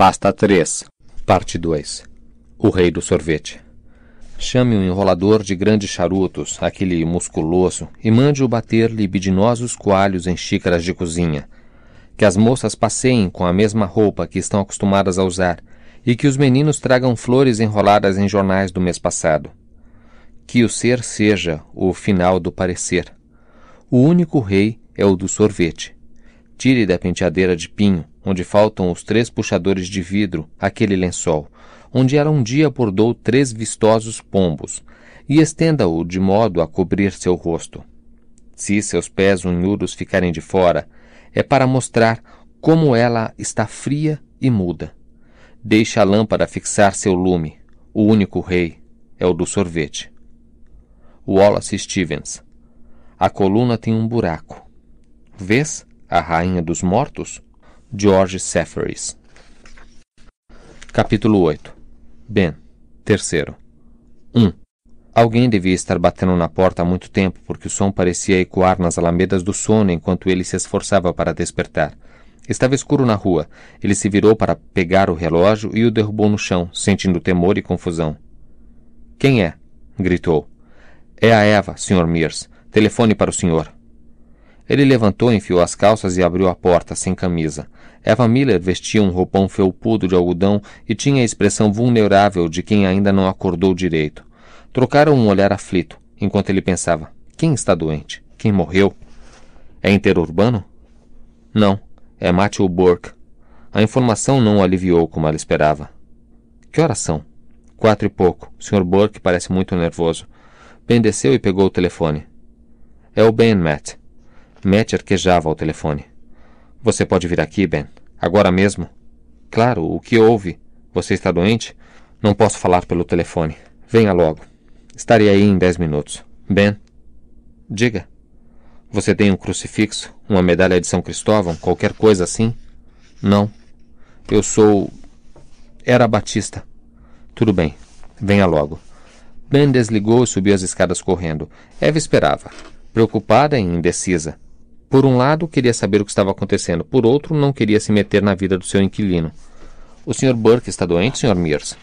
Pasta 3. Parte 2. O rei do sorvete. Chame um enrolador de grandes charutos, aquele musculoso, e mande-o bater libidinosos coalhos em xícaras de cozinha. Que as moças passeiem com a mesma roupa que estão acostumadas a usar, e que os meninos tragam flores enroladas em jornais do mês passado. Que o ser seja o final do parecer. O único rei é o do sorvete. Tire da penteadeira de pinho onde faltam os três puxadores de vidro, aquele lençol, onde ela um dia bordou três vistosos pombos, e estenda-o de modo a cobrir seu rosto. Se seus pés unhudos ficarem de fora, é para mostrar como ela está fria e muda. Deixa a lâmpada fixar seu lume. O único rei é o do sorvete. Wallace Stevens. A coluna tem um buraco. Vês a rainha dos mortos? George Safaris. Capítulo 8 Ben, terceiro. 1. Alguém devia estar batendo na porta há muito tempo porque o som parecia ecoar nas alamedas do sono enquanto ele se esforçava para despertar. Estava escuro na rua. Ele se virou para pegar o relógio e o derrubou no chão, sentindo temor e confusão. Quem é? gritou. É a Eva, Sr. Mears. Telefone para o senhor. Ele levantou, enfiou as calças e abriu a porta, sem camisa. Eva Miller vestia um roupão felpudo de algodão e tinha a expressão vulnerável de quem ainda não acordou direito. Trocaram um olhar aflito, enquanto ele pensava: quem está doente? Quem morreu? É interurbano? Não, é Matthew Burke. A informação não o aliviou como ela esperava. Que horas são? Quatro e pouco. O Sr. Burke parece muito nervoso. Ben desceu e pegou o telefone. É o Ben, Matt. Matt arquejava ao telefone. Você pode vir aqui, Ben. Agora mesmo. Claro, o que houve? Você está doente? Não posso falar pelo telefone. Venha logo. Estarei aí em dez minutos. Ben? Diga. Você tem um crucifixo, uma medalha de São Cristóvão, qualquer coisa assim? Não. Eu sou. Era Batista. Tudo bem. Venha logo. Ben desligou e subiu as escadas correndo. Eva esperava, preocupada e indecisa. Por um lado, queria saber o que estava acontecendo, por outro, não queria se meter na vida do seu inquilino. O Sr. Burke está doente, Sr. Mears?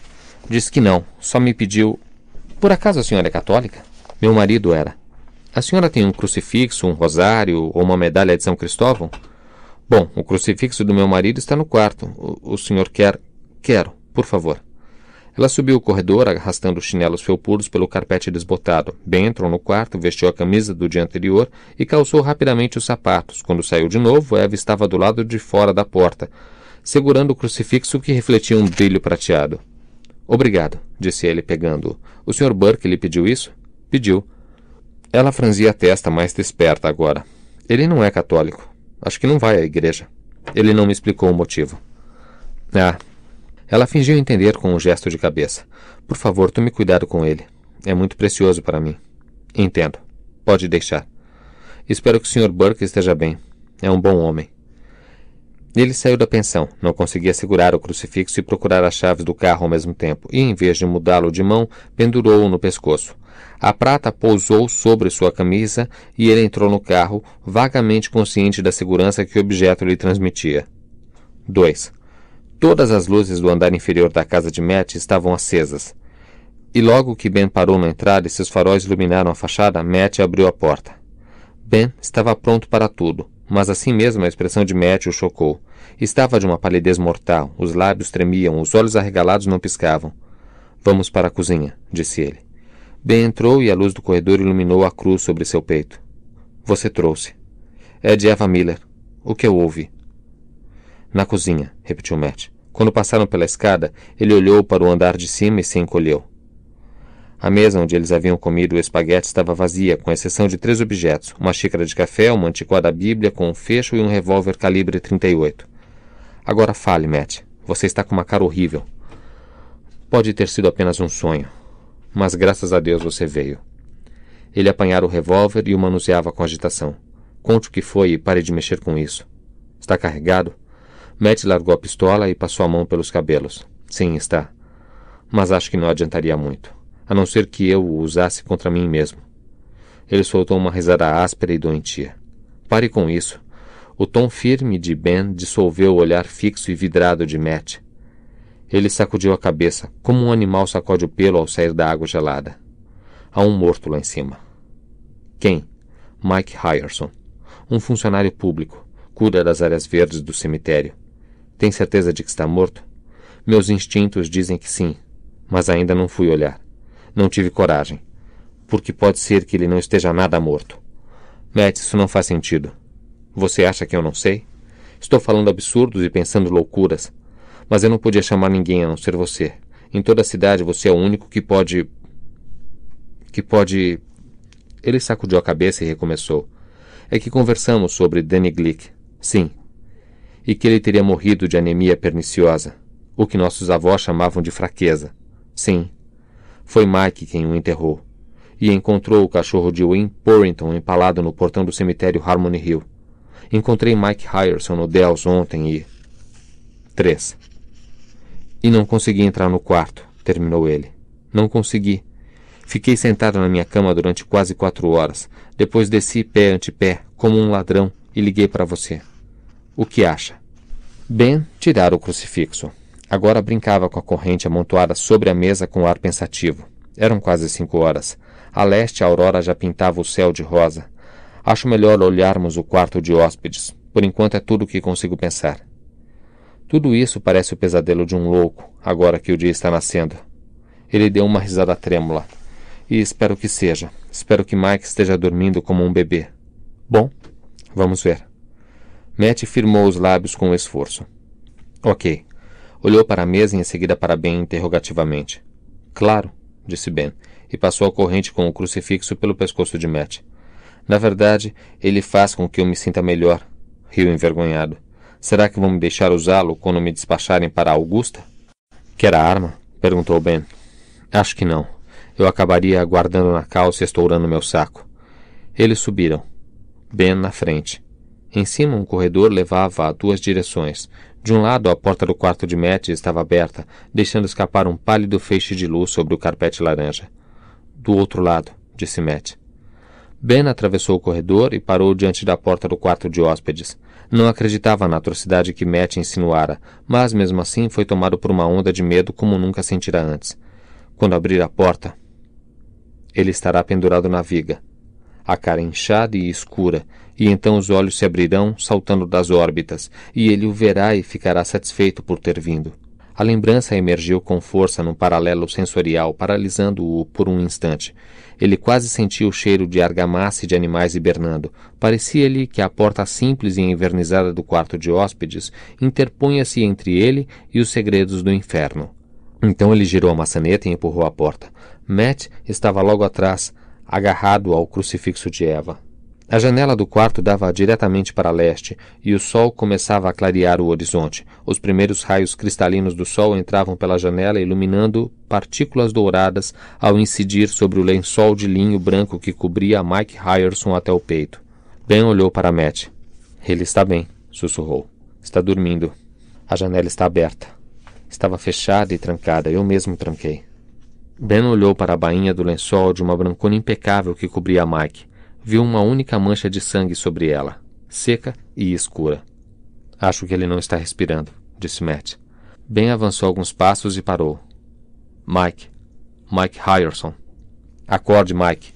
Disse que não, só me pediu. Por acaso a senhora é católica? Meu marido era. A senhora tem um crucifixo, um rosário ou uma medalha de São Cristóvão? Bom, o crucifixo do meu marido está no quarto. O, o senhor quer? Quero, por favor. Ela subiu o corredor, arrastando os chinelos felpudos pelo carpete desbotado. Bem entrou no quarto, vestiu a camisa do dia anterior e calçou rapidamente os sapatos. Quando saiu de novo, Eva estava do lado de fora da porta, segurando o crucifixo que refletia um brilho prateado. Obrigado, disse ele, pegando-o. O Sr. Burke lhe pediu isso? Pediu. Ela franzia a testa mais desperta agora. Ele não é católico. Acho que não vai à igreja. Ele não me explicou o motivo. Ah, ela fingiu entender com um gesto de cabeça. Por favor, tome cuidado com ele. É muito precioso para mim. Entendo. Pode deixar. Espero que o Sr. Burke esteja bem. É um bom homem. Ele saiu da pensão, não conseguia segurar o crucifixo e procurar as chaves do carro ao mesmo tempo, e em vez de mudá-lo de mão, pendurou-o no pescoço. A prata pousou sobre sua camisa e ele entrou no carro, vagamente consciente da segurança que o objeto lhe transmitia. 2. Todas as luzes do andar inferior da casa de Matt estavam acesas. E logo que Ben parou na entrada e seus faróis iluminaram a fachada, Matt abriu a porta. Ben estava pronto para tudo, mas assim mesmo a expressão de Matt o chocou. Estava de uma palidez mortal, os lábios tremiam, os olhos arregalados não piscavam. Vamos para a cozinha, disse ele. Ben entrou e a luz do corredor iluminou a cruz sobre seu peito. Você trouxe. É de Eva Miller. O que eu ouvi? Na cozinha, repetiu Matt. Quando passaram pela escada, ele olhou para o andar de cima e se encolheu. A mesa onde eles haviam comido o espaguete estava vazia, com exceção de três objetos: uma xícara de café, uma antiquada bíblia com um fecho e um revólver calibre 38. Agora fale, Matt. Você está com uma cara horrível. Pode ter sido apenas um sonho, mas graças a Deus você veio. Ele apanhara o revólver e o manuseava com agitação. Conte o que foi e pare de mexer com isso. Está carregado? Matt largou a pistola e passou a mão pelos cabelos. Sim, está. Mas acho que não adiantaria muito, a não ser que eu o usasse contra mim mesmo. Ele soltou uma risada áspera e doentia. Pare com isso. O tom firme de Ben dissolveu o olhar fixo e vidrado de Matt. Ele sacudiu a cabeça, como um animal sacode o pelo ao sair da água gelada. Há um morto lá em cima. Quem? Mike Hyerson, um funcionário público, cura das áreas verdes do cemitério. Tem certeza de que está morto? Meus instintos dizem que sim, mas ainda não fui olhar. Não tive coragem. Porque pode ser que ele não esteja nada morto. Matt, isso não faz sentido. Você acha que eu não sei? Estou falando absurdos e pensando loucuras. Mas eu não podia chamar ninguém a não ser você. Em toda a cidade você é o único que pode. que pode. Ele sacudiu a cabeça e recomeçou. É que conversamos sobre Danny Glick. Sim, e que ele teria morrido de anemia perniciosa, o que nossos avós chamavam de fraqueza. Sim, foi Mike quem o enterrou, e encontrou o cachorro de Win Porrington empalado no portão do cemitério Harmony Hill. Encontrei Mike Ryerson no Dells ontem e. 3. E não consegui entrar no quarto, terminou ele. Não consegui. Fiquei sentado na minha cama durante quase quatro horas. Depois desci pé ante pé, como um ladrão, e liguei para você. O que acha? Ben tirara o crucifixo. Agora brincava com a corrente amontoada sobre a mesa com ar pensativo. Eram quase cinco horas. A leste, a aurora já pintava o céu de rosa. Acho melhor olharmos o quarto de hóspedes. Por enquanto é tudo o que consigo pensar. Tudo isso parece o pesadelo de um louco, agora que o dia está nascendo. Ele deu uma risada trêmula. E espero que seja. Espero que Mike esteja dormindo como um bebê. Bom, vamos ver. Matt firmou os lábios com esforço. Ok. Olhou para a mesa e em seguida para Ben interrogativamente. Claro, disse Ben, e passou a corrente com o crucifixo pelo pescoço de Matt. Na verdade, ele faz com que eu me sinta melhor, riu envergonhado. Será que vão me deixar usá-lo quando me despacharem para Augusta? Quer a arma? perguntou Ben. Acho que não. Eu acabaria guardando na calça e estourando meu saco. Eles subiram. Ben na frente. Em cima, um corredor levava a duas direções. De um lado, a porta do quarto de Matt estava aberta, deixando escapar um pálido feixe de luz sobre o carpete laranja. Do outro lado, disse Matt. Ben atravessou o corredor e parou diante da porta do quarto de hóspedes. Não acreditava na atrocidade que Matt insinuara, mas mesmo assim foi tomado por uma onda de medo como nunca sentira antes. Quando abrir a porta, ele estará pendurado na viga, a cara inchada e escura, e então os olhos se abrirão, saltando das órbitas, e ele o verá e ficará satisfeito por ter vindo. A lembrança emergiu com força num paralelo sensorial, paralisando-o por um instante. Ele quase sentiu o cheiro de argamassa e de animais hibernando. Parecia-lhe que a porta simples e envernizada do quarto de hóspedes interpunha-se entre ele e os segredos do inferno. Então ele girou a maçaneta e empurrou a porta. Matt estava logo atrás, agarrado ao crucifixo de Eva. A janela do quarto dava diretamente para leste e o sol começava a clarear o horizonte. Os primeiros raios cristalinos do sol entravam pela janela, iluminando partículas douradas ao incidir sobre o lençol de linho branco que cobria Mike Ryerson até o peito. Ben olhou para Matt. Ele está bem, sussurrou. Está dormindo. A janela está aberta. Estava fechada e trancada, eu mesmo tranquei. Ben olhou para a bainha do lençol de uma brancura impecável que cobria Mike viu uma única mancha de sangue sobre ela, seca e escura. Acho que ele não está respirando, disse Matt. Ben avançou alguns passos e parou. Mike. Mike Hyerson, Acorde, Mike.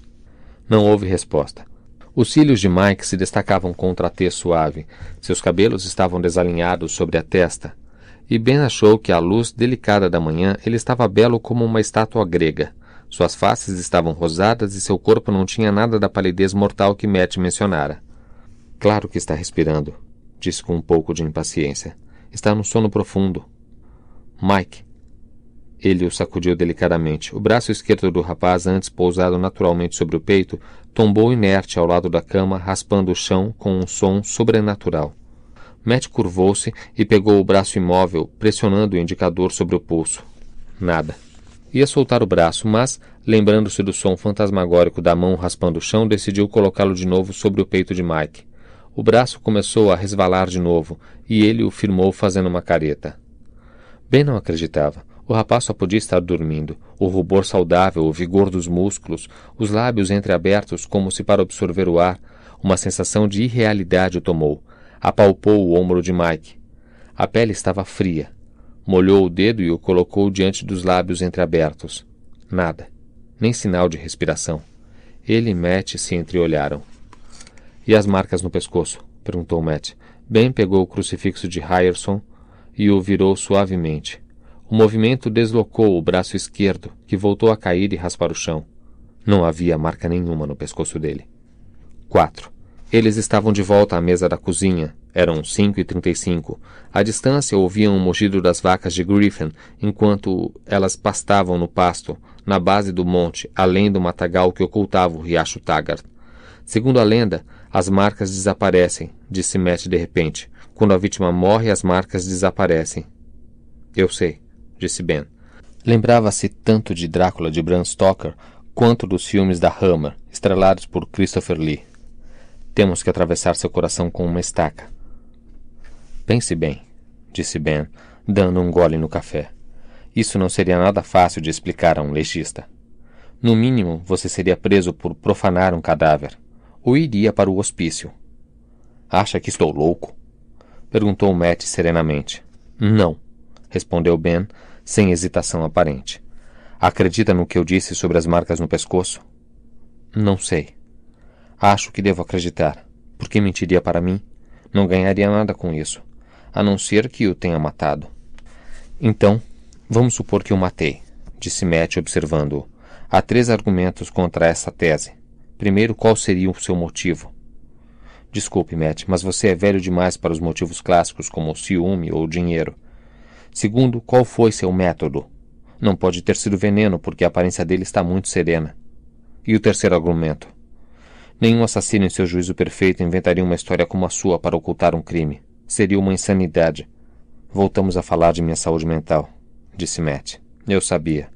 Não houve resposta. Os cílios de Mike se destacavam contra a tez suave. Seus cabelos estavam desalinhados sobre a testa. E Ben achou que à luz delicada da manhã ele estava belo como uma estátua grega. Suas faces estavam rosadas e seu corpo não tinha nada da palidez mortal que Matt mencionara. Claro que está respirando, disse com um pouco de impaciência. Está no sono profundo. Mike. Ele o sacudiu delicadamente. O braço esquerdo do rapaz, antes pousado naturalmente sobre o peito, tombou inerte ao lado da cama, raspando o chão com um som sobrenatural. Matt curvou-se e pegou o braço imóvel, pressionando o indicador sobre o pulso. Nada. Ia soltar o braço, mas, lembrando-se do som fantasmagórico da mão raspando o chão, decidiu colocá-lo de novo sobre o peito de Mike. O braço começou a resvalar de novo e ele o firmou fazendo uma careta. Ben não acreditava. O rapaz só podia estar dormindo. O rubor saudável, o vigor dos músculos, os lábios entreabertos como se para absorver o ar, uma sensação de irrealidade o tomou. Apalpou o ombro de Mike. A pele estava fria. Molhou o dedo e o colocou diante dos lábios entreabertos. Nada. Nem sinal de respiração. Ele e Matt se entreolharam. E as marcas no pescoço? perguntou Matt. Ben pegou o crucifixo de Ryerson e o virou suavemente. O movimento deslocou o braço esquerdo, que voltou a cair e raspar o chão. Não havia marca nenhuma no pescoço dele. 4. Eles estavam de volta à mesa da cozinha, eram cinco e trinta e cinco. À distância ouviam o mugido das vacas de Griffin, enquanto elas pastavam no pasto, na base do monte, além do matagal que ocultava o riacho Taggart. Segundo a lenda, as marcas desaparecem, disse Matt de repente. Quando a vítima morre, as marcas desaparecem. Eu sei, disse Ben. Lembrava-se tanto de Drácula de Bram Stoker quanto dos filmes da Hammer, estrelados por Christopher Lee. Temos que atravessar seu coração com uma estaca, Pense bem, disse Ben, dando um gole no café. Isso não seria nada fácil de explicar a um legista. No mínimo, você seria preso por profanar um cadáver, ou iria para o hospício. Acha que estou louco? perguntou Matt serenamente. Não, respondeu Ben, sem hesitação aparente. Acredita no que eu disse sobre as marcas no pescoço? Não sei. Acho que devo acreditar. Por que mentiria para mim? Não ganharia nada com isso a não ser que o tenha matado. Então, vamos supor que o matei, disse Matt observando-o. Há três argumentos contra essa tese. Primeiro, qual seria o seu motivo? Desculpe, Matt, mas você é velho demais para os motivos clássicos como ciúme ou dinheiro. Segundo, qual foi seu método? Não pode ter sido veneno, porque a aparência dele está muito serena. E o terceiro argumento? Nenhum assassino em seu juízo perfeito inventaria uma história como a sua para ocultar um crime. Seria uma insanidade. Voltamos a falar de minha saúde mental, disse Matt. Eu sabia.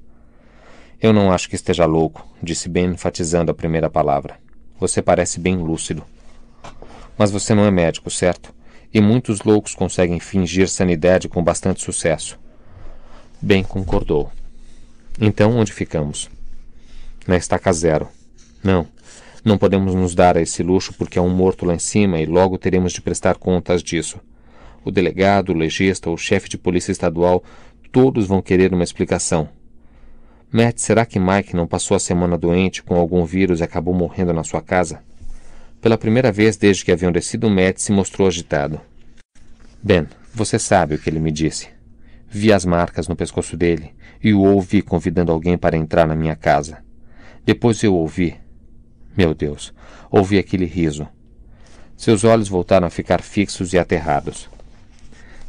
Eu não acho que esteja louco, disse Ben, enfatizando a primeira palavra. Você parece bem lúcido. Mas você não é médico, certo? E muitos loucos conseguem fingir sanidade com bastante sucesso. Ben concordou. Então, onde ficamos? Na estaca zero. Não, não podemos nos dar a esse luxo porque há é um morto lá em cima e logo teremos de prestar contas disso. O delegado, o legista, o chefe de polícia estadual, todos vão querer uma explicação. Matt, será que Mike não passou a semana doente com algum vírus e acabou morrendo na sua casa? Pela primeira vez desde que haviam descido, Matt se mostrou agitado. Ben, você sabe o que ele me disse. Vi as marcas no pescoço dele e o ouvi convidando alguém para entrar na minha casa. Depois eu ouvi, meu Deus! Ouvi aquele riso. Seus olhos voltaram a ficar fixos e aterrados.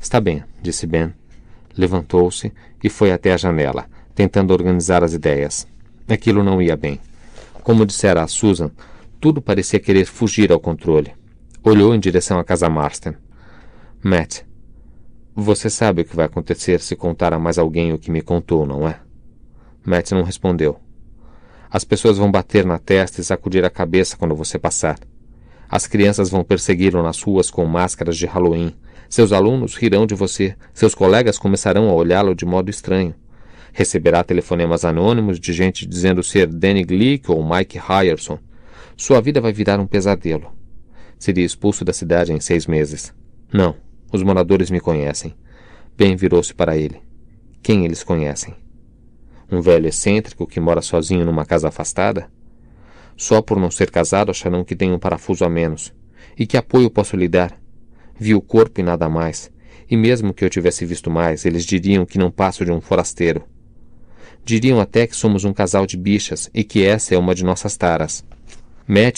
Está bem, disse Ben. Levantou-se e foi até a janela, tentando organizar as ideias. Aquilo não ia bem. Como dissera a Susan, tudo parecia querer fugir ao controle. Olhou em direção à casa Marston. Matt, você sabe o que vai acontecer se contar a mais alguém o que me contou, não é? Matt não respondeu. As pessoas vão bater na testa e sacudir a cabeça quando você passar. As crianças vão persegui-lo nas ruas com máscaras de Halloween. Seus alunos rirão de você. Seus colegas começarão a olhá-lo de modo estranho. Receberá telefonemas anônimos de gente dizendo ser Danny Glick ou Mike Ryerson. Sua vida vai virar um pesadelo. Seria expulso da cidade em seis meses. Não, os moradores me conhecem. Ben virou-se para ele. Quem eles conhecem? um velho excêntrico que mora sozinho numa casa afastada? Só por não ser casado acharão que tem um parafuso a menos. E que apoio posso lhe dar? Vi o corpo e nada mais. E mesmo que eu tivesse visto mais, eles diriam que não passo de um forasteiro. Diriam até que somos um casal de bichas e que essa é uma de nossas taras.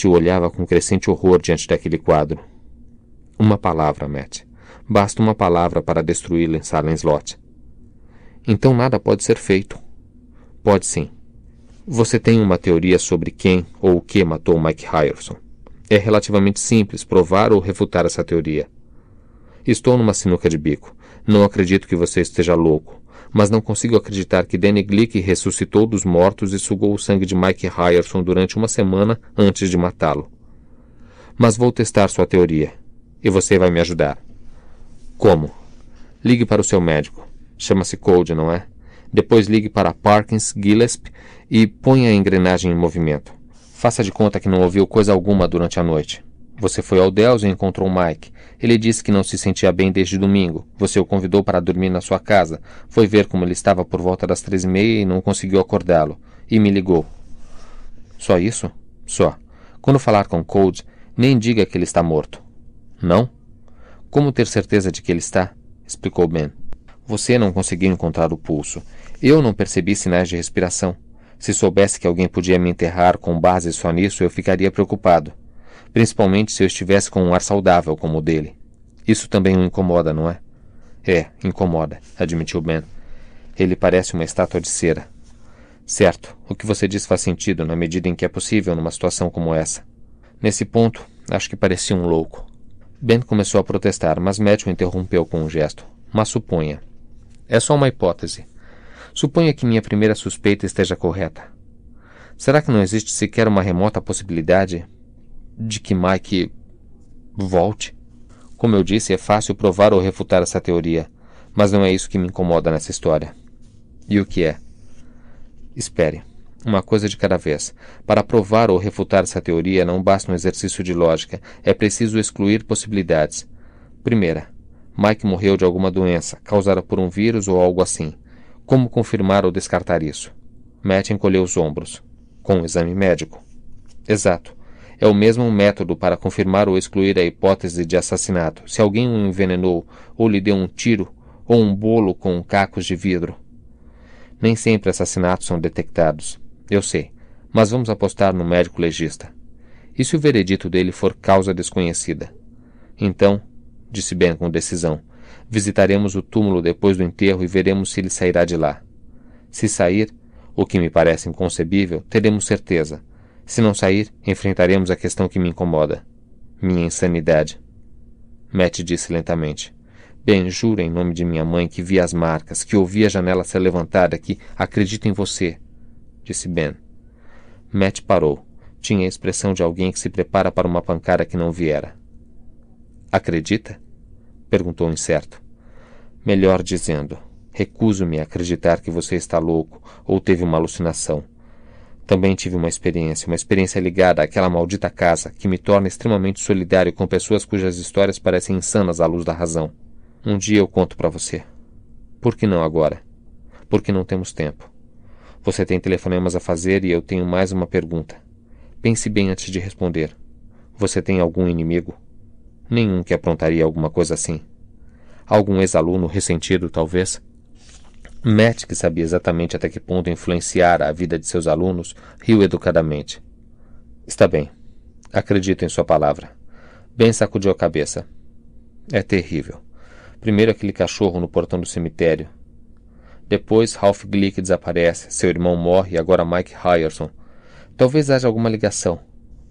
o olhava com crescente horror diante daquele quadro. Uma palavra, Matt. Basta uma palavra para destruí-lo em Salem Slot. Então nada pode ser feito. Pode sim. Você tem uma teoria sobre quem ou o que matou Mike Ryerson. É relativamente simples provar ou refutar essa teoria. Estou numa sinuca de bico. Não acredito que você esteja louco, mas não consigo acreditar que Danny Glick ressuscitou dos mortos e sugou o sangue de Mike Ryerson durante uma semana antes de matá-lo. Mas vou testar sua teoria. E você vai me ajudar. Como? Ligue para o seu médico. Chama-se Cold, não é? Depois ligue para Parkins, Gillespie e ponha a engrenagem em movimento. Faça de conta que não ouviu coisa alguma durante a noite. Você foi ao Dells e encontrou Mike. Ele disse que não se sentia bem desde domingo. Você o convidou para dormir na sua casa. Foi ver como ele estava por volta das três e meia e não conseguiu acordá-lo. E me ligou. Só isso? Só. Quando falar com Cold, nem diga que ele está morto. Não? Como ter certeza de que ele está? explicou Ben. Você não conseguiu encontrar o pulso. Eu não percebi sinais de respiração. Se soubesse que alguém podia me enterrar com base só nisso, eu ficaria preocupado. Principalmente se eu estivesse com um ar saudável como o dele. Isso também o incomoda, não é? É, incomoda, admitiu Ben. Ele parece uma estátua de cera. Certo, o que você diz faz sentido na medida em que é possível numa situação como essa. Nesse ponto, acho que parecia um louco. Ben começou a protestar, mas Matthew interrompeu com um gesto. Mas suponha. É só uma hipótese. Suponha que minha primeira suspeita esteja correta. Será que não existe sequer uma remota possibilidade de que Mike volte? Como eu disse, é fácil provar ou refutar essa teoria, mas não é isso que me incomoda nessa história. E o que é? Espere. Uma coisa de cada vez. Para provar ou refutar essa teoria, não basta um exercício de lógica, é preciso excluir possibilidades. Primeira, Mike morreu de alguma doença, causada por um vírus ou algo assim. Como confirmar ou descartar isso? Matt encolheu os ombros. Com um exame médico. Exato. É o mesmo método para confirmar ou excluir a hipótese de assassinato. Se alguém o envenenou, ou lhe deu um tiro, ou um bolo com cacos de vidro. Nem sempre assassinatos são detectados. Eu sei. Mas vamos apostar no médico legista. E se o veredito dele for causa desconhecida? Então, disse Ben com decisão. Visitaremos o túmulo depois do enterro e veremos se ele sairá de lá. Se sair, o que me parece inconcebível, teremos certeza. Se não sair, enfrentaremos a questão que me incomoda. Minha insanidade. Matt disse lentamente. Ben, juro em nome de minha mãe que vi as marcas, que ouvi a janela ser levantada, que acredito em você, disse Ben. Matt parou. Tinha a expressão de alguém que se prepara para uma pancada que não viera. Acredita? perguntou incerto. Melhor dizendo, recuso-me a acreditar que você está louco ou teve uma alucinação. Também tive uma experiência, uma experiência ligada àquela maldita casa que me torna extremamente solidário com pessoas cujas histórias parecem insanas à luz da razão. Um dia eu conto para você. Por que não agora? Porque não temos tempo. Você tem telefonemas a fazer e eu tenho mais uma pergunta. Pense bem antes de responder. Você tem algum inimigo? Nenhum que aprontaria alguma coisa assim. Algum ex-aluno ressentido, talvez. Matt, que sabia exatamente até que ponto influenciara a vida de seus alunos, riu educadamente. Está bem. Acredito em sua palavra. Ben sacudiu a cabeça. É terrível. Primeiro aquele cachorro no portão do cemitério. Depois Ralph Glick desaparece, seu irmão morre e agora Mike Ryerson. Talvez haja alguma ligação,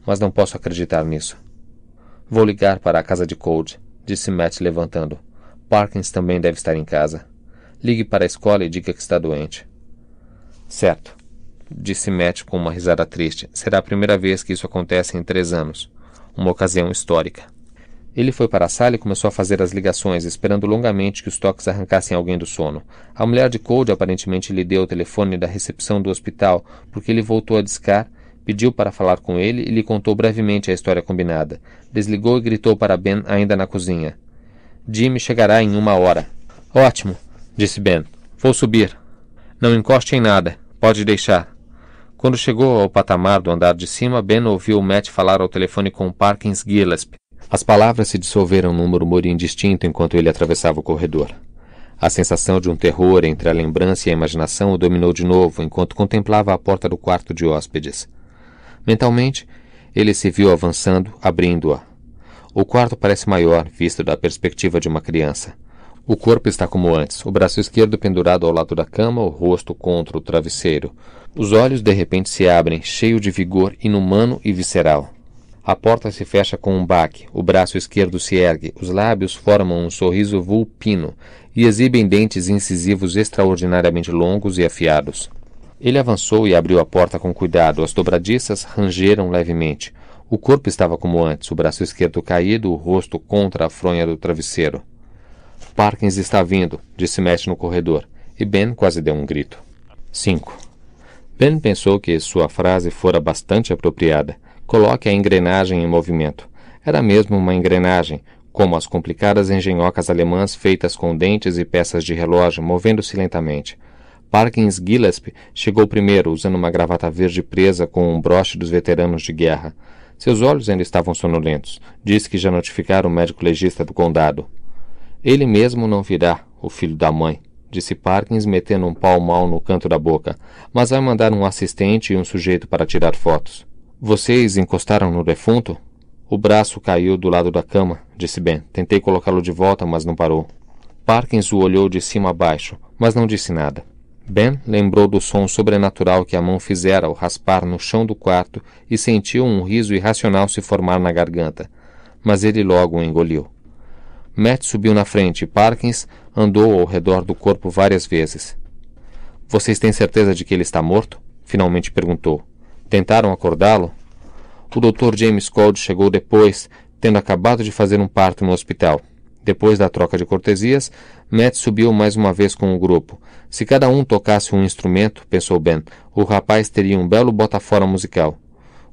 mas não posso acreditar nisso. Vou ligar para a casa de Cold, disse Matt levantando. Parkins também deve estar em casa. Ligue para a escola e diga que está doente. Certo, disse Matt com uma risada triste. Será a primeira vez que isso acontece em três anos. Uma ocasião histórica. Ele foi para a sala e começou a fazer as ligações, esperando longamente que os toques arrancassem alguém do sono. A mulher de Cold aparentemente lhe deu o telefone da recepção do hospital, porque ele voltou a discar Pediu para falar com ele e lhe contou brevemente a história combinada. Desligou e gritou para Ben ainda na cozinha. Jimmy chegará em uma hora. Ótimo, disse Ben. Vou subir. Não encoste em nada. Pode deixar. Quando chegou ao patamar do andar de cima, Ben ouviu Matt falar ao telefone com Parkins Gillespie. As palavras se dissolveram num murmúrio indistinto enquanto ele atravessava o corredor. A sensação de um terror entre a lembrança e a imaginação o dominou de novo enquanto contemplava a porta do quarto de hóspedes. Mentalmente, ele se viu avançando, abrindo-a. O quarto parece maior, visto da perspectiva de uma criança. O corpo está como antes, o braço esquerdo pendurado ao lado da cama, o rosto contra o travesseiro. Os olhos de repente se abrem, cheio de vigor inumano e visceral. A porta se fecha com um baque, o braço esquerdo se ergue, os lábios formam um sorriso vulpino e exibem dentes incisivos extraordinariamente longos e afiados. Ele avançou e abriu a porta com cuidado. As dobradiças rangeram levemente. O corpo estava como antes, o braço esquerdo caído, o rosto contra a fronha do travesseiro. Parkins está vindo, disse Matt no corredor, e Ben quase deu um grito. 5. Ben pensou que sua frase fora bastante apropriada. Coloque a engrenagem em movimento. Era mesmo uma engrenagem, como as complicadas engenhocas alemãs feitas com dentes e peças de relógio movendo-se lentamente. Parkins Gillespie chegou primeiro, usando uma gravata verde presa com um broche dos veteranos de guerra. Seus olhos ainda estavam sonolentos. Disse que já notificaram o médico legista do condado. Ele mesmo não virá, o filho da mãe, disse Parkins, metendo um pau mal no canto da boca, mas vai mandar um assistente e um sujeito para tirar fotos. Vocês encostaram no defunto? O braço caiu do lado da cama, disse Ben. Tentei colocá-lo de volta, mas não parou. Parkins o olhou de cima a baixo, mas não disse nada. Ben lembrou do som sobrenatural que a mão fizera ao raspar no chão do quarto e sentiu um riso irracional se formar na garganta, mas ele logo o engoliu. Matt subiu na frente e Parkins andou ao redor do corpo várias vezes. Vocês têm certeza de que ele está morto? Finalmente perguntou. Tentaram acordá-lo? O Dr. James Cold chegou depois, tendo acabado de fazer um parto no hospital. Depois da troca de cortesias, Matt subiu mais uma vez com o grupo, se cada um tocasse um instrumento, pensou Ben, o rapaz teria um belo botafora musical.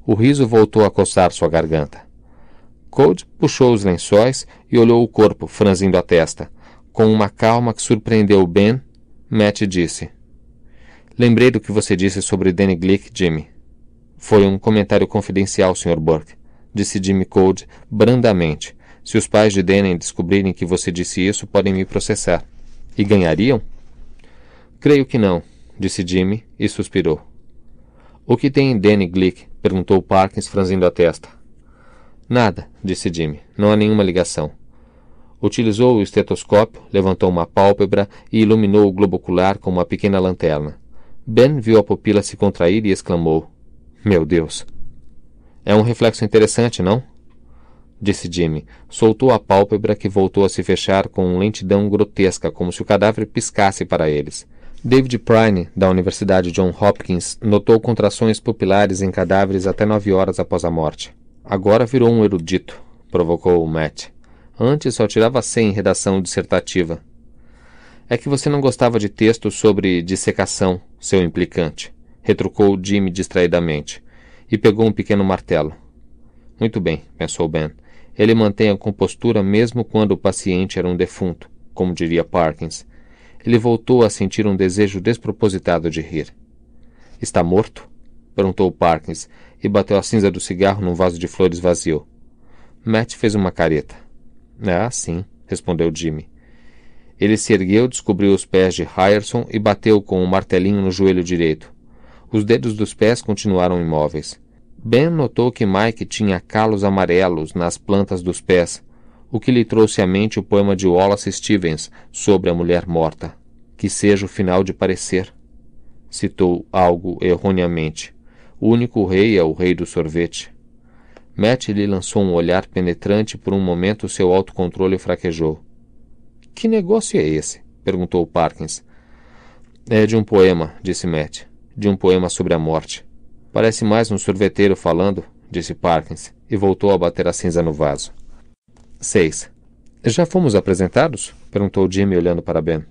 O riso voltou a coçar sua garganta. Cold puxou os lençóis e olhou o corpo, franzindo a testa. Com uma calma que surpreendeu Ben, Matt disse: Lembrei do que você disse sobre Danny Glick, Jimmy. Foi um comentário confidencial, Sr. Burke, disse Jimmy Cold brandamente. Se os pais de Denen descobrirem que você disse isso, podem me processar. E ganhariam? Creio que não, disse Jimmy e suspirou. O que tem em Danny Glick? perguntou Parkins, franzindo a testa. Nada, disse Jimmy. Não há nenhuma ligação. Utilizou o estetoscópio, levantou uma pálpebra e iluminou o globo ocular com uma pequena lanterna. Ben viu a pupila se contrair e exclamou: Meu Deus! É um reflexo interessante, não? disse Jimmy. Soltou a pálpebra que voltou a se fechar com lentidão grotesca, como se o cadáver piscasse para eles. David Prine, da Universidade John Hopkins, notou contrações pupilares em cadáveres até nove horas após a morte. Agora virou um erudito, provocou Matt. Antes só tirava cem em redação dissertativa. É que você não gostava de texto sobre dissecação, seu implicante, retrucou Jimmy distraidamente, e pegou um pequeno martelo. Muito bem, pensou Ben. Ele mantém a compostura mesmo quando o paciente era um defunto, como diria Parkins ele voltou a sentir um desejo despropositado de rir. Está morto? perguntou Parkins e bateu a cinza do cigarro num vaso de flores vazio. Matt fez uma careta. Ah, sim, respondeu Jimmy. Ele se ergueu, descobriu os pés de Ryerson e bateu com um martelinho no joelho direito. Os dedos dos pés continuaram imóveis. Ben notou que Mike tinha calos amarelos nas plantas dos pés, o que lhe trouxe à mente o poema de Wallace Stevens sobre a mulher morta. Que seja o final de parecer. Citou algo erroneamente. O único rei é o rei do sorvete. Matt lhe lançou um olhar penetrante por um momento seu autocontrole fraquejou. Que negócio é esse? perguntou Parkins. É de um poema, disse Matt. De um poema sobre a morte. Parece mais um sorveteiro falando, disse Parkins, e voltou a bater a cinza no vaso. 6. Já fomos apresentados? perguntou Jimmy olhando para Ben.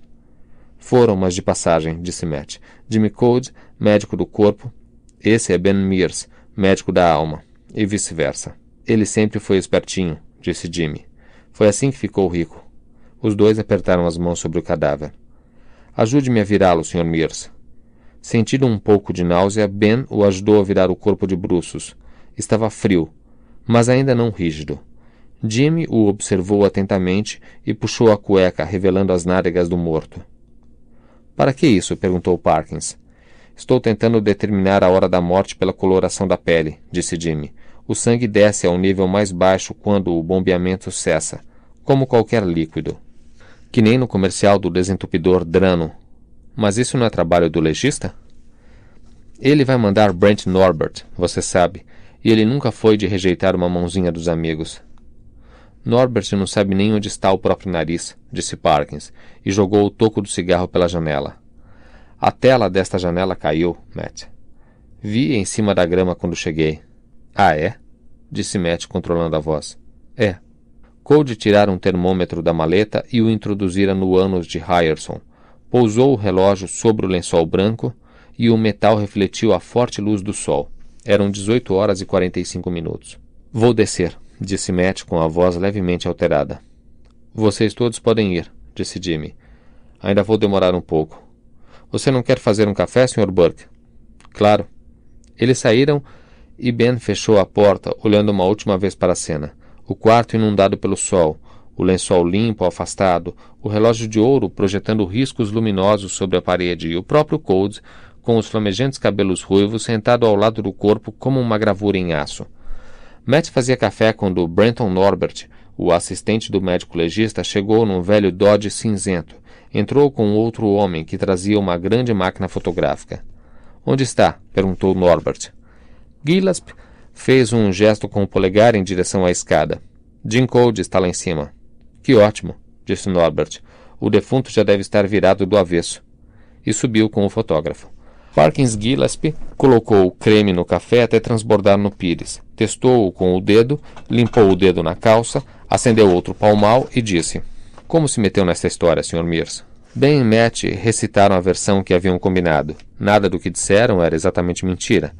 Foram, mas de passagem, disse Matt. Jimmy Code, médico do corpo. Esse é Ben Mears, médico da alma. E vice-versa. Ele sempre foi espertinho, disse Jimmy. Foi assim que ficou rico. Os dois apertaram as mãos sobre o cadáver. Ajude-me a virá-lo, Sr. Mears. Sentindo um pouco de náusea, Ben o ajudou a virar o corpo de bruços. Estava frio, mas ainda não rígido. Jimmy o observou atentamente e puxou a cueca, revelando as nádegas do morto. Para que isso? perguntou Parkins. Estou tentando determinar a hora da morte pela coloração da pele, disse Jimmy. O sangue desce ao nível mais baixo quando o bombeamento cessa, como qualquer líquido. Que nem no comercial do desentupidor Drano. Mas isso não é trabalho do legista? Ele vai mandar Brent Norbert, você sabe, e ele nunca foi de rejeitar uma mãozinha dos amigos. Norbert não sabe nem onde está o próprio nariz, disse Parkins, e jogou o toco do cigarro pela janela. A tela desta janela caiu, Matt. Vi em cima da grama quando cheguei. Ah, é? disse Matt, controlando a voz. É. Code tirar um termômetro da maleta e o introduzira no ânus de Ryerson. Pousou o relógio sobre o lençol branco e o metal refletiu a forte luz do sol. Eram 18 horas e 45 minutos. Vou descer, disse Matt com a voz levemente alterada. Vocês todos podem ir, disse Jimmy. Ainda vou demorar um pouco. Você não quer fazer um café, Sr. Burke? Claro. Eles saíram e Ben fechou a porta, olhando uma última vez para a cena. O quarto inundado pelo sol, o lençol limpo, afastado, o relógio de ouro projetando riscos luminosos sobre a parede e o próprio Cold, com os flamejantes cabelos ruivos, sentado ao lado do corpo como uma gravura em aço. Matt fazia café quando Brenton Norbert, o assistente do médico legista, chegou num velho Dodge cinzento. Entrou com outro homem que trazia uma grande máquina fotográfica. Onde está? perguntou Norbert. Gillespie fez um gesto com o polegar em direção à escada. Jim Code está lá em cima. Que ótimo, disse Norbert. O defunto já deve estar virado do avesso. E subiu com o fotógrafo. Parkins Gillespie colocou o creme no café até transbordar no pires, testou-o com o dedo, limpou o dedo na calça, acendeu outro palmal e disse: Como se meteu nessa história, Sr. Mears? Ben e Matt recitaram a versão que haviam combinado. Nada do que disseram era exatamente mentira.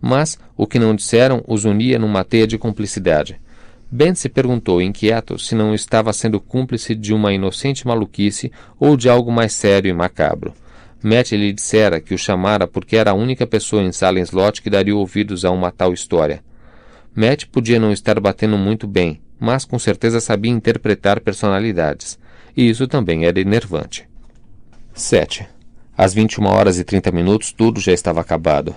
Mas o que não disseram os unia numa teia de cumplicidade. Ben se perguntou, inquieto, se não estava sendo cúmplice de uma inocente maluquice ou de algo mais sério e macabro. Matt lhe dissera que o chamara porque era a única pessoa em Slot que daria ouvidos a uma tal história. Matt podia não estar batendo muito bem, mas com certeza sabia interpretar personalidades, e isso também era enervante. 7. Às 21 horas e 30 minutos tudo já estava acabado.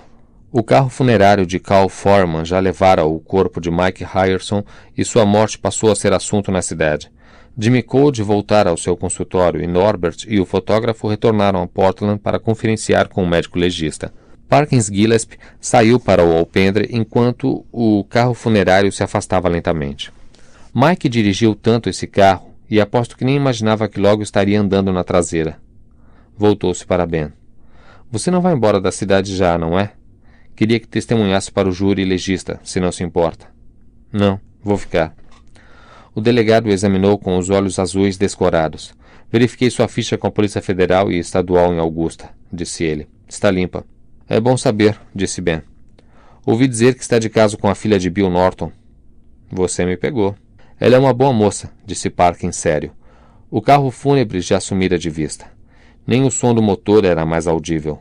O carro funerário de Carl Foreman já levara o corpo de Mike Ryerson e sua morte passou a ser assunto na cidade. Jimmy Code voltara ao seu consultório e Norbert e o fotógrafo retornaram a Portland para conferenciar com o médico legista. Parkins Gillespie saiu para o alpendre enquanto o carro funerário se afastava lentamente. Mike dirigiu tanto esse carro e aposto que nem imaginava que logo estaria andando na traseira. Voltou-se para Ben. Você não vai embora da cidade já, não é? Queria que testemunhasse para o júri legista, se não se importa. Não, vou ficar. O delegado examinou com os olhos azuis descorados. Verifiquei sua ficha com a Polícia Federal e Estadual em Augusta, disse ele. Está limpa. É bom saber, disse Ben. Ouvi dizer que está de caso com a filha de Bill Norton. Você me pegou. Ela é uma boa moça, disse Park em sério. O carro fúnebre já sumira de vista. Nem o som do motor era mais audível.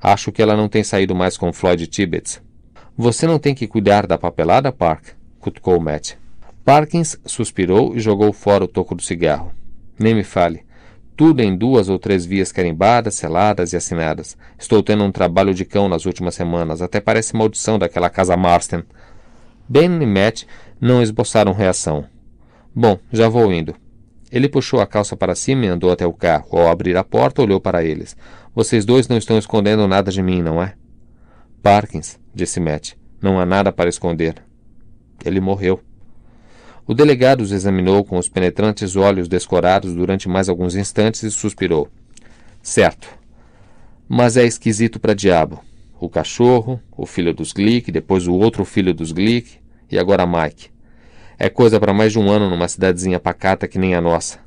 Acho que ela não tem saído mais com Floyd Tibbets. Você não tem que cuidar da papelada, Park, cutucou Matt. Parkins suspirou e jogou fora o toco do cigarro. Nem me fale. Tudo em duas ou três vias carimbadas, seladas e assinadas. Estou tendo um trabalho de cão nas últimas semanas. Até parece maldição daquela casa Marston. Ben e Matt não esboçaram reação. Bom, já vou indo. Ele puxou a calça para cima e andou até o carro. Ao abrir a porta, olhou para eles. Vocês dois não estão escondendo nada de mim, não é? Parkins, disse Matt, não há nada para esconder. Ele morreu. O delegado os examinou com os penetrantes olhos descorados durante mais alguns instantes e suspirou. Certo. Mas é esquisito para diabo. O cachorro, o filho dos Glick, depois o outro filho dos Glick e agora Mike. É coisa para mais de um ano numa cidadezinha pacata que nem a nossa.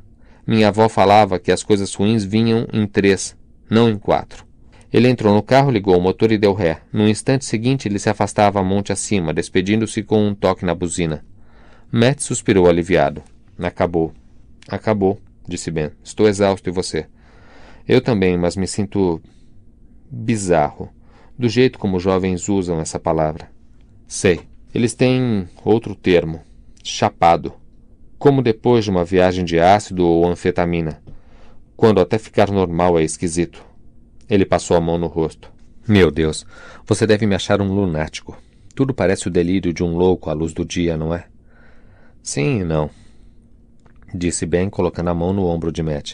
Minha avó falava que as coisas ruins vinham em três, não em quatro. Ele entrou no carro, ligou o motor e deu ré. No instante seguinte, ele se afastava monte acima, despedindo-se com um toque na buzina. Matt suspirou aliviado. Acabou. Acabou, disse Ben. Estou exausto e você? Eu também, mas me sinto. bizarro. Do jeito como os jovens usam essa palavra. Sei. Eles têm outro termo. Chapado. Como depois de uma viagem de ácido ou anfetamina. Quando até ficar normal é esquisito. Ele passou a mão no rosto. Meu Deus, você deve me achar um lunático. Tudo parece o delírio de um louco à luz do dia, não é? Sim e não, disse Ben colocando a mão no ombro de Matt.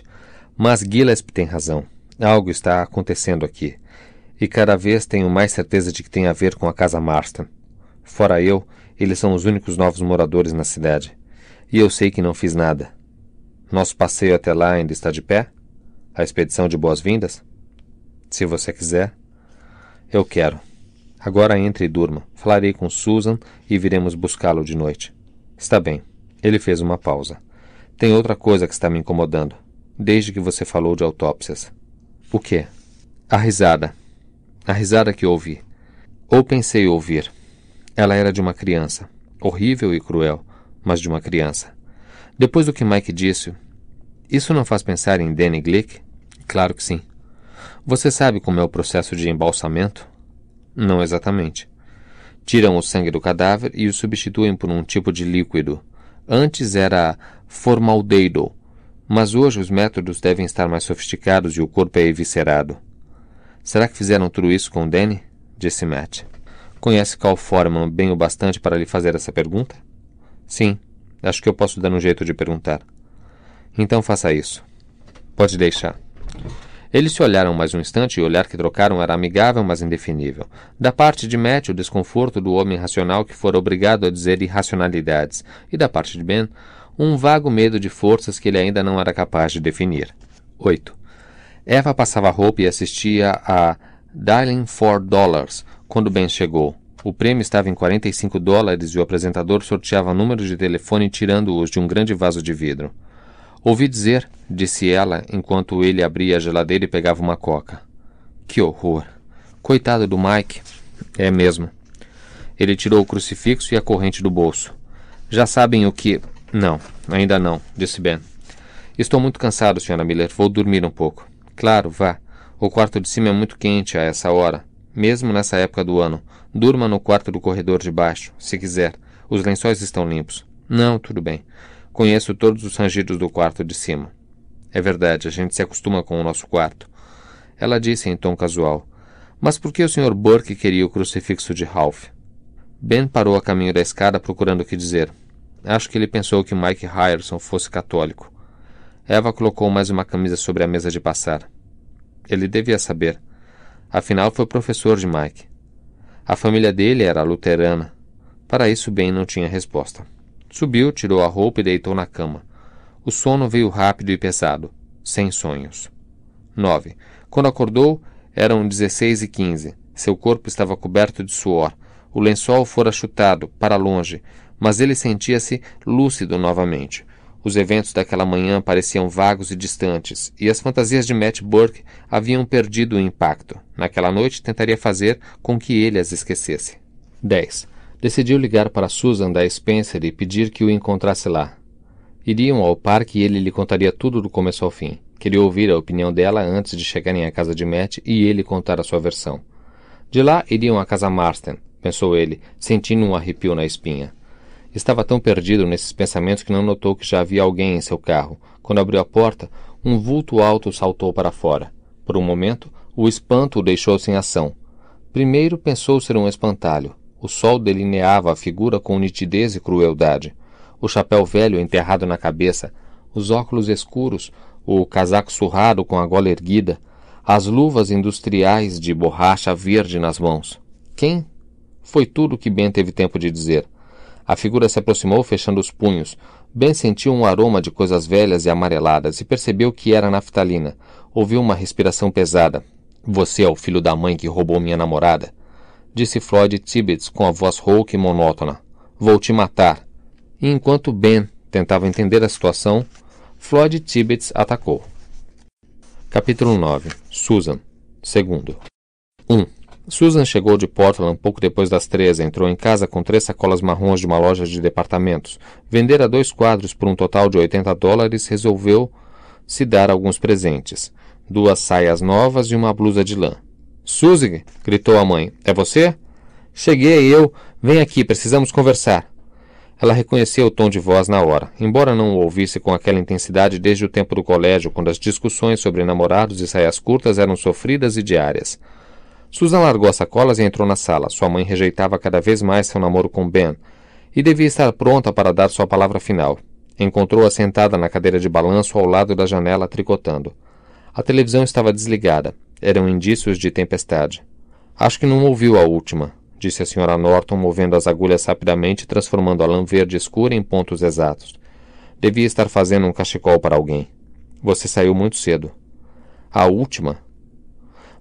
Mas Gillespie tem razão. Algo está acontecendo aqui. E cada vez tenho mais certeza de que tem a ver com a casa Marston. Fora eu, eles são os únicos novos moradores na cidade. E eu sei que não fiz nada. Nosso passeio até lá ainda está de pé? A expedição de boas-vindas? Se você quiser. Eu quero. Agora entre e durma. Falarei com Susan e viremos buscá-lo de noite. Está bem. Ele fez uma pausa. Tem outra coisa que está me incomodando. Desde que você falou de autópsias. O quê? A risada. A risada que ouvi. Ou pensei ouvir. Ela era de uma criança. Horrível e cruel, mas de uma criança. Depois do que Mike disse, isso não faz pensar em Danny Glick? Claro que sim. Você sabe como é o processo de embalsamento? Não exatamente. Tiram o sangue do cadáver e o substituem por um tipo de líquido. Antes era formaldeído, mas hoje os métodos devem estar mais sofisticados e o corpo é eviscerado. Será que fizeram tudo isso com Danny? Disse Matt. Conhece Cal Foreman bem o bastante para lhe fazer essa pergunta? Sim, acho que eu posso dar um jeito de perguntar. Então faça isso. Pode deixar. Eles se olharam mais um instante e o olhar que trocaram era amigável, mas indefinível. Da parte de Matt, o desconforto do homem racional que fora obrigado a dizer irracionalidades, e da parte de Ben, um vago medo de forças que ele ainda não era capaz de definir. 8. Eva passava roupa e assistia a Dialing for Dollars quando Ben chegou. O prêmio estava em 45 dólares e o apresentador sorteava números de telefone tirando-os de um grande vaso de vidro. Ouvi dizer, disse ela enquanto ele abria a geladeira e pegava uma coca. Que horror! Coitado do Mike. É mesmo. Ele tirou o crucifixo e a corrente do bolso. Já sabem o que. Não, ainda não, disse Ben. Estou muito cansado, senhora Miller. Vou dormir um pouco. Claro, vá. O quarto de cima é muito quente a essa hora, mesmo nessa época do ano. Durma no quarto do corredor de baixo, se quiser. Os lençóis estão limpos. Não, tudo bem. Conheço todos os rangidos do quarto de cima. É verdade, a gente se acostuma com o nosso quarto. Ela disse em tom casual. Mas por que o Sr. Burke queria o crucifixo de Ralph? Ben parou a caminho da escada procurando o que dizer. Acho que ele pensou que Mike Ryerson fosse católico. Eva colocou mais uma camisa sobre a mesa de passar. Ele devia saber. Afinal, foi professor de Mike. A família dele era luterana. Para isso, Ben não tinha resposta. Subiu, tirou a roupa e deitou na cama. O sono veio rápido e pesado, sem sonhos. 9. Quando acordou, eram 16 e 15. Seu corpo estava coberto de suor. O lençol fora chutado, para longe, mas ele sentia-se lúcido novamente. Os eventos daquela manhã pareciam vagos e distantes, e as fantasias de Matt Burke haviam perdido o impacto. Naquela noite tentaria fazer com que ele as esquecesse. 10. Decidiu ligar para Susan da Spencer e pedir que o encontrasse lá. Iriam ao parque e ele lhe contaria tudo do começo ao fim. Queria ouvir a opinião dela antes de chegarem à casa de Matt e ele contar a sua versão. De lá iriam à casa Marston, pensou ele, sentindo um arrepio na espinha. Estava tão perdido nesses pensamentos que não notou que já havia alguém em seu carro. Quando abriu a porta, um vulto alto saltou para fora. Por um momento, o espanto o deixou sem ação. Primeiro pensou ser um espantalho. O sol delineava a figura com nitidez e crueldade. O chapéu velho enterrado na cabeça, os óculos escuros, o casaco surrado com a gola erguida, as luvas industriais de borracha verde nas mãos. Quem? Foi tudo o que Ben teve tempo de dizer. A figura se aproximou fechando os punhos. Ben sentiu um aroma de coisas velhas e amareladas e percebeu que era naftalina. Ouviu uma respiração pesada. Você é o filho da mãe que roubou minha namorada disse Floyd Tibbets com a voz rouca e monótona. Vou te matar. E enquanto Ben tentava entender a situação, Floyd Tibbets atacou. Capítulo 9 Susan. Segundo. 1. Susan chegou de Portland pouco depois das três, entrou em casa com três sacolas marrons de uma loja de departamentos. Vendera dois quadros por um total de 80 dólares, resolveu se dar alguns presentes: duas saias novas e uma blusa de lã. Suzy! gritou a mãe. É você? Cheguei eu. Vem aqui, precisamos conversar. Ela reconheceu o tom de voz na hora, embora não o ouvisse com aquela intensidade desde o tempo do colégio, quando as discussões sobre namorados e saias curtas eram sofridas e diárias. Susan largou as sacolas e entrou na sala. Sua mãe rejeitava cada vez mais seu namoro com Ben e devia estar pronta para dar sua palavra final. Encontrou-a sentada na cadeira de balanço ao lado da janela, tricotando. A televisão estava desligada. Eram indícios de tempestade. Acho que não ouviu a última, disse a senhora Norton, movendo as agulhas rapidamente e transformando a lã verde escura em pontos exatos. Devia estar fazendo um cachecol para alguém. Você saiu muito cedo. A última?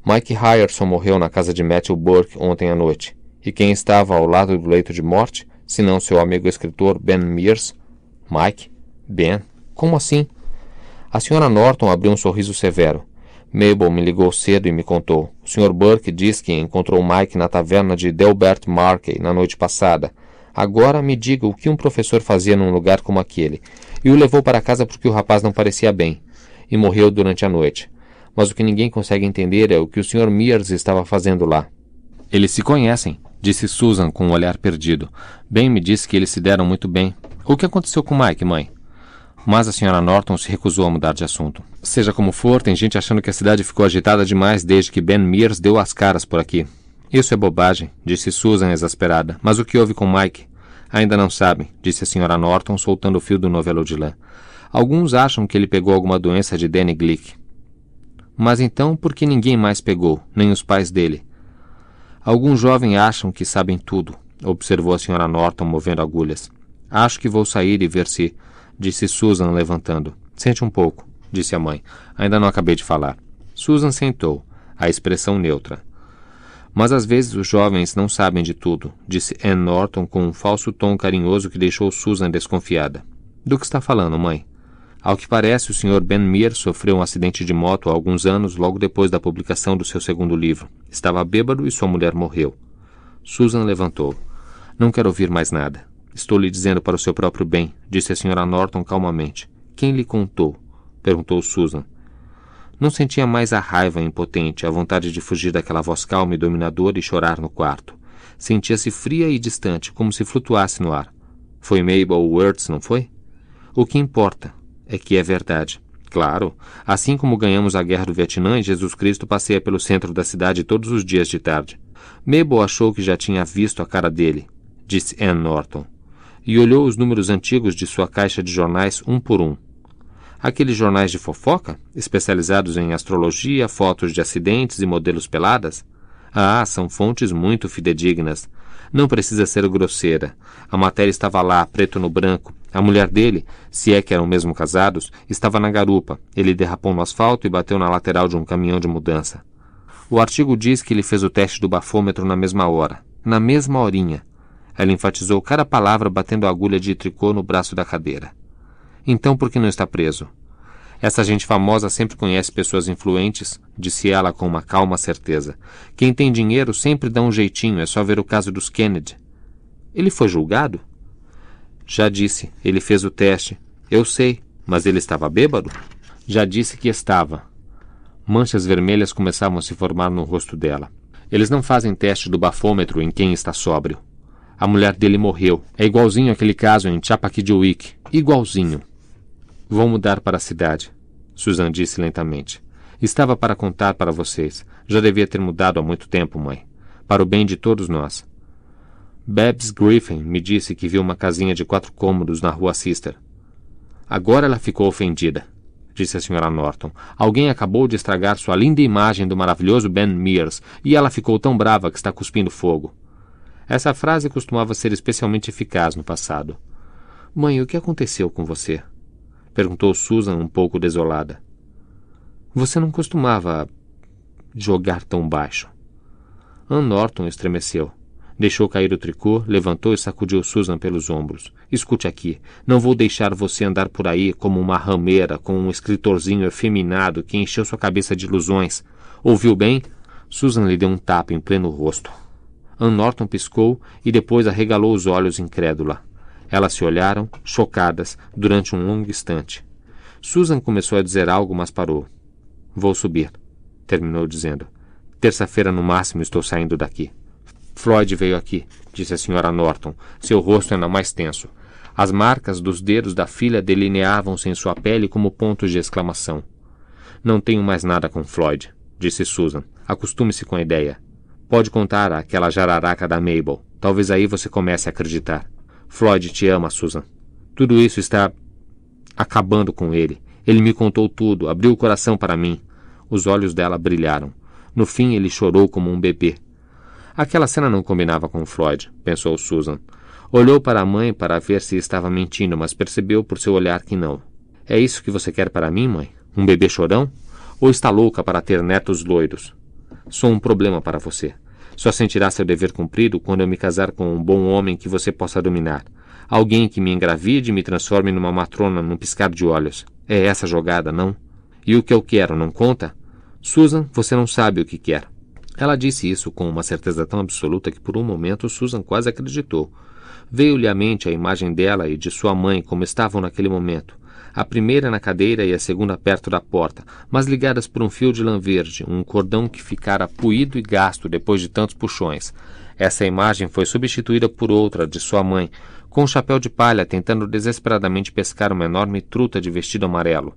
Mike Ryerson morreu na casa de Matthew Burke ontem à noite. E quem estava ao lado do leito de morte, senão seu amigo escritor Ben Mears? Mike? Ben? Como assim? A senhora Norton abriu um sorriso severo. Mabel me ligou cedo e me contou. O Sr. Burke diz que encontrou Mike na taverna de Delbert Markey na noite passada. Agora me diga o que um professor fazia num lugar como aquele. E o levou para casa porque o rapaz não parecia bem. E morreu durante a noite. Mas o que ninguém consegue entender é o que o Sr. Mears estava fazendo lá. Eles se conhecem, disse Susan com um olhar perdido. Bem me disse que eles se deram muito bem. O que aconteceu com Mike, mãe? mas a senhora Norton se recusou a mudar de assunto. Seja como for, tem gente achando que a cidade ficou agitada demais desde que Ben Mears deu as caras por aqui. Isso é bobagem, disse Susan exasperada. Mas o que houve com Mike? Ainda não sabem, disse a senhora Norton, soltando o fio do novelo de lã. Alguns acham que ele pegou alguma doença de Danny Glick. Mas então, por que ninguém mais pegou, nem os pais dele? Alguns jovens acham que sabem tudo, observou a senhora Norton, movendo agulhas. Acho que vou sair e ver se disse Susan, levantando. Sente um pouco, disse a mãe. Ainda não acabei de falar. Susan sentou, a expressão neutra. Mas às vezes os jovens não sabem de tudo, disse Ann Norton com um falso tom carinhoso que deixou Susan desconfiada. Do que está falando, mãe? Ao que parece, o Sr. Ben Mir sofreu um acidente de moto há alguns anos, logo depois da publicação do seu segundo livro. Estava bêbado e sua mulher morreu. Susan levantou. Não quero ouvir mais nada. Estou lhe dizendo para o seu próprio bem, disse a senhora Norton calmamente. Quem lhe contou? perguntou Susan. Não sentia mais a raiva impotente, a vontade de fugir daquela voz calma e dominadora e chorar no quarto. Sentia-se fria e distante, como se flutuasse no ar. Foi Mabel Words, não foi? O que importa é que é verdade. Claro, assim como ganhamos a guerra do Vietnã, Jesus Cristo passeia pelo centro da cidade todos os dias de tarde. Mabel achou que já tinha visto a cara dele, disse Ann Norton e olhou os números antigos de sua caixa de jornais um por um. Aqueles jornais de fofoca, especializados em astrologia, fotos de acidentes e modelos peladas? Ah, são fontes muito fidedignas. Não precisa ser grosseira. A matéria estava lá, preto no branco. A mulher dele, se é que eram mesmo casados, estava na garupa. Ele derrapou no asfalto e bateu na lateral de um caminhão de mudança. O artigo diz que ele fez o teste do bafômetro na mesma hora. Na mesma horinha. Ela enfatizou cada palavra batendo a agulha de tricô no braço da cadeira. Então por que não está preso? Essa gente famosa sempre conhece pessoas influentes, disse ela com uma calma certeza. Quem tem dinheiro sempre dá um jeitinho, é só ver o caso dos Kennedy. Ele foi julgado? Já disse, ele fez o teste. Eu sei, mas ele estava bêbado? Já disse que estava. Manchas vermelhas começavam a se formar no rosto dela. Eles não fazem teste do bafômetro em quem está sóbrio. A mulher dele morreu. É igualzinho aquele caso em Chapaquidiwick. Igualzinho. Vou mudar para a cidade, Susan disse lentamente. Estava para contar para vocês. Já devia ter mudado há muito tempo, mãe. Para o bem de todos nós. Babs Griffin me disse que viu uma casinha de quatro cômodos na rua Sister. Agora ela ficou ofendida, disse a senhora Norton. Alguém acabou de estragar sua linda imagem do maravilhoso Ben Mears e ela ficou tão brava que está cuspindo fogo. Essa frase costumava ser especialmente eficaz no passado. Mãe, o que aconteceu com você? perguntou Susan um pouco desolada. Você não costumava jogar tão baixo. Ann Norton estremeceu. Deixou cair o tricô, levantou e sacudiu Susan pelos ombros. Escute aqui, não vou deixar você andar por aí como uma rameira com um escritorzinho efeminado que encheu sua cabeça de ilusões. Ouviu bem? Susan lhe deu um tapa em pleno rosto. Ann Norton piscou e depois arregalou os olhos incrédula. Elas se olharam, chocadas, durante um longo instante. Susan começou a dizer algo, mas parou. Vou subir, terminou dizendo. Terça-feira no máximo estou saindo daqui. Floyd veio aqui, disse a senhora Norton, seu rosto ainda mais tenso. As marcas dos dedos da filha delineavam-se em sua pele como pontos de exclamação. Não tenho mais nada com Floyd, disse Susan. Acostume-se com a ideia. Pode contar aquela jararaca da Mabel. Talvez aí você comece a acreditar. Floyd te ama, Susan. Tudo isso está acabando com ele. Ele me contou tudo, abriu o coração para mim. Os olhos dela brilharam. No fim, ele chorou como um bebê. Aquela cena não combinava com Floyd, pensou Susan. Olhou para a mãe para ver se estava mentindo, mas percebeu por seu olhar que não. É isso que você quer para mim, mãe? Um bebê chorão? Ou está louca para ter netos loiros? Sou um problema para você. Só sentirá seu dever cumprido quando eu me casar com um bom homem que você possa dominar. Alguém que me engravide e me transforme numa matrona num piscar de olhos. É essa jogada, não? E o que eu quero, não conta? Susan, você não sabe o que quer. Ela disse isso com uma certeza tão absoluta que por um momento Susan quase acreditou. Veio-lhe à mente a imagem dela e de sua mãe como estavam naquele momento a primeira na cadeira e a segunda perto da porta, mas ligadas por um fio de lã verde, um cordão que ficara puído e gasto depois de tantos puxões. Essa imagem foi substituída por outra de sua mãe, com um chapéu de palha tentando desesperadamente pescar uma enorme truta de vestido amarelo.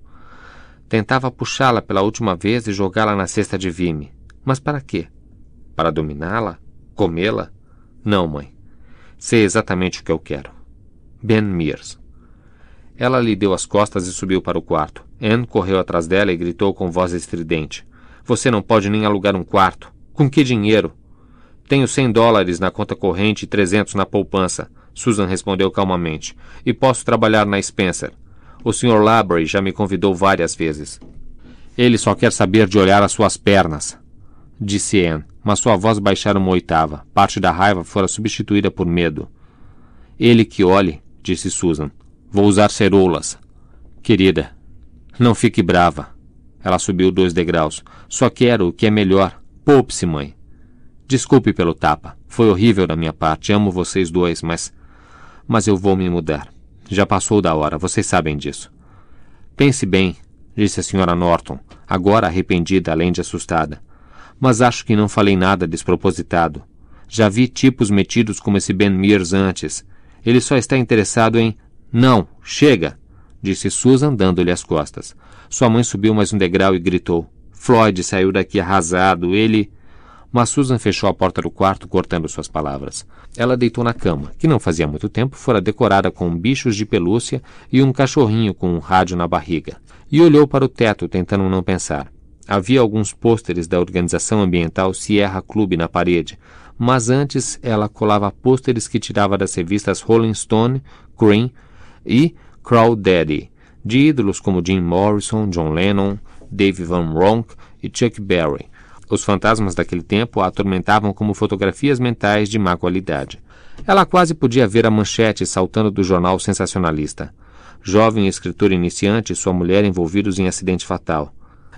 Tentava puxá-la pela última vez e jogá-la na cesta de vime. Mas para quê? Para dominá-la? Comê-la? Não, mãe. Sei exatamente o que eu quero. Ben Mears. Ela lhe deu as costas e subiu para o quarto. Anne correu atrás dela e gritou com voz estridente: Você não pode nem alugar um quarto. Com que dinheiro? Tenho cem dólares na conta corrente e trezentos na poupança, Susan respondeu calmamente, e posso trabalhar na Spencer. O Sr. Labry já me convidou várias vezes. Ele só quer saber de olhar as suas pernas, disse Anne, mas sua voz baixara uma oitava. Parte da raiva fora substituída por medo. Ele que olhe, disse Susan. Vou usar ceroulas. Querida, não fique brava. Ela subiu dois degraus. Só quero o que é melhor. Poupe-se, mãe. Desculpe pelo tapa. Foi horrível da minha parte. Amo vocês dois, mas. Mas eu vou me mudar. Já passou da hora, vocês sabem disso. Pense bem, disse a senhora Norton, agora arrependida além de assustada. Mas acho que não falei nada despropositado. Já vi tipos metidos como esse Ben Mears antes. Ele só está interessado em não, chega! disse Susan, dando-lhe as costas. Sua mãe subiu mais um degrau e gritou: Floyd saiu daqui arrasado, ele. Mas Susan fechou a porta do quarto, cortando suas palavras. Ela deitou na cama, que não fazia muito tempo fora decorada com bichos de pelúcia e um cachorrinho com um rádio na barriga, e olhou para o teto, tentando não pensar. Havia alguns pôsteres da organização ambiental Sierra Club na parede, mas antes ela colava pôsteres que tirava das revistas Rolling Stone, Cream, e Daddy, de ídolos como Jim Morrison, John Lennon, Dave Van Ronk e Chuck Berry. Os fantasmas daquele tempo a atormentavam como fotografias mentais de má qualidade. Ela quase podia ver a manchete saltando do jornal sensacionalista. Jovem escritor iniciante e sua mulher envolvidos em acidente fatal.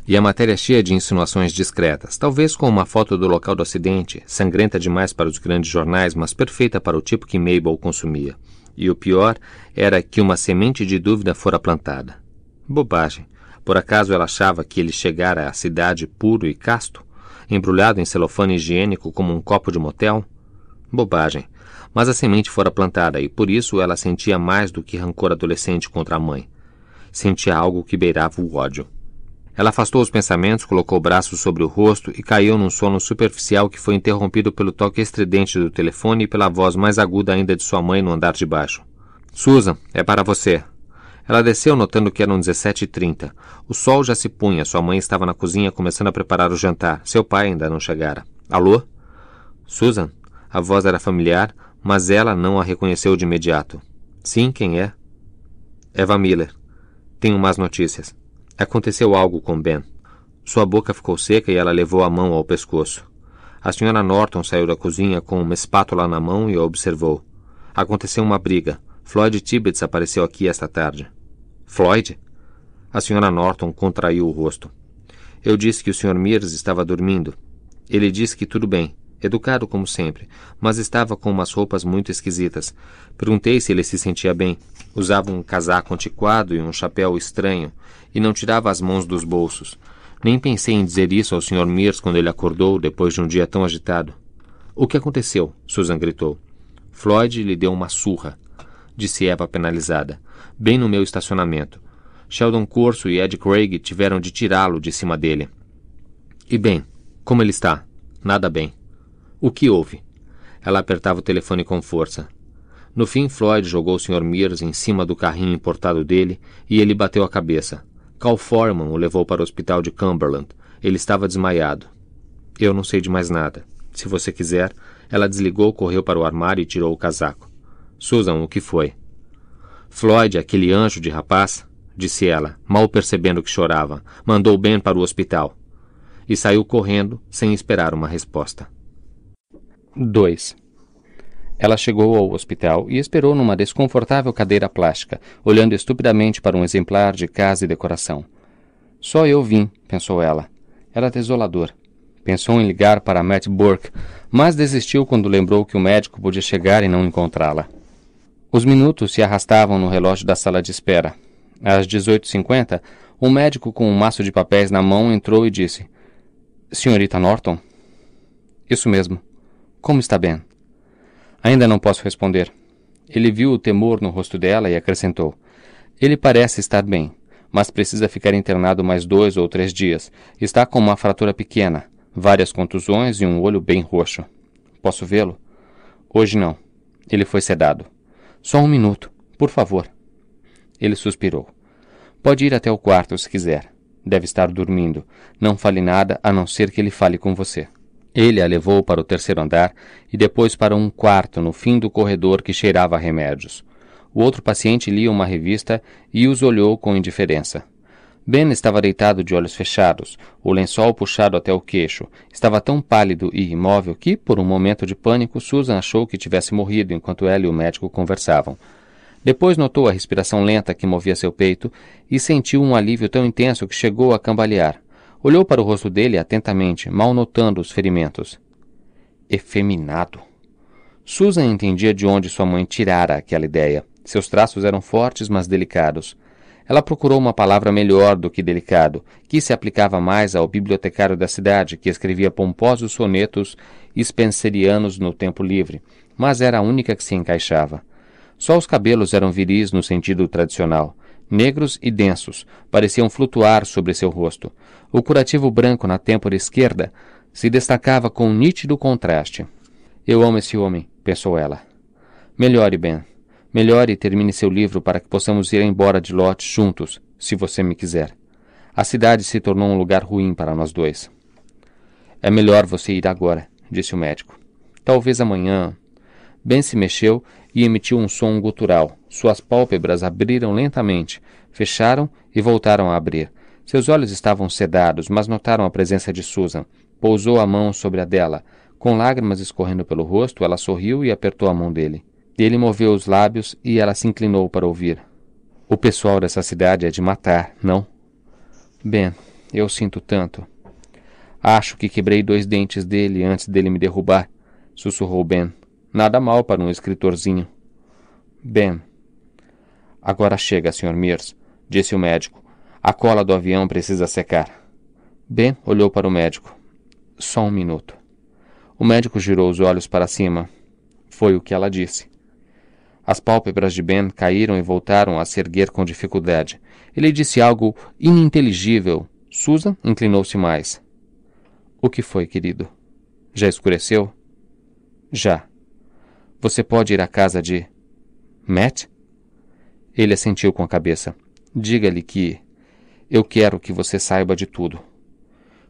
E a matéria cheia de insinuações discretas, talvez com uma foto do local do acidente, sangrenta demais para os grandes jornais, mas perfeita para o tipo que Mabel consumia. E o pior era que uma semente de dúvida fora plantada. Bobagem. Por acaso ela achava que ele chegara à cidade puro e casto, embrulhado em celofane higiênico como um copo de motel? Bobagem. Mas a semente fora plantada e por isso ela sentia mais do que rancor adolescente contra a mãe. Sentia algo que beirava o ódio. Ela afastou os pensamentos, colocou o braço sobre o rosto e caiu num sono superficial que foi interrompido pelo toque estridente do telefone e pela voz mais aguda ainda de sua mãe no andar de baixo. Susan, é para você. Ela desceu notando que eram 17h30. O sol já se punha, sua mãe estava na cozinha começando a preparar o jantar. Seu pai ainda não chegara. Alô? Susan? A voz era familiar, mas ela não a reconheceu de imediato. Sim, quem é? Eva Miller. Tenho más notícias. Aconteceu algo com Ben. Sua boca ficou seca e ela levou a mão ao pescoço. A senhora Norton saiu da cozinha com uma espátula na mão e a observou. Aconteceu uma briga. Floyd Tibbets apareceu aqui esta tarde. Floyd? A senhora Norton contraiu o rosto. Eu disse que o Sr. Mears estava dormindo. Ele disse que tudo bem, educado como sempre, mas estava com umas roupas muito esquisitas. Perguntei se ele se sentia bem. Usava um casaco antiquado e um chapéu estranho e não tirava as mãos dos bolsos. Nem pensei em dizer isso ao Sr. Mears quando ele acordou depois de um dia tão agitado. O que aconteceu? Susan gritou. Floyd lhe deu uma surra, disse Eva penalizada, bem no meu estacionamento. Sheldon Corso e Ed Craig tiveram de tirá-lo de cima dele. E bem, como ele está? Nada bem. O que houve? Ela apertava o telefone com força. No fim, Floyd jogou o Sr. Mears em cima do carrinho importado dele e ele bateu a cabeça. Cal Foreman o levou para o hospital de Cumberland. Ele estava desmaiado. Eu não sei de mais nada. Se você quiser. Ela desligou, correu para o armário e tirou o casaco. Susan, o que foi? Floyd, aquele anjo de rapaz, disse ela, mal percebendo que chorava, mandou Ben para o hospital. E saiu correndo, sem esperar uma resposta. 2. Ela chegou ao hospital e esperou numa desconfortável cadeira plástica, olhando estupidamente para um exemplar de casa e decoração. Só eu vim, pensou ela. Era é desolador. Pensou em ligar para Matt Burke, mas desistiu quando lembrou que o médico podia chegar e não encontrá-la. Os minutos se arrastavam no relógio da sala de espera. Às 18h50, um médico com um maço de papéis na mão entrou e disse: Senhorita Norton? Isso mesmo. Como está bem?" Ainda não posso responder. Ele viu o temor no rosto dela e acrescentou: Ele parece estar bem, mas precisa ficar internado mais dois ou três dias. Está com uma fratura pequena, várias contusões e um olho bem roxo. Posso vê-lo? Hoje não. Ele foi sedado. Só um minuto, por favor. Ele suspirou. Pode ir até o quarto se quiser. Deve estar dormindo. Não fale nada a não ser que ele fale com você. Ele a levou para o terceiro andar e depois para um quarto no fim do corredor que cheirava a remédios. O outro paciente lia uma revista e os olhou com indiferença. Ben estava deitado de olhos fechados, o lençol puxado até o queixo. Estava tão pálido e imóvel que, por um momento de pânico, Susan achou que tivesse morrido enquanto ela e o médico conversavam. Depois notou a respiração lenta que movia seu peito e sentiu um alívio tão intenso que chegou a cambalear. Olhou para o rosto dele atentamente, mal notando os ferimentos. Efeminado. Susan entendia de onde sua mãe tirara aquela ideia. Seus traços eram fortes, mas delicados. Ela procurou uma palavra melhor do que delicado, que se aplicava mais ao bibliotecário da cidade, que escrevia pomposos sonetos spencerianos no tempo livre, mas era a única que se encaixava. Só os cabelos eram viris no sentido tradicional, negros e densos, pareciam flutuar sobre seu rosto. O curativo branco na têmpora esquerda se destacava com um nítido contraste. Eu amo esse homem, pensou ela. Melhore, Ben. Melhore e termine seu livro para que possamos ir embora de lote juntos, se você me quiser. A cidade se tornou um lugar ruim para nós dois. É melhor você ir agora, disse o médico. Talvez amanhã. Ben se mexeu e emitiu um som gutural. Suas pálpebras abriram lentamente, fecharam e voltaram a abrir seus olhos estavam sedados, mas notaram a presença de Susan. Pousou a mão sobre a dela. Com lágrimas escorrendo pelo rosto, ela sorriu e apertou a mão dele. Ele moveu os lábios e ela se inclinou para ouvir. O pessoal dessa cidade é de matar, não? Ben, eu sinto tanto. Acho que quebrei dois dentes dele antes dele me derrubar, sussurrou Ben. Nada mal para um escritorzinho. Ben. Agora chega, Sr. Mears, disse o médico. A cola do avião precisa secar. Ben olhou para o médico. Só um minuto. O médico girou os olhos para cima. Foi o que ela disse. As pálpebras de Ben caíram e voltaram a se erguer com dificuldade. Ele disse algo ininteligível. Susan inclinou-se mais. O que foi, querido? Já escureceu? Já. Você pode ir à casa de. Matt? Ele assentiu com a cabeça. Diga-lhe que. Eu quero que você saiba de tudo.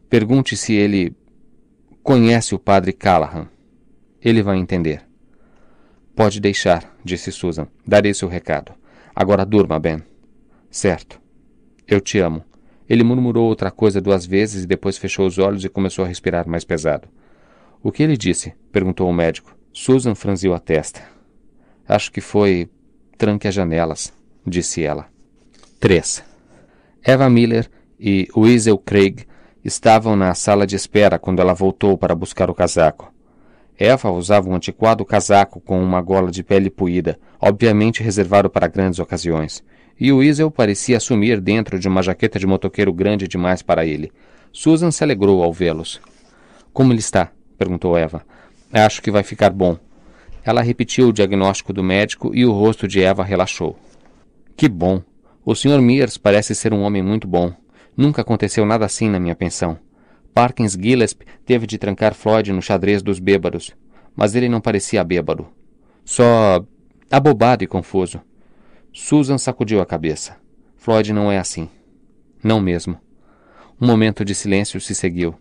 Pergunte se ele conhece o padre Callahan. Ele vai entender. Pode deixar, disse Susan. Darei seu recado. Agora durma, Ben. Certo. Eu te amo. Ele murmurou outra coisa duas vezes e depois fechou os olhos e começou a respirar mais pesado. O que ele disse? perguntou o médico. Susan franziu a testa. Acho que foi tranque as janelas, disse ela. 3. Eva Miller e Weasel Craig estavam na sala de espera quando ela voltou para buscar o casaco. Eva usava um antiquado casaco com uma gola de pele poída, obviamente reservado para grandes ocasiões, e Weasel parecia sumir dentro de uma jaqueta de motoqueiro grande demais para ele. Susan se alegrou ao vê-los. Como ele está? perguntou Eva. Acho que vai ficar bom. Ela repetiu o diagnóstico do médico e o rosto de Eva relaxou. Que bom, o Sr. Mears parece ser um homem muito bom. Nunca aconteceu nada assim na minha pensão. Parkins Gillespie teve de trancar Floyd no xadrez dos bêbados, mas ele não parecia bêbado. Só abobado e confuso. Susan sacudiu a cabeça. Floyd não é assim. Não mesmo. Um momento de silêncio se seguiu.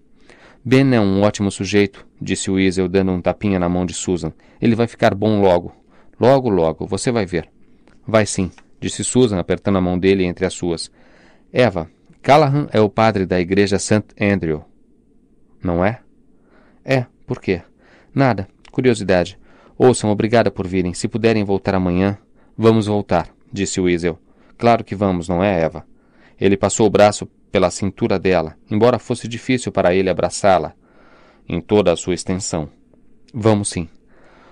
Ben é um ótimo sujeito, disse Weasel, dando um tapinha na mão de Susan. Ele vai ficar bom logo. Logo, logo, você vai ver. Vai sim, disse Susan, apertando a mão dele entre as suas. Eva, Callahan é o padre da igreja St. Andrew. Não é? É, por quê? Nada, curiosidade. Ouçam, obrigada por virem. Se puderem voltar amanhã, vamos voltar, disse Weasel. Claro que vamos, não é, Eva? Ele passou o braço pela cintura dela, embora fosse difícil para ele abraçá-la em toda a sua extensão. Vamos sim.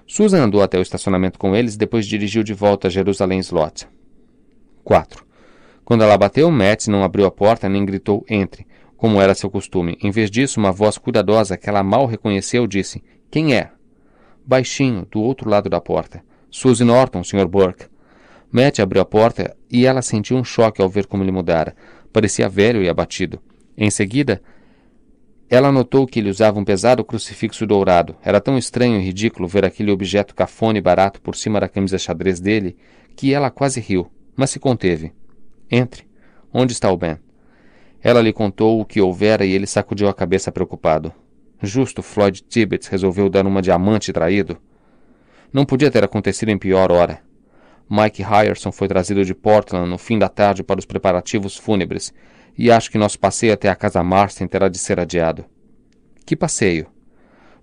Susan andou até o estacionamento com eles e depois dirigiu de volta a Jerusalém Slot. Quando ela bateu, Metz não abriu a porta nem gritou entre, como era seu costume. Em vez disso, uma voz cuidadosa que ela mal reconheceu disse: Quem é? Baixinho, do outro lado da porta. Suzy Norton, Sr. Burke. Matt abriu a porta e ela sentiu um choque ao ver como ele mudara. Parecia velho e abatido. Em seguida, ela notou que ele usava um pesado crucifixo dourado. Era tão estranho e ridículo ver aquele objeto cafone e barato por cima da camisa xadrez dele que ela quase riu mas se conteve. Entre. Onde está o Ben? Ela lhe contou o que houvera e ele sacudiu a cabeça preocupado. Justo Floyd Tibbets resolveu dar uma diamante traído. Não podia ter acontecido em pior hora. Mike Ryerson foi trazido de Portland no fim da tarde para os preparativos fúnebres, e acho que nosso passeio até a casa Marston terá de ser adiado. Que passeio?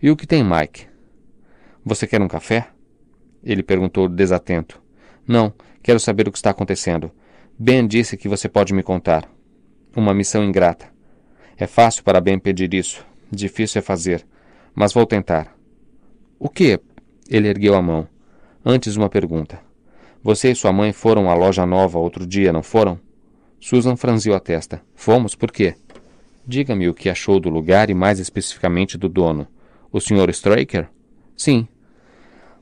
E o que tem, Mike? Você quer um café? Ele perguntou desatento. Não, Quero saber o que está acontecendo. Ben disse que você pode me contar. Uma missão ingrata. É fácil para Ben pedir isso. Difícil é fazer. Mas vou tentar. O que? Ele ergueu a mão. Antes, uma pergunta. Você e sua mãe foram à loja nova outro dia, não foram? Susan franziu a testa. Fomos, por quê? Diga-me o que achou do lugar e mais especificamente do dono. O Sr. Straker? Sim,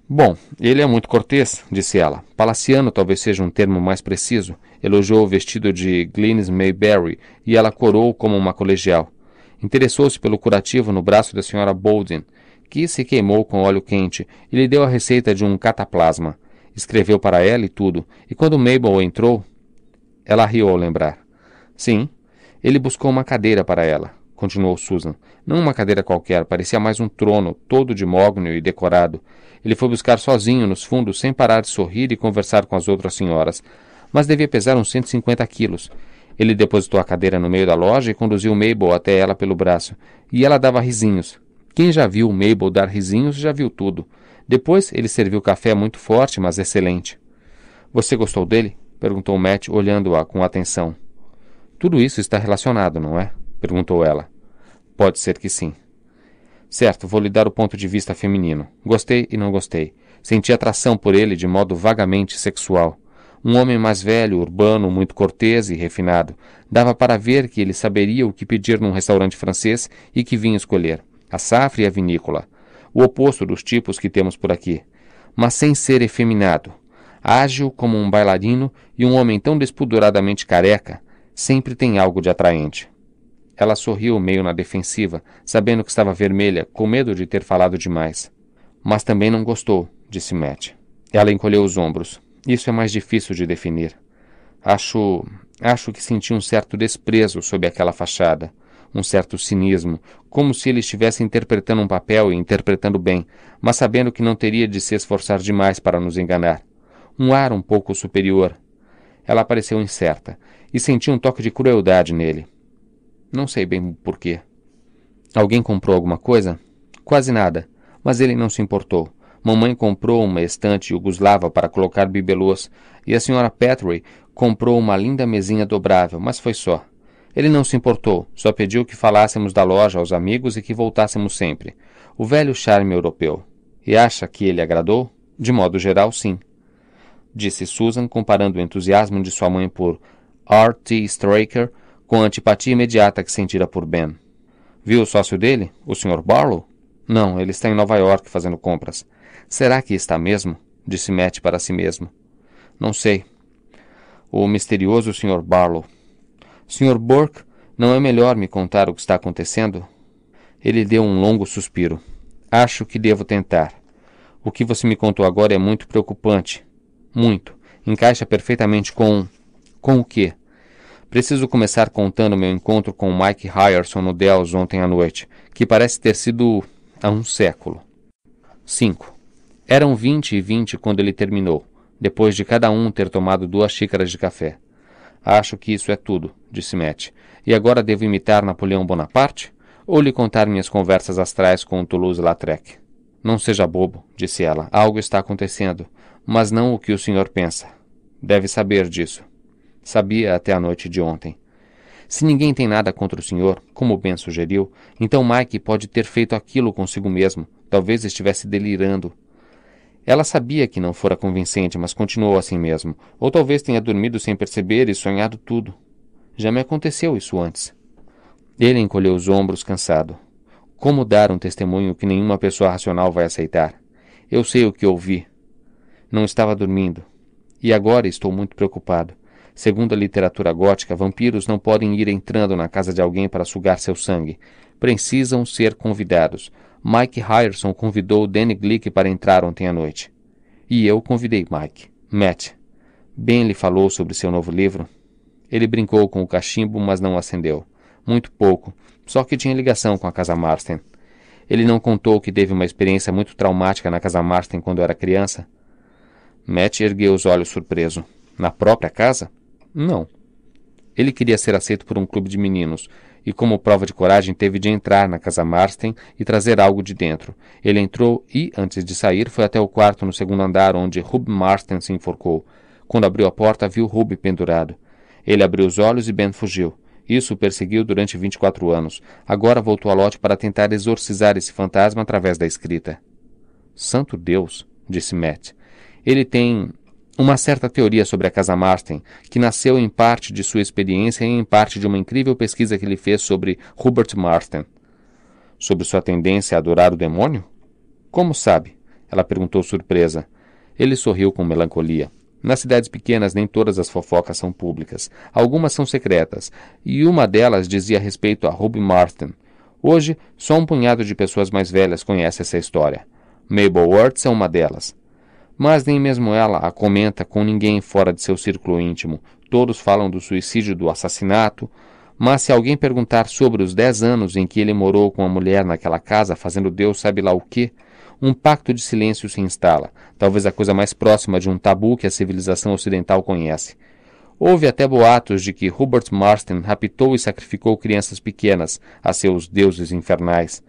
Bom, ele é muito cortês, disse ela. Palaciano talvez seja um termo mais preciso. Elogiou o vestido de Glynis Mayberry e ela corou como uma colegial. Interessou-se pelo curativo no braço da senhora Bolden, que se queimou com óleo quente e lhe deu a receita de um cataplasma. Escreveu para ela e tudo, e quando Mabel entrou, ela riu ao lembrar. Sim, ele buscou uma cadeira para ela, continuou Susan. Não uma cadeira qualquer, parecia mais um trono, todo de mogno e decorado. Ele foi buscar sozinho nos fundos, sem parar de sorrir e conversar com as outras senhoras, mas devia pesar uns 150 quilos. Ele depositou a cadeira no meio da loja e conduziu Mabel até ela pelo braço, e ela dava risinhos. Quem já viu Mabel dar risinhos já viu tudo. Depois ele serviu café muito forte, mas excelente. Você gostou dele? perguntou Matt, olhando-a com atenção. Tudo isso está relacionado, não é? perguntou ela. Pode ser que sim. Certo, vou lhe dar o ponto de vista feminino. Gostei e não gostei. Senti atração por ele de modo vagamente sexual. Um homem mais velho, urbano, muito cortês e refinado. Dava para ver que ele saberia o que pedir num restaurante francês e que vinha escolher: a safra e a vinícola. O oposto dos tipos que temos por aqui. Mas sem ser efeminado. Ágil como um bailarino e um homem tão despudoradamente careca, sempre tem algo de atraente. Ela sorriu meio na defensiva, sabendo que estava vermelha, com medo de ter falado demais. Mas também não gostou, disse Matt. Ela encolheu os ombros. Isso é mais difícil de definir. Acho. acho que senti um certo desprezo sob aquela fachada, um certo cinismo, como se ele estivesse interpretando um papel e interpretando bem, mas sabendo que não teria de se esforçar demais para nos enganar. Um ar um pouco superior. Ela pareceu incerta, e senti um toque de crueldade nele. Não sei bem por quê Alguém comprou alguma coisa? Quase nada, mas ele não se importou. Mamãe comprou uma estante Yugoslava para colocar bibelôs, e a senhora Petrie comprou uma linda mesinha dobrável, mas foi só. Ele não se importou, só pediu que falássemos da loja aos amigos e que voltássemos sempre. O velho charme europeu. E acha que ele agradou? De modo geral, sim. Disse Susan, comparando o entusiasmo de sua mãe por R. Straker com a antipatia imediata que sentira por Ben. Viu o sócio dele, o Sr. Barlow? Não, ele está em Nova York fazendo compras. Será que está mesmo? disse Matt para si mesmo. Não sei. O misterioso Sr. Barlow. Sr. Burke, não é melhor me contar o que está acontecendo? Ele deu um longo suspiro. Acho que devo tentar. O que você me contou agora é muito preocupante. Muito. Encaixa perfeitamente com. com o quê? Preciso começar contando meu encontro com Mike Ryerson no Dells ontem à noite, que parece ter sido há um século. 5. Eram 20 e 20 quando ele terminou, depois de cada um ter tomado duas xícaras de café. Acho que isso é tudo, disse Matt. E agora devo imitar Napoleão Bonaparte? Ou lhe contar minhas conversas astrais com Toulouse-Lautrec? Não seja bobo, disse ela. Algo está acontecendo, mas não o que o senhor pensa. Deve saber disso. Sabia até a noite de ontem. Se ninguém tem nada contra o senhor, como Ben sugeriu, então Mike pode ter feito aquilo consigo mesmo. Talvez estivesse delirando. Ela sabia que não fora convincente, mas continuou assim mesmo. Ou talvez tenha dormido sem perceber e sonhado tudo. Já me aconteceu isso antes. Ele encolheu os ombros, cansado. Como dar um testemunho que nenhuma pessoa racional vai aceitar? Eu sei o que ouvi. Não estava dormindo. E agora estou muito preocupado. Segundo a literatura gótica, vampiros não podem ir entrando na casa de alguém para sugar seu sangue. Precisam ser convidados. Mike Ryerson convidou Danny Glick para entrar ontem à noite. E eu convidei Mike. Matt. Ben lhe falou sobre seu novo livro? Ele brincou com o cachimbo, mas não acendeu. Muito pouco. Só que tinha ligação com a casa Marston. Ele não contou que teve uma experiência muito traumática na casa Marston quando era criança? Matt ergueu os olhos surpreso. Na própria casa? Não. Ele queria ser aceito por um clube de meninos, e como prova de coragem teve de entrar na casa Marston e trazer algo de dentro. Ele entrou e, antes de sair, foi até o quarto no segundo andar onde Rub Marston se enforcou. Quando abriu a porta, viu Rub pendurado. Ele abriu os olhos e Ben fugiu. Isso o perseguiu durante 24 anos. Agora voltou a Lote para tentar exorcizar esse fantasma através da escrita. Santo Deus, disse Matt. Ele tem uma certa teoria sobre a Casa Martin, que nasceu em parte de sua experiência e em parte de uma incrível pesquisa que ele fez sobre Hubert Martin. Sobre sua tendência a adorar o demônio? Como sabe? Ela perguntou surpresa. Ele sorriu com melancolia. Nas cidades pequenas, nem todas as fofocas são públicas. Algumas são secretas, e uma delas dizia respeito a Ruby Martin. Hoje, só um punhado de pessoas mais velhas conhece essa história. Mabel Wirtz é uma delas. Mas nem mesmo ela a comenta com ninguém fora de seu círculo íntimo. Todos falam do suicídio, do assassinato. Mas se alguém perguntar sobre os dez anos em que ele morou com a mulher naquela casa, fazendo Deus sabe lá o que, um pacto de silêncio se instala, talvez a coisa mais próxima de um tabu que a civilização ocidental conhece. Houve até boatos de que Hubert Marston raptou e sacrificou crianças pequenas a seus deuses infernais.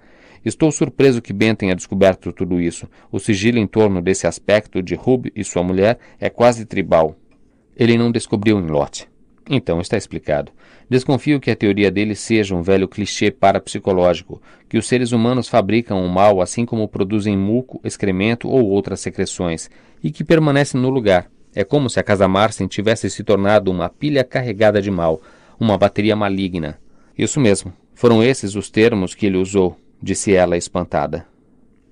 Estou surpreso que Ben tenha descoberto tudo isso. O sigilo em torno desse aspecto de Rube e sua mulher é quase tribal. Ele não descobriu em lote. Então está explicado. Desconfio que a teoria dele seja um velho clichê parapsicológico, que os seres humanos fabricam o mal assim como produzem muco, excremento ou outras secreções, e que permanece no lugar. É como se a casa Marcin tivesse se tornado uma pilha carregada de mal, uma bateria maligna. Isso mesmo. Foram esses os termos que ele usou, disse ela espantada.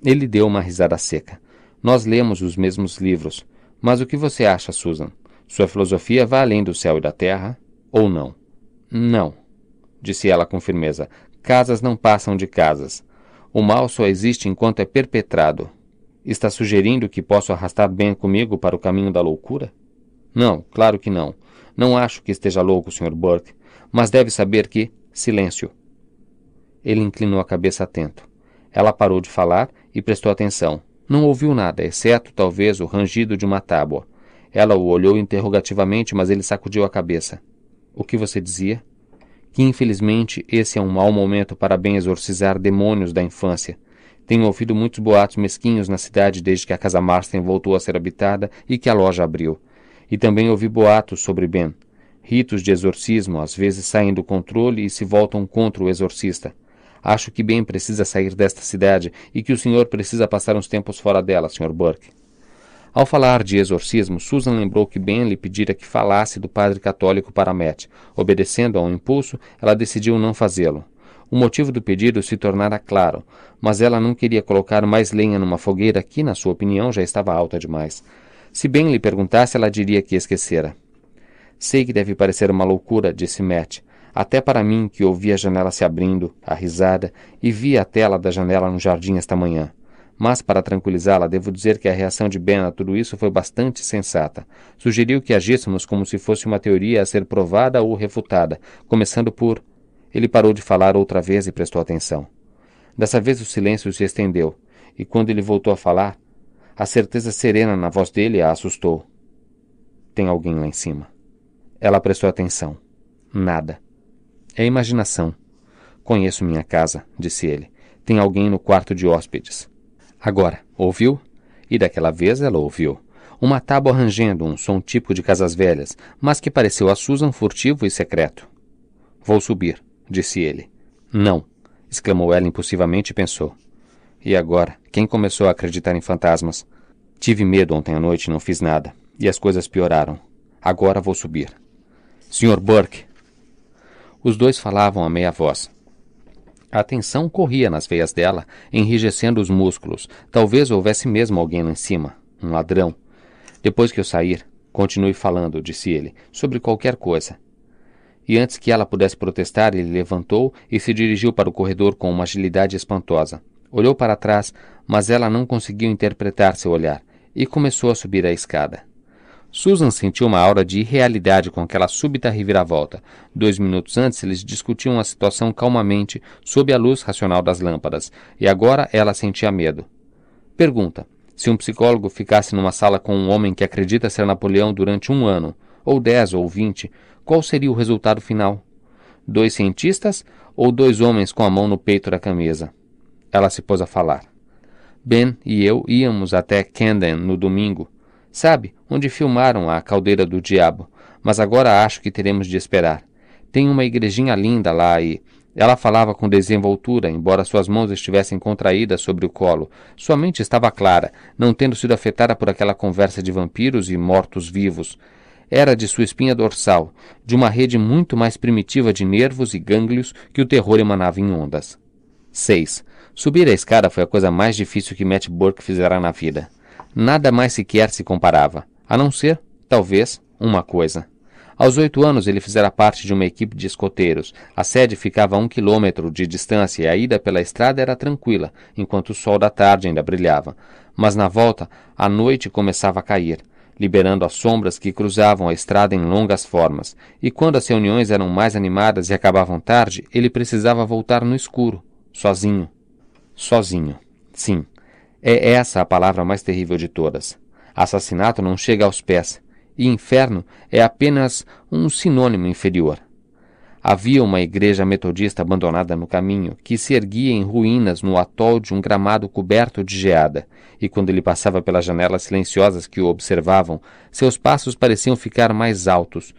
Ele deu uma risada seca. Nós lemos os mesmos livros. Mas o que você acha, Susan? Sua filosofia vai além do céu e da terra? Ou não? Não, disse ela com firmeza. Casas não passam de casas. O mal só existe enquanto é perpetrado. Está sugerindo que posso arrastar bem comigo para o caminho da loucura? Não, claro que não. Não acho que esteja louco, Sr. Burke, mas deve saber que. Silêncio. Ele inclinou a cabeça atento. Ela parou de falar e prestou atenção. Não ouviu nada, exceto talvez o rangido de uma tábua. Ela o olhou interrogativamente, mas ele sacudiu a cabeça. O que você dizia? Que infelizmente esse é um mau momento para bem exorcizar demônios da infância. Tenho ouvido muitos boatos mesquinhos na cidade desde que a casa Marston voltou a ser habitada e que a loja abriu. E também ouvi boatos sobre Ben. Ritos de exorcismo às vezes saem do controle e se voltam contra o exorcista. Acho que bem precisa sair desta cidade e que o senhor precisa passar uns tempos fora dela, Sr. Burke. Ao falar de exorcismo, Susan lembrou que Ben lhe pedira que falasse do padre católico para Matt. Obedecendo a um impulso, ela decidiu não fazê-lo. O motivo do pedido se tornara claro, mas ela não queria colocar mais lenha numa fogueira que, na sua opinião, já estava alta demais. Se Ben lhe perguntasse, ela diria que esquecera. Sei que deve parecer uma loucura, disse Matt, até para mim, que ouvi a janela se abrindo, a risada, e vi a tela da janela no jardim esta manhã. Mas, para tranquilizá-la, devo dizer que a reação de Ben a tudo isso foi bastante sensata. Sugeriu que agíssemos como se fosse uma teoria a ser provada ou refutada, começando por. Ele parou de falar outra vez e prestou atenção. Dessa vez o silêncio se estendeu, e quando ele voltou a falar, a certeza serena na voz dele a assustou. Tem alguém lá em cima. Ela prestou atenção. Nada. É imaginação. Conheço minha casa, disse ele. Tem alguém no quarto de hóspedes. Agora, ouviu? E daquela vez ela ouviu. Uma tábua rangendo, um som tipo de casas velhas, mas que pareceu a Susan furtivo e secreto. Vou subir, disse ele. Não, exclamou ela impulsivamente e pensou. E agora, quem começou a acreditar em fantasmas? Tive medo ontem à noite e não fiz nada. E as coisas pioraram. Agora vou subir. Sr. Burke, os dois falavam a meia voz. A tensão corria nas veias dela, enrijecendo os músculos. Talvez houvesse mesmo alguém lá em cima. Um ladrão. Depois que eu sair, continue falando, disse ele, sobre qualquer coisa. E antes que ela pudesse protestar, ele levantou e se dirigiu para o corredor com uma agilidade espantosa. Olhou para trás, mas ela não conseguiu interpretar seu olhar, e começou a subir a escada. Susan sentiu uma aura de irrealidade com aquela súbita reviravolta. Dois minutos antes, eles discutiam a situação calmamente, sob a luz racional das lâmpadas, e agora ela sentia medo. Pergunta: se um psicólogo ficasse numa sala com um homem que acredita ser Napoleão durante um ano, ou dez ou vinte, qual seria o resultado final? Dois cientistas ou dois homens com a mão no peito da camisa? Ela se pôs a falar. Ben e eu íamos até Camden no domingo. Sabe, onde filmaram a Caldeira do Diabo, mas agora acho que teremos de esperar. Tem uma igrejinha linda lá e. Ela falava com desenvoltura, embora suas mãos estivessem contraídas sobre o colo. Sua mente estava clara, não tendo sido afetada por aquela conversa de vampiros e mortos-vivos. Era de sua espinha dorsal, de uma rede muito mais primitiva de nervos e gânglios que o terror emanava em ondas. 6. Subir a escada foi a coisa mais difícil que Matt Burke fizera na vida. Nada mais sequer se comparava. A não ser, talvez, uma coisa. Aos oito anos, ele fizera parte de uma equipe de escoteiros. A sede ficava a um quilômetro de distância e a ida pela estrada era tranquila, enquanto o sol da tarde ainda brilhava. Mas na volta, a noite começava a cair, liberando as sombras que cruzavam a estrada em longas formas. E quando as reuniões eram mais animadas e acabavam tarde, ele precisava voltar no escuro, sozinho. Sozinho. Sim, é essa a palavra mais terrível de todas. Assassinato não chega aos pés, e inferno é apenas um sinônimo inferior. Havia uma igreja metodista abandonada no caminho, que se erguia em ruínas no atol de um gramado coberto de geada, e quando ele passava pelas janelas silenciosas que o observavam, seus passos pareciam ficar mais altos.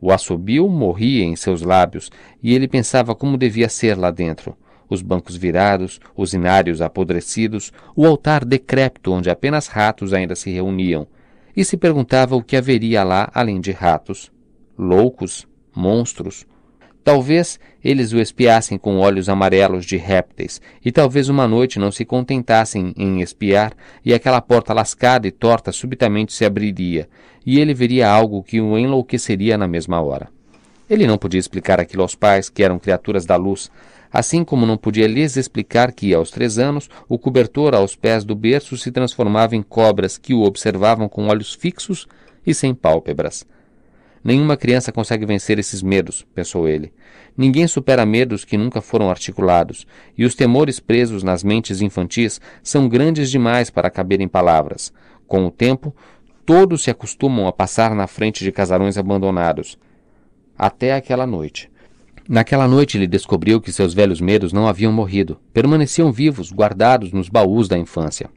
O assobio morria em seus lábios, e ele pensava como devia ser lá dentro os bancos virados, os inários apodrecidos, o altar decrépito onde apenas ratos ainda se reuniam, e se perguntava o que haveria lá além de ratos. Loucos? Monstros? Talvez eles o espiassem com olhos amarelos de répteis, e talvez uma noite não se contentassem em espiar, e aquela porta lascada e torta subitamente se abriria, e ele veria algo que o enlouqueceria na mesma hora. Ele não podia explicar aquilo aos pais, que eram criaturas da luz, Assim como não podia lhes explicar que, aos três anos, o cobertor aos pés do berço se transformava em cobras que o observavam com olhos fixos e sem pálpebras. Nenhuma criança consegue vencer esses medos, pensou ele. Ninguém supera medos que nunca foram articulados, e os temores presos nas mentes infantis são grandes demais para caber em palavras. Com o tempo, todos se acostumam a passar na frente de casarões abandonados. Até aquela noite. Naquela noite ele descobriu que seus velhos medos não haviam morrido, permaneciam vivos, guardados nos baús da infância.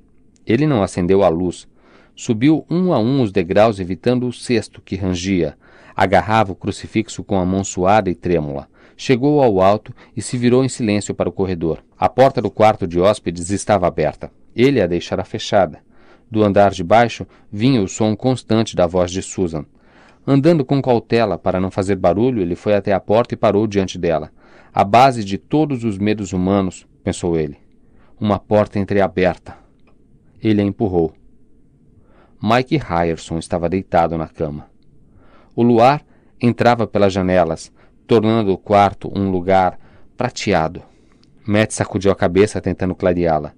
Ele não acendeu a luz. Subiu um a um os degraus, evitando o cesto que rangia. Agarrava o crucifixo com a mão suada e trêmula. Chegou ao alto e se virou em silêncio para o corredor. A porta do quarto de hóspedes estava aberta. Ele a deixara fechada. Do andar de baixo vinha o som constante da voz de Susan. Andando com cautela para não fazer barulho, ele foi até a porta e parou diante dela. A base de todos os medos humanos, pensou ele. Uma porta entreaberta. Ele a empurrou. Mike Ryerson estava deitado na cama. O luar entrava pelas janelas, tornando o quarto um lugar prateado. Matt sacudiu a cabeça tentando clareá-la.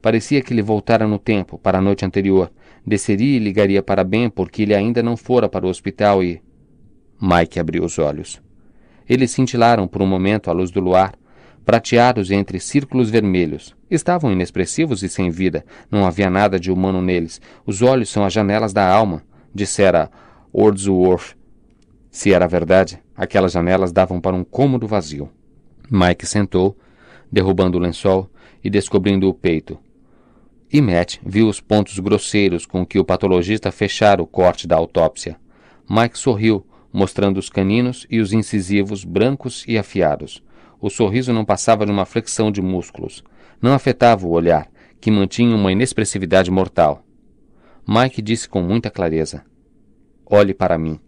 Parecia que ele voltara no tempo, para a noite anterior, Desceria e ligaria para Ben porque ele ainda não fora para o hospital e. Mike abriu os olhos. Eles cintilaram por um momento à luz do luar, prateados entre círculos vermelhos. Estavam inexpressivos e sem vida, não havia nada de humano neles. Os olhos são as janelas da alma, dissera Wordsworth. Se era verdade, aquelas janelas davam para um cômodo vazio. Mike sentou, derrubando o lençol e descobrindo o peito, e Matt viu os pontos grosseiros com que o patologista fechara o corte da autópsia. Mike sorriu, mostrando os caninos e os incisivos brancos e afiados. O sorriso não passava de uma flexão de músculos. Não afetava o olhar, que mantinha uma inexpressividade mortal. Mike disse com muita clareza: Olhe para mim.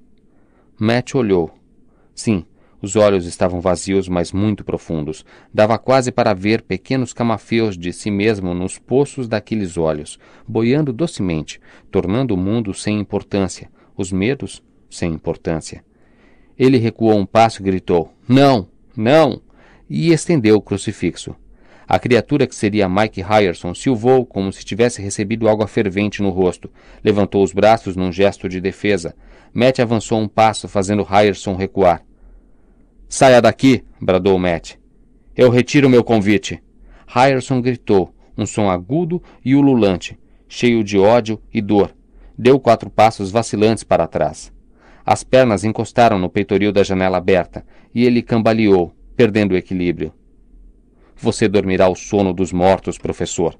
Matt olhou. Sim, os olhos estavam vazios, mas muito profundos. Dava quase para ver pequenos camafeus de si mesmo nos poços daqueles olhos, boiando docemente, tornando o mundo sem importância, os medos sem importância. Ele recuou um passo e gritou: Não! Não! e estendeu o crucifixo. A criatura que seria Mike Ryerson silvou como se tivesse recebido água fervente no rosto. Levantou os braços num gesto de defesa. Matt avançou um passo, fazendo Ryerson recuar. Saia daqui! bradou Matt. Eu retiro meu convite. Ryerson gritou, um som agudo e ululante, cheio de ódio e dor. Deu quatro passos vacilantes para trás. As pernas encostaram no peitoril da janela aberta e ele cambaleou, perdendo o equilíbrio. Você dormirá o sono dos mortos, professor.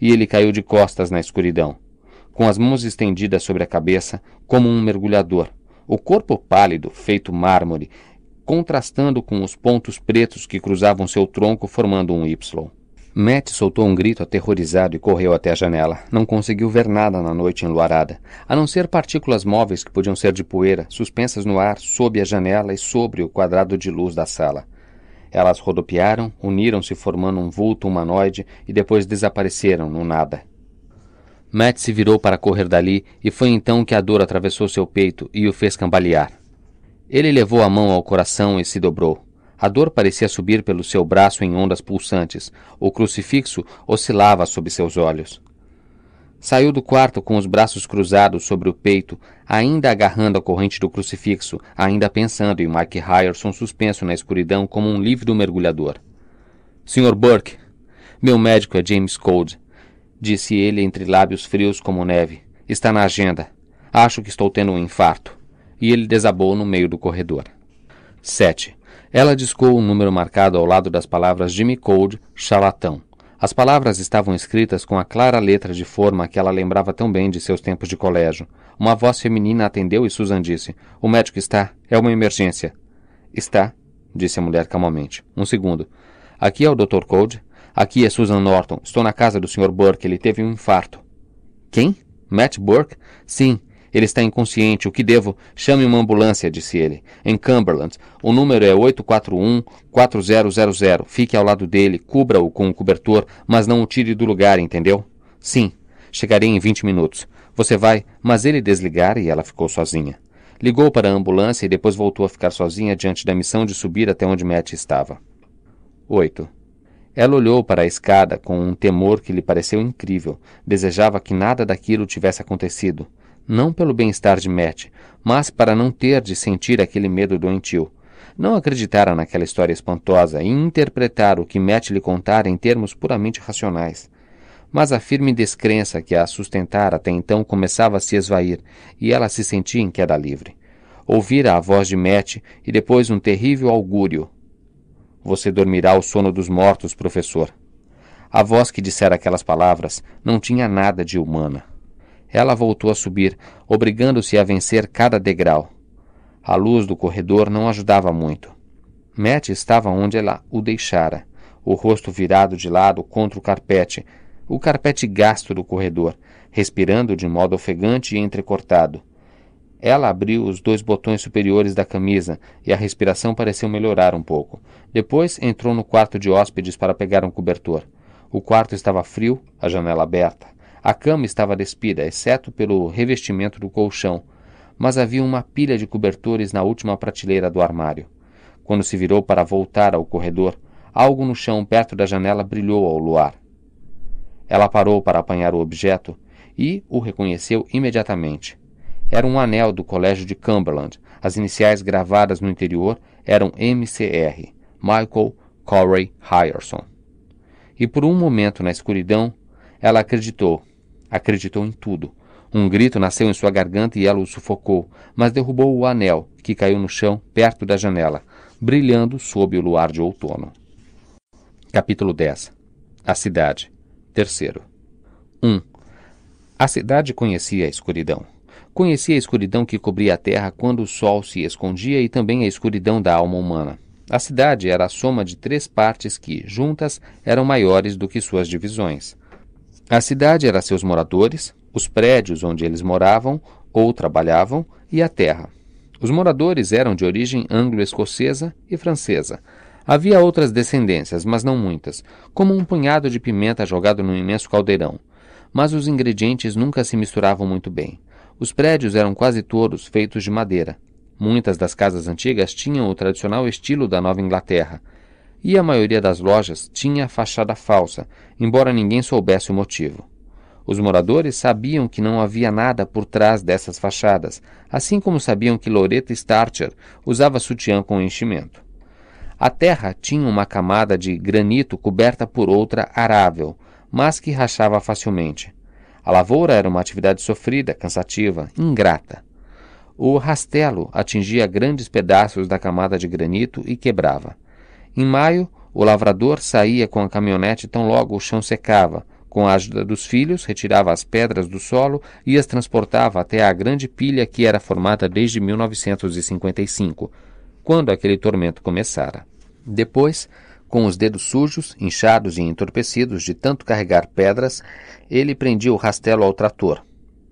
E ele caiu de costas na escuridão, com as mãos estendidas sobre a cabeça, como um mergulhador. O corpo pálido, feito mármore, contrastando com os pontos pretos que cruzavam seu tronco formando um Y. Matt soltou um grito aterrorizado e correu até a janela. Não conseguiu ver nada na noite enluarada, a não ser partículas móveis que podiam ser de poeira, suspensas no ar sob a janela e sobre o quadrado de luz da sala. Elas rodopiaram, uniram-se formando um vulto humanoide e depois desapareceram no nada. Matt se virou para correr dali e foi então que a dor atravessou seu peito e o fez cambalear. Ele levou a mão ao coração e se dobrou. A dor parecia subir pelo seu braço em ondas pulsantes. O crucifixo oscilava sob seus olhos. Saiu do quarto com os braços cruzados sobre o peito, ainda agarrando a corrente do crucifixo, ainda pensando em Mike Ryerson suspenso na escuridão como um lívido mergulhador. Sr. Burke, meu médico é James Cold, disse ele entre lábios frios como neve. Está na agenda. Acho que estou tendo um infarto e ele desabou no meio do corredor. 7. Ela discou um número marcado ao lado das palavras Jimmy Cold, charlatão. As palavras estavam escritas com a clara letra de forma que ela lembrava tão bem de seus tempos de colégio. Uma voz feminina atendeu e Susan disse: O médico está. É uma emergência. Está, disse a mulher calmamente. Um segundo. Aqui é o Dr. Cold. Aqui é Susan Norton. Estou na casa do Sr. Burke. Ele teve um infarto. Quem? Matt Burke? Sim. Ele está inconsciente, o que devo? Chame uma ambulância, disse ele. Em Cumberland, o número é 841-4000. Fique ao lado dele, cubra-o com um cobertor, mas não o tire do lugar, entendeu? Sim. Chegarei em 20 minutos. Você vai, mas ele desligara e ela ficou sozinha. Ligou para a ambulância e depois voltou a ficar sozinha diante da missão de subir até onde Matt estava. 8. Ela olhou para a escada com um temor que lhe pareceu incrível. Desejava que nada daquilo tivesse acontecido não pelo bem-estar de Matt, mas para não ter de sentir aquele medo doentio. Não acreditara naquela história espantosa e interpretara o que Matt lhe contara em termos puramente racionais. Mas a firme descrença que a sustentara até então começava a se esvair e ela se sentia em queda livre. Ouvira a voz de Matt e depois um terrível augúrio. Você dormirá o sono dos mortos, professor. A voz que dissera aquelas palavras não tinha nada de humana. Ela voltou a subir, obrigando-se a vencer cada degrau. A luz do corredor não ajudava muito. Matt estava onde ela o deixara, o rosto virado de lado contra o carpete, o carpete gasto do corredor, respirando de modo ofegante e entrecortado. Ela abriu os dois botões superiores da camisa e a respiração pareceu melhorar um pouco. Depois entrou no quarto de hóspedes para pegar um cobertor. O quarto estava frio, a janela aberta. A cama estava despida, exceto pelo revestimento do colchão, mas havia uma pilha de cobertores na última prateleira do armário. Quando se virou para voltar ao corredor, algo no chão perto da janela brilhou ao luar. Ela parou para apanhar o objeto e o reconheceu imediatamente. Era um anel do colégio de Cumberland. As iniciais gravadas no interior eram MCR, Michael Corey Ryerson. E por um momento na escuridão, ela acreditou Acreditou em tudo. Um grito nasceu em sua garganta e ela o sufocou, mas derrubou o anel, que caiu no chão perto da janela, brilhando sob o luar de outono. Capítulo 10 A Cidade Terceiro 1. A cidade conhecia a escuridão. Conhecia a escuridão que cobria a terra quando o sol se escondia e também a escuridão da alma humana. A cidade era a soma de três partes que, juntas, eram maiores do que suas divisões. A cidade era seus moradores, os prédios onde eles moravam ou trabalhavam e a terra. Os moradores eram de origem anglo-escocesa e francesa. Havia outras descendências, mas não muitas, como um punhado de pimenta jogado num imenso caldeirão. Mas os ingredientes nunca se misturavam muito bem. Os prédios eram quase todos feitos de madeira. Muitas das casas antigas tinham o tradicional estilo da Nova Inglaterra, e a maioria das lojas tinha a fachada falsa, embora ninguém soubesse o motivo. Os moradores sabiam que não havia nada por trás dessas fachadas, assim como sabiam que Loreta Starcher usava sutiã com enchimento. A terra tinha uma camada de granito coberta por outra arável, mas que rachava facilmente. A lavoura era uma atividade sofrida, cansativa, ingrata. O rastelo atingia grandes pedaços da camada de granito e quebrava. Em maio, o lavrador saía com a caminhonete tão logo o chão secava. Com a ajuda dos filhos, retirava as pedras do solo e as transportava até a grande pilha que era formada desde 1955, quando aquele tormento começara. Depois, com os dedos sujos, inchados e entorpecidos de tanto carregar pedras, ele prendia o rastelo ao trator,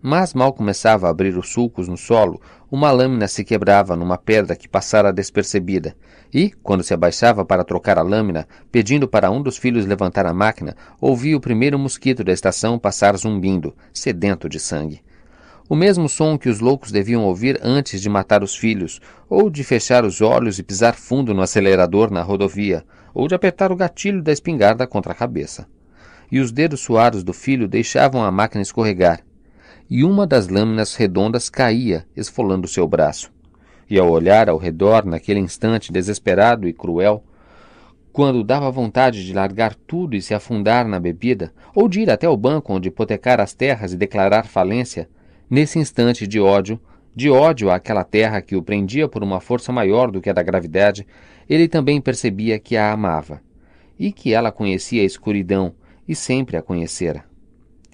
mas mal começava a abrir os sulcos no solo, uma lâmina se quebrava numa pedra que passara despercebida, e, quando se abaixava para trocar a lâmina, pedindo para um dos filhos levantar a máquina, ouvia o primeiro mosquito da estação passar zumbindo, sedento de sangue. O mesmo som que os loucos deviam ouvir antes de matar os filhos, ou de fechar os olhos e pisar fundo no acelerador na rodovia, ou de apertar o gatilho da espingarda contra a cabeça. E os dedos suados do filho deixavam a máquina escorregar, e uma das lâminas redondas caía, esfolando seu braço. E ao olhar ao redor naquele instante desesperado e cruel, quando dava vontade de largar tudo e se afundar na bebida, ou de ir até o banco onde hipotecar as terras e declarar falência, nesse instante de ódio, de ódio àquela terra que o prendia por uma força maior do que a da gravidade, ele também percebia que a amava, e que ela conhecia a escuridão e sempre a conhecera.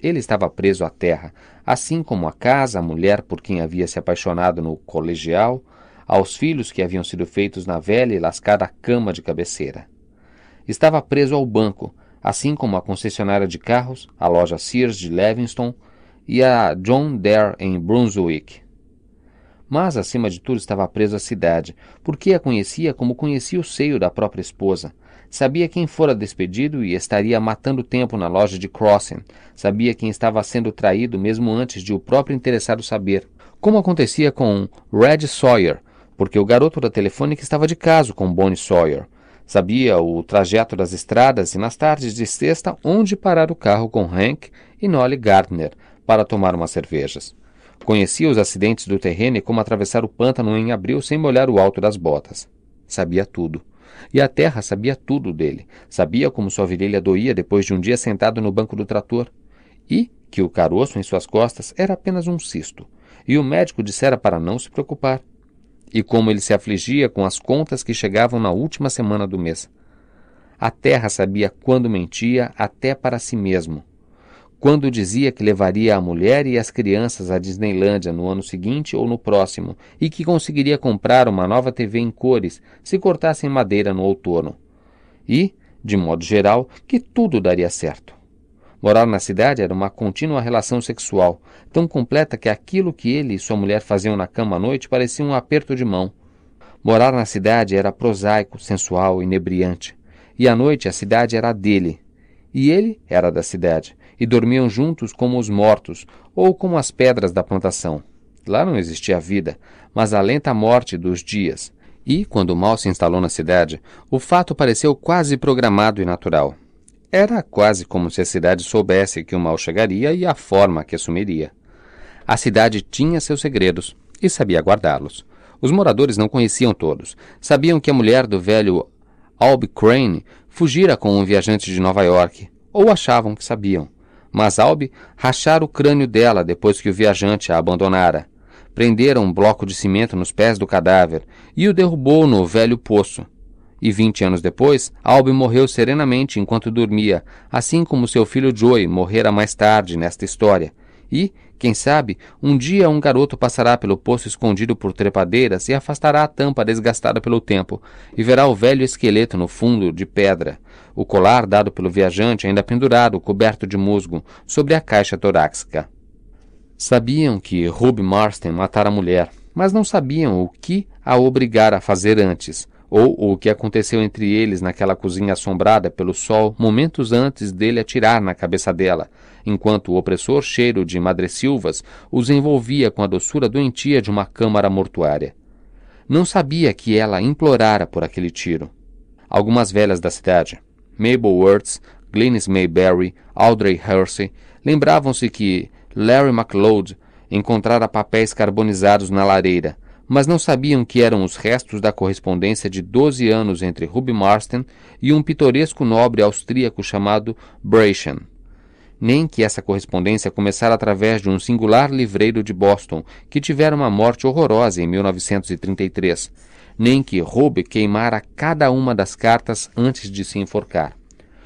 Ele estava preso à terra, assim como a casa, a mulher por quem havia se apaixonado no colegial, aos filhos que haviam sido feitos na velha e lascada cama de cabeceira. Estava preso ao banco, assim como a concessionária de carros, a loja Sears de Levingston e a John Dare em Brunswick. Mas, acima de tudo, estava preso à cidade, porque a conhecia como conhecia o seio da própria esposa, Sabia quem fora despedido e estaria matando tempo na loja de Crossing. Sabia quem estava sendo traído mesmo antes de o próprio interessado saber. Como acontecia com Red Sawyer, porque o garoto da telefônica estava de caso com Bonnie Sawyer. Sabia o trajeto das estradas e nas tardes de sexta onde parar o carro com Hank e Nolly Gardner para tomar umas cervejas. Conhecia os acidentes do terreno e como atravessar o pântano em abril sem molhar o alto das botas. Sabia tudo. E a terra sabia tudo dele. Sabia como sua virilha doía depois de um dia sentado no banco do trator. E que o caroço em suas costas era apenas um cisto. E o médico dissera para não se preocupar. E como ele se afligia com as contas que chegavam na última semana do mês. A terra sabia quando mentia até para si mesmo quando dizia que levaria a mulher e as crianças à Disneylândia no ano seguinte ou no próximo e que conseguiria comprar uma nova TV em cores se cortassem madeira no outono. E, de modo geral, que tudo daria certo. Morar na cidade era uma contínua relação sexual, tão completa que aquilo que ele e sua mulher faziam na cama à noite parecia um aperto de mão. Morar na cidade era prosaico, sensual, inebriante. E à noite a cidade era dele, e ele era da cidade, e dormiam juntos como os mortos ou como as pedras da plantação. Lá não existia vida, mas a lenta morte dos dias. E, quando o mal se instalou na cidade, o fato pareceu quase programado e natural. Era quase como se a cidade soubesse que o mal chegaria e a forma que assumiria. A cidade tinha seus segredos e sabia guardá-los. Os moradores não conheciam todos. Sabiam que a mulher do velho Alb Crane fugira com um viajante de Nova York, ou achavam que sabiam. Mas Albe rachara o crânio dela depois que o viajante a abandonara. Prenderam um bloco de cimento nos pés do cadáver e o derrubou no velho poço. E vinte anos depois, Albe morreu serenamente enquanto dormia, assim como seu filho Joey morrera mais tarde nesta história. E, quem sabe, um dia um garoto passará pelo poço escondido por trepadeiras e afastará a tampa desgastada pelo tempo, e verá o velho esqueleto no fundo de pedra, o colar dado pelo viajante ainda pendurado, coberto de musgo, sobre a caixa torácica. Sabiam que Rube Marston matara a mulher, mas não sabiam o que a obrigara a fazer antes ou o que aconteceu entre eles naquela cozinha assombrada pelo sol momentos antes dele atirar na cabeça dela, enquanto o opressor cheiro de madressilvas os envolvia com a doçura doentia de uma câmara mortuária. Não sabia que ela implorara por aquele tiro. Algumas velhas da cidade, Mabel Wirtz, Glynis Mayberry, Audrey Hersey, lembravam-se que Larry MacLeod encontrara papéis carbonizados na lareira, mas não sabiam que eram os restos da correspondência de 12 anos entre Ruby Marston e um pitoresco nobre austríaco chamado Brachen. Nem que essa correspondência começara através de um singular livreiro de Boston, que tivera uma morte horrorosa em 1933, nem que Ruby queimara cada uma das cartas antes de se enforcar.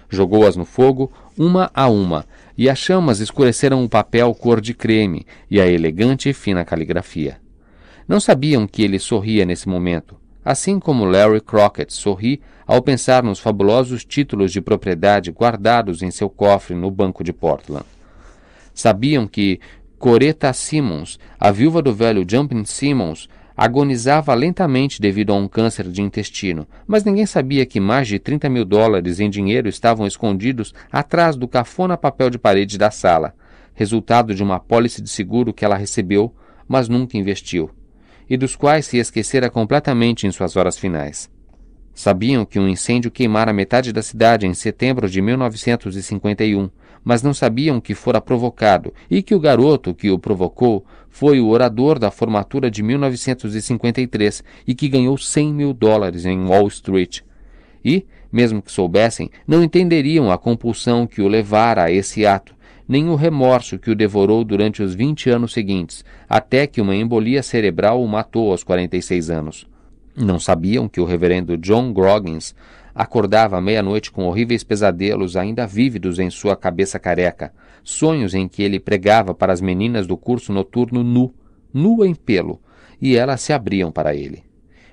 Jogou-as no fogo, uma a uma, e as chamas escureceram o papel cor de creme e a elegante e fina caligrafia. Não sabiam que ele sorria nesse momento, assim como Larry Crockett sorri ao pensar nos fabulosos títulos de propriedade guardados em seu cofre no Banco de Portland. Sabiam que Coretta Simmons, a viúva do velho Jumping Simmons, agonizava lentamente devido a um câncer de intestino, mas ninguém sabia que mais de 30 mil dólares em dinheiro estavam escondidos atrás do cafona papel de parede da sala, resultado de uma pólice de seguro que ela recebeu, mas nunca investiu e dos quais se esquecera completamente em suas horas finais. Sabiam que um incêndio queimara metade da cidade em setembro de 1951, mas não sabiam que fora provocado e que o garoto que o provocou foi o orador da formatura de 1953 e que ganhou 100 mil dólares em Wall Street. E, mesmo que soubessem, não entenderiam a compulsão que o levara a esse ato, nem o remorso que o devorou durante os 20 anos seguintes, até que uma embolia cerebral o matou aos 46 anos. Não sabiam que o reverendo John Groggins acordava à meia-noite com horríveis pesadelos ainda vívidos em sua cabeça careca, sonhos em que ele pregava para as meninas do curso noturno nu, nu em pelo, e elas se abriam para ele.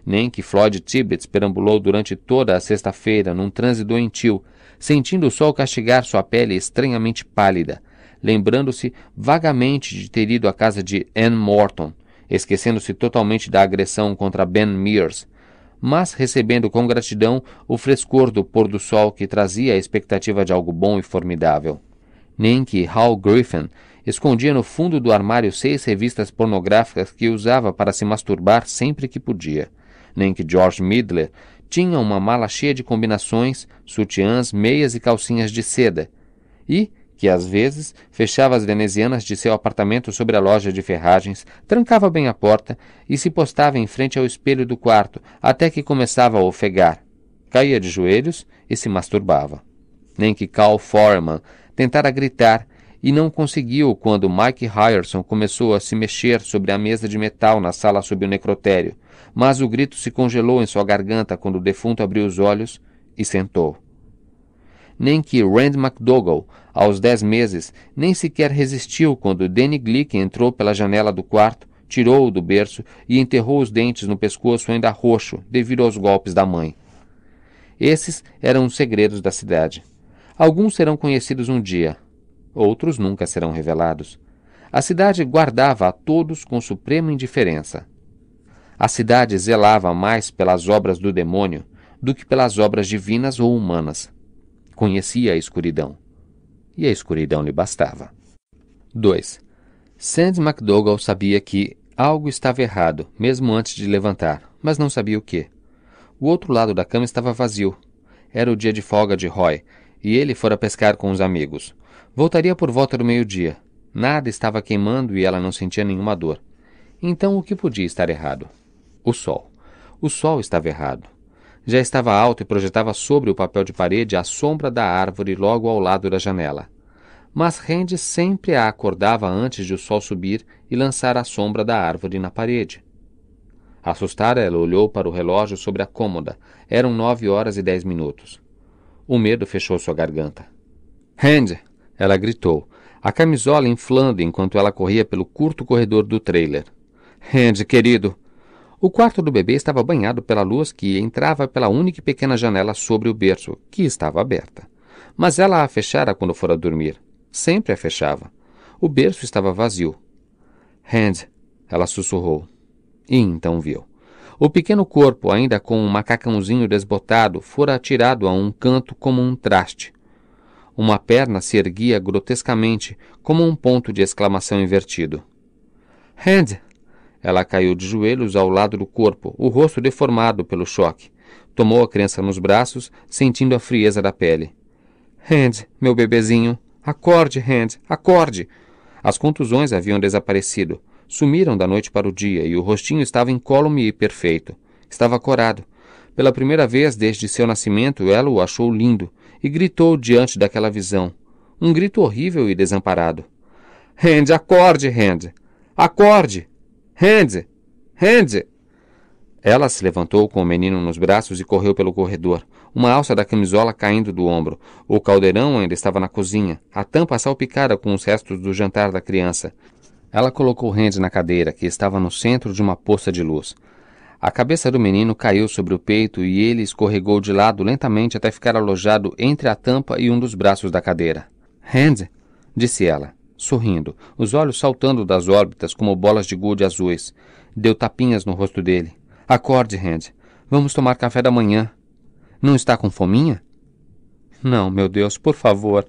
Nem que Floyd Tibbets perambulou durante toda a sexta-feira num transe doentio, sentindo o sol castigar sua pele estranhamente pálida, lembrando-se vagamente de ter ido à casa de Ann Morton, esquecendo-se totalmente da agressão contra Ben Mears, mas recebendo com gratidão o frescor do pôr do sol que trazia a expectativa de algo bom e formidável. Nem que Hal Griffin escondia no fundo do armário seis revistas pornográficas que usava para se masturbar sempre que podia. Nem que George Midler tinha uma mala cheia de combinações, sutiãs, meias e calcinhas de seda. E, que às vezes fechava as venezianas de seu apartamento sobre a loja de ferragens, trancava bem a porta e se postava em frente ao espelho do quarto até que começava a ofegar. Caía de joelhos e se masturbava. Nem que Cal Foreman tentara gritar e não conseguiu quando Mike Ryerson começou a se mexer sobre a mesa de metal na sala sob o necrotério, mas o grito se congelou em sua garganta quando o defunto abriu os olhos e sentou nem que Rand McDougall, aos dez meses, nem sequer resistiu quando Danny Glick entrou pela janela do quarto, tirou-o do berço e enterrou os dentes no pescoço ainda roxo devido aos golpes da mãe. Esses eram os segredos da cidade. Alguns serão conhecidos um dia, outros nunca serão revelados. A cidade guardava a todos com suprema indiferença. A cidade zelava mais pelas obras do demônio do que pelas obras divinas ou humanas conhecia a escuridão. E a escuridão lhe bastava. 2. Sands MacDougall sabia que algo estava errado, mesmo antes de levantar, mas não sabia o que. O outro lado da cama estava vazio. Era o dia de folga de Roy, e ele fora pescar com os amigos. Voltaria por volta do meio-dia. Nada estava queimando e ela não sentia nenhuma dor. Então o que podia estar errado? O sol. O sol estava errado. Já estava alto e projetava sobre o papel de parede a sombra da árvore logo ao lado da janela. Mas Rende sempre a acordava antes de o sol subir e lançar a sombra da árvore na parede. Assustada, ela olhou para o relógio sobre a cômoda. Eram nove horas e dez minutos. O medo fechou sua garganta. Rende! Ela gritou, a camisola inflando enquanto ela corria pelo curto corredor do trailer. Rende, querido! O quarto do bebê estava banhado pela luz que entrava pela única pequena janela sobre o berço, que estava aberta. Mas ela a fechara quando fora dormir. Sempre a fechava. O berço estava vazio. Hand, ela sussurrou. E então viu. O pequeno corpo, ainda com um macacãozinho desbotado, fora atirado a um canto como um traste. Uma perna se erguia grotescamente, como um ponto de exclamação invertido. Hand! Ela caiu de joelhos ao lado do corpo, o rosto deformado pelo choque. Tomou a criança nos braços, sentindo a frieza da pele. Hand, meu bebezinho, acorde, Hand, acorde! As contusões haviam desaparecido. Sumiram da noite para o dia e o rostinho estava incólume e perfeito. Estava corado. Pela primeira vez desde seu nascimento, ela o achou lindo e gritou diante daquela visão. Um grito horrível e desamparado. Hand, acorde, Hand! Acorde! Hands! Hands! Ela se levantou com o menino nos braços e correu pelo corredor, uma alça da camisola caindo do ombro. O caldeirão ainda estava na cozinha, a tampa salpicada com os restos do jantar da criança. Ela colocou Hands na cadeira, que estava no centro de uma poça de luz. A cabeça do menino caiu sobre o peito e ele escorregou de lado lentamente até ficar alojado entre a tampa e um dos braços da cadeira. Hand, disse ela sorrindo, os olhos saltando das órbitas como bolas de gude azuis. Deu tapinhas no rosto dele. Acorde, Rand. Vamos tomar café da manhã. Não está com fominha? Não, meu Deus, por favor.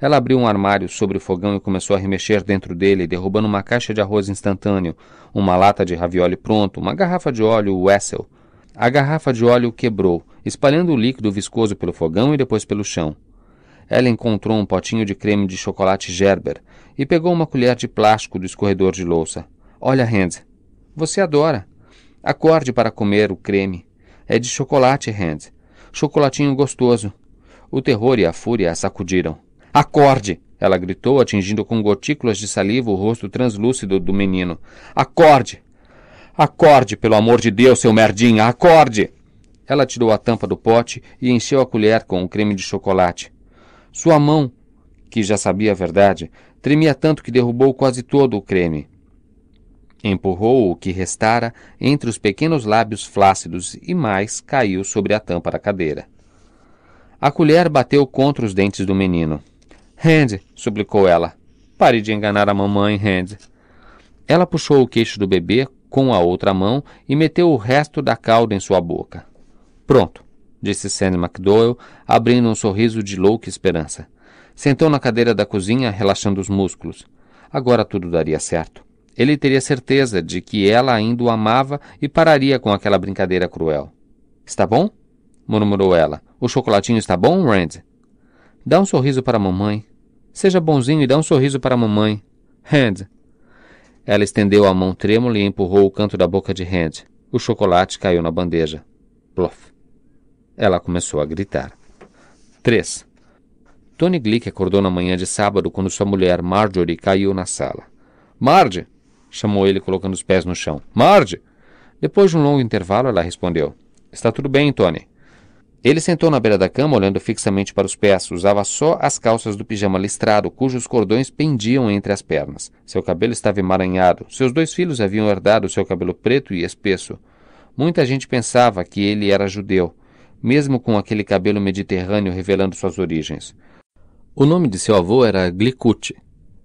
Ela abriu um armário sobre o fogão e começou a remexer dentro dele, derrubando uma caixa de arroz instantâneo, uma lata de ravioli pronto, uma garrafa de óleo Wessel. A garrafa de óleo quebrou, espalhando o líquido viscoso pelo fogão e depois pelo chão. Ela encontrou um potinho de creme de chocolate Gerber e pegou uma colher de plástico do escorredor de louça. Olha, Hans, você adora. Acorde para comer o creme. É de chocolate, Hans. Chocolatinho gostoso. O terror e a fúria a sacudiram. Acorde! Ela gritou, atingindo com gotículas de saliva o rosto translúcido do menino. Acorde! Acorde, pelo amor de Deus, seu merdinha, acorde! Ela tirou a tampa do pote e encheu a colher com o creme de chocolate. Sua mão, que já sabia a verdade, tremia tanto que derrubou quase todo o creme. Empurrou o que restara entre os pequenos lábios flácidos e mais caiu sobre a tampa da cadeira. A colher bateu contra os dentes do menino. Hand, suplicou ela. Pare de enganar a mamãe, Hand. Ela puxou o queixo do bebê com a outra mão e meteu o resto da cauda em sua boca. Pronto disse Sam McDowell, abrindo um sorriso de louca esperança. Sentou na cadeira da cozinha, relaxando os músculos. Agora tudo daria certo. Ele teria certeza de que ela ainda o amava e pararia com aquela brincadeira cruel. Está bom? murmurou ela. O chocolatinho está bom, Rand? Dá um sorriso para a mamãe. Seja bonzinho e dá um sorriso para a mamãe. Rand. Ela estendeu a mão trêmula e empurrou o canto da boca de Rand. O chocolate caiu na bandeja. Plof. Ela começou a gritar. 3. Tony Glick acordou na manhã de sábado quando sua mulher, Marjorie, caiu na sala. Marge! chamou ele colocando os pés no chão. Marge! Depois de um longo intervalo, ela respondeu. Está tudo bem, Tony. Ele sentou na beira da cama, olhando fixamente para os pés. Usava só as calças do pijama listrado, cujos cordões pendiam entre as pernas. Seu cabelo estava emaranhado. Seus dois filhos haviam herdado seu cabelo preto e espesso. Muita gente pensava que ele era judeu mesmo com aquele cabelo mediterrâneo revelando suas origens. O nome de seu avô era Glicut.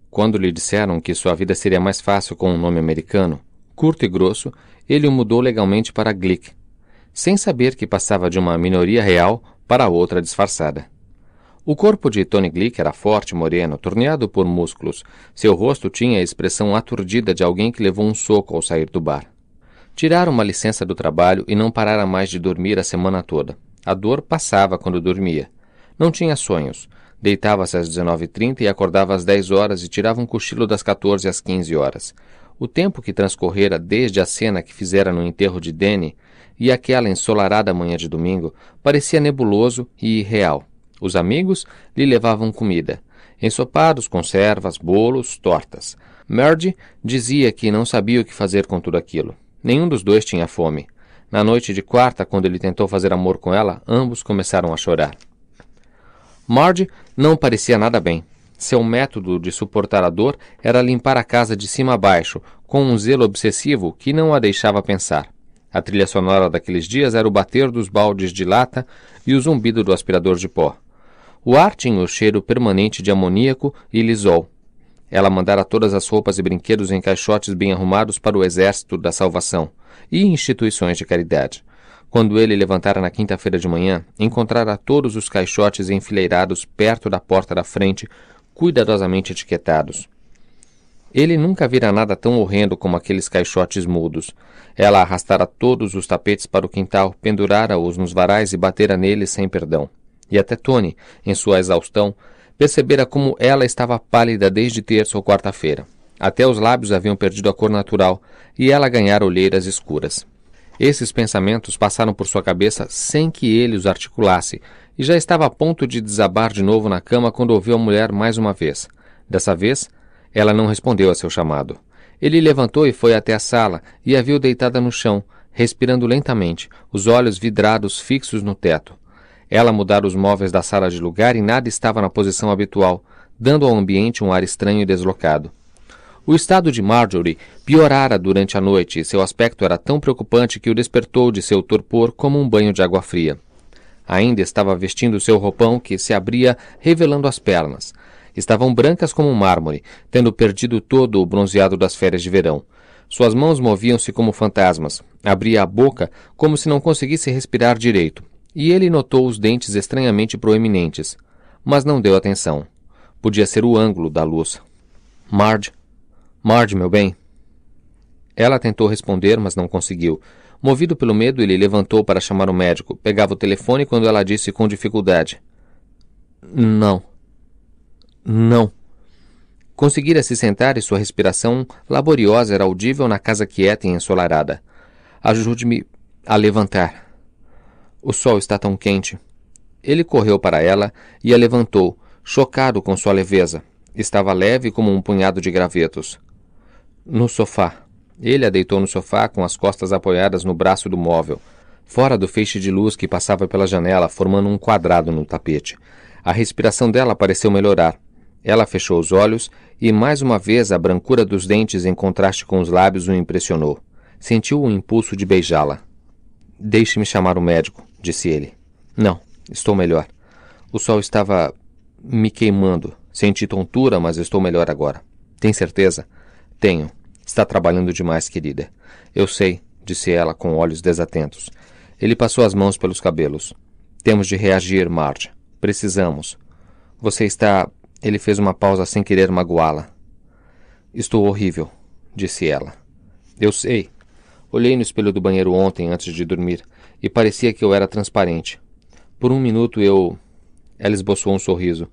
Quando lhe disseram que sua vida seria mais fácil com um nome americano, curto e grosso, ele o mudou legalmente para Glick, sem saber que passava de uma minoria real para outra disfarçada. O corpo de Tony Glick era forte, moreno, torneado por músculos. Seu rosto tinha a expressão aturdida de alguém que levou um soco ao sair do bar. Tirara uma licença do trabalho e não parara mais de dormir a semana toda. A dor passava quando dormia. Não tinha sonhos. Deitava-se às 19h30 e acordava às 10 horas e tirava um cochilo das 14 às 15 horas. O tempo que transcorrera desde a cena que fizera no enterro de Danny e aquela ensolarada manhã de domingo parecia nebuloso e irreal. Os amigos lhe levavam comida, ensopados, conservas, bolos, tortas. Merge dizia que não sabia o que fazer com tudo aquilo. Nenhum dos dois tinha fome. Na noite de quarta, quando ele tentou fazer amor com ela, ambos começaram a chorar. Marge não parecia nada bem. Seu método de suportar a dor era limpar a casa de cima a baixo, com um zelo obsessivo que não a deixava pensar. A trilha sonora daqueles dias era o bater dos baldes de lata e o zumbido do aspirador de pó. O ar tinha o cheiro permanente de amoníaco e lisol, ela mandara todas as roupas e brinquedos em caixotes bem arrumados para o Exército da Salvação e instituições de caridade. Quando ele levantara na quinta-feira de manhã, encontrara todos os caixotes enfileirados perto da porta da frente, cuidadosamente etiquetados. Ele nunca vira nada tão horrendo como aqueles caixotes mudos. Ela arrastara todos os tapetes para o quintal, pendurara-os nos varais e batera neles sem perdão. E até Tony, em sua exaustão, Percebera como ela estava pálida desde terça ou quarta-feira. Até os lábios haviam perdido a cor natural e ela ganhara olheiras escuras. Esses pensamentos passaram por sua cabeça sem que ele os articulasse, e já estava a ponto de desabar de novo na cama quando ouviu a mulher mais uma vez. Dessa vez, ela não respondeu a seu chamado. Ele levantou e foi até a sala e a viu deitada no chão, respirando lentamente, os olhos vidrados fixos no teto. Ela mudara os móveis da sala de lugar e nada estava na posição habitual, dando ao ambiente um ar estranho e deslocado. O estado de Marjorie piorara durante a noite e seu aspecto era tão preocupante que o despertou de seu torpor como um banho de água fria. Ainda estava vestindo seu roupão que se abria revelando as pernas. Estavam brancas como um mármore, tendo perdido todo o bronzeado das férias de verão. Suas mãos moviam-se como fantasmas. Abria a boca como se não conseguisse respirar direito e ele notou os dentes estranhamente proeminentes, mas não deu atenção. Podia ser o ângulo da luz. Marge. Marge, meu bem. Ela tentou responder, mas não conseguiu. Movido pelo medo, ele levantou para chamar o médico. Pegava o telefone quando ela disse com dificuldade: Não. Não. Conseguira se sentar e sua respiração laboriosa era audível na casa quieta e ensolarada. Ajude-me a levantar. O sol está tão quente. Ele correu para ela e a levantou, chocado com sua leveza. Estava leve como um punhado de gravetos. No sofá. Ele a deitou no sofá com as costas apoiadas no braço do móvel, fora do feixe de luz que passava pela janela, formando um quadrado no tapete. A respiração dela pareceu melhorar. Ela fechou os olhos e, mais uma vez, a brancura dos dentes em contraste com os lábios o impressionou. Sentiu o impulso de beijá-la. Deixe-me chamar o médico disse ele. Não, estou melhor. O sol estava me queimando. Senti tontura, mas estou melhor agora. Tem certeza? Tenho. Está trabalhando demais, querida. Eu sei, disse ela com olhos desatentos. Ele passou as mãos pelos cabelos. Temos de reagir, Marge. Precisamos. Você está. Ele fez uma pausa sem querer magoá-la. Estou horrível, disse ela. Eu sei. Olhei no espelho do banheiro ontem antes de dormir e parecia que eu era transparente. Por um minuto eu. Ela esboçou um sorriso.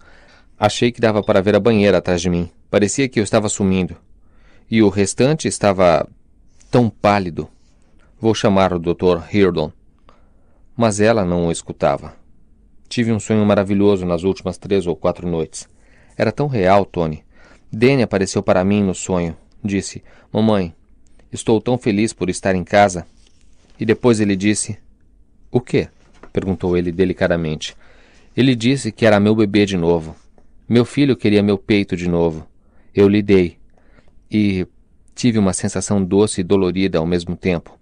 Achei que dava para ver a banheira atrás de mim. Parecia que eu estava sumindo. E o restante estava. tão pálido. Vou chamar o Dr. Hirdon. Mas ela não o escutava. Tive um sonho maravilhoso nas últimas três ou quatro noites. Era tão real, Tony. Danny apareceu para mim no sonho. Disse: Mamãe, estou tão feliz por estar em casa. E depois ele disse: o que? perguntou ele delicadamente. Ele disse que era meu bebê de novo. Meu filho queria meu peito de novo. Eu lhe dei. E tive uma sensação doce e dolorida ao mesmo tempo.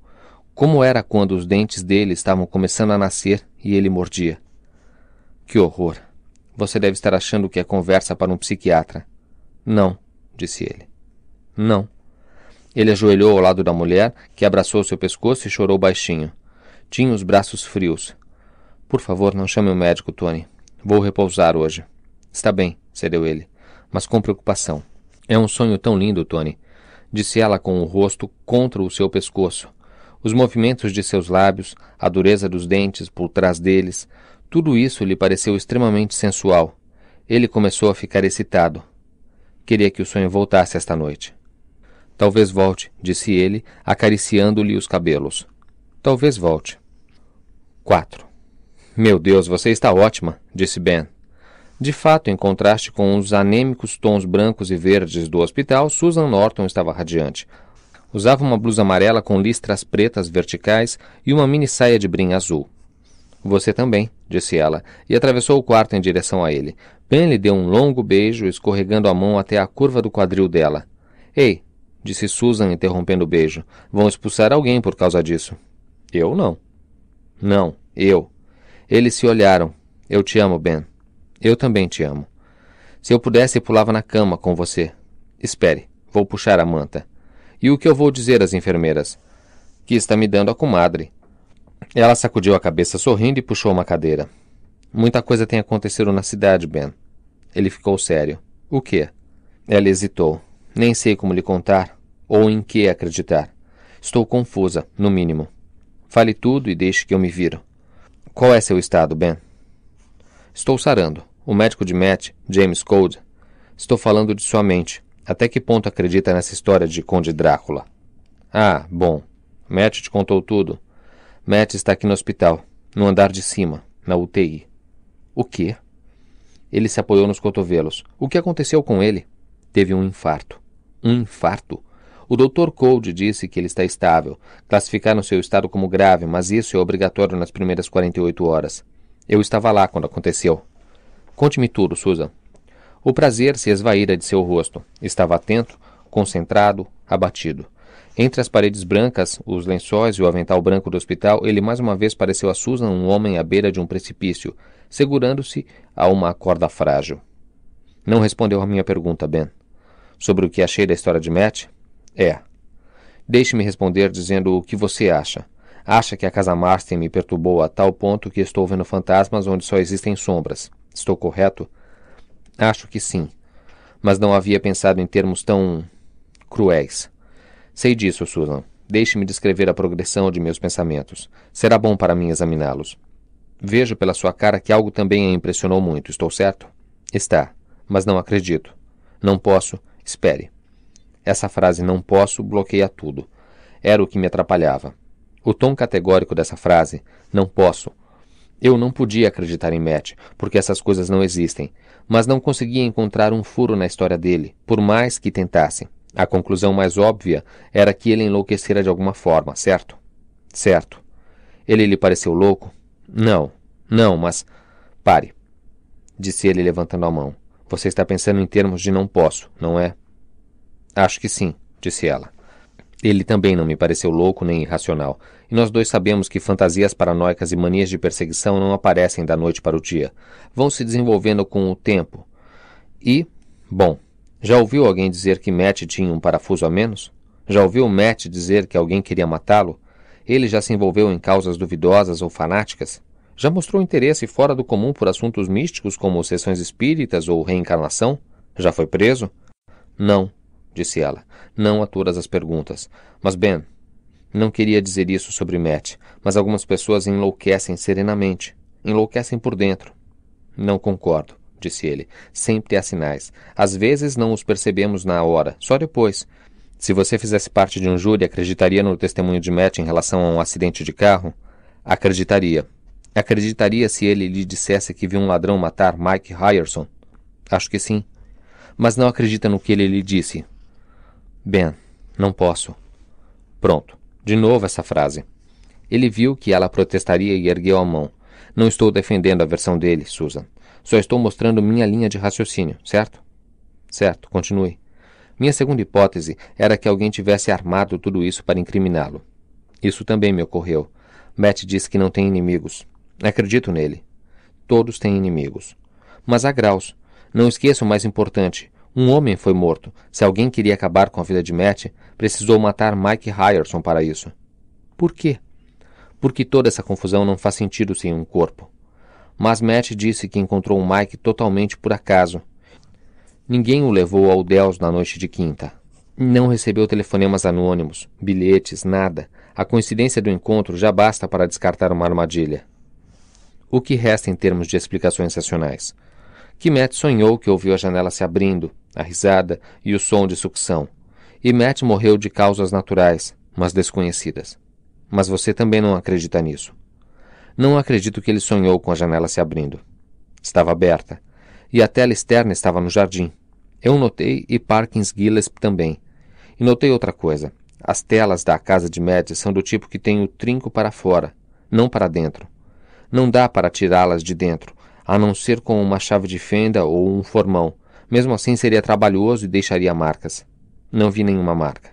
Como era quando os dentes dele estavam começando a nascer e ele mordia. Que horror! Você deve estar achando que é conversa para um psiquiatra. Não, disse ele. Não. Ele ajoelhou ao lado da mulher, que abraçou seu pescoço e chorou baixinho. Tinha os braços frios. Por favor, não chame o médico, Tony. Vou repousar hoje. Está bem, cedeu ele, mas com preocupação. É um sonho tão lindo, Tony, disse ela com o rosto contra o seu pescoço. Os movimentos de seus lábios, a dureza dos dentes por trás deles, tudo isso lhe pareceu extremamente sensual. Ele começou a ficar excitado. Queria que o sonho voltasse esta noite. Talvez volte, disse ele, acariciando-lhe os cabelos. Talvez volte. 4. Meu Deus, você está ótima, disse Ben. De fato, em contraste com os anêmicos tons brancos e verdes do hospital, Susan Norton estava radiante. Usava uma blusa amarela com listras pretas verticais e uma mini saia de brim azul. Você também, disse ela, e atravessou o quarto em direção a ele. Ben lhe deu um longo beijo, escorregando a mão até a curva do quadril dela. Ei, disse Susan, interrompendo o beijo, vão expulsar alguém por causa disso. Eu não. Não, eu. Eles se olharam. Eu te amo, Ben. Eu também te amo. Se eu pudesse, pulava na cama com você. Espere, vou puxar a manta. E o que eu vou dizer às enfermeiras? Que está me dando a comadre. Ela sacudiu a cabeça sorrindo e puxou uma cadeira. Muita coisa tem acontecido na cidade, Ben. Ele ficou sério. O quê? Ela hesitou. Nem sei como lhe contar ou em que acreditar. Estou confusa, no mínimo. Fale tudo e deixe que eu me viro. Qual é seu estado, Ben? Estou sarando. O médico de Matt, James Cold. Estou falando de sua mente. Até que ponto acredita nessa história de Conde Drácula? Ah, bom. Matt te contou tudo. Matt está aqui no hospital, no andar de cima, na UTI. O quê? Ele se apoiou nos cotovelos. O que aconteceu com ele? Teve um infarto. Um infarto? O Dr. Cold disse que ele está estável. Classificaram seu estado como grave, mas isso é obrigatório nas primeiras 48 horas. Eu estava lá quando aconteceu. Conte-me tudo, Susan. O prazer se esvaíra de seu rosto. Estava atento, concentrado, abatido. Entre as paredes brancas, os lençóis e o avental branco do hospital, ele mais uma vez pareceu a Susan um homem à beira de um precipício, segurando-se a uma corda frágil. Não respondeu à minha pergunta, Ben. Sobre o que achei da história de Matt, é. Deixe-me responder dizendo o que você acha. Acha que a casa Marston me perturbou a tal ponto que estou vendo fantasmas onde só existem sombras. Estou correto? Acho que sim. Mas não havia pensado em termos tão. cruéis. Sei disso, Susan. Deixe-me descrever a progressão de meus pensamentos. Será bom para mim examiná-los. Vejo pela sua cara que algo também a impressionou muito, estou certo? Está, mas não acredito. Não posso. Espere. Essa frase não posso bloqueia tudo. Era o que me atrapalhava. O tom categórico dessa frase, não posso. Eu não podia acreditar em Matt, porque essas coisas não existem, mas não conseguia encontrar um furo na história dele, por mais que tentassem. A conclusão mais óbvia era que ele enlouquecera de alguma forma, certo? Certo. Ele lhe pareceu louco? Não, não, mas. Pare, disse ele levantando a mão. Você está pensando em termos de não posso, não é? Acho que sim, disse ela. Ele também não me pareceu louco nem irracional, e nós dois sabemos que fantasias paranoicas e manias de perseguição não aparecem da noite para o dia. Vão se desenvolvendo com o tempo. E, bom, já ouviu alguém dizer que Matt tinha um parafuso a menos? Já ouviu Matt dizer que alguém queria matá-lo? Ele já se envolveu em causas duvidosas ou fanáticas? Já mostrou interesse fora do comum por assuntos místicos como sessões espíritas ou reencarnação? Já foi preso? Não, disse ela. Não a todas as perguntas. Mas, Ben, não queria dizer isso sobre Matt, mas algumas pessoas enlouquecem serenamente. Enlouquecem por dentro. Não concordo, disse ele. Sempre há sinais. Às vezes não os percebemos na hora, só depois. Se você fizesse parte de um júri, acreditaria no testemunho de Matt em relação a um acidente de carro? Acreditaria. Acreditaria se ele lhe dissesse que viu um ladrão matar Mike Ryerson? Acho que sim. Mas não acredita no que ele lhe disse, Ben, não posso. Pronto. De novo essa frase. Ele viu que ela protestaria e ergueu a mão. Não estou defendendo a versão dele, Susan. Só estou mostrando minha linha de raciocínio, certo? Certo, continue. Minha segunda hipótese era que alguém tivesse armado tudo isso para incriminá-lo. Isso também me ocorreu. Matt disse que não tem inimigos. Acredito nele. Todos têm inimigos. Mas há graus. Não esqueça o mais importante: um homem foi morto. Se alguém queria acabar com a vida de Matt, precisou matar Mike Ryerson para isso. Por quê? Porque toda essa confusão não faz sentido sem um corpo. Mas Matt disse que encontrou o Mike totalmente por acaso. Ninguém o levou ao Deus na noite de quinta. Não recebeu telefonemas anônimos, bilhetes, nada. A coincidência do encontro já basta para descartar uma armadilha. O que resta em termos de explicações racionais? Que Matt sonhou que ouviu a janela se abrindo, a risada e o som de sucção. E Matt morreu de causas naturais, mas desconhecidas. Mas você também não acredita nisso. Não acredito que ele sonhou com a janela se abrindo. Estava aberta, e a tela externa estava no jardim. Eu notei e Parkins Gillespie também. E notei outra coisa. As telas da casa de Matt são do tipo que tem o trinco para fora, não para dentro. Não dá para tirá-las de dentro, a não ser com uma chave de fenda ou um formão. Mesmo assim seria trabalhoso e deixaria marcas. Não vi nenhuma marca.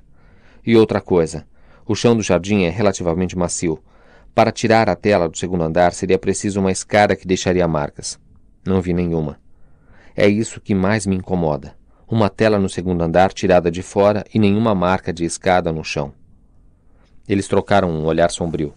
E outra coisa, o chão do jardim é relativamente macio. Para tirar a tela do segundo andar seria preciso uma escada que deixaria marcas. Não vi nenhuma. É isso que mais me incomoda. Uma tela no segundo andar tirada de fora e nenhuma marca de escada no chão. Eles trocaram um olhar sombrio.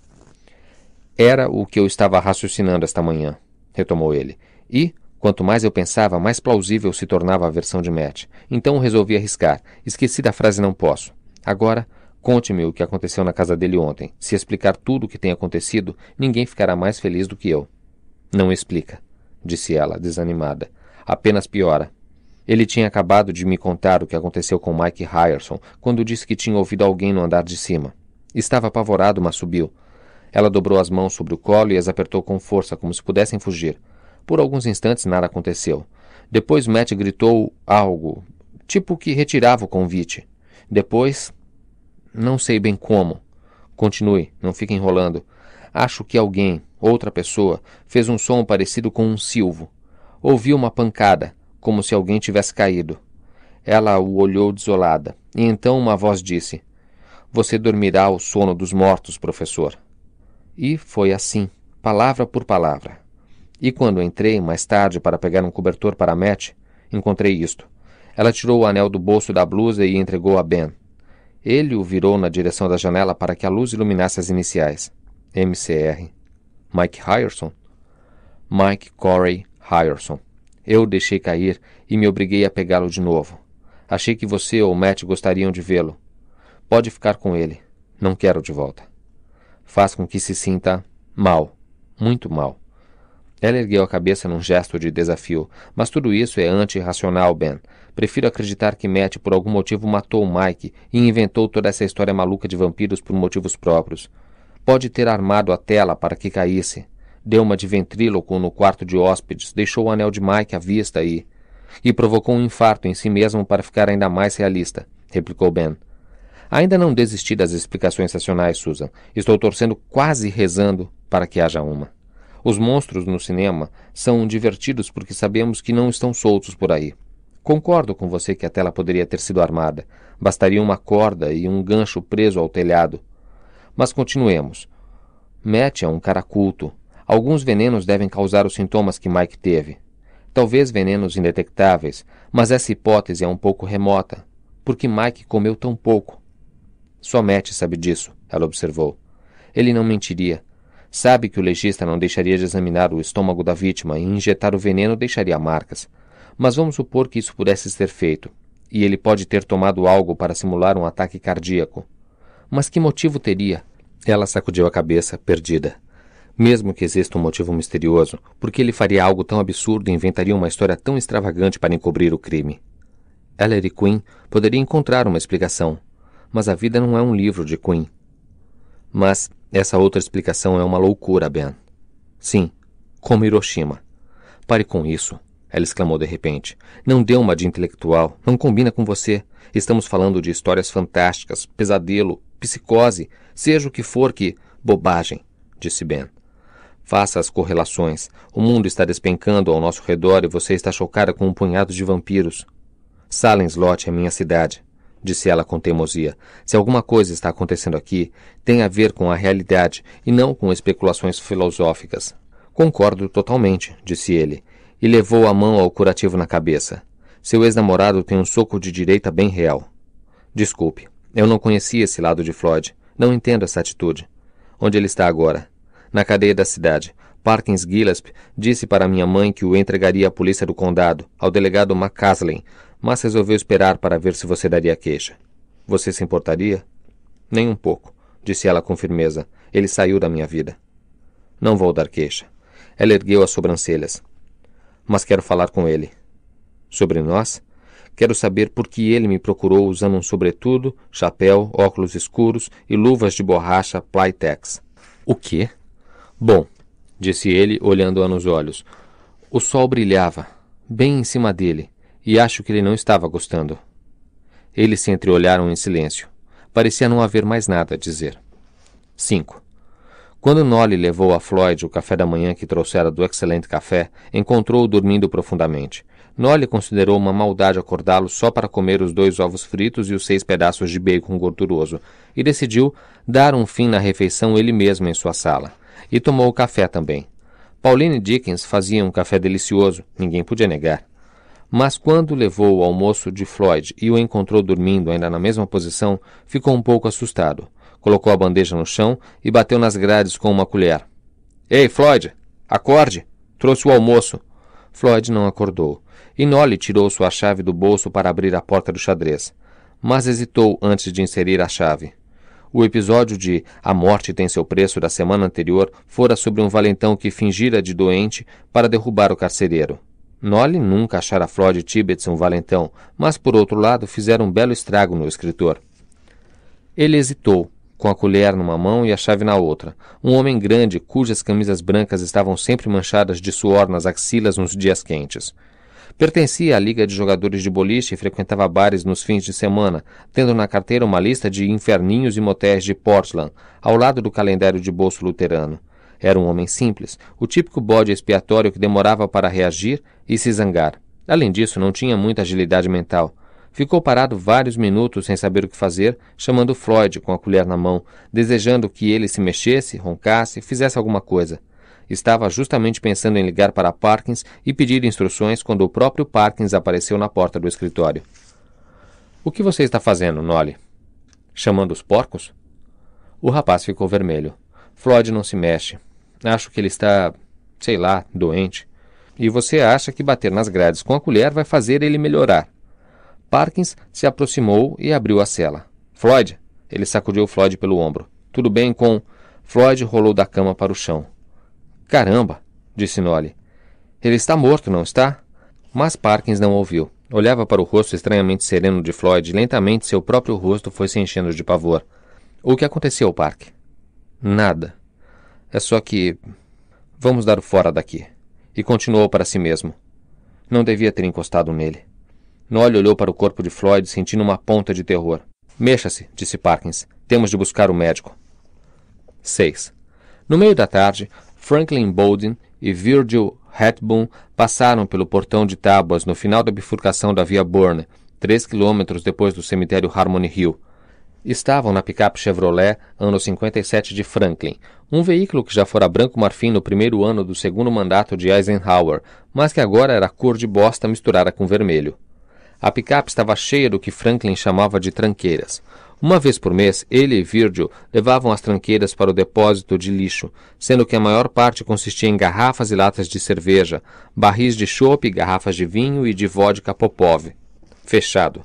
Era o que eu estava raciocinando esta manhã retomou ele. E, quanto mais eu pensava, mais plausível se tornava a versão de Matt. Então resolvi arriscar. Esqueci da frase não posso. Agora, conte-me o que aconteceu na casa dele ontem. Se explicar tudo o que tem acontecido, ninguém ficará mais feliz do que eu. Não explica, disse ela, desanimada. Apenas piora. Ele tinha acabado de me contar o que aconteceu com Mike Ryerson quando disse que tinha ouvido alguém no andar de cima. Estava apavorado, mas subiu. Ela dobrou as mãos sobre o colo e as apertou com força, como se pudessem fugir. Por alguns instantes nada aconteceu. Depois Matt gritou algo, tipo que retirava o convite. Depois. Não sei bem como. Continue, não fique enrolando. Acho que alguém, outra pessoa, fez um som parecido com um silvo. Ouvi uma pancada, como se alguém tivesse caído. Ela o olhou desolada, e então uma voz disse: Você dormirá o sono dos mortos, professor. E foi assim, palavra por palavra. E quando entrei mais tarde para pegar um cobertor para a Matt, encontrei isto. Ela tirou o anel do bolso da blusa e entregou a Ben. Ele o virou na direção da janela para que a luz iluminasse as iniciais. MCR. Mike Hyerson? Mike Corey Hyerson. Eu deixei cair e me obriguei a pegá-lo de novo. Achei que você ou Matt gostariam de vê-lo. Pode ficar com ele. Não quero de volta faz com que se sinta mal, muito mal. Ela ergueu a cabeça num gesto de desafio. Mas tudo isso é antirracional, Ben. Prefiro acreditar que Matt por algum motivo matou Mike e inventou toda essa história maluca de vampiros por motivos próprios. Pode ter armado a tela para que caísse. Deu uma de ventríloco no quarto de hóspedes, deixou o anel de Mike à vista e. e provocou um infarto em si mesmo para ficar ainda mais realista, replicou Ben. Ainda não desisti das explicações racionais, Susan. Estou torcendo, quase rezando, para que haja uma. Os monstros no cinema são divertidos porque sabemos que não estão soltos por aí. Concordo com você que a tela poderia ter sido armada. Bastaria uma corda e um gancho preso ao telhado. Mas continuemos. Matt é um cara culto. Alguns venenos devem causar os sintomas que Mike teve. Talvez venenos indetectáveis, mas essa hipótese é um pouco remota, porque Mike comeu tão pouco. Só Matt sabe disso, ela observou. Ele não mentiria. Sabe que o legista não deixaria de examinar o estômago da vítima e injetar o veneno deixaria marcas. Mas vamos supor que isso pudesse ser feito. E ele pode ter tomado algo para simular um ataque cardíaco. Mas que motivo teria? Ela sacudiu a cabeça, perdida. Mesmo que exista um motivo misterioso, por que ele faria algo tão absurdo e inventaria uma história tão extravagante para encobrir o crime? Ellery Quinn poderia encontrar uma explicação, mas a vida não é um livro de Queen. Mas essa outra explicação é uma loucura, Ben. Sim, como Hiroshima. Pare com isso, ela exclamou de repente. Não dê uma de intelectual, não combina com você. Estamos falando de histórias fantásticas, pesadelo, psicose, seja o que for que. Bobagem, disse Ben. Faça as correlações. O mundo está despencando ao nosso redor e você está chocada com um punhado de vampiros. Salem Slot é minha cidade disse ela com teimosia. Se alguma coisa está acontecendo aqui, tem a ver com a realidade e não com especulações filosóficas. Concordo totalmente, disse ele, e levou a mão ao curativo na cabeça. Seu ex-namorado tem um soco de direita bem real. Desculpe, eu não conhecia esse lado de Floyd. Não entendo essa atitude. Onde ele está agora? Na cadeia da cidade. Parkins Gillespie disse para minha mãe que o entregaria à polícia do condado, ao delegado McCaslin, mas resolveu esperar para ver se você daria queixa. Você se importaria? Nem um pouco, disse ela com firmeza. Ele saiu da minha vida. Não vou dar queixa. Ela ergueu as sobrancelhas. Mas quero falar com ele. Sobre nós? Quero saber por que ele me procurou usando um sobretudo, chapéu, óculos escuros e luvas de borracha Plytex. O quê? Bom, disse ele, olhando-a nos olhos. O sol brilhava, bem em cima dele, e acho que ele não estava gostando. Eles se entreolharam em silêncio. Parecia não haver mais nada a dizer. 5. Quando Nolly levou a Floyd o café da manhã que trouxera do excelente café, encontrou-o dormindo profundamente. Nolly considerou uma maldade acordá-lo só para comer os dois ovos fritos e os seis pedaços de bacon gorduroso, e decidiu dar um fim na refeição ele mesmo em sua sala. E tomou o café também. Pauline Dickens fazia um café delicioso, ninguém podia negar. Mas quando levou o almoço de Floyd e o encontrou dormindo ainda na mesma posição, ficou um pouco assustado. Colocou a bandeja no chão e bateu nas grades com uma colher. Ei, Floyd, acorde! Trouxe o almoço. Floyd não acordou. E Nolly tirou sua chave do bolso para abrir a porta do xadrez, mas hesitou antes de inserir a chave. O episódio de A Morte Tem Seu Preço da semana anterior fora sobre um valentão que fingira de doente para derrubar o carcereiro. Nolly nunca achara Floyd Tibbets um valentão, mas por outro lado fizeram um belo estrago no escritor. Ele hesitou, com a colher numa mão e a chave na outra. Um homem grande, cujas camisas brancas estavam sempre manchadas de suor nas axilas nos dias quentes. Pertencia à liga de jogadores de boliche e frequentava bares nos fins de semana, tendo na carteira uma lista de inferninhos e motéis de Portland, ao lado do calendário de bolso luterano. Era um homem simples, o típico bode expiatório que demorava para reagir e se zangar. Além disso, não tinha muita agilidade mental. Ficou parado vários minutos sem saber o que fazer, chamando Floyd com a colher na mão, desejando que ele se mexesse, roncasse, fizesse alguma coisa. Estava justamente pensando em ligar para Parkins e pedir instruções quando o próprio Parkins apareceu na porta do escritório. O que você está fazendo, Nolly? Chamando os porcos? O rapaz ficou vermelho. Floyd não se mexe. Acho que ele está, sei lá, doente. E você acha que bater nas grades com a colher vai fazer ele melhorar. Parkins se aproximou e abriu a cela. Floyd! Ele sacudiu Floyd pelo ombro. Tudo bem com. Floyd rolou da cama para o chão. Caramba! disse Nolly. Ele está morto, não está? Mas Parkins não ouviu. Olhava para o rosto estranhamente sereno de Floyd e lentamente seu próprio rosto foi se enchendo de pavor. O que aconteceu, Park? Nada. É só que. Vamos dar o fora daqui. E continuou para si mesmo. Não devia ter encostado nele. Noel olhou para o corpo de Floyd, sentindo uma ponta de terror. Mexa-se, disse Parkins. Temos de buscar o médico. 6. No meio da tarde, Franklin Bowden e Virgil Hepburn passaram pelo portão de tábuas no final da bifurcação da Via Bourne, três quilômetros depois do cemitério Harmony Hill estavam na picape Chevrolet ano 57 de Franklin, um veículo que já fora branco-marfim no primeiro ano do segundo mandato de Eisenhower, mas que agora era cor de bosta misturada com vermelho. A picape estava cheia do que Franklin chamava de tranqueiras. Uma vez por mês, ele e Virgil levavam as tranqueiras para o depósito de lixo, sendo que a maior parte consistia em garrafas e latas de cerveja, barris de chope, garrafas de vinho e de vodka Popov. Fechado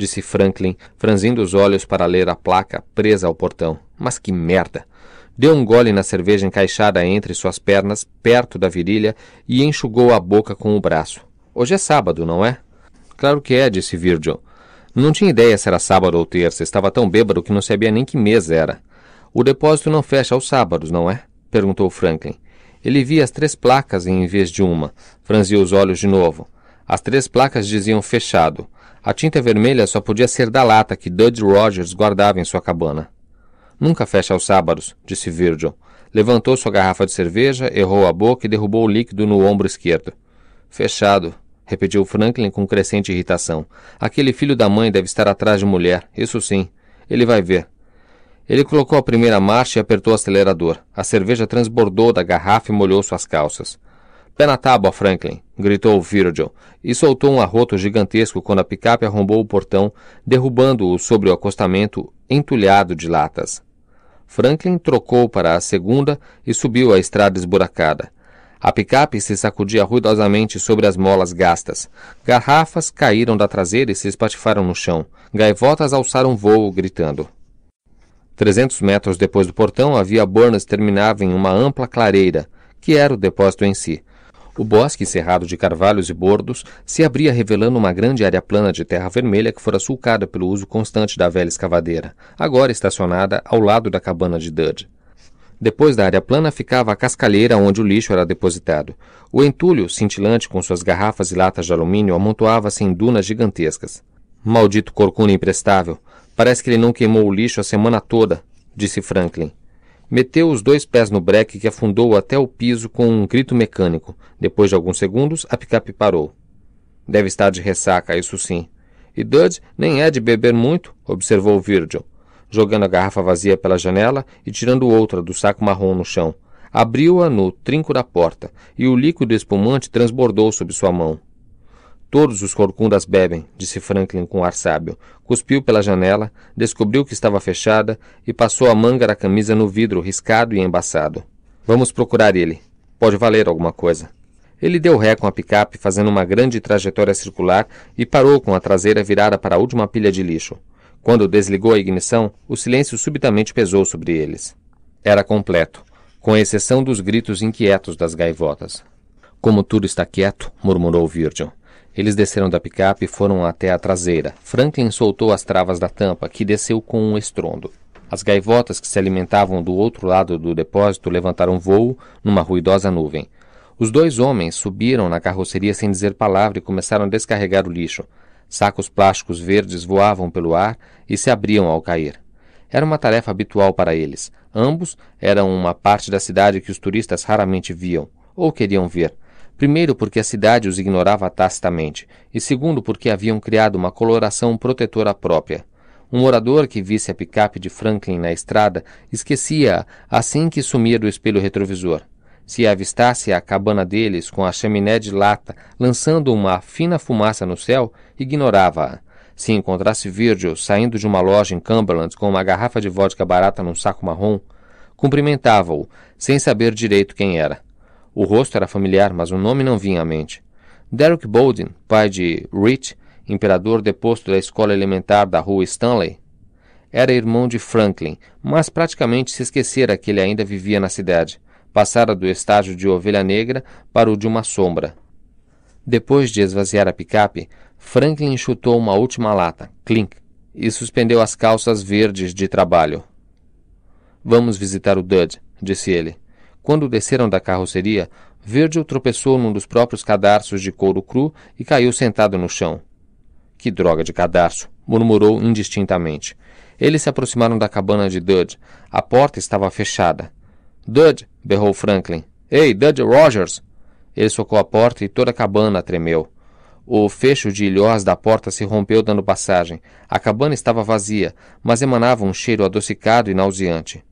disse Franklin, franzindo os olhos para ler a placa presa ao portão. Mas que merda! Deu um gole na cerveja encaixada entre suas pernas, perto da virilha, e enxugou a boca com o braço. Hoje é sábado, não é? Claro que é, disse Virgil. Não tinha ideia se era sábado ou terça, estava tão bêbado que não sabia nem que mês era. O depósito não fecha aos sábados, não é? perguntou Franklin. Ele via as três placas em vez de uma. Franziu os olhos de novo. As três placas diziam fechado. A tinta vermelha só podia ser da lata que Dudge Rogers guardava em sua cabana. Nunca fecha aos sábados, disse Virgil. Levantou sua garrafa de cerveja, errou a boca e derrubou o líquido no ombro esquerdo. Fechado, repetiu Franklin com crescente irritação. Aquele filho da mãe deve estar atrás de mulher, isso sim. Ele vai ver. Ele colocou a primeira marcha e apertou o acelerador. A cerveja transbordou da garrafa e molhou suas calças. Pé na tábua, Franklin! gritou Virgil, e soltou um arroto gigantesco quando a picape arrombou o portão, derrubando-o sobre o acostamento entulhado de latas. Franklin trocou para a segunda e subiu a estrada esburacada. A picape se sacudia ruidosamente sobre as molas gastas. Garrafas caíram da traseira e se espatifaram no chão. Gaivotas alçaram voo, gritando. Trezentos metros depois do portão, a via Burns terminava em uma ampla clareira, que era o depósito em si o bosque cerrado de carvalhos e bordos se abria revelando uma grande área plana de terra vermelha que fora sulcada pelo uso constante da velha escavadeira, agora estacionada ao lado da cabana de Dud. Depois da área plana ficava a cascalheira onde o lixo era depositado. O entulho, cintilante com suas garrafas e latas de alumínio, amontoava-se em dunas gigantescas. Maldito corcunda imprestável! Parece que ele não queimou o lixo a semana toda, disse Franklin. Meteu os dois pés no breque que afundou até o piso com um grito mecânico. Depois de alguns segundos, a picape parou. Deve estar de ressaca, isso sim. E Dud nem é de beber muito, observou Virgil, jogando a garrafa vazia pela janela e tirando outra do saco marrom no chão. Abriu-a no trinco da porta e o líquido espumante transbordou sob sua mão. Todos os corcundas bebem, disse Franklin com ar sábio. Cuspiu pela janela, descobriu que estava fechada e passou a manga da camisa no vidro riscado e embaçado. Vamos procurar ele. Pode valer alguma coisa. Ele deu ré com a picape, fazendo uma grande trajetória circular e parou com a traseira virada para a última pilha de lixo. Quando desligou a ignição, o silêncio subitamente pesou sobre eles. Era completo, com exceção dos gritos inquietos das gaivotas. Como tudo está quieto, murmurou Virgil. Eles desceram da picape e foram até a traseira. Franklin soltou as travas da tampa, que desceu com um estrondo. As gaivotas que se alimentavam do outro lado do depósito levantaram voo numa ruidosa nuvem. Os dois homens subiram na carroceria sem dizer palavra e começaram a descarregar o lixo. Sacos plásticos verdes voavam pelo ar e se abriam ao cair. Era uma tarefa habitual para eles. Ambos eram uma parte da cidade que os turistas raramente viam ou queriam ver. Primeiro, porque a cidade os ignorava tacitamente, e segundo, porque haviam criado uma coloração protetora própria. Um morador que visse a picape de Franklin na estrada esquecia-a assim que sumia do espelho retrovisor. Se avistasse a cabana deles com a chaminé de lata lançando uma fina fumaça no céu, ignorava-a. Se encontrasse Virgil saindo de uma loja em Cumberland com uma garrafa de vodka barata num saco marrom, cumprimentava-o, sem saber direito quem era. O rosto era familiar, mas o nome não vinha à mente. Derek Bolden, pai de Rich, imperador deposto da escola elementar da rua Stanley, era irmão de Franklin, mas praticamente se esquecera que ele ainda vivia na cidade. Passara do estágio de ovelha negra para o de uma sombra. Depois de esvaziar a picape, Franklin chutou uma última lata, clink, e suspendeu as calças verdes de trabalho. Vamos visitar o Dud, disse ele. Quando desceram da carroceria, Virgil tropeçou num dos próprios cadarços de couro cru e caiu sentado no chão. Que droga de cadarço! murmurou indistintamente. Eles se aproximaram da cabana de Dud. A porta estava fechada. Dud! berrou Franklin. Ei, Dud Rogers! Ele socou a porta e toda a cabana tremeu. O fecho de ilhós da porta se rompeu dando passagem. A cabana estava vazia, mas emanava um cheiro adocicado e nauseante.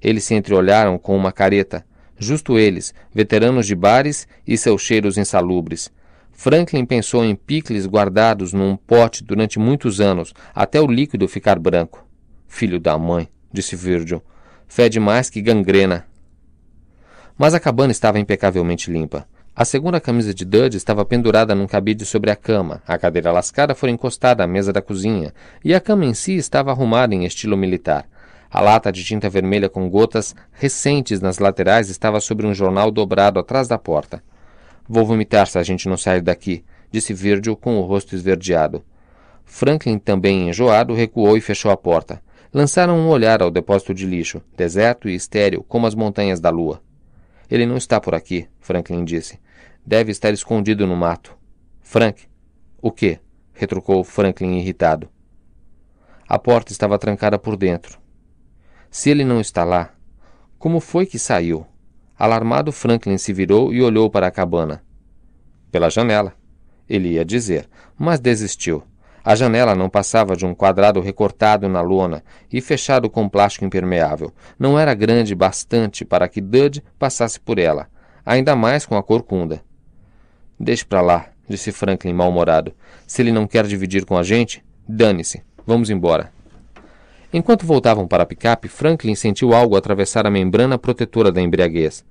Eles se entreolharam com uma careta. Justo eles, veteranos de bares e seus cheiros insalubres. Franklin pensou em picles guardados num pote durante muitos anos, até o líquido ficar branco. Filho da mãe, disse Virgil. Fede mais que gangrena. Mas a cabana estava impecavelmente limpa. A segunda camisa de Dud estava pendurada num cabide sobre a cama, a cadeira lascada fora encostada à mesa da cozinha, e a cama em si estava arrumada em estilo militar. A lata de tinta vermelha com gotas recentes nas laterais estava sobre um jornal dobrado atrás da porta. Vou vomitar se a gente não sair daqui, disse Virgil com o rosto esverdeado. Franklin, também enjoado, recuou e fechou a porta. Lançaram um olhar ao depósito de lixo, deserto e estéril, como as montanhas da lua. Ele não está por aqui, Franklin disse. Deve estar escondido no mato. Frank. O quê? retrucou Franklin irritado. A porta estava trancada por dentro. Se ele não está lá, como foi que saiu? Alarmado, Franklin se virou e olhou para a cabana. Pela janela, ele ia dizer, mas desistiu. A janela não passava de um quadrado recortado na lona e fechado com plástico impermeável. Não era grande bastante para que Dud passasse por ela, ainda mais com a corcunda. Deixe para lá, disse Franklin mal-humorado. Se ele não quer dividir com a gente, dane-se. Vamos embora. Enquanto voltavam para a picape, Franklin sentiu algo atravessar a membrana protetora da embriaguez.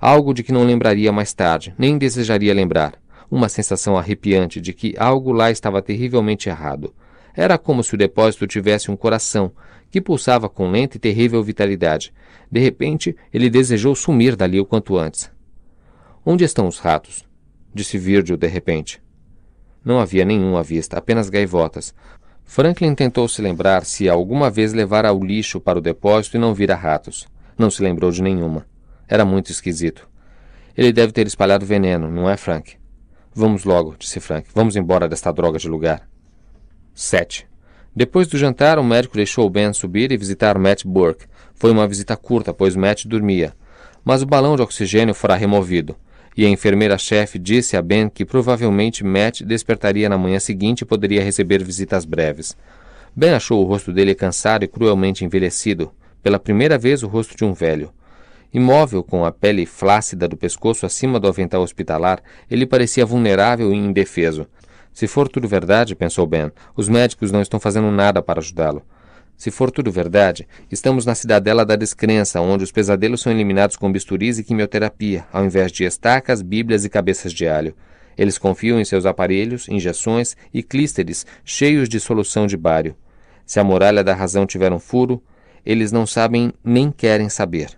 Algo de que não lembraria mais tarde, nem desejaria lembrar. Uma sensação arrepiante de que algo lá estava terrivelmente errado. Era como se o depósito tivesse um coração, que pulsava com lenta e terrível vitalidade. De repente, ele desejou sumir dali o quanto antes. Onde estão os ratos? disse Virgil de repente. Não havia nenhum à vista, apenas gaivotas, Franklin tentou se lembrar se alguma vez levara o lixo para o depósito e não vira ratos. Não se lembrou de nenhuma. Era muito esquisito. Ele deve ter espalhado veneno, não é, Frank? Vamos logo, disse Frank. Vamos embora desta droga de lugar. 7. Depois do jantar, o médico deixou Ben subir e visitar Matt Burke. Foi uma visita curta, pois Matt dormia. Mas o balão de oxigênio fora removido e a enfermeira-chefe disse a Ben que provavelmente Matt despertaria na manhã seguinte e poderia receber visitas breves. Ben achou o rosto dele cansado e cruelmente envelhecido, pela primeira vez o rosto de um velho. Imóvel, com a pele flácida do pescoço acima do avental hospitalar, ele parecia vulnerável e indefeso. Se for tudo verdade, pensou Ben, os médicos não estão fazendo nada para ajudá-lo. Se for tudo verdade, estamos na cidadela da descrença, onde os pesadelos são eliminados com bisturis e quimioterapia, ao invés de estacas, bíblias e cabeças de alho. Eles confiam em seus aparelhos, injeções e clísteres cheios de solução de bário. Se a muralha da razão tiver um furo, eles não sabem nem querem saber.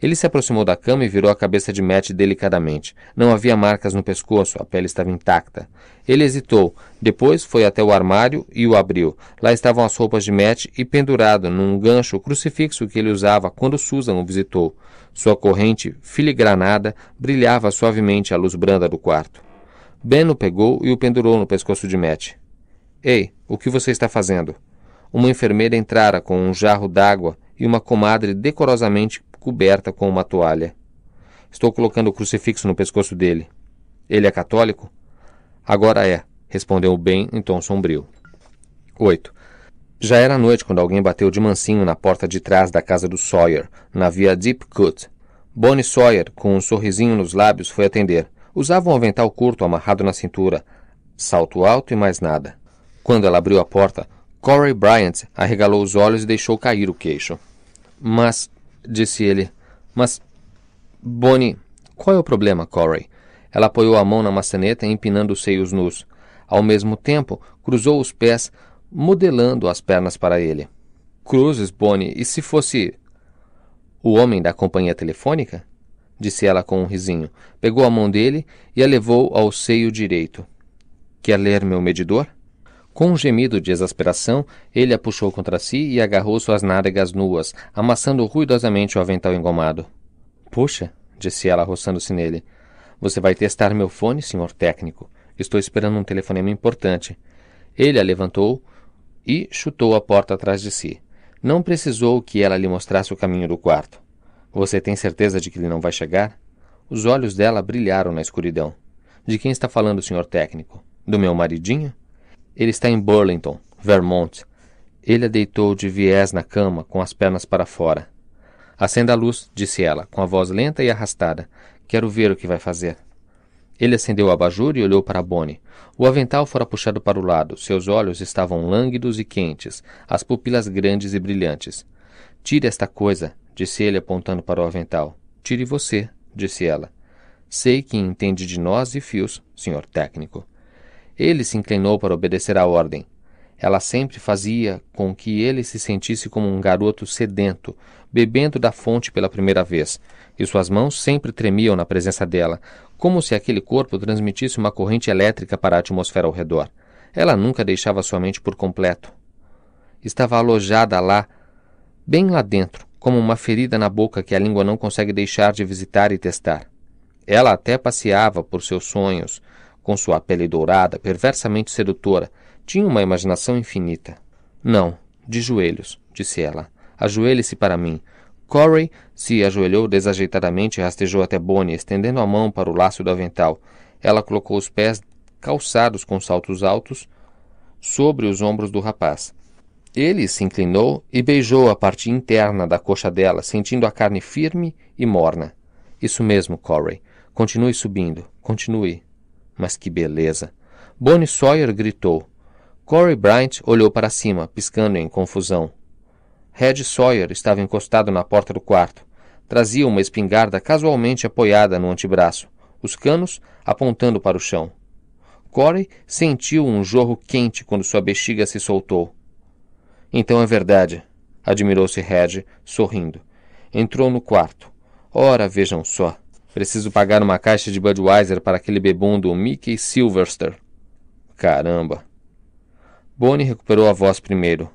Ele se aproximou da cama e virou a cabeça de Matt delicadamente. Não havia marcas no pescoço, a pele estava intacta. Ele hesitou. Depois foi até o armário e o abriu. Lá estavam as roupas de Matt e pendurado num gancho o crucifixo que ele usava quando Susan o visitou. Sua corrente, filigranada, brilhava suavemente à luz branda do quarto. Ben o pegou e o pendurou no pescoço de Matt. Ei, o que você está fazendo? Uma enfermeira entrara com um jarro d'água e uma comadre decorosamente coberta com uma toalha. Estou colocando o crucifixo no pescoço dele. Ele é católico? Agora é, respondeu Ben em tom sombrio. 8. Já era noite quando alguém bateu de mansinho na porta de trás da casa do Sawyer, na via Deep Cut. Bonnie Sawyer, com um sorrisinho nos lábios, foi atender. Usava um avental curto amarrado na cintura, salto alto e mais nada. Quando ela abriu a porta, Corey Bryant arregalou os olhos e deixou cair o queixo. Mas disse ele. Mas. Bonnie, qual é o problema, Corey? Ela apoiou a mão na maçaneta, empinando os seios nus. Ao mesmo tempo, cruzou os pés, modelando as pernas para ele. Cruzes, Bonnie, e se fosse. O homem da companhia telefônica? Disse ela com um risinho. Pegou a mão dele e a levou ao seio direito. Quer ler meu medidor? Com um gemido de exasperação, ele a puxou contra si e agarrou suas nádegas nuas, amassando ruidosamente o avental engomado. Puxa, disse ela, roçando-se nele. Você vai testar meu fone, senhor técnico. Estou esperando um telefonema importante. Ele a levantou e chutou a porta atrás de si. Não precisou que ela lhe mostrasse o caminho do quarto. Você tem certeza de que ele não vai chegar? Os olhos dela brilharam na escuridão. De quem está falando, senhor técnico? Do meu maridinho? Ele está em Burlington, Vermont. Ele a deitou de viés na cama, com as pernas para fora. Acenda a luz, disse ela, com a voz lenta e arrastada. Quero ver o que vai fazer. Ele acendeu o abajur e olhou para Bonnie. O avental fora puxado para o lado. Seus olhos estavam lânguidos e quentes, as pupilas grandes e brilhantes. Tire esta coisa, disse ele apontando para o avental. Tire você, disse ela. Sei que entende de nós e fios, senhor técnico. Ele se inclinou para obedecer à ordem. Ela sempre fazia com que ele se sentisse como um garoto sedento, bebendo da fonte pela primeira vez, e suas mãos sempre tremiam na presença dela, como se aquele corpo transmitisse uma corrente elétrica para a atmosfera ao redor. Ela nunca deixava sua mente por completo. Estava alojada lá, bem lá dentro, como uma ferida na boca que a língua não consegue deixar de visitar e testar. Ela até passeava por seus sonhos, com sua pele dourada, perversamente sedutora, tinha uma imaginação infinita. Não, de joelhos, disse ela. Ajoelhe-se para mim. Corey se ajoelhou desajeitadamente e rastejou até Bonnie, estendendo a mão para o laço do avental. Ela colocou os pés calçados com saltos altos sobre os ombros do rapaz. Ele se inclinou e beijou a parte interna da coxa dela, sentindo a carne firme e morna. Isso mesmo, Corey. Continue subindo. Continue. Mas que beleza! Bonnie Sawyer gritou. Corey Bryant olhou para cima, piscando em confusão. Red Sawyer estava encostado na porta do quarto. Trazia uma espingarda casualmente apoiada no antebraço, os canos apontando para o chão. Corey sentiu um jorro quente quando sua bexiga se soltou. Então é verdade, admirou-se Red, sorrindo. Entrou no quarto. Ora, vejam só. Preciso pagar uma caixa de Budweiser para aquele do Mickey Silverster. Caramba. Bonnie recuperou a voz primeiro.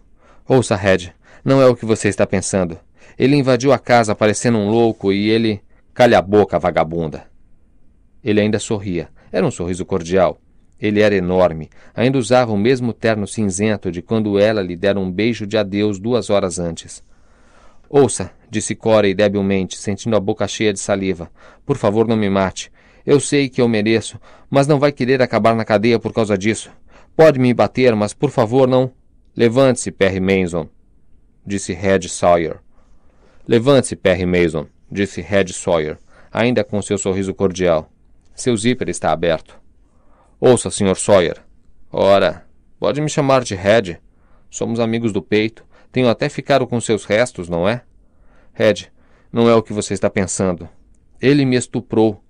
Ouça, Red, não é o que você está pensando. Ele invadiu a casa parecendo um louco e ele. Calha a boca, vagabunda. Ele ainda sorria. Era um sorriso cordial. Ele era enorme. Ainda usava o mesmo terno cinzento de quando ela lhe dera um beijo de adeus duas horas antes. Ouça, disse Corey debilmente, sentindo a boca cheia de saliva. Por favor, não me mate. Eu sei que eu mereço, mas não vai querer acabar na cadeia por causa disso. Pode me bater, mas por favor, não. Levante-se, Perry Mason, disse Red Sawyer. Levante-se, Perry Mason, disse Red Sawyer, ainda com seu sorriso cordial. Seu zíper está aberto. Ouça, Sr. Sawyer. Ora, pode me chamar de Red. Somos amigos do peito. Tenho até ficado com seus restos, não é? Red, não é o que você está pensando. Ele me estuprou.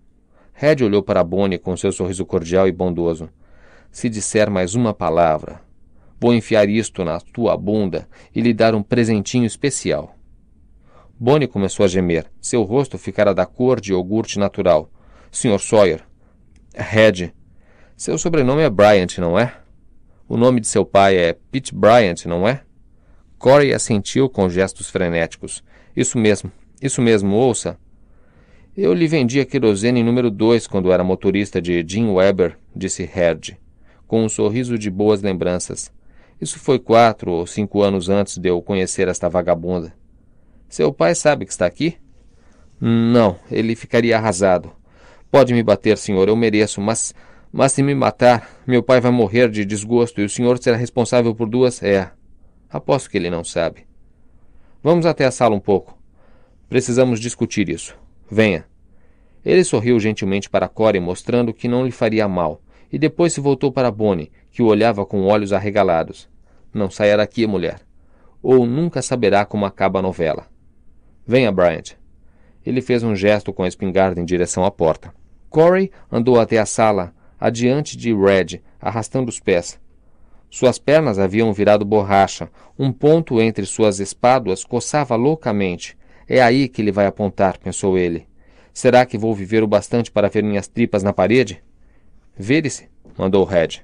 Red olhou para Bonnie com seu sorriso cordial e bondoso. Se disser mais uma palavra, vou enfiar isto na tua bunda e lhe dar um presentinho especial. Bonnie começou a gemer. Seu rosto ficara da cor de iogurte natural. Sr. Sawyer. Red. Seu sobrenome é Bryant, não é? O nome de seu pai é Pete Bryant, não é? Corey assentiu com gestos frenéticos. Isso mesmo, isso mesmo, ouça. Eu lhe vendi a querosene número 2 quando era motorista de Jim Weber, disse Herd, com um sorriso de boas lembranças. Isso foi quatro ou cinco anos antes de eu conhecer esta vagabunda. Seu pai sabe que está aqui? Não, ele ficaria arrasado. Pode me bater, senhor, eu mereço, mas. Mas se me matar, meu pai vai morrer de desgosto e o senhor será responsável por duas. É. Aposto que ele não sabe. Vamos até a sala um pouco. Precisamos discutir isso. Venha. Ele sorriu gentilmente para Corey, mostrando que não lhe faria mal, e depois se voltou para Bonnie, que o olhava com olhos arregalados. Não saia daqui, mulher. Ou nunca saberá como acaba a novela. Venha, Bryant. Ele fez um gesto com a espingarda em direção à porta. Corey andou até a sala, adiante de Red, arrastando os pés, suas pernas haviam virado borracha. Um ponto entre suas espáduas coçava loucamente. É aí que ele vai apontar, pensou ele. Será que vou viver o bastante para ver minhas tripas na parede? Vire-se, mandou Red.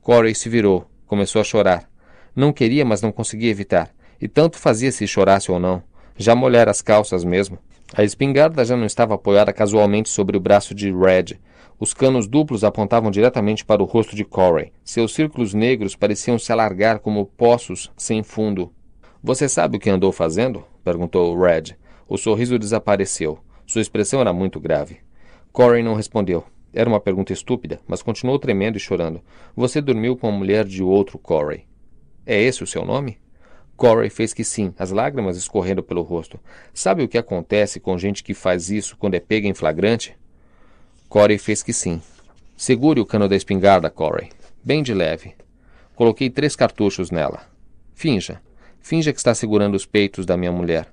Corey se virou, começou a chorar. Não queria, mas não conseguia evitar. E tanto fazia se chorasse ou não. Já molhara as calças mesmo. A espingarda já não estava apoiada casualmente sobre o braço de Red. Os canos duplos apontavam diretamente para o rosto de Corey. Seus círculos negros pareciam se alargar como poços sem fundo. Você sabe o que andou fazendo? perguntou Red. O sorriso desapareceu. Sua expressão era muito grave. Corey não respondeu. Era uma pergunta estúpida, mas continuou tremendo e chorando. Você dormiu com a mulher de outro Corey. É esse o seu nome? Corey fez que sim, as lágrimas escorrendo pelo rosto. Sabe o que acontece com gente que faz isso quando é pega em flagrante? Corey fez que sim. Segure o cano da espingarda, Corey. Bem de leve. Coloquei três cartuchos nela. Finja. Finja que está segurando os peitos da minha mulher.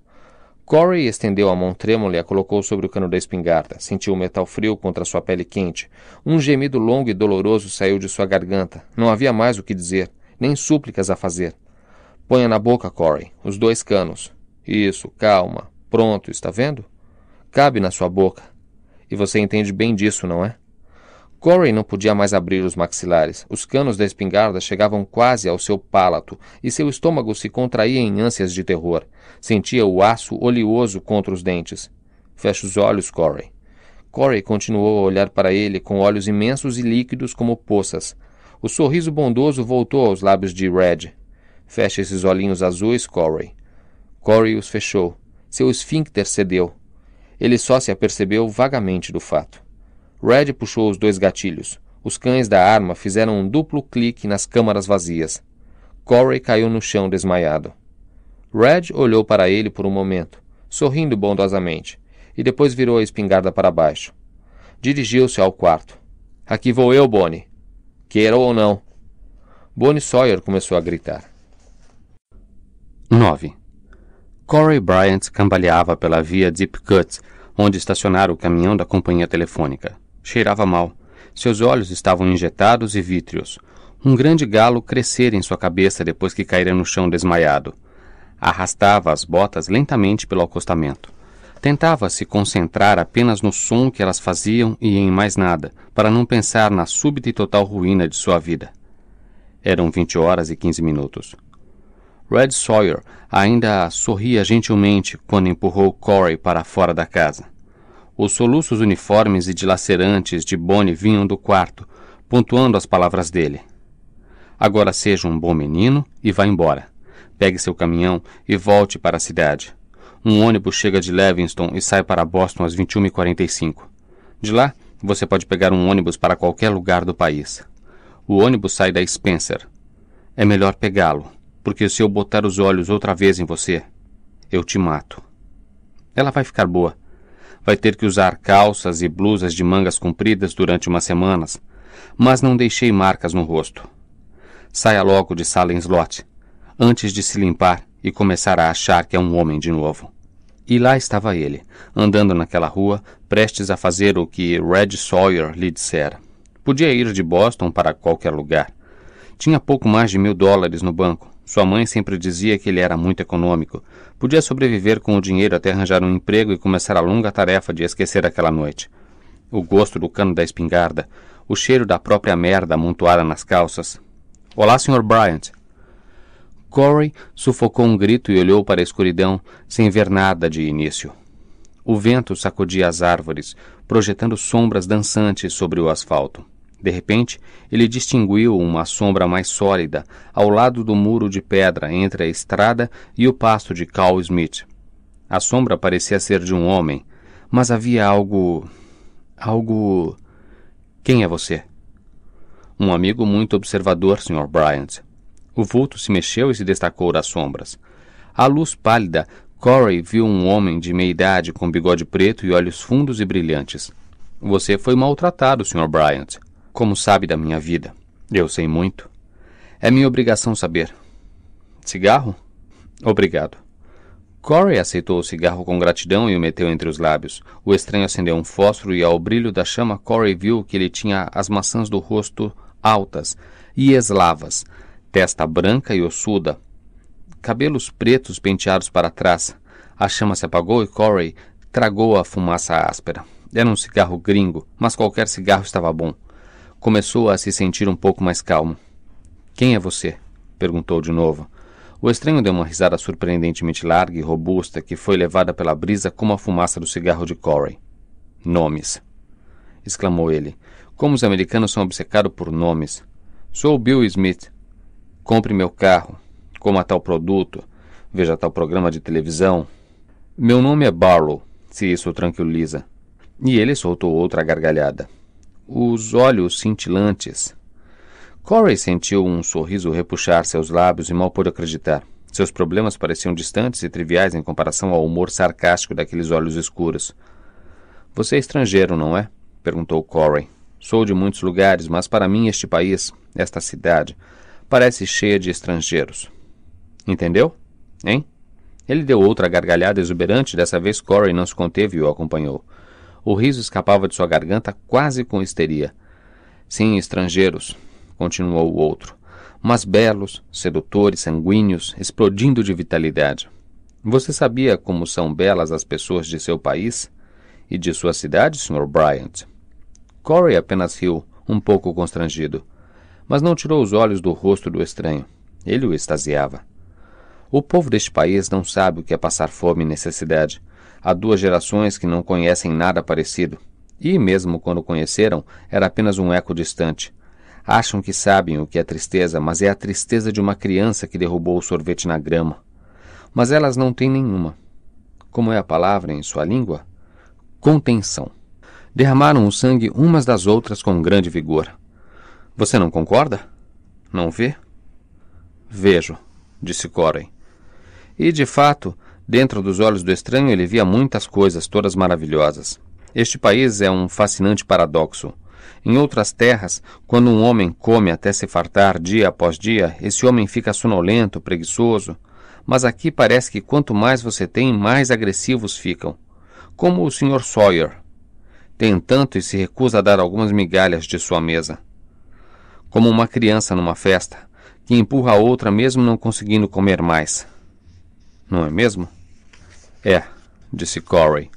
Corey estendeu a mão trêmula e a colocou sobre o cano da espingarda. Sentiu o metal frio contra sua pele quente. Um gemido longo e doloroso saiu de sua garganta. Não havia mais o que dizer, nem súplicas a fazer. Ponha na boca, Corey, os dois canos. Isso, calma. Pronto, está vendo? Cabe na sua boca. E você entende bem disso, não é? Corey não podia mais abrir os maxilares. Os canos da espingarda chegavam quase ao seu pálato e seu estômago se contraía em ânsias de terror. Sentia o aço oleoso contra os dentes. Feche os olhos, Corey. Corey continuou a olhar para ele com olhos imensos e líquidos como poças. O sorriso bondoso voltou aos lábios de Red. Feche esses olhinhos azuis, Corey. Corey os fechou. Seu esfíncter cedeu. Ele só se apercebeu vagamente do fato. Red puxou os dois gatilhos. Os cães da arma fizeram um duplo clique nas câmaras vazias. Corey caiu no chão desmaiado. Red olhou para ele por um momento, sorrindo bondosamente, e depois virou a espingarda para baixo. Dirigiu-se ao quarto. Aqui vou eu, Bonnie. Queira ou não. Bonnie Sawyer começou a gritar. 9. Corey Bryant cambaleava pela via Deep Cut, onde estacionara o caminhão da companhia telefônica. Cheirava mal. Seus olhos estavam injetados e vítreos. Um grande galo crescera em sua cabeça depois que caíra no chão desmaiado. Arrastava as botas lentamente pelo acostamento. Tentava se concentrar apenas no som que elas faziam e em mais nada, para não pensar na súbita e total ruína de sua vida. Eram vinte horas e quinze minutos. Red Sawyer ainda sorria gentilmente quando empurrou Corey para fora da casa. Os soluços uniformes e dilacerantes de Bonnie vinham do quarto, pontuando as palavras dele. Agora seja um bom menino e vá embora. Pegue seu caminhão e volte para a cidade. Um ônibus chega de Levinston e sai para Boston às 21h45. De lá, você pode pegar um ônibus para qualquer lugar do país. O ônibus sai da Spencer. É melhor pegá-lo porque se eu botar os olhos outra vez em você, eu te mato. Ela vai ficar boa. Vai ter que usar calças e blusas de mangas compridas durante umas semanas, mas não deixei marcas no rosto. Saia logo de sala em slot, antes de se limpar e começar a achar que é um homem de novo. E lá estava ele, andando naquela rua, prestes a fazer o que Red Sawyer lhe dissera. Podia ir de Boston para qualquer lugar. Tinha pouco mais de mil dólares no banco sua mãe sempre dizia que ele era muito econômico. Podia sobreviver com o dinheiro até arranjar um emprego e começar a longa tarefa de esquecer aquela noite. O gosto do cano da espingarda, o cheiro da própria merda amontoada nas calças. Olá, Sr. Bryant. Corey sufocou um grito e olhou para a escuridão, sem ver nada de início. O vento sacudia as árvores, projetando sombras dançantes sobre o asfalto. De repente, ele distinguiu uma sombra mais sólida ao lado do muro de pedra entre a estrada e o pasto de Carl Smith. A sombra parecia ser de um homem, mas havia algo. algo. Quem é você? Um amigo muito observador, Sr. Bryant. O vulto se mexeu e se destacou das sombras. À luz pálida, Corey viu um homem de meia idade com bigode preto e olhos fundos e brilhantes. Você foi maltratado, Sr. Bryant. Como sabe da minha vida? Eu sei muito. É minha obrigação saber. Cigarro? Obrigado. Corey aceitou o cigarro com gratidão e o meteu entre os lábios. O estranho acendeu um fósforo e, ao brilho da chama, Corey viu que ele tinha as maçãs do rosto altas e eslavas, testa branca e ossuda, cabelos pretos penteados para trás. A chama se apagou e Corey tragou a fumaça áspera. Era um cigarro gringo, mas qualquer cigarro estava bom começou a se sentir um pouco mais calmo. Quem é você? perguntou de novo. O estranho deu uma risada surpreendentemente larga e robusta que foi levada pela brisa como a fumaça do cigarro de Corey. Nomes! exclamou ele. Como os americanos são obcecados por nomes. Sou Bill Smith. Compre meu carro. Coma tal produto. Veja tal programa de televisão. Meu nome é Barlow, se isso o tranquiliza. E ele soltou outra gargalhada os olhos cintilantes. Corey sentiu um sorriso repuxar seus lábios e mal pôde acreditar. Seus problemas pareciam distantes e triviais em comparação ao humor sarcástico daqueles olhos escuros. Você é estrangeiro, não é? perguntou Corey. Sou de muitos lugares, mas para mim este país, esta cidade, parece cheia de estrangeiros. Entendeu? Hein? Ele deu outra gargalhada exuberante, dessa vez Corey não se conteve e o acompanhou. O riso escapava de sua garganta quase com histeria. Sim, estrangeiros, continuou o outro, mas belos, sedutores, sanguíneos, explodindo de vitalidade. Você sabia como são belas as pessoas de seu país e de sua cidade, Sr. Bryant? Corey apenas riu, um pouco constrangido, mas não tirou os olhos do rosto do estranho. Ele o extasiava. O povo deste país não sabe o que é passar fome e necessidade, Há duas gerações que não conhecem nada parecido. E, mesmo quando conheceram, era apenas um eco distante. Acham que sabem o que é tristeza, mas é a tristeza de uma criança que derrubou o sorvete na grama. Mas elas não têm nenhuma. Como é a palavra em sua língua? Contenção. Derramaram o sangue umas das outras com grande vigor. Você não concorda? Não vê? Vejo, disse Corey. E, de fato, Dentro dos olhos do estranho ele via muitas coisas, todas maravilhosas. Este país é um fascinante paradoxo. Em outras terras, quando um homem come até se fartar dia após dia, esse homem fica sonolento, preguiçoso. Mas aqui parece que quanto mais você tem, mais agressivos ficam. Como o Sr. Sawyer. Tem tanto e se recusa a dar algumas migalhas de sua mesa. Como uma criança numa festa, que empurra a outra mesmo não conseguindo comer mais. Não é mesmo? É, disse Corey.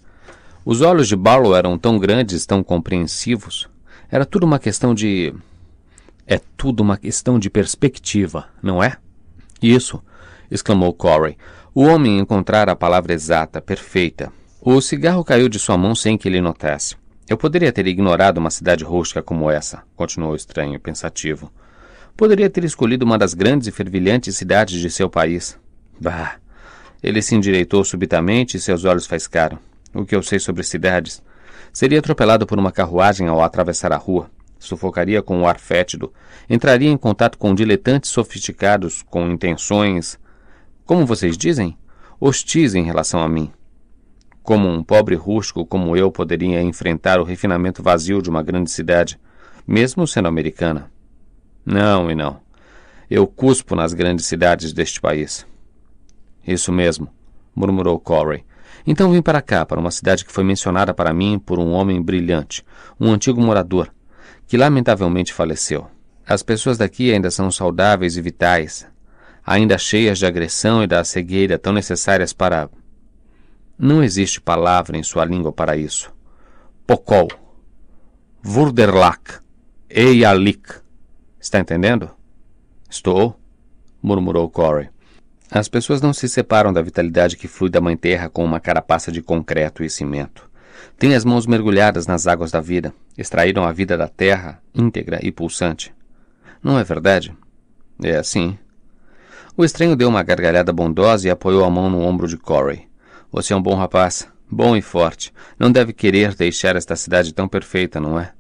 Os olhos de Barlow eram tão grandes, tão compreensivos. Era tudo uma questão de. É tudo uma questão de perspectiva, não é? Isso, exclamou Corey. O homem encontrara a palavra exata, perfeita. O cigarro caiu de sua mão sem que ele notasse. Eu poderia ter ignorado uma cidade rústica como essa, continuou o estranho, pensativo. Poderia ter escolhido uma das grandes e fervilhantes cidades de seu país. Bah! Ele se endireitou subitamente e seus olhos faiscaram. O que eu sei sobre cidades? Seria atropelado por uma carruagem ao atravessar a rua. Sufocaria com o ar fétido. Entraria em contato com diletantes sofisticados, com intenções. Como vocês dizem? Hostis em relação a mim. Como um pobre rústico como eu poderia enfrentar o refinamento vazio de uma grande cidade, mesmo sendo americana? Não e não. Eu cuspo nas grandes cidades deste país. Isso mesmo, murmurou Corey. Então vim para cá, para uma cidade que foi mencionada para mim por um homem brilhante, um antigo morador, que lamentavelmente faleceu. As pessoas daqui ainda são saudáveis e vitais, ainda cheias de agressão e da cegueira tão necessárias para. Não existe palavra em sua língua para isso. Pocol, Vurderlak, Eyalik. Está entendendo? Estou, murmurou Corey. As pessoas não se separam da vitalidade que flui da Mãe Terra com uma carapaça de concreto e cimento. Têm as mãos mergulhadas nas águas da vida, extraíram a vida da terra, íntegra e pulsante. Não é verdade? É assim. O estranho deu uma gargalhada bondosa e apoiou a mão no ombro de Corey. Você é um bom rapaz, bom e forte. Não deve querer deixar esta cidade tão perfeita, não é?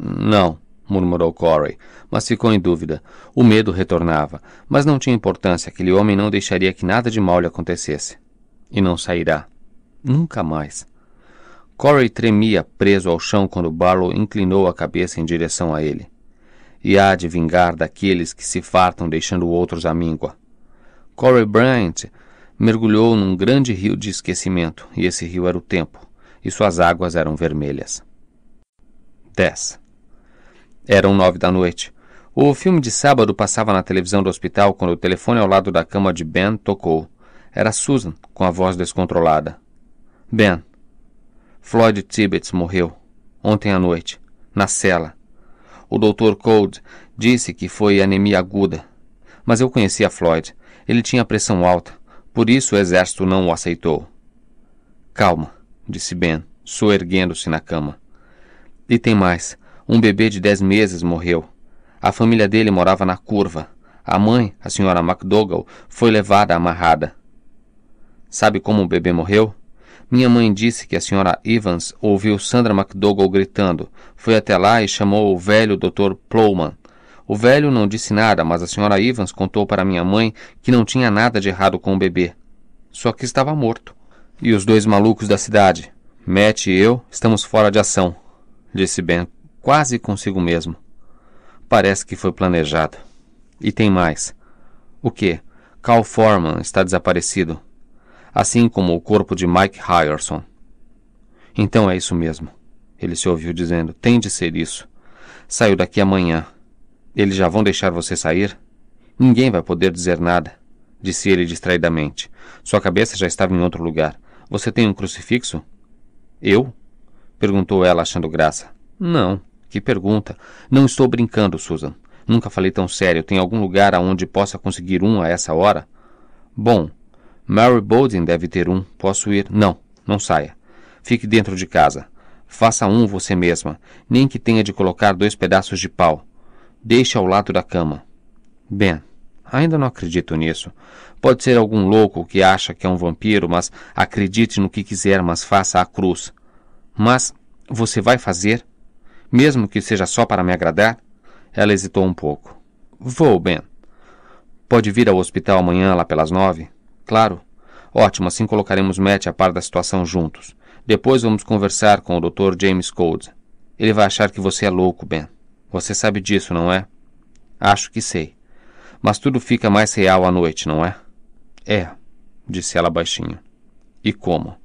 Não, murmurou Corey, mas ficou em dúvida. O medo retornava, mas não tinha importância. Aquele homem não deixaria que nada de mal lhe acontecesse. E não sairá. Nunca mais. Corey tremia preso ao chão quando Barlow inclinou a cabeça em direção a ele. E há de vingar daqueles que se fartam deixando outros à míngua. Corey Bryant mergulhou num grande rio de esquecimento, e esse rio era o tempo, e suas águas eram vermelhas. 10. Eram nove da noite. O filme de sábado passava na televisão do hospital quando o telefone ao lado da cama de Ben tocou. Era Susan, com a voz descontrolada. Ben. Floyd Tibbets morreu. Ontem à noite. Na cela. O Dr. Cold disse que foi anemia aguda. Mas eu conhecia Floyd. Ele tinha pressão alta. Por isso o exército não o aceitou. Calma, disse Ben, soerguendo-se na cama. E tem mais. Um bebê de dez meses morreu. A família dele morava na curva. A mãe, a senhora MacDougall, foi levada amarrada. Sabe como o bebê morreu? Minha mãe disse que a senhora Evans ouviu Sandra MacDougall gritando. Foi até lá e chamou o velho Dr. Plowman. O velho não disse nada, mas a senhora Evans contou para minha mãe que não tinha nada de errado com o bebê. Só que estava morto. E os dois malucos da cidade, Matt e eu, estamos fora de ação, disse Ben quase consigo mesmo. Parece que foi planejado. E tem mais. O que? Cal Forman está desaparecido, assim como o corpo de Mike Ryerson. Então é isso mesmo. Ele se ouviu dizendo: tem de ser isso. Saio daqui amanhã. Eles já vão deixar você sair? Ninguém vai poder dizer nada, disse ele distraidamente. Sua cabeça já estava em outro lugar. Você tem um crucifixo? Eu? perguntou ela, achando graça. Não. Que pergunta! Não estou brincando, Susan. Nunca falei tão sério. Tem algum lugar aonde possa conseguir um a essa hora? Bom, Mary Bowden deve ter um. Posso ir? Não, não saia. Fique dentro de casa. Faça um você mesma, nem que tenha de colocar dois pedaços de pau. Deixe ao lado da cama. Bem, ainda não acredito nisso. Pode ser algum louco que acha que é um vampiro, mas acredite no que quiser, mas faça a cruz. Mas você vai fazer? mesmo que seja só para me agradar? Ela hesitou um pouco. Vou, Ben. Pode vir ao hospital amanhã, lá pelas nove? Claro. Ótimo, assim colocaremos Matt a par da situação juntos. Depois vamos conversar com o Dr. James Cold. Ele vai achar que você é louco, Ben. Você sabe disso, não é? Acho que sei. Mas tudo fica mais real à noite, não é? É, disse ela baixinho. E como?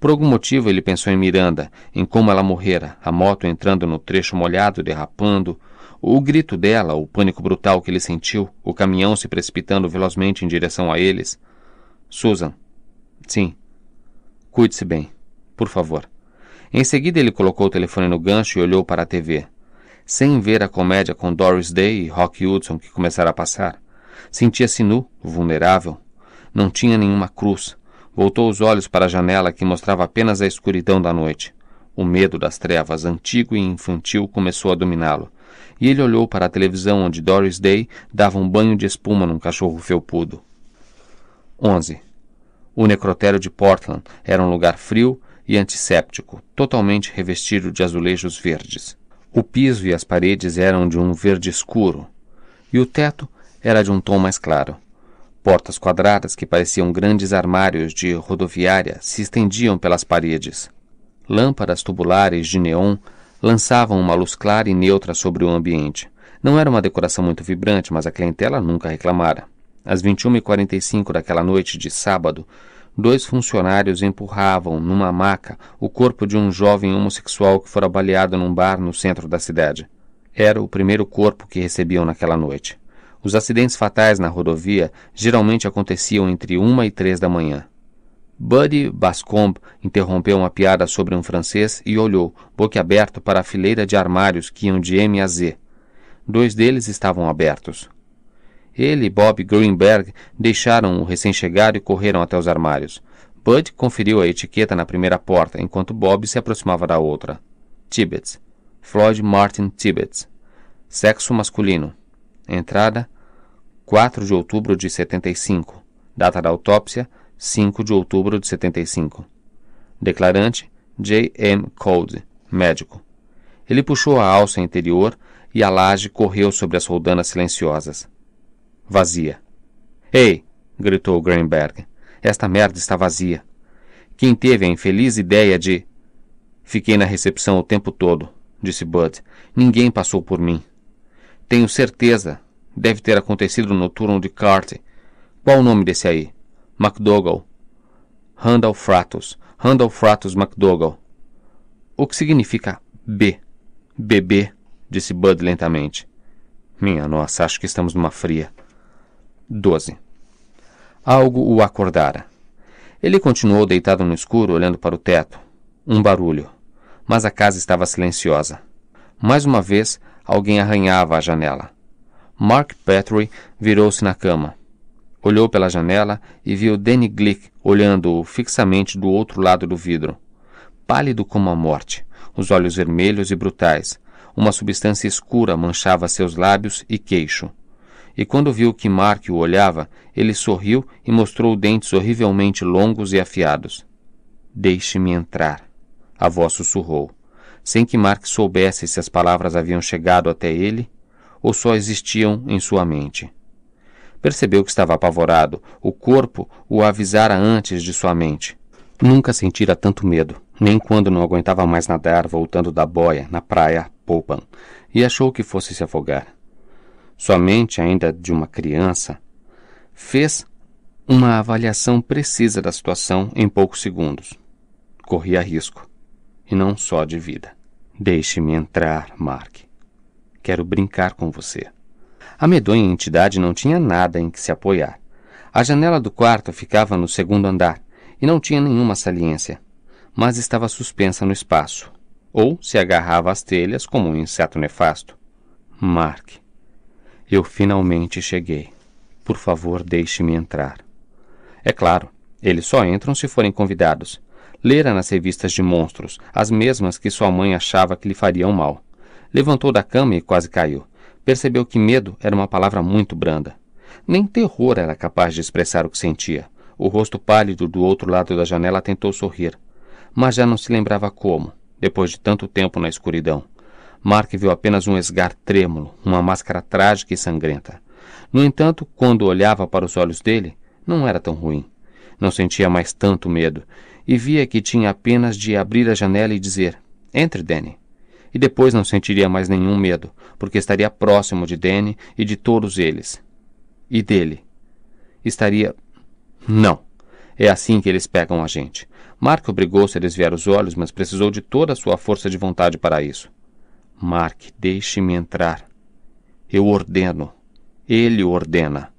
Por algum motivo ele pensou em Miranda, em como ela morrera, a moto entrando no trecho molhado, derrapando, o grito dela, o pânico brutal que ele sentiu, o caminhão se precipitando velozmente em direção a eles. Susan. Sim. Cuide-se bem, por favor. Em seguida ele colocou o telefone no gancho e olhou para a TV. Sem ver a comédia com Doris Day e Rock Hudson que começara a passar, sentia-se nu, vulnerável. Não tinha nenhuma cruz, Voltou os olhos para a janela que mostrava apenas a escuridão da noite. O medo das trevas, antigo e infantil, começou a dominá-lo. E ele olhou para a televisão onde Doris Day dava um banho de espuma num cachorro felpudo. 11. O necrotério de Portland era um lugar frio e antisséptico, totalmente revestido de azulejos verdes. O piso e as paredes eram de um verde escuro, e o teto era de um tom mais claro. Portas quadradas que pareciam grandes armários de rodoviária se estendiam pelas paredes. Lâmpadas tubulares de neon lançavam uma luz clara e neutra sobre o ambiente. Não era uma decoração muito vibrante, mas a clientela nunca reclamara. Às 21h45 daquela noite de sábado, dois funcionários empurravam, numa maca, o corpo de um jovem homossexual que fora baleado num bar no centro da cidade. Era o primeiro corpo que recebiam naquela noite. Os acidentes fatais na rodovia geralmente aconteciam entre uma e três da manhã. Buddy Bascombe interrompeu uma piada sobre um francês e olhou, boquiaberto, para a fileira de armários que iam de M a Z. Dois deles estavam abertos. Ele e Bob Greenberg deixaram o recém-chegado e correram até os armários. Bud conferiu a etiqueta na primeira porta, enquanto Bob se aproximava da outra. Tibbets. Floyd Martin Tibbets. Sexo masculino. Entrada: 4 de outubro de 75. Data da autópsia: 5 de outubro de 75. Declarante: J. M. Cold, médico. Ele puxou a alça interior e a laje correu sobre as roldanas silenciosas. Vazia. Ei! gritou Greenberg. Esta merda está vazia. Quem teve a infeliz ideia de. Fiquei na recepção o tempo todo, disse Bud. Ninguém passou por mim. Tenho certeza. Deve ter acontecido no turno de Carter Qual o nome desse aí? MacDougall. Randall Fratus Randall Fratus MacDougall. O que significa B? Bebê, disse Bud lentamente. Minha nossa, acho que estamos numa fria. 12. Algo o acordara. Ele continuou deitado no escuro, olhando para o teto. Um barulho. Mas a casa estava silenciosa. Mais uma vez, Alguém arranhava a janela. Mark Petrie virou-se na cama. Olhou pela janela e viu Danny Glick olhando-o fixamente do outro lado do vidro. Pálido como a morte, os olhos vermelhos e brutais. Uma substância escura manchava seus lábios e queixo. E quando viu que Mark o olhava, ele sorriu e mostrou dentes horrivelmente longos e afiados. Deixe-me entrar, a voz sussurrou sem que Mark soubesse se as palavras haviam chegado até ele ou só existiam em sua mente. Percebeu que estava apavorado. O corpo o avisara antes de sua mente. Nunca sentira tanto medo, nem quando não aguentava mais nadar voltando da boia na praia Poupan, e achou que fosse se afogar. Sua mente, ainda de uma criança, fez uma avaliação precisa da situação em poucos segundos. Corria risco e não só de vida. Deixe-me entrar, Mark. Quero brincar com você. A medonha entidade não tinha nada em que se apoiar. A janela do quarto ficava no segundo andar e não tinha nenhuma saliência, mas estava suspensa no espaço, ou se agarrava às telhas como um inseto nefasto. Mark, eu finalmente cheguei. Por favor, deixe-me entrar. É claro, eles só entram se forem convidados. Lera nas revistas de monstros, as mesmas que sua mãe achava que lhe fariam mal. Levantou da cama e quase caiu. Percebeu que medo era uma palavra muito branda. Nem terror era capaz de expressar o que sentia. O rosto pálido do outro lado da janela tentou sorrir, mas já não se lembrava como, depois de tanto tempo na escuridão. Mark viu apenas um esgar trêmulo, uma máscara trágica e sangrenta. No entanto, quando olhava para os olhos dele, não era tão ruim. Não sentia mais tanto medo, e via que tinha apenas de abrir a janela e dizer: Entre, Danny. E depois não sentiria mais nenhum medo, porque estaria próximo de Danny e de todos eles. E dele. Estaria. Não. É assim que eles pegam a gente. Mark obrigou-se a desviar os olhos, mas precisou de toda a sua força de vontade para isso. Mark, deixe-me entrar. Eu ordeno. Ele ordena.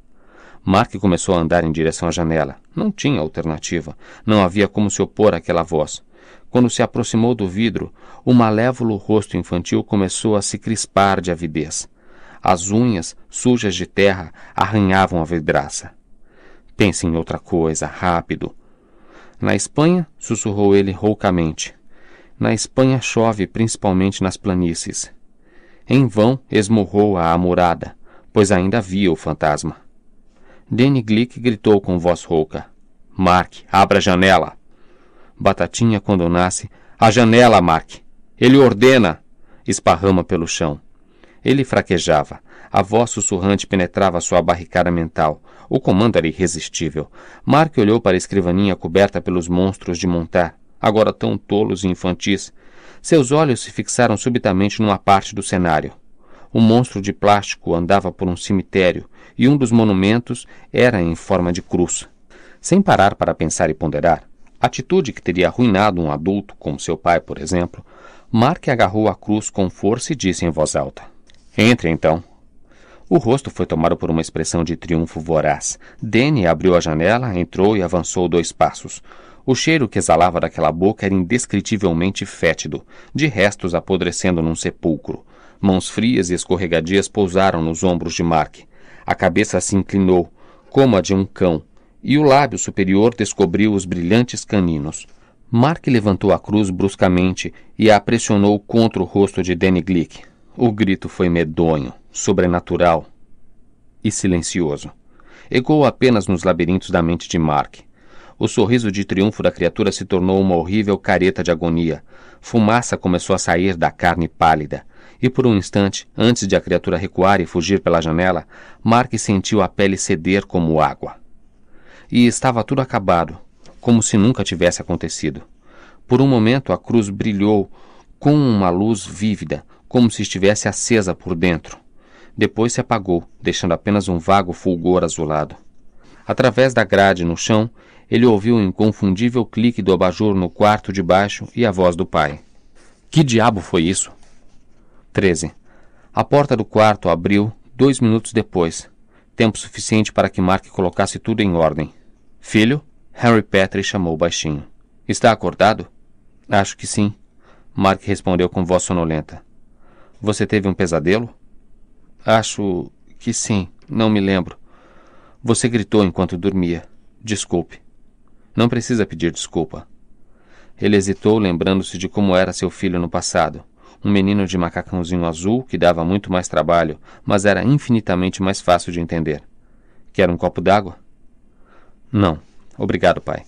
Mark começou a andar em direção à janela. Não tinha alternativa. Não havia como se opor àquela voz. Quando se aproximou do vidro, o malévolo rosto infantil começou a se crispar de avidez. As unhas, sujas de terra, arranhavam a vidraça. Pense em outra coisa, rápido. Na Espanha, sussurrou ele roucamente. Na Espanha chove principalmente nas planícies. Em vão esmurrou-a amurada pois ainda via o fantasma. Danny Glick gritou com voz rouca. Mark, abra a janela. Batatinha, quando nasce, a janela, Mark. Ele ordena. Esparrama pelo chão. Ele fraquejava. A voz sussurrante penetrava sua barricada mental. O comando era irresistível. Mark olhou para a escrivaninha coberta pelos monstros de montar, agora tão tolos e infantis. Seus olhos se fixaram subitamente numa parte do cenário. Um monstro de plástico andava por um cemitério e um dos monumentos era em forma de cruz. Sem parar para pensar e ponderar, atitude que teria arruinado um adulto, como seu pai, por exemplo, Mark agarrou a cruz com força e disse em voz alta: Entre então. O rosto foi tomado por uma expressão de triunfo voraz. Danny abriu a janela, entrou e avançou dois passos. O cheiro que exalava daquela boca era indescritivelmente fétido, de restos apodrecendo num sepulcro. Mãos frias e escorregadias pousaram nos ombros de Mark. A cabeça se inclinou, como a de um cão, e o lábio superior descobriu os brilhantes caninos. Mark levantou a cruz bruscamente e a pressionou contra o rosto de Danny Glick. O grito foi medonho, sobrenatural e silencioso. Ecoou apenas nos labirintos da mente de Mark. O sorriso de triunfo da criatura se tornou uma horrível careta de agonia. Fumaça começou a sair da carne pálida. E por um instante, antes de a criatura recuar e fugir pela janela, Mark sentiu a pele ceder como água e estava tudo acabado, como se nunca tivesse acontecido. Por um momento a cruz brilhou com uma luz vívida, como se estivesse acesa por dentro. Depois se apagou, deixando apenas um vago fulgor azulado. Através da grade no chão, ele ouviu o inconfundível clique do abajur no quarto de baixo e a voz do pai. Que diabo foi isso? 13. A porta do quarto abriu dois minutos depois, tempo suficiente para que Mark colocasse tudo em ordem. Filho, Harry Petrie chamou baixinho. Está acordado? Acho que sim. Mark respondeu com voz sonolenta. Você teve um pesadelo? Acho que sim, não me lembro. Você gritou enquanto dormia. Desculpe. Não precisa pedir desculpa. Ele hesitou, lembrando-se de como era seu filho no passado. Um menino de macacãozinho azul que dava muito mais trabalho, mas era infinitamente mais fácil de entender. Quer um copo d'água? Não. Obrigado, pai.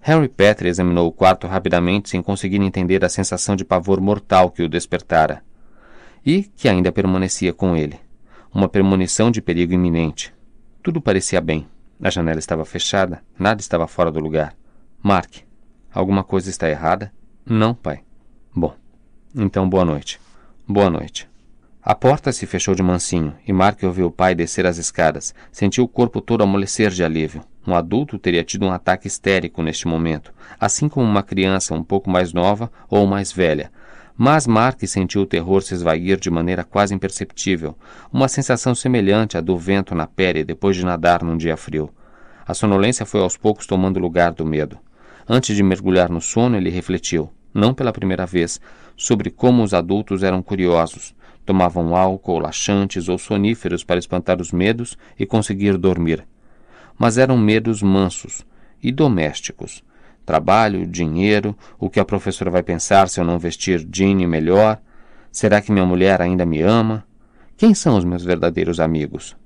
Harry Petrie examinou o quarto rapidamente sem conseguir entender a sensação de pavor mortal que o despertara. E que ainda permanecia com ele. Uma premonição de perigo iminente. Tudo parecia bem. A janela estava fechada, nada estava fora do lugar. Mark, alguma coisa está errada? Não, pai. Bom, então boa noite. Boa noite. A porta se fechou de mansinho e Mark ouviu o pai descer as escadas. Sentiu o corpo todo amolecer de alívio. Um adulto teria tido um ataque histérico neste momento, assim como uma criança um pouco mais nova ou mais velha. Mas Mark sentiu o terror se esvair de maneira quase imperceptível, uma sensação semelhante à do vento na pele depois de nadar num dia frio. A sonolência foi aos poucos tomando lugar do medo. Antes de mergulhar no sono, ele refletiu, não pela primeira vez, sobre como os adultos eram curiosos, tomavam álcool, laxantes ou soníferos para espantar os medos e conseguir dormir mas eram medos mansos e domésticos. Trabalho, dinheiro, o que a professora vai pensar se eu não vestir Jeanne melhor? Será que minha mulher ainda me ama? Quem são os meus verdadeiros amigos?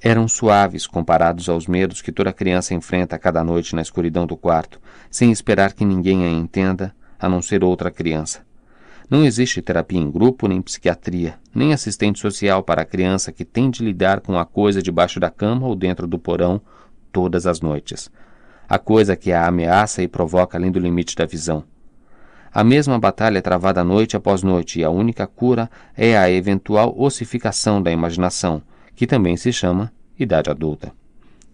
Eram suaves comparados aos medos que toda criança enfrenta cada noite na escuridão do quarto, sem esperar que ninguém a entenda, a não ser outra criança. Não existe terapia em grupo, nem psiquiatria, nem assistente social para a criança que tem de lidar com a coisa debaixo da cama ou dentro do porão todas as noites. A coisa que a ameaça e provoca além do limite da visão. A mesma batalha é travada noite após noite e a única cura é a eventual ossificação da imaginação, que também se chama idade adulta.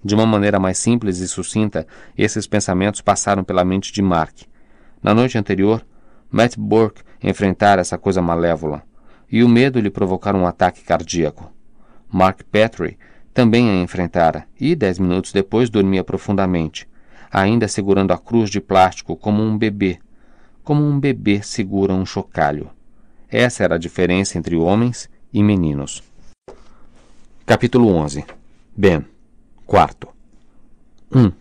De uma maneira mais simples e sucinta, esses pensamentos passaram pela mente de Mark. Na noite anterior, Matt Burke enfrentar essa coisa malévola e o medo lhe provocar um ataque cardíaco. Mark Petrie também a enfrentara e, dez minutos depois, dormia profundamente, ainda segurando a cruz de plástico como um bebê, como um bebê segura um chocalho. Essa era a diferença entre homens e meninos. Capítulo 11 Ben, quarto. 1. Um.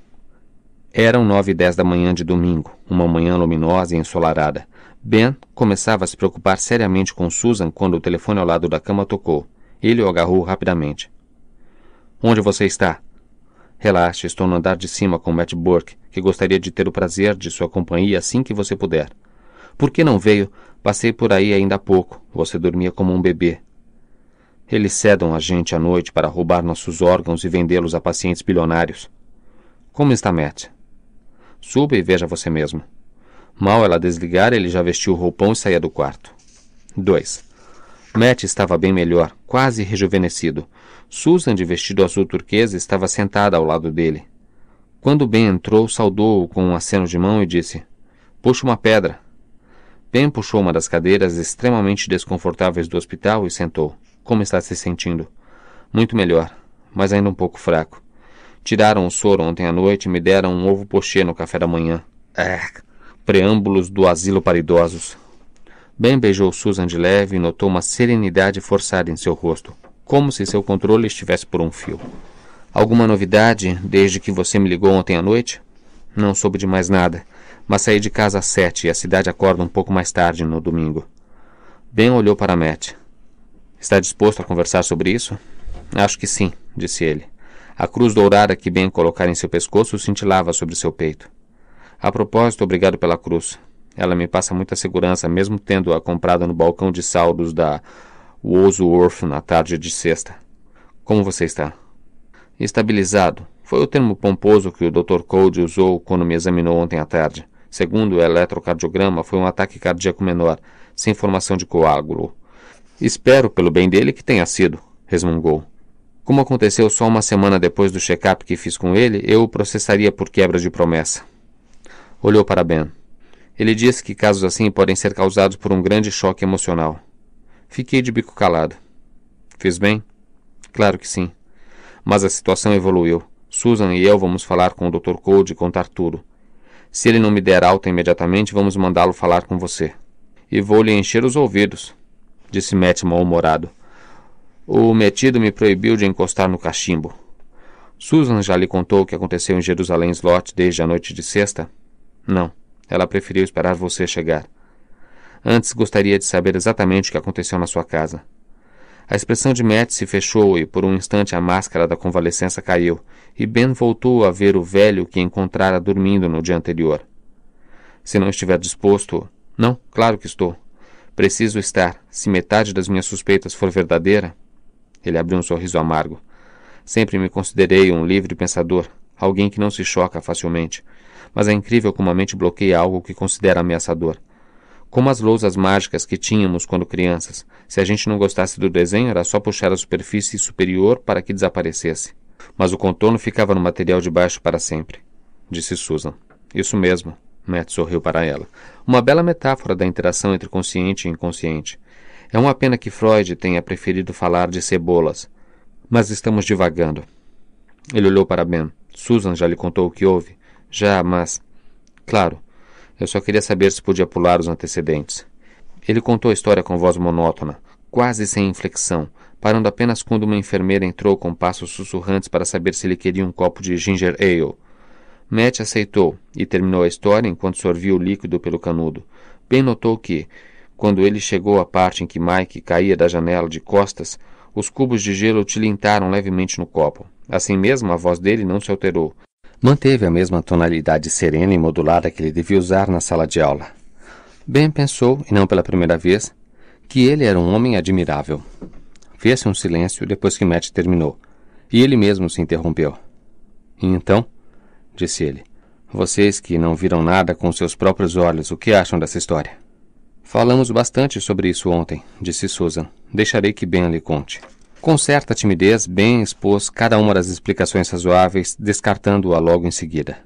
Eram nove e dez da manhã de domingo, uma manhã luminosa e ensolarada. Ben começava a se preocupar seriamente com Susan quando o telefone ao lado da cama tocou. Ele o agarrou rapidamente. Onde você está? Relaxe, estou no andar de cima com Matt Burke, que gostaria de ter o prazer de sua companhia assim que você puder. Por que não veio? Passei por aí ainda há pouco. Você dormia como um bebê. Eles cedam a gente à noite para roubar nossos órgãos e vendê-los a pacientes bilionários. Como está Matt? Suba e veja você mesmo. Mal ela desligara, ele já vestia o roupão e saía do quarto. 2. Matt estava bem melhor, quase rejuvenescido. Susan, de vestido azul turquesa, estava sentada ao lado dele. Quando Ben entrou, saudou-o com um aceno de mão e disse: Puxa uma pedra. Ben puxou uma das cadeiras extremamente desconfortáveis do hospital e sentou. Como está se sentindo? Muito melhor, mas ainda um pouco fraco. Tiraram o soro ontem à noite e me deram um ovo pochê no café da manhã. Ah, preâmbulos do asilo para idosos. Ben beijou Susan de leve e notou uma serenidade forçada em seu rosto, como se seu controle estivesse por um fio. Alguma novidade desde que você me ligou ontem à noite? Não soube de mais nada, mas saí de casa às sete e a cidade acorda um pouco mais tarde no domingo. Ben olhou para Matt. Está disposto a conversar sobre isso? Acho que sim, disse ele. A cruz dourada que Ben colocara em seu pescoço cintilava sobre seu peito. A propósito, obrigado pela cruz. Ela me passa muita segurança, mesmo tendo-a comprado no balcão de saldos da Woolworth na tarde de sexta. Como você está? Estabilizado. Foi o termo pomposo que o Dr. Cody usou quando me examinou ontem à tarde. Segundo o eletrocardiograma, foi um ataque cardíaco menor, sem formação de coágulo. Espero, pelo bem dele, que tenha sido, resmungou. Como aconteceu só uma semana depois do check-up que fiz com ele, eu o processaria por quebra de promessa. Olhou para Ben. Ele disse que casos assim podem ser causados por um grande choque emocional. Fiquei de bico calado. Fiz bem? Claro que sim. Mas a situação evoluiu. Susan e eu vamos falar com o Dr. Code e contar tudo. Se ele não me der alta imediatamente, vamos mandá-lo falar com você. E vou lhe encher os ouvidos, disse Matt mal-humorado. O metido me proibiu de encostar no cachimbo. Susan já lhe contou o que aconteceu em Jerusalém Slot desde a noite de sexta? Não, ela preferiu esperar você chegar. Antes gostaria de saber exatamente o que aconteceu na sua casa. A expressão de Matt se fechou e por um instante a máscara da convalescença caiu, e Ben voltou a ver o velho que encontrara dormindo no dia anterior. Se não estiver disposto. Não, claro que estou. Preciso estar, se metade das minhas suspeitas for verdadeira. Ele abriu um sorriso amargo. Sempre me considerei um livre pensador, alguém que não se choca facilmente. Mas é incrível como a mente bloqueia algo que considera ameaçador. Como as lousas mágicas que tínhamos quando crianças. Se a gente não gostasse do desenho, era só puxar a superfície superior para que desaparecesse. Mas o contorno ficava no material de baixo para sempre, disse Susan. Isso mesmo, Matt sorriu para ela. Uma bela metáfora da interação entre consciente e inconsciente. É uma pena que Freud tenha preferido falar de cebolas. Mas estamos divagando. Ele olhou para Ben. Susan já lhe contou o que houve. Já, mas. Claro. Eu só queria saber se podia pular os antecedentes. Ele contou a história com voz monótona, quase sem inflexão, parando apenas quando uma enfermeira entrou com passos sussurrantes para saber se ele queria um copo de ginger ale. Matt aceitou e terminou a história enquanto sorvia o líquido pelo canudo. Ben notou que, quando ele chegou à parte em que Mike caía da janela de costas, os cubos de gelo tilintaram levemente no copo. Assim mesmo, a voz dele não se alterou, Manteve a mesma tonalidade serena e modulada que ele devia usar na sala de aula. Ben pensou, e não pela primeira vez, que ele era um homem admirável. Fez-se um silêncio depois que Matt terminou, e ele mesmo se interrompeu. E então, disse ele, vocês que não viram nada com seus próprios olhos, o que acham dessa história? Falamos bastante sobre isso ontem, disse Susan. Deixarei que Ben lhe conte. Com certa timidez, Ben expôs cada uma das explicações razoáveis, descartando-a logo em seguida.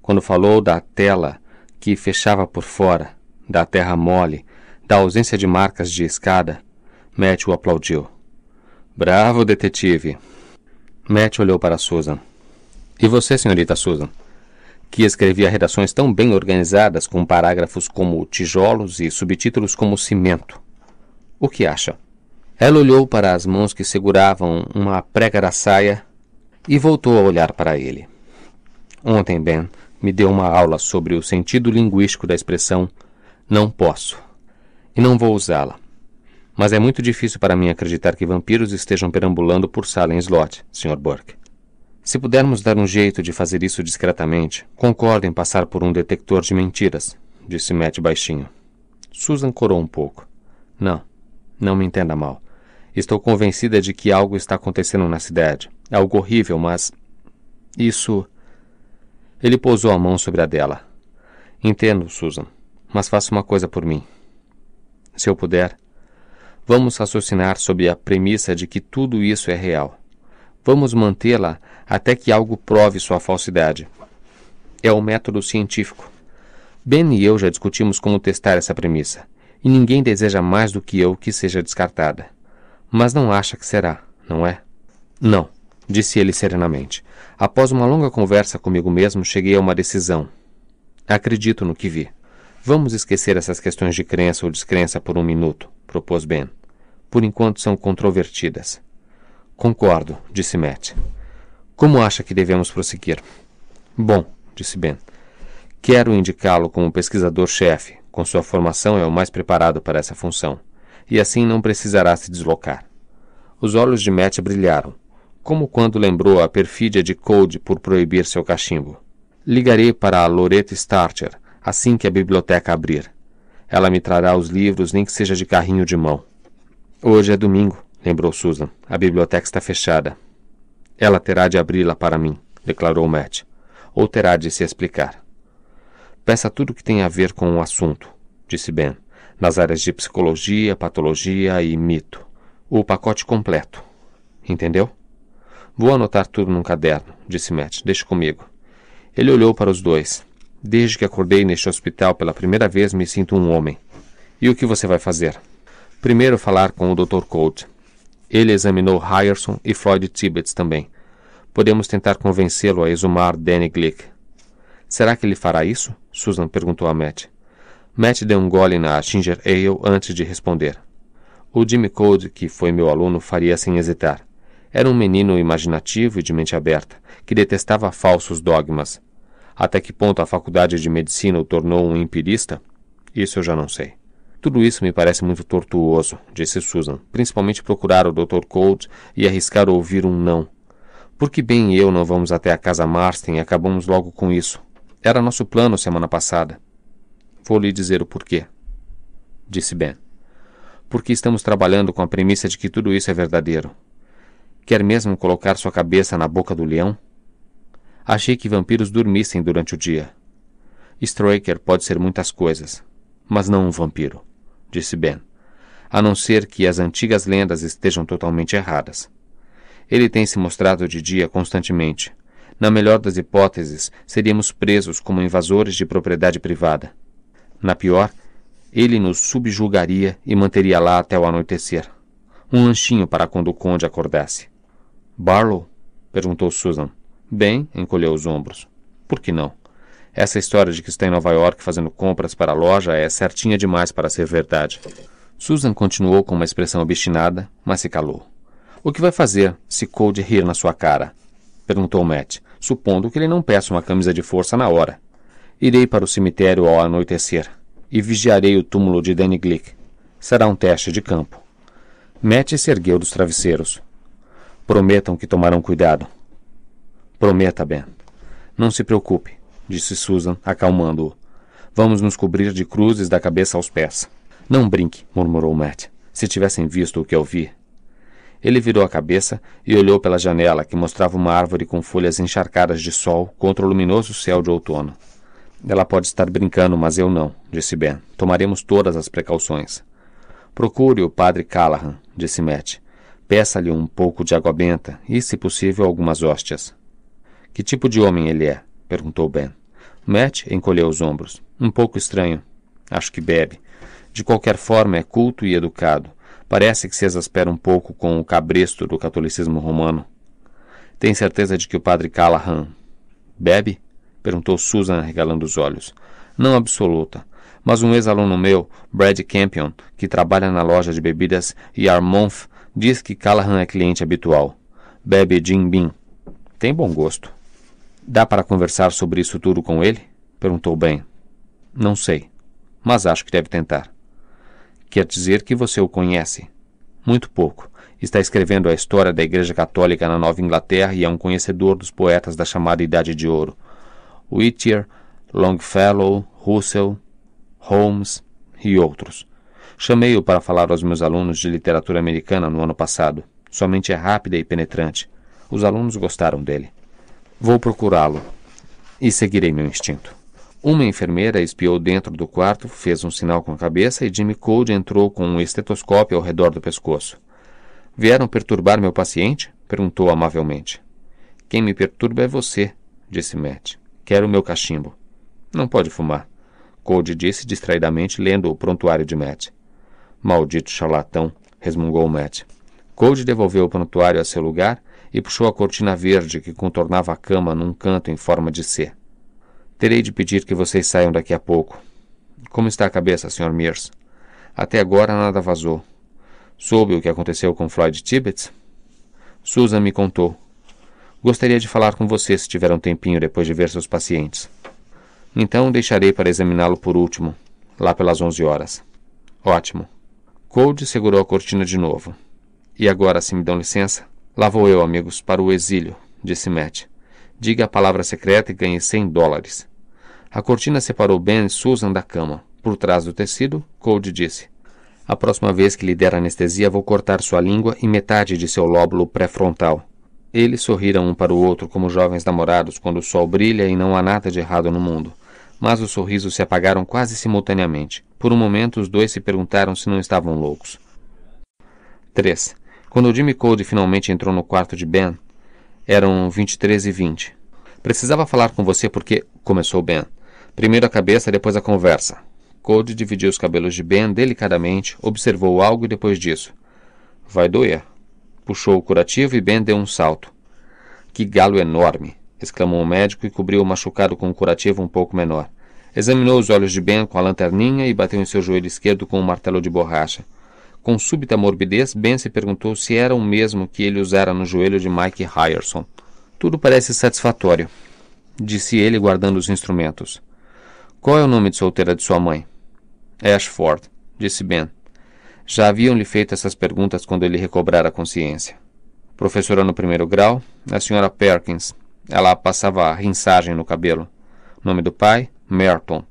Quando falou da tela que fechava por fora, da terra mole, da ausência de marcas de escada, Matt o aplaudiu. Bravo, detetive! Matt olhou para Susan. E você, senhorita Susan? que escrevia redações tão bem organizadas, com parágrafos como tijolos e subtítulos como cimento. O que acha? Ela olhou para as mãos que seguravam uma prega da saia e voltou a olhar para ele. Ontem, Ben me deu uma aula sobre o sentido linguístico da expressão não posso e não vou usá-la. Mas é muito difícil para mim acreditar que vampiros estejam perambulando por sala em slot, Sr. Burke. Se pudermos dar um jeito de fazer isso discretamente, concordo em passar por um detector de mentiras, disse Matt baixinho. Susan corou um pouco. Não, não me entenda mal. Estou convencida de que algo está acontecendo na cidade. Algo horrível, mas. Isso. Ele pousou a mão sobre a dela. Entendo, Susan, mas faça uma coisa por mim. Se eu puder, vamos raciocinar sob a premissa de que tudo isso é real. Vamos mantê-la até que algo prove sua falsidade. É o método científico. Ben e eu já discutimos como testar essa premissa, e ninguém deseja mais do que eu que seja descartada. Mas não acha que será, não é? Não, disse ele serenamente. Após uma longa conversa comigo mesmo, cheguei a uma decisão. Acredito no que vi. Vamos esquecer essas questões de crença ou descrença por um minuto, propôs Ben. Por enquanto são controvertidas. Concordo, disse Matt. Como acha que devemos prosseguir? Bom, disse Ben. Quero indicá-lo como pesquisador-chefe, com sua formação é o mais preparado para essa função e assim não precisará se deslocar. Os olhos de Matt brilharam, como quando lembrou a perfídia de Cold por proibir seu cachimbo. Ligarei para a Loretta Starcher assim que a biblioteca abrir. Ela me trará os livros, nem que seja de carrinho de mão. Hoje é domingo, lembrou Susan. A biblioteca está fechada. Ela terá de abri-la para mim, declarou Matt, ou terá de se explicar. Peça tudo o que tem a ver com o assunto, disse Ben nas áreas de psicologia, patologia e mito. O pacote completo. Entendeu? Vou anotar tudo num caderno, disse Matt. Deixe comigo. Ele olhou para os dois. Desde que acordei neste hospital pela primeira vez, me sinto um homem. E o que você vai fazer? Primeiro falar com o Dr. Cold. Ele examinou Ryerson e Floyd Tibbets também. Podemos tentar convencê-lo a exumar Danny Glick. Será que ele fará isso? Susan perguntou a Matt. Matt deu um gole na Ginger Ale antes de responder. O Jimmy Code, que foi meu aluno, faria sem hesitar. Era um menino imaginativo e de mente aberta, que detestava falsos dogmas. Até que ponto a faculdade de medicina o tornou um empirista? Isso eu já não sei. Tudo isso me parece muito tortuoso, disse Susan, principalmente procurar o Dr. Cold e arriscar ouvir um não. Por que bem eu não vamos até a casa Marston e acabamos logo com isso? Era nosso plano semana passada. Vou lhe dizer o porquê, disse Ben. Porque estamos trabalhando com a premissa de que tudo isso é verdadeiro. Quer mesmo colocar sua cabeça na boca do leão? Achei que vampiros dormissem durante o dia. Straker pode ser muitas coisas, mas não um vampiro, disse Ben, a não ser que as antigas lendas estejam totalmente erradas. Ele tem se mostrado de dia constantemente. Na melhor das hipóteses, seríamos presos como invasores de propriedade privada. Na pior, ele nos subjugaria e manteria lá até o anoitecer. Um lanchinho para quando o conde acordasse. Barlow? perguntou Susan. Bem, encolheu os ombros. Por que não? Essa história de que está em Nova York fazendo compras para a loja é certinha demais para ser verdade. Susan continuou com uma expressão obstinada, mas se calou. O que vai fazer se Cold rir na sua cara? perguntou Matt, supondo que ele não peça uma camisa de força na hora. Irei para o cemitério ao anoitecer e vigiarei o túmulo de Danny Glick. Será um teste de campo. Matt se ergueu dos travesseiros. Prometam que tomarão cuidado. Prometa, Ben. Não se preocupe, disse Susan, acalmando-o. Vamos nos cobrir de cruzes da cabeça aos pés. Não brinque, murmurou Matt. Se tivessem visto o que eu vi. Ele virou a cabeça e olhou pela janela que mostrava uma árvore com folhas encharcadas de sol contra o luminoso céu de outono. Ela pode estar brincando, mas eu não, disse Ben. Tomaremos todas as precauções. Procure o padre Callahan, disse Matt. Peça-lhe um pouco de água benta e, se possível, algumas hóstias. Que tipo de homem ele é? perguntou Ben. Matt encolheu os ombros. Um pouco estranho. Acho que bebe. De qualquer forma, é culto e educado. Parece que se exaspera um pouco com o cabresto do catolicismo romano. Tem certeza de que o padre Callahan bebe? Perguntou Susan arregalando os olhos. Não absoluta. Mas um ex-aluno meu, Brad Campion, que trabalha na loja de bebidas Yarmouth, diz que Callahan é cliente habitual. Bebe Jim Beam. Tem bom gosto. Dá para conversar sobre isso tudo com ele? Perguntou Ben. Não sei, mas acho que deve tentar. Quer dizer que você o conhece? Muito pouco. Está escrevendo a história da Igreja Católica na Nova Inglaterra e é um conhecedor dos poetas da chamada Idade de Ouro. Whittier, Longfellow, Russell, Holmes e outros. Chamei-o para falar aos meus alunos de literatura americana no ano passado. Sua mente é rápida e penetrante. Os alunos gostaram dele. Vou procurá-lo e seguirei meu instinto. Uma enfermeira espiou dentro do quarto, fez um sinal com a cabeça e Jimmy Code entrou com um estetoscópio ao redor do pescoço. Vieram perturbar meu paciente? perguntou amavelmente. Quem me perturba é você, disse Matt. Quero o meu cachimbo. Não pode fumar. Cody disse distraidamente, lendo o prontuário de Matt. Maldito charlatão, resmungou Matt. Cody devolveu o prontuário a seu lugar e puxou a cortina verde que contornava a cama num canto em forma de C. Terei de pedir que vocês saiam daqui a pouco. Como está a cabeça, Sr. Mears? Até agora nada vazou. Soube o que aconteceu com Floyd Tibbets? Susan me contou. Gostaria de falar com você se tiver um tempinho depois de ver seus pacientes. Então deixarei para examiná-lo por último, lá pelas onze horas. Ótimo. Cold segurou a cortina de novo. E agora, se me dão licença, lá vou eu, amigos, para o exílio, disse Matt. Diga a palavra secreta e ganhe cem dólares. A cortina separou Ben e Susan da cama. Por trás do tecido, Cold disse: A próxima vez que lhe der anestesia, vou cortar sua língua e metade de seu lóbulo pré-frontal. Eles sorriram um para o outro como jovens namorados quando o sol brilha e não há nada de errado no mundo. Mas os sorrisos se apagaram quase simultaneamente. Por um momento, os dois se perguntaram se não estavam loucos. 3. Quando Jimmy Code finalmente entrou no quarto de Ben, eram 23 e 20. Precisava falar com você porque. começou Ben. Primeiro a cabeça, depois a conversa. Code dividiu os cabelos de Ben delicadamente, observou algo e depois disso. Vai doer puxou o curativo e Ben deu um salto. Que galo enorme! exclamou o médico e cobriu o machucado com um curativo um pouco menor. Examinou os olhos de Ben com a lanterninha e bateu em seu joelho esquerdo com um martelo de borracha. Com súbita morbidez, Ben se perguntou se era o mesmo que ele usara no joelho de Mike Ryerson. Tudo parece satisfatório, disse ele guardando os instrumentos. Qual é o nome de solteira de sua mãe? Ashford, disse Ben. Já haviam-lhe feito essas perguntas quando ele recobrara a consciência. Professora no primeiro grau, a senhora Perkins. Ela passava rinsagem no cabelo. Nome do pai? Merton.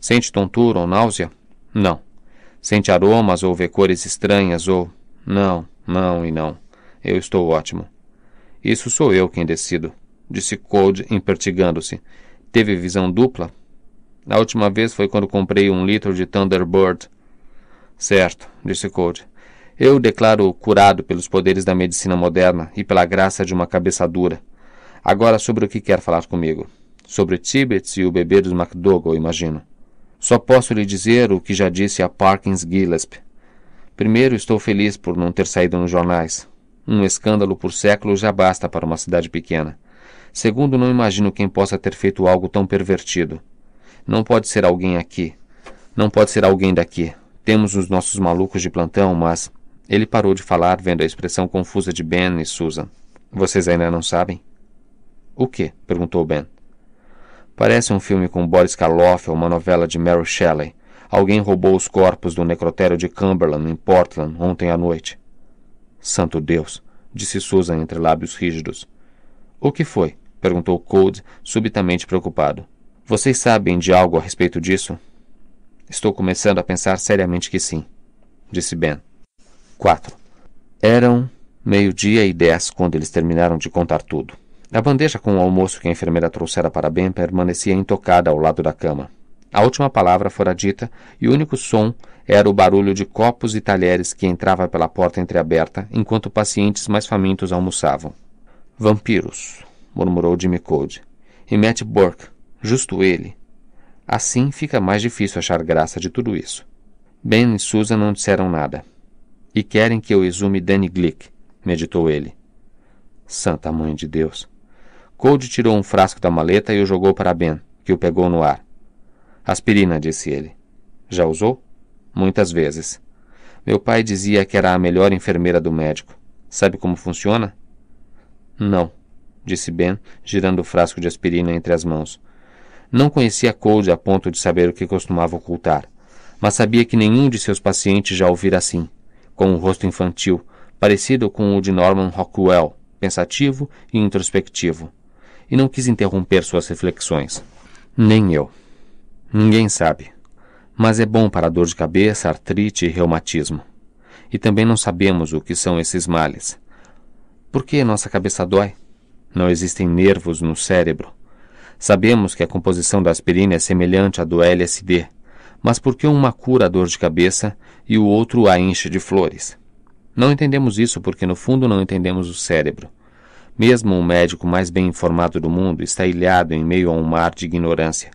Sente tontura ou náusea? Não. Sente aromas ou vê cores estranhas ou. Não, não e não. Eu estou ótimo. Isso sou eu quem decido, disse Cold, impertigando-se. Teve visão dupla? A última vez foi quando comprei um litro de Thunderbird. Certo, disse Cold. Eu declaro curado pelos poderes da medicina moderna e pela graça de uma cabeça dura. Agora sobre o que quer falar comigo. Sobre Tibet e o bebê dos McDougall, imagino. Só posso lhe dizer o que já disse a Parkins Gillespie. Primeiro, estou feliz por não ter saído nos jornais. Um escândalo por século já basta para uma cidade pequena. Segundo, não imagino quem possa ter feito algo tão pervertido. Não pode ser alguém aqui. Não pode ser alguém daqui. Temos os nossos malucos de plantão, mas. Ele parou de falar, vendo a expressão confusa de Ben e Susan. Vocês ainda não sabem? O que? perguntou Ben. Parece um filme com Boris Karloff ou uma novela de Mary Shelley. Alguém roubou os corpos do necrotério de Cumberland, em Portland, ontem à noite. Santo Deus! disse Susan entre lábios rígidos. O que foi? perguntou Cold, subitamente preocupado. Vocês sabem de algo a respeito disso? Estou começando a pensar seriamente que sim, disse Ben. 4. Eram meio-dia e dez quando eles terminaram de contar tudo. A bandeja com o almoço que a enfermeira trouxera para Ben permanecia intocada ao lado da cama. A última palavra fora dita e o único som era o barulho de copos e talheres que entrava pela porta entreaberta enquanto pacientes mais famintos almoçavam. Vampiros, murmurou Jimmy Code. E Matt Burke, justo ele, Assim fica mais difícil achar graça de tudo isso. Ben e Susan não disseram nada. E querem que eu exume Danny Glick, meditou ele. Santa Mãe de Deus. Cold tirou um frasco da maleta e o jogou para Ben, que o pegou no ar. Aspirina, disse ele. Já usou? Muitas vezes. Meu pai dizia que era a melhor enfermeira do médico. Sabe como funciona? Não, disse Ben, girando o frasco de aspirina entre as mãos. Não conhecia Cold a ponto de saber o que costumava ocultar, mas sabia que nenhum de seus pacientes já o vira assim, com um rosto infantil, parecido com o de Norman Rockwell, pensativo e introspectivo. E não quis interromper suas reflexões. Nem eu. Ninguém sabe. Mas é bom para dor de cabeça, artrite e reumatismo. E também não sabemos o que são esses males. Por que nossa cabeça dói? Não existem nervos no cérebro. Sabemos que a composição da aspirina é semelhante à do LSD, mas por que uma cura a dor de cabeça e o outro a enche de flores? Não entendemos isso porque, no fundo, não entendemos o cérebro. Mesmo o médico mais bem informado do mundo está ilhado em meio a um mar de ignorância.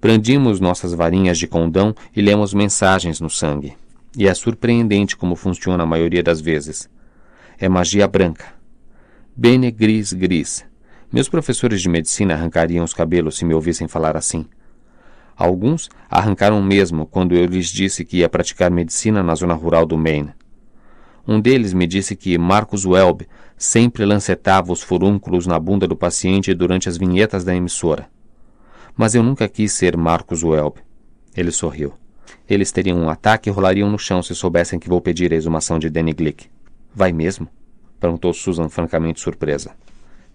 Brandimos nossas varinhas de condão e lemos mensagens no sangue. E é surpreendente como funciona a maioria das vezes. É magia branca. Bene gris gris meus professores de medicina arrancariam os cabelos se me ouvissem falar assim. Alguns arrancaram mesmo quando eu lhes disse que ia praticar medicina na zona rural do Maine. Um deles me disse que Marcus Welb sempre lancetava os furúnculos na bunda do paciente durante as vinhetas da emissora. Mas eu nunca quis ser Marcus Welb. Ele sorriu. Eles teriam um ataque e rolariam no chão se soubessem que vou pedir a exumação de Danny Glick. Vai mesmo? perguntou Susan francamente surpresa.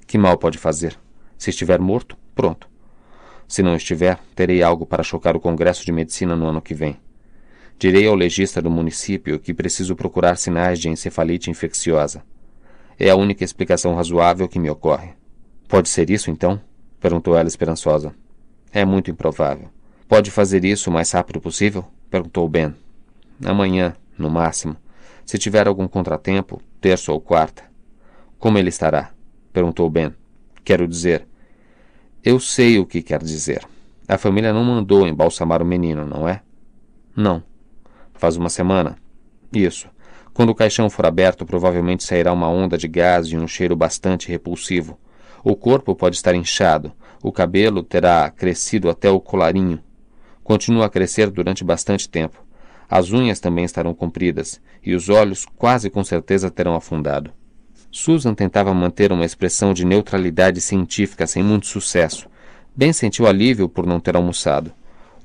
Que mal pode fazer? Se estiver morto, pronto. Se não estiver, terei algo para chocar o Congresso de Medicina no ano que vem. Direi ao legista do município que preciso procurar sinais de encefalite infecciosa. É a única explicação razoável que me ocorre. Pode ser isso, então? perguntou ela esperançosa. É muito improvável. Pode fazer isso o mais rápido possível? perguntou Ben. Amanhã, no máximo. Se tiver algum contratempo, terça ou quarta. Como ele estará? perguntou Ben. Quero dizer. Eu sei o que quer dizer. A família não mandou embalsamar o menino, não é? Não. Faz uma semana. Isso. Quando o caixão for aberto, provavelmente sairá uma onda de gás e um cheiro bastante repulsivo. O corpo pode estar inchado, o cabelo terá crescido até o colarinho. Continua a crescer durante bastante tempo. As unhas também estarão compridas, e os olhos quase com certeza terão afundado. Susan tentava manter uma expressão de neutralidade científica sem muito sucesso. Ben sentiu alívio por não ter almoçado.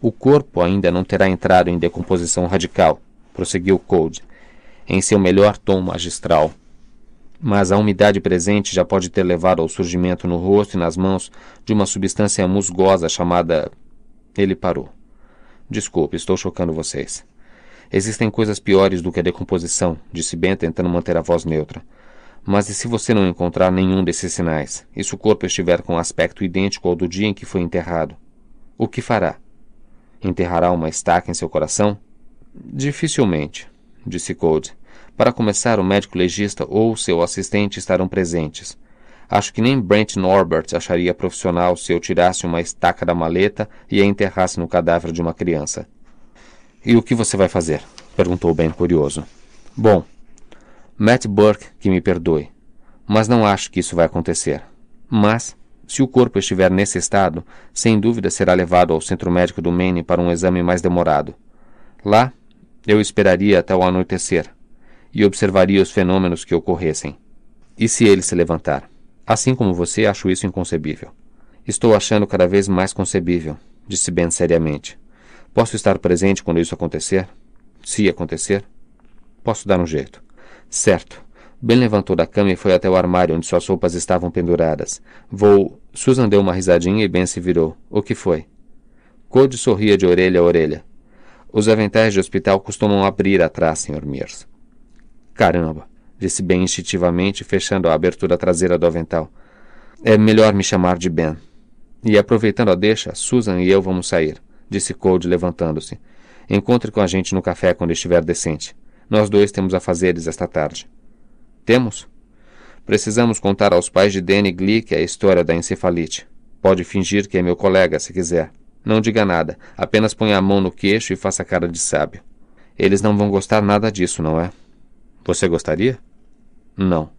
O corpo ainda não terá entrado em decomposição radical, prosseguiu Cold, em seu melhor tom magistral. Mas a umidade presente já pode ter levado ao surgimento no rosto e nas mãos de uma substância musgosa chamada. Ele parou. Desculpe, estou chocando vocês. Existem coisas piores do que a decomposição, disse Ben, tentando manter a voz neutra. Mas e se você não encontrar nenhum desses sinais, e se o corpo estiver com aspecto idêntico ao do dia em que foi enterrado? O que fará? Enterrará uma estaca em seu coração? Dificilmente, disse Cold. Para começar, o médico legista ou seu assistente estarão presentes. Acho que nem Brent Norbert acharia profissional se eu tirasse uma estaca da maleta e a enterrasse no cadáver de uma criança. E o que você vai fazer? perguntou Ben curioso. Bom, Matt Burke que me perdoe, mas não acho que isso vai acontecer. Mas, se o corpo estiver nesse estado, sem dúvida será levado ao centro médico do Maine para um exame mais demorado. Lá, eu esperaria até o anoitecer e observaria os fenômenos que ocorressem. E se ele se levantar? Assim como você, acho isso inconcebível. Estou achando cada vez mais concebível, disse Ben seriamente. Posso estar presente quando isso acontecer? Se acontecer? Posso dar um jeito. Certo. Ben levantou da cama e foi até o armário onde suas roupas estavam penduradas. Vou. Susan deu uma risadinha e Ben se virou. O que foi? Cody sorria de orelha a orelha. Os aventais de hospital costumam abrir atrás, Sr. Mears. Caramba, disse Ben instintivamente, fechando a abertura traseira do avental. É melhor me chamar de Ben. E aproveitando a deixa, Susan e eu vamos sair, disse Cody levantando-se. Encontre com a gente no café quando estiver decente. Nós dois temos a afazeres esta tarde. Temos? Precisamos contar aos pais de Danny Glick é a história da encefalite. Pode fingir que é meu colega, se quiser. Não diga nada, apenas ponha a mão no queixo e faça cara de sábio. Eles não vão gostar nada disso, não é? Você gostaria? Não.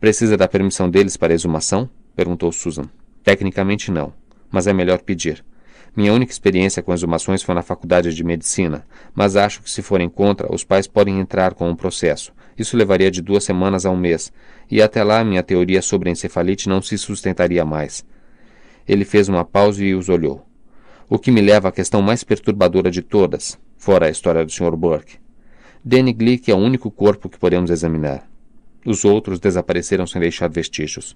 Precisa da permissão deles para a exumação? perguntou Susan. Tecnicamente não, mas é melhor pedir. Minha única experiência com exumações foi na faculdade de medicina, mas acho que se forem contra, os pais podem entrar com um processo. Isso levaria de duas semanas a um mês, e até lá minha teoria sobre encefalite não se sustentaria mais. Ele fez uma pausa e os olhou. O que me leva à questão mais perturbadora de todas, fora a história do Sr. Burke. Danny Glick é o único corpo que podemos examinar. Os outros desapareceram sem deixar vestígios.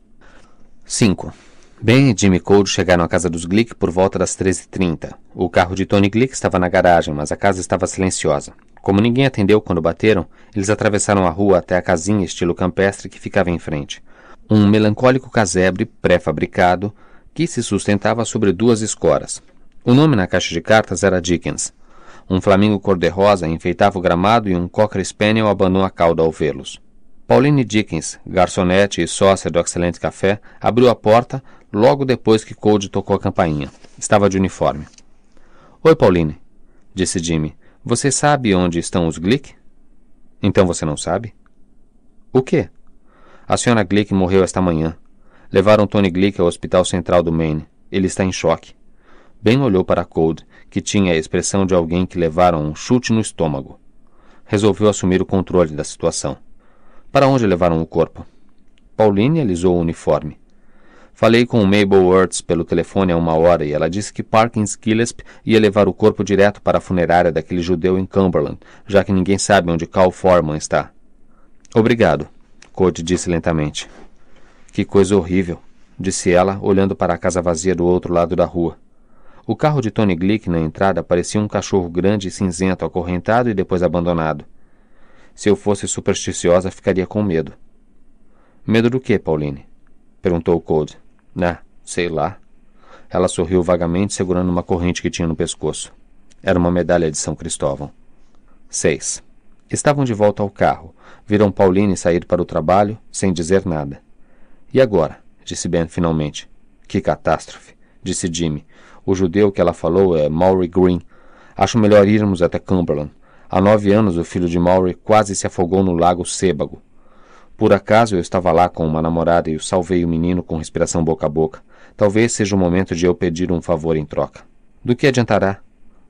5. Ben e Jimmy Cold chegaram à casa dos Glick por volta das 13h30. O carro de Tony Glick estava na garagem, mas a casa estava silenciosa. Como ninguém atendeu quando bateram, eles atravessaram a rua até a casinha estilo campestre que ficava em frente. Um melancólico casebre pré-fabricado que se sustentava sobre duas escoras. O nome na caixa de cartas era Dickens. Um flamingo cor-de-rosa enfeitava o gramado e um cocker spaniel abanou a cauda ao vê-los. Pauline Dickens, garçonete e sócia do excelente café, abriu a porta, logo depois que Cold tocou a campainha. Estava de uniforme. Oi, Pauline, disse Jimmy. Você sabe onde estão os Glick? Então você não sabe? O quê? A senhora Glick morreu esta manhã. Levaram Tony Glick ao Hospital Central do Maine. Ele está em choque. Ben olhou para Cold, que tinha a expressão de alguém que levaram um chute no estômago. Resolveu assumir o controle da situação. Para onde levaram o corpo? Pauline alisou o uniforme. Falei com Mabel Wirtz pelo telefone há uma hora e ela disse que Parkins Gillespie ia levar o corpo direto para a funerária daquele judeu em Cumberland, já que ninguém sabe onde Cal Forman está. Obrigado, Cody disse lentamente. Que coisa horrível, disse ela, olhando para a casa vazia do outro lado da rua. O carro de Tony Glick na entrada parecia um cachorro grande e cinzento, acorrentado e depois abandonado. Se eu fosse supersticiosa, ficaria com medo. Medo do que, Pauline? perguntou Cody. Né, sei lá. Ela sorriu vagamente, segurando uma corrente que tinha no pescoço. Era uma medalha de São Cristóvão. 6. Estavam de volta ao carro. Viram Pauline sair para o trabalho, sem dizer nada. E agora? disse Ben finalmente. Que catástrofe, disse Jimmy. O judeu que ela falou é Maury Green. Acho melhor irmos até Cumberland. Há nove anos, o filho de Maury quase se afogou no lago Sêbago. Por acaso eu estava lá com uma namorada e salvei o menino com respiração boca a boca. Talvez seja o momento de eu pedir um favor em troca. Do que adiantará?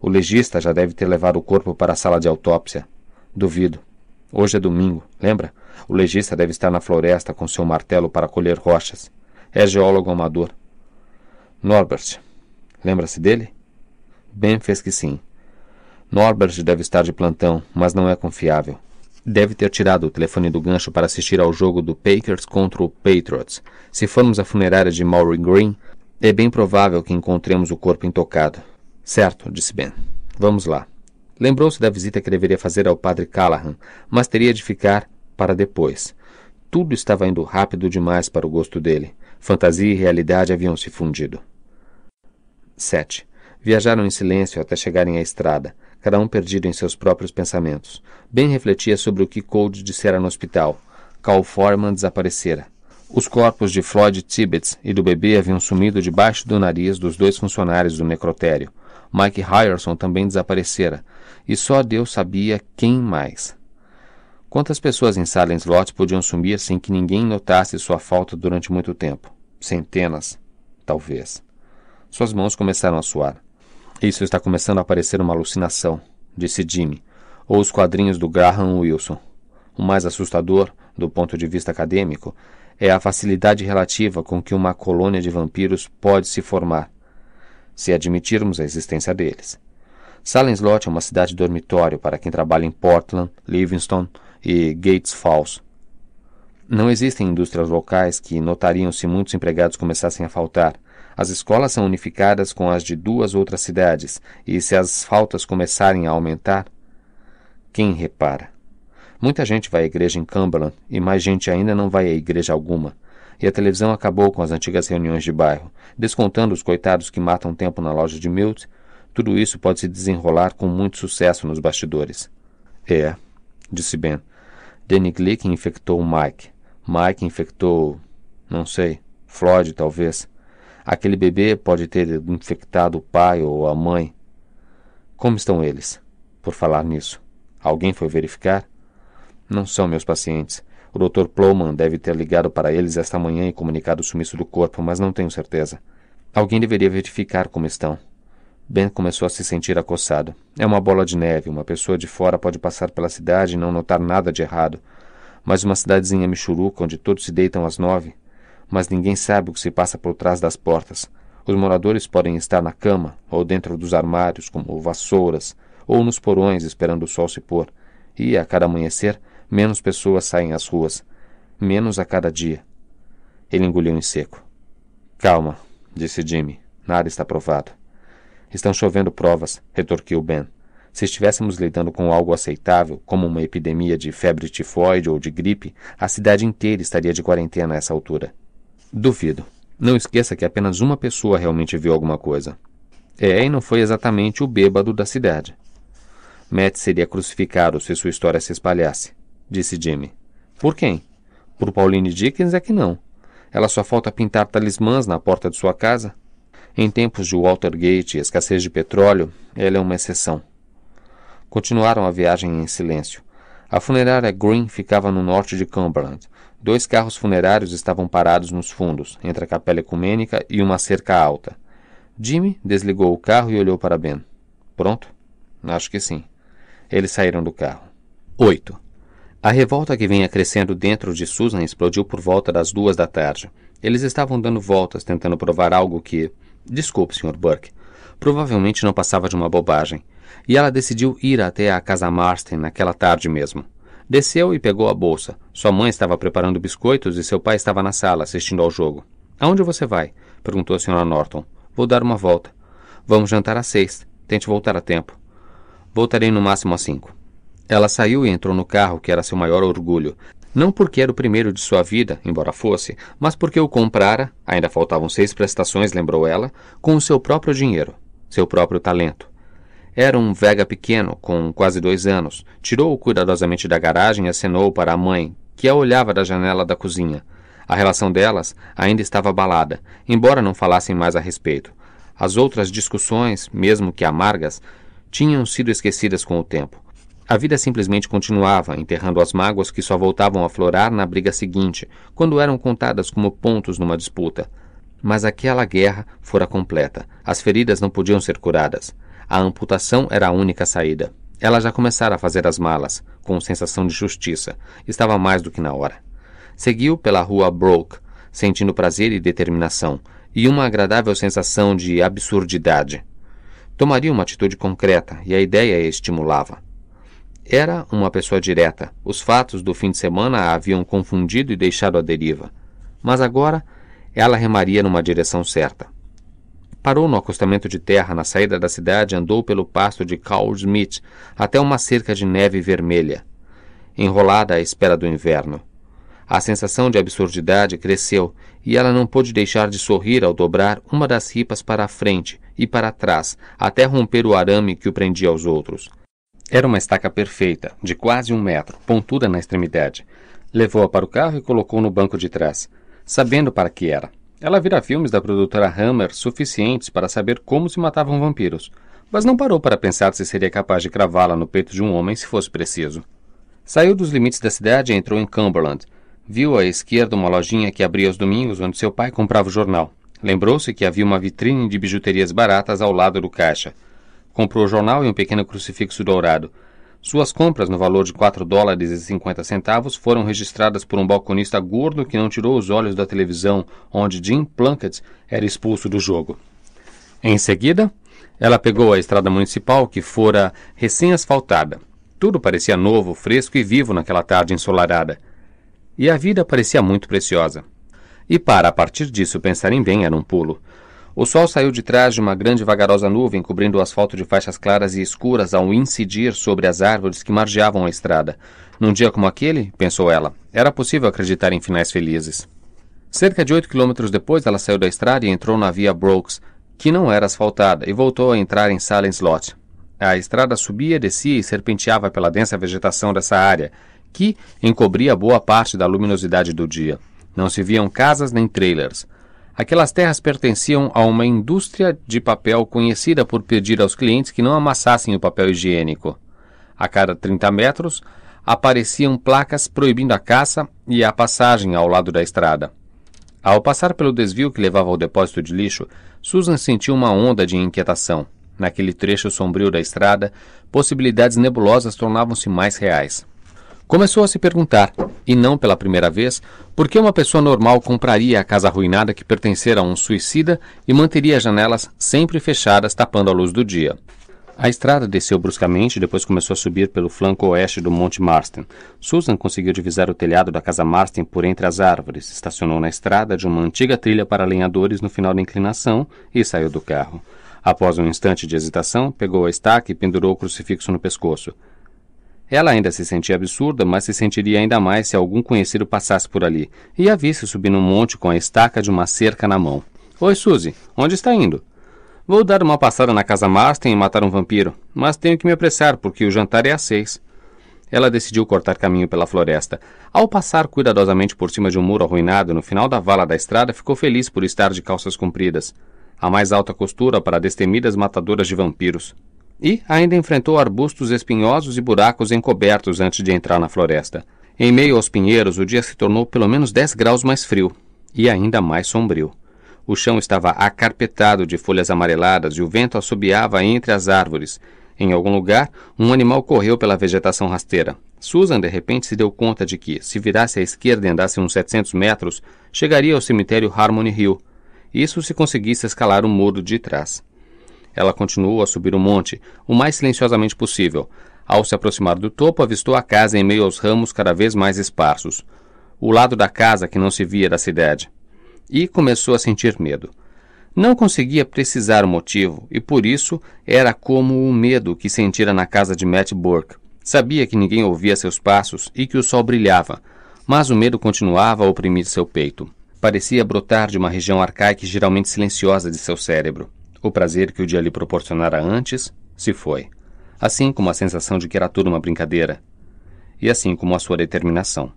O legista já deve ter levado o corpo para a sala de autópsia. Duvido. Hoje é domingo, lembra? O legista deve estar na floresta com seu martelo para colher rochas. É geólogo amador. Norbert. Lembra-se dele? Ben fez que sim. Norbert deve estar de plantão, mas não é confiável deve ter tirado o telefone do gancho para assistir ao jogo do Packers contra o Patriots. Se formos à funerária de Maury Green, é bem provável que encontremos o corpo intocado. Certo, disse Ben. Vamos lá. Lembrou-se da visita que deveria fazer ao padre Callahan, mas teria de ficar para depois. Tudo estava indo rápido demais para o gosto dele. Fantasia e realidade haviam se fundido. 7. Viajaram em silêncio até chegarem à estrada cada um perdido em seus próprios pensamentos. Ben refletia sobre o que Cold dissera no hospital. Cal Foreman desaparecera. Os corpos de Floyd Tibbets e do bebê haviam sumido debaixo do nariz dos dois funcionários do necrotério. Mike Ryerson também desaparecera, e só Deus sabia quem mais. Quantas pessoas em Silent Lot podiam sumir sem que ninguém notasse sua falta durante muito tempo? Centenas, talvez. Suas mãos começaram a suar. Isso está começando a parecer uma alucinação, disse Jimmy, ou os quadrinhos do Graham Wilson. O mais assustador, do ponto de vista acadêmico, é a facilidade relativa com que uma colônia de vampiros pode se formar, se admitirmos a existência deles. Salem Slot é uma cidade dormitório para quem trabalha em Portland, Livingston e Gates Falls. Não existem indústrias locais que notariam se muitos empregados começassem a faltar, as escolas são unificadas com as de duas outras cidades, e se as faltas começarem a aumentar, quem repara? Muita gente vai à igreja em Cumberland e mais gente ainda não vai à igreja alguma. E a televisão acabou com as antigas reuniões de bairro, descontando os coitados que matam tempo na loja de Milt. Tudo isso pode se desenrolar com muito sucesso nos bastidores. É, disse Ben. Danny Glick infectou Mike. Mike infectou. não sei. Floyd, talvez. Aquele bebê pode ter infectado o pai ou a mãe. Como estão eles? Por falar nisso, alguém foi verificar? Não são meus pacientes. O Dr. Plowman deve ter ligado para eles esta manhã e comunicado o sumiço do corpo, mas não tenho certeza. Alguém deveria verificar como estão. Ben começou a se sentir acossado. É uma bola de neve. Uma pessoa de fora pode passar pela cidade e não notar nada de errado. Mas uma cidadezinha michuruca onde todos se deitam às nove, mas ninguém sabe o que se passa por trás das portas. Os moradores podem estar na cama ou dentro dos armários, como vassouras, ou nos porões esperando o sol se pôr. E a cada amanhecer, menos pessoas saem às ruas, menos a cada dia. Ele engoliu em seco. Calma, disse Jimmy. Nada está provado. Estão chovendo provas, retorquiu Ben. Se estivéssemos lidando com algo aceitável, como uma epidemia de febre tifoide ou de gripe, a cidade inteira estaria de quarentena a essa altura. Duvido. Não esqueça que apenas uma pessoa realmente viu alguma coisa. É, e não foi exatamente o bêbado da cidade. Matt seria crucificado se sua história se espalhasse, disse Jimmy. Por quem? Por Pauline Dickens é que não. Ela só falta pintar talismãs na porta de sua casa. Em tempos de walter gate e escassez de petróleo, ela é uma exceção. Continuaram a viagem em silêncio. A funerária Green ficava no norte de Cumberland, Dois carros funerários estavam parados nos fundos, entre a capela ecumênica e uma cerca alta. Jimmy desligou o carro e olhou para Ben. Pronto? Acho que sim. Eles saíram do carro. 8. A revolta que vinha crescendo dentro de Susan explodiu por volta das duas da tarde. Eles estavam dando voltas, tentando provar algo que. Desculpe, Sr. Burke. Provavelmente não passava de uma bobagem. E ela decidiu ir até a casa Marston naquela tarde mesmo. Desceu e pegou a bolsa. Sua mãe estava preparando biscoitos e seu pai estava na sala, assistindo ao jogo. Aonde você vai? perguntou a senhora Norton. Vou dar uma volta. Vamos jantar às seis. Tente voltar a tempo. Voltarei no máximo às cinco. Ela saiu e entrou no carro, que era seu maior orgulho. Não porque era o primeiro de sua vida, embora fosse, mas porque o comprara ainda faltavam seis prestações, lembrou ela com o seu próprio dinheiro, seu próprio talento. Era um Vega pequeno, com quase dois anos. Tirou-o cuidadosamente da garagem e acenou para a mãe, que a olhava da janela da cozinha. A relação delas ainda estava abalada, embora não falassem mais a respeito. As outras discussões, mesmo que amargas, tinham sido esquecidas com o tempo. A vida simplesmente continuava, enterrando as mágoas que só voltavam a florar na briga seguinte, quando eram contadas como pontos numa disputa. Mas aquela guerra fora completa. As feridas não podiam ser curadas. A amputação era a única saída. Ela já começara a fazer as malas, com sensação de justiça. Estava mais do que na hora. Seguiu pela rua Broke, sentindo prazer e determinação, e uma agradável sensação de absurdidade. Tomaria uma atitude concreta, e a ideia a estimulava. Era uma pessoa direta. Os fatos do fim de semana a haviam confundido e deixado à deriva. Mas agora ela remaria numa direção certa. Parou no acostamento de terra na saída da cidade e andou pelo pasto de Carl Schmidt até uma cerca de neve vermelha, enrolada à espera do inverno. A sensação de absurdidade cresceu e ela não pôde deixar de sorrir ao dobrar uma das ripas para a frente e para trás, até romper o arame que o prendia aos outros. Era uma estaca perfeita, de quase um metro, pontuda na extremidade. Levou-a para o carro e colocou no banco de trás, sabendo para que era. Ela vira filmes da produtora Hammer suficientes para saber como se matavam vampiros, mas não parou para pensar se seria capaz de cravá-la no peito de um homem se fosse preciso. Saiu dos limites da cidade e entrou em Cumberland. Viu à esquerda uma lojinha que abria aos domingos onde seu pai comprava o jornal. Lembrou-se que havia uma vitrine de bijuterias baratas ao lado do caixa. Comprou o jornal e um pequeno crucifixo dourado. Suas compras, no valor de 4 dólares e 50 centavos, foram registradas por um balconista gordo que não tirou os olhos da televisão, onde Jim Plunkett era expulso do jogo. Em seguida, ela pegou a estrada municipal, que fora recém-asfaltada. Tudo parecia novo, fresco e vivo naquela tarde ensolarada. E a vida parecia muito preciosa. E para, a partir disso, pensar em bem era um pulo. O sol saiu de trás de uma grande e vagarosa nuvem, cobrindo o asfalto de faixas claras e escuras ao incidir sobre as árvores que margeavam a estrada. Num dia como aquele, pensou ela, era possível acreditar em finais felizes. Cerca de oito quilômetros depois, ela saiu da estrada e entrou na via Brooks, que não era asfaltada, e voltou a entrar em Silent Slot. A estrada subia, descia e serpenteava pela densa vegetação dessa área, que encobria boa parte da luminosidade do dia. Não se viam casas nem trailers. Aquelas terras pertenciam a uma indústria de papel conhecida por pedir aos clientes que não amassassem o papel higiênico. A cada 30 metros, apareciam placas proibindo a caça e a passagem ao lado da estrada. Ao passar pelo desvio que levava ao depósito de lixo, Susan sentiu uma onda de inquietação. Naquele trecho sombrio da estrada, possibilidades nebulosas tornavam-se mais reais. Começou a se perguntar, e não pela primeira vez, por que uma pessoa normal compraria a casa arruinada que pertencera a um suicida e manteria as janelas sempre fechadas, tapando a luz do dia. A estrada desceu bruscamente e depois começou a subir pelo flanco oeste do Monte Marston. Susan conseguiu divisar o telhado da casa Marston por entre as árvores, estacionou na estrada de uma antiga trilha para lenhadores no final da inclinação e saiu do carro. Após um instante de hesitação, pegou a estaca e pendurou o crucifixo no pescoço. Ela ainda se sentia absurda, mas se sentiria ainda mais se algum conhecido passasse por ali e a visse subindo um monte com a estaca de uma cerca na mão. Oi, Suzy, onde está indo? Vou dar uma passada na casa Masten e matar um vampiro, mas tenho que me apressar porque o jantar é às seis. Ela decidiu cortar caminho pela floresta. Ao passar cuidadosamente por cima de um muro arruinado no final da vala da estrada, ficou feliz por estar de calças compridas a mais alta costura para destemidas matadoras de vampiros e ainda enfrentou arbustos espinhosos e buracos encobertos antes de entrar na floresta. Em meio aos pinheiros, o dia se tornou pelo menos 10 graus mais frio e ainda mais sombrio. O chão estava acarpetado de folhas amareladas e o vento assobiava entre as árvores. Em algum lugar, um animal correu pela vegetação rasteira. Susan, de repente, se deu conta de que, se virasse à esquerda e andasse uns 700 metros, chegaria ao cemitério Harmony Hill. Isso se conseguisse escalar o muro de trás. Ela continuou a subir o monte, o mais silenciosamente possível. Ao se aproximar do topo, avistou a casa em meio aos ramos cada vez mais esparsos. O lado da casa que não se via da cidade. E começou a sentir medo. Não conseguia precisar o motivo, e por isso era como o medo que sentira na casa de Matt Burke. Sabia que ninguém ouvia seus passos e que o sol brilhava, mas o medo continuava a oprimir seu peito. Parecia brotar de uma região arcaica e geralmente silenciosa de seu cérebro. O prazer que o dia lhe proporcionara antes se foi, assim como a sensação de que era tudo uma brincadeira, e assim como a sua determinação.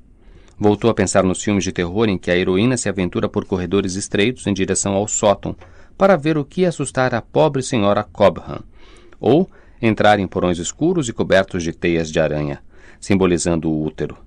Voltou a pensar nos filmes de terror em que a heroína se aventura por corredores estreitos em direção ao sótão para ver o que assustar a pobre senhora Cobham, ou entrar em porões escuros e cobertos de teias de aranha, simbolizando o útero.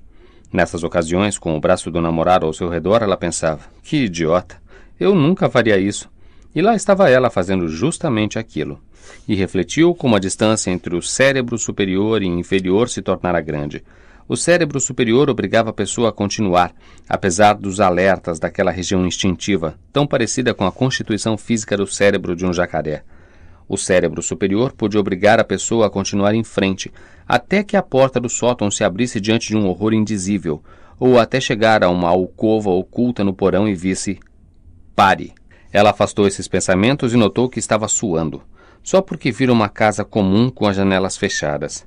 Nessas ocasiões, com o braço do namorado ao seu redor, ela pensava: Que idiota! Eu nunca faria isso. E lá estava ela fazendo justamente aquilo. E refletiu como a distância entre o cérebro superior e inferior se tornara grande. O cérebro superior obrigava a pessoa a continuar, apesar dos alertas daquela região instintiva, tão parecida com a constituição física do cérebro de um jacaré. O cérebro superior podia obrigar a pessoa a continuar em frente, até que a porta do sótão se abrisse diante de um horror indizível, ou até chegar a uma alcova oculta no porão e visse: pare. Ela afastou esses pensamentos e notou que estava suando, só porque vira uma casa comum com as janelas fechadas.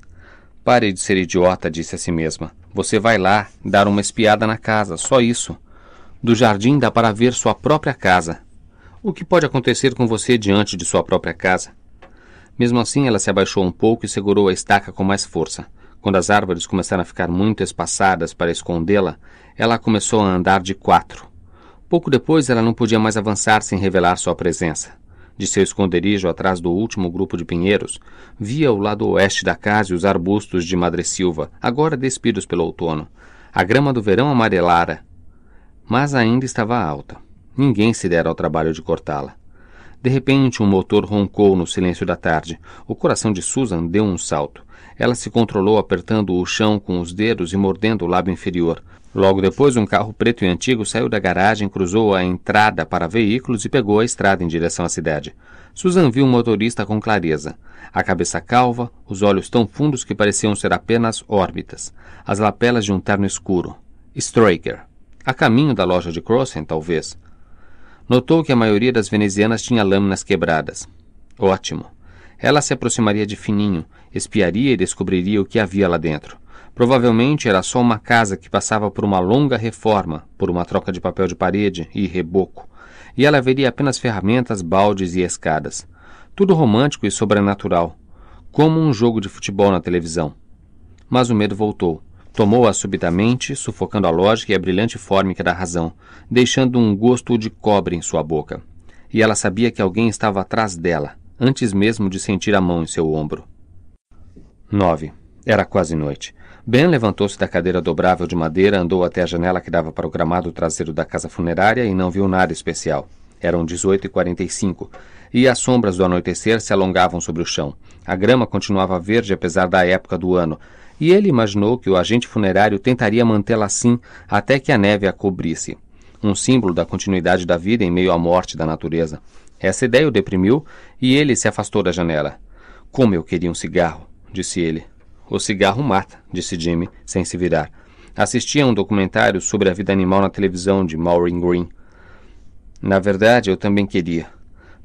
Pare de ser idiota, disse a si mesma. Você vai lá dar uma espiada na casa, só isso. Do jardim dá para ver sua própria casa. O que pode acontecer com você diante de sua própria casa? Mesmo assim, ela se abaixou um pouco e segurou a estaca com mais força. Quando as árvores começaram a ficar muito espaçadas para escondê-la, ela começou a andar de quatro. Pouco depois, ela não podia mais avançar sem revelar sua presença. De seu esconderijo atrás do último grupo de pinheiros, via o lado oeste da casa e os arbustos de madressilva, agora despidos pelo outono. A grama do verão amarelara, mas ainda estava alta. Ninguém se dera ao trabalho de cortá-la. De repente, um motor roncou no silêncio da tarde. O coração de Susan deu um salto. Ela se controlou apertando o chão com os dedos e mordendo o lábio inferior. Logo depois, um carro preto e antigo saiu da garagem, cruzou a entrada para veículos e pegou a estrada em direção à cidade. Susan viu o um motorista com clareza. A cabeça calva, os olhos tão fundos que pareciam ser apenas órbitas, as lapelas de um terno escuro. Straker. A caminho da loja de crossing, talvez. Notou que a maioria das venezianas tinha lâminas quebradas. Ótimo. Ela se aproximaria de fininho, espiaria e descobriria o que havia lá dentro. Provavelmente era só uma casa que passava por uma longa reforma, por uma troca de papel de parede e reboco, e ela veria apenas ferramentas, baldes e escadas. Tudo romântico e sobrenatural, como um jogo de futebol na televisão. Mas o medo voltou. Tomou-a subitamente, sufocando a lógica e a brilhante fórmica da razão, deixando um gosto de cobre em sua boca. E ela sabia que alguém estava atrás dela, antes mesmo de sentir a mão em seu ombro. 9. Era quase noite. Ben levantou-se da cadeira dobrável de madeira, andou até a janela que dava para o gramado traseiro da casa funerária e não viu nada especial. Eram 18 e 45 e as sombras do anoitecer se alongavam sobre o chão. A grama continuava verde apesar da época do ano, e ele imaginou que o agente funerário tentaria mantê-la assim até que a neve a cobrisse. Um símbolo da continuidade da vida em meio à morte da natureza. Essa ideia o deprimiu e ele se afastou da janela. Como eu queria um cigarro, disse ele. O cigarro mata, disse Jimmy, sem se virar. Assisti a um documentário sobre a vida animal na televisão de Maureen Green. Na verdade, eu também queria.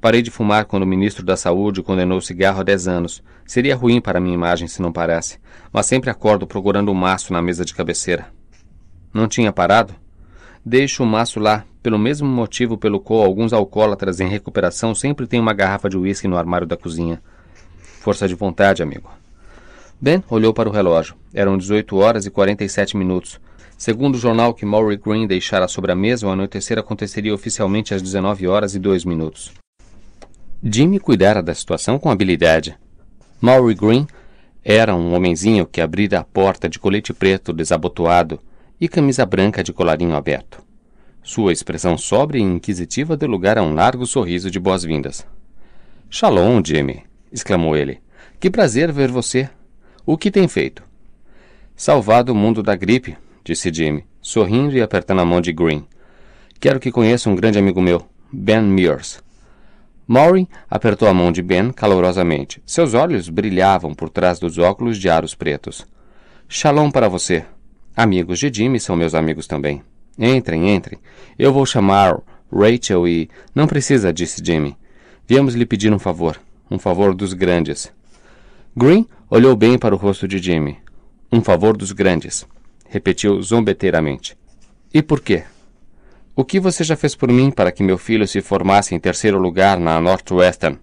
Parei de fumar quando o ministro da Saúde condenou o cigarro a dez anos. Seria ruim para minha imagem se não parasse, mas sempre acordo procurando o um maço na mesa de cabeceira. Não tinha parado? Deixo o maço lá, pelo mesmo motivo pelo qual alguns alcoólatras em recuperação sempre têm uma garrafa de uísque no armário da cozinha. Força de vontade, amigo. Ben olhou para o relógio. Eram 18 horas e 47 minutos. Segundo o jornal que Maury Green deixara sobre a mesa, o anoitecer aconteceria oficialmente às 19 horas e 2 minutos. Jimmy cuidara da situação com habilidade. Maury Green era um homenzinho que abrira a porta de colete preto desabotoado e camisa branca de colarinho aberto. Sua expressão sóbria e inquisitiva deu lugar a um largo sorriso de boas-vindas. Shalom, Jimmy! exclamou ele. Que prazer ver você! O que tem feito? Salvado o mundo da gripe, disse Jimmy, sorrindo e apertando a mão de Green. Quero que conheça um grande amigo meu, Ben Mears. Maury apertou a mão de Ben calorosamente. Seus olhos brilhavam por trás dos óculos de aros pretos. Shalom para você. Amigos de Jimmy são meus amigos também. Entrem, entrem. Eu vou chamar Rachel e. Não precisa, disse Jimmy. Viemos lhe pedir um favor. Um favor dos grandes. Green Olhou bem para o rosto de Jimmy. Um favor dos grandes, repetiu zombeteiramente. E por quê? O que você já fez por mim para que meu filho se formasse em terceiro lugar na Northwestern?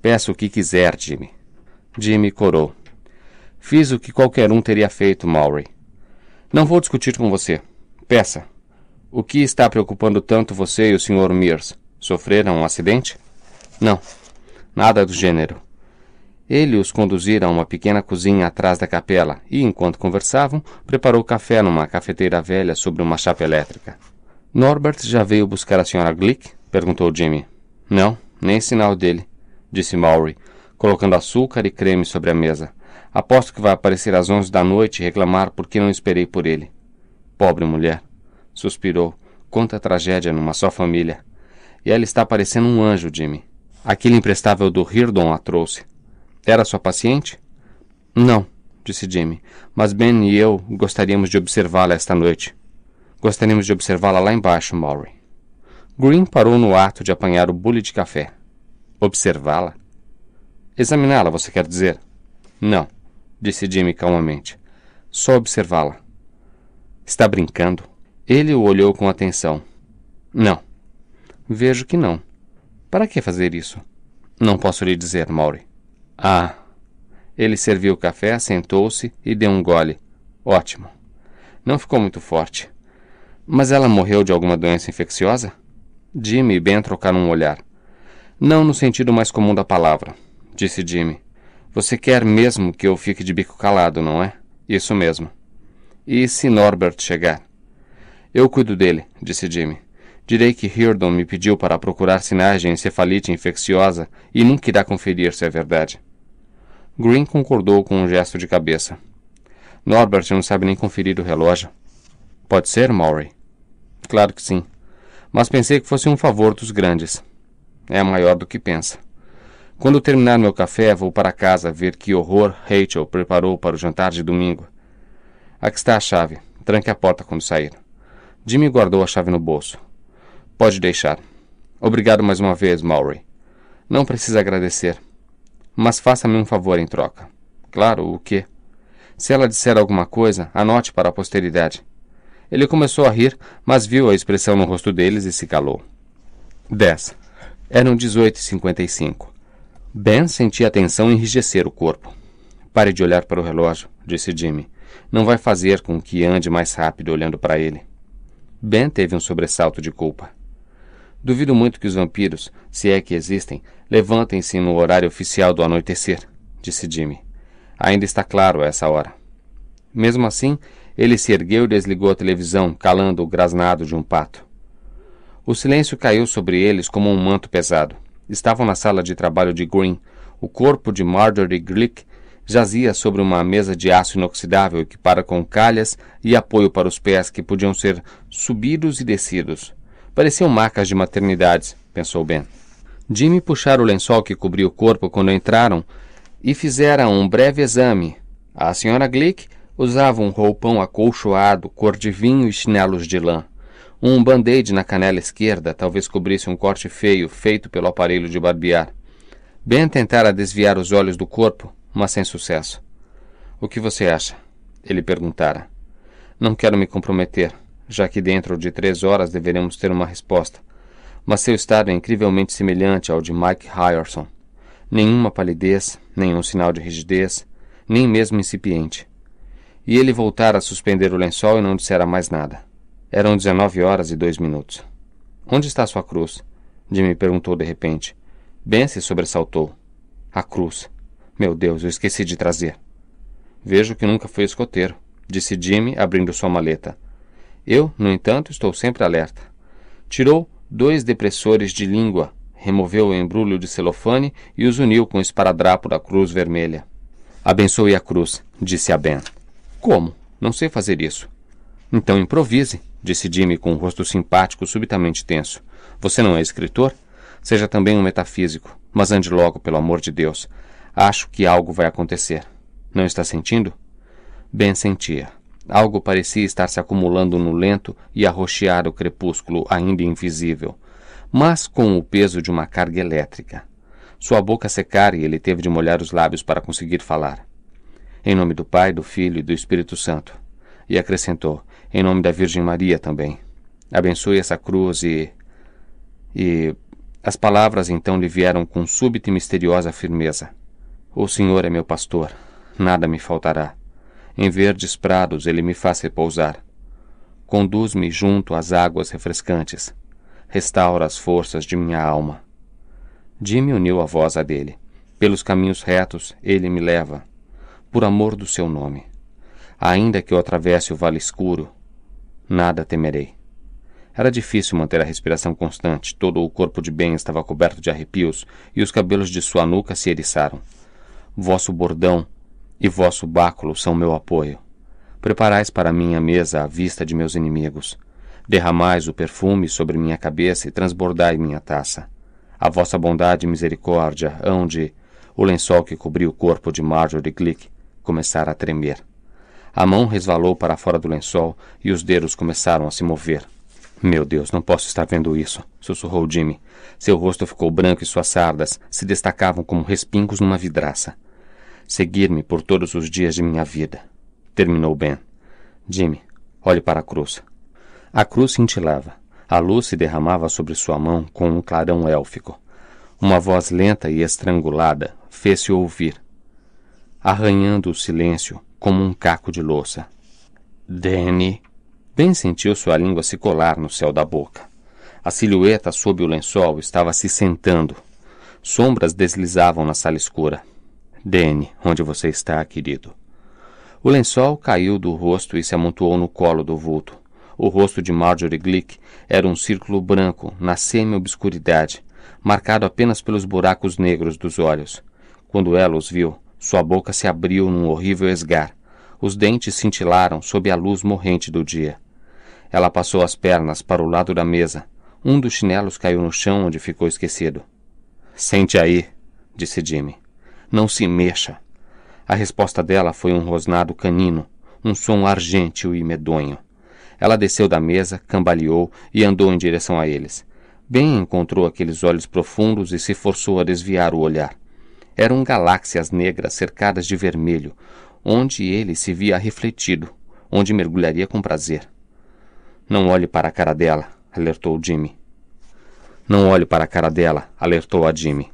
Peço o que quiser, Jimmy. Jimmy corou. Fiz o que qualquer um teria feito, Maury. Não vou discutir com você. Peça. O que está preocupando tanto você e o Sr. Mears? Sofreram um acidente? Não. Nada do gênero. Ele os conduzira a uma pequena cozinha atrás da capela e, enquanto conversavam, preparou café numa cafeteira velha sobre uma chapa elétrica. Norbert já veio buscar a senhora Glick? perguntou Jimmy. Não, nem sinal dele, disse Maury, colocando açúcar e creme sobre a mesa. Aposto que vai aparecer às onze da noite e reclamar por que não esperei por ele. Pobre mulher, suspirou. Quanta tragédia numa só família. E ela está parecendo um anjo, Jimmy. Aquele imprestável do Hirdon a trouxe. Era sua paciente? Não, disse Jimmy, mas Ben e eu gostaríamos de observá-la esta noite. Gostaríamos de observá-la lá embaixo, Maury. Green parou no ato de apanhar o bule de café. Observá-la? Examiná-la, você quer dizer? Não, disse Jimmy calmamente. Só observá-la. Está brincando? Ele o olhou com atenção. Não. Vejo que não. Para que fazer isso? Não posso lhe dizer, Maury. Ah! Ele serviu o café, sentou-se e deu um gole. Ótimo. Não ficou muito forte. Mas ela morreu de alguma doença infecciosa? Jimmy e Ben trocaram um olhar. Não no sentido mais comum da palavra, disse Jimmy. Você quer mesmo que eu fique de bico calado, não é? Isso mesmo. E se Norbert chegar? Eu cuido dele, disse Jimmy. Direi que Riordan me pediu para procurar sinais de encefalite infecciosa e nunca irá conferir se é verdade. Green concordou com um gesto de cabeça. Norbert não sabe nem conferir o relógio. Pode ser, Maury? Claro que sim. Mas pensei que fosse um favor dos grandes. É maior do que pensa. Quando terminar meu café, vou para casa ver que horror Rachel preparou para o jantar de domingo. Aqui está a chave. Tranque a porta quando sair. Jimmy guardou a chave no bolso. Pode deixar. Obrigado mais uma vez, Maury. Não precisa agradecer. Mas faça-me um favor em troca. Claro, o quê? Se ela disser alguma coisa, anote para a posteridade. Ele começou a rir, mas viu a expressão no rosto deles e se calou. 10. Eram 18h55. Ben sentia a tensão enrijecer o corpo. Pare de olhar para o relógio, disse Jimmy. Não vai fazer com que ande mais rápido olhando para ele. Ben teve um sobressalto de culpa. Duvido muito que os vampiros, se é que existem, levantem-se no horário oficial do anoitecer, disse Jimmy. Ainda está claro a essa hora. Mesmo assim, ele se ergueu e desligou a televisão, calando o grasnado de um pato. O silêncio caiu sobre eles como um manto pesado. Estavam na sala de trabalho de Green. O corpo de Marjorie Glick jazia sobre uma mesa de aço inoxidável que para com calhas e apoio para os pés que podiam ser subidos e descidos. Pareciam marcas de maternidades, pensou Ben. Jimmy puxara o lençol que cobria o corpo quando entraram e fizeram um breve exame. A senhora Glick usava um roupão acolchoado, cor de vinho e chinelos de lã. Um band-aid na canela esquerda talvez cobrisse um corte feio feito pelo aparelho de barbear. Ben tentara desviar os olhos do corpo, mas sem sucesso. O que você acha? Ele perguntara. Não quero me comprometer, já que dentro de três horas deveremos ter uma resposta. Mas seu estado é incrivelmente semelhante ao de Mike Ryerson. Nenhuma palidez, nenhum sinal de rigidez, nem mesmo incipiente. E ele voltara a suspender o lençol e não dissera mais nada. Eram dezenove horas e dois minutos. Onde está sua cruz? Jimmy perguntou de repente. Ben se sobressaltou. A cruz. Meu Deus, eu esqueci de trazer. Vejo que nunca foi escoteiro, disse Jimmy, abrindo sua maleta. Eu, no entanto, estou sempre alerta. Tirou dois depressores de língua, removeu o embrulho de celofane e os uniu com o esparadrapo da cruz vermelha. Abençoe a cruz, disse a Ben. Como? Não sei fazer isso. Então improvise, disse Jimmy com um rosto simpático subitamente tenso. Você não é escritor? Seja também um metafísico, mas ande logo, pelo amor de Deus. Acho que algo vai acontecer. Não está sentindo? Ben sentia. Algo parecia estar se acumulando no lento e arroxeado crepúsculo ainda invisível, mas com o peso de uma carga elétrica. Sua boca secara e ele teve de molhar os lábios para conseguir falar. Em nome do Pai, do Filho e do Espírito Santo. E acrescentou: Em nome da Virgem Maria também. Abençoe essa cruz e. E. As palavras então lhe vieram com súbita e misteriosa firmeza: O Senhor é meu pastor, nada me faltará. Em verdes prados ele me faz repousar. Conduz-me junto às águas refrescantes. Restaura as forças de minha alma. Jimmy uniu a voz à dele. Pelos caminhos retos ele me leva, por amor do seu nome. Ainda que eu atravesse o vale escuro, nada temerei. Era difícil manter a respiração constante, todo o corpo de Ben estava coberto de arrepios e os cabelos de sua nuca se eriçaram. Vosso bordão e vosso báculo são meu apoio. Preparais para minha mesa a vista de meus inimigos. Derramais o perfume sobre minha cabeça e transbordai minha taça. A vossa bondade e misericórdia hão de o lençol que cobria o corpo de Marjorie Glick começara a tremer. A mão resvalou para fora do lençol e os dedos começaram a se mover. Meu Deus, não posso estar vendo isso, sussurrou Jimmy. Seu rosto ficou branco e suas sardas se destacavam como respingos numa vidraça seguir-me por todos os dias de minha vida. Terminou Ben. Jimmy, olhe para a cruz. A cruz cintilava. A luz se derramava sobre sua mão com um clarão élfico. Uma voz lenta e estrangulada fez-se ouvir, arranhando o silêncio como um caco de louça. Danny. Ben sentiu sua língua se colar no céu da boca. A silhueta sob o lençol estava se sentando. Sombras deslizavam na sala escura. Dene, onde você está, querido? O lençol caiu do rosto e se amontoou no colo do vulto. O rosto de Marjorie Glick era um círculo branco, na semi-obscuridade, marcado apenas pelos buracos negros dos olhos. Quando ela os viu, sua boca se abriu num horrível esgar. Os dentes cintilaram sob a luz morrente do dia. Ela passou as pernas para o lado da mesa. Um dos chinelos caiu no chão onde ficou esquecido. Sente aí, disse Jimmy. Não se mexa. A resposta dela foi um rosnado canino, um som argêntio e medonho. Ela desceu da mesa, cambaleou e andou em direção a eles. Bem encontrou aqueles olhos profundos e se forçou a desviar o olhar. Eram galáxias negras cercadas de vermelho, onde ele se via refletido, onde mergulharia com prazer. Não olhe para a cara dela, alertou Jimmy. Não olhe para a cara dela, alertou a Jimmy.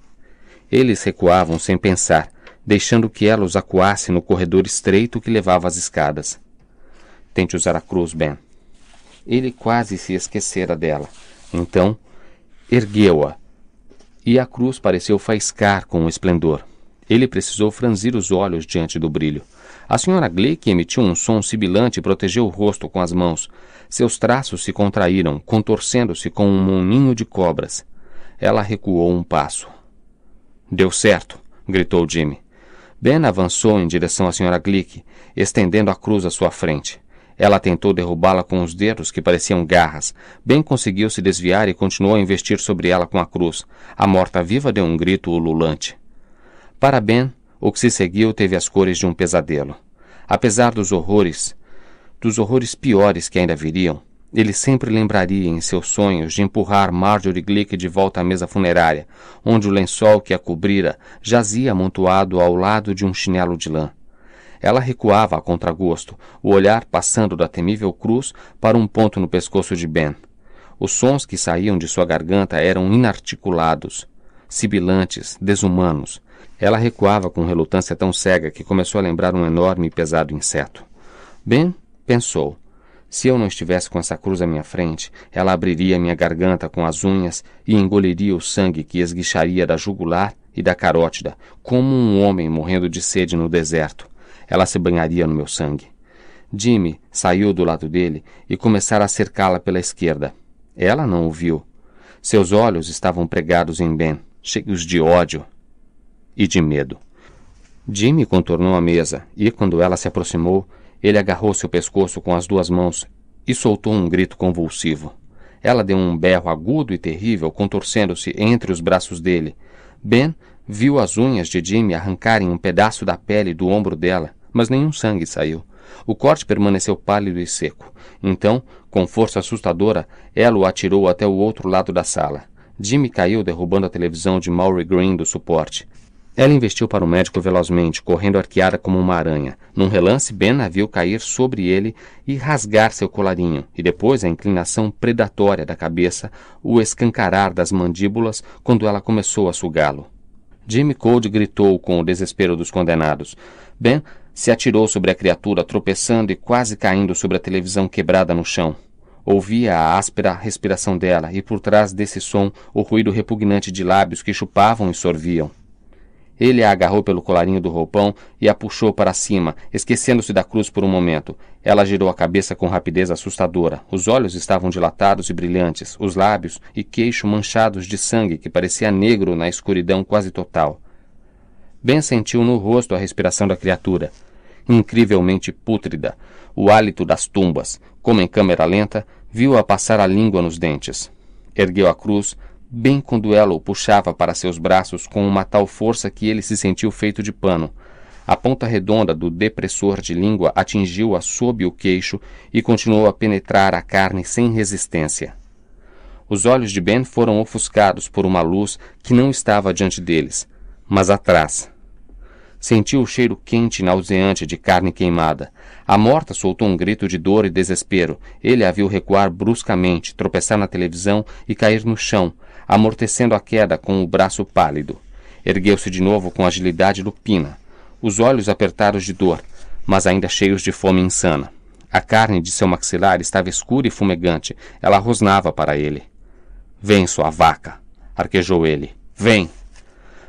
Eles recuavam sem pensar, deixando que ela os acuasse no corredor estreito que levava às escadas. Tente usar a cruz, Ben. Ele quase se esquecera dela. Então, ergueu-a, e a cruz pareceu faiscar com o esplendor. Ele precisou franzir os olhos diante do brilho. A senhora Glick emitiu um som sibilante e protegeu o rosto com as mãos. Seus traços se contraíram, contorcendo-se com um moninho de cobras. Ela recuou um passo, Deu certo! gritou Jimmy. Ben avançou em direção à Sra. Glick, estendendo a cruz à sua frente. Ela tentou derrubá-la com os dedos que pareciam garras. Ben conseguiu se desviar e continuou a investir sobre ela com a cruz. A morta-viva deu um grito ululante. Para Ben, o que se seguiu teve as cores de um pesadelo. Apesar dos horrores, dos horrores piores que ainda viriam, ele sempre lembraria em seus sonhos de empurrar Marjorie Glick de volta à mesa funerária, onde o lençol que a cobrira jazia amontoado ao lado de um chinelo de lã. Ela recuava a contragosto, o olhar passando da temível cruz para um ponto no pescoço de Ben. Os sons que saíam de sua garganta eram inarticulados, sibilantes, desumanos. Ela recuava com relutância tão cega que começou a lembrar um enorme e pesado inseto. Ben pensou se eu não estivesse com essa cruz à minha frente, ela abriria minha garganta com as unhas e engoliria o sangue que esguicharia da jugular e da carótida, como um homem morrendo de sede no deserto. Ela se banharia no meu sangue. Jimmy saiu do lado dele e começara a cercá-la pela esquerda. Ela não o viu. Seus olhos estavam pregados em Ben, cheios de ódio e de medo. Jimmy contornou a mesa e, quando ela se aproximou, ele agarrou seu pescoço com as duas mãos e soltou um grito convulsivo. Ela deu um berro agudo e terrível, contorcendo-se entre os braços dele. Ben viu as unhas de Jimmy arrancarem um pedaço da pele do ombro dela, mas nenhum sangue saiu. O corte permaneceu pálido e seco. Então, com força assustadora, ela o atirou até o outro lado da sala. Jimmy caiu derrubando a televisão de Maury Green do suporte. Ela investiu para o médico velozmente, correndo arqueada como uma aranha. Num relance, Ben a viu cair sobre ele e rasgar seu colarinho, e depois a inclinação predatória da cabeça, o escancarar das mandíbulas quando ela começou a sugá-lo. Jimmy Cold gritou com o desespero dos condenados. Ben se atirou sobre a criatura, tropeçando e quase caindo sobre a televisão quebrada no chão. Ouvia a áspera respiração dela e por trás desse som o ruído repugnante de lábios que chupavam e sorviam. Ele a agarrou pelo colarinho do roupão e a puxou para cima, esquecendo-se da cruz por um momento. Ela girou a cabeça com rapidez assustadora. Os olhos estavam dilatados e brilhantes, os lábios e queixo manchados de sangue que parecia negro na escuridão quase total. Ben sentiu no rosto a respiração da criatura, incrivelmente pútrida, o hálito das tumbas. Como em câmera lenta, viu-a passar a língua nos dentes. Ergueu a cruz, Bem quando ela o puxava para seus braços com uma tal força que ele se sentiu feito de pano. A ponta redonda do depressor de língua atingiu-a sob o queixo e continuou a penetrar a carne sem resistência. Os olhos de Ben foram ofuscados por uma luz que não estava diante deles, mas atrás. Sentiu o cheiro quente e nauseante de carne queimada. A morta soltou um grito de dor e desespero. Ele a viu recuar bruscamente, tropeçar na televisão e cair no chão, amortecendo a queda com o braço pálido. Ergueu-se de novo com agilidade lupina, os olhos apertados de dor, mas ainda cheios de fome insana. A carne de seu maxilar estava escura e fumegante. Ela rosnava para ele. Vem, sua vaca! arquejou ele. Vem!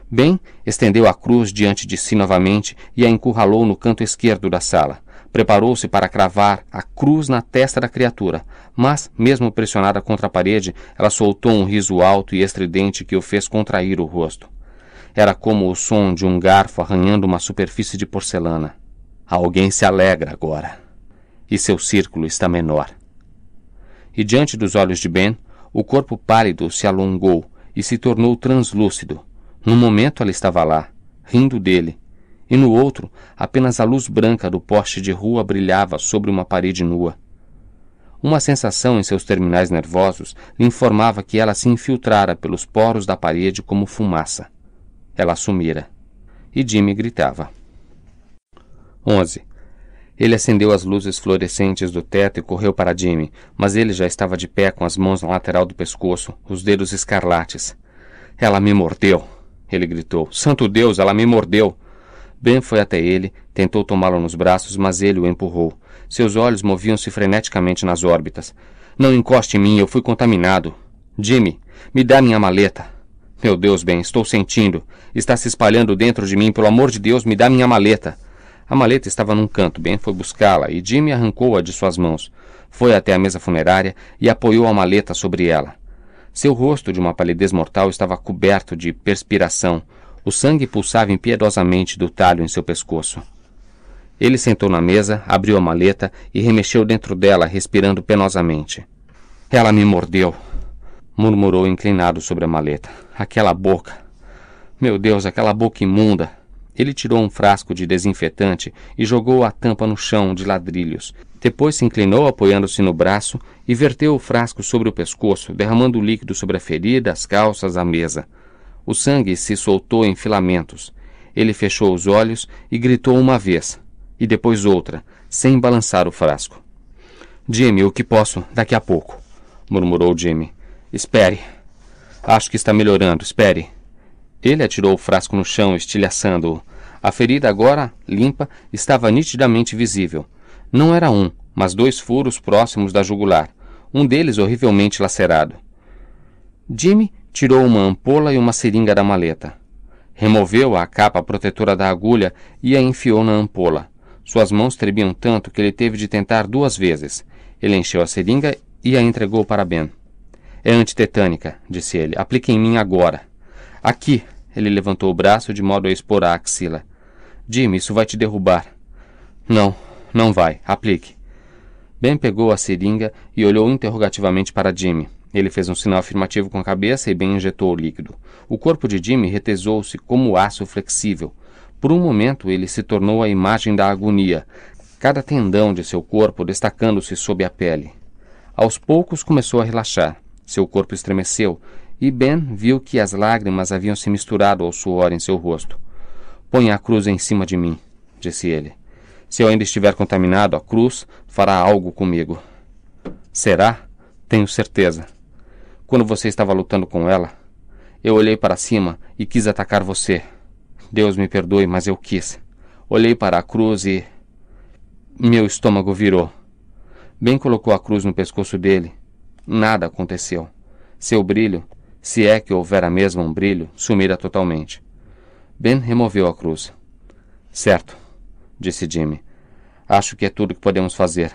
Bem estendeu a cruz diante de si novamente e a encurralou no canto esquerdo da sala. Preparou-se para cravar a cruz na testa da criatura, mas, mesmo pressionada contra a parede, ela soltou um riso alto e estridente que o fez contrair o rosto. Era como o som de um garfo arranhando uma superfície de porcelana. Alguém se alegra agora. E seu círculo está menor. E diante dos olhos de Ben, o corpo pálido se alongou e se tornou translúcido. No momento ela estava lá, rindo dele, e no outro apenas a luz branca do poste de rua brilhava sobre uma parede nua. Uma sensação em seus terminais nervosos lhe informava que ela se infiltrara pelos poros da parede como fumaça. Ela sumira. E Jimmy gritava. 11. Ele acendeu as luzes fluorescentes do teto e correu para Jimmy, mas ele já estava de pé com as mãos na lateral do pescoço, os dedos escarlates. Ela me mordeu! Ele gritou. Santo Deus, ela me mordeu! Ben foi até ele, tentou tomá-lo nos braços, mas ele o empurrou. Seus olhos moviam-se freneticamente nas órbitas. Não encoste em mim, eu fui contaminado. Jimmy, me dá minha maleta. Meu Deus, Ben, estou sentindo. Está se espalhando dentro de mim. Pelo amor de Deus, me dá minha maleta. A maleta estava num canto. Ben foi buscá-la e Jimmy arrancou-a de suas mãos. Foi até a mesa funerária e apoiou a maleta sobre ela. Seu rosto, de uma palidez mortal, estava coberto de perspiração. O sangue pulsava impiedosamente do talho em seu pescoço. Ele sentou na mesa, abriu a maleta e remexeu dentro dela, respirando penosamente. Ela me mordeu, murmurou inclinado sobre a maleta. Aquela boca. Meu Deus, aquela boca imunda. Ele tirou um frasco de desinfetante e jogou a tampa no chão de ladrilhos. Depois se inclinou, apoiando-se no braço, e verteu o frasco sobre o pescoço, derramando o líquido sobre a ferida, as calças, a mesa. O sangue se soltou em filamentos. Ele fechou os olhos e gritou uma vez, e depois outra, sem balançar o frasco. Jimmy, o que posso daqui a pouco, murmurou Jimmy. Espere. Acho que está melhorando, espere. Ele atirou o frasco no chão, estilhaçando-o. A ferida, agora limpa, estava nitidamente visível. Não era um, mas dois furos próximos da jugular, um deles horrivelmente lacerado. Jimmy Tirou uma ampola e uma seringa da maleta. Removeu a capa protetora da agulha e a enfiou na ampola. Suas mãos tremiam tanto que ele teve de tentar duas vezes. Ele encheu a seringa e a entregou para Ben. É antitetânica, disse ele. Aplique em mim agora. Aqui! Ele levantou o braço de modo a expor a axila. Jim, isso vai te derrubar. Não, não vai. Aplique. Ben pegou a seringa e olhou interrogativamente para Jimmy. Ele fez um sinal afirmativo com a cabeça e bem injetou o líquido. O corpo de Jimmy retesou-se como aço flexível. Por um momento, ele se tornou a imagem da agonia, cada tendão de seu corpo destacando-se sob a pele. Aos poucos começou a relaxar. Seu corpo estremeceu e Ben viu que as lágrimas haviam se misturado ao suor em seu rosto. Ponha a cruz em cima de mim, disse ele. Se eu ainda estiver contaminado, a cruz fará algo comigo. Será? Tenho certeza. Quando você estava lutando com ela, eu olhei para cima e quis atacar você. Deus me perdoe, mas eu quis. Olhei para a cruz e. Meu estômago virou. Ben colocou a cruz no pescoço dele. Nada aconteceu. Seu brilho, se é que houvera mesmo um brilho, sumira totalmente. Ben removeu a cruz. Certo, disse Jimmy. Acho que é tudo que podemos fazer.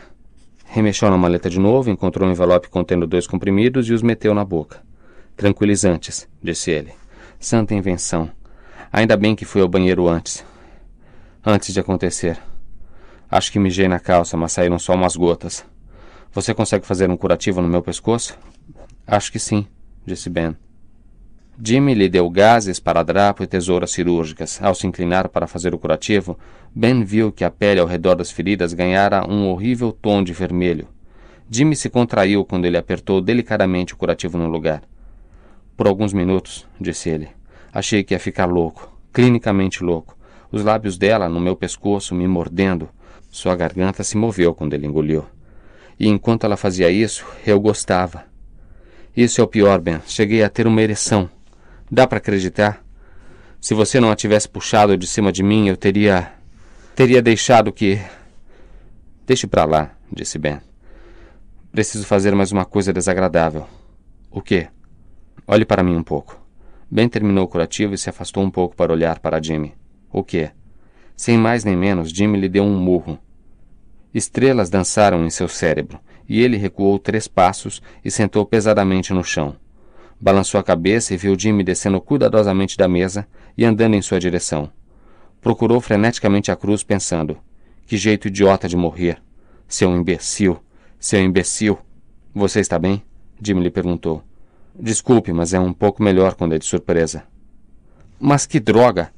Remexeu na maleta de novo, encontrou um envelope contendo dois comprimidos e os meteu na boca. Tranquilizantes, disse ele. Santa invenção. Ainda bem que fui ao banheiro antes. Antes de acontecer. Acho que mijei na calça, mas saíram só umas gotas. Você consegue fazer um curativo no meu pescoço? Acho que sim, disse Ben. Jimmy lhe deu gases, esparadrapo e tesouras cirúrgicas. Ao se inclinar para fazer o curativo, Ben viu que a pele ao redor das feridas ganhara um horrível tom de vermelho. Jimmy se contraiu quando ele apertou delicadamente o curativo no lugar. Por alguns minutos, disse ele, achei que ia ficar louco, clinicamente louco. Os lábios dela no meu pescoço me mordendo. Sua garganta se moveu quando ele engoliu. E enquanto ela fazia isso, eu gostava. Isso é o pior, Ben. Cheguei a ter uma ereção. Dá para acreditar? Se você não a tivesse puxado de cima de mim, eu teria. teria deixado que. Deixe para lá, disse Ben. Preciso fazer mais uma coisa desagradável. O quê? Olhe para mim um pouco. Ben terminou o curativo e se afastou um pouco para olhar para Jimmy. O quê? Sem mais nem menos, Jimmy lhe deu um murro. Estrelas dançaram em seu cérebro, e ele recuou três passos e sentou pesadamente no chão. Balançou a cabeça e viu Jimmy descendo cuidadosamente da mesa e andando em sua direção. Procurou freneticamente a cruz, pensando: Que jeito idiota de morrer! Seu imbecil! Seu imbecil! Você está bem? Jimmy lhe perguntou. Desculpe, mas é um pouco melhor quando é de surpresa. Mas que droga!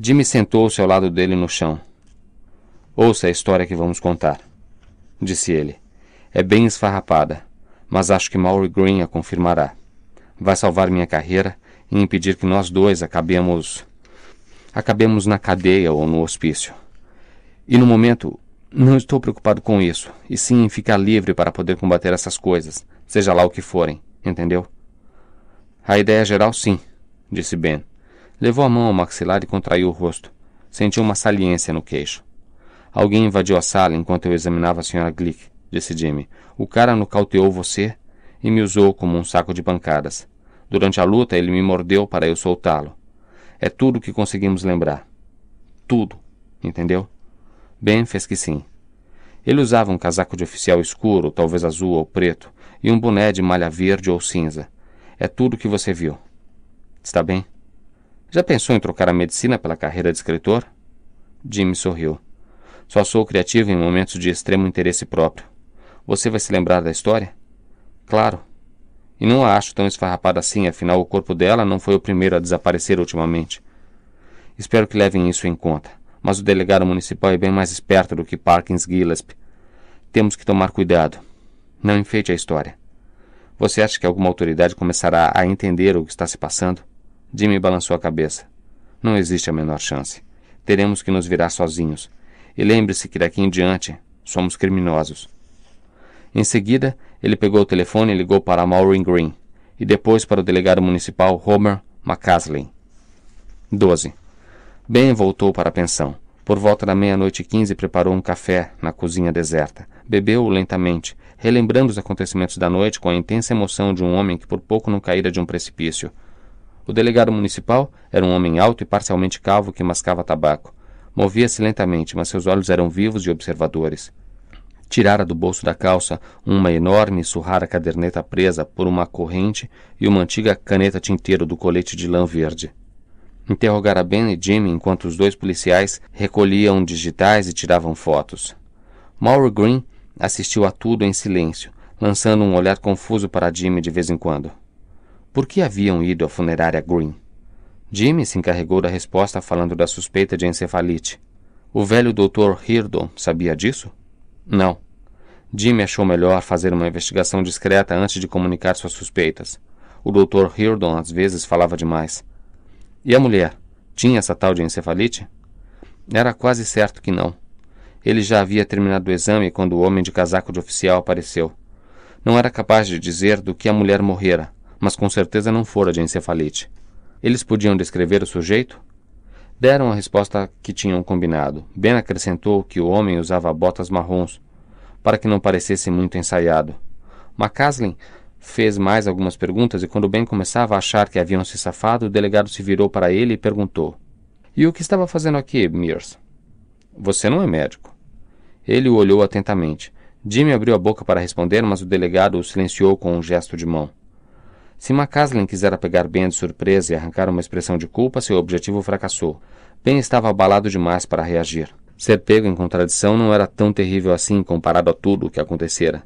Jimmy sentou-se ao lado dele no chão. Ouça a história que vamos contar, disse ele. É bem esfarrapada, mas acho que Maury Green a confirmará vai salvar minha carreira e impedir que nós dois acabemos acabemos na cadeia ou no hospício. E no momento não estou preocupado com isso, e sim em ficar livre para poder combater essas coisas, seja lá o que forem, entendeu? A ideia geral sim, disse Ben. Levou a mão ao maxilar e contraiu o rosto. Sentiu uma saliência no queixo. Alguém invadiu a sala enquanto eu examinava a senhora Glick, disse Jimmy. O cara nocauteou você e me usou como um saco de pancadas. Durante a luta, ele me mordeu para eu soltá-lo. É tudo que conseguimos lembrar. Tudo. Entendeu? Ben fez que sim. Ele usava um casaco de oficial escuro, talvez azul ou preto, e um boné de malha verde ou cinza. É tudo o que você viu. Está bem? Já pensou em trocar a medicina pela carreira de escritor? Jimmy sorriu. Só sou criativo em momentos de extremo interesse próprio. Você vai se lembrar da história? Claro. E não a acho tão esfarrapada assim, afinal o corpo dela não foi o primeiro a desaparecer ultimamente. Espero que levem isso em conta. Mas o delegado municipal é bem mais esperto do que Parkins Gillespie. Temos que tomar cuidado. Não enfeite a história. Você acha que alguma autoridade começará a entender o que está se passando? Jimmy balançou a cabeça. Não existe a menor chance. Teremos que nos virar sozinhos. E lembre-se que daqui em diante somos criminosos. Em seguida, ele pegou o telefone e ligou para Maureen Green e depois para o delegado municipal Homer McCaslin. 12. Ben voltou para a pensão. Por volta da meia-noite quinze, preparou um café na cozinha deserta. Bebeu-o lentamente, relembrando os acontecimentos da noite com a intensa emoção de um homem que por pouco não caíra de um precipício. O delegado municipal era um homem alto e parcialmente calvo que mascava tabaco. Movia-se lentamente, mas seus olhos eram vivos e observadores tirara do bolso da calça uma enorme e surrara caderneta presa por uma corrente e uma antiga caneta tinteiro do colete de lã verde. Interrogara Ben e Jimmy enquanto os dois policiais recolhiam digitais e tiravam fotos. Mauro Green assistiu a tudo em silêncio, lançando um olhar confuso para Jimmy de vez em quando. Por que haviam ido à funerária Green? Jimmy se encarregou da resposta falando da suspeita de encefalite. O velho doutor Hirdon sabia disso? Não. Jimmy achou melhor fazer uma investigação discreta antes de comunicar suas suspeitas. O Dr. Hildon às vezes falava demais. E a mulher? Tinha essa tal de encefalite? Era quase certo que não. Ele já havia terminado o exame quando o homem de casaco de oficial apareceu. Não era capaz de dizer do que a mulher morrera, mas com certeza não fora de encefalite. Eles podiam descrever o sujeito? Deram a resposta que tinham combinado. Ben acrescentou que o homem usava botas marrons, para que não parecesse muito ensaiado. McCaslin fez mais algumas perguntas e quando Ben começava a achar que haviam se safado, o delegado se virou para ele e perguntou: E o que estava fazendo aqui, Mears? Você não é médico. Ele o olhou atentamente. Jimmy abriu a boca para responder, mas o delegado o silenciou com um gesto de mão. Se McCaslin quisera pegar Ben de surpresa e arrancar uma expressão de culpa, seu objetivo fracassou. Ben estava abalado demais para reagir. Ser pego em contradição não era tão terrível assim comparado a tudo o que acontecera.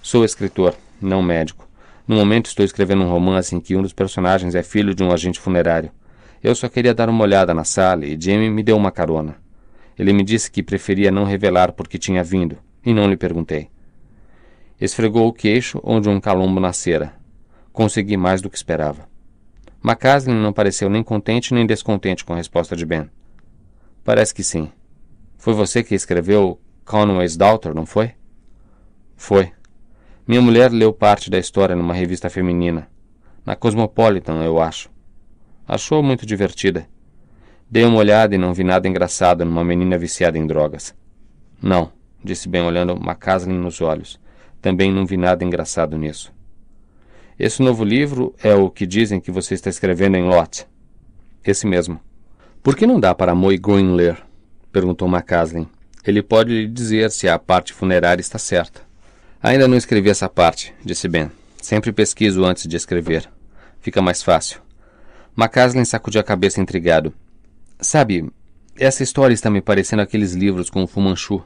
Sou escritor, não médico. No momento estou escrevendo um romance em que um dos personagens é filho de um agente funerário. Eu só queria dar uma olhada na sala e Jamie me deu uma carona. Ele me disse que preferia não revelar porque tinha vindo, e não lhe perguntei. Esfregou o queixo onde um calombo nascera. Consegui mais do que esperava. McCaslin não pareceu nem contente nem descontente com a resposta de Ben. Parece que sim. Foi você que escreveu Conway's Daughter, não foi? Foi. Minha mulher leu parte da história numa revista feminina. Na Cosmopolitan, eu acho. Achou muito divertida. Dei uma olhada e não vi nada engraçado numa menina viciada em drogas. Não, disse Ben olhando McCaslin nos olhos. Também não vi nada engraçado nisso. Esse novo livro é o que dizem que você está escrevendo em Lot. Esse mesmo. Por que não dá para Moi Green ler? Perguntou McCaslin. Ele pode lhe dizer se a parte funerária está certa. Ainda não escrevi essa parte, disse Ben. Sempre pesquiso antes de escrever. Fica mais fácil. McCaslin sacudiu a cabeça intrigado. Sabe, essa história está me parecendo aqueles livros com o Fumanchu.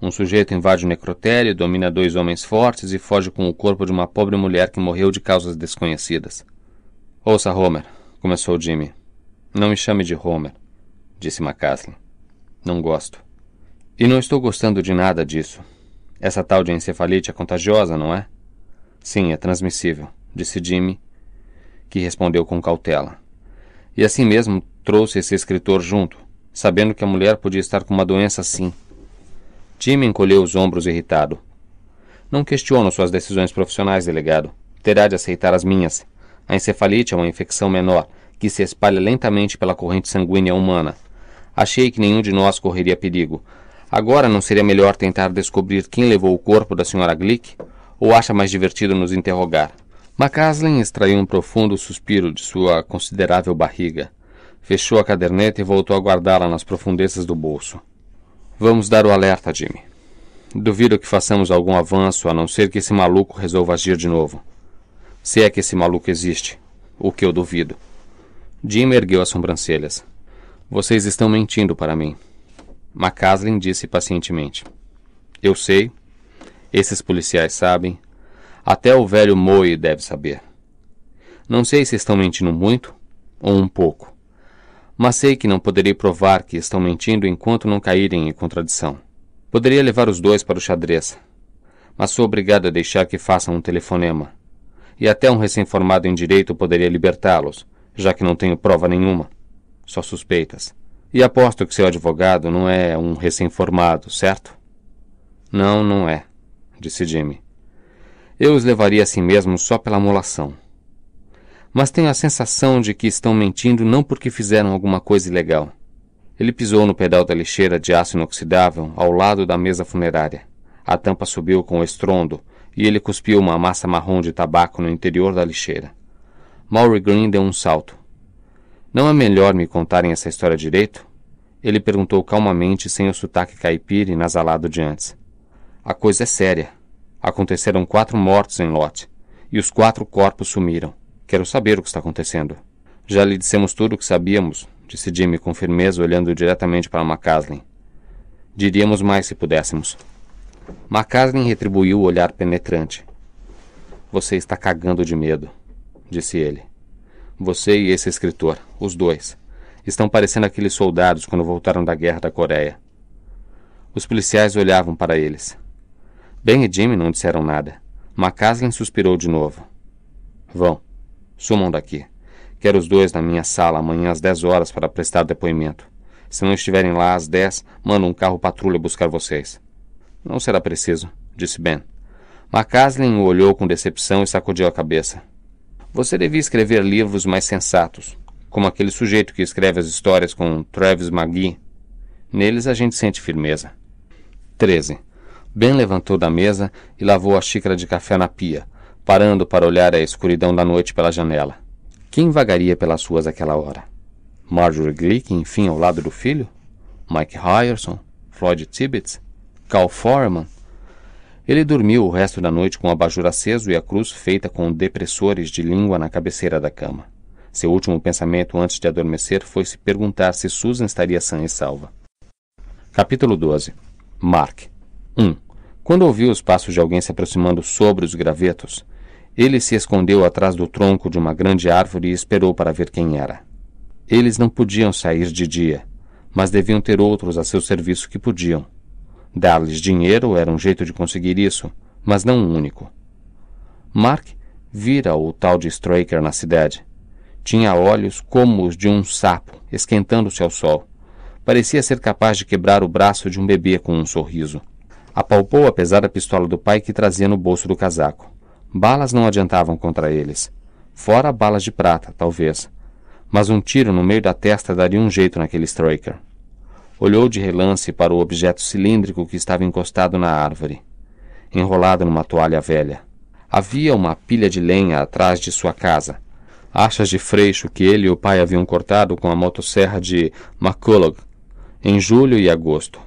Um sujeito invade o necrotério, domina dois homens fortes e foge com o corpo de uma pobre mulher que morreu de causas desconhecidas. Ouça, Homer, começou Jimmy. Não me chame de Homer, disse McCaslin. Não gosto. E não estou gostando de nada disso. Essa tal de encefalite é contagiosa, não é? Sim, é transmissível, disse Jimmy, que respondeu com cautela. E assim mesmo trouxe esse escritor junto, sabendo que a mulher podia estar com uma doença assim. Jimmy encolheu os ombros irritado. Não questiono suas decisões profissionais, delegado. Terá de aceitar as minhas. A encefalite é uma infecção menor que se espalha lentamente pela corrente sanguínea humana. Achei que nenhum de nós correria perigo. Agora não seria melhor tentar descobrir quem levou o corpo da senhora Glick? Ou acha mais divertido nos interrogar? McCaslin extraiu um profundo suspiro de sua considerável barriga. Fechou a caderneta e voltou a guardá-la nas profundezas do bolso. Vamos dar o alerta, Jimmy. Duvido que façamos algum avanço a não ser que esse maluco resolva agir de novo. Se é que esse maluco existe, o que eu duvido. Jim ergueu as sobrancelhas. Vocês estão mentindo para mim. McCaslin disse pacientemente. Eu sei. Esses policiais sabem. Até o velho Moe deve saber. Não sei se estão mentindo muito ou um pouco. Mas sei que não poderei provar que estão mentindo enquanto não caírem em contradição. Poderia levar os dois para o xadrez, mas sou obrigado a deixar que façam um telefonema. E até um recém-formado em direito poderia libertá-los, já que não tenho prova nenhuma, só suspeitas. E aposto que seu advogado não é um recém-formado, certo? Não, não é, disse Jimmy. Eu os levaria assim mesmo só pela amolação mas tenho a sensação de que estão mentindo não porque fizeram alguma coisa ilegal. Ele pisou no pedal da lixeira de aço inoxidável ao lado da mesa funerária. A tampa subiu com estrondo e ele cuspiu uma massa marrom de tabaco no interior da lixeira. Maury Green deu um salto. Não é melhor me contarem essa história direito? Ele perguntou calmamente, sem o sotaque caipira e nasalado de antes. A coisa é séria. Aconteceram quatro mortos em lote, e os quatro corpos sumiram. Quero saber o que está acontecendo. Já lhe dissemos tudo o que sabíamos, disse Jimmy com firmeza, olhando diretamente para McCaslin. Diríamos mais se pudéssemos. McCaslin retribuiu o olhar penetrante. Você está cagando de medo, disse ele. Você e esse escritor, os dois, estão parecendo aqueles soldados quando voltaram da guerra da Coreia. Os policiais olhavam para eles. Ben e Jimmy não disseram nada. McCaslin suspirou de novo. Vão. Sumam daqui. Quero os dois na minha sala amanhã às 10 horas para prestar depoimento. Se não estiverem lá às 10, mando um carro patrulha buscar vocês. Não será preciso, disse Ben. McCaslin o olhou com decepção e sacudiu a cabeça. Você devia escrever livros mais sensatos, como aquele sujeito que escreve as histórias com Travis McGee. Neles a gente sente firmeza. 13. Ben levantou da mesa e lavou a xícara de café na pia, parando para olhar a escuridão da noite pela janela. Quem vagaria pelas ruas àquela hora? Marjorie Glick, enfim, ao lado do filho? Mike Ryerson? Floyd Tibbets? Cal Foreman? Ele dormiu o resto da noite com o abajur aceso e a cruz feita com depressores de língua na cabeceira da cama. Seu último pensamento antes de adormecer foi se perguntar se Susan estaria sã e salva. Capítulo 12 Mark 1. Quando ouviu os passos de alguém se aproximando sobre os gravetos, ele se escondeu atrás do tronco de uma grande árvore e esperou para ver quem era. Eles não podiam sair de dia, mas deviam ter outros a seu serviço que podiam. Dar-lhes dinheiro era um jeito de conseguir isso, mas não um único. Mark vira o tal de Straker na cidade. Tinha olhos como os de um sapo, esquentando-se ao sol. Parecia ser capaz de quebrar o braço de um bebê com um sorriso. Apalpou apesar da pistola do pai que trazia no bolso do casaco. Balas não adiantavam contra eles. Fora balas de prata, talvez. Mas um tiro no meio da testa daria um jeito naquele striker. Olhou de relance para o objeto cilíndrico que estava encostado na árvore, enrolado numa toalha velha. Havia uma pilha de lenha atrás de sua casa. Achas de freixo que ele e o pai haviam cortado com a motosserra de McCulloch em julho e agosto.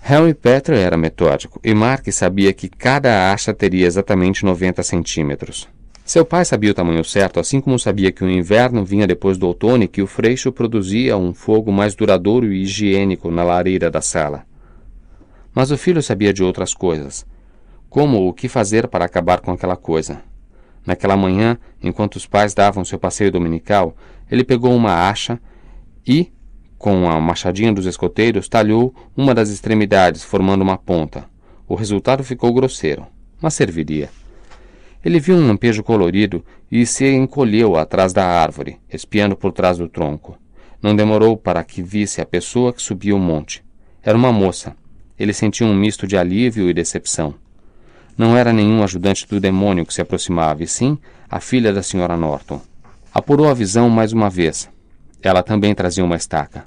Harry Petro era metódico e Mark sabia que cada acha teria exatamente 90 centímetros. Seu pai sabia o tamanho certo, assim como sabia que o inverno vinha depois do outono e que o freixo produzia um fogo mais duradouro e higiênico na lareira da sala. Mas o filho sabia de outras coisas, como o que fazer para acabar com aquela coisa. Naquela manhã, enquanto os pais davam seu passeio dominical, ele pegou uma acha e, com a machadinha dos escoteiros, talhou uma das extremidades, formando uma ponta. O resultado ficou grosseiro, mas serviria. Ele viu um lampejo colorido e se encolheu atrás da árvore, espiando por trás do tronco. Não demorou para que visse a pessoa que subia o monte. Era uma moça. Ele sentiu um misto de alívio e decepção. Não era nenhum ajudante do demônio que se aproximava, e sim a filha da senhora Norton. Apurou a visão mais uma vez. Ela também trazia uma estaca.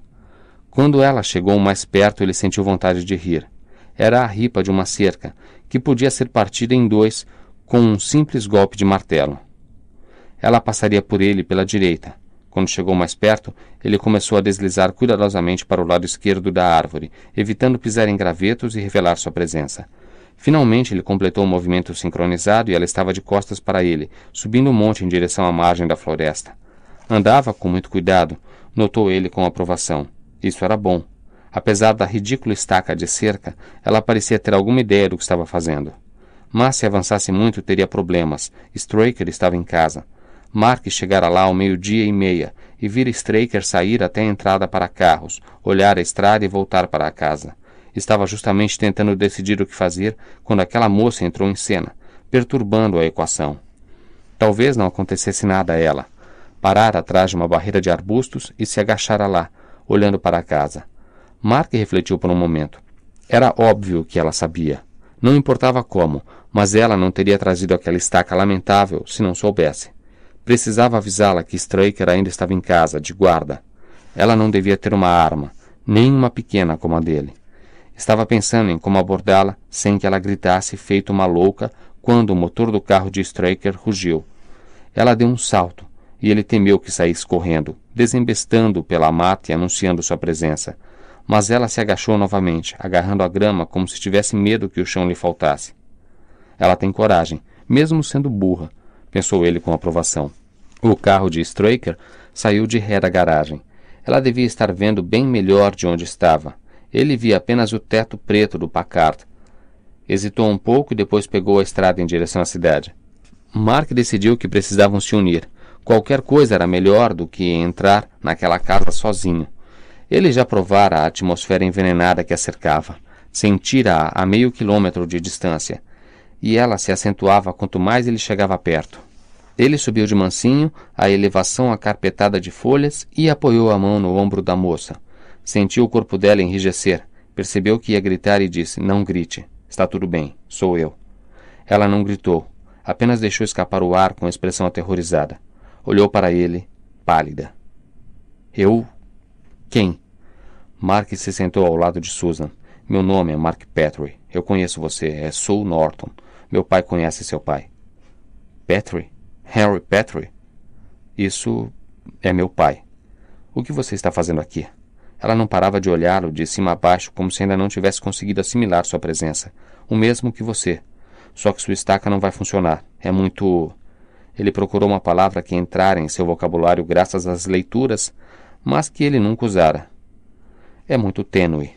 Quando ela chegou mais perto, ele sentiu vontade de rir. Era a ripa de uma cerca, que podia ser partida em dois com um simples golpe de martelo. Ela passaria por ele pela direita. Quando chegou mais perto, ele começou a deslizar cuidadosamente para o lado esquerdo da árvore, evitando pisar em gravetos e revelar sua presença. Finalmente, ele completou o movimento sincronizado e ela estava de costas para ele, subindo um monte em direção à margem da floresta. Andava com muito cuidado, notou ele com aprovação. Isso era bom. Apesar da ridícula estaca de cerca, ela parecia ter alguma ideia do que estava fazendo. Mas se avançasse muito, teria problemas. Straker estava em casa. Mark chegara lá ao meio-dia e meia e vira Straker sair até a entrada para carros, olhar a estrada e voltar para a casa. Estava justamente tentando decidir o que fazer quando aquela moça entrou em cena, perturbando a equação. Talvez não acontecesse nada a ela, parara atrás de uma barreira de arbustos e se agachara lá, olhando para a casa. Mark refletiu por um momento. Era óbvio que ela sabia. Não importava como, mas ela não teria trazido aquela estaca lamentável se não soubesse. Precisava avisá-la que Straker ainda estava em casa, de guarda. Ela não devia ter uma arma, nem uma pequena como a dele. Estava pensando em como abordá-la sem que ela gritasse feito uma louca quando o motor do carro de Straker rugiu. Ela deu um salto, e ele temeu que saísse correndo, desembestando pela mata e anunciando sua presença. Mas ela se agachou novamente, agarrando a grama como se tivesse medo que o chão lhe faltasse. Ela tem coragem, mesmo sendo burra, pensou ele com aprovação. O carro de Straker saiu de ré da garagem. Ela devia estar vendo bem melhor de onde estava. Ele via apenas o teto preto do Packard. Hesitou um pouco e depois pegou a estrada em direção à cidade. Mark decidiu que precisavam se unir Qualquer coisa era melhor do que entrar naquela casa sozinho. Ele já provara a atmosfera envenenada que a cercava, sentira-a a meio quilômetro de distância, e ela se acentuava quanto mais ele chegava perto. Ele subiu de mansinho a elevação acarpetada de folhas e apoiou a mão no ombro da moça. Sentiu o corpo dela enrijecer, percebeu que ia gritar e disse: Não grite, está tudo bem, sou eu. Ela não gritou, apenas deixou escapar o ar com expressão aterrorizada olhou para ele, pálida. Eu? Quem? Mark se sentou ao lado de Susan. Meu nome é Mark Petrie. Eu conheço você. É Sue Norton. Meu pai conhece seu pai. Petrie? Henry Petrie? Isso é meu pai. O que você está fazendo aqui? Ela não parava de olhá-lo de cima a baixo, como se ainda não tivesse conseguido assimilar sua presença. O mesmo que você. Só que sua estaca não vai funcionar. É muito. Ele procurou uma palavra que entrara em seu vocabulário graças às leituras, mas que ele nunca usara. É muito tênue.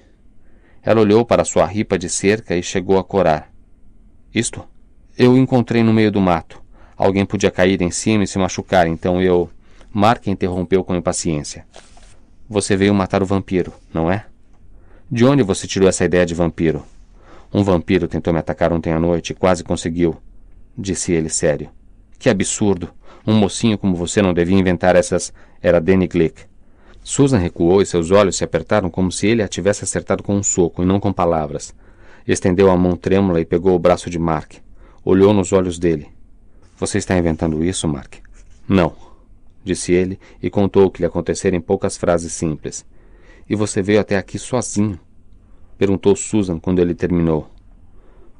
Ela olhou para sua ripa de cerca e chegou a corar. Isto? Eu encontrei no meio do mato. Alguém podia cair em cima e se machucar, então eu. Mark interrompeu com impaciência. Você veio matar o vampiro, não é? De onde você tirou essa ideia de vampiro? Um vampiro tentou me atacar ontem à noite e quase conseguiu, disse ele sério. Que absurdo! Um mocinho como você não devia inventar essas. Era Danny Glick. Susan recuou e seus olhos se apertaram como se ele a tivesse acertado com um soco e não com palavras. Estendeu a mão trêmula e pegou o braço de Mark. Olhou nos olhos dele. Você está inventando isso, Mark? Não, disse ele e contou o que lhe acontecera em poucas frases simples. E você veio até aqui sozinho? perguntou Susan quando ele terminou.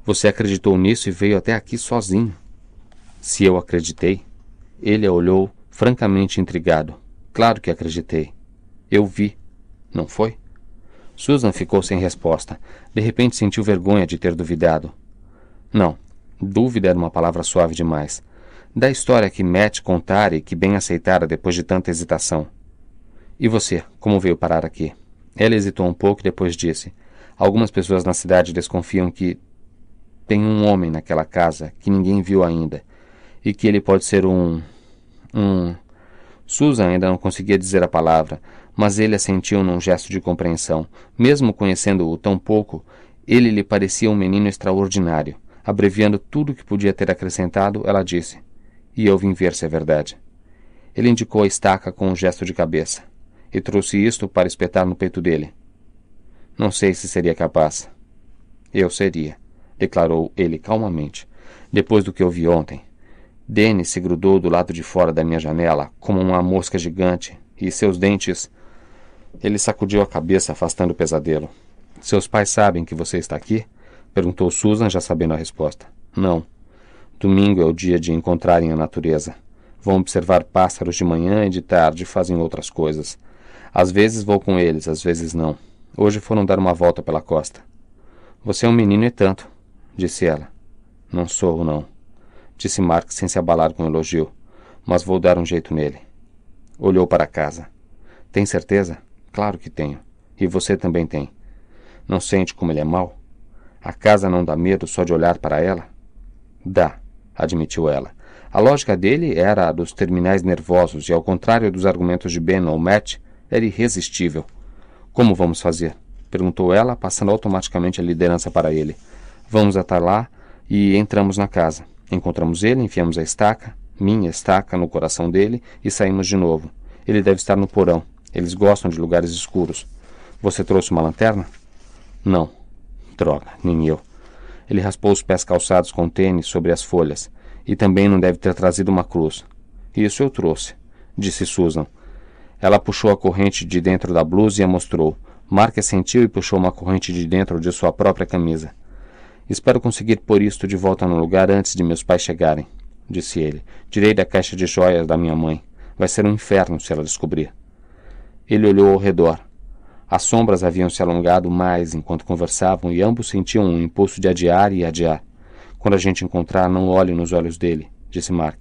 Você acreditou nisso e veio até aqui sozinho. Se eu acreditei? Ele a olhou, francamente intrigado. Claro que acreditei. Eu vi. Não foi? Susan ficou sem resposta. De repente sentiu vergonha de ter duvidado. Não. Dúvida era uma palavra suave demais. Da história que Matt contara e que bem aceitara depois de tanta hesitação. E você, como veio parar aqui? Ela hesitou um pouco e depois disse: Algumas pessoas na cidade desconfiam que. Tem um homem naquela casa que ninguém viu ainda e que ele pode ser um. um. Susan ainda não conseguia dizer a palavra, mas ele assentiu num gesto de compreensão. Mesmo conhecendo-o tão pouco, ele lhe parecia um menino extraordinário. Abreviando tudo que podia ter acrescentado, ela disse: E eu vim ver se é verdade. Ele indicou a estaca com um gesto de cabeça e trouxe isto para espetar no peito dele. Não sei se seria capaz. Eu seria, declarou ele calmamente. Depois do que eu vi ontem, Danny se grudou do lado de fora da minha janela, como uma mosca gigante, e seus dentes. Ele sacudiu a cabeça, afastando o pesadelo. Seus pais sabem que você está aqui? perguntou Susan, já sabendo a resposta. Não. Domingo é o dia de encontrarem a natureza. Vão observar pássaros de manhã e de tarde fazem outras coisas. Às vezes vou com eles, às vezes não. Hoje foram dar uma volta pela costa. Você é um menino e tanto, disse ela. Não sou, não disse Mark sem se abalar com o elogio. Mas vou dar um jeito nele. Olhou para a casa. Tem certeza? Claro que tenho. E você também tem. Não sente como ele é mau? A casa não dá medo só de olhar para ela? Dá, admitiu ela. A lógica dele era a dos terminais nervosos e, ao contrário dos argumentos de Ben ou Matt, era irresistível. Como vamos fazer? perguntou ela, passando automaticamente a liderança para ele. Vamos até lá e entramos na casa. Encontramos ele, enfiamos a estaca, minha estaca, no coração dele e saímos de novo. Ele deve estar no porão. Eles gostam de lugares escuros. Você trouxe uma lanterna? Não. Droga, nem eu. Ele raspou os pés calçados com tênis sobre as folhas. E também não deve ter trazido uma cruz. Isso eu trouxe, disse Susan. Ela puxou a corrente de dentro da blusa e a mostrou. Mark assentiu e puxou uma corrente de dentro de sua própria camisa. Espero conseguir pôr isto de volta no lugar antes de meus pais chegarem, disse ele. Tirei da caixa de joias da minha mãe. Vai ser um inferno se ela descobrir. Ele olhou ao redor. As sombras haviam se alongado mais enquanto conversavam e ambos sentiam um impulso de adiar e adiar. Quando a gente encontrar, não olhe nos olhos dele, disse Mark.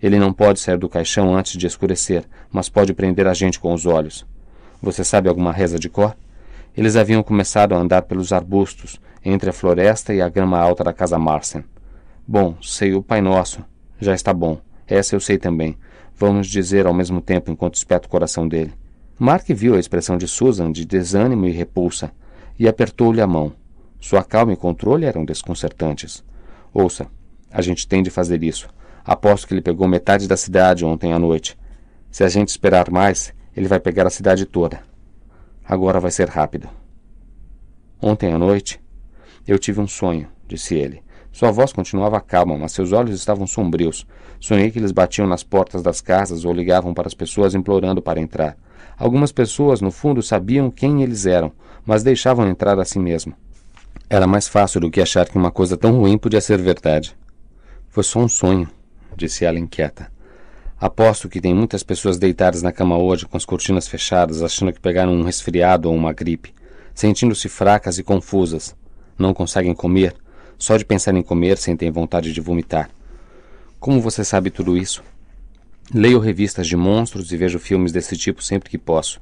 Ele não pode sair do caixão antes de escurecer, mas pode prender a gente com os olhos. Você sabe alguma reza de cor? Eles haviam começado a andar pelos arbustos, entre a floresta e a grama alta da casa Marsen. Bom, sei o Pai Nosso. Já está bom. Essa eu sei também. Vamos dizer ao mesmo tempo enquanto espeta o coração dele. Mark viu a expressão de Susan de desânimo e repulsa e apertou-lhe a mão. Sua calma e controle eram desconcertantes. Ouça, a gente tem de fazer isso. Aposto que ele pegou metade da cidade ontem à noite. Se a gente esperar mais, ele vai pegar a cidade toda. Agora vai ser rápido. Ontem à noite, eu tive um sonho, disse ele. Sua voz continuava calma, mas seus olhos estavam sombrios. Sonhei que eles batiam nas portas das casas ou ligavam para as pessoas implorando para entrar. Algumas pessoas, no fundo, sabiam quem eles eram, mas deixavam entrar a si mesmo. Era mais fácil do que achar que uma coisa tão ruim podia ser verdade. Foi só um sonho, disse ela inquieta. Aposto que tem muitas pessoas deitadas na cama hoje com as cortinas fechadas, achando que pegaram um resfriado ou uma gripe, sentindo-se fracas e confusas. Não conseguem comer, só de pensar em comer sentem vontade de vomitar. Como você sabe tudo isso? Leio revistas de monstros e vejo filmes desse tipo sempre que posso.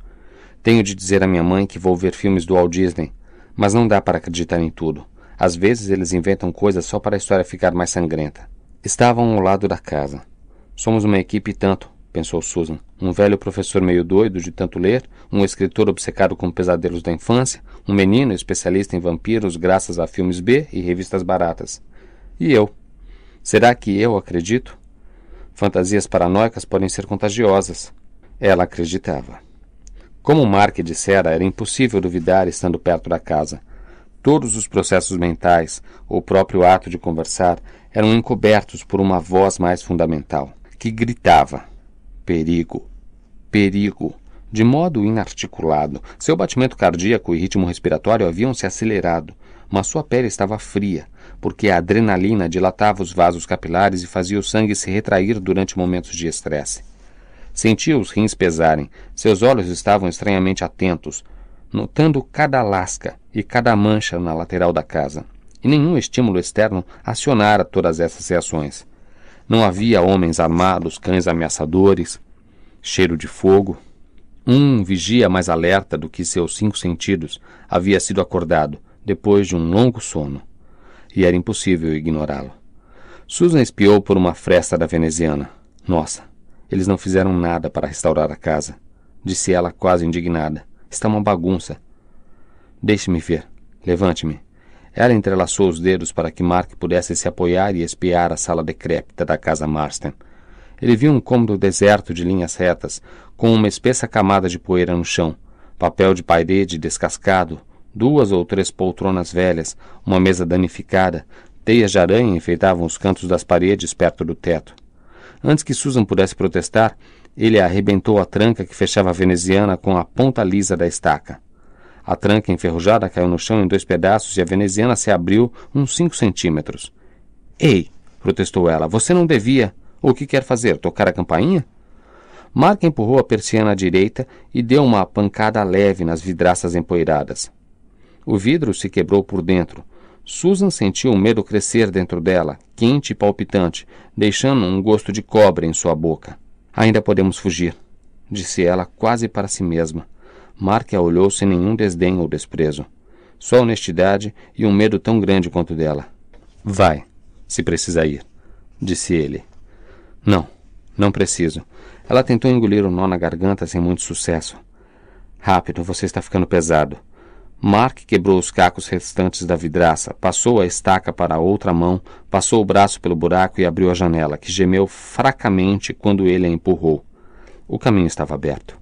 Tenho de dizer à minha mãe que vou ver filmes do Walt Disney, mas não dá para acreditar em tudo. Às vezes eles inventam coisas só para a história ficar mais sangrenta. Estavam ao lado da casa. Somos uma equipe tanto, pensou Susan. Um velho professor meio doido de tanto ler, um escritor obcecado com pesadelos da infância, um menino especialista em vampiros graças a filmes B e revistas baratas. E eu? Será que eu acredito? Fantasias paranoicas podem ser contagiosas. Ela acreditava. Como Mark dissera, era impossível duvidar estando perto da casa. Todos os processos mentais, o próprio ato de conversar, eram encobertos por uma voz mais fundamental que gritava: perigo, perigo. De modo inarticulado, seu batimento cardíaco e ritmo respiratório haviam se acelerado, mas sua pele estava fria, porque a adrenalina dilatava os vasos capilares e fazia o sangue se retrair durante momentos de estresse. Sentia os rins pesarem, seus olhos estavam estranhamente atentos, notando cada lasca e cada mancha na lateral da casa, e nenhum estímulo externo acionara todas essas reações. Não havia homens armados, cães ameaçadores, cheiro de fogo. Um vigia mais alerta do que seus cinco sentidos havia sido acordado depois de um longo sono, e era impossível ignorá-lo. Susan espiou por uma fresta da veneziana. Nossa, eles não fizeram nada para restaurar a casa, disse ela quase indignada. Está uma bagunça. Deixe-me ver. Levante-me. Ela entrelaçou os dedos para que Mark pudesse se apoiar e espiar a sala decrépita da casa Marston. Ele viu um cômodo deserto de linhas retas, com uma espessa camada de poeira no chão, papel de parede descascado, duas ou três poltronas velhas, uma mesa danificada, teias de aranha enfeitavam os cantos das paredes perto do teto. Antes que Susan pudesse protestar, ele arrebentou a tranca que fechava a veneziana com a ponta lisa da estaca. A tranca enferrujada caiu no chão em dois pedaços e a veneziana se abriu uns cinco centímetros. Ei! protestou ela. Você não devia. O que quer fazer? Tocar a campainha? Mark empurrou a persiana à direita e deu uma pancada leve nas vidraças empoeiradas. O vidro se quebrou por dentro. Susan sentiu o medo crescer dentro dela, quente e palpitante, deixando um gosto de cobre em sua boca. Ainda podemos fugir, disse ela quase para si mesma. Mark a olhou sem nenhum desdém ou desprezo. Só honestidade e um medo tão grande quanto dela. Vai, se precisa ir, disse ele. Não, não preciso. Ela tentou engolir o nó na garganta sem muito sucesso. Rápido, você está ficando pesado. Mark quebrou os cacos restantes da vidraça, passou a estaca para a outra mão, passou o braço pelo buraco e abriu a janela, que gemeu fracamente quando ele a empurrou. O caminho estava aberto.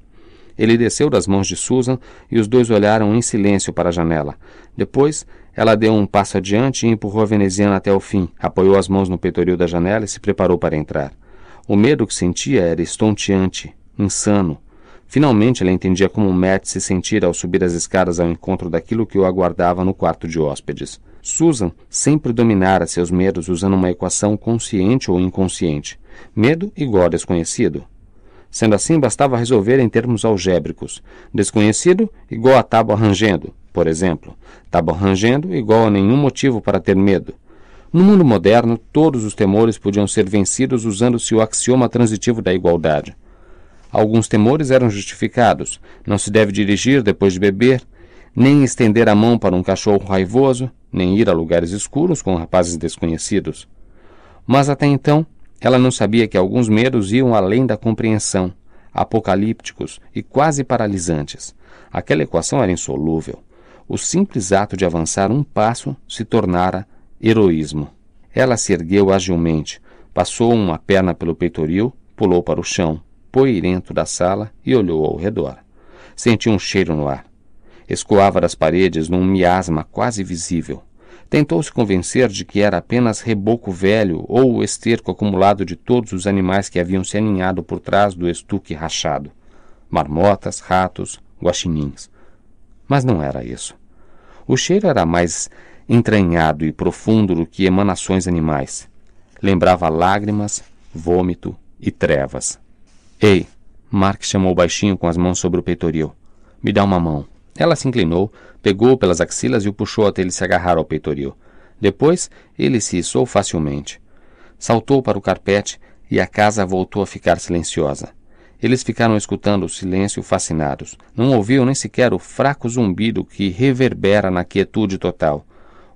Ele desceu das mãos de Susan e os dois olharam em silêncio para a janela. Depois, ela deu um passo adiante e empurrou a veneziana até o fim, apoiou as mãos no peitoril da janela e se preparou para entrar. O medo que sentia era estonteante, insano. Finalmente ela entendia como Matt se sentira ao subir as escadas ao encontro daquilo que o aguardava no quarto de hóspedes. Susan sempre dominara seus medos usando uma equação consciente ou inconsciente: medo igual desconhecido, Sendo assim, bastava resolver em termos algébricos. Desconhecido igual a tábua rangendo, por exemplo. Tábua rangendo igual a nenhum motivo para ter medo. No mundo moderno, todos os temores podiam ser vencidos usando-se o axioma transitivo da igualdade. Alguns temores eram justificados. Não se deve dirigir depois de beber, nem estender a mão para um cachorro raivoso, nem ir a lugares escuros com rapazes desconhecidos. Mas até então, ela não sabia que alguns medos iam além da compreensão, apocalípticos e quase paralisantes. Aquela equação era insolúvel. O simples ato de avançar um passo se tornara heroísmo. Ela se ergueu agilmente, passou uma perna pelo peitoril, pulou para o chão, poeirento da sala e olhou ao redor. Sentiu um cheiro no ar. Escoava das paredes num miasma quase visível tentou-se convencer de que era apenas reboco velho ou o esterco acumulado de todos os animais que haviam se aninhado por trás do estuque rachado marmotas, ratos, guaxinins. Mas não era isso. O cheiro era mais entranhado e profundo do que emanações animais. Lembrava lágrimas, vômito e trevas. Ei, Mark chamou baixinho com as mãos sobre o peitoril. Me dá uma mão. Ela se inclinou, pegou pelas axilas e o puxou até ele se agarrar ao peitoril. Depois, ele se içou facilmente. Saltou para o carpete e a casa voltou a ficar silenciosa. Eles ficaram escutando o silêncio fascinados. Não ouviam nem sequer o fraco zumbido que reverbera na quietude total.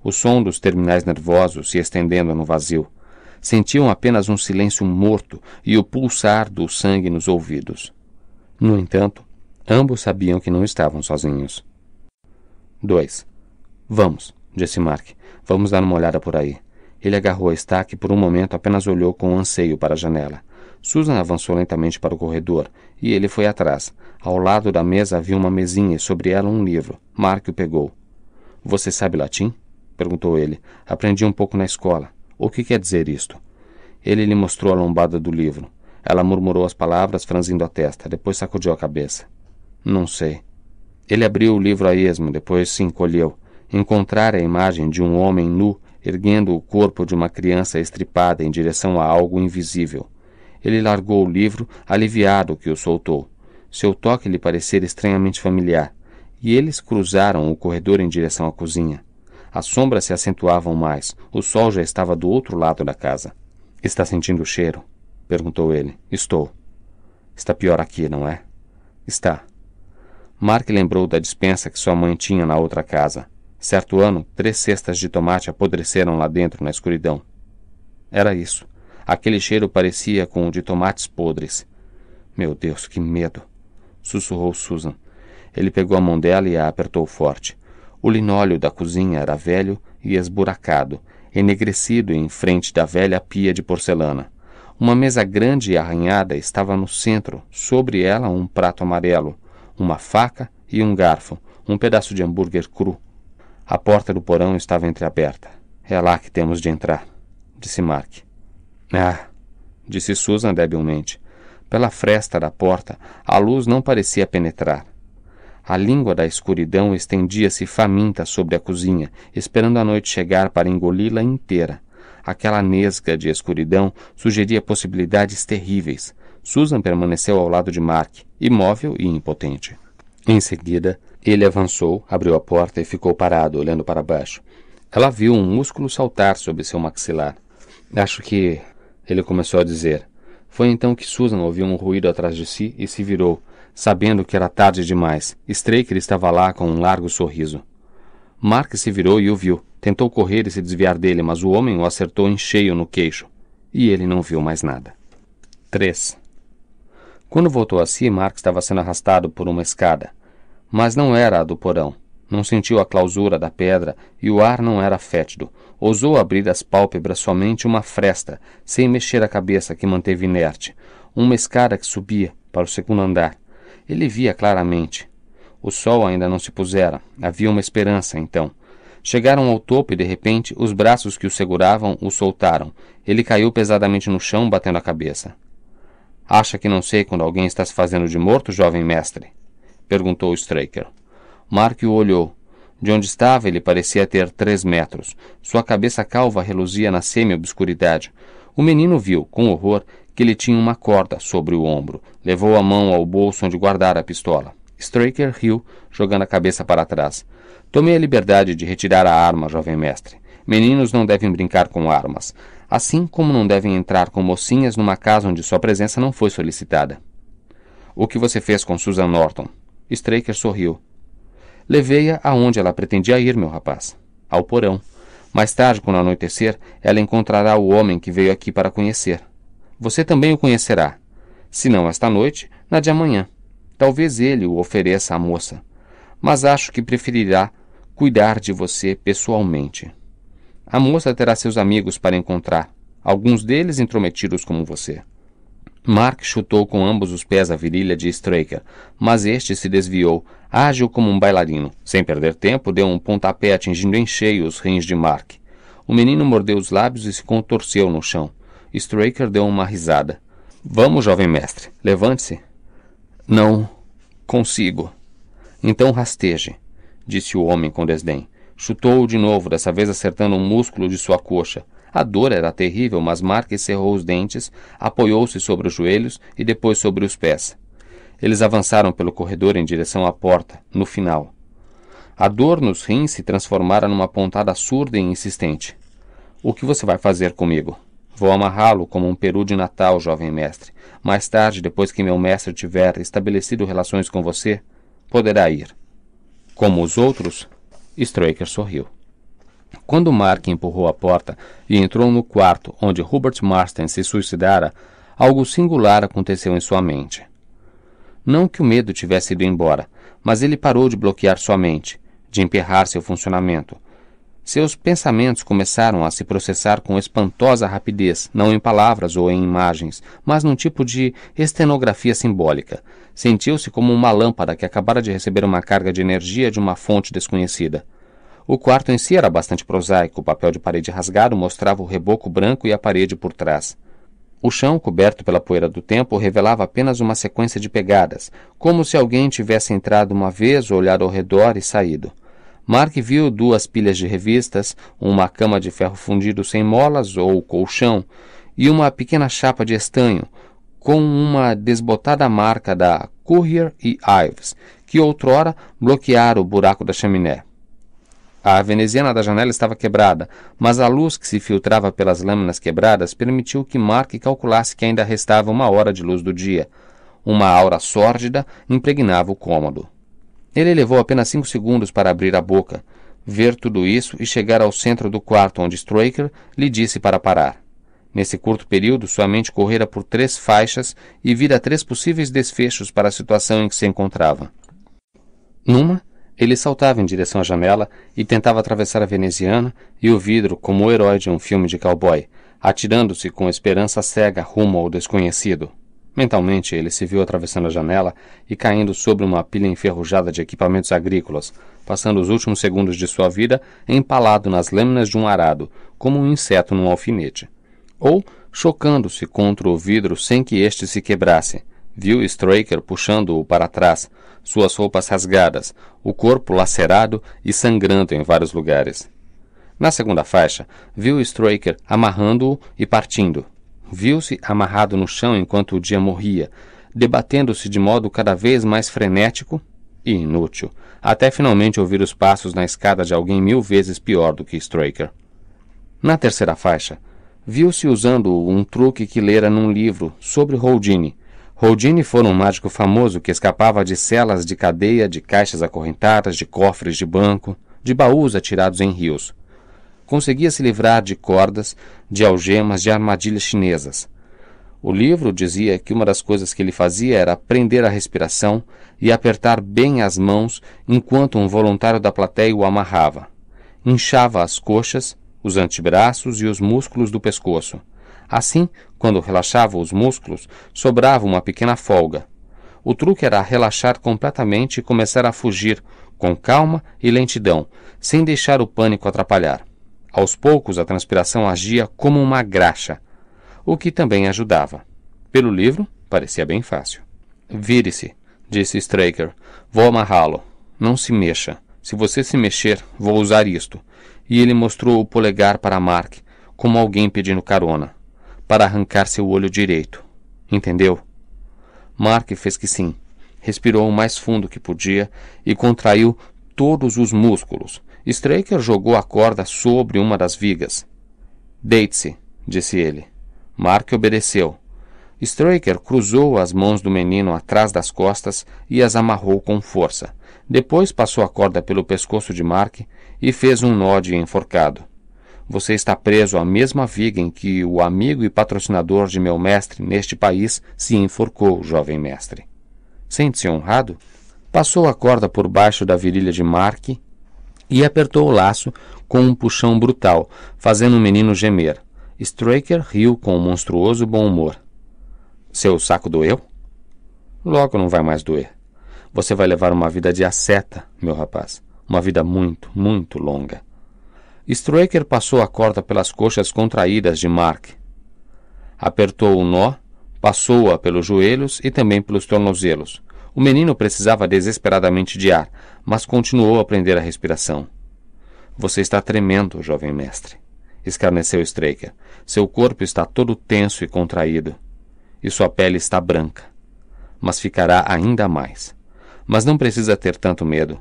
O som dos terminais nervosos se estendendo no vazio. Sentiam apenas um silêncio morto e o pulsar do sangue nos ouvidos. No entanto, Ambos sabiam que não estavam sozinhos. 2. Vamos, disse Mark. Vamos dar uma olhada por aí. Ele agarrou a estaca e por um momento apenas olhou com anseio para a janela. Susan avançou lentamente para o corredor e ele foi atrás. Ao lado da mesa havia uma mesinha e sobre ela um livro. Mark o pegou. Você sabe latim? perguntou ele. Aprendi um pouco na escola. O que quer dizer isto? Ele lhe mostrou a lombada do livro. Ela murmurou as palavras, franzindo a testa, depois sacudiu a cabeça. Não sei. Ele abriu o livro a esmo, depois se encolheu. Encontrar a imagem de um homem nu erguendo o corpo de uma criança estripada em direção a algo invisível. Ele largou o livro, aliviado que o soltou. Seu toque lhe parecera estranhamente familiar, e eles cruzaram o corredor em direção à cozinha. As sombras se acentuavam mais, o sol já estava do outro lado da casa. Está sentindo o cheiro? perguntou ele. Estou. Está pior aqui, não é? Está. Mark lembrou da dispensa que sua mãe tinha na outra casa. Certo ano, três cestas de tomate apodreceram lá dentro na escuridão. Era isso. Aquele cheiro parecia com o de tomates podres. Meu Deus, que medo! sussurrou Susan. Ele pegou a mão dela e a apertou forte. O linóleo da cozinha era velho e esburacado, enegrecido em frente da velha pia de porcelana. Uma mesa grande e arranhada estava no centro, sobre ela um prato amarelo uma faca e um garfo, um pedaço de hambúrguer cru. A porta do porão estava entreaberta. É lá que temos de entrar, disse Mark. Ah, disse Susan debilmente. Pela fresta da porta, a luz não parecia penetrar. A língua da escuridão estendia-se faminta sobre a cozinha, esperando a noite chegar para engoli-la inteira. Aquela nesga de escuridão sugeria possibilidades terríveis. Susan permaneceu ao lado de Mark, imóvel e impotente. Em seguida, ele avançou, abriu a porta e ficou parado, olhando para baixo. Ela viu um músculo saltar sobre seu maxilar. Acho que. Ele começou a dizer. Foi então que Susan ouviu um ruído atrás de si e se virou, sabendo que era tarde demais. Straker estava lá com um largo sorriso. Mark se virou e o viu. Tentou correr e se desviar dele, mas o homem o acertou em cheio no queixo. E ele não viu mais nada. 3. Quando voltou a si, Mark estava sendo arrastado por uma escada. Mas não era a do porão. Não sentiu a clausura da pedra e o ar não era fétido. Ousou abrir as pálpebras somente uma fresta, sem mexer a cabeça que manteve inerte. Uma escada que subia para o segundo andar. Ele via claramente. O sol ainda não se pusera. Havia uma esperança, então. Chegaram ao topo e, de repente, os braços que o seguravam o soltaram. Ele caiu pesadamente no chão, batendo a cabeça. Acha que não sei quando alguém está se fazendo de morto, jovem mestre? Perguntou Straker. Mark o olhou. De onde estava, ele parecia ter três metros. Sua cabeça calva reluzia na semi-obscuridade. O menino viu, com horror, que ele tinha uma corda sobre o ombro. Levou a mão ao bolso onde guardara a pistola. Straker riu, jogando a cabeça para trás. Tomei a liberdade de retirar a arma, jovem mestre. Meninos não devem brincar com armas, assim como não devem entrar com mocinhas numa casa onde sua presença não foi solicitada. O que você fez com Susan Norton? Straker sorriu. Levei-a aonde ela pretendia ir, meu rapaz. Ao porão. Mais tarde, quando anoitecer, ela encontrará o homem que veio aqui para conhecer. Você também o conhecerá. Se não esta noite, na de amanhã. Talvez ele o ofereça à moça. Mas acho que preferirá cuidar de você pessoalmente. A moça terá seus amigos para encontrar, alguns deles intrometidos como você. Mark chutou com ambos os pés a virilha de Straker, mas este se desviou, ágil como um bailarino. Sem perder tempo, deu um pontapé atingindo em cheio os rins de Mark. O menino mordeu os lábios e se contorceu no chão. Straker deu uma risada. Vamos, jovem mestre, levante-se. Não consigo. Então rasteje, disse o homem com desdém. Chutou-o de novo, dessa vez acertando um músculo de sua coxa. A dor era terrível, mas Mark cerrou os dentes, apoiou-se sobre os joelhos e depois sobre os pés. Eles avançaram pelo corredor em direção à porta, no final. A dor nos rins se transformara numa pontada surda e insistente. O que você vai fazer comigo? Vou amarrá-lo como um peru de Natal, jovem mestre. Mais tarde, depois que meu mestre tiver estabelecido relações com você, poderá ir. Como os outros, Straker sorriu. Quando Mark empurrou a porta e entrou no quarto onde Hubert Marston se suicidara, algo singular aconteceu em sua mente. Não que o medo tivesse ido embora, mas ele parou de bloquear sua mente, de emperrar seu funcionamento, seus pensamentos começaram a se processar com espantosa rapidez, não em palavras ou em imagens, mas num tipo de estenografia simbólica. Sentiu-se como uma lâmpada que acabara de receber uma carga de energia de uma fonte desconhecida. O quarto em si era bastante prosaico, o papel de parede rasgado mostrava o reboco branco e a parede por trás. O chão, coberto pela poeira do tempo, revelava apenas uma sequência de pegadas, como se alguém tivesse entrado uma vez, olhado ao redor e saído. Mark viu duas pilhas de revistas, uma cama de ferro fundido sem molas ou colchão e uma pequena chapa de estanho, com uma desbotada marca da Courier e Ives, que outrora bloqueara o buraco da chaminé. A veneziana da janela estava quebrada, mas a luz que se filtrava pelas lâminas quebradas permitiu que Mark calculasse que ainda restava uma hora de luz do dia. Uma aura sórdida impregnava o cômodo. Ele levou apenas cinco segundos para abrir a boca, ver tudo isso e chegar ao centro do quarto onde Straker lhe disse para parar. Nesse curto período, sua mente correra por três faixas e vira três possíveis desfechos para a situação em que se encontrava. Numa, ele saltava em direção à janela e tentava atravessar a veneziana e o vidro como o herói de um filme de cowboy, atirando-se com esperança cega rumo ao desconhecido. Mentalmente, ele se viu atravessando a janela e caindo sobre uma pilha enferrujada de equipamentos agrícolas, passando os últimos segundos de sua vida empalado nas lâminas de um arado, como um inseto num alfinete. Ou chocando-se contra o vidro sem que este se quebrasse. Viu Straker puxando-o para trás, suas roupas rasgadas, o corpo lacerado e sangrando em vários lugares. Na segunda faixa, viu Straker amarrando-o e partindo, Viu-se amarrado no chão enquanto o dia morria, debatendo-se de modo cada vez mais frenético e inútil, até finalmente ouvir os passos na escada de alguém mil vezes pior do que Straker. Na terceira faixa, viu-se usando um truque que lera num livro sobre Houdini. Houdini fora um mágico famoso que escapava de celas de cadeia, de caixas acorrentadas, de cofres de banco, de baús atirados em rios conseguia se livrar de cordas, de algemas, de armadilhas chinesas. O livro dizia que uma das coisas que ele fazia era prender a respiração e apertar bem as mãos enquanto um voluntário da plateia o amarrava. Inchava as coxas, os antebraços e os músculos do pescoço. Assim, quando relaxava os músculos, sobrava uma pequena folga. O truque era relaxar completamente e começar a fugir, com calma e lentidão, sem deixar o pânico atrapalhar. Aos poucos, a transpiração agia como uma graxa, o que também ajudava. Pelo livro, parecia bem fácil. Vire-se, disse Straker. Vou amarrá-lo. Não se mexa. Se você se mexer, vou usar isto. E ele mostrou o polegar para Mark, como alguém pedindo carona, para arrancar seu olho direito. Entendeu? Mark fez que sim. Respirou o mais fundo que podia e contraiu todos os músculos, Straker jogou a corda sobre uma das vigas. Deite-se, disse ele. Mark obedeceu. Straker cruzou as mãos do menino atrás das costas e as amarrou com força. Depois passou a corda pelo pescoço de Mark e fez um nó de enforcado. Você está preso à mesma viga em que o amigo e patrocinador de meu mestre neste país se enforcou, jovem mestre. Sente-se honrado? Passou a corda por baixo da virilha de Mark e apertou o laço com um puxão brutal, fazendo o menino gemer. Straker riu com um monstruoso bom humor. Seu saco doeu? Logo não vai mais doer. Você vai levar uma vida de asceta, meu rapaz. Uma vida muito, muito longa. Straker passou a corda pelas coxas contraídas de Mark. Apertou o nó, passou-a pelos joelhos e também pelos tornozelos. O menino precisava desesperadamente de ar, mas continuou a prender a respiração. Você está tremendo, jovem mestre, escarneceu Straker. Seu corpo está todo tenso e contraído, e sua pele está branca. Mas ficará ainda mais. Mas não precisa ter tanto medo.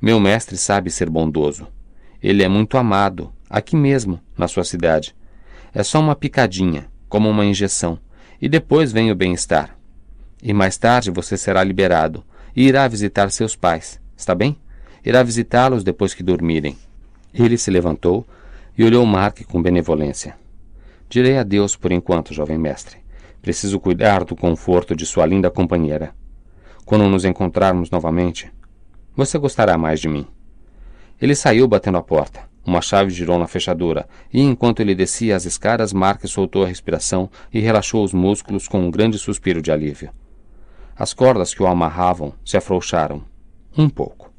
Meu mestre sabe ser bondoso. Ele é muito amado, aqui mesmo, na sua cidade. É só uma picadinha, como uma injeção, e depois vem o bem-estar. E mais tarde você será liberado e irá visitar seus pais, está bem? Irá visitá-los depois que dormirem. Ele se levantou e olhou Mark com benevolência. Direi adeus por enquanto, jovem mestre. Preciso cuidar do conforto de sua linda companheira. Quando nos encontrarmos novamente, você gostará mais de mim. Ele saiu batendo a porta. Uma chave girou na fechadura, e enquanto ele descia as escadas, Mark soltou a respiração e relaxou os músculos com um grande suspiro de alívio. As cordas que o amarravam se afrouxaram. Um pouco.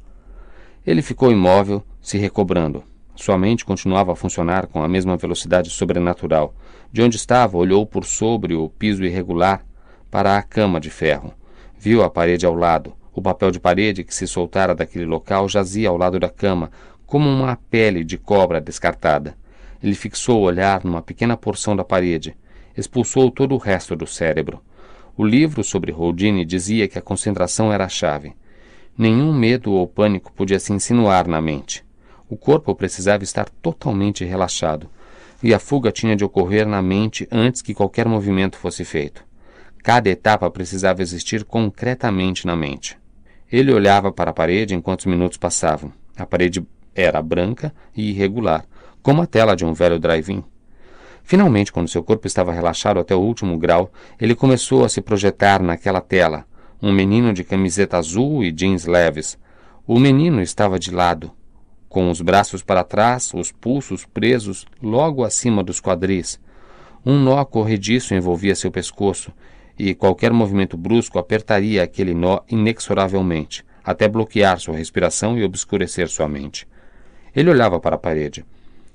Ele ficou imóvel, se recobrando. Sua mente continuava a funcionar com a mesma velocidade sobrenatural. De onde estava, olhou por sobre o piso irregular para a cama de ferro. Viu a parede ao lado. O papel de parede que se soltara daquele local jazia ao lado da cama, como uma pele de cobra descartada. Ele fixou o olhar numa pequena porção da parede, expulsou todo o resto do cérebro. O livro sobre Houdini dizia que a concentração era a chave. Nenhum medo ou pânico podia se insinuar na mente. O corpo precisava estar totalmente relaxado, e a fuga tinha de ocorrer na mente antes que qualquer movimento fosse feito. Cada etapa precisava existir concretamente na mente. Ele olhava para a parede enquanto os minutos passavam. A parede era branca e irregular, como a tela de um velho drive-in. Finalmente, quando seu corpo estava relaxado até o último grau, ele começou a se projetar naquela tela. Um menino de camiseta azul e jeans leves. O menino estava de lado, com os braços para trás, os pulsos presos logo acima dos quadris. Um nó corrediço envolvia seu pescoço, e qualquer movimento brusco apertaria aquele nó inexoravelmente, até bloquear sua respiração e obscurecer sua mente. Ele olhava para a parede.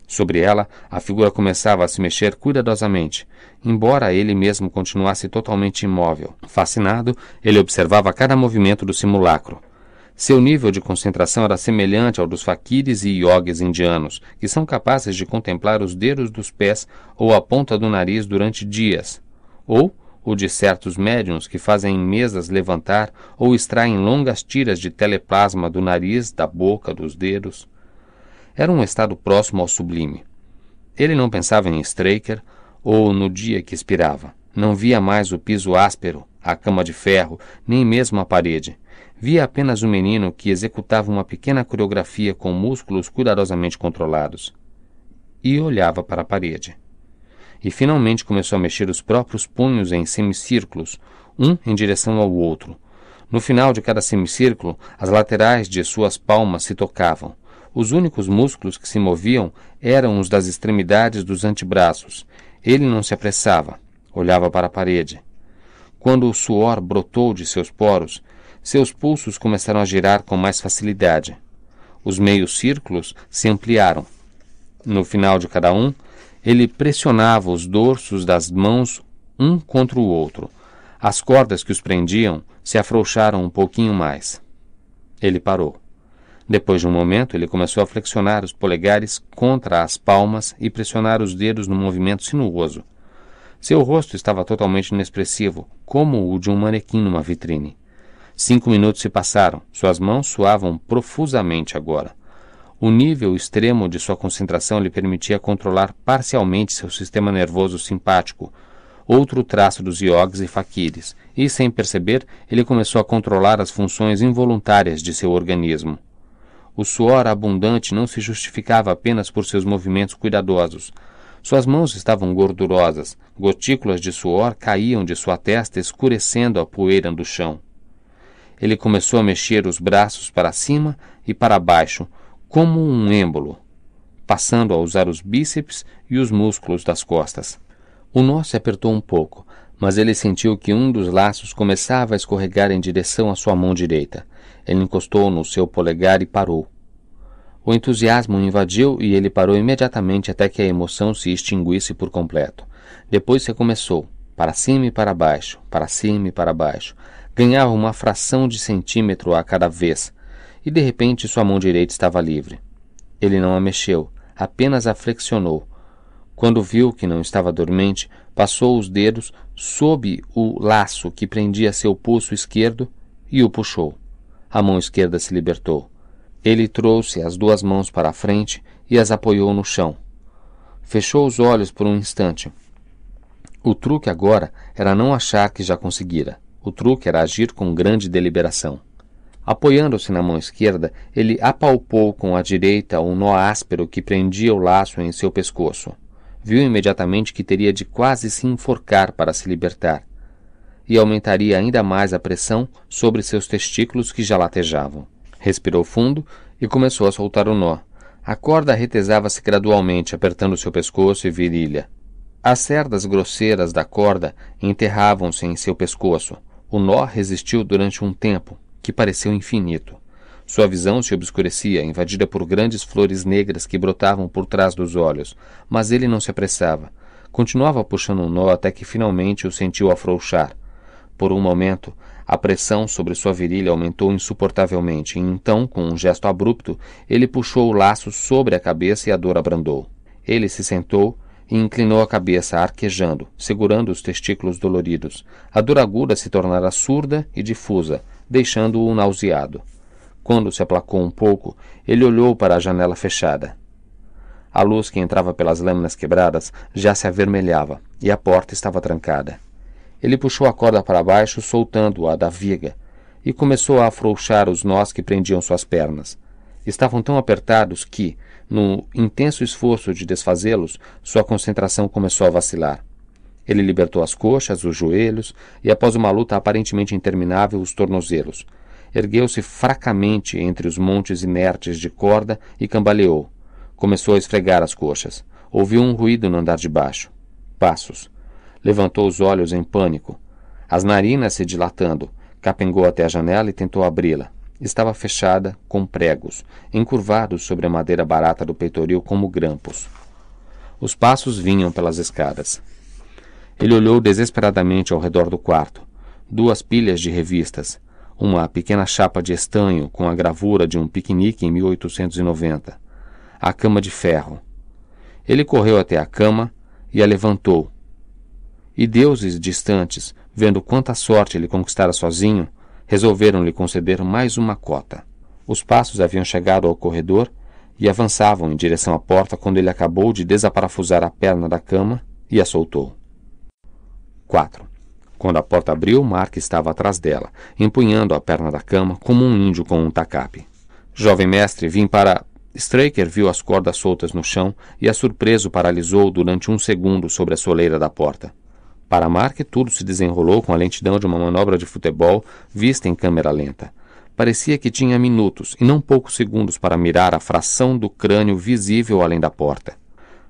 Sobre ela, a figura começava a se mexer cuidadosamente, embora ele mesmo continuasse totalmente imóvel. Fascinado, ele observava cada movimento do simulacro. Seu nível de concentração era semelhante ao dos faquires e iogues indianos, que são capazes de contemplar os dedos dos pés ou a ponta do nariz durante dias, ou o de certos médiums que fazem mesas levantar ou extraem longas tiras de teleplasma do nariz, da boca, dos dedos era um estado próximo ao sublime. Ele não pensava em Straker ou no dia que expirava. Não via mais o piso áspero, a cama de ferro, nem mesmo a parede. Via apenas o um menino que executava uma pequena coreografia com músculos cuidadosamente controlados. E olhava para a parede. E finalmente começou a mexer os próprios punhos em semicírculos, um em direção ao outro. No final de cada semicírculo, as laterais de suas palmas se tocavam. Os únicos músculos que se moviam eram os das extremidades dos antebraços. Ele não se apressava, olhava para a parede. Quando o suor brotou de seus poros, seus pulsos começaram a girar com mais facilidade. Os meios círculos se ampliaram. No final de cada um, ele pressionava os dorsos das mãos um contra o outro. As cordas que os prendiam se afrouxaram um pouquinho mais. Ele parou. Depois de um momento, ele começou a flexionar os polegares contra as palmas e pressionar os dedos num movimento sinuoso. Seu rosto estava totalmente inexpressivo, como o de um manequim numa vitrine. Cinco minutos se passaram, suas mãos suavam profusamente agora. O nível extremo de sua concentração lhe permitia controlar parcialmente seu sistema nervoso simpático, outro traço dos iogues e faquires, e, sem perceber, ele começou a controlar as funções involuntárias de seu organismo. O suor abundante não se justificava apenas por seus movimentos cuidadosos. Suas mãos estavam gordurosas, gotículas de suor caíam de sua testa, escurecendo a poeira do chão. Ele começou a mexer os braços para cima e para baixo, como um êmbolo, passando a usar os bíceps e os músculos das costas. O nó se apertou um pouco, mas ele sentiu que um dos laços começava a escorregar em direção à sua mão direita. Ele encostou no seu polegar e parou. O entusiasmo o invadiu e ele parou imediatamente até que a emoção se extinguisse por completo. Depois recomeçou, para cima e para baixo, para cima e para baixo. Ganhava uma fração de centímetro a cada vez, e de repente sua mão direita estava livre. Ele não a mexeu, apenas a flexionou. Quando viu que não estava dormente, passou os dedos sob o laço que prendia seu pulso esquerdo e o puxou. A mão esquerda se libertou. Ele trouxe as duas mãos para a frente e as apoiou no chão. Fechou os olhos por um instante. O truque agora era não achar que já conseguira. O truque era agir com grande deliberação. Apoiando-se na mão esquerda, ele apalpou com a direita um nó áspero que prendia o laço em seu pescoço. Viu imediatamente que teria de quase se enforcar para se libertar, e aumentaria ainda mais a pressão sobre seus testículos que já latejavam. Respirou fundo e começou a soltar o nó. A corda retesava-se gradualmente, apertando seu pescoço e virilha. As cerdas grosseiras da corda enterravam-se em seu pescoço. O nó resistiu durante um tempo, que pareceu infinito. Sua visão se obscurecia, invadida por grandes flores negras que brotavam por trás dos olhos, mas ele não se apressava. Continuava puxando o nó até que finalmente o sentiu afrouxar. Por um momento, a pressão sobre sua virilha aumentou insuportavelmente, e então, com um gesto abrupto, ele puxou o laço sobre a cabeça e a dor abrandou. Ele se sentou e inclinou a cabeça, arquejando, segurando os testículos doloridos. A dor aguda se tornara surda e difusa, deixando-o nauseado. Quando se aplacou um pouco, ele olhou para a janela fechada. A luz que entrava pelas lâminas quebradas já se avermelhava e a porta estava trancada. Ele puxou a corda para baixo, soltando-a da viga, e começou a afrouxar os nós que prendiam suas pernas. Estavam tão apertados que, no intenso esforço de desfazê-los, sua concentração começou a vacilar. Ele libertou as coxas, os joelhos e, após uma luta aparentemente interminável, os tornozelos. Ergueu-se fracamente entre os montes inertes de corda e cambaleou. Começou a esfregar as coxas. Ouviu um ruído no andar de baixo. Passos. Levantou os olhos em pânico, as narinas se dilatando, capengou até a janela e tentou abri-la. Estava fechada, com pregos, encurvados sobre a madeira barata do peitoril como grampos. Os passos vinham pelas escadas. Ele olhou desesperadamente ao redor do quarto. Duas pilhas de revistas, uma pequena chapa de estanho com a gravura de um piquenique em 1890, a cama de ferro. Ele correu até a cama e a levantou, e deuses distantes, vendo quanta sorte ele conquistara sozinho, resolveram lhe conceder mais uma cota. Os passos haviam chegado ao corredor e avançavam em direção à porta quando ele acabou de desaparafusar a perna da cama e a soltou. 4. Quando a porta abriu, Mark estava atrás dela, empunhando a perna da cama como um índio com um tacape. Jovem mestre, vim para. Straker viu as cordas soltas no chão e a surpresa paralisou durante um segundo sobre a soleira da porta. Para Mark, tudo se desenrolou com a lentidão de uma manobra de futebol vista em câmera lenta. Parecia que tinha minutos e não poucos segundos para mirar a fração do crânio visível além da porta.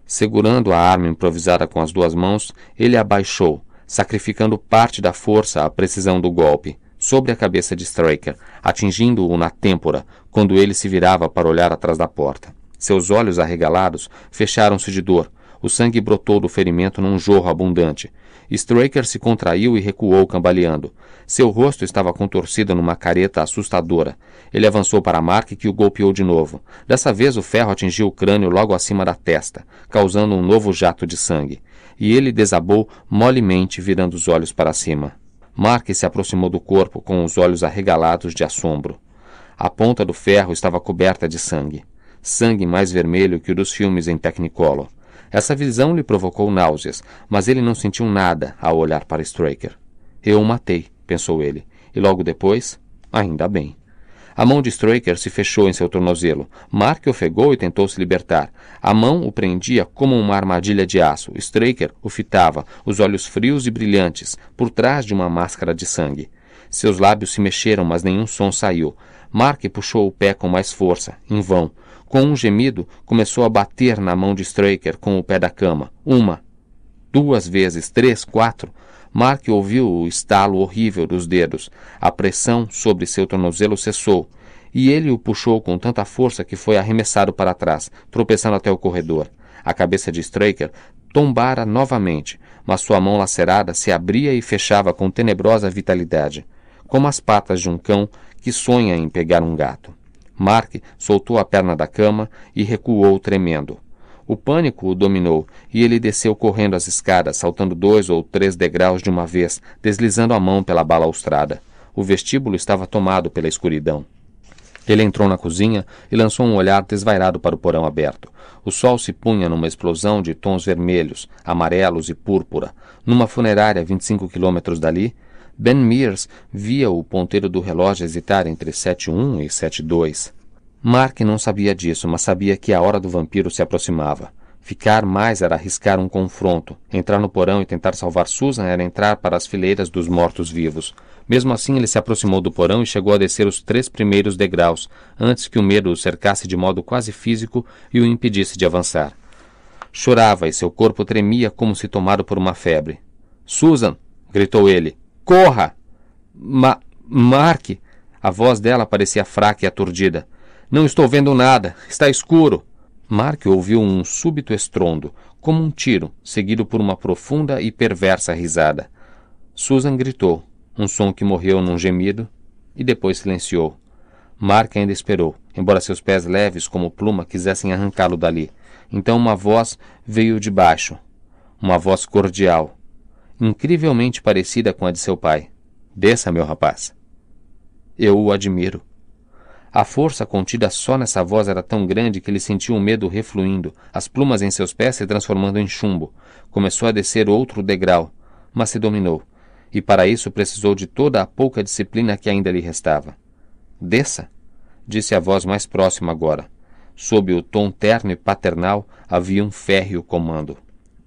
Segurando a arma improvisada com as duas mãos, ele abaixou, sacrificando parte da força à precisão do golpe, sobre a cabeça de Straker, atingindo-o na têmpora, quando ele se virava para olhar atrás da porta. Seus olhos arregalados fecharam-se de dor. O sangue brotou do ferimento num jorro abundante. Straker se contraiu e recuou cambaleando. Seu rosto estava contorcido numa careta assustadora. Ele avançou para Mark, que o golpeou de novo. Dessa vez, o ferro atingiu o crânio logo acima da testa, causando um novo jato de sangue. E ele desabou molemente, virando os olhos para cima. Mark se aproximou do corpo com os olhos arregalados de assombro. A ponta do ferro estava coberta de sangue. Sangue mais vermelho que o dos filmes em Technicolor. Essa visão lhe provocou náuseas, mas ele não sentiu nada ao olhar para Straker. Eu o matei, pensou ele, e logo depois, ainda bem. A mão de Straker se fechou em seu tornozelo. Mark ofegou e tentou se libertar. A mão o prendia como uma armadilha de aço. Straker o fitava, os olhos frios e brilhantes, por trás de uma máscara de sangue. Seus lábios se mexeram, mas nenhum som saiu. Mark puxou o pé com mais força, em vão. Com um gemido, começou a bater na mão de Straker com o pé da cama. Uma, duas vezes, três, quatro. Mark ouviu o estalo horrível dos dedos. A pressão sobre seu tornozelo cessou, e ele o puxou com tanta força que foi arremessado para trás, tropeçando até o corredor. A cabeça de Straker tombara novamente, mas sua mão lacerada se abria e fechava com tenebrosa vitalidade, como as patas de um cão que sonha em pegar um gato. Mark soltou a perna da cama e recuou tremendo. O pânico o dominou e ele desceu correndo as escadas, saltando dois ou três degraus de uma vez, deslizando a mão pela balaustrada. O vestíbulo estava tomado pela escuridão. Ele entrou na cozinha e lançou um olhar desvairado para o porão aberto. O sol se punha numa explosão de tons vermelhos, amarelos e púrpura. Numa funerária a 25 quilômetros dali, Ben Mears via o ponteiro do relógio hesitar entre 7-1 e 7-2. Mark não sabia disso, mas sabia que a hora do vampiro se aproximava. Ficar mais era arriscar um confronto. Entrar no porão e tentar salvar Susan era entrar para as fileiras dos mortos-vivos. Mesmo assim, ele se aproximou do porão e chegou a descer os três primeiros degraus, antes que o medo o cercasse de modo quase físico e o impedisse de avançar. Chorava e seu corpo tremia como se tomado por uma febre. Susan! gritou ele. Corra! Ma marque! A voz dela parecia fraca e aturdida. Não estou vendo nada. Está escuro. Mark ouviu um súbito estrondo, como um tiro, seguido por uma profunda e perversa risada. Susan gritou, um som que morreu num gemido e depois silenciou. Mark ainda esperou, embora seus pés leves como pluma quisessem arrancá-lo dali. Então uma voz veio de baixo, uma voz cordial, incrivelmente parecida com a de seu pai. Desça, meu rapaz. Eu o admiro. A força contida só nessa voz era tão grande que ele sentiu o medo refluindo, as plumas em seus pés se transformando em chumbo. Começou a descer outro degrau, mas se dominou, e para isso precisou de toda a pouca disciplina que ainda lhe restava. Desça, disse a voz mais próxima agora. Sob o tom terno e paternal havia um férreo comando.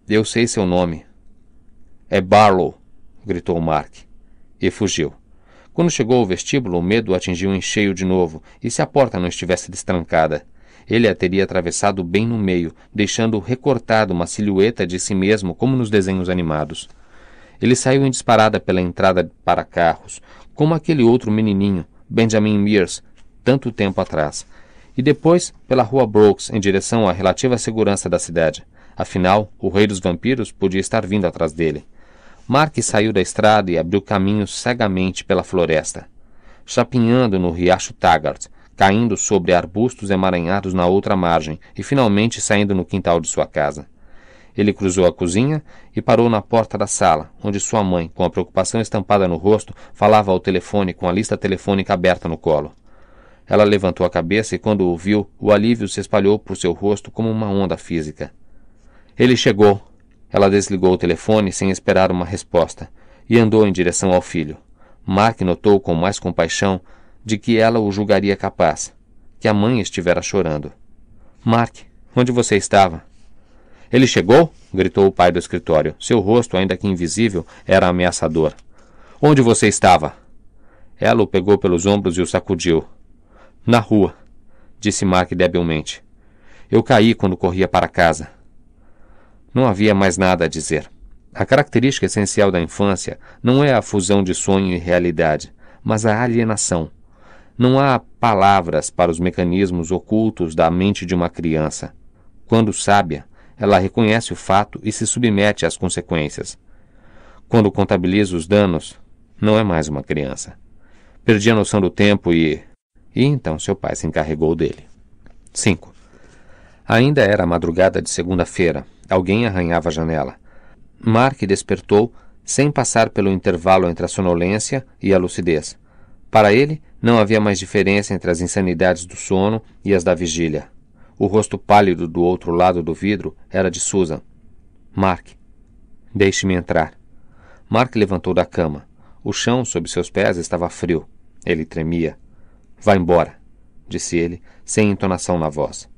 Eu sei seu nome, é Barlow! gritou Mark. E fugiu. Quando chegou ao vestíbulo, o medo atingiu em cheio de novo, e se a porta não estivesse destrancada? Ele a teria atravessado bem no meio, deixando recortado uma silhueta de si mesmo, como nos desenhos animados. Ele saiu em disparada pela entrada para carros, como aquele outro menininho, Benjamin Mears, tanto tempo atrás, e depois pela rua Brooks, em direção à relativa segurança da cidade. Afinal, o rei dos vampiros podia estar vindo atrás dele. Mark saiu da estrada e abriu caminho cegamente pela floresta, chapinhando no riacho Taggart, caindo sobre arbustos emaranhados na outra margem e finalmente saindo no quintal de sua casa. Ele cruzou a cozinha e parou na porta da sala, onde sua mãe, com a preocupação estampada no rosto, falava ao telefone com a lista telefônica aberta no colo. Ela levantou a cabeça e, quando o viu, o alívio se espalhou por seu rosto como uma onda física. Ele chegou, ela desligou o telefone sem esperar uma resposta e andou em direção ao filho. Mark notou com mais compaixão de que ela o julgaria capaz, que a mãe estivera chorando. Mark, onde você estava? Ele chegou? gritou o pai do escritório. Seu rosto, ainda que invisível, era ameaçador. Onde você estava? Ela o pegou pelos ombros e o sacudiu. Na rua, disse Mark debilmente. Eu caí quando corria para casa. Não havia mais nada a dizer. A característica essencial da infância não é a fusão de sonho e realidade, mas a alienação. Não há palavras para os mecanismos ocultos da mente de uma criança. Quando sábia, ela reconhece o fato e se submete às consequências. Quando contabiliza os danos, não é mais uma criança. Perdi a noção do tempo e. E então seu pai se encarregou dele. 5. Ainda era a madrugada de segunda-feira, Alguém arranhava a janela. Mark despertou sem passar pelo intervalo entre a sonolência e a lucidez. Para ele, não havia mais diferença entre as insanidades do sono e as da vigília. O rosto pálido do outro lado do vidro era de Susan. Mark, deixe-me entrar. Mark levantou da cama. O chão sob seus pés estava frio. Ele tremia. Vá embora, disse ele, sem entonação na voz.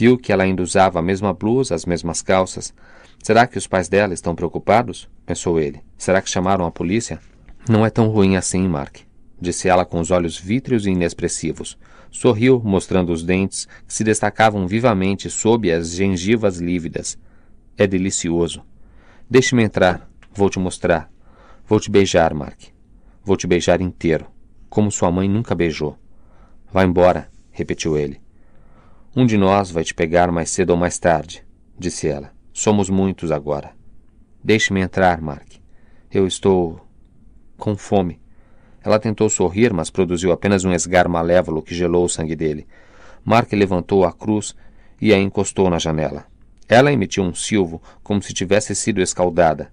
Viu que ela ainda usava a mesma blusa, as mesmas calças. Será que os pais dela estão preocupados? pensou ele. Será que chamaram a polícia? Não é tão ruim assim, Mark, disse ela com os olhos vítreos e inexpressivos. Sorriu, mostrando os dentes que se destacavam vivamente sob as gengivas lívidas. É delicioso. Deixe-me entrar. Vou te mostrar. Vou te beijar, Mark. Vou te beijar inteiro, como sua mãe nunca beijou. Vá embora, repetiu ele. Um de nós vai te pegar mais cedo ou mais tarde, disse ela. Somos muitos agora. Deixe-me entrar, Mark. Eu estou. com fome. Ela tentou sorrir, mas produziu apenas um esgar malévolo que gelou o sangue dele. Mark levantou a cruz e a encostou na janela. Ela emitiu um silvo, como se tivesse sido escaldada,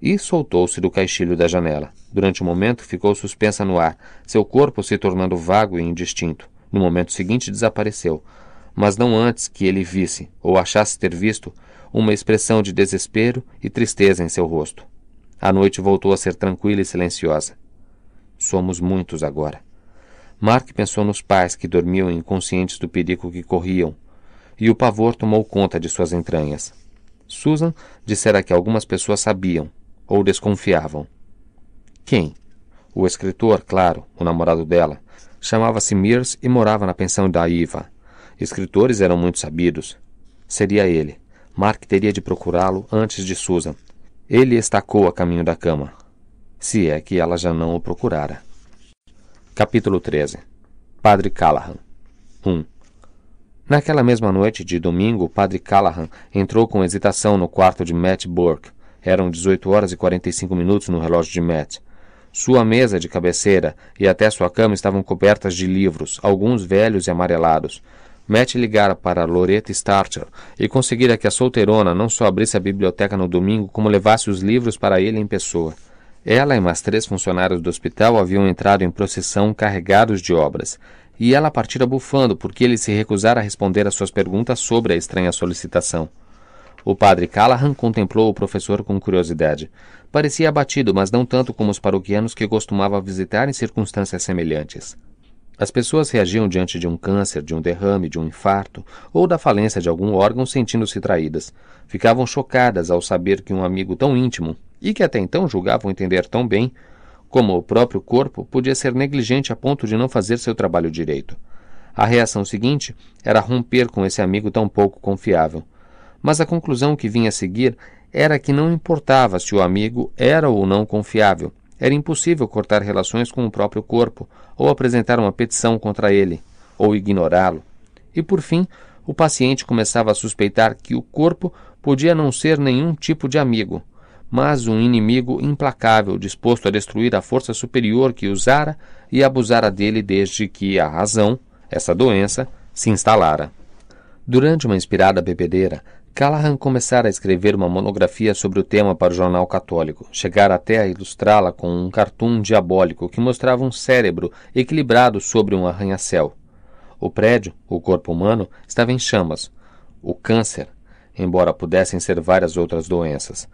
e soltou-se do caixilho da janela. Durante um momento ficou suspensa no ar, seu corpo se tornando vago e indistinto. No momento seguinte desapareceu, mas não antes que ele visse, ou achasse ter visto, uma expressão de desespero e tristeza em seu rosto. A noite voltou a ser tranquila e silenciosa. Somos muitos agora. Mark pensou nos pais que dormiam inconscientes do perigo que corriam, e o pavor tomou conta de suas entranhas. Susan dissera que algumas pessoas sabiam, ou desconfiavam. Quem? O escritor, claro, o namorado dela. Chamava-se Mears e morava na pensão da Iva. Escritores eram muito sabidos. Seria ele. Mark teria de procurá-lo antes de Susan. Ele estacou a caminho da cama. Se é que ela já não o procurara. Capítulo 13 Padre Callahan 1 Naquela mesma noite de domingo, o padre Callahan entrou com hesitação no quarto de Matt Burke. Eram 18 horas e 45 minutos no relógio de Matt. Sua mesa de cabeceira e até sua cama estavam cobertas de livros, alguns velhos e amarelados. Matt ligara para Loretta Starcher e conseguira que a solteirona não só abrisse a biblioteca no domingo, como levasse os livros para ele em pessoa. Ela e mais três funcionários do hospital haviam entrado em procissão carregados de obras, e ela partira bufando porque ele se recusara a responder às suas perguntas sobre a estranha solicitação. O padre Callahan contemplou o professor com curiosidade. Parecia abatido, mas não tanto como os paroquianos que costumava visitar em circunstâncias semelhantes. As pessoas reagiam diante de um câncer, de um derrame, de um infarto ou da falência de algum órgão sentindo-se traídas. Ficavam chocadas ao saber que um amigo tão íntimo, e que até então julgavam entender tão bem, como o próprio corpo, podia ser negligente a ponto de não fazer seu trabalho direito. A reação seguinte era romper com esse amigo tão pouco confiável. Mas a conclusão que vinha a seguir era que não importava se o amigo era ou não confiável, era impossível cortar relações com o próprio corpo, ou apresentar uma petição contra ele, ou ignorá-lo. E por fim, o paciente começava a suspeitar que o corpo podia não ser nenhum tipo de amigo, mas um inimigo implacável disposto a destruir a força superior que usara e abusara dele desde que a razão, essa doença, se instalara. Durante uma inspirada bebedeira, Callahan começara a escrever uma monografia sobre o tema para o jornal católico, chegara até a ilustrá-la com um cartoon diabólico que mostrava um cérebro equilibrado sobre um arranha-céu. O prédio, o corpo humano, estava em chamas. O câncer, embora pudessem ser várias outras doenças.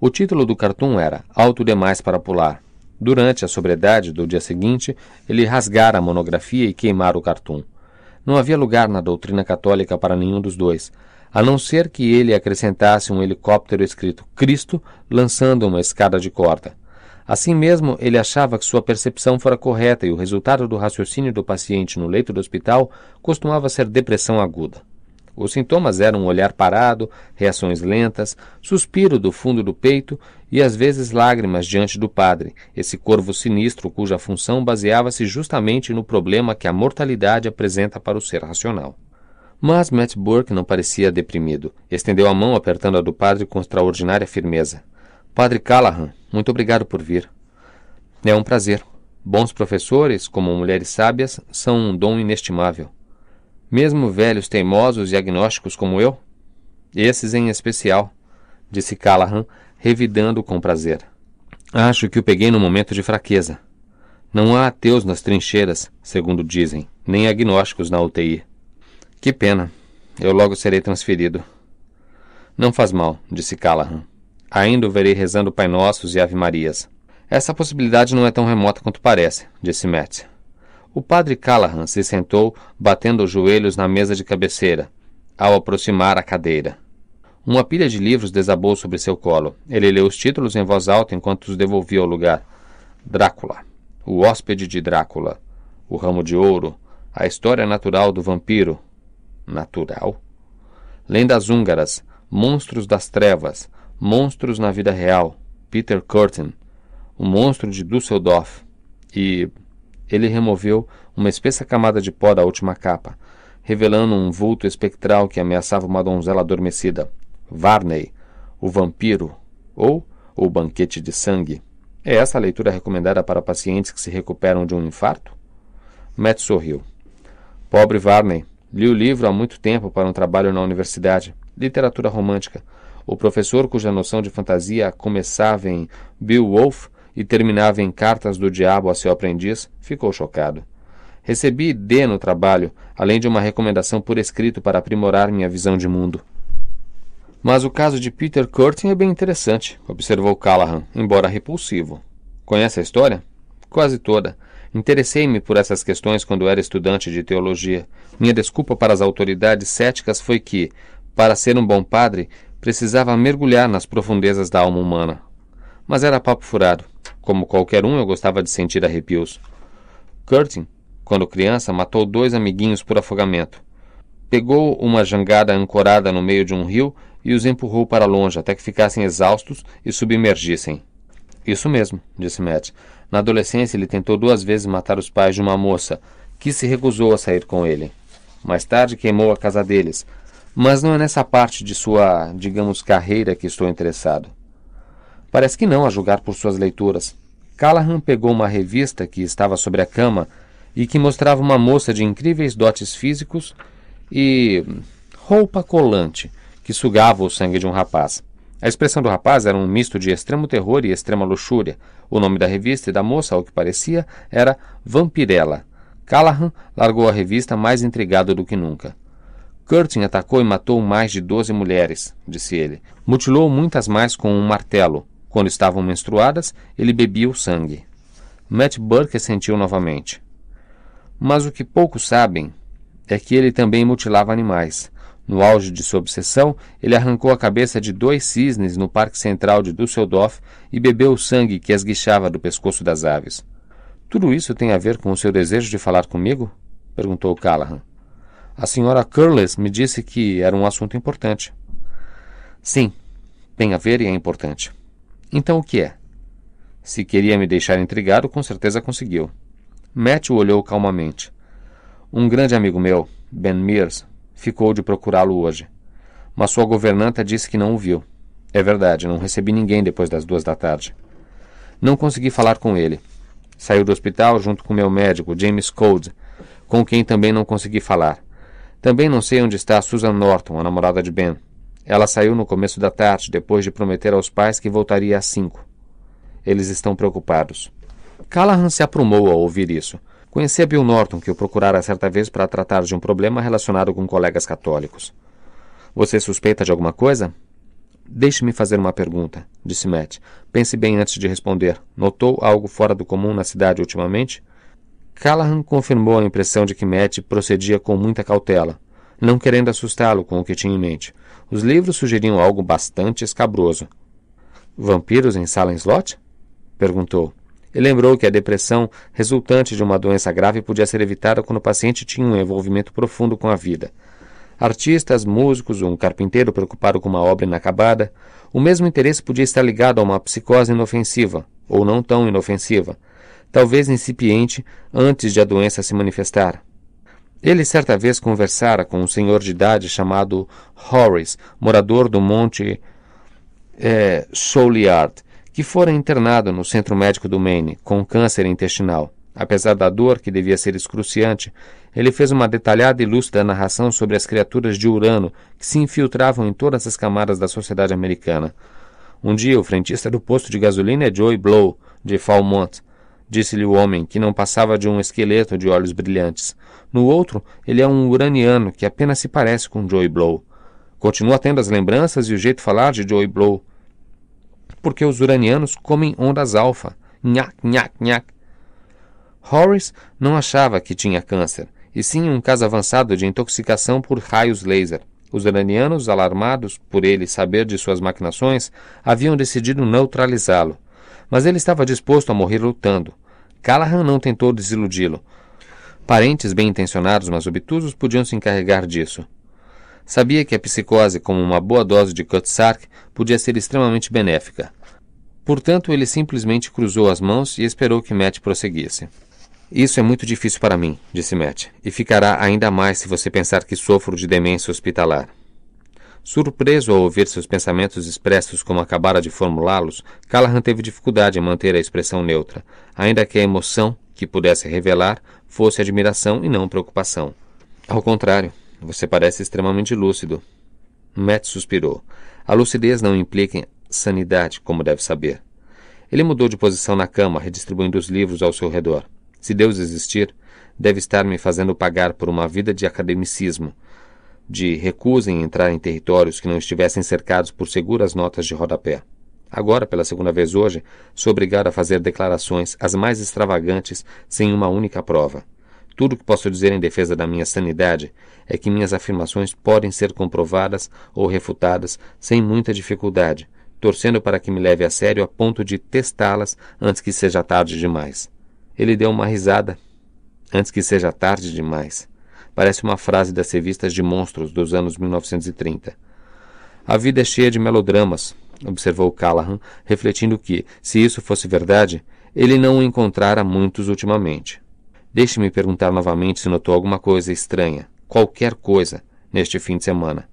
O título do cartoon era Alto Demais para Pular. Durante a sobriedade do dia seguinte, ele rasgara a monografia e queimara o cartoon. Não havia lugar na doutrina católica para nenhum dos dois a não ser que ele acrescentasse um helicóptero escrito Cristo lançando uma escada de corda. Assim mesmo, ele achava que sua percepção fora correta e o resultado do raciocínio do paciente no leito do hospital costumava ser depressão aguda. Os sintomas eram um olhar parado, reações lentas, suspiro do fundo do peito e às vezes lágrimas diante do padre, esse corvo sinistro cuja função baseava-se justamente no problema que a mortalidade apresenta para o ser racional. Mas Matt Burke não parecia deprimido. Estendeu a mão apertando a do padre com extraordinária firmeza. Padre Callahan, muito obrigado por vir. É um prazer. Bons professores, como mulheres sábias, são um dom inestimável. Mesmo velhos teimosos e agnósticos como eu? Esses em especial, disse Callahan, revidando com prazer. Acho que o peguei num momento de fraqueza. Não há ateus nas trincheiras, segundo dizem, nem agnósticos na UTI. Que pena. Eu logo serei transferido. Não faz mal, disse Callahan. Ainda o verei rezando Pai Nossos e Ave Marias. Essa possibilidade não é tão remota quanto parece, disse Matt. O padre Callahan se sentou, batendo os joelhos na mesa de cabeceira, ao aproximar a cadeira. Uma pilha de livros desabou sobre seu colo. Ele leu os títulos em voz alta enquanto os devolvia ao lugar. Drácula. O hóspede de Drácula. O ramo de ouro. A história natural do vampiro natural? Lendas húngaras, monstros das trevas, monstros na vida real, Peter Curtin, o monstro de Dusseldorf. E ele removeu uma espessa camada de pó da última capa, revelando um vulto espectral que ameaçava uma donzela adormecida. Varney, o vampiro, ou o banquete de sangue. É essa a leitura recomendada para pacientes que se recuperam de um infarto? Matt sorriu. Pobre Varney, Li o livro há muito tempo para um trabalho na universidade, literatura romântica. O professor, cuja noção de fantasia começava em Beowulf e terminava em Cartas do Diabo a seu aprendiz, ficou chocado. Recebi D no trabalho, além de uma recomendação por escrito para aprimorar minha visão de mundo. Mas o caso de Peter Curtin é bem interessante, observou Callahan, embora repulsivo. Conhece a história? Quase toda. Interessei-me por essas questões quando era estudante de teologia. Minha desculpa para as autoridades céticas foi que, para ser um bom padre, precisava mergulhar nas profundezas da alma humana. Mas era papo furado. Como qualquer um, eu gostava de sentir arrepios. Curtin, quando criança, matou dois amiguinhos por afogamento. Pegou uma jangada ancorada no meio de um rio e os empurrou para longe até que ficassem exaustos e submergissem. Isso mesmo, disse Matt. Na adolescência, ele tentou duas vezes matar os pais de uma moça, que se recusou a sair com ele. Mais tarde, queimou a casa deles. Mas não é nessa parte de sua, digamos, carreira que estou interessado. Parece que não, a julgar por suas leituras. Callahan pegou uma revista que estava sobre a cama e que mostrava uma moça de incríveis dotes físicos e roupa colante que sugava o sangue de um rapaz. A expressão do rapaz era um misto de extremo terror e extrema luxúria. O nome da revista e da moça, ao que parecia, era Vampirella. Callahan largou a revista mais intrigado do que nunca. Curtin atacou e matou mais de doze mulheres, disse ele. Mutilou muitas mais com um martelo. Quando estavam menstruadas, ele bebia o sangue. Matt Burke sentiu novamente. Mas o que poucos sabem é que ele também mutilava animais. No auge de sua obsessão, ele arrancou a cabeça de dois cisnes no Parque Central de Düsseldorf e bebeu o sangue que esguichava do pescoço das aves. Tudo isso tem a ver com o seu desejo de falar comigo? perguntou Callahan. A senhora Curless me disse que era um assunto importante. Sim, tem a ver e é importante. Então o que é? Se queria me deixar intrigado, com certeza conseguiu. Matthew olhou calmamente. Um grande amigo meu, Ben Mears, ficou de procurá-lo hoje. Mas sua governanta disse que não o viu. É verdade, não recebi ninguém depois das duas da tarde. Não consegui falar com ele. Saiu do hospital junto com meu médico, James Cold, com quem também não consegui falar. Também não sei onde está Susan Norton, a namorada de Ben. Ela saiu no começo da tarde, depois de prometer aos pais que voltaria às cinco. Eles estão preocupados. Callahan se aprumou ao ouvir isso. Conhecia Bill Norton, que o procurara certa vez para tratar de um problema relacionado com colegas católicos. Você suspeita de alguma coisa? Deixe-me fazer uma pergunta, disse Matt. Pense bem antes de responder. Notou algo fora do comum na cidade ultimamente? Callahan confirmou a impressão de que Matt procedia com muita cautela, não querendo assustá-lo com o que tinha em mente. Os livros sugeriam algo bastante escabroso. Vampiros em sala em slot? perguntou. E lembrou que a depressão resultante de uma doença grave podia ser evitada quando o paciente tinha um envolvimento profundo com a vida. Artistas, músicos, um carpinteiro preocupado com uma obra inacabada, o mesmo interesse podia estar ligado a uma psicose inofensiva, ou não tão inofensiva, talvez incipiente antes de a doença se manifestar. Ele certa vez conversara com um senhor de idade chamado Horace, morador do Monte é, eh, Soliard, que fora internado no Centro Médico do Maine com câncer intestinal. Apesar da dor, que devia ser excruciante, ele fez uma detalhada e lúcida narração sobre as criaturas de Urano que se infiltravam em todas as camadas da sociedade americana. Um dia, o frentista do posto de gasolina é Joey Blow, de Falmont, disse-lhe o homem, que não passava de um esqueleto de olhos brilhantes. No outro, ele é um uraniano que apenas se parece com Joey Blow. Continua tendo as lembranças e o jeito de falar de Joey Blow, porque os uranianos comem ondas alfa. Nhac, nhac, nhac. Horace não achava que tinha câncer, e sim um caso avançado de intoxicação por raios laser. Os uranianos alarmados por ele saber de suas maquinações, haviam decidido neutralizá-lo. Mas ele estava disposto a morrer lutando. Callahan não tentou desiludi-lo. Parentes bem intencionados, mas obtusos, podiam se encarregar disso. Sabia que a psicose, como uma boa dose de Kutzark, podia ser extremamente benéfica. Portanto, ele simplesmente cruzou as mãos e esperou que Matt prosseguisse. Isso é muito difícil para mim, disse Matt, e ficará ainda mais se você pensar que sofro de demência hospitalar. Surpreso ao ouvir seus pensamentos expressos como acabara de formulá-los, Callahan teve dificuldade em manter a expressão neutra, ainda que a emoção que pudesse revelar fosse admiração e não preocupação. Ao contrário, você parece extremamente lúcido. Matt suspirou. A lucidez não implica em sanidade, como deve saber. Ele mudou de posição na cama, redistribuindo os livros ao seu redor. Se Deus existir, deve estar me fazendo pagar por uma vida de academicismo, de recusa em entrar em territórios que não estivessem cercados por seguras notas de rodapé. Agora, pela segunda vez hoje, sou obrigado a fazer declarações as mais extravagantes sem uma única prova. Tudo o que posso dizer em defesa da minha sanidade é que minhas afirmações podem ser comprovadas ou refutadas sem muita dificuldade, torcendo para que me leve a sério a ponto de testá-las antes que seja tarde demais. Ele deu uma risada. Antes que seja tarde demais. Parece uma frase das revistas de monstros dos anos 1930. A vida é cheia de melodramas, observou Callahan, refletindo que, se isso fosse verdade, ele não o encontrara muitos ultimamente. Deixe-me perguntar novamente se notou alguma coisa estranha, qualquer coisa, neste fim de semana,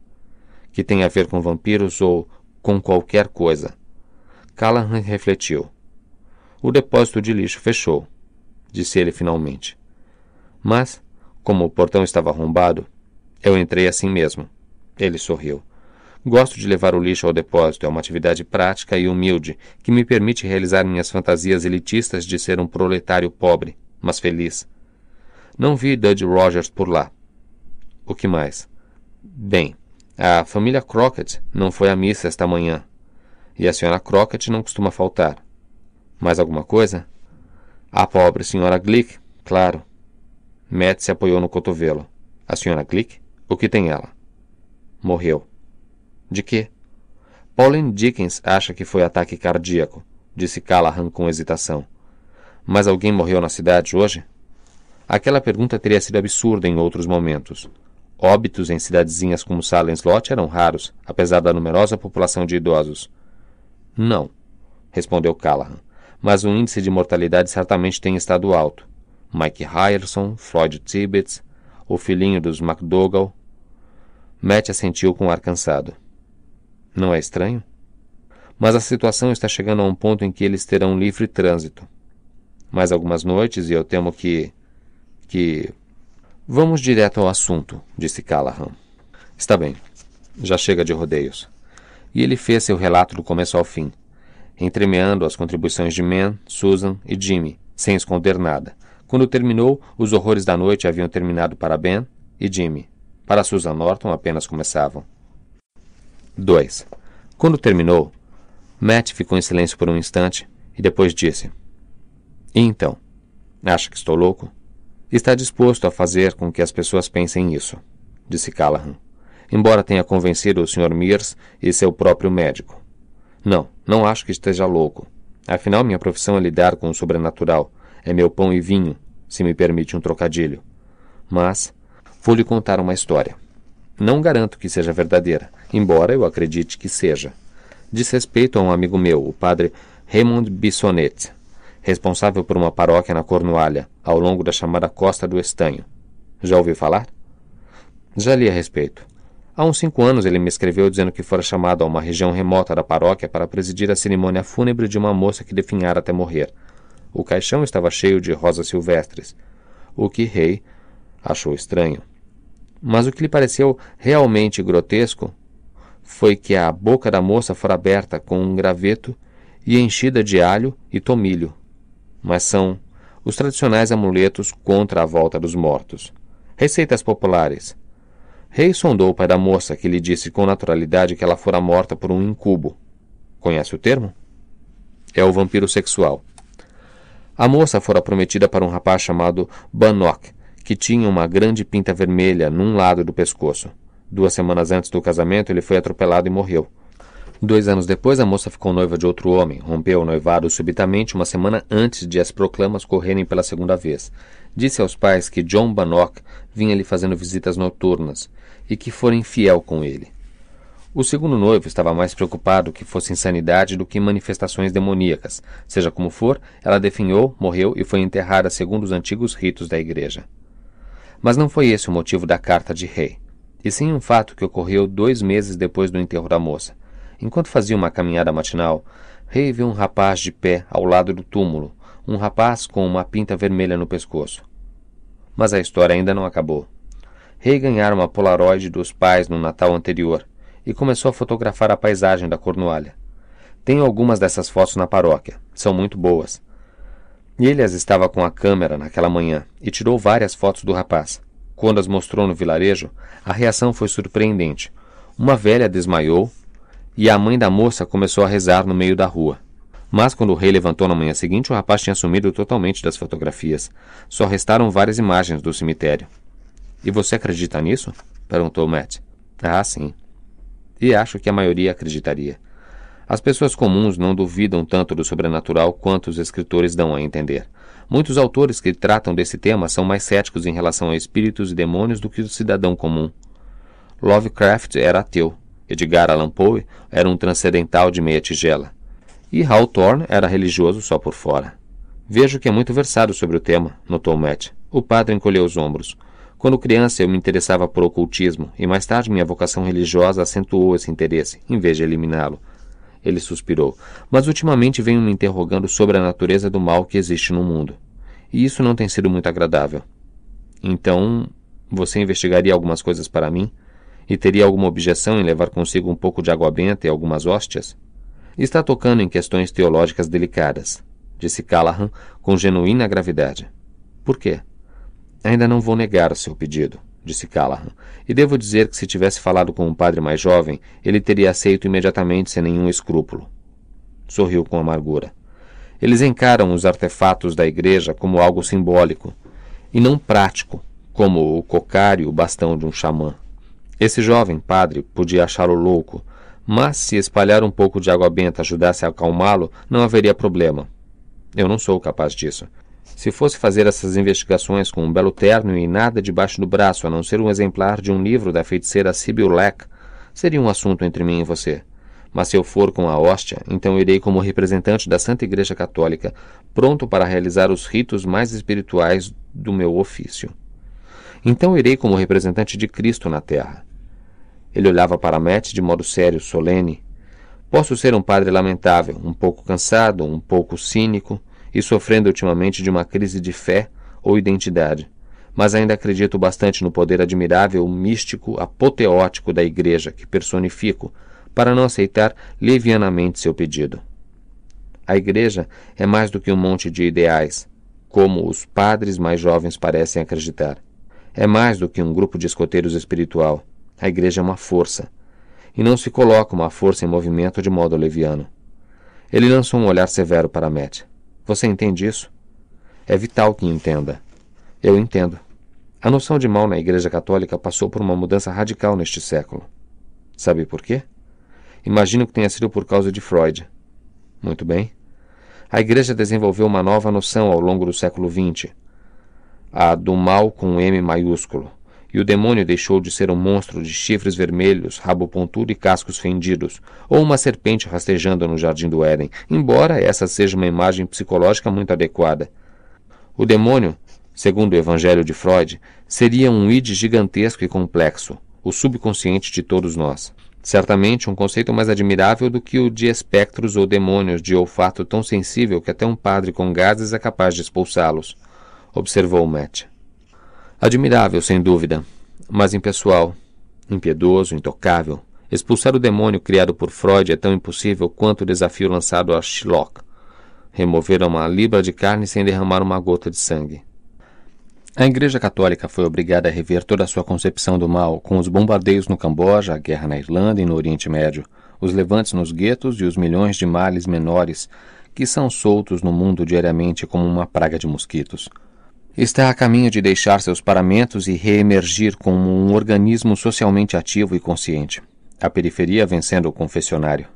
que tenha a ver com vampiros ou com qualquer coisa. Callahan refletiu. O depósito de lixo fechou, disse ele finalmente. Mas, como o portão estava arrombado, eu entrei assim mesmo. Ele sorriu. Gosto de levar o lixo ao depósito, é uma atividade prática e humilde que me permite realizar minhas fantasias elitistas de ser um proletário pobre mas feliz. Não vi Dudge Rogers por lá. O que mais? Bem, a família Crockett não foi à missa esta manhã. E a senhora Crockett não costuma faltar. Mais alguma coisa? A pobre senhora Glick, claro. Matt se apoiou no cotovelo. A senhora Glick? O que tem ela? Morreu. De quê? Pauline Dickens acha que foi ataque cardíaco, disse Callahan com hesitação. Mas alguém morreu na cidade hoje? Aquela pergunta teria sido absurda em outros momentos. Óbitos em cidadezinhas como Salenslot eram raros, apesar da numerosa população de idosos. Não, respondeu Callahan, mas o índice de mortalidade certamente tem estado alto. Mike Ryerson, Floyd Tibbets, o filhinho dos McDougall. Matt assentiu com um ar cansado. Não é estranho? Mas a situação está chegando a um ponto em que eles terão livre trânsito mais algumas noites e eu temo que. que. Vamos direto ao assunto, disse Callahan. Está bem. Já chega de rodeios. E ele fez seu relato do começo ao fim, entremeando as contribuições de Man, Susan e Jimmy, sem esconder nada. Quando terminou, os horrores da noite haviam terminado para Ben e Jimmy. Para Susan Norton apenas começavam. 2. Quando terminou, Matt ficou em silêncio por um instante e depois disse: então? Acha que estou louco? Está disposto a fazer com que as pessoas pensem isso, disse Callahan, embora tenha convencido o Sr. Mears e seu próprio médico. Não, não acho que esteja louco. Afinal, minha profissão é lidar com o sobrenatural. É meu pão e vinho, se me permite um trocadilho. Mas vou lhe contar uma história. Não garanto que seja verdadeira, embora eu acredite que seja. Diz respeito a um amigo meu, o padre Raymond Bissonnet responsável por uma paróquia na Cornualha, ao longo da chamada Costa do Estanho. Já ouviu falar? Já li a respeito. Há uns cinco anos ele me escreveu dizendo que fora chamado a uma região remota da paróquia para presidir a cerimônia fúnebre de uma moça que definhara até morrer. O caixão estava cheio de rosas silvestres, o que Rei achou estranho. Mas o que lhe pareceu realmente grotesco foi que a boca da moça fora aberta com um graveto e enchida de alho e tomilho, mas são os tradicionais amuletos contra a volta dos mortos. Receitas populares. Rei sondou o pai da moça, que lhe disse com naturalidade que ela fora morta por um incubo. Conhece o termo? É o vampiro sexual. A moça fora prometida para um rapaz chamado Bannock, que tinha uma grande pinta vermelha num lado do pescoço. Duas semanas antes do casamento, ele foi atropelado e morreu. Dois anos depois, a moça ficou noiva de outro homem, rompeu o noivado subitamente uma semana antes de as proclamas correrem pela segunda vez. Disse aos pais que John Bannock vinha lhe fazendo visitas noturnas e que fora infiel com ele. O segundo noivo estava mais preocupado que fosse insanidade do que manifestações demoníacas. Seja como for, ela definhou, morreu e foi enterrada segundo os antigos ritos da igreja. Mas não foi esse o motivo da carta de Rei, e sim um fato que ocorreu dois meses depois do enterro da moça. Enquanto fazia uma caminhada matinal, Rei viu um rapaz de pé ao lado do túmulo, um rapaz com uma pinta vermelha no pescoço. Mas a história ainda não acabou. Rei ganhara uma Polaroid dos pais no Natal anterior e começou a fotografar a paisagem da Cornualha. Tenho algumas dessas fotos na paróquia, são muito boas. Elias estava com a câmera naquela manhã e tirou várias fotos do rapaz. Quando as mostrou no vilarejo, a reação foi surpreendente. Uma velha desmaiou e a mãe da moça começou a rezar no meio da rua. Mas quando o rei levantou na manhã seguinte, o rapaz tinha sumido totalmente das fotografias. Só restaram várias imagens do cemitério. E você acredita nisso? perguntou Matt. Ah, sim. E acho que a maioria acreditaria. As pessoas comuns não duvidam tanto do sobrenatural quanto os escritores dão a entender. Muitos autores que tratam desse tema são mais céticos em relação a espíritos e demônios do que o cidadão comum. Lovecraft era ateu, Edgar Allan Poe era um transcendental de meia tigela. E Hawthorne era religioso só por fora. Vejo que é muito versado sobre o tema, notou Matt. O padre encolheu os ombros. Quando criança, eu me interessava por ocultismo, e mais tarde minha vocação religiosa acentuou esse interesse, em vez de eliminá-lo. Ele suspirou. Mas ultimamente venho me interrogando sobre a natureza do mal que existe no mundo. E isso não tem sido muito agradável. Então, você investigaria algumas coisas para mim? E teria alguma objeção em levar consigo um pouco de água benta e algumas hóstias? Está tocando em questões teológicas delicadas, disse Callahan com genuína gravidade. Por quê? Ainda não vou negar o seu pedido, disse Callahan, e devo dizer que se tivesse falado com um padre mais jovem, ele teria aceito imediatamente sem nenhum escrúpulo. Sorriu com amargura. Eles encaram os artefatos da igreja como algo simbólico, e não prático, como o cocar e o bastão de um xamã. Esse jovem padre podia achá-lo louco, mas se espalhar um pouco de água benta ajudasse a acalmá-lo, não haveria problema. Eu não sou capaz disso. Se fosse fazer essas investigações com um belo terno e nada debaixo do braço, a não ser um exemplar de um livro da feiticeira Sibyl Leck, seria um assunto entre mim e você. Mas se eu for com a hóstia, então irei como representante da Santa Igreja Católica, pronto para realizar os ritos mais espirituais do meu ofício. Então irei como representante de Cristo na Terra. Ele olhava para Matt de modo sério, solene. Posso ser um padre lamentável, um pouco cansado, um pouco cínico e sofrendo ultimamente de uma crise de fé ou identidade, mas ainda acredito bastante no poder admirável, místico, apoteótico da Igreja que personifico para não aceitar levianamente seu pedido. A Igreja é mais do que um monte de ideais, como os padres mais jovens parecem acreditar. É mais do que um grupo de escoteiros espiritual. A igreja é uma força, e não se coloca uma força em movimento de modo leviano. Ele lançou um olhar severo para Matt. Você entende isso? É vital que entenda. Eu entendo. A noção de mal na Igreja Católica passou por uma mudança radical neste século. Sabe por quê? Imagino que tenha sido por causa de Freud. Muito bem. A Igreja desenvolveu uma nova noção ao longo do século XX, a do mal com M maiúsculo. E o demônio deixou de ser um monstro de chifres vermelhos, rabo pontudo e cascos fendidos, ou uma serpente rastejando no jardim do Éden, embora essa seja uma imagem psicológica muito adequada. O demônio, segundo o Evangelho de Freud, seria um id gigantesco e complexo, o subconsciente de todos nós. Certamente um conceito mais admirável do que o de espectros ou demônios de olfato tão sensível que até um padre com gases é capaz de expulsá-los, observou Matt. Admirável, sem dúvida, mas impessoal, impiedoso, intocável. Expulsar o demônio criado por Freud é tão impossível quanto o desafio lançado a Shylock. Remover uma libra de carne sem derramar uma gota de sangue. A Igreja Católica foi obrigada a rever toda a sua concepção do mal, com os bombardeios no Camboja, a guerra na Irlanda e no Oriente Médio, os levantes nos guetos e os milhões de males menores que são soltos no mundo diariamente como uma praga de mosquitos está a caminho de deixar seus paramentos e reemergir como um organismo socialmente ativo e consciente. A periferia vencendo o confessionário.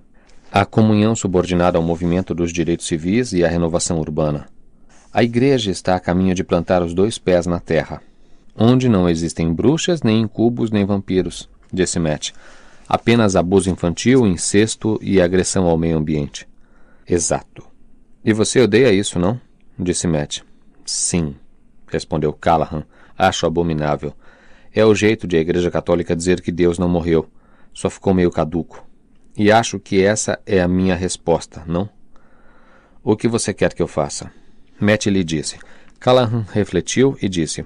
A comunhão subordinada ao movimento dos direitos civis e à renovação urbana. A igreja está a caminho de plantar os dois pés na terra, onde não existem bruxas, nem incubos, nem vampiros, disse Matt. Apenas abuso infantil, incesto e agressão ao meio ambiente. Exato. E você odeia isso, não? disse Matt. Sim, respondeu Callahan. Acho abominável. É o jeito de a Igreja Católica dizer que Deus não morreu. Só ficou meio caduco. E acho que essa é a minha resposta, não? O que você quer que eu faça? Matt lhe disse. Callahan refletiu e disse: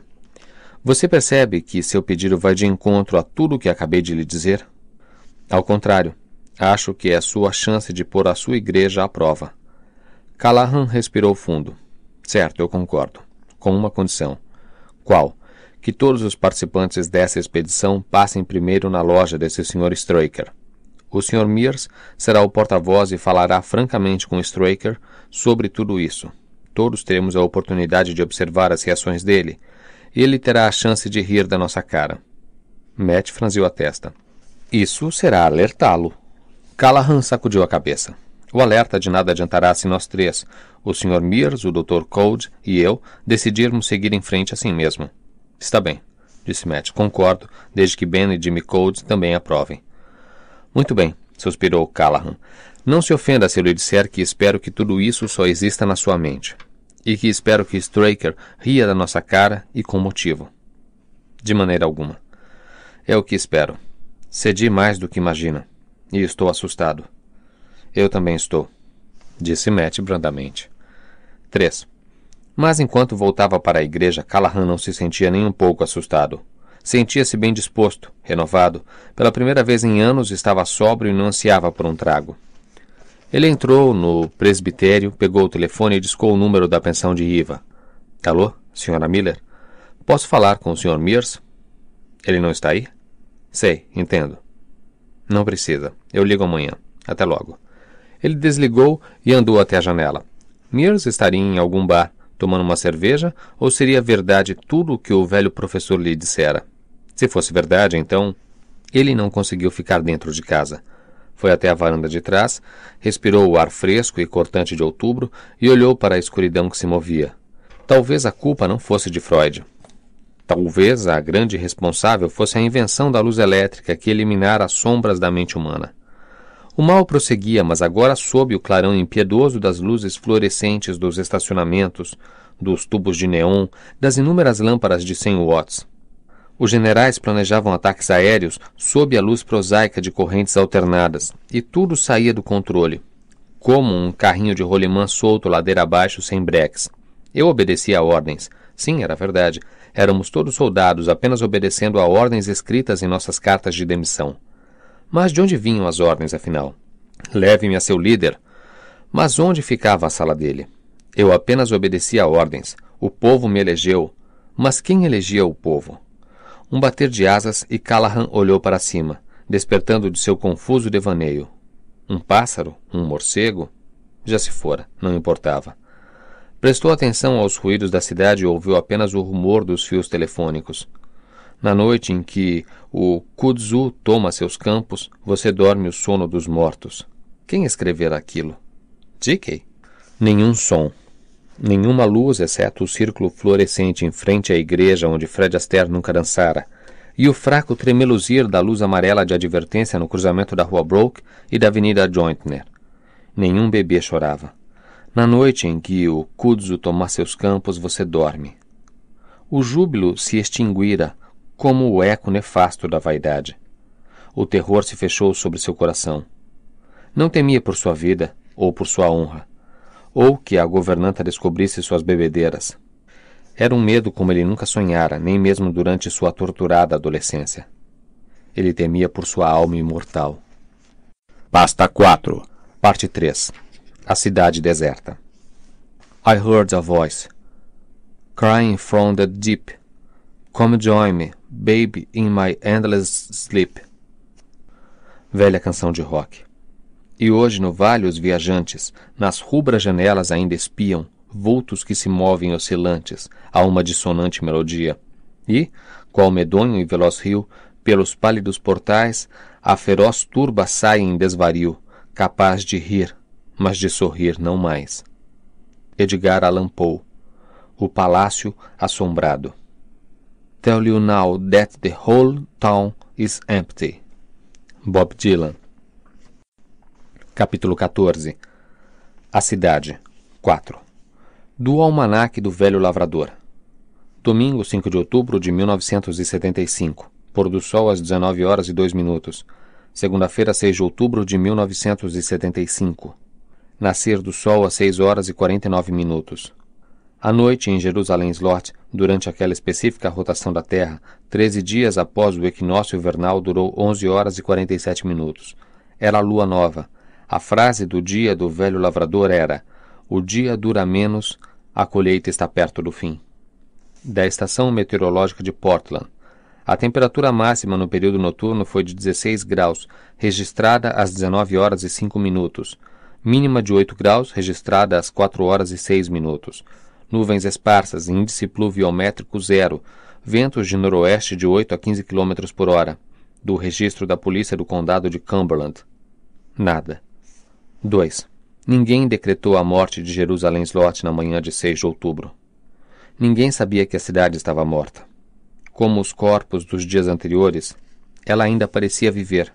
Você percebe que seu pedido vai de encontro a tudo o que acabei de lhe dizer? Ao contrário, acho que é a sua chance de pôr a sua igreja à prova. Callahan respirou fundo. Certo, eu concordo com uma condição. Qual? Que todos os participantes dessa expedição passem primeiro na loja desse Sr. Straker. O Sr. Mears será o porta-voz e falará francamente com Straker sobre tudo isso. Todos teremos a oportunidade de observar as reações dele. Ele terá a chance de rir da nossa cara. Matt franziu a testa. Isso será alertá-lo. Callahan sacudiu a cabeça. O alerta de nada adiantará se nós três, o Sr. Mears, o Dr. Cold e eu decidirmos seguir em frente assim mesmo. Está bem, disse Matt. Concordo, desde que Ben e Jimmy Cold também aprovem. Muito bem, suspirou Callahan. Não se ofenda se eu lhe disser que espero que tudo isso só exista na sua mente. E que espero que Straker ria da nossa cara e com motivo. De maneira alguma. É o que espero. Cedi mais do que imagina. E estou assustado. Eu também estou, disse Matt brandamente. 3. Mas enquanto voltava para a igreja, Callahan não se sentia nem um pouco assustado. Sentia-se bem disposto, renovado. Pela primeira vez em anos estava sóbrio e não ansiava por um trago. Ele entrou no presbitério, pegou o telefone e discou o número da pensão de Iva. Alô, senhora Miller? Posso falar com o senhor Mears? Ele não está aí? Sei, entendo. Não precisa. Eu ligo amanhã. Até logo. Ele desligou e andou até a janela. Mears estaria em algum bar, tomando uma cerveja, ou seria verdade tudo o que o velho professor lhe dissera? Se fosse verdade, então... Ele não conseguiu ficar dentro de casa. Foi até a varanda de trás, respirou o ar fresco e cortante de outubro e olhou para a escuridão que se movia. Talvez a culpa não fosse de Freud. Talvez a grande responsável fosse a invenção da luz elétrica que eliminara as sombras da mente humana. O mal prosseguia, mas agora sob o clarão impiedoso das luzes fluorescentes dos estacionamentos, dos tubos de neon, das inúmeras lâmpadas de 100 watts. Os generais planejavam ataques aéreos sob a luz prosaica de correntes alternadas, e tudo saía do controle, como um carrinho de rolimã solto ladeira abaixo sem breques. Eu obedecia a ordens. Sim, era verdade. Éramos todos soldados, apenas obedecendo a ordens escritas em nossas cartas de demissão. Mas de onde vinham as ordens, afinal? Leve-me a seu líder. Mas onde ficava a sala dele? Eu apenas obedecia a ordens. O povo me elegeu. Mas quem elegia o povo? Um bater de asas e Callahan olhou para cima, despertando de seu confuso devaneio. Um pássaro? Um morcego? Já se fora, não importava. Prestou atenção aos ruídos da cidade e ouviu apenas o rumor dos fios telefônicos. Na noite em que o Kudzu toma seus campos, você dorme o sono dos mortos. Quem escrevera aquilo? Dickey. Nenhum som. Nenhuma luz, exceto o círculo fluorescente em frente à igreja onde Fred Astaire nunca dançara, e o fraco tremeluzir da luz amarela de advertência no cruzamento da rua Broke e da avenida Jointner. Nenhum bebê chorava. Na noite em que o Kudzu toma seus campos, você dorme. O júbilo se extinguira, como o eco nefasto da vaidade. O terror se fechou sobre seu coração. Não temia por sua vida ou por sua honra, ou que a governanta descobrisse suas bebedeiras. Era um medo como ele nunca sonhara, nem mesmo durante sua torturada adolescência. Ele temia por sua alma imortal. Pasta 4, parte 3. A cidade deserta. I heard a voice crying from the deep, Come join me. Baby in My Endless Sleep. Velha canção de rock. E hoje no vale os viajantes, nas rubras janelas ainda espiam, vultos que se movem oscilantes a uma dissonante melodia. E, qual medonho e veloz rio, pelos pálidos portais, a feroz turba sai em desvario, capaz de rir, mas de sorrir não mais. Edgar Allan Poe. O Palácio Assombrado tell you now that the whole town is empty. Bob Dylan. Capítulo 14 A Cidade 4 Do Almanaque do Velho Lavrador. Domingo 5 de outubro de 1975. Pôr do sol às 19 horas e 2 minutos. Segunda-feira, 6 de outubro de 1975. Nascer do sol às 6 horas e 49 minutos. À noite, em Jerusalém Slot, durante aquela específica rotação da Terra, 13 dias após o equinócio vernal durou 11 horas e 47 minutos. Era a lua nova. A frase do dia do velho lavrador era: O dia dura menos, a colheita está perto do fim. Da estação meteorológica de Portland. A temperatura máxima no período noturno foi de 16 graus, registrada às 19 horas e 5 minutos. Mínima de 8 graus, registrada às 4 horas e 6 minutos nuvens esparsas, índice pluviométrico zero, ventos de noroeste de 8 a 15 km por hora. Do registro da polícia do condado de Cumberland. Nada. 2. Ninguém decretou a morte de Jerusalém Slot na manhã de 6 de outubro. Ninguém sabia que a cidade estava morta. Como os corpos dos dias anteriores, ela ainda parecia viver.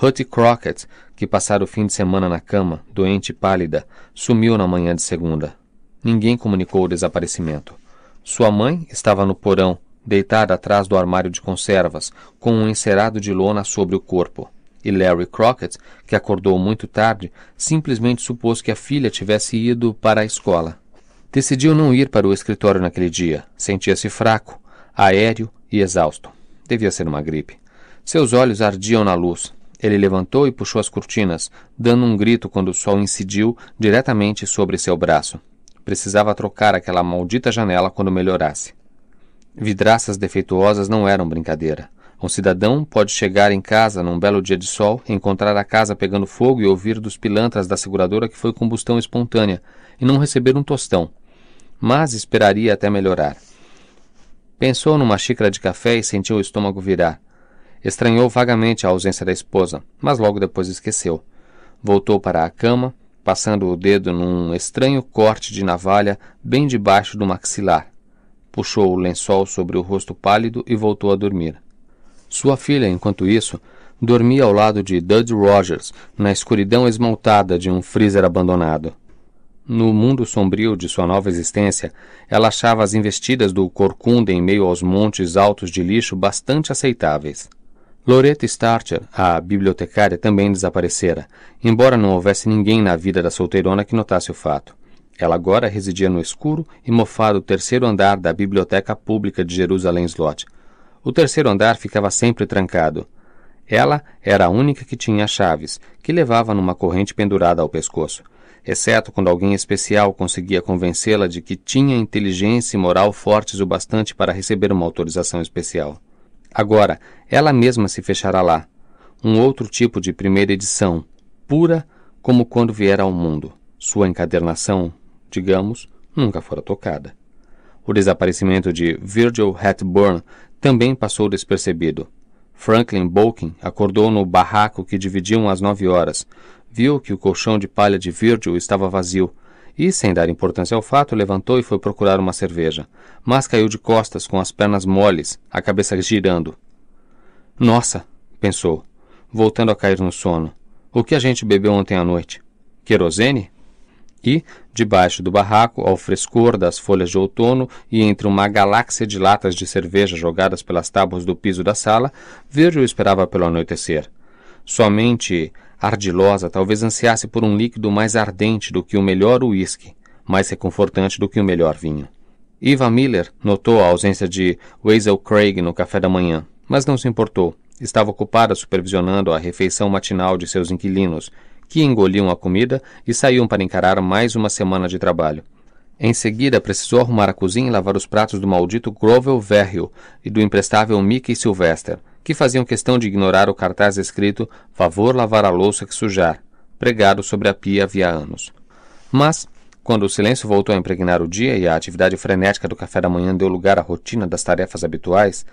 Hutty Crockett, que passara o fim de semana na cama, doente e pálida, sumiu na manhã de segunda. Ninguém comunicou o desaparecimento. Sua mãe estava no porão, deitada atrás do armário de conservas, com um encerado de lona sobre o corpo. E Larry Crockett, que acordou muito tarde, simplesmente supôs que a filha tivesse ido para a escola. Decidiu não ir para o escritório naquele dia. Sentia-se fraco, aéreo e exausto. Devia ser uma gripe. Seus olhos ardiam na luz. Ele levantou e puxou as cortinas, dando um grito quando o sol incidiu diretamente sobre seu braço. Precisava trocar aquela maldita janela quando melhorasse. Vidraças defeituosas não eram brincadeira. Um cidadão pode chegar em casa num belo dia de sol, encontrar a casa pegando fogo e ouvir dos pilantras da seguradora que foi combustão espontânea e não receber um tostão. Mas esperaria até melhorar. Pensou numa xícara de café e sentiu o estômago virar. Estranhou vagamente a ausência da esposa, mas logo depois esqueceu. Voltou para a cama, passando o dedo num estranho corte de navalha bem debaixo do maxilar. Puxou o lençol sobre o rosto pálido e voltou a dormir. Sua filha, enquanto isso, dormia ao lado de Dud Rogers, na escuridão esmaltada de um freezer abandonado. No mundo sombrio de sua nova existência, ela achava as investidas do corcunda em meio aos montes altos de lixo bastante aceitáveis. Loretta Starcher, a bibliotecária, também desaparecera, embora não houvesse ninguém na vida da solteirona que notasse o fato. Ela agora residia no escuro e mofado terceiro andar da Biblioteca Pública de Jerusalém Slot. O terceiro andar ficava sempre trancado. Ela era a única que tinha chaves, que levava numa corrente pendurada ao pescoço, exceto quando alguém especial conseguia convencê-la de que tinha inteligência e moral fortes o bastante para receber uma autorização especial. Agora, ela mesma se fechará lá. Um outro tipo de primeira edição, pura como quando viera ao mundo. Sua encadernação, digamos, nunca fora tocada. O desaparecimento de Virgil Hepburn também passou despercebido. Franklin Bolkin acordou no barraco que dividiam às nove horas. Viu que o colchão de palha de Virgil estava vazio e, sem dar importância ao fato, levantou e foi procurar uma cerveja, mas caiu de costas com as pernas moles, a cabeça girando. Nossa, pensou, voltando a cair no sono. O que a gente bebeu ontem à noite? Querosene? E, debaixo do barraco, ao frescor das folhas de outono e entre uma galáxia de latas de cerveja jogadas pelas tábuas do piso da sala, Virgil esperava pelo anoitecer. Somente ardilosa talvez ansiasse por um líquido mais ardente do que o melhor uísque, mais reconfortante do que o melhor vinho. Eva Miller notou a ausência de Wazel Craig no café da manhã, mas não se importou. Estava ocupada supervisionando a refeição matinal de seus inquilinos, que engoliam a comida e saíam para encarar mais uma semana de trabalho. Em seguida, precisou arrumar a cozinha e lavar os pratos do maldito Grovel Verrill e do imprestável Mickey Sylvester, que faziam questão de ignorar o cartaz escrito Favor lavar a louça que sujar, pregado sobre a pia havia anos. Mas, quando o silêncio voltou a impregnar o dia e a atividade frenética do café da manhã deu lugar à rotina das tarefas habituais,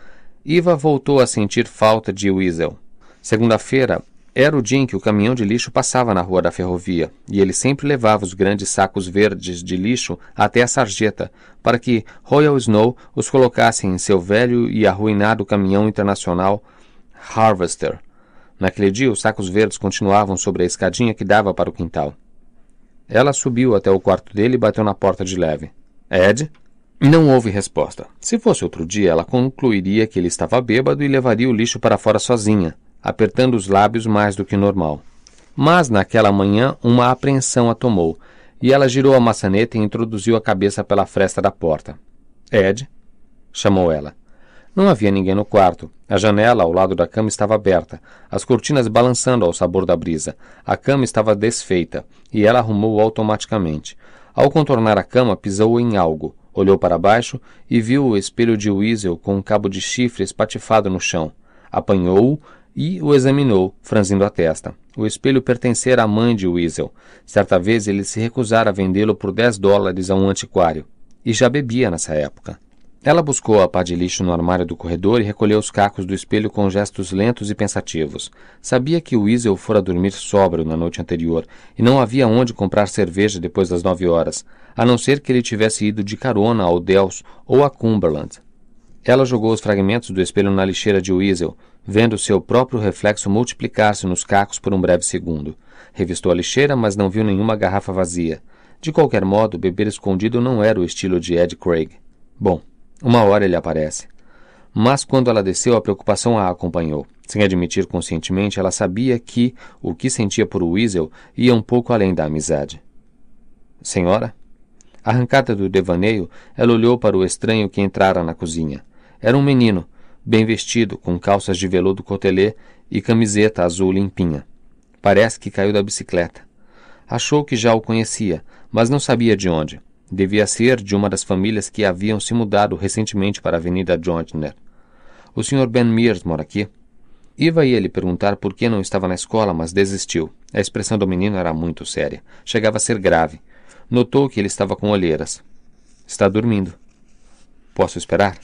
Iva voltou a sentir falta de Weasel. Segunda-feira, era o dia em que o caminhão de lixo passava na rua da ferrovia, e ele sempre levava os grandes sacos verdes de lixo até a sarjeta, para que Royal Snow os colocasse em seu velho e arruinado caminhão internacional Harvester. Naquele dia, os sacos verdes continuavam sobre a escadinha que dava para o quintal. Ela subiu até o quarto dele e bateu na porta de leve. Ed? Não houve resposta. Se fosse outro dia, ela concluiria que ele estava bêbado e levaria o lixo para fora sozinha apertando os lábios mais do que normal. Mas naquela manhã uma apreensão a tomou, e ela girou a maçaneta e introduziu a cabeça pela fresta da porta. Ed? chamou ela. Não havia ninguém no quarto. A janela ao lado da cama estava aberta, as cortinas balançando ao sabor da brisa. A cama estava desfeita, e ela arrumou automaticamente. Ao contornar a cama, pisou em algo, olhou para baixo e viu o espelho de Weasel com um cabo de chifre espatifado no chão. Apanhou-o e o examinou, franzindo a testa. O espelho pertencera à mãe de Weasel. Certa vez ele se recusara a vendê-lo por 10 dólares a um antiquário. E já bebia nessa época. Ela buscou a pá de lixo no armário do corredor e recolheu os cacos do espelho com gestos lentos e pensativos. Sabia que Weasel fora dormir sóbrio na noite anterior e não havia onde comprar cerveja depois das nove horas, a não ser que ele tivesse ido de carona ao Dells ou a Cumberland. Ela jogou os fragmentos do espelho na lixeira de Weasel, vendo seu próprio reflexo multiplicar-se nos cacos por um breve segundo. Revistou a lixeira, mas não viu nenhuma garrafa vazia. De qualquer modo, beber escondido não era o estilo de Ed Craig. Bom, uma hora ele aparece. Mas quando ela desceu, a preocupação a acompanhou. Sem admitir conscientemente, ela sabia que o que sentia por Weasel ia um pouco além da amizade. Senhora? Arrancada do devaneio, ela olhou para o estranho que entrara na cozinha. Era um menino, bem vestido, com calças de veludo cotelê e camiseta azul limpinha. Parece que caiu da bicicleta. Achou que já o conhecia, mas não sabia de onde. Devia ser de uma das famílias que haviam se mudado recentemente para a Avenida Jontner. O Sr. Ben Mears mora aqui? Iva ia lhe perguntar por que não estava na escola, mas desistiu. A expressão do menino era muito séria. Chegava a ser grave. Notou que ele estava com olheiras. Está dormindo. Posso esperar?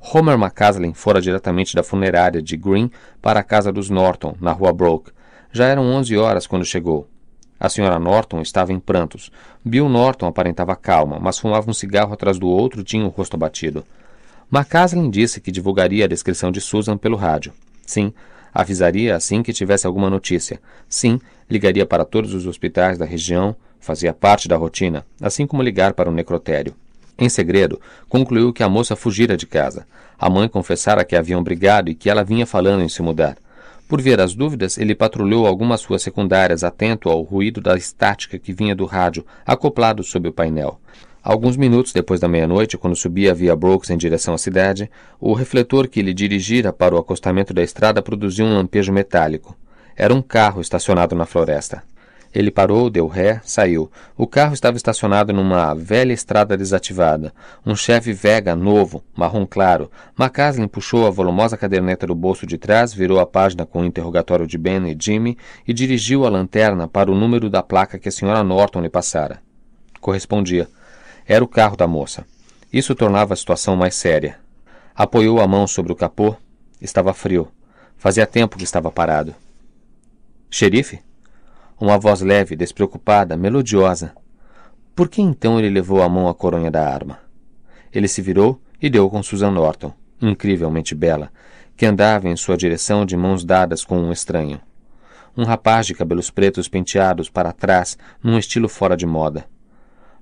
Homer McCaslin fora diretamente da funerária de Green para a casa dos Norton, na rua Broke. Já eram onze horas quando chegou. A senhora Norton estava em prantos. Bill Norton aparentava calma, mas fumava um cigarro atrás do outro e tinha o rosto abatido. McCaslin disse que divulgaria a descrição de Susan pelo rádio. Sim, avisaria assim que tivesse alguma notícia. Sim, ligaria para todos os hospitais da região, fazia parte da rotina, assim como ligar para o necrotério. Em segredo, concluiu que a moça fugira de casa. A mãe confessara que haviam brigado e que ela vinha falando em se mudar. Por ver as dúvidas, ele patrulhou algumas ruas secundárias, atento ao ruído da estática que vinha do rádio, acoplado sob o painel. Alguns minutos depois da meia-noite, quando subia a via Brooks em direção à cidade, o refletor que lhe dirigira para o acostamento da estrada produziu um lampejo metálico. Era um carro estacionado na floresta. Ele parou, deu ré, saiu. O carro estava estacionado numa velha estrada desativada. Um chefe Vega novo, marrom claro. McCaslin puxou a volumosa caderneta do bolso de trás, virou a página com o interrogatório de Ben e Jimmy e dirigiu a lanterna para o número da placa que a senhora Norton lhe passara. Correspondia. Era o carro da moça. Isso tornava a situação mais séria. Apoiou a mão sobre o capô. Estava frio. Fazia tempo que estava parado. Xerife? Uma voz leve, despreocupada, melodiosa. Por que então ele levou a mão à coronha da arma? Ele se virou e deu com Susan Norton, incrivelmente bela, que andava em sua direção de mãos dadas com um estranho. Um rapaz de cabelos pretos penteados para trás, num estilo fora de moda.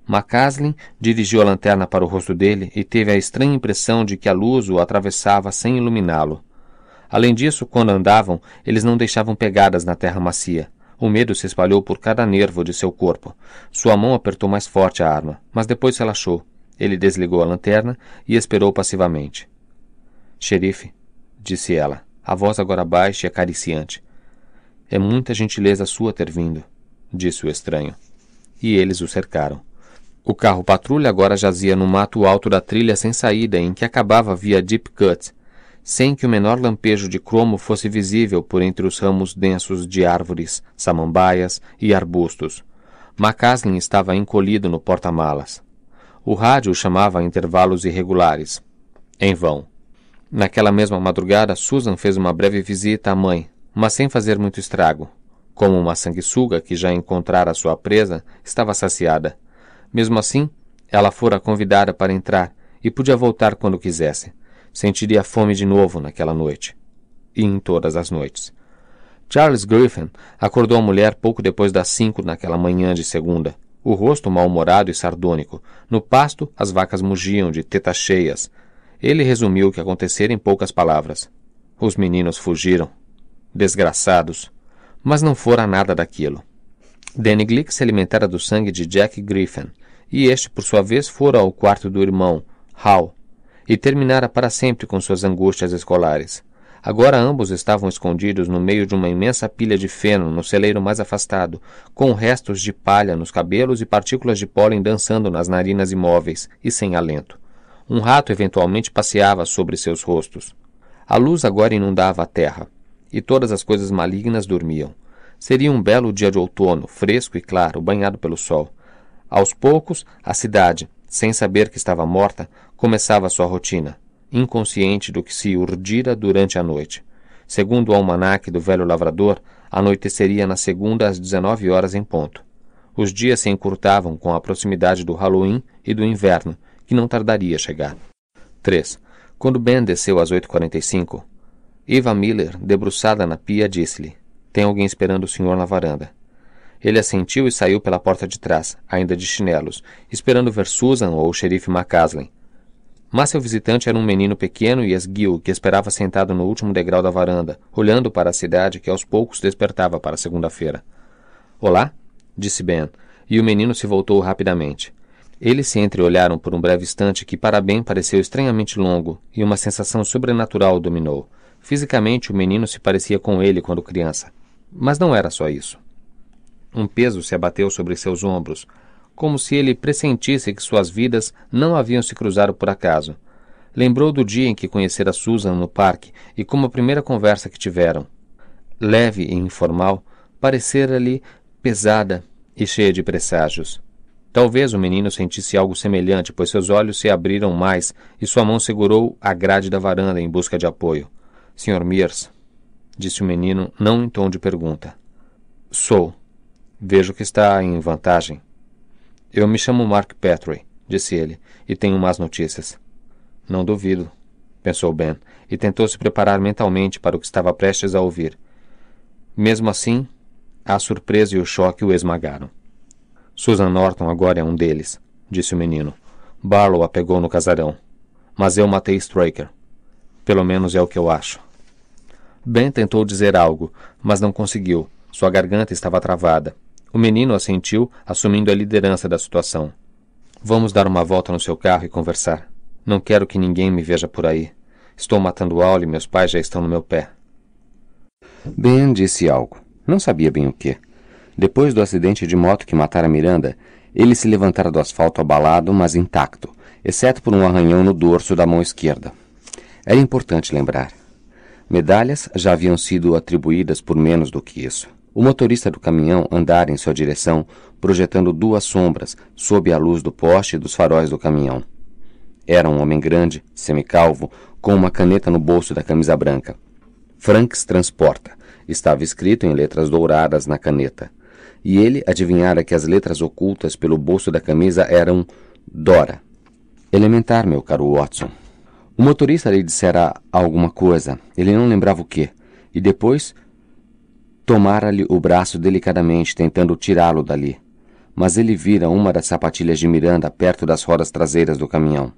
McCaslin dirigiu a lanterna para o rosto dele e teve a estranha impressão de que a luz o atravessava sem iluminá-lo. Além disso, quando andavam, eles não deixavam pegadas na terra macia. O medo se espalhou por cada nervo de seu corpo. Sua mão apertou mais forte a arma, mas depois relaxou. Ele desligou a lanterna e esperou passivamente. Xerife, disse ela, a voz agora baixa e acariciante. É muita gentileza sua ter vindo, disse o estranho. E eles o cercaram. O carro patrulha agora jazia no mato alto da trilha sem saída em que acabava via Deep Cut, sem que o menor lampejo de cromo fosse visível por entre os ramos densos de árvores, samambaias e arbustos. Macaslin estava encolhido no porta-malas. O rádio chamava a intervalos irregulares. Em vão. Naquela mesma madrugada, Susan fez uma breve visita à mãe, mas sem fazer muito estrago. Como uma sanguessuga que já encontrara sua presa, estava saciada. Mesmo assim, ela fora convidada para entrar e podia voltar quando quisesse. Sentiria fome de novo naquela noite. E em todas as noites. Charles Griffin acordou a mulher pouco depois das cinco naquela manhã de segunda, o rosto mal-humorado e sardônico. No pasto, as vacas mugiam de tetas cheias. Ele resumiu o que acontecera em poucas palavras. Os meninos fugiram. Desgraçados. Mas não fora nada daquilo. Danny Glick se alimentara do sangue de Jack Griffin, e este, por sua vez, fora ao quarto do irmão, Hal, e terminara para sempre com suas angústias escolares. Agora ambos estavam escondidos no meio de uma imensa pilha de feno no celeiro mais afastado, com restos de palha nos cabelos e partículas de pólen dançando nas narinas imóveis e sem alento. Um rato eventualmente passeava sobre seus rostos. A luz agora inundava a terra, e todas as coisas malignas dormiam. Seria um belo dia de outono, fresco e claro, banhado pelo sol. Aos poucos, a cidade, sem saber que estava morta, Começava sua rotina, inconsciente do que se urdira durante a noite. Segundo o almanaque do velho lavrador, anoiteceria na segunda às 19 horas em ponto. Os dias se encurtavam com a proximidade do Halloween e do inverno, que não tardaria a chegar. 3. Quando Ben desceu às 8h45, Eva Miller, debruçada na pia, disse-lhe: Tem alguém esperando o senhor na varanda. Ele assentiu e saiu pela porta de trás, ainda de chinelos, esperando ver Susan ou o xerife McCaslin. Mas seu visitante era um menino pequeno e esguio que esperava sentado no último degrau da varanda, olhando para a cidade que aos poucos despertava para segunda-feira. Olá? disse Ben, e o menino se voltou rapidamente. Eles se entreolharam por um breve instante que para Ben pareceu estranhamente longo, e uma sensação sobrenatural dominou. Fisicamente, o menino se parecia com ele quando criança. Mas não era só isso. Um peso se abateu sobre seus ombros, como se ele pressentisse que suas vidas não haviam se cruzado por acaso. Lembrou do dia em que conhecera Susan no parque e como a primeira conversa que tiveram. Leve e informal, parecera-lhe pesada e cheia de presságios. Talvez o menino sentisse algo semelhante, pois seus olhos se abriram mais e sua mão segurou a grade da varanda em busca de apoio. Sr. Mears, disse o menino, não em tom de pergunta. Sou. Vejo que está em vantagem. Eu me chamo Mark Petrie, disse ele, e tenho más notícias. Não duvido, pensou Ben, e tentou se preparar mentalmente para o que estava prestes a ouvir. Mesmo assim, a surpresa e o choque o esmagaram. Susan Norton agora é um deles, disse o menino. Barlow a pegou no casarão. Mas eu matei Straker. Pelo menos é o que eu acho. Ben tentou dizer algo, mas não conseguiu. Sua garganta estava travada. O menino assentiu, assumindo a liderança da situação. Vamos dar uma volta no seu carro e conversar. Não quero que ninguém me veja por aí. Estou matando aula e meus pais já estão no meu pé. Ben disse algo. Não sabia bem o que. Depois do acidente de moto que matara Miranda, ele se levantara do asfalto abalado, mas intacto, exceto por um arranhão no dorso da mão esquerda. Era importante lembrar. Medalhas já haviam sido atribuídas por menos do que isso. O motorista do caminhão andara em sua direção, projetando duas sombras sob a luz do poste e dos faróis do caminhão. Era um homem grande, semicalvo, com uma caneta no bolso da camisa branca. Franks Transporta estava escrito em letras douradas na caneta. E ele adivinhara que as letras ocultas pelo bolso da camisa eram Dora. Elementar, meu caro Watson. O motorista lhe dissera alguma coisa, ele não lembrava o que, e depois Tomara-lhe o braço delicadamente, tentando tirá-lo dali. Mas ele vira uma das sapatilhas de Miranda perto das rodas traseiras do caminhão.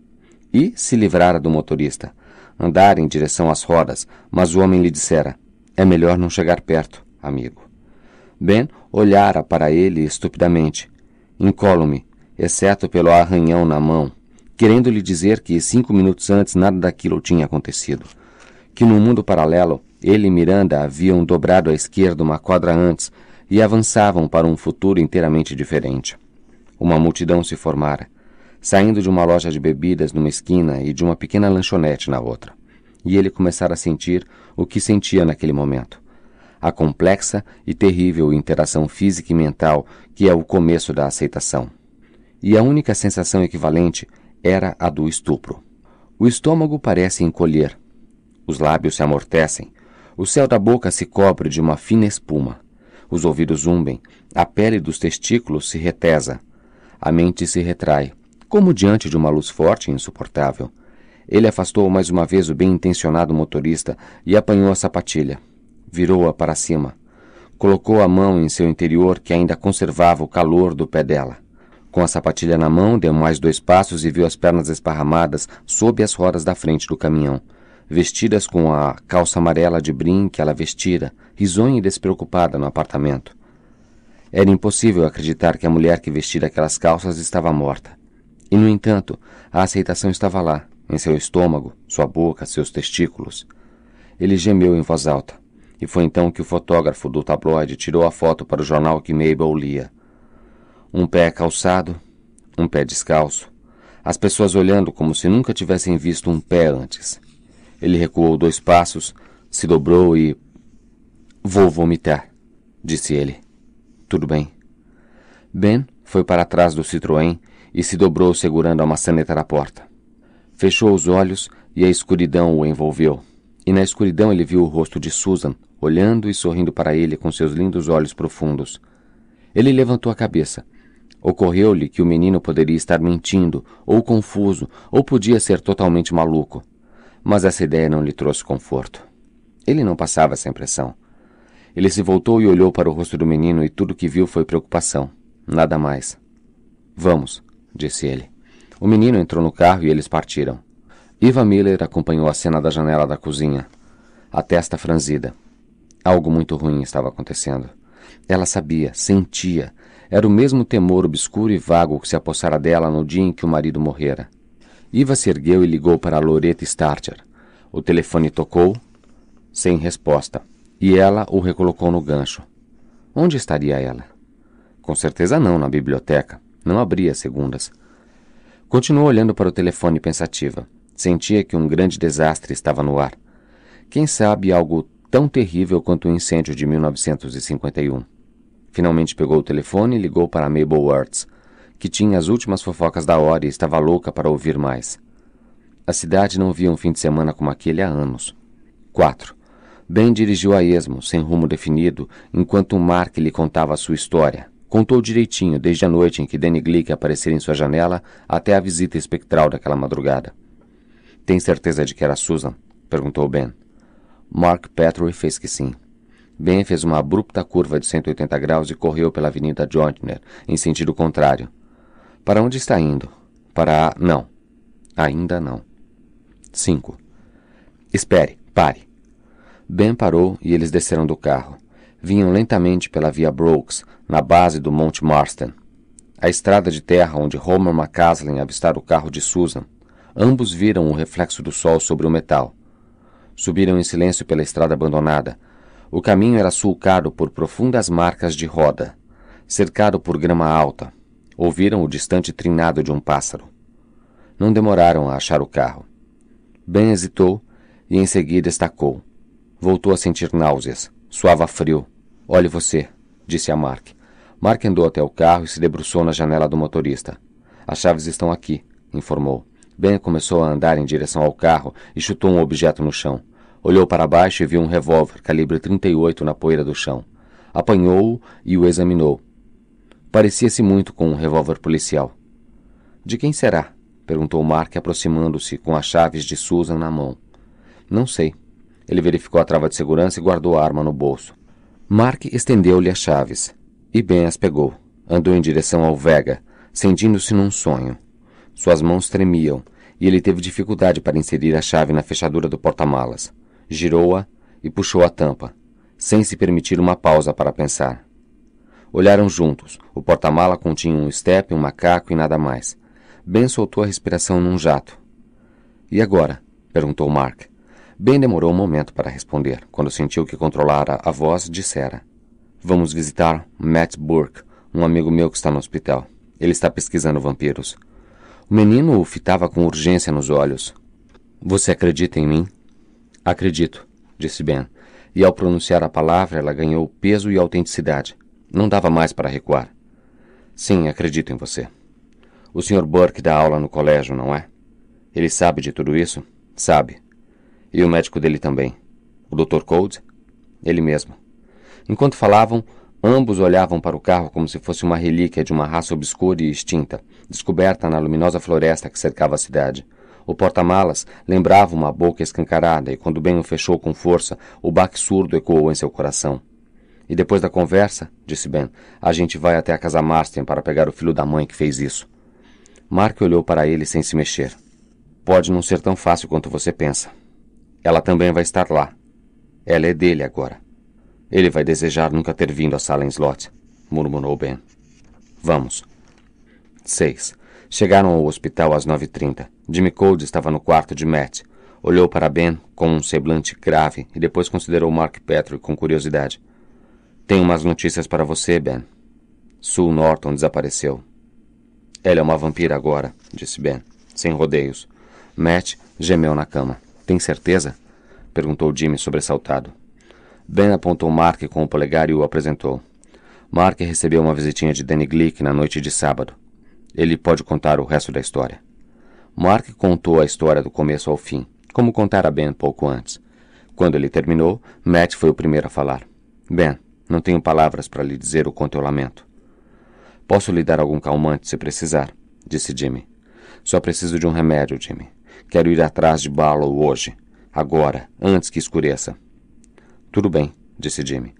E se livrara do motorista. Andara em direção às rodas, mas o homem lhe dissera: É melhor não chegar perto, amigo. Ben olhara para ele estupidamente, incólume, exceto pelo arranhão na mão, querendo lhe dizer que cinco minutos antes nada daquilo tinha acontecido. Que num mundo paralelo ele e Miranda haviam dobrado à esquerda uma quadra antes e avançavam para um futuro inteiramente diferente. Uma multidão se formara, saindo de uma loja de bebidas numa esquina e de uma pequena lanchonete na outra. E ele começara a sentir o que sentia naquele momento: a complexa e terrível interação física e mental que é o começo da aceitação. E a única sensação equivalente era a do estupro. O estômago parece encolher, os lábios se amortecem, o céu da boca se cobre de uma fina espuma. Os ouvidos zumbem, a pele dos testículos se retesa. A mente se retrai, como diante de uma luz forte e insuportável. Ele afastou mais uma vez o bem-intencionado motorista e apanhou a sapatilha. Virou-a para cima. Colocou a mão em seu interior que ainda conservava o calor do pé dela. Com a sapatilha na mão, deu mais dois passos e viu as pernas esparramadas sob as rodas da frente do caminhão vestidas com a calça amarela de brim que ela vestira, risonha e despreocupada no apartamento. Era impossível acreditar que a mulher que vestira aquelas calças estava morta. E, no entanto, a aceitação estava lá, em seu estômago, sua boca, seus testículos. Ele gemeu em voz alta, e foi então que o fotógrafo do tabloide tirou a foto para o jornal que Mabel lia. Um pé calçado, um pé descalço, as pessoas olhando como se nunca tivessem visto um pé antes. Ele recuou dois passos, se dobrou e. Vou vomitar, disse ele. Tudo bem. Ben foi para trás do Citroën e se dobrou segurando a maçaneta da porta. Fechou os olhos e a escuridão o envolveu. E na escuridão ele viu o rosto de Susan, olhando e sorrindo para ele com seus lindos olhos profundos. Ele levantou a cabeça. Ocorreu-lhe que o menino poderia estar mentindo, ou confuso, ou podia ser totalmente maluco. Mas essa ideia não lhe trouxe conforto. Ele não passava essa impressão. Ele se voltou e olhou para o rosto do menino e tudo que viu foi preocupação, nada mais. Vamos, disse ele. O menino entrou no carro e eles partiram. Iva Miller acompanhou a cena da janela da cozinha, a testa franzida. Algo muito ruim estava acontecendo. Ela sabia, sentia. Era o mesmo temor obscuro e vago que se apossara dela no dia em que o marido morrera. Iva se ergueu e ligou para Loreta Starcher. O telefone tocou, sem resposta, e ela o recolocou no gancho. Onde estaria ela? Com certeza não, na biblioteca. Não abria segundas. Continuou olhando para o telefone pensativa. Sentia que um grande desastre estava no ar. Quem sabe algo tão terrível quanto o incêndio de 1951. Finalmente pegou o telefone e ligou para Mabel Wertz que tinha as últimas fofocas da hora e estava louca para ouvir mais. A cidade não via um fim de semana como aquele há anos. 4. Ben dirigiu a esmo, sem rumo definido, enquanto Mark lhe contava sua história. Contou direitinho, desde a noite em que Danny Glick aparecera em sua janela até a visita espectral daquela madrugada. Tem certeza de que era Susan? perguntou Ben. Mark Petrie fez que sim. Ben fez uma abrupta curva de 180 graus e correu pela Avenida Jontner, em sentido contrário. Para onde está indo? Para a. Não. Ainda não. 5. Espere, pare. Ben parou e eles desceram do carro. Vinham lentamente pela via Brooks, na base do Monte Marston. A estrada de terra onde Homer McCaslin avistara o carro de Susan. Ambos viram o reflexo do sol sobre o metal. Subiram em silêncio pela estrada abandonada. O caminho era sulcado por profundas marcas de roda, cercado por grama alta. Ouviram o distante trinado de um pássaro. Não demoraram a achar o carro. Ben hesitou e em seguida estacou. Voltou a sentir náuseas. Suava frio. Olhe você, disse a Mark. Mark andou até o carro e se debruçou na janela do motorista. As chaves estão aqui, informou. Ben começou a andar em direção ao carro e chutou um objeto no chão. Olhou para baixo e viu um revólver calibre 38 na poeira do chão. Apanhou-o e o examinou. Parecia-se muito com um revólver policial. De quem será? perguntou Mark, aproximando-se com as chaves de Susan na mão. Não sei. Ele verificou a trava de segurança e guardou a arma no bolso. Mark estendeu-lhe as chaves. E bem as pegou. Andou em direção ao Vega, sentindo-se num sonho. Suas mãos tremiam e ele teve dificuldade para inserir a chave na fechadura do porta-malas. Girou-a e puxou a tampa, sem se permitir uma pausa para pensar. Olharam juntos. O porta-mala continha um estepe, um macaco e nada mais. Ben soltou a respiração num jato. E agora? perguntou Mark. Ben demorou um momento para responder. Quando sentiu que controlara a voz, dissera: Vamos visitar Matt Burke, um amigo meu que está no hospital. Ele está pesquisando vampiros. O menino o fitava com urgência nos olhos. Você acredita em mim? Acredito, disse Ben. E ao pronunciar a palavra, ela ganhou peso e autenticidade. Não dava mais para recuar. Sim, acredito em você. O Sr. Burke dá aula no colégio, não é? Ele sabe de tudo isso? Sabe. E o médico dele também. O Dr. Cold? Ele mesmo. Enquanto falavam, ambos olhavam para o carro como se fosse uma relíquia de uma raça obscura e extinta, descoberta na luminosa floresta que cercava a cidade. O porta-malas lembrava uma boca escancarada e, quando bem o fechou com força, o baque surdo ecoou em seu coração. E depois da conversa, disse Ben, a gente vai até a casa Marston para pegar o filho da mãe que fez isso. Mark olhou para ele sem se mexer. Pode não ser tão fácil quanto você pensa. Ela também vai estar lá. Ela é dele agora. Ele vai desejar nunca ter vindo à sala em slot, murmurou Ben. Vamos. 6. Chegaram ao hospital às 9h30. Jimmy Cold estava no quarto de Matt. Olhou para Ben com um semblante grave e depois considerou Mark Petro com curiosidade. Tenho umas notícias para você, Ben. Sue Norton desapareceu. Ela é uma vampira agora, disse Ben, sem rodeios. Matt gemeu na cama. Tem certeza? perguntou Jimmy sobressaltado. Ben apontou Mark com o polegar e o apresentou. Mark recebeu uma visitinha de Danny Glick na noite de sábado. Ele pode contar o resto da história. Mark contou a história do começo ao fim, como contara Ben pouco antes. Quando ele terminou, Matt foi o primeiro a falar. Ben, não tenho palavras para lhe dizer o quanto eu lamento. Posso lhe dar algum calmante se precisar, disse Jimmy. Só preciso de um remédio, Jimmy. Quero ir atrás de Barlow hoje, agora, antes que escureça. Tudo bem, disse Jimmy.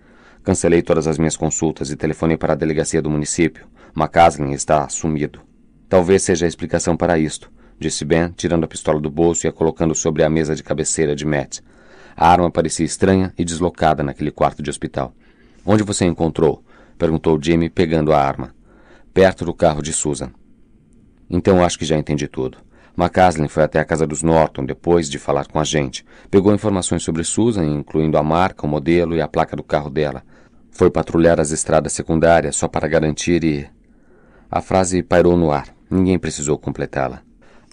Cancelei todas as minhas consultas e telefonei para a delegacia do município. McCaslin está sumido. Talvez seja a explicação para isto, disse Ben, tirando a pistola do bolso e a colocando sobre a mesa de cabeceira de Matt. A arma parecia estranha e deslocada naquele quarto de hospital. Onde você encontrou? perguntou Jimmy, pegando a arma. Perto do carro de Susan. Então acho que já entendi tudo. McCaslin foi até a casa dos Norton depois de falar com a gente. Pegou informações sobre Susan, incluindo a marca, o modelo e a placa do carro dela. Foi patrulhar as estradas secundárias só para garantir e. A frase pairou no ar. Ninguém precisou completá-la.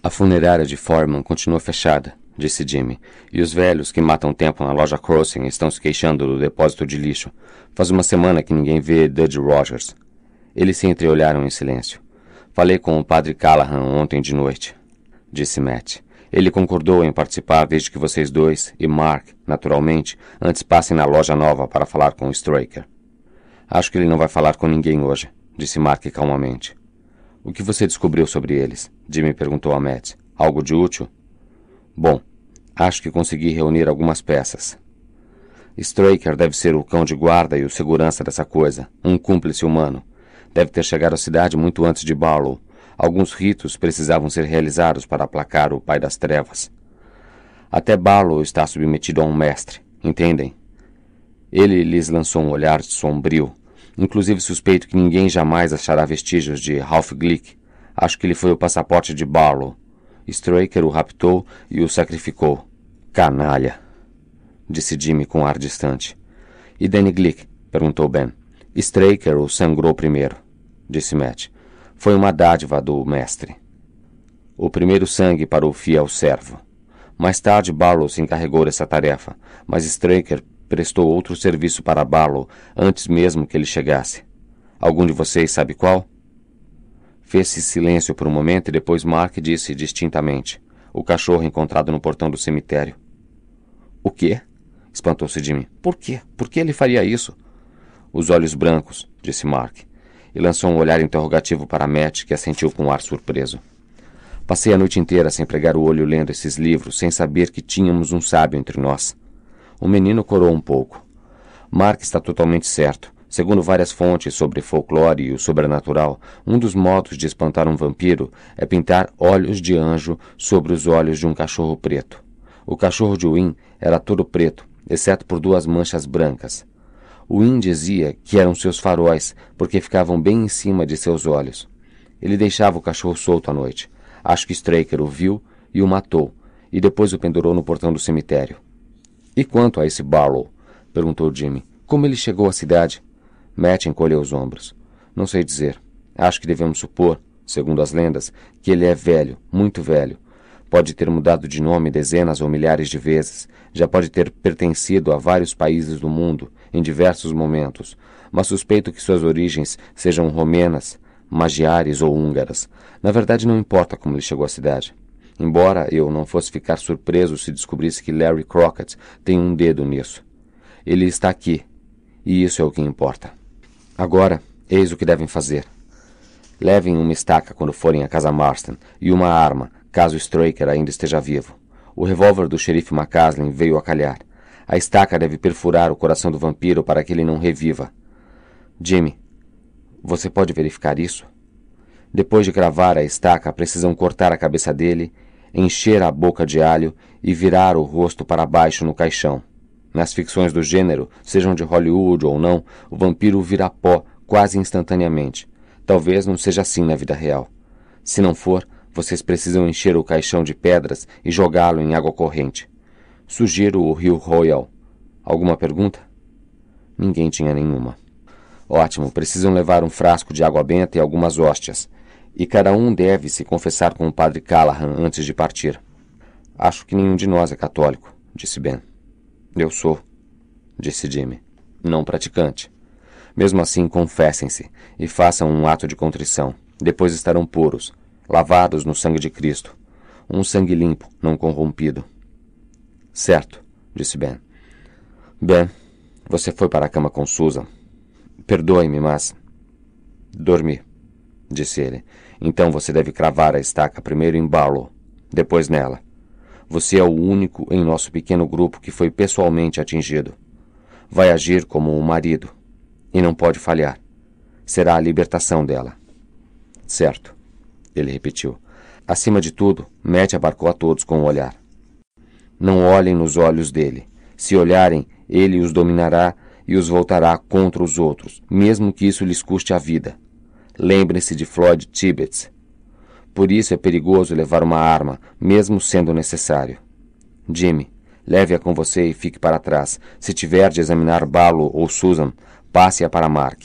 A funerária de Foreman continua fechada, disse Jimmy, e os velhos que matam tempo na loja Crossing estão se queixando do depósito de lixo. Faz uma semana que ninguém vê Dudley Rogers. Eles se entreolharam em silêncio. Falei com o padre Callahan ontem de noite, disse Matt. Ele concordou em participar desde que vocês dois e Mark, naturalmente, antes passem na loja nova para falar com o Straker. Acho que ele não vai falar com ninguém hoje, disse Mark calmamente. O que você descobriu sobre eles? Jimmy perguntou a Matt. Algo de útil? Bom, acho que consegui reunir algumas peças. Straker deve ser o cão de guarda e o segurança dessa coisa, um cúmplice humano. Deve ter chegado à cidade muito antes de Barlow. Alguns ritos precisavam ser realizados para aplacar o Pai das Trevas. Até Barlow está submetido a um mestre, entendem? Ele lhes lançou um olhar sombrio. Inclusive suspeito que ninguém jamais achará vestígios de Ralph Glick. Acho que ele foi o passaporte de Barlow. Straker o raptou e o sacrificou. Canalha! disse Jimmy com ar distante. E Danny Glick? perguntou Ben. Straker o sangrou primeiro, disse Matt. Foi uma dádiva do mestre. O primeiro sangue para o fiel servo. Mais tarde, Barlow se encarregou dessa tarefa, mas Straker prestou outro serviço para Barlow antes mesmo que ele chegasse. Algum de vocês sabe qual? Fez-se silêncio por um momento e depois Mark disse distintamente: O cachorro encontrado no portão do cemitério. O quê? Espantou-se Jimmy. Por quê? Por que ele faria isso? Os olhos brancos, disse Mark, e lançou um olhar interrogativo para Matt, que assentiu com um ar surpreso. Passei a noite inteira sem pregar o olho lendo esses livros, sem saber que tínhamos um sábio entre nós. O menino corou um pouco. Mark está totalmente certo. Segundo várias fontes sobre folclore e o sobrenatural, um dos modos de espantar um vampiro é pintar olhos de anjo sobre os olhos de um cachorro preto. O cachorro de Wynne era todo preto, exceto por duas manchas brancas. O índio dizia que eram seus faróis, porque ficavam bem em cima de seus olhos. Ele deixava o cachorro solto à noite. Acho que Straker o viu e o matou, e depois o pendurou no portão do cemitério. E quanto a esse Barlow? perguntou Jimmy. Como ele chegou à cidade? Matt encolheu os ombros. Não sei dizer. Acho que devemos supor, segundo as lendas, que ele é velho, muito velho, Pode ter mudado de nome dezenas ou milhares de vezes, já pode ter pertencido a vários países do mundo em diversos momentos, mas suspeito que suas origens sejam romenas, magiares ou húngaras. Na verdade, não importa como ele chegou à cidade. Embora eu não fosse ficar surpreso se descobrisse que Larry Crockett tem um dedo nisso. Ele está aqui, e isso é o que importa. Agora, eis o que devem fazer. Levem uma estaca quando forem à casa Marston e uma arma, caso Stryker ainda esteja vivo. O revólver do xerife McCaslin veio a calhar. A estaca deve perfurar o coração do vampiro para que ele não reviva. Jimmy, você pode verificar isso? Depois de cravar a estaca, precisam cortar a cabeça dele, encher a boca de alho e virar o rosto para baixo no caixão. Nas ficções do gênero, sejam de Hollywood ou não, o vampiro vira pó quase instantaneamente. Talvez não seja assim na vida real. Se não for, vocês precisam encher o caixão de pedras e jogá-lo em água corrente. Sugiro o Rio Royal. Alguma pergunta? Ninguém tinha nenhuma. Ótimo, precisam levar um frasco de água benta e algumas hóstias. E cada um deve se confessar com o padre Callahan antes de partir. Acho que nenhum de nós é católico, disse Ben. Eu sou, disse Jimmy. Não praticante. Mesmo assim, confessem-se e façam um ato de contrição. Depois estarão puros lavados no sangue de Cristo, um sangue limpo, não corrompido. Certo, disse Ben. Ben, você foi para a cama com Susan. Perdoe-me, mas. Dormi, disse ele. Então você deve cravar a estaca primeiro em Barlow, depois nela. Você é o único em nosso pequeno grupo que foi pessoalmente atingido. Vai agir como um marido. E não pode falhar. Será a libertação dela. Certo ele repetiu. Acima de tudo, Matt abarcou a todos com o um olhar. Não olhem nos olhos dele. Se olharem, ele os dominará e os voltará contra os outros, mesmo que isso lhes custe a vida. Lembrem-se de Floyd Tibbets. Por isso é perigoso levar uma arma, mesmo sendo necessário. Jimmy, leve-a com você e fique para trás. Se tiver de examinar Balo ou Susan, passe-a para Mark.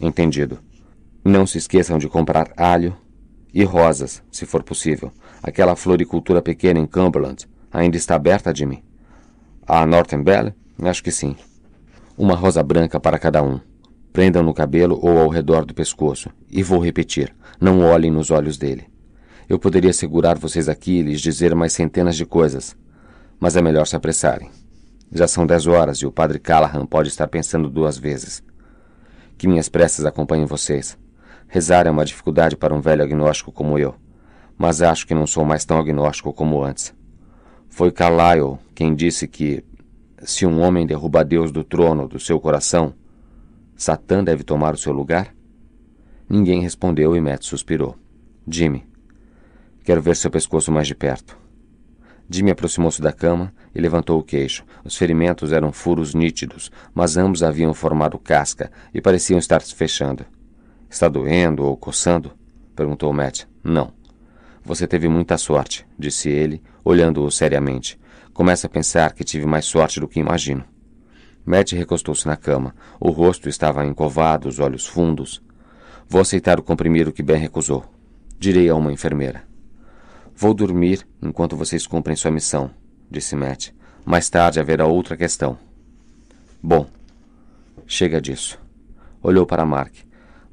Entendido. Não se esqueçam de comprar alho, e rosas, se for possível. Aquela floricultura pequena em Cumberland ainda está aberta, de mim. A Norton Bell? Acho que sim. Uma rosa branca para cada um. Prendam no cabelo ou ao redor do pescoço. E vou repetir: não olhem nos olhos dele. Eu poderia segurar vocês aqui e lhes dizer mais centenas de coisas, mas é melhor se apressarem. Já são dez horas e o padre Callahan pode estar pensando duas vezes. Que minhas preces acompanhem vocês. Rezar é uma dificuldade para um velho agnóstico como eu, mas acho que não sou mais tão agnóstico como antes. Foi Carlyle quem disse que se um homem derruba Deus do trono do seu coração, Satã deve tomar o seu lugar? Ninguém respondeu e Matt suspirou. Jimmy, quero ver seu pescoço mais de perto. Jimmy aproximou-se da cama e levantou o queixo. Os ferimentos eram furos nítidos, mas ambos haviam formado casca e pareciam estar se fechando. Está doendo ou coçando? perguntou Matt. Não. Você teve muita sorte, disse ele, olhando-o seriamente. Começa a pensar que tive mais sorte do que imagino. Matt recostou-se na cama. O rosto estava encovado, os olhos fundos. Vou aceitar o comprimido que Ben recusou. Direi a uma enfermeira. Vou dormir enquanto vocês cumprem sua missão, disse Matt. Mais tarde haverá outra questão. Bom, chega disso. Olhou para Mark.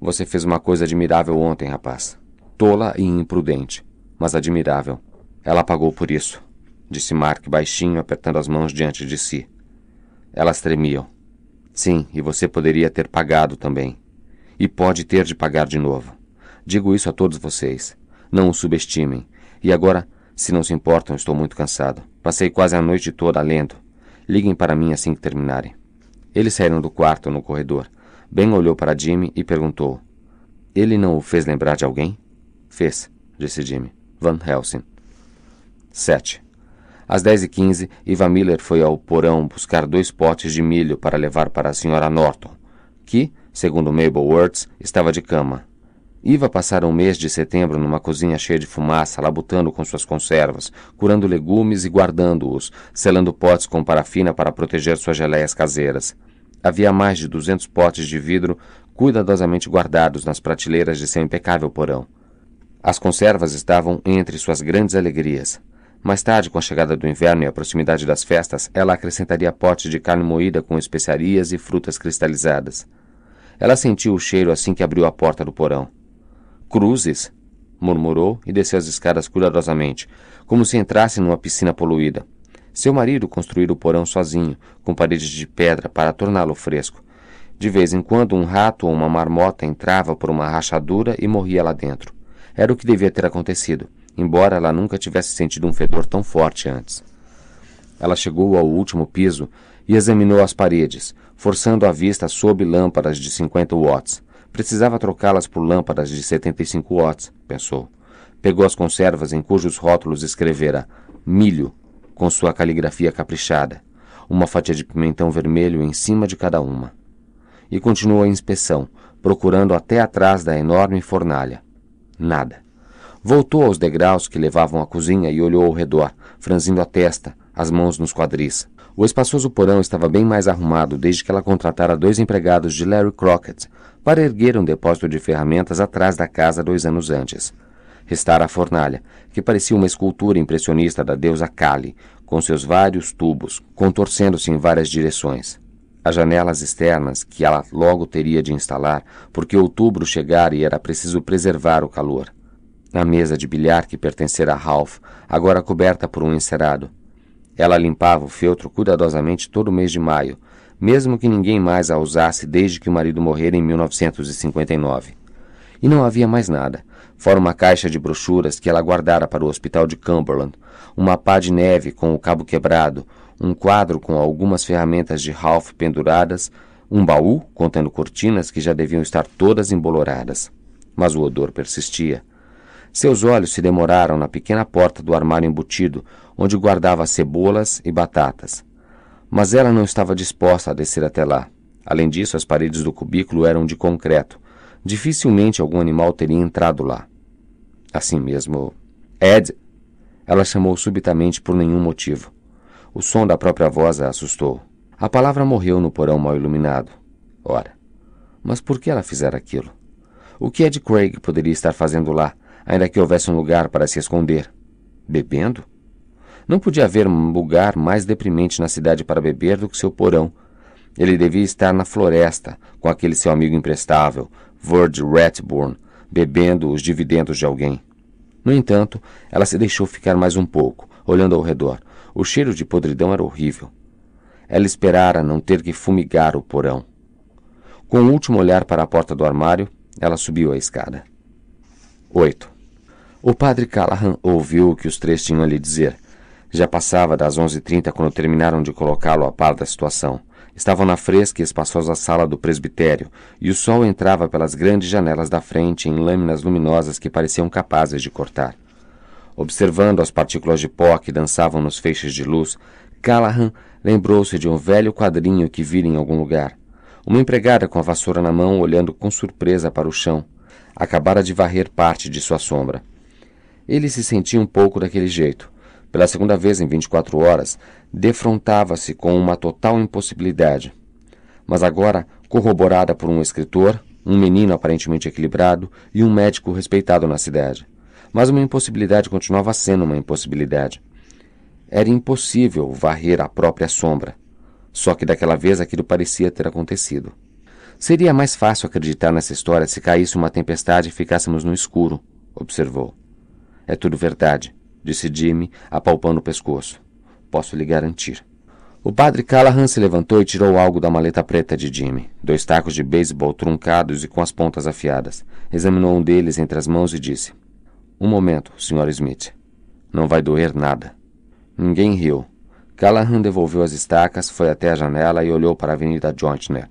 Você fez uma coisa admirável ontem, rapaz. Tola e imprudente, mas admirável. Ela pagou por isso, disse Mark baixinho, apertando as mãos diante de si. Elas tremiam. Sim, e você poderia ter pagado também. E pode ter de pagar de novo. Digo isso a todos vocês. Não o subestimem. E agora, se não se importam, estou muito cansado. Passei quase a noite toda lendo. Liguem para mim assim que terminarem. Eles saíram do quarto no corredor. Ben olhou para Jimmy e perguntou: Ele não o fez lembrar de alguém? Fez, disse Jimmy. Van Helsing. 7. Às 10h15, Iva Miller foi ao porão buscar dois potes de milho para levar para a senhora Norton, que, segundo Mabel Wirtz, estava de cama. Iva passara um mês de setembro numa cozinha cheia de fumaça, labutando com suas conservas, curando legumes e guardando-os, selando potes com parafina para proteger suas geleias caseiras havia mais de duzentos potes de vidro cuidadosamente guardados nas prateleiras de seu impecável porão. As conservas estavam entre suas grandes alegrias. Mais tarde, com a chegada do inverno e a proximidade das festas, ela acrescentaria potes de carne moída com especiarias e frutas cristalizadas. Ela sentiu o cheiro assim que abriu a porta do porão. Cruzes! murmurou e desceu as escadas cuidadosamente, como se entrasse numa piscina poluída. Seu marido construíra o porão sozinho, com paredes de pedra para torná-lo fresco. De vez em quando, um rato ou uma marmota entrava por uma rachadura e morria lá dentro. Era o que devia ter acontecido, embora ela nunca tivesse sentido um fedor tão forte antes. Ela chegou ao último piso e examinou as paredes, forçando a vista sob lâmpadas de 50 watts. Precisava trocá-las por lâmpadas de 75 watts, pensou. Pegou as conservas em cujos rótulos escrevera milho com sua caligrafia caprichada, uma fatia de pimentão vermelho em cima de cada uma. E continuou a inspeção, procurando até atrás da enorme fornalha. Nada. Voltou aos degraus que levavam à cozinha e olhou ao redor, franzindo a testa, as mãos nos quadris. O espaçoso porão estava bem mais arrumado desde que ela contratara dois empregados de Larry Crockett para erguer um depósito de ferramentas atrás da casa dois anos antes restara a fornalha, que parecia uma escultura impressionista da deusa Kali, com seus vários tubos, contorcendo-se em várias direções. As janelas externas, que ela logo teria de instalar, porque outubro chegara e era preciso preservar o calor. A mesa de bilhar que pertencera a Ralph, agora coberta por um encerado. Ela limpava o feltro cuidadosamente todo o mês de maio, mesmo que ninguém mais a usasse desde que o marido morrera em 1959. E não havia mais nada fora uma caixa de brochuras que ela guardara para o hospital de Cumberland, uma pá de neve com o cabo quebrado, um quadro com algumas ferramentas de Ralph penduradas, um baú contendo cortinas que já deviam estar todas emboloradas. Mas o odor persistia. Seus olhos se demoraram na pequena porta do armário embutido, onde guardava cebolas e batatas. Mas ela não estava disposta a descer até lá. Além disso, as paredes do cubículo eram de concreto. Dificilmente algum animal teria entrado lá. Assim mesmo, Ed! Ela chamou subitamente por nenhum motivo. O som da própria voz a assustou. A palavra morreu no porão mal iluminado. Ora, mas por que ela fizera aquilo? O que Ed Craig poderia estar fazendo lá, ainda que houvesse um lugar para se esconder? Bebendo? Não podia haver um lugar mais deprimente na cidade para beber do que seu porão. Ele devia estar na floresta, com aquele seu amigo imprestável, Verge Ratburn bebendo os dividendos de alguém. No entanto, ela se deixou ficar mais um pouco, olhando ao redor. O cheiro de podridão era horrível. Ela esperara não ter que fumigar o porão. Com o um último olhar para a porta do armário, ela subiu a escada. 8. O padre Callahan ouviu o que os três tinham a lhe dizer. Já passava das onze h 30 quando terminaram de colocá-lo a par da situação. Estavam na fresca e espaçosa sala do presbitério, e o sol entrava pelas grandes janelas da frente em lâminas luminosas que pareciam capazes de cortar. Observando as partículas de pó que dançavam nos feixes de luz, Callahan lembrou-se de um velho quadrinho que vira em algum lugar. Uma empregada com a vassoura na mão olhando com surpresa para o chão. Acabara de varrer parte de sua sombra. Ele se sentia um pouco daquele jeito pela segunda vez em 24 horas, defrontava-se com uma total impossibilidade. Mas agora corroborada por um escritor, um menino aparentemente equilibrado e um médico respeitado na cidade. Mas uma impossibilidade continuava sendo uma impossibilidade. Era impossível varrer a própria sombra. Só que daquela vez aquilo parecia ter acontecido. Seria mais fácil acreditar nessa história se caísse uma tempestade e ficássemos no escuro, observou. É tudo verdade disse Jimmy, apalpando o pescoço. Posso lhe garantir. O padre Callahan se levantou e tirou algo da maleta preta de Jimmy. Dois tacos de beisebol truncados e com as pontas afiadas. Examinou um deles entre as mãos e disse: Um momento, Sr. Smith. Não vai doer nada. Ninguém riu. Callahan devolveu as estacas, foi até a janela e olhou para a Avenida Jontner.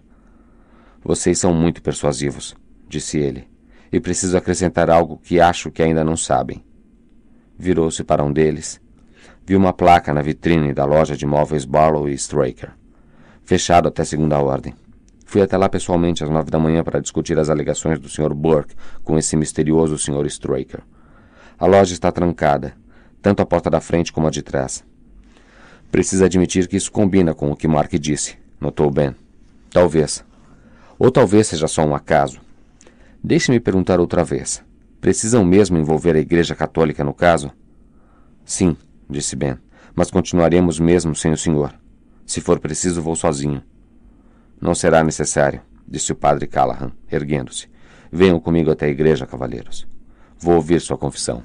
Vocês são muito persuasivos, disse ele. E preciso acrescentar algo que acho que ainda não sabem. Virou-se para um deles. Viu uma placa na vitrine da loja de móveis Barlow e Straker. Fechado até segunda ordem. Fui até lá pessoalmente às nove da manhã para discutir as alegações do Sr. Burke com esse misterioso Sr. Straker. A loja está trancada, tanto a porta da frente como a de trás. Precisa admitir que isso combina com o que Mark disse, notou Ben. Talvez. Ou talvez seja só um acaso. Deixe-me perguntar outra vez. Precisam mesmo envolver a Igreja Católica no caso? Sim, disse Ben, mas continuaremos mesmo sem o senhor. Se for preciso, vou sozinho. Não será necessário, disse o padre Callahan, erguendo-se. Venham comigo até a igreja, cavaleiros. Vou ouvir sua confissão.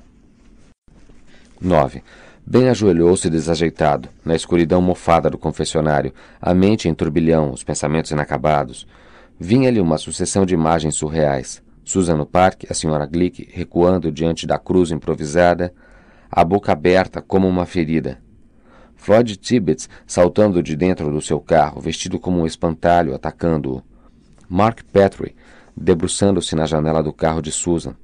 9. Ben ajoelhou-se desajeitado, na escuridão mofada do confessionário, a mente em turbilhão, os pensamentos inacabados. Vinha-lhe uma sucessão de imagens surreais. Susan no parque, a senhora Glick recuando diante da cruz improvisada, a boca aberta como uma ferida. Floyd Tibbets saltando de dentro do seu carro, vestido como um espantalho, atacando-o. Mark Petrie debruçando-se na janela do carro de Susan.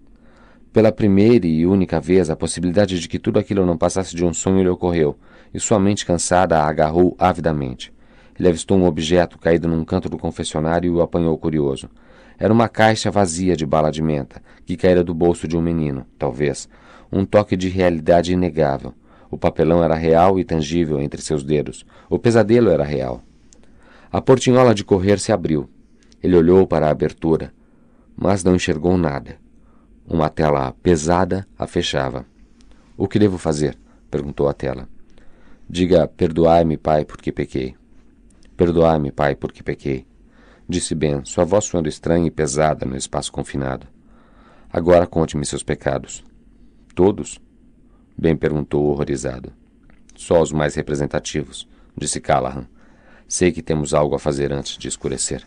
Pela primeira e única vez, a possibilidade de que tudo aquilo não passasse de um sonho lhe ocorreu, e sua mente cansada a agarrou avidamente. Ele avistou um objeto caído num canto do confessionário e o apanhou curioso. Era uma caixa vazia de bala de menta, que caíra do bolso de um menino, talvez. Um toque de realidade inegável. O papelão era real e tangível entre seus dedos. O pesadelo era real. A portinhola de correr se abriu. Ele olhou para a abertura, mas não enxergou nada. Uma tela pesada a fechava. O que devo fazer? perguntou a tela. Diga: Perdoai-me, pai, porque pequei. Perdoai-me, pai, porque pequei. Disse Ben, sua voz soando estranha e pesada no espaço confinado. Agora conte-me seus pecados. Todos? Ben perguntou horrorizado. Só os mais representativos, disse Callahan. Sei que temos algo a fazer antes de escurecer.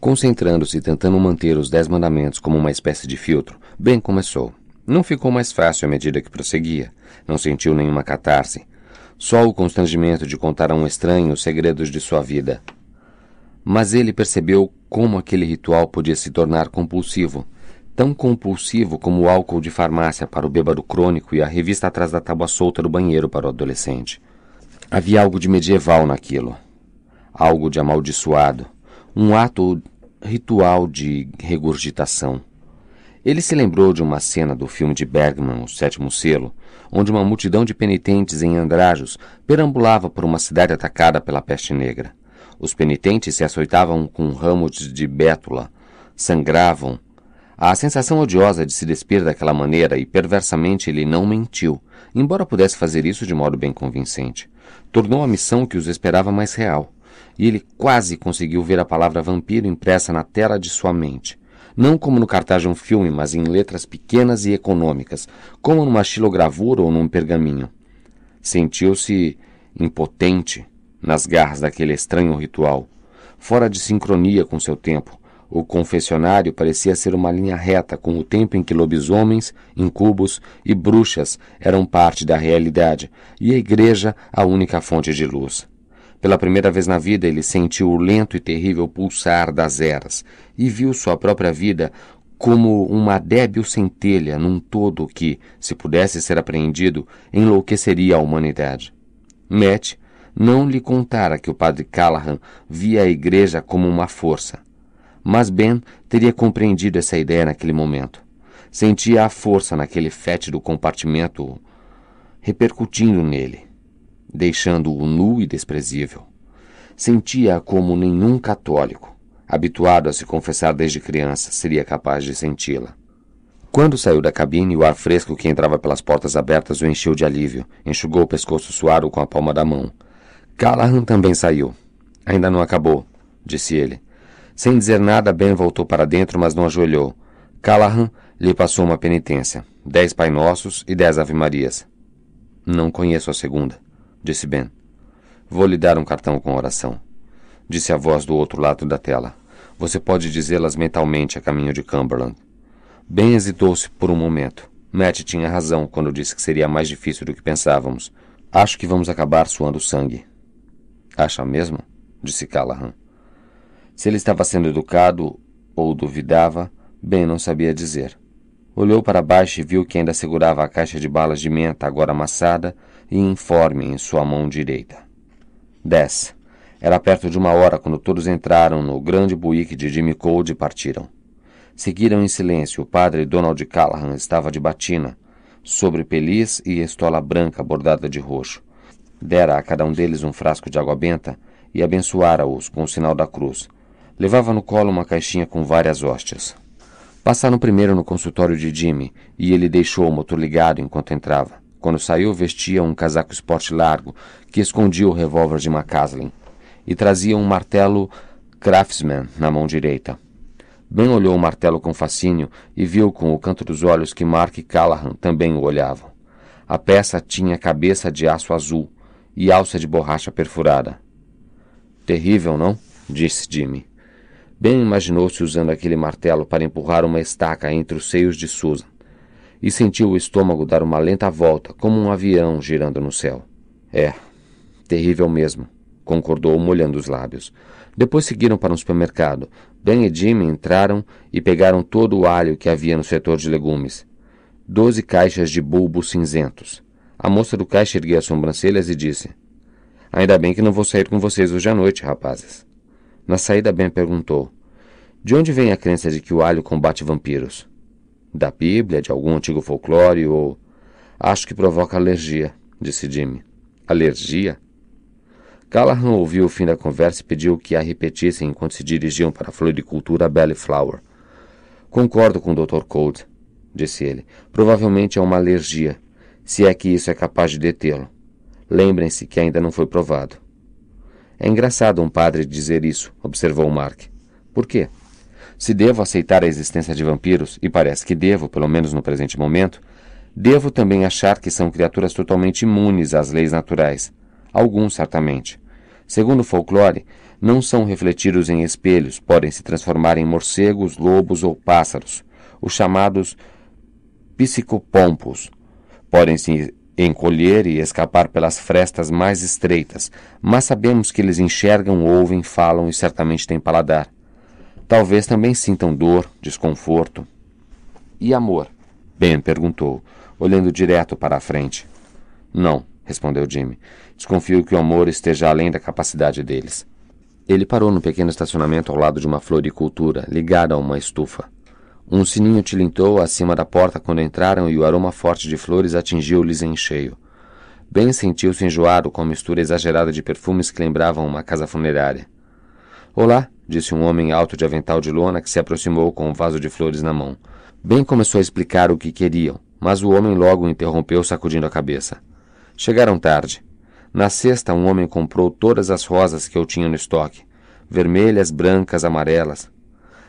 Concentrando-se e tentando manter os Dez Mandamentos como uma espécie de filtro, Ben começou. Não ficou mais fácil à medida que prosseguia. Não sentiu nenhuma catarse. Só o constrangimento de contar a um estranho os segredos de sua vida, mas ele percebeu como aquele ritual podia se tornar compulsivo tão compulsivo como o álcool de farmácia para o bêbado crônico e a revista atrás da tábua solta do banheiro para o adolescente. Havia algo de medieval naquilo, algo de amaldiçoado, um ato ritual de regurgitação. Ele se lembrou de uma cena do filme de Bergman, O Sétimo Selo, onde uma multidão de penitentes em andrajos perambulava por uma cidade atacada pela peste negra. Os penitentes se açoitavam com ramos de bétula, sangravam. A sensação odiosa de se despir daquela maneira e perversamente ele não mentiu, embora pudesse fazer isso de modo bem convincente. Tornou a missão que os esperava mais real, e ele quase conseguiu ver a palavra vampiro impressa na tela de sua mente não como no cartaz de um filme, mas em letras pequenas e econômicas, como numa xilogravura ou num pergaminho. Sentiu-se impotente, nas garras daquele estranho ritual. Fora de sincronia com seu tempo, o confessionário parecia ser uma linha reta com o tempo em que lobisomens, incubos e bruxas eram parte da realidade e a igreja a única fonte de luz. Pela primeira vez na vida, ele sentiu o lento e terrível pulsar das eras e viu sua própria vida como uma débil centelha num todo que, se pudesse ser apreendido, enlouqueceria a humanidade. Matt não lhe contara que o padre Callahan via a igreja como uma força. Mas Ben teria compreendido essa ideia naquele momento. Sentia a força naquele fétido compartimento repercutindo nele, deixando-o nu e desprezível. Sentia-a como nenhum católico, habituado a se confessar desde criança, seria capaz de senti-la. Quando saiu da cabine, o ar fresco que entrava pelas portas abertas o encheu de alívio. Enxugou o pescoço suado com a palma da mão. Callahan também saiu. Ainda não acabou, disse ele. Sem dizer nada, Ben voltou para dentro, mas não ajoelhou. Callahan lhe passou uma penitência: dez Pai Nossos e dez Ave Marias. Não conheço a segunda, disse Ben. Vou lhe dar um cartão com oração, disse a voz do outro lado da tela. Você pode dizê-las mentalmente a caminho de Cumberland. Ben hesitou-se por um momento. Matt tinha razão quando disse que seria mais difícil do que pensávamos. Acho que vamos acabar suando sangue. Acha mesmo? disse Callahan. Se ele estava sendo educado ou duvidava, bem, não sabia dizer. Olhou para baixo e viu que ainda segurava a caixa de balas de menta, agora amassada, e informe em sua mão direita. 10. Era perto de uma hora quando todos entraram no grande buíque de Jimmy Cold e partiram. Seguiram em silêncio. O padre Donald Callahan estava de batina, sobre peliz e estola branca bordada de roxo. Dera a cada um deles um frasco de água benta e abençoara-os com o sinal da cruz. Levava no colo uma caixinha com várias hóstias. Passaram primeiro no consultório de Jimmy e ele deixou o motor ligado enquanto entrava. Quando saiu, vestia um casaco esporte largo que escondia o revólver de McCaslin e trazia um martelo Craftsman na mão direita. Ben olhou o martelo com fascínio e viu com o canto dos olhos que Mark e Callahan também o olhavam. A peça tinha cabeça de aço azul e alça de borracha perfurada. Terrível, não? disse Jimmy. Bem imaginou-se usando aquele martelo para empurrar uma estaca entre os seios de Susan, e sentiu o estômago dar uma lenta volta, como um avião girando no céu. É, terrível mesmo, concordou molhando os lábios. Depois seguiram para um supermercado. Dan e Jimmy entraram e pegaram todo o alho que havia no setor de legumes. Doze caixas de bulbos cinzentos a moça do caixa ergueu as sobrancelhas e disse: Ainda bem que não vou sair com vocês hoje à noite, rapazes. Na saída, Ben perguntou: De onde vem a crença de que o alho combate vampiros? Da Bíblia, de algum antigo folclore ou. Acho que provoca alergia, disse Jimmy. Alergia? Callahan ouviu o fim da conversa e pediu que a repetissem enquanto se dirigiam para a floricultura Belly Flower. Concordo com o Dr. Cold, disse ele. Provavelmente é uma alergia se é que isso é capaz de detê-lo. Lembrem-se que ainda não foi provado. É engraçado um padre dizer isso, observou Mark. Por quê? Se devo aceitar a existência de vampiros, e parece que devo, pelo menos no presente momento, devo também achar que são criaturas totalmente imunes às leis naturais. Alguns, certamente. Segundo o folclore, não são refletidos em espelhos, podem se transformar em morcegos, lobos ou pássaros, os chamados psicopompos, Podem se encolher e escapar pelas frestas mais estreitas, mas sabemos que eles enxergam, ouvem, falam e certamente têm paladar. Talvez também sintam dor, desconforto. E amor? Ben perguntou, olhando direto para a frente. Não, respondeu Jimmy. Desconfio que o amor esteja além da capacidade deles. Ele parou no pequeno estacionamento ao lado de uma floricultura ligada a uma estufa. Um sininho tilintou acima da porta quando entraram e o aroma forte de flores atingiu-lhes em cheio. Ben sentiu-se enjoado com a mistura exagerada de perfumes que lembravam uma casa funerária. Olá, disse um homem alto de avental de lona que se aproximou com um vaso de flores na mão. Ben começou a explicar o que queriam, mas o homem logo o interrompeu, sacudindo a cabeça. Chegaram tarde. Na sexta, um homem comprou todas as rosas que eu tinha no estoque vermelhas, brancas, amarelas.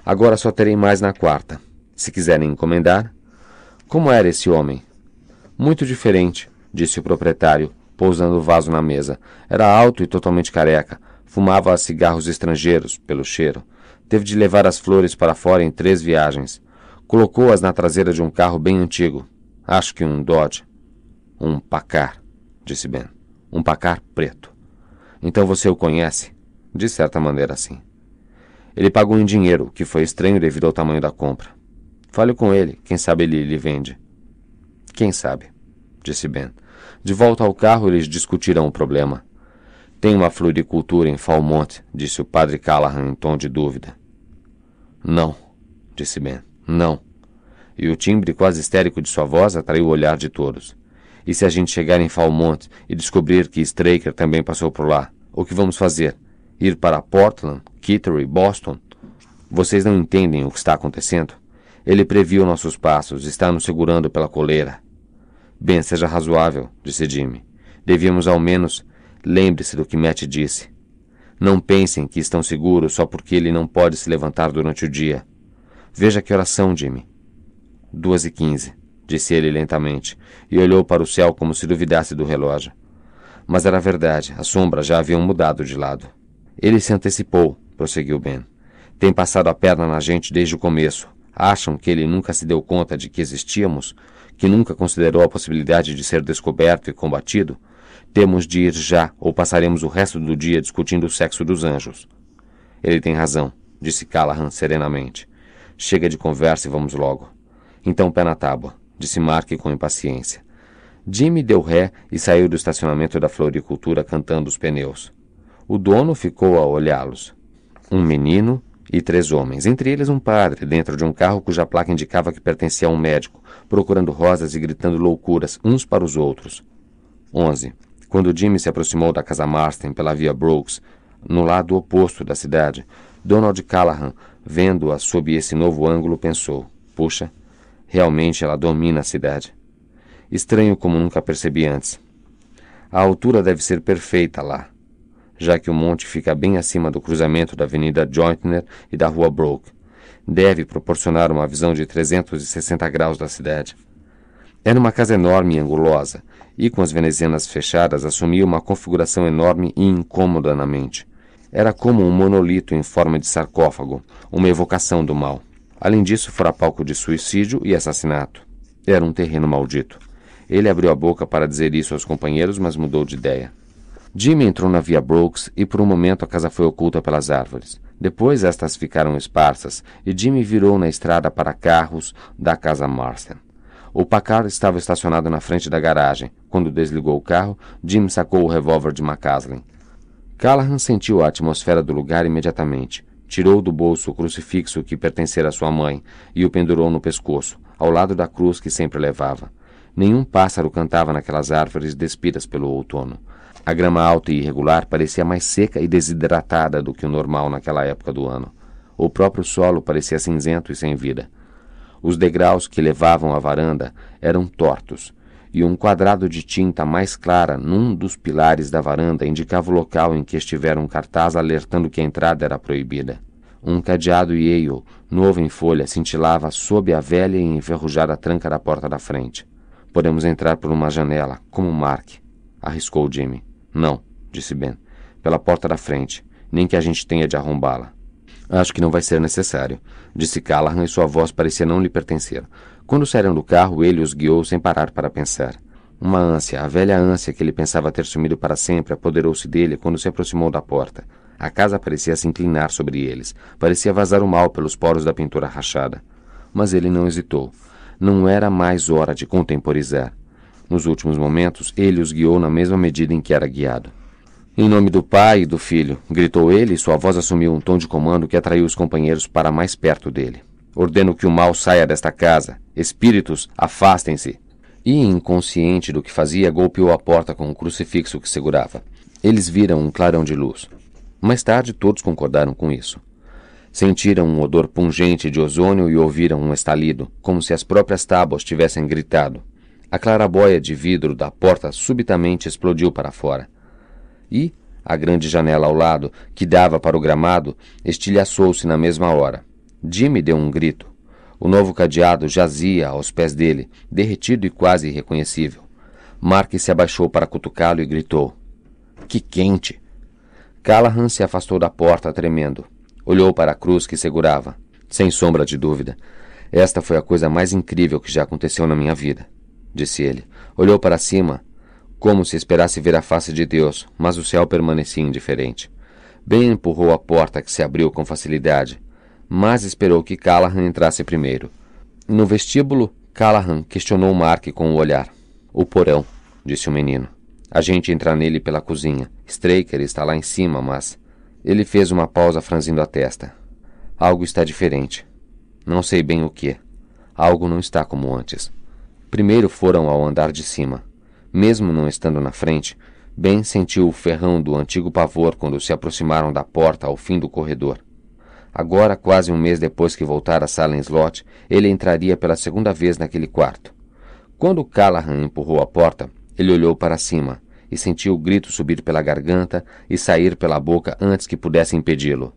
Agora só terei mais na quarta se quiserem encomendar. Como era esse homem? Muito diferente, disse o proprietário, pousando o vaso na mesa. Era alto e totalmente careca. Fumava cigarros estrangeiros, pelo cheiro. Teve de levar as flores para fora em três viagens. Colocou-as na traseira de um carro bem antigo. Acho que um Dodge. Um Pacar, disse Ben. Um Pacar preto. Então você o conhece? De certa maneira, sim. Ele pagou em dinheiro, o que foi estranho devido ao tamanho da compra. Fale com ele, quem sabe ele lhe vende. Quem sabe, disse Ben. De volta ao carro, eles discutirão o problema. Tem uma floricultura em Falmont, disse o padre Callahan em tom de dúvida. Não, disse Ben, não. E o timbre quase histérico de sua voz atraiu o olhar de todos. E se a gente chegar em Falmont e descobrir que Straker também passou por lá, o que vamos fazer? Ir para Portland, Kittery, Boston? Vocês não entendem o que está acontecendo? Ele previu nossos passos, está nos segurando pela coleira. Bem, seja razoável, disse Jimmy. Devíamos ao menos. Lembre-se do que Matt disse. Não pensem que estão seguros só porque ele não pode se levantar durante o dia. Veja que horas são, Jimmy. Duas e quinze, disse ele lentamente, e olhou para o céu como se duvidasse do relógio. Mas era verdade, as sombras já haviam mudado de lado. Ele se antecipou, prosseguiu Ben. Tem passado a perna na gente desde o começo. Acham que ele nunca se deu conta de que existíamos? Que nunca considerou a possibilidade de ser descoberto e combatido? Temos de ir já, ou passaremos o resto do dia discutindo o sexo dos anjos. Ele tem razão, disse Callahan serenamente. Chega de conversa e vamos logo. Então pé na tábua, disse Mark com impaciência. Jimmy deu ré e saiu do estacionamento da floricultura cantando os pneus. O dono ficou a olhá-los. Um menino e três homens, entre eles um padre, dentro de um carro cuja placa indicava que pertencia a um médico, procurando rosas e gritando loucuras uns para os outros. 11. Quando Jimmy se aproximou da casa Marston pela via Brooks, no lado oposto da cidade, Donald Callahan, vendo-a sob esse novo ângulo, pensou: Puxa, realmente ela domina a cidade. Estranho como nunca percebi antes. A altura deve ser perfeita lá já que o monte fica bem acima do cruzamento da Avenida Jointner e da Rua Broke. Deve proporcionar uma visão de 360 graus da cidade. Era uma casa enorme e angulosa, e com as venezianas fechadas assumia uma configuração enorme e incômoda na mente. Era como um monolito em forma de sarcófago, uma evocação do mal. Além disso, fora palco de suicídio e assassinato. Era um terreno maldito. Ele abriu a boca para dizer isso aos companheiros, mas mudou de ideia. Jimmy entrou na Via Brooks e por um momento a casa foi oculta pelas árvores. Depois estas ficaram esparsas e Jimmy virou na estrada para carros da casa Marston. O Packard estava estacionado na frente da garagem. Quando desligou o carro, Jim sacou o revólver de McCaslin. Callahan sentiu a atmosfera do lugar imediatamente. Tirou do bolso o crucifixo que pertencera à sua mãe e o pendurou no pescoço, ao lado da cruz que sempre levava. Nenhum pássaro cantava naquelas árvores despidas pelo outono. A grama alta e irregular parecia mais seca e desidratada do que o normal naquela época do ano. O próprio solo parecia cinzento e sem vida. Os degraus que levavam à varanda eram tortos, e um quadrado de tinta mais clara num dos pilares da varanda indicava o local em que estivera um cartaz alertando que a entrada era proibida. Um cadeado Yale, novo em folha, cintilava sob a velha e enferrujada tranca da porta da frente. Podemos entrar por uma janela, como Mark, arriscou Jimmy. Não, disse Ben. Pela porta da frente, nem que a gente tenha de arrombá-la. Acho que não vai ser necessário, disse Callahan e sua voz parecia não lhe pertencer. Quando saíram do carro, ele os guiou sem parar para pensar. Uma ânsia, a velha ânsia que ele pensava ter sumido para sempre, apoderou-se dele quando se aproximou da porta. A casa parecia se inclinar sobre eles, parecia vazar o mal pelos poros da pintura rachada. Mas ele não hesitou. Não era mais hora de contemporizar. Nos últimos momentos, ele os guiou na mesma medida em que era guiado. Em nome do Pai e do Filho, gritou ele, e sua voz assumiu um tom de comando que atraiu os companheiros para mais perto dele. Ordeno que o mal saia desta casa. Espíritos, afastem-se. E, inconsciente do que fazia, golpeou a porta com o crucifixo que segurava. Eles viram um clarão de luz. Mais tarde, todos concordaram com isso. Sentiram um odor pungente de ozônio e ouviram um estalido, como se as próprias tábuas tivessem gritado. A clarabóia de vidro da porta subitamente explodiu para fora. E a grande janela ao lado, que dava para o gramado, estilhaçou-se na mesma hora. Jimmy deu um grito. O novo cadeado jazia aos pés dele, derretido e quase irreconhecível. Mark se abaixou para cutucá-lo e gritou: Que quente! Callahan se afastou da porta, tremendo. Olhou para a cruz que segurava. Sem sombra de dúvida, esta foi a coisa mais incrível que já aconteceu na minha vida disse ele. Olhou para cima, como se esperasse ver a face de Deus, mas o céu permanecia indiferente. Ben empurrou a porta que se abriu com facilidade, mas esperou que Callahan entrasse primeiro. No vestíbulo, Callahan questionou Mark com o olhar. O porão, disse o menino. A gente entra nele pela cozinha. Straker está lá em cima, mas. Ele fez uma pausa franzindo a testa. Algo está diferente. Não sei bem o que. Algo não está como antes. Primeiro foram ao andar de cima. Mesmo não estando na frente, Ben sentiu o ferrão do antigo pavor quando se aproximaram da porta ao fim do corredor. Agora, quase um mês depois que voltara a sala em slot, ele entraria pela segunda vez naquele quarto. Quando Callahan empurrou a porta, ele olhou para cima e sentiu o grito subir pela garganta e sair pela boca antes que pudesse impedi-lo.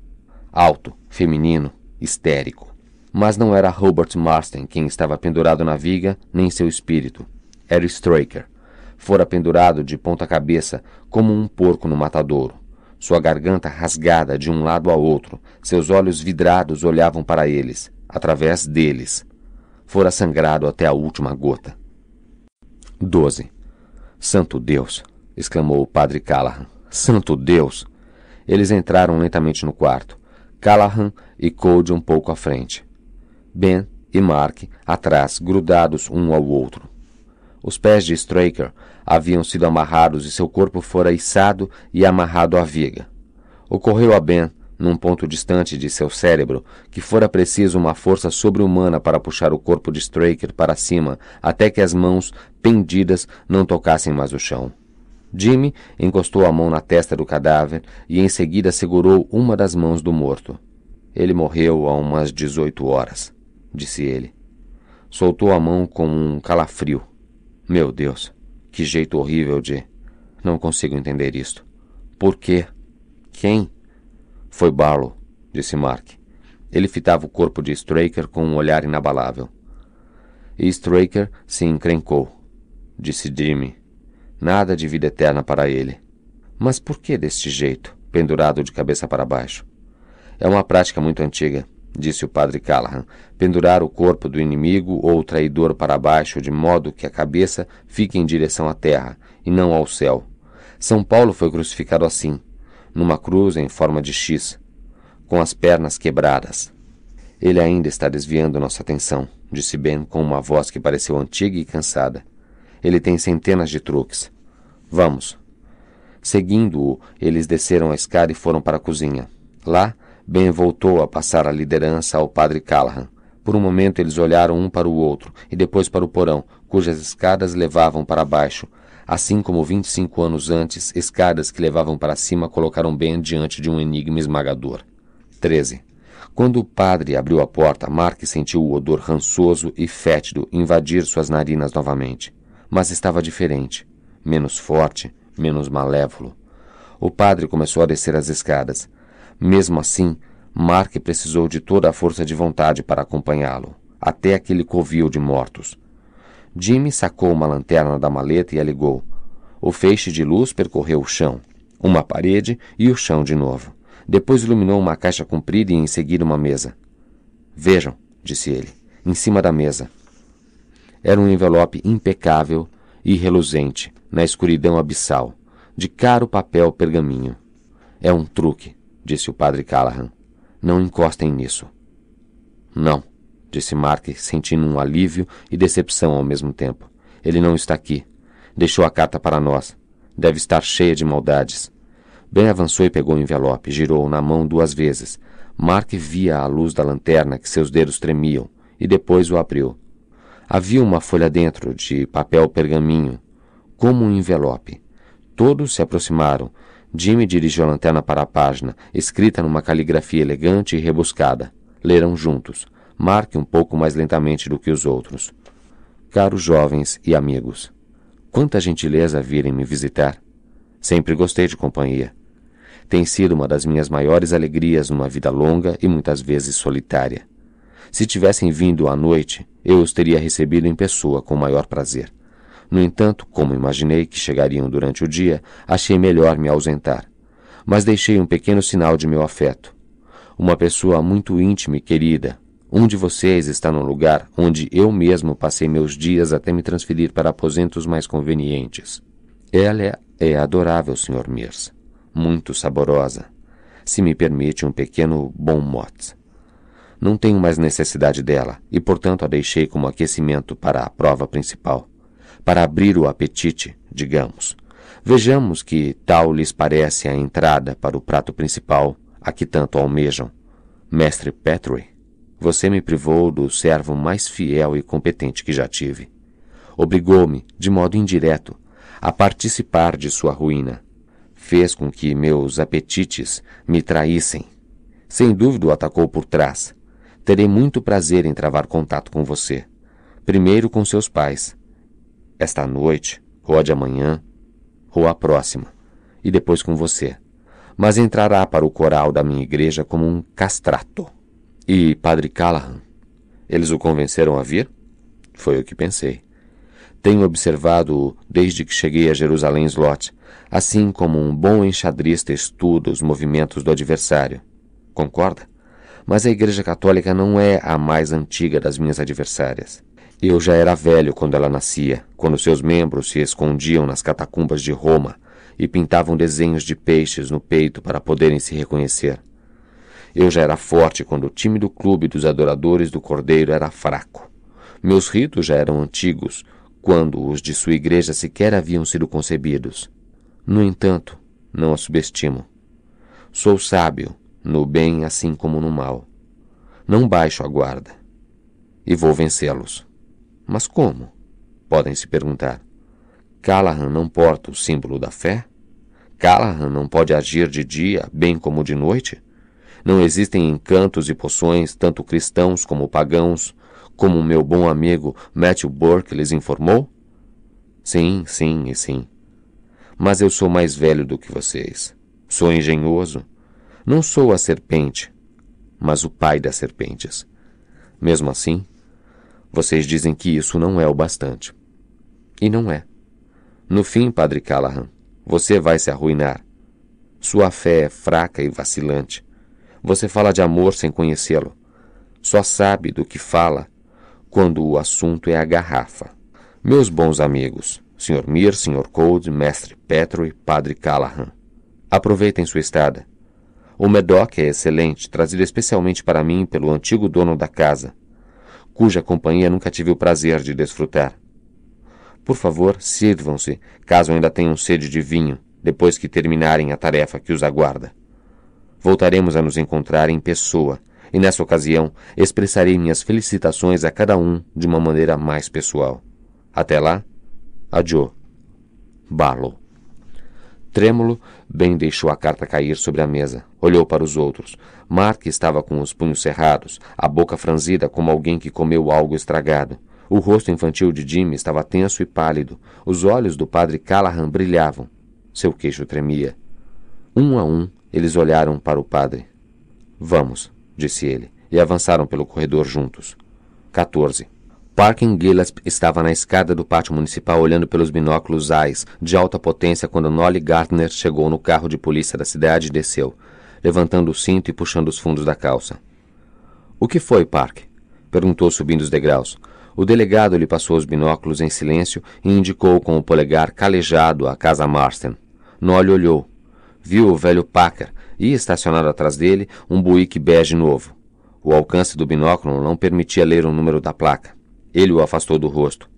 Alto, feminino, histérico. Mas não era Robert Marston quem estava pendurado na viga, nem seu espírito. Era Straker. Fora pendurado de ponta cabeça, como um porco no matadouro. Sua garganta rasgada de um lado a outro, seus olhos vidrados olhavam para eles, através deles. Fora sangrado até a última gota. 12. Santo Deus! exclamou o padre Callahan. Santo Deus! Eles entraram lentamente no quarto. Callahan e Code um pouco à frente. Ben e Mark atrás, grudados um ao outro. Os pés de Straker haviam sido amarrados e seu corpo fora içado e amarrado à viga. Ocorreu a Ben, num ponto distante de seu cérebro, que fora preciso uma força sobre-humana para puxar o corpo de Straker para cima até que as mãos, pendidas, não tocassem mais o chão. Jimmy encostou a mão na testa do cadáver e em seguida segurou uma das mãos do morto. Ele morreu há umas 18 horas disse ele. Soltou a mão com um calafrio. Meu Deus, que jeito horrível de. Não consigo entender isto. Por quê? Quem? Foi Barlow, disse Mark. Ele fitava o corpo de Straker com um olhar inabalável. E Straker se encrencou. Disse Jimmy. Nada de vida eterna para ele. Mas por que deste jeito, pendurado de cabeça para baixo? É uma prática muito antiga disse o padre Callahan, pendurar o corpo do inimigo ou traidor para baixo, de modo que a cabeça fique em direção à terra e não ao céu. São Paulo foi crucificado assim, numa cruz em forma de X, com as pernas quebradas. Ele ainda está desviando nossa atenção, disse Ben com uma voz que pareceu antiga e cansada. Ele tem centenas de truques. Vamos. Seguindo-o, eles desceram a escada e foram para a cozinha. Lá, Ben voltou a passar a liderança ao padre Callahan. Por um momento eles olharam um para o outro e depois para o porão, cujas escadas levavam para baixo. Assim como 25 anos antes, escadas que levavam para cima colocaram Ben diante de um enigma esmagador. 13. Quando o padre abriu a porta, Mark sentiu o odor rançoso e fétido invadir suas narinas novamente. Mas estava diferente, menos forte, menos malévolo. O padre começou a descer as escadas. Mesmo assim, Mark precisou de toda a força de vontade para acompanhá-lo, até aquele covil de mortos. Jimmy sacou uma lanterna da maleta e a ligou. O feixe de luz percorreu o chão, uma parede e o chão de novo. Depois iluminou uma caixa comprida e em seguida uma mesa. Vejam, disse ele, em cima da mesa. Era um envelope impecável e reluzente, na escuridão abissal, de caro papel pergaminho. É um truque, disse o padre Callahan. Não encostem nisso. Não, disse Mark, sentindo um alívio e decepção ao mesmo tempo. Ele não está aqui. Deixou a carta para nós. Deve estar cheia de maldades. Ben avançou e pegou o envelope, girou-o na mão duas vezes. Mark via à luz da lanterna que seus dedos tremiam e depois o abriu. Havia uma folha dentro, de papel pergaminho, como um envelope. Todos se aproximaram, Jimmy dirigiu a lanterna para a página, escrita numa caligrafia elegante e rebuscada. Leram juntos. Marque um pouco mais lentamente do que os outros. Caros jovens e amigos, quanta gentileza virem me visitar. Sempre gostei de companhia. Tem sido uma das minhas maiores alegrias numa vida longa e muitas vezes solitária. Se tivessem vindo à noite, eu os teria recebido em pessoa com maior prazer. No entanto, como imaginei que chegariam durante o dia, achei melhor me ausentar. Mas deixei um pequeno sinal de meu afeto. Uma pessoa muito íntima e querida. Um de vocês está no lugar onde eu mesmo passei meus dias até me transferir para aposentos mais convenientes. Ela é adorável, Sr. Mears. Muito saborosa. Se me permite um pequeno bom mote. Não tenho mais necessidade dela e, portanto, a deixei como aquecimento para a prova principal para abrir o apetite, digamos. Vejamos que tal lhes parece a entrada para o prato principal a que tanto almejam. Mestre Petrie, você me privou do servo mais fiel e competente que já tive. Obrigou-me, de modo indireto, a participar de sua ruína. Fez com que meus apetites me traíssem. Sem dúvida o atacou por trás. Terei muito prazer em travar contato com você. Primeiro com seus pais, esta noite, ou a de amanhã, ou a próxima, e depois com você. Mas entrará para o coral da minha igreja como um castrato. E Padre Callahan? Eles o convenceram a vir? Foi o que pensei. Tenho observado desde que cheguei a Jerusalém Slot, assim como um bom enxadrista estuda os movimentos do adversário. Concorda? Mas a Igreja Católica não é a mais antiga das minhas adversárias. Eu já era velho quando ela nascia, quando seus membros se escondiam nas catacumbas de Roma e pintavam desenhos de peixes no peito para poderem se reconhecer. Eu já era forte quando o time do clube dos adoradores do Cordeiro era fraco. Meus ritos já eram antigos, quando os de sua igreja sequer haviam sido concebidos. No entanto, não a subestimo. Sou sábio, no bem assim como no mal. Não baixo a guarda. E vou vencê-los. Mas como? Podem se perguntar. Callahan não porta o símbolo da fé? Callahan não pode agir de dia, bem como de noite? Não existem encantos e poções, tanto cristãos como pagãos, como meu bom amigo Matthew Burke lhes informou? Sim, sim e sim. Mas eu sou mais velho do que vocês. Sou engenhoso. Não sou a serpente, mas o pai das serpentes. Mesmo assim, vocês dizem que isso não é o bastante. E não é. No fim, Padre Callahan, você vai se arruinar. Sua fé é fraca e vacilante. Você fala de amor sem conhecê-lo. Só sabe do que fala quando o assunto é a garrafa. Meus bons amigos, Sr. Mir, Sr. Cold, Mestre Petro e Padre Callahan, aproveitem sua estada. O Medoc é excelente, trazido especialmente para mim pelo antigo dono da casa, cuja companhia nunca tive o prazer de desfrutar. Por favor, sirvam-se, caso ainda tenham sede de vinho, depois que terminarem a tarefa que os aguarda. Voltaremos a nos encontrar em pessoa, e nessa ocasião expressarei minhas felicitações a cada um de uma maneira mais pessoal. Até lá, adiô. Barlow. Trêmulo, Ben deixou a carta cair sobre a mesa, olhou para os outros. Mark estava com os punhos cerrados, a boca franzida como alguém que comeu algo estragado. O rosto infantil de Jimmy estava tenso e pálido. Os olhos do padre Callahan brilhavam. Seu queixo tremia. Um a um, eles olharam para o padre. Vamos, disse ele, e avançaram pelo corredor juntos. 14. Parkin Gillespie estava na escada do pátio municipal olhando pelos binóculos AIS de alta potência quando Nolly Gardner chegou no carro de polícia da cidade e desceu, levantando o cinto e puxando os fundos da calça. O que foi, Park? perguntou subindo os degraus. O delegado lhe passou os binóculos em silêncio e indicou com o polegar calejado a casa Marston. Nolly olhou. Viu o velho Packer e, estacionado atrás dele, um Buick bege novo. O alcance do binóculo não permitia ler o número da placa. Ele o afastou do rosto.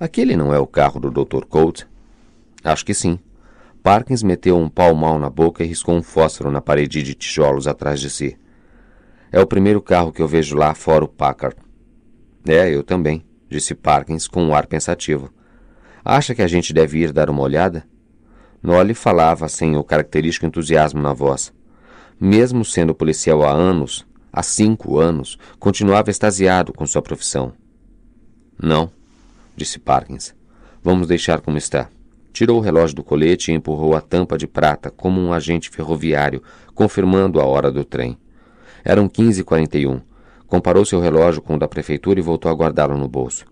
Aquele não é o carro do Dr. Colt? Acho que sim. Parkins meteu um pau mal na boca e riscou um fósforo na parede de tijolos atrás de si. É o primeiro carro que eu vejo lá fora o Packard. É, eu também, disse Parkins com um ar pensativo. Acha que a gente deve ir dar uma olhada? Nolly falava sem o característico entusiasmo na voz. Mesmo sendo policial há anos, há cinco anos, continuava extasiado com sua profissão. Não, disse Parkins. Vamos deixar como está. Tirou o relógio do colete e empurrou a tampa de prata como um agente ferroviário, confirmando a hora do trem. Eram 15h41. Comparou seu relógio com o da prefeitura e voltou a guardá-lo no bolso.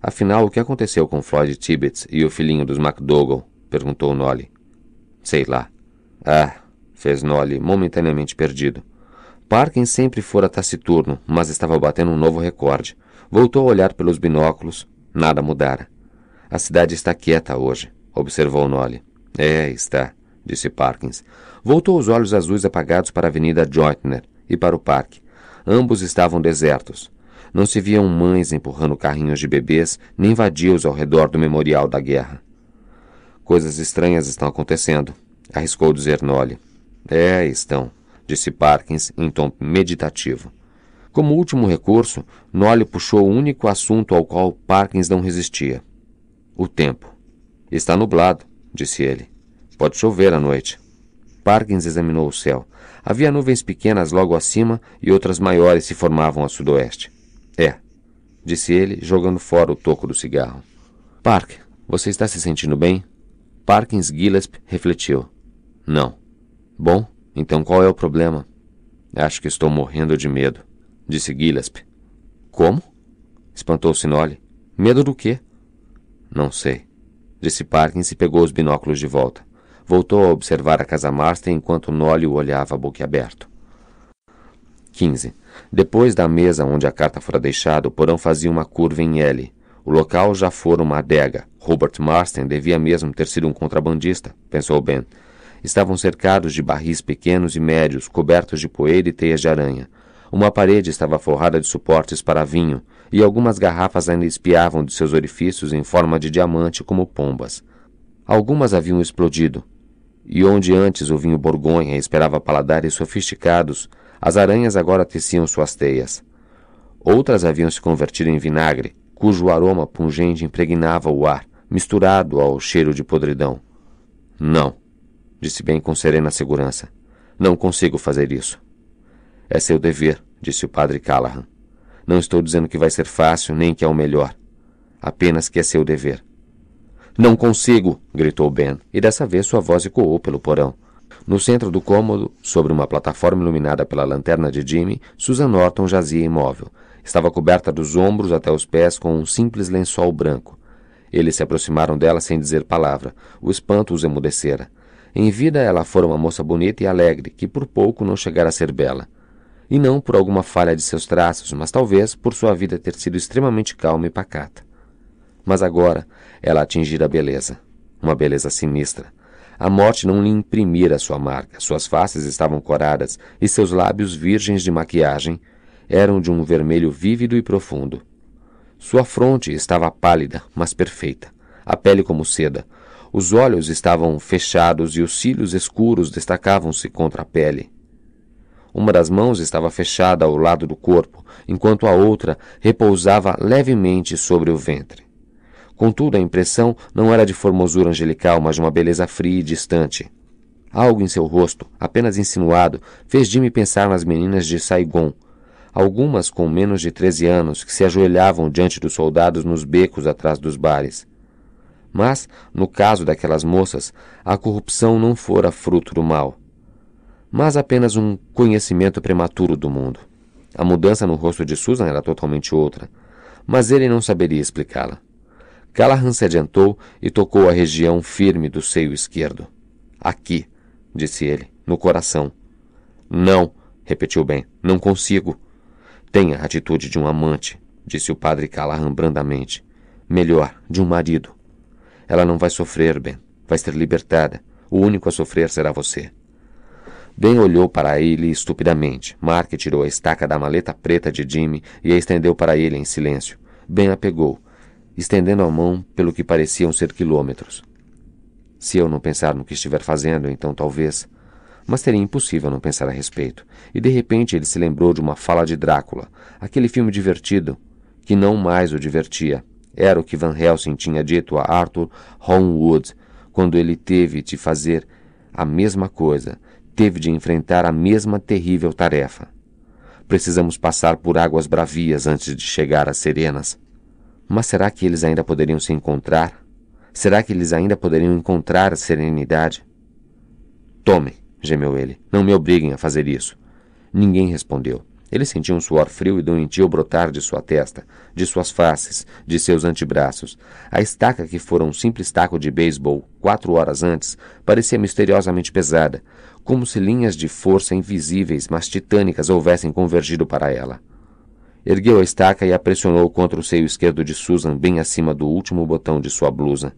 Afinal, o que aconteceu com Floyd Tibbets e o filhinho dos MacDougall? perguntou Nolly. Sei lá. Ah, fez Nolly, momentaneamente perdido. Parkin sempre fora taciturno, mas estava batendo um novo recorde. Voltou a olhar pelos binóculos. Nada mudara. A cidade está quieta hoje, observou Nolly. É, está, disse Parkins. Voltou os olhos azuis apagados para a Avenida Jointner e para o parque. Ambos estavam desertos. Não se viam mães empurrando carrinhos de bebês, nem vadios ao redor do memorial da guerra. Coisas estranhas estão acontecendo, arriscou dizer Nolly. É, estão, disse Parkins em tom meditativo. Como último recurso, Nolly puxou o único assunto ao qual Parkins não resistia. O tempo. Está nublado, disse ele. Pode chover à noite. Parkins examinou o céu. Havia nuvens pequenas logo acima e outras maiores se formavam a sudoeste. É, disse ele, jogando fora o toco do cigarro. Park, você está se sentindo bem? Parkins Gillespie refletiu. Não. Bom, então qual é o problema? Acho que estou morrendo de medo disse Gillespie. Como? Espantou-se Nolly. Medo do quê? Não sei, disse Parkins e pegou os binóculos de volta. Voltou a observar a casa Marston enquanto Nolly o olhava boquiaberto. 15. Depois da mesa onde a carta fora deixada, o porão fazia uma curva em L. O local já fora uma adega. Robert Marston devia mesmo ter sido um contrabandista, pensou Ben. Estavam cercados de barris pequenos e médios, cobertos de poeira e teias de aranha. Uma parede estava forrada de suportes para vinho, e algumas garrafas ainda espiavam de seus orifícios em forma de diamante como pombas. Algumas haviam explodido, e onde antes o vinho borgonha esperava paladares sofisticados, as aranhas agora teciam suas teias. Outras haviam se convertido em vinagre, cujo aroma pungente impregnava o ar, misturado ao cheiro de podridão. Não, disse bem com serena segurança. Não consigo fazer isso. É seu dever, disse o padre Callahan. Não estou dizendo que vai ser fácil nem que é o melhor. Apenas que é seu dever. Não consigo! gritou Ben, e dessa vez sua voz ecoou pelo porão. No centro do cômodo, sobre uma plataforma iluminada pela lanterna de Jimmy, Susan Norton jazia imóvel. Estava coberta dos ombros até os pés com um simples lençol branco. Eles se aproximaram dela sem dizer palavra. O espanto os emudecera. Em vida, ela fora uma moça bonita e alegre, que por pouco não chegara a ser bela e não por alguma falha de seus traços, mas talvez por sua vida ter sido extremamente calma e pacata. Mas agora ela atingira a beleza, uma beleza sinistra. A morte não lhe imprimira sua marca, suas faces estavam coradas e seus lábios virgens de maquiagem eram de um vermelho vívido e profundo. Sua fronte estava pálida, mas perfeita, a pele como seda. Os olhos estavam fechados e os cílios escuros destacavam-se contra a pele. Uma das mãos estava fechada ao lado do corpo, enquanto a outra repousava levemente sobre o ventre. Contudo, a impressão não era de formosura angelical, mas de uma beleza fria e distante. Algo em seu rosto, apenas insinuado, fez Jimmy pensar nas meninas de Saigon, algumas com menos de 13 anos que se ajoelhavam diante dos soldados nos becos atrás dos bares. Mas, no caso daquelas moças, a corrupção não fora fruto do mal mas apenas um conhecimento prematuro do mundo. A mudança no rosto de Susan era totalmente outra, mas ele não saberia explicá-la. Callahan se adiantou e tocou a região firme do seio esquerdo. Aqui, disse ele, no coração. Não, repetiu Ben, não consigo. Tenha a atitude de um amante, disse o padre Callahan brandamente. Melhor, de um marido. Ela não vai sofrer, Ben. Vai ser libertada. O único a sofrer será você. Ben olhou para ele estupidamente. Mark tirou a estaca da maleta preta de Jimmy e a estendeu para ele em silêncio. Ben a pegou, estendendo a mão pelo que pareciam ser quilômetros. Se eu não pensar no que estiver fazendo, então talvez. Mas seria impossível não pensar a respeito. E de repente ele se lembrou de uma fala de Drácula, aquele filme divertido, que não mais o divertia. Era o que Van Helsing tinha dito a Arthur Holmwood quando ele teve de fazer a mesma coisa teve de enfrentar a mesma terrível tarefa. Precisamos passar por águas bravias antes de chegar às serenas. Mas será que eles ainda poderiam se encontrar? Será que eles ainda poderiam encontrar a serenidade? Tome, gemeu ele. Não me obriguem a fazer isso. Ninguém respondeu. Ele sentiu um suor frio e doentio brotar de sua testa de suas faces, de seus antebraços. A estaca que fora um simples taco de beisebol quatro horas antes parecia misteriosamente pesada, como se linhas de força invisíveis, mas titânicas, houvessem convergido para ela. Ergueu a estaca e a pressionou contra o seio esquerdo de Susan, bem acima do último botão de sua blusa.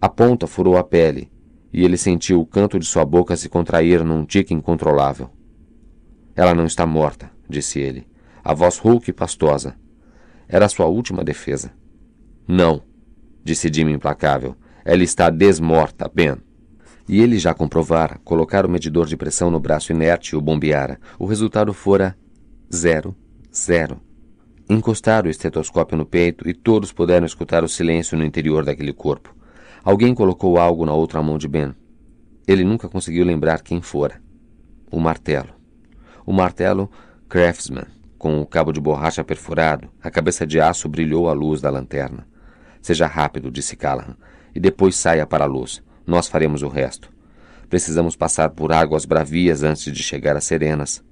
A ponta furou a pele, e ele sentiu o canto de sua boca se contrair num tique incontrolável. Ela não está morta, disse ele, a voz rouca e pastosa. Era sua última defesa. Não, disse Jim implacável. Ela está desmorta, Ben. E ele já comprovara, colocar o medidor de pressão no braço inerte e o bombeara. O resultado fora zero, zero. Encostaram o estetoscópio no peito e todos puderam escutar o silêncio no interior daquele corpo. Alguém colocou algo na outra mão de Ben. Ele nunca conseguiu lembrar quem fora. O martelo. O martelo Craftsman. Com o cabo de borracha perfurado, a cabeça de aço brilhou à luz da lanterna. Seja rápido, disse Callahan, e depois saia para a luz. Nós faremos o resto. Precisamos passar por águas bravias antes de chegar às Serenas.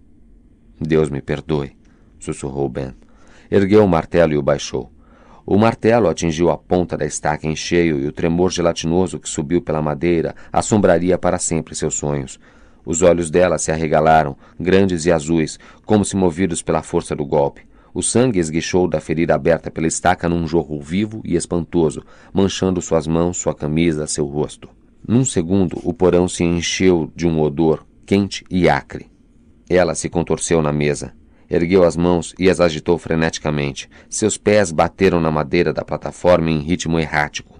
Deus me perdoe, sussurrou Ben. Ergueu o martelo e o baixou. O martelo atingiu a ponta da estaca em cheio e o tremor gelatinoso que subiu pela madeira assombraria para sempre seus sonhos. Os olhos dela se arregalaram, grandes e azuis, como se movidos pela força do golpe. O sangue esguichou da ferida aberta pela estaca num jorro vivo e espantoso, manchando suas mãos, sua camisa, seu rosto. Num segundo, o porão se encheu de um odor quente e acre. Ela se contorceu na mesa, ergueu as mãos e as agitou freneticamente. Seus pés bateram na madeira da plataforma em ritmo errático.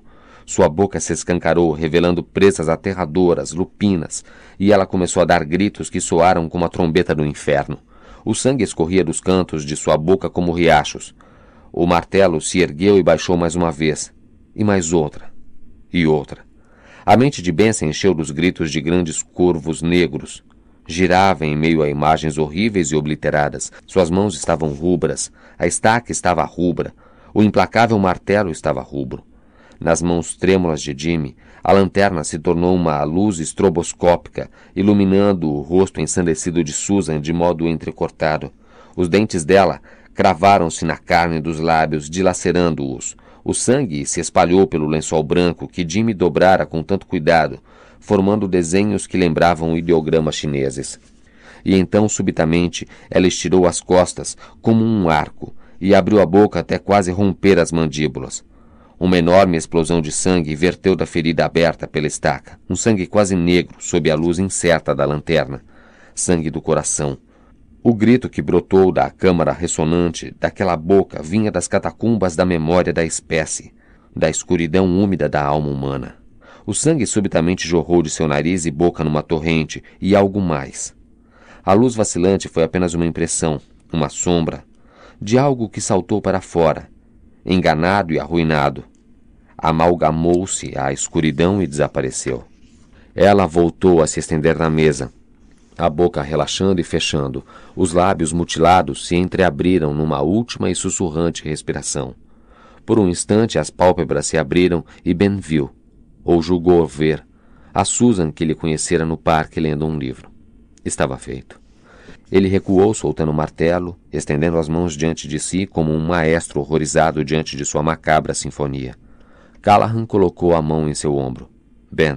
Sua boca se escancarou, revelando presas aterradoras, lupinas, e ela começou a dar gritos que soaram como a trombeta do inferno. O sangue escorria dos cantos de sua boca como riachos. O martelo se ergueu e baixou mais uma vez, e mais outra, e outra. A mente de Ben se encheu dos gritos de grandes corvos negros. Girava em meio a imagens horríveis e obliteradas. Suas mãos estavam rubras, a estaca estava rubra, o implacável martelo estava rubro. Nas mãos trêmulas de Jimmy, a lanterna se tornou uma luz estroboscópica, iluminando o rosto ensandecido de Susan de modo entrecortado. Os dentes dela cravaram-se na carne dos lábios, dilacerando-os. O sangue se espalhou pelo lençol branco que Jimmy dobrara com tanto cuidado, formando desenhos que lembravam ideogramas chineses. E então, subitamente, ela estirou as costas como um arco e abriu a boca até quase romper as mandíbulas. Uma enorme explosão de sangue verteu da ferida aberta pela estaca, um sangue quase negro sob a luz incerta da lanterna. Sangue do coração. O grito que brotou da câmara ressonante daquela boca vinha das catacumbas da memória da espécie, da escuridão úmida da alma humana. O sangue subitamente jorrou de seu nariz e boca numa torrente e algo mais. A luz vacilante foi apenas uma impressão, uma sombra, de algo que saltou para fora, enganado e arruinado, amalgamou-se à escuridão e desapareceu. Ela voltou a se estender na mesa, a boca relaxando e fechando, os lábios mutilados se entreabriram numa última e sussurrante respiração. Por um instante as pálpebras se abriram e Ben viu, ou julgou ver, a Susan que ele conhecera no parque lendo um livro. Estava feito. Ele recuou soltando o martelo, estendendo as mãos diante de si como um maestro horrorizado diante de sua macabra sinfonia. Callahan colocou a mão em seu ombro. Ben.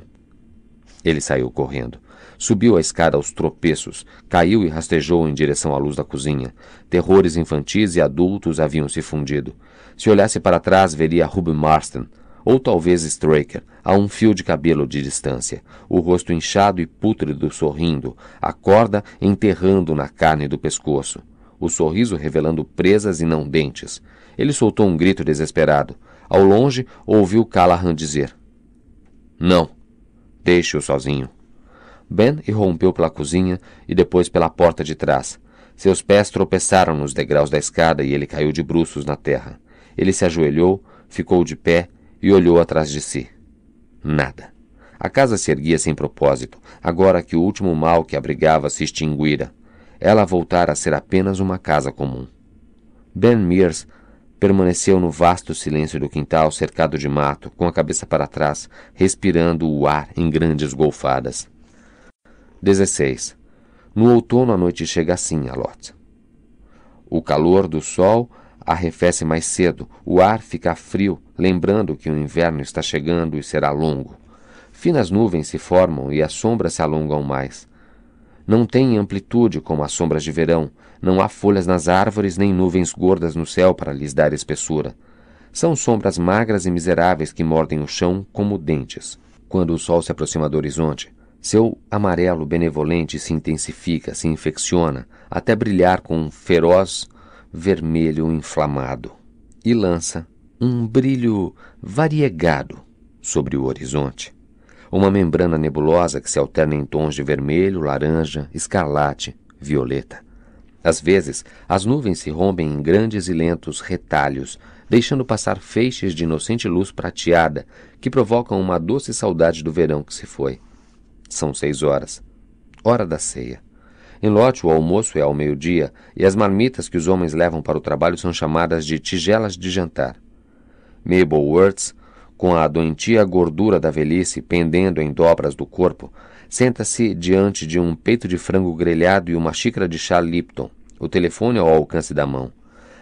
Ele saiu correndo. Subiu a escada aos tropeços, caiu e rastejou em direção à luz da cozinha. Terrores infantis e adultos haviam se fundido. Se olhasse para trás, veria Ruben Marston, ou talvez Straker, a um fio de cabelo de distância, o rosto inchado e pútrido sorrindo, a corda enterrando na carne do pescoço, o sorriso revelando presas e não dentes. Ele soltou um grito desesperado. Ao longe, ouviu Callahan dizer: Não, deixe-o sozinho. Ben irrompeu pela cozinha e depois pela porta de trás. Seus pés tropeçaram nos degraus da escada e ele caiu de bruços na terra. Ele se ajoelhou, ficou de pé e olhou atrás de si. Nada. A casa se erguia sem propósito, agora que o último mal que abrigava se extinguira. Ela voltara a ser apenas uma casa comum. Ben Mears Permaneceu no vasto silêncio do quintal, cercado de mato, com a cabeça para trás, respirando o ar em grandes golfadas. 16. No outono a noite chega assim a Lot. O calor do sol arrefece mais cedo, o ar fica frio, lembrando que o inverno está chegando e será longo. Finas nuvens se formam e as sombras se alongam mais. Não têm amplitude como as sombras de verão, não há folhas nas árvores nem nuvens gordas no céu para lhes dar espessura. São sombras magras e miseráveis que mordem o chão como dentes. Quando o sol se aproxima do horizonte, seu amarelo benevolente se intensifica, se infecciona, até brilhar com um feroz vermelho inflamado, e lança um brilho variegado sobre o horizonte. Uma membrana nebulosa que se alterna em tons de vermelho, laranja, escarlate, violeta. Às vezes, as nuvens se rompem em grandes e lentos retalhos, deixando passar feixes de inocente luz prateada, que provocam uma doce saudade do verão que se foi. São seis horas. Hora da ceia. Em Lote, o almoço é ao meio-dia e as marmitas que os homens levam para o trabalho são chamadas de tigelas de jantar. Mabel Words, com a doentia gordura da velhice pendendo em dobras do corpo, Senta-se diante de um peito de frango grelhado e uma xícara de chá Lipton, o telefone ao alcance da mão.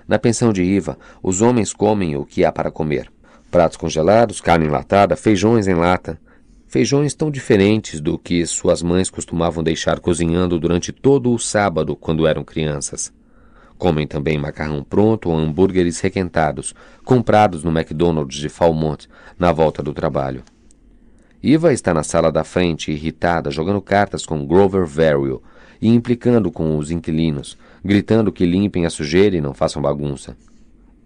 Na pensão de Iva, os homens comem o que há para comer: pratos congelados, carne enlatada, feijões em lata. Feijões tão diferentes do que suas mães costumavam deixar cozinhando durante todo o sábado quando eram crianças. Comem também macarrão pronto ou hambúrgueres requentados, comprados no McDonald's de Falmont, na volta do trabalho. Iva está na sala da frente, irritada, jogando cartas com Grover Verrill e implicando com os inquilinos, gritando que limpem a sujeira e não façam bagunça.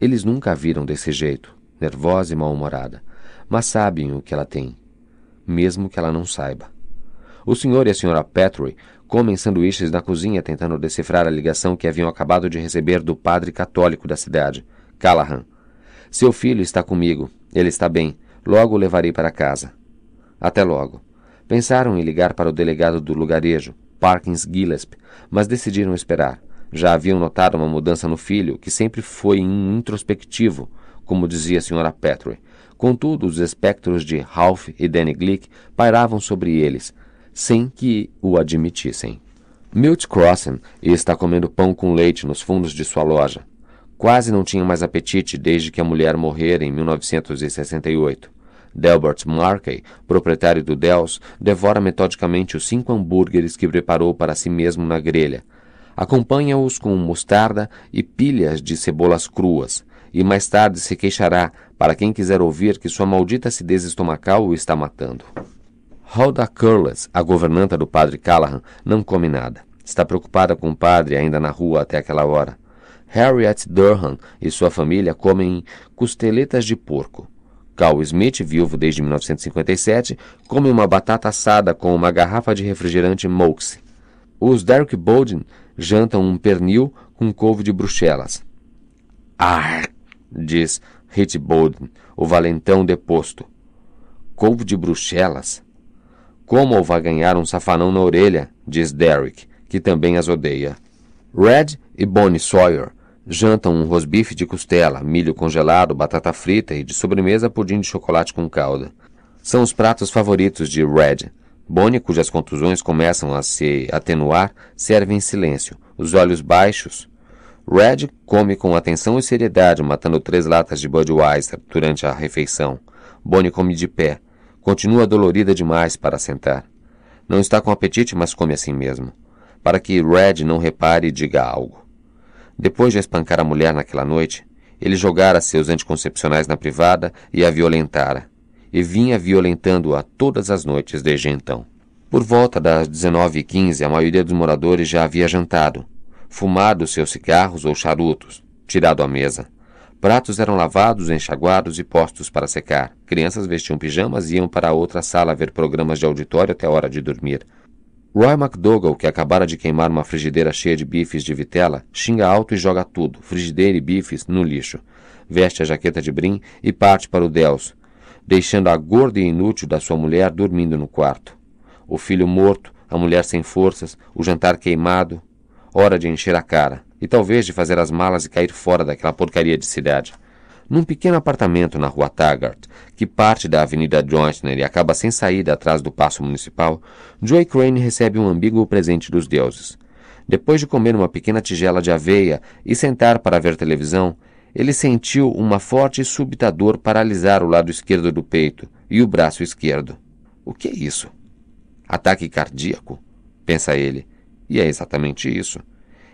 Eles nunca a viram desse jeito, nervosa e mal-humorada, mas sabem o que ela tem, mesmo que ela não saiba. O senhor e a senhora Petrie comem sanduíches na cozinha tentando decifrar a ligação que haviam acabado de receber do padre católico da cidade, Callahan. Seu filho está comigo, ele está bem, logo o levarei para casa. Até logo. Pensaram em ligar para o delegado do lugarejo, Parkins Gillespie, mas decidiram esperar. Já haviam notado uma mudança no filho, que sempre foi introspectivo, como dizia a senhora Petrie. Contudo, os espectros de Ralph e Danny Glick pairavam sobre eles, sem que o admitissem. Milt Crossen está comendo pão com leite nos fundos de sua loja. Quase não tinha mais apetite desde que a mulher morrera em 1968. Delbert Markey, proprietário do Dells, devora metodicamente os cinco hambúrgueres que preparou para si mesmo na grelha. Acompanha-os com mostarda e pilhas de cebolas cruas, e mais tarde se queixará para quem quiser ouvir que sua maldita acidez estomacal o está matando. Rhoda Curless, a governanta do padre Callahan, não come nada. Está preocupada com o padre ainda na rua até aquela hora. Harriet Durham e sua família comem costeletas de porco. Carl Smith, viúvo desde 1957, come uma batata assada com uma garrafa de refrigerante Moxie. Os Derek Bolden jantam um pernil com couve de bruxelas. Ah! diz Hit Bolden, o valentão deposto. Couve de bruxelas? Como vai ganhar um safanão na orelha? diz Derek, que também as odeia. Red e Bonnie Sawyer Jantam um rosbife de costela, milho congelado, batata frita e de sobremesa pudim de chocolate com calda. São os pratos favoritos de Red. Bonnie, cujas contusões começam a se atenuar, serve em silêncio, os olhos baixos. Red come com atenção e seriedade, matando três latas de Budweiser durante a refeição. Bonnie come de pé. Continua dolorida demais para sentar. Não está com apetite, mas come assim mesmo. Para que Red não repare e diga algo. Depois de espancar a mulher naquela noite, ele jogara seus anticoncepcionais na privada e a violentara. E vinha violentando-a todas as noites desde então. Por volta das 19h15, a maioria dos moradores já havia jantado, fumado seus cigarros ou charutos, tirado à mesa. Pratos eram lavados, enxaguados e postos para secar. Crianças vestiam pijamas e iam para outra sala ver programas de auditório até a hora de dormir. Roy McDougall, que acabara de queimar uma frigideira cheia de bifes de vitela, xinga alto e joga tudo, frigideira e bifes, no lixo. Veste a jaqueta de brim e parte para o Delso, deixando a gorda e inútil da sua mulher dormindo no quarto. O filho morto, a mulher sem forças, o jantar queimado. Hora de encher a cara e talvez de fazer as malas e cair fora daquela porcaria de cidade. Num pequeno apartamento na rua Taggart, que parte da Avenida Johnstner e acaba sem saída atrás do Paço Municipal, Joey Crane recebe um ambíguo presente dos deuses. Depois de comer uma pequena tigela de aveia e sentar para ver televisão, ele sentiu uma forte e súbita dor paralisar o lado esquerdo do peito e o braço esquerdo. O que é isso? Ataque cardíaco? Pensa ele. E é exatamente isso.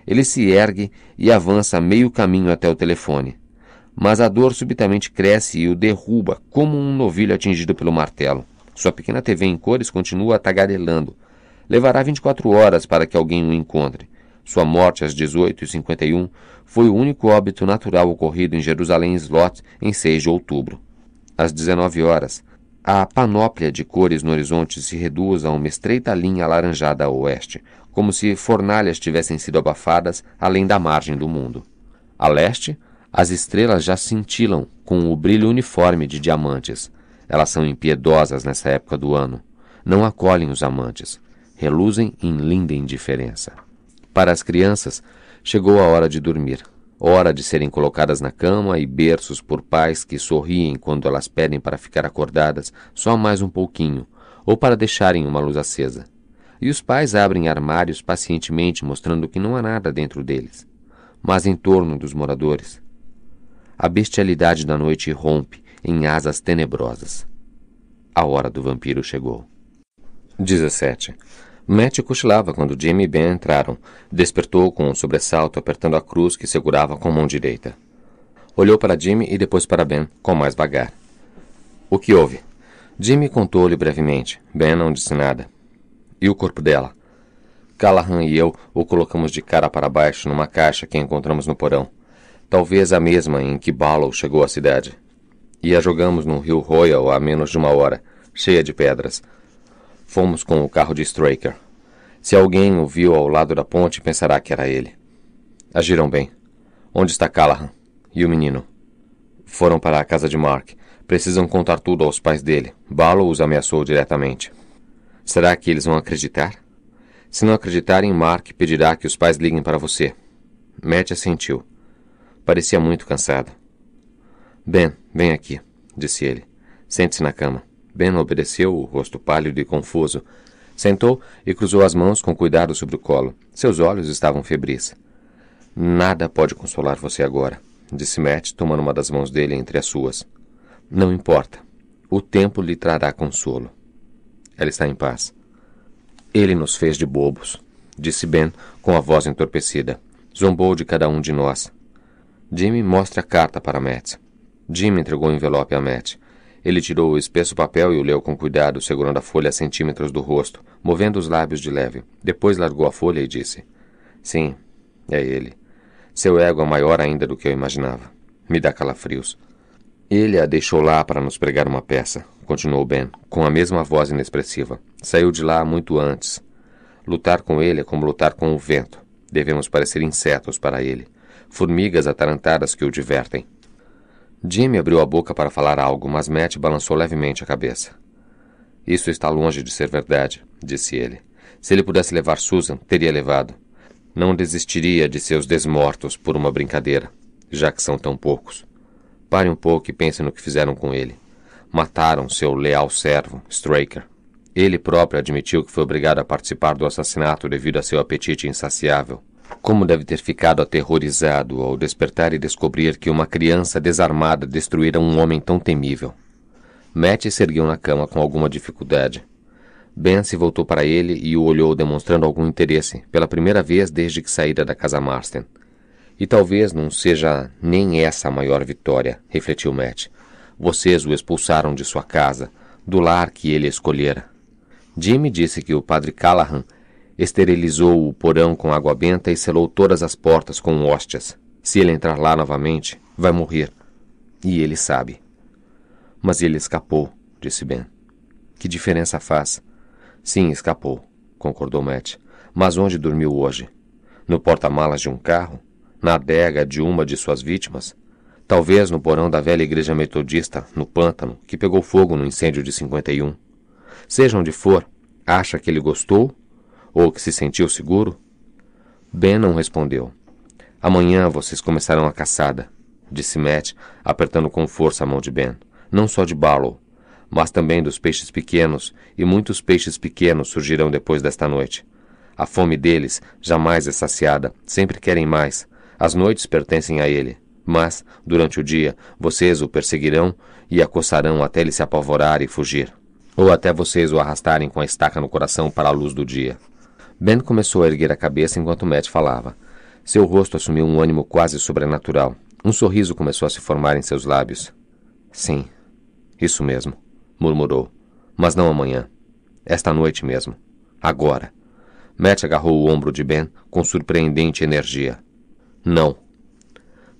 Ele se ergue e avança meio caminho até o telefone mas a dor subitamente cresce e o derruba, como um novilho atingido pelo martelo. Sua pequena TV em cores continua tagarelando. Levará 24 horas para que alguém o encontre. Sua morte às 18h51 foi o único óbito natural ocorrido em Jerusalém Slot em 6 de outubro. Às 19 horas, a panóplia de cores no horizonte se reduz a uma estreita linha alaranjada a oeste, como se fornalhas tivessem sido abafadas além da margem do mundo. A leste, as estrelas já cintilam com o brilho uniforme de diamantes. Elas são impiedosas nessa época do ano. Não acolhem os amantes. Reluzem em linda indiferença. Para as crianças, chegou a hora de dormir. Hora de serem colocadas na cama e berços por pais que sorriem quando elas pedem para ficar acordadas só mais um pouquinho, ou para deixarem uma luz acesa. E os pais abrem armários pacientemente, mostrando que não há nada dentro deles, mas em torno dos moradores a bestialidade da noite rompe em asas tenebrosas. A hora do vampiro chegou. 17. Matt cochilava quando Jimmy e Ben entraram. Despertou com um sobressalto, apertando a cruz que segurava com a mão direita. Olhou para Jimmy e depois para Ben, com mais vagar. O que houve? Jimmy contou-lhe brevemente. Ben não disse nada. E o corpo dela? Callahan e eu o colocamos de cara para baixo numa caixa que encontramos no porão talvez a mesma em que Barlow chegou à cidade. E a jogamos num rio Royal a menos de uma hora, cheia de pedras. Fomos com o carro de Straker. Se alguém o viu ao lado da ponte, pensará que era ele. Agiram bem. Onde está Callahan? E o menino? Foram para a casa de Mark. Precisam contar tudo aos pais dele. Barlow os ameaçou diretamente. Será que eles vão acreditar? Se não acreditarem, Mark pedirá que os pais liguem para você. Matt assentiu. Parecia muito cansada. Ben, vem aqui, disse ele. Sente-se na cama. Ben obedeceu, o rosto pálido e confuso. Sentou e cruzou as mãos com cuidado sobre o colo. Seus olhos estavam febris. Nada pode consolar você agora, disse Matt, tomando uma das mãos dele entre as suas. Não importa. O tempo lhe trará consolo. Ela está em paz. Ele nos fez de bobos, disse Ben com a voz entorpecida. Zombou de cada um de nós. Jimmy mostra a carta para Matt. Jimmy entregou o envelope a Matt. Ele tirou o espesso papel e o leu com cuidado, segurando a folha a centímetros do rosto, movendo os lábios de leve. Depois largou a folha e disse: Sim, é ele. Seu ego é maior ainda do que eu imaginava. Me dá calafrios. Ele a deixou lá para nos pregar uma peça, continuou Ben, com a mesma voz inexpressiva. Saiu de lá muito antes. Lutar com ele é como lutar com o vento. Devemos parecer insetos para ele formigas atarantadas que o divertem. Jimmy abriu a boca para falar algo, mas Matt balançou levemente a cabeça. Isso está longe de ser verdade, disse ele. Se ele pudesse levar Susan, teria levado. Não desistiria de seus desmortos por uma brincadeira, já que são tão poucos. Pare um pouco e pense no que fizeram com ele. Mataram seu leal servo, Straker. Ele próprio admitiu que foi obrigado a participar do assassinato devido a seu apetite insaciável. Como deve ter ficado aterrorizado ao despertar e descobrir que uma criança desarmada destruíra um homem tão temível. Matt se ergueu na cama com alguma dificuldade. Ben se voltou para ele e o olhou demonstrando algum interesse, pela primeira vez desde que saíra da casa Marston. E talvez não seja nem essa a maior vitória, refletiu Matt. Vocês o expulsaram de sua casa, do lar que ele escolhera. Jimmy disse que o padre Callahan esterilizou o porão com água benta e selou todas as portas com hóstias. Se ele entrar lá novamente, vai morrer. E ele sabe. Mas ele escapou, disse Ben. Que diferença faz? Sim, escapou, concordou Matt. Mas onde dormiu hoje? No porta-malas de um carro? Na adega de uma de suas vítimas? Talvez no porão da velha igreja metodista, no pântano, que pegou fogo no incêndio de 51. Seja onde for, acha que ele gostou ou que se sentiu seguro? não respondeu. Amanhã vocês começarão a caçada, disse Matt, apertando com força a mão de Ben. Não só de Barlow, mas também dos peixes pequenos, e muitos peixes pequenos surgirão depois desta noite. A fome deles jamais é saciada, sempre querem mais. As noites pertencem a ele. Mas, durante o dia, vocês o perseguirão e acossarão até ele se apavorar e fugir. Ou até vocês o arrastarem com a estaca no coração para a luz do dia. Ben começou a erguer a cabeça enquanto Matt falava. Seu rosto assumiu um ânimo quase sobrenatural. Um sorriso começou a se formar em seus lábios. Sim, isso mesmo, murmurou. Mas não amanhã. Esta noite mesmo. Agora. Matt agarrou o ombro de Ben com surpreendente energia. Não.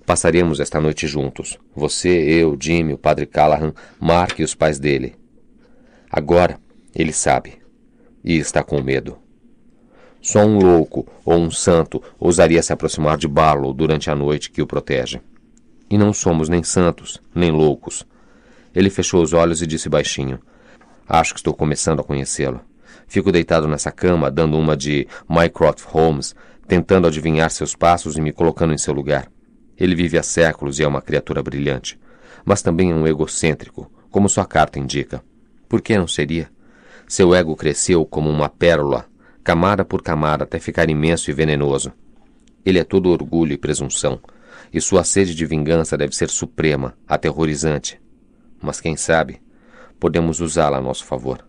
Passaremos esta noite juntos. Você, eu, Jimmy, o padre Callahan, Mark e os pais dele. Agora, ele sabe. E está com medo. Só um louco ou um santo ousaria se aproximar de Barlow durante a noite que o protege. E não somos nem santos, nem loucos. Ele fechou os olhos e disse baixinho: Acho que estou começando a conhecê-lo. Fico deitado nessa cama, dando uma de Mycroft Holmes, tentando adivinhar seus passos e me colocando em seu lugar. Ele vive há séculos e é uma criatura brilhante, mas também é um egocêntrico, como sua carta indica. Por que não seria? Seu ego cresceu como uma pérola camada por camada até ficar imenso e venenoso. Ele é todo orgulho e presunção, e sua sede de vingança deve ser suprema, aterrorizante. Mas quem sabe, podemos usá-la a nosso favor.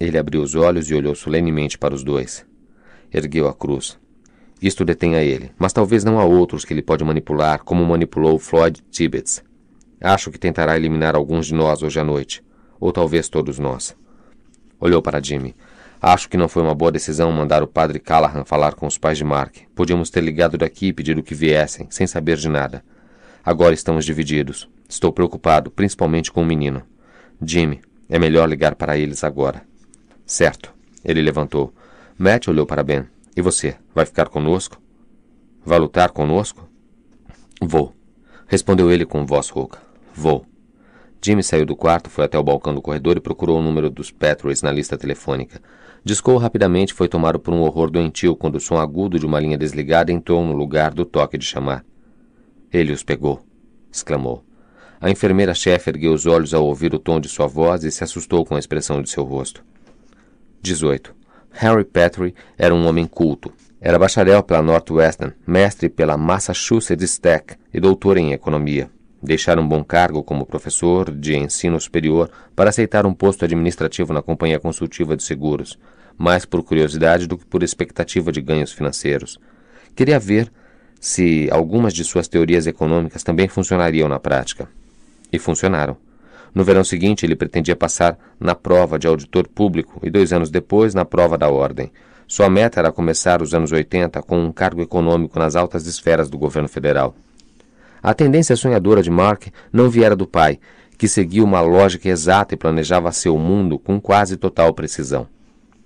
Ele abriu os olhos e olhou solenemente para os dois. Ergueu a cruz. Isto detém a ele, mas talvez não há outros que ele pode manipular, como manipulou Floyd Tibbets. Acho que tentará eliminar alguns de nós hoje à noite, ou talvez todos nós. Olhou para Jimmy Acho que não foi uma boa decisão mandar o padre Callahan falar com os pais de Mark. Podíamos ter ligado daqui e pedido que viessem, sem saber de nada. Agora estamos divididos. Estou preocupado, principalmente com o menino. Jimmy, é melhor ligar para eles agora. Certo. Ele levantou. Matt olhou para Ben. E você, vai ficar conosco? Vai lutar conosco? Vou. Respondeu ele com voz rouca. Vou. Jimmy saiu do quarto, foi até o balcão do corredor e procurou o número dos Petroys na lista telefônica. Discou rapidamente foi tomado por um horror doentio quando o som agudo de uma linha desligada entrou no lugar do toque de chamar. Ele os pegou, exclamou. A enfermeira-chefe ergueu os olhos ao ouvir o tom de sua voz e se assustou com a expressão de seu rosto. 18. Harry Petrie era um homem culto. Era bacharel pela Northwestern, mestre pela Massachusetts Tech e doutor em economia. Deixara um bom cargo como professor de ensino superior para aceitar um posto administrativo na Companhia Consultiva de Seguros mais por curiosidade do que por expectativa de ganhos financeiros. Queria ver se algumas de suas teorias econômicas também funcionariam na prática. E funcionaram. No verão seguinte, ele pretendia passar na prova de auditor público e dois anos depois na prova da ordem. Sua meta era começar os anos 80 com um cargo econômico nas altas esferas do governo federal. A tendência sonhadora de Mark não viera do pai, que seguia uma lógica exata e planejava seu mundo com quase total precisão.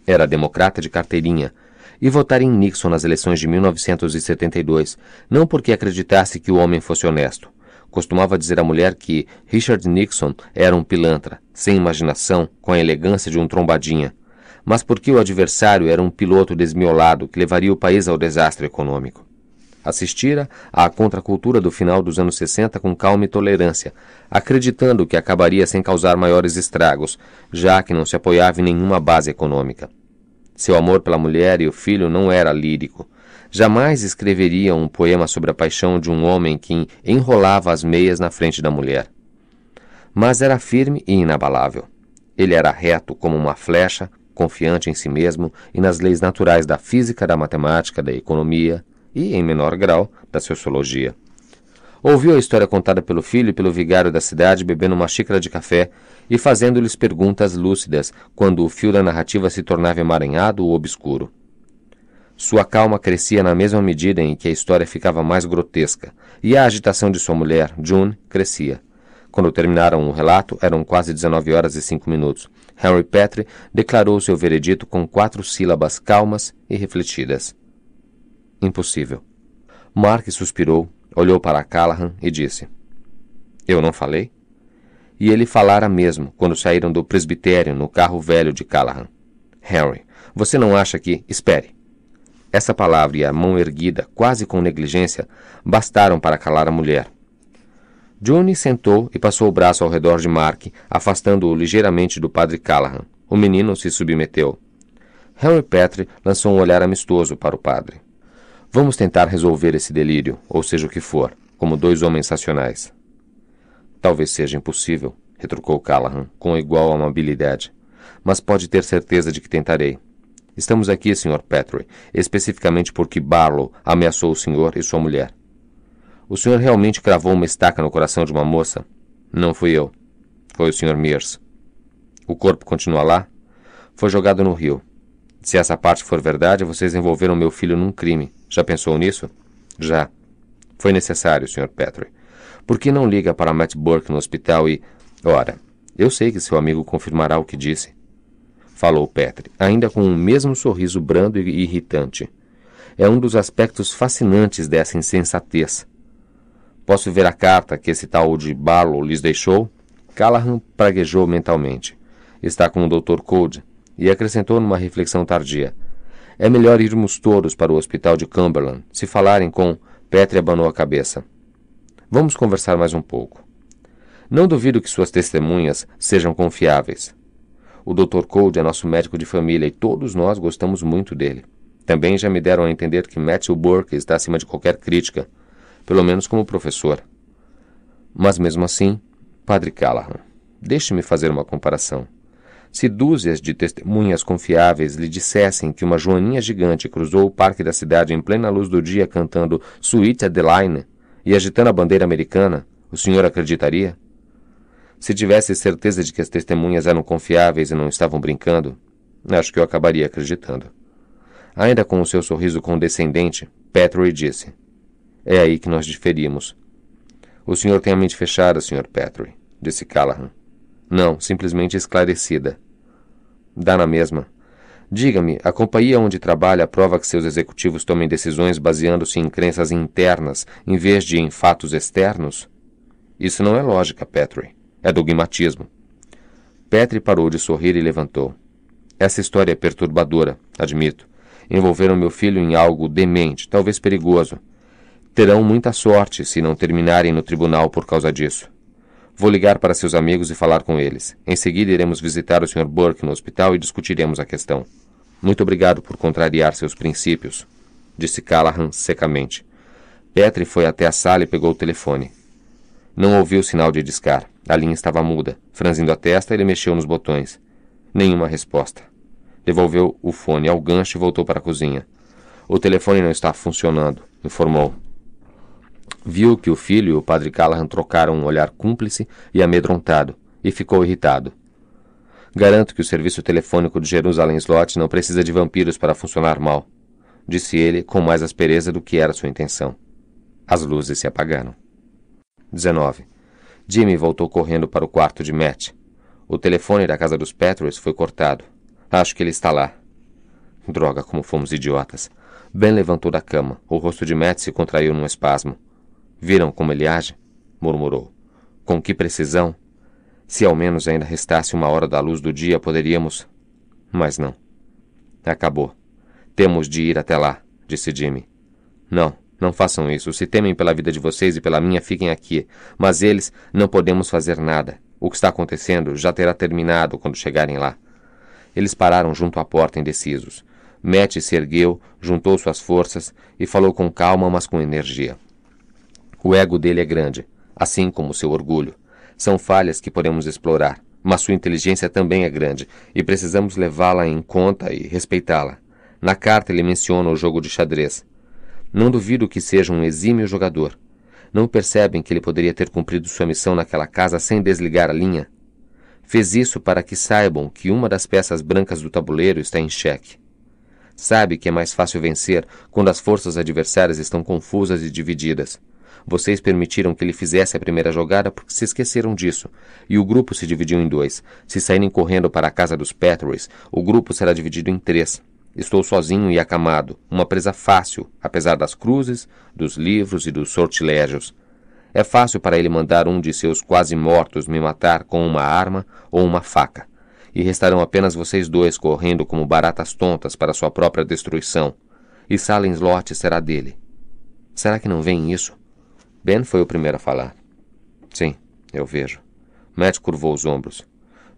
Era democrata de carteirinha e votar em Nixon nas eleições de 1972, não porque acreditasse que o homem fosse honesto. Costumava dizer à mulher que Richard Nixon era um pilantra, sem imaginação, com a elegância de um trombadinha, mas porque o adversário era um piloto desmiolado que levaria o país ao desastre econômico assistira à contracultura do final dos anos 60 com calma e tolerância, acreditando que acabaria sem causar maiores estragos, já que não se apoiava em nenhuma base econômica. Seu amor pela mulher e o filho não era lírico. Jamais escreveria um poema sobre a paixão de um homem que enrolava as meias na frente da mulher. Mas era firme e inabalável. Ele era reto como uma flecha, confiante em si mesmo e nas leis naturais da física, da matemática, da economia, e, em menor grau, da sociologia. Ouviu a história contada pelo filho e pelo vigário da cidade bebendo uma xícara de café e fazendo-lhes perguntas lúcidas quando o fio da narrativa se tornava emaranhado ou obscuro. Sua calma crescia na mesma medida em que a história ficava mais grotesca, e a agitação de sua mulher, June, crescia. Quando terminaram o relato, eram quase 19 horas e 5 minutos. Henry Petrie declarou seu veredito com quatro sílabas calmas e refletidas. Impossível. Mark suspirou, olhou para Callahan e disse: Eu não falei? E ele falara mesmo quando saíram do presbitério no carro velho de Callahan. Harry, você não acha que. Espere! Essa palavra e a mão erguida, quase com negligência, bastaram para calar a mulher. Johnny sentou e passou o braço ao redor de Mark, afastando-o ligeiramente do padre Callahan. O menino se submeteu. Harry Petrie lançou um olhar amistoso para o padre. Vamos tentar resolver esse delírio, ou seja o que for, como dois homens racionais. Talvez seja impossível, retrucou Callahan com igual amabilidade, mas pode ter certeza de que tentarei. Estamos aqui, Sr. Petrie, especificamente porque Barlow ameaçou o senhor e sua mulher. O senhor realmente cravou uma estaca no coração de uma moça? Não fui eu. Foi o Sr. Mears. O corpo continua lá? Foi jogado no rio. Se essa parte for verdade, vocês envolveram meu filho num crime. Já pensou nisso? Já. Foi necessário, Sr. Petrie. Por que não liga para Matt Burke no hospital e. Ora, eu sei que seu amigo confirmará o que disse. Falou Petrie, ainda com o mesmo sorriso brando e irritante. É um dos aspectos fascinantes dessa insensatez. Posso ver a carta que esse tal de Barlow lhes deixou? Callahan praguejou mentalmente. Está com o Dr. Code e acrescentou numa reflexão tardia. É melhor irmos todos para o hospital de Cumberland. Se falarem com. Petri abanou a cabeça. Vamos conversar mais um pouco. Não duvido que suas testemunhas sejam confiáveis. O Dr. Cold é nosso médico de família e todos nós gostamos muito dele. Também já me deram a entender que Matthew Burke está acima de qualquer crítica, pelo menos como professor. Mas mesmo assim, Padre Callahan, deixe-me fazer uma comparação. Se dúzias de testemunhas confiáveis lhe dissessem que uma joaninha gigante cruzou o parque da cidade em plena luz do dia cantando Sweet Adeline e agitando a bandeira americana, o senhor acreditaria? Se tivesse certeza de que as testemunhas eram confiáveis e não estavam brincando, acho que eu acabaria acreditando. Ainda com o seu sorriso condescendente, Petrie disse: É aí que nós diferimos. O senhor tem a mente fechada, Sr. Petrie, disse Callahan. Não, simplesmente esclarecida. Dá na mesma. Diga-me, a companhia onde trabalha prova que seus executivos tomem decisões baseando-se em crenças internas em vez de em fatos externos? Isso não é lógica, Petrie. É dogmatismo. Petrie parou de sorrir e levantou. Essa história é perturbadora, admito. Envolveram meu filho em algo demente, talvez perigoso. Terão muita sorte se não terminarem no tribunal por causa disso. Vou ligar para seus amigos e falar com eles. Em seguida, iremos visitar o Sr. Burke no hospital e discutiremos a questão. Muito obrigado por contrariar seus princípios, disse Callahan secamente. Petri foi até a sala e pegou o telefone. Não ouviu o sinal de discar. A linha estava muda. Franzindo a testa, ele mexeu nos botões. Nenhuma resposta. Devolveu o fone ao gancho e voltou para a cozinha. O telefone não está funcionando, informou. Viu que o filho e o padre Callahan trocaram um olhar cúmplice e amedrontado, e ficou irritado. Garanto que o serviço telefônico de Jerusalém Slot não precisa de vampiros para funcionar mal, disse ele com mais aspereza do que era sua intenção. As luzes se apagaram. 19. Jimmy voltou correndo para o quarto de Matt. O telefone da casa dos Petros foi cortado. Acho que ele está lá. Droga, como fomos idiotas. Ben levantou da cama. O rosto de Matt se contraiu num espasmo. Viram como ele age? murmurou. Com que precisão? Se ao menos ainda restasse uma hora da luz do dia, poderíamos. Mas não. Acabou. Temos de ir até lá, disse Jimmy. Não, não façam isso. Se temem pela vida de vocês e pela minha, fiquem aqui. Mas eles não podemos fazer nada. O que está acontecendo já terá terminado quando chegarem lá. Eles pararam junto à porta, indecisos. Matt se ergueu, juntou suas forças e falou com calma, mas com energia. O ego dele é grande, assim como seu orgulho. São falhas que podemos explorar, mas sua inteligência também é grande e precisamos levá-la em conta e respeitá-la. Na carta ele menciona o jogo de xadrez. Não duvido que seja um exímio jogador. Não percebem que ele poderia ter cumprido sua missão naquela casa sem desligar a linha? Fez isso para que saibam que uma das peças brancas do tabuleiro está em xeque. Sabe que é mais fácil vencer quando as forças adversárias estão confusas e divididas. Vocês permitiram que ele fizesse a primeira jogada porque se esqueceram disso, e o grupo se dividiu em dois. Se saírem correndo para a casa dos Petries, o grupo será dividido em três. Estou sozinho e acamado, uma presa fácil, apesar das cruzes, dos livros e dos sortilégios. É fácil para ele mandar um de seus quase mortos me matar com uma arma ou uma faca. E restarão apenas vocês dois correndo como baratas tontas para sua própria destruição. E Salem Slot será dele. Será que não veem isso? Ben foi o primeiro a falar. Sim, eu vejo. Matt curvou os ombros.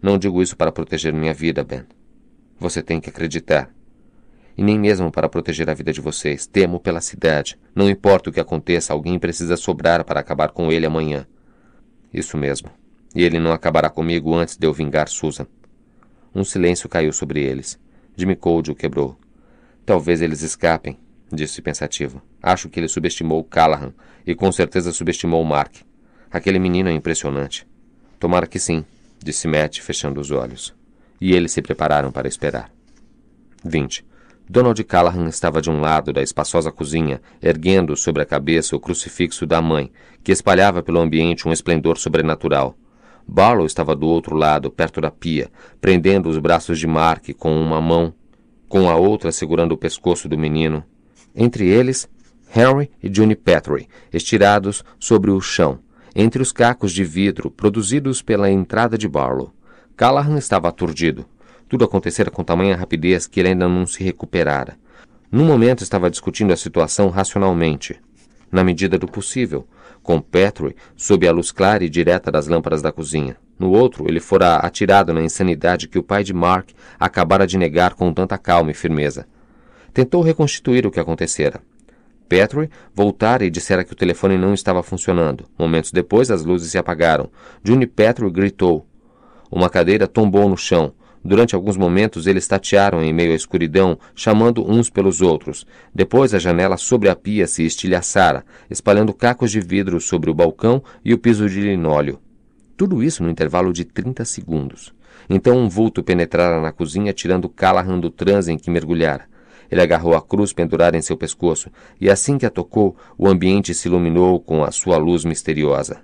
Não digo isso para proteger minha vida, Ben. Você tem que acreditar. E nem mesmo para proteger a vida de vocês. Temo pela cidade. Não importa o que aconteça, alguém precisa sobrar para acabar com ele amanhã. Isso mesmo. E ele não acabará comigo antes de eu vingar Susan. Um silêncio caiu sobre eles. Jimmy Cold o quebrou. Talvez eles escapem, disse pensativo. Acho que ele subestimou Callahan e com certeza subestimou Mark. Aquele menino é impressionante. Tomara que sim, disse Matt, fechando os olhos. E eles se prepararam para esperar. 20. Donald Callahan estava de um lado da espaçosa cozinha, erguendo sobre a cabeça o crucifixo da mãe, que espalhava pelo ambiente um esplendor sobrenatural. Barlow estava do outro lado, perto da pia, prendendo os braços de Mark com uma mão, com a outra segurando o pescoço do menino entre eles Henry e Johnny Petrie, estirados sobre o chão, entre os cacos de vidro produzidos pela entrada de Barlow. Callahan estava aturdido. Tudo acontecera com tamanha rapidez que ele ainda não se recuperara. No momento estava discutindo a situação racionalmente, na medida do possível, com Petrie sob a luz clara e direta das lâmpadas da cozinha. No outro, ele fora atirado na insanidade que o pai de Mark acabara de negar com tanta calma e firmeza tentou reconstituir o que acontecera. Petrie voltara e dissera que o telefone não estava funcionando. Momentos depois, as luzes se apagaram. June Petrie gritou. Uma cadeira tombou no chão. Durante alguns momentos, eles tatearam em meio à escuridão, chamando uns pelos outros. Depois, a janela sobre a pia se estilhaçara, espalhando cacos de vidro sobre o balcão e o piso de linóleo. Tudo isso no intervalo de 30 segundos. Então, um vulto penetrara na cozinha, tirando Callahan do transe em que mergulhara. Ele agarrou a cruz pendurada em seu pescoço, e assim que a tocou, o ambiente se iluminou com a sua luz misteriosa.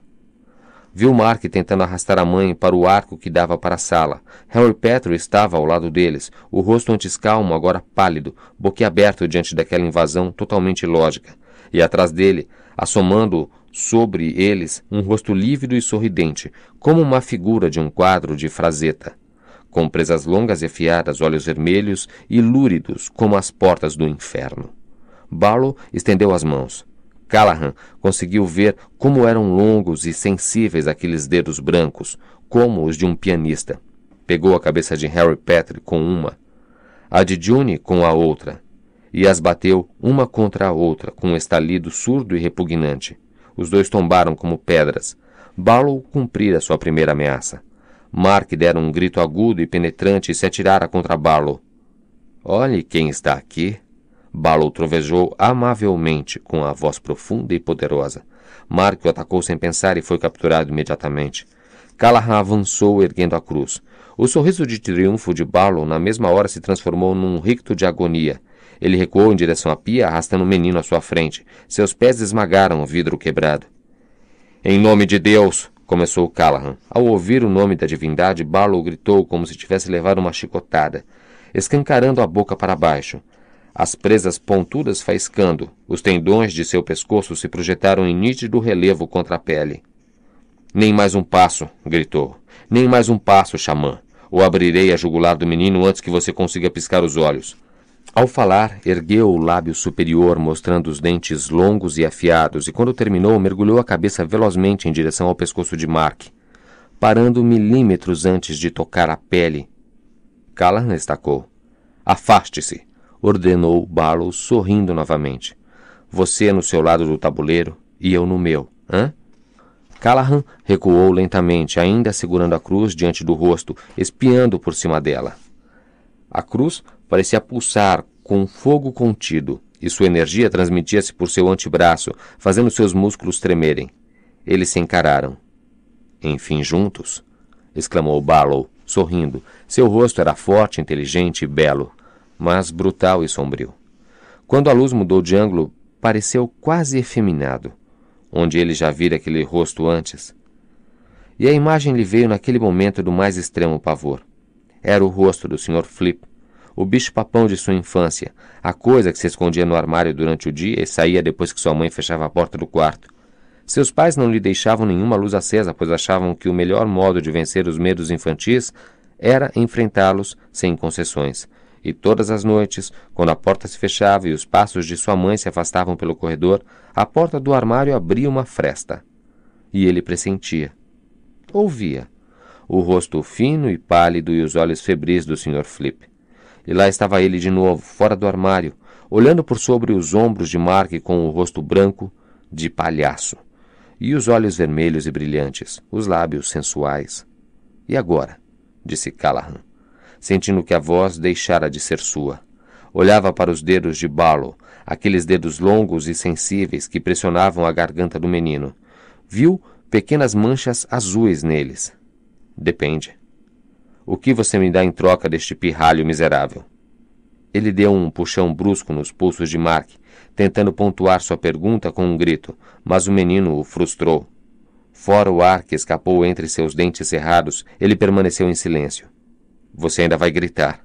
Viu Mark tentando arrastar a mãe para o arco que dava para a sala. Harry Petro estava ao lado deles, o rosto antes calmo, agora pálido, boquiaberto diante daquela invasão totalmente ilógica. E atrás dele, assomando sobre eles, um rosto lívido e sorridente, como uma figura de um quadro de fraseta com presas longas e afiadas, olhos vermelhos e lúridos como as portas do inferno. Barlow estendeu as mãos. Callahan conseguiu ver como eram longos e sensíveis aqueles dedos brancos, como os de um pianista. Pegou a cabeça de Harry Petrie com uma, a de June com a outra, e as bateu uma contra a outra com um estalido surdo e repugnante. Os dois tombaram como pedras. Barlow cumprira sua primeira ameaça. Mark dera um grito agudo e penetrante e se atirara contra Barlow. Olhe quem está aqui. Barlow trovejou amavelmente com a voz profunda e poderosa. Mark o atacou sem pensar e foi capturado imediatamente. Callahan avançou erguendo a cruz. O sorriso de triunfo de Barlow na mesma hora se transformou num ricto de agonia. Ele recuou em direção à pia, arrastando o menino à sua frente. Seus pés esmagaram o vidro quebrado. Em nome de Deus! começou Callahan. Ao ouvir o nome da divindade, Barlow gritou como se tivesse levado uma chicotada, escancarando a boca para baixo. As presas pontudas faiscando, os tendões de seu pescoço se projetaram em nítido relevo contra a pele. Nem mais um passo, gritou. Nem mais um passo, xamã. Ou abrirei a jugular do menino antes que você consiga piscar os olhos. Ao falar, ergueu o lábio superior, mostrando os dentes longos e afiados, e quando terminou, mergulhou a cabeça velozmente em direção ao pescoço de Mark, parando milímetros antes de tocar a pele. Callahan estacou. Afaste-se, ordenou Barlow, sorrindo novamente. Você no seu lado do tabuleiro e eu no meu, hã? Callahan recuou lentamente, ainda segurando a cruz diante do rosto, espiando por cima dela. A cruz parecia pulsar com fogo contido, e sua energia transmitia-se por seu antebraço, fazendo seus músculos tremerem. Eles se encararam. Enfim, juntos? exclamou Barlow, sorrindo. Seu rosto era forte, inteligente e belo, mas brutal e sombrio. Quando a luz mudou de ângulo, pareceu quase efeminado, onde ele já vira aquele rosto antes. E a imagem lhe veio naquele momento do mais extremo pavor. Era o rosto do Sr. Flip, o bicho-papão de sua infância, a coisa que se escondia no armário durante o dia e saía depois que sua mãe fechava a porta do quarto. Seus pais não lhe deixavam nenhuma luz acesa, pois achavam que o melhor modo de vencer os medos infantis era enfrentá-los sem concessões. E todas as noites, quando a porta se fechava e os passos de sua mãe se afastavam pelo corredor, a porta do armário abria uma fresta. E ele pressentia. Ouvia. O rosto fino e pálido e os olhos febris do Sr. Flip. E lá estava ele de novo, fora do armário, olhando por sobre os ombros de Mark com o rosto branco de palhaço, e os olhos vermelhos e brilhantes, os lábios sensuais. E agora? disse Callahan, sentindo que a voz deixara de ser sua. Olhava para os dedos de Balo, aqueles dedos longos e sensíveis que pressionavam a garganta do menino. Viu pequenas manchas azuis neles. Depende. O que você me dá em troca deste pirralho miserável? Ele deu um puxão brusco nos pulsos de Mark, tentando pontuar sua pergunta com um grito, mas o menino o frustrou. Fora o ar que escapou entre seus dentes cerrados, ele permaneceu em silêncio. Você ainda vai gritar,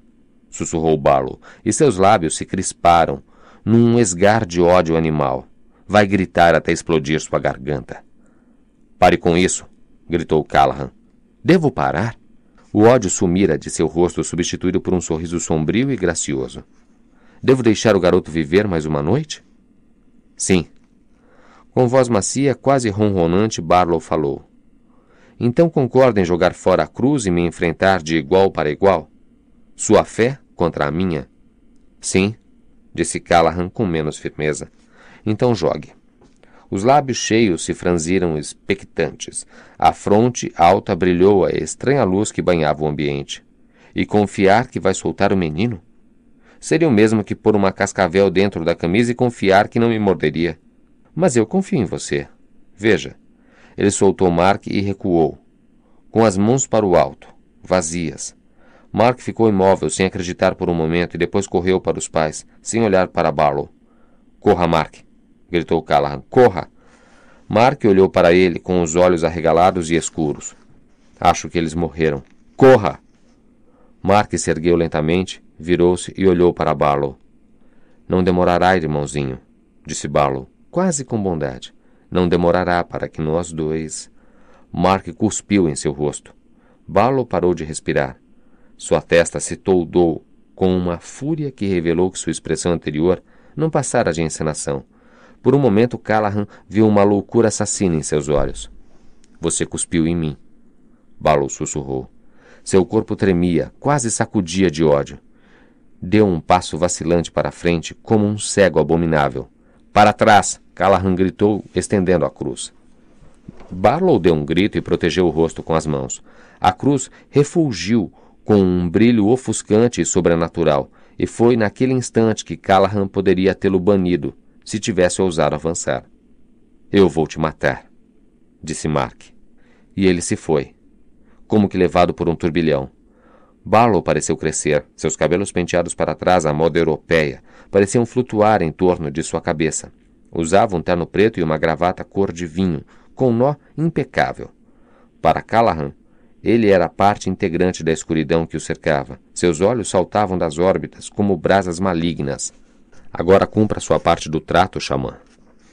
sussurrou Barlow, e seus lábios se crisparam num esgar de ódio animal. Vai gritar até explodir sua garganta. Pare com isso, gritou Callahan. Devo parar? O ódio sumira de seu rosto, substituído por um sorriso sombrio e gracioso. Devo deixar o garoto viver mais uma noite? Sim. Com voz macia, quase ronronante, Barlow falou. Então concorda em jogar fora a cruz e me enfrentar de igual para igual? Sua fé contra a minha? Sim, disse Callahan com menos firmeza. Então jogue. Os lábios cheios se franziram expectantes. A fronte alta brilhou a estranha luz que banhava o ambiente. E confiar que vai soltar o menino? Seria o mesmo que pôr uma cascavel dentro da camisa e confiar que não me morderia. Mas eu confio em você. Veja. Ele soltou Mark e recuou, com as mãos para o alto, vazias. Mark ficou imóvel, sem acreditar por um momento, e depois correu para os pais, sem olhar para Barlow. Corra, Mark! gritou Callahan. Corra! Mark olhou para ele com os olhos arregalados e escuros. Acho que eles morreram. Corra! Mark se ergueu lentamente, virou-se e olhou para Barlow. Não demorará, irmãozinho, disse Barlow, quase com bondade. Não demorará para que nós dois. Mark cuspiu em seu rosto. Barlow parou de respirar. Sua testa se toldou com uma fúria que revelou que sua expressão anterior não passara de encenação. Por um momento, Callahan viu uma loucura assassina em seus olhos. Você cuspiu em mim. Barlow sussurrou. Seu corpo tremia, quase sacudia de ódio. Deu um passo vacilante para frente, como um cego abominável. Para trás! Callahan gritou, estendendo a cruz. Barlow deu um grito e protegeu o rosto com as mãos. A cruz refulgiu com um brilho ofuscante e sobrenatural, e foi naquele instante que Callahan poderia tê-lo banido, se tivesse ousado avançar. Eu vou te matar, disse Mark. E ele se foi, como que levado por um turbilhão. Barlow pareceu crescer, seus cabelos penteados para trás à moda europeia pareciam flutuar em torno de sua cabeça. Usava um terno preto e uma gravata cor de vinho, com um nó impecável. Para Callahan, ele era parte integrante da escuridão que o cercava. Seus olhos saltavam das órbitas como brasas malignas. Agora cumpra sua parte do trato, xamã.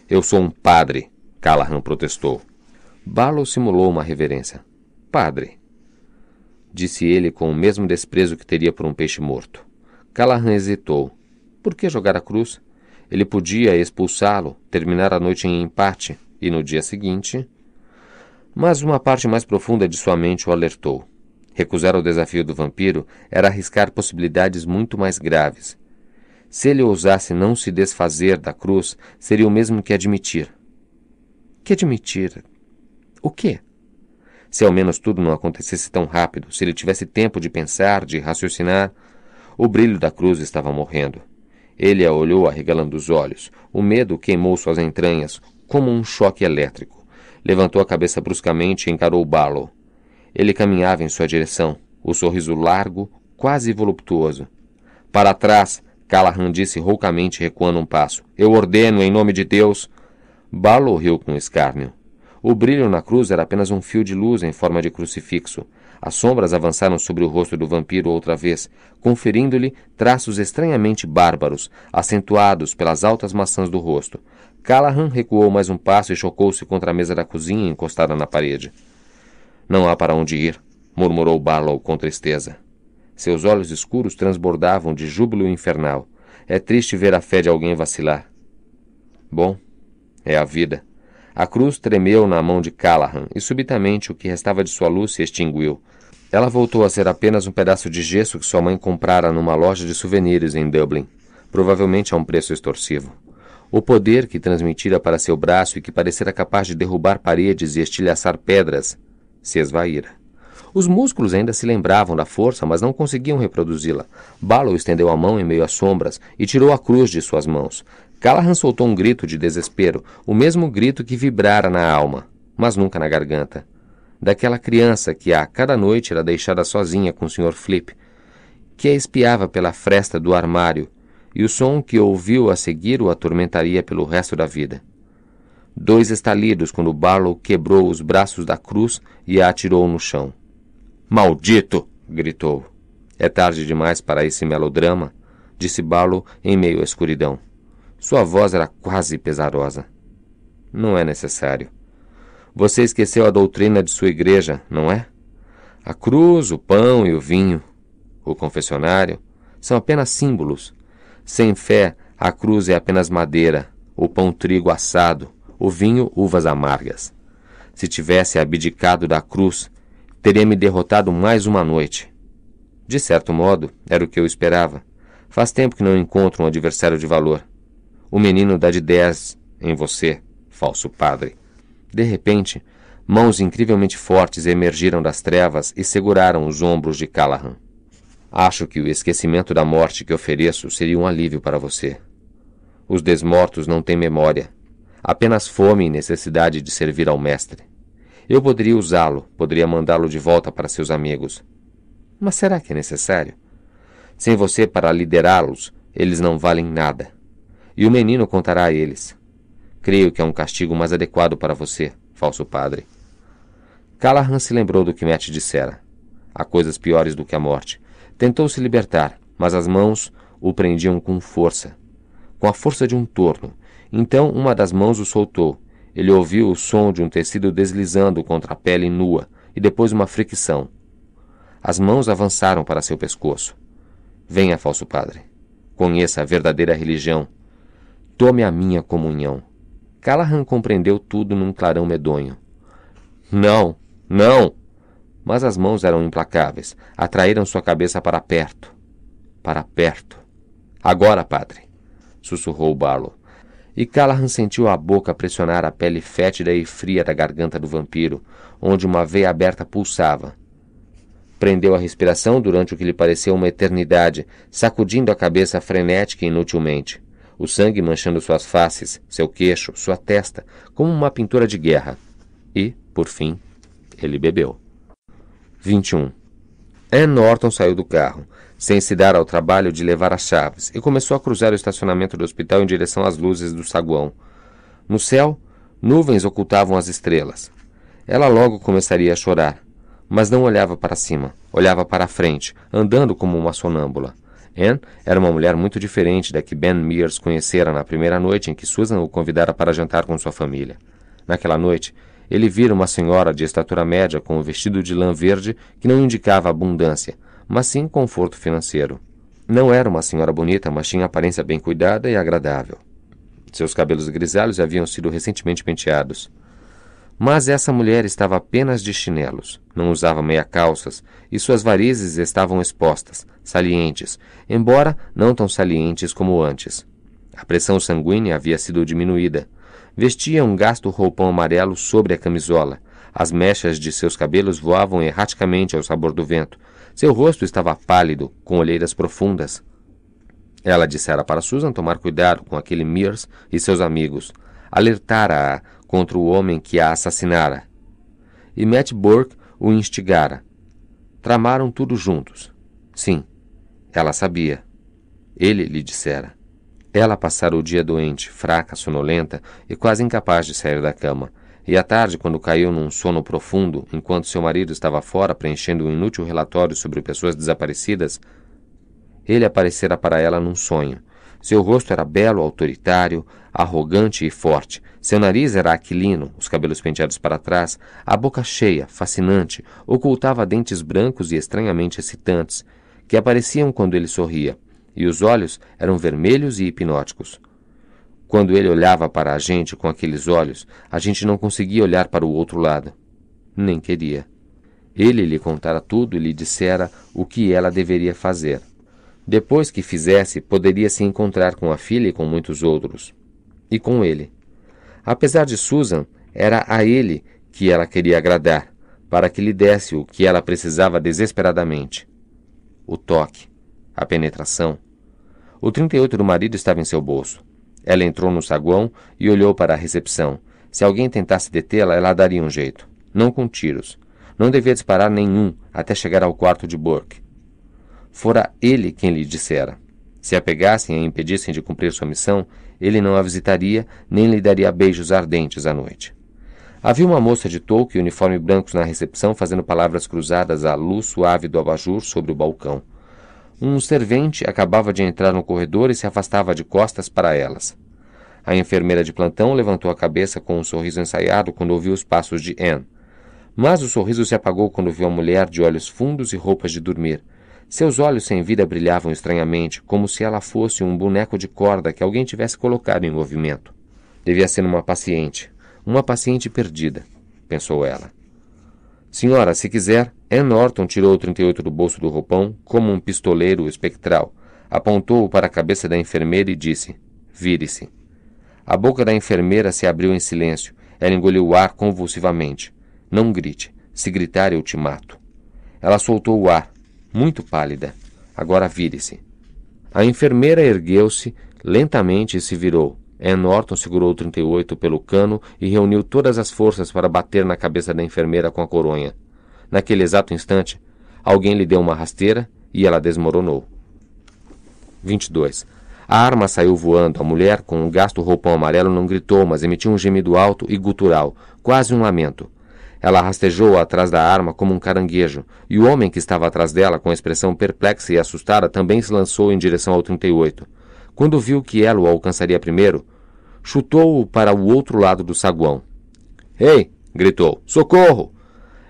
Eu sou um padre, Callahan protestou. Barlow simulou uma reverência. Padre, disse ele com o mesmo desprezo que teria por um peixe morto. Callahan hesitou. Por que jogar a cruz? Ele podia expulsá-lo, terminar a noite em empate e no dia seguinte. Mas uma parte mais profunda de sua mente o alertou. Recusar o desafio do vampiro era arriscar possibilidades muito mais graves, se ele ousasse não se desfazer da cruz, seria o mesmo que admitir. Que admitir? O quê? Se ao menos tudo não acontecesse tão rápido, se ele tivesse tempo de pensar, de raciocinar. O brilho da cruz estava morrendo. Ele a olhou arregalando os olhos. O medo queimou suas entranhas, como um choque elétrico. Levantou a cabeça bruscamente e encarou Barlow. Ele caminhava em sua direção, o sorriso largo, quase voluptuoso. Para trás, Callahan disse roucamente, recuando um passo. Eu ordeno, em nome de Deus. Barlow riu com escárnio. O brilho na cruz era apenas um fio de luz em forma de crucifixo. As sombras avançaram sobre o rosto do vampiro outra vez, conferindo-lhe traços estranhamente bárbaros, acentuados pelas altas maçãs do rosto. Callahan recuou mais um passo e chocou-se contra a mesa da cozinha encostada na parede. Não há para onde ir, murmurou Barlow com tristeza. Seus olhos escuros transbordavam de júbilo infernal. É triste ver a fé de alguém vacilar. Bom, é a vida. A cruz tremeu na mão de Callahan e subitamente o que restava de sua luz se extinguiu. Ela voltou a ser apenas um pedaço de gesso que sua mãe comprara numa loja de souvenirs em Dublin, provavelmente a um preço extorsivo. O poder que transmitira para seu braço e que parecera capaz de derrubar paredes e estilhaçar pedras se esvaíra. Os músculos ainda se lembravam da força, mas não conseguiam reproduzi-la. balo estendeu a mão em meio às sombras e tirou a cruz de suas mãos. Callahan soltou um grito de desespero, o mesmo grito que vibrara na alma, mas nunca na garganta. Daquela criança que a cada noite era deixada sozinha com o Sr. Flip, que a espiava pela fresta do armário, e o som que ouviu a seguir o atormentaria pelo resto da vida dois estalidos quando Barlow quebrou os braços da cruz e a atirou no chão. Maldito! gritou. É tarde demais para esse melodrama, disse Balo em meio à escuridão. Sua voz era quase pesarosa. Não é necessário. Você esqueceu a doutrina de sua igreja, não é? A cruz, o pão e o vinho, o confessionário, são apenas símbolos. Sem fé, a cruz é apenas madeira, o pão trigo assado, o vinho uvas amargas. Se tivesse abdicado da cruz, teria me derrotado mais uma noite. De certo modo, era o que eu esperava. Faz tempo que não encontro um adversário de valor. O menino dá de dez em você, falso padre. De repente, mãos incrivelmente fortes emergiram das trevas e seguraram os ombros de Callahan. Acho que o esquecimento da morte que ofereço seria um alívio para você. Os desmortos não têm memória, apenas fome e necessidade de servir ao Mestre. Eu poderia usá-lo, poderia mandá-lo de volta para seus amigos. Mas será que é necessário? Sem você para liderá-los, eles não valem nada. E o menino contará a eles. Creio que é um castigo mais adequado para você, falso padre. Callahan se lembrou do que Matt dissera. Há coisas piores do que a morte. Tentou se libertar, mas as mãos o prendiam com força. Com a força de um torno. Então uma das mãos o soltou ele ouviu o som de um tecido deslizando contra a pele nua e depois uma fricção. As mãos avançaram para seu pescoço. Venha, falso padre. Conheça a verdadeira religião. Tome a minha comunhão. Callahan compreendeu tudo num clarão medonho. Não, não! Mas as mãos eram implacáveis. Atraíram sua cabeça para perto. Para perto. Agora, padre! sussurrou Barlow. E Callahan sentiu a boca pressionar a pele fétida e fria da garganta do vampiro, onde uma veia aberta pulsava. Prendeu a respiração durante o que lhe pareceu uma eternidade, sacudindo a cabeça frenética e inutilmente. O sangue manchando suas faces, seu queixo, sua testa, como uma pintura de guerra. E, por fim, ele bebeu. 21. Anne Norton saiu do carro sem se dar ao trabalho de levar as chaves, e começou a cruzar o estacionamento do hospital em direção às luzes do saguão. No céu, nuvens ocultavam as estrelas. Ela logo começaria a chorar, mas não olhava para cima, olhava para a frente, andando como uma sonâmbula. Anne era uma mulher muito diferente da que Ben Mears conhecera na primeira noite em que Susan o convidara para jantar com sua família. Naquela noite, ele vira uma senhora de estatura média com um vestido de lã verde que não indicava abundância, mas sim conforto financeiro. Não era uma senhora bonita, mas tinha aparência bem cuidada e agradável. Seus cabelos grisalhos haviam sido recentemente penteados. Mas essa mulher estava apenas de chinelos, não usava meia-calças e suas varizes estavam expostas, salientes, embora não tão salientes como antes. A pressão sanguínea havia sido diminuída. Vestia um gasto roupão amarelo sobre a camisola. As mechas de seus cabelos voavam erraticamente ao sabor do vento, seu rosto estava pálido, com olheiras profundas. Ela dissera para Susan tomar cuidado com aquele Mears e seus amigos. Alertara-a contra o homem que a assassinara. E Matt Burke o instigara. Tramaram tudo juntos. Sim, ela sabia. Ele lhe dissera. Ela passara o dia doente, fraca, sonolenta e quase incapaz de sair da cama. E à tarde, quando caiu num sono profundo, enquanto seu marido estava fora preenchendo um inútil relatório sobre pessoas desaparecidas, ele aparecera para ela num sonho. Seu rosto era belo, autoritário, arrogante e forte. Seu nariz era aquilino, os cabelos penteados para trás, a boca cheia, fascinante, ocultava dentes brancos e estranhamente excitantes, que apareciam quando ele sorria, e os olhos eram vermelhos e hipnóticos. Quando ele olhava para a gente com aqueles olhos, a gente não conseguia olhar para o outro lado. Nem queria. Ele lhe contara tudo e lhe dissera o que ela deveria fazer. Depois que fizesse, poderia se encontrar com a filha e com muitos outros. E com ele. Apesar de Susan, era a ele que ela queria agradar, para que lhe desse o que ela precisava desesperadamente: o toque, a penetração. O 38 do marido estava em seu bolso. Ela entrou no saguão e olhou para a recepção. Se alguém tentasse detê-la, ela daria um jeito. Não com tiros. Não devia disparar nenhum até chegar ao quarto de Burke. Fora ele quem lhe dissera. Se a pegassem e a impedissem de cumprir sua missão, ele não a visitaria nem lhe daria beijos ardentes à noite. Havia uma moça de touca e uniforme brancos na recepção fazendo palavras cruzadas à luz suave do abajur sobre o balcão. Um servente acabava de entrar no corredor e se afastava de costas para elas. A enfermeira de plantão levantou a cabeça com um sorriso ensaiado quando ouviu os passos de Anne. Mas o sorriso se apagou quando viu a mulher de olhos fundos e roupas de dormir. Seus olhos sem vida brilhavam estranhamente, como se ela fosse um boneco de corda que alguém tivesse colocado em movimento. Devia ser uma paciente, uma paciente perdida, pensou ela. Senhora, se quiser. Ann Norton tirou o 38 do bolso do roupão, como um pistoleiro espectral. Apontou-o para a cabeça da enfermeira e disse: Vire-se. A boca da enfermeira se abriu em silêncio. Ela engoliu o ar convulsivamente. Não grite. Se gritar, eu te mato. Ela soltou o ar, muito pálida. Agora vire-se. A enfermeira ergueu-se lentamente e se virou. Norton segurou o 38 pelo cano e reuniu todas as forças para bater na cabeça da enfermeira com a coronha. Naquele exato instante, alguém lhe deu uma rasteira e ela desmoronou. 22. A arma saiu voando. A mulher, com um gasto roupão amarelo, não gritou, mas emitiu um gemido alto e gutural, quase um lamento. Ela rastejou atrás da arma como um caranguejo, e o homem que estava atrás dela, com expressão perplexa e assustada, também se lançou em direção ao 38. Quando viu que ela o alcançaria primeiro, chutou-o para o outro lado do saguão. Ei! gritou. Socorro!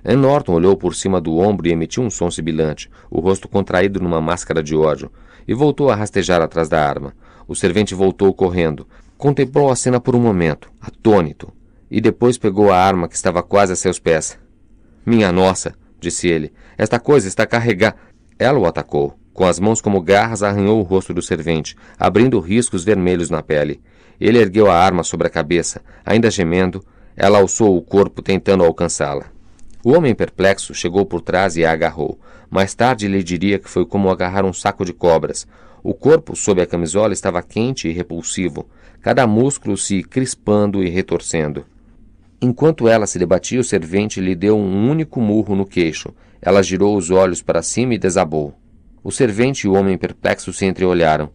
Ann Norton olhou por cima do ombro e emitiu um som sibilante, o rosto contraído numa máscara de ódio, e voltou a rastejar atrás da arma. O servente voltou correndo. Contemplou a cena por um momento, atônito, e depois pegou a arma que estava quase a seus pés. Minha nossa! disse ele. Esta coisa está carregada. Ela o atacou. Com as mãos como garras, arranhou o rosto do servente, abrindo riscos vermelhos na pele. Ele ergueu a arma sobre a cabeça. Ainda gemendo, ela alçou o corpo tentando alcançá-la. O homem perplexo chegou por trás e a agarrou. Mais tarde lhe diria que foi como agarrar um saco de cobras. O corpo, sob a camisola, estava quente e repulsivo, cada músculo se crispando e retorcendo. Enquanto ela se debatia, o servente lhe deu um único murro no queixo. Ela girou os olhos para cima e desabou. O servente e o homem perplexo se entreolharam.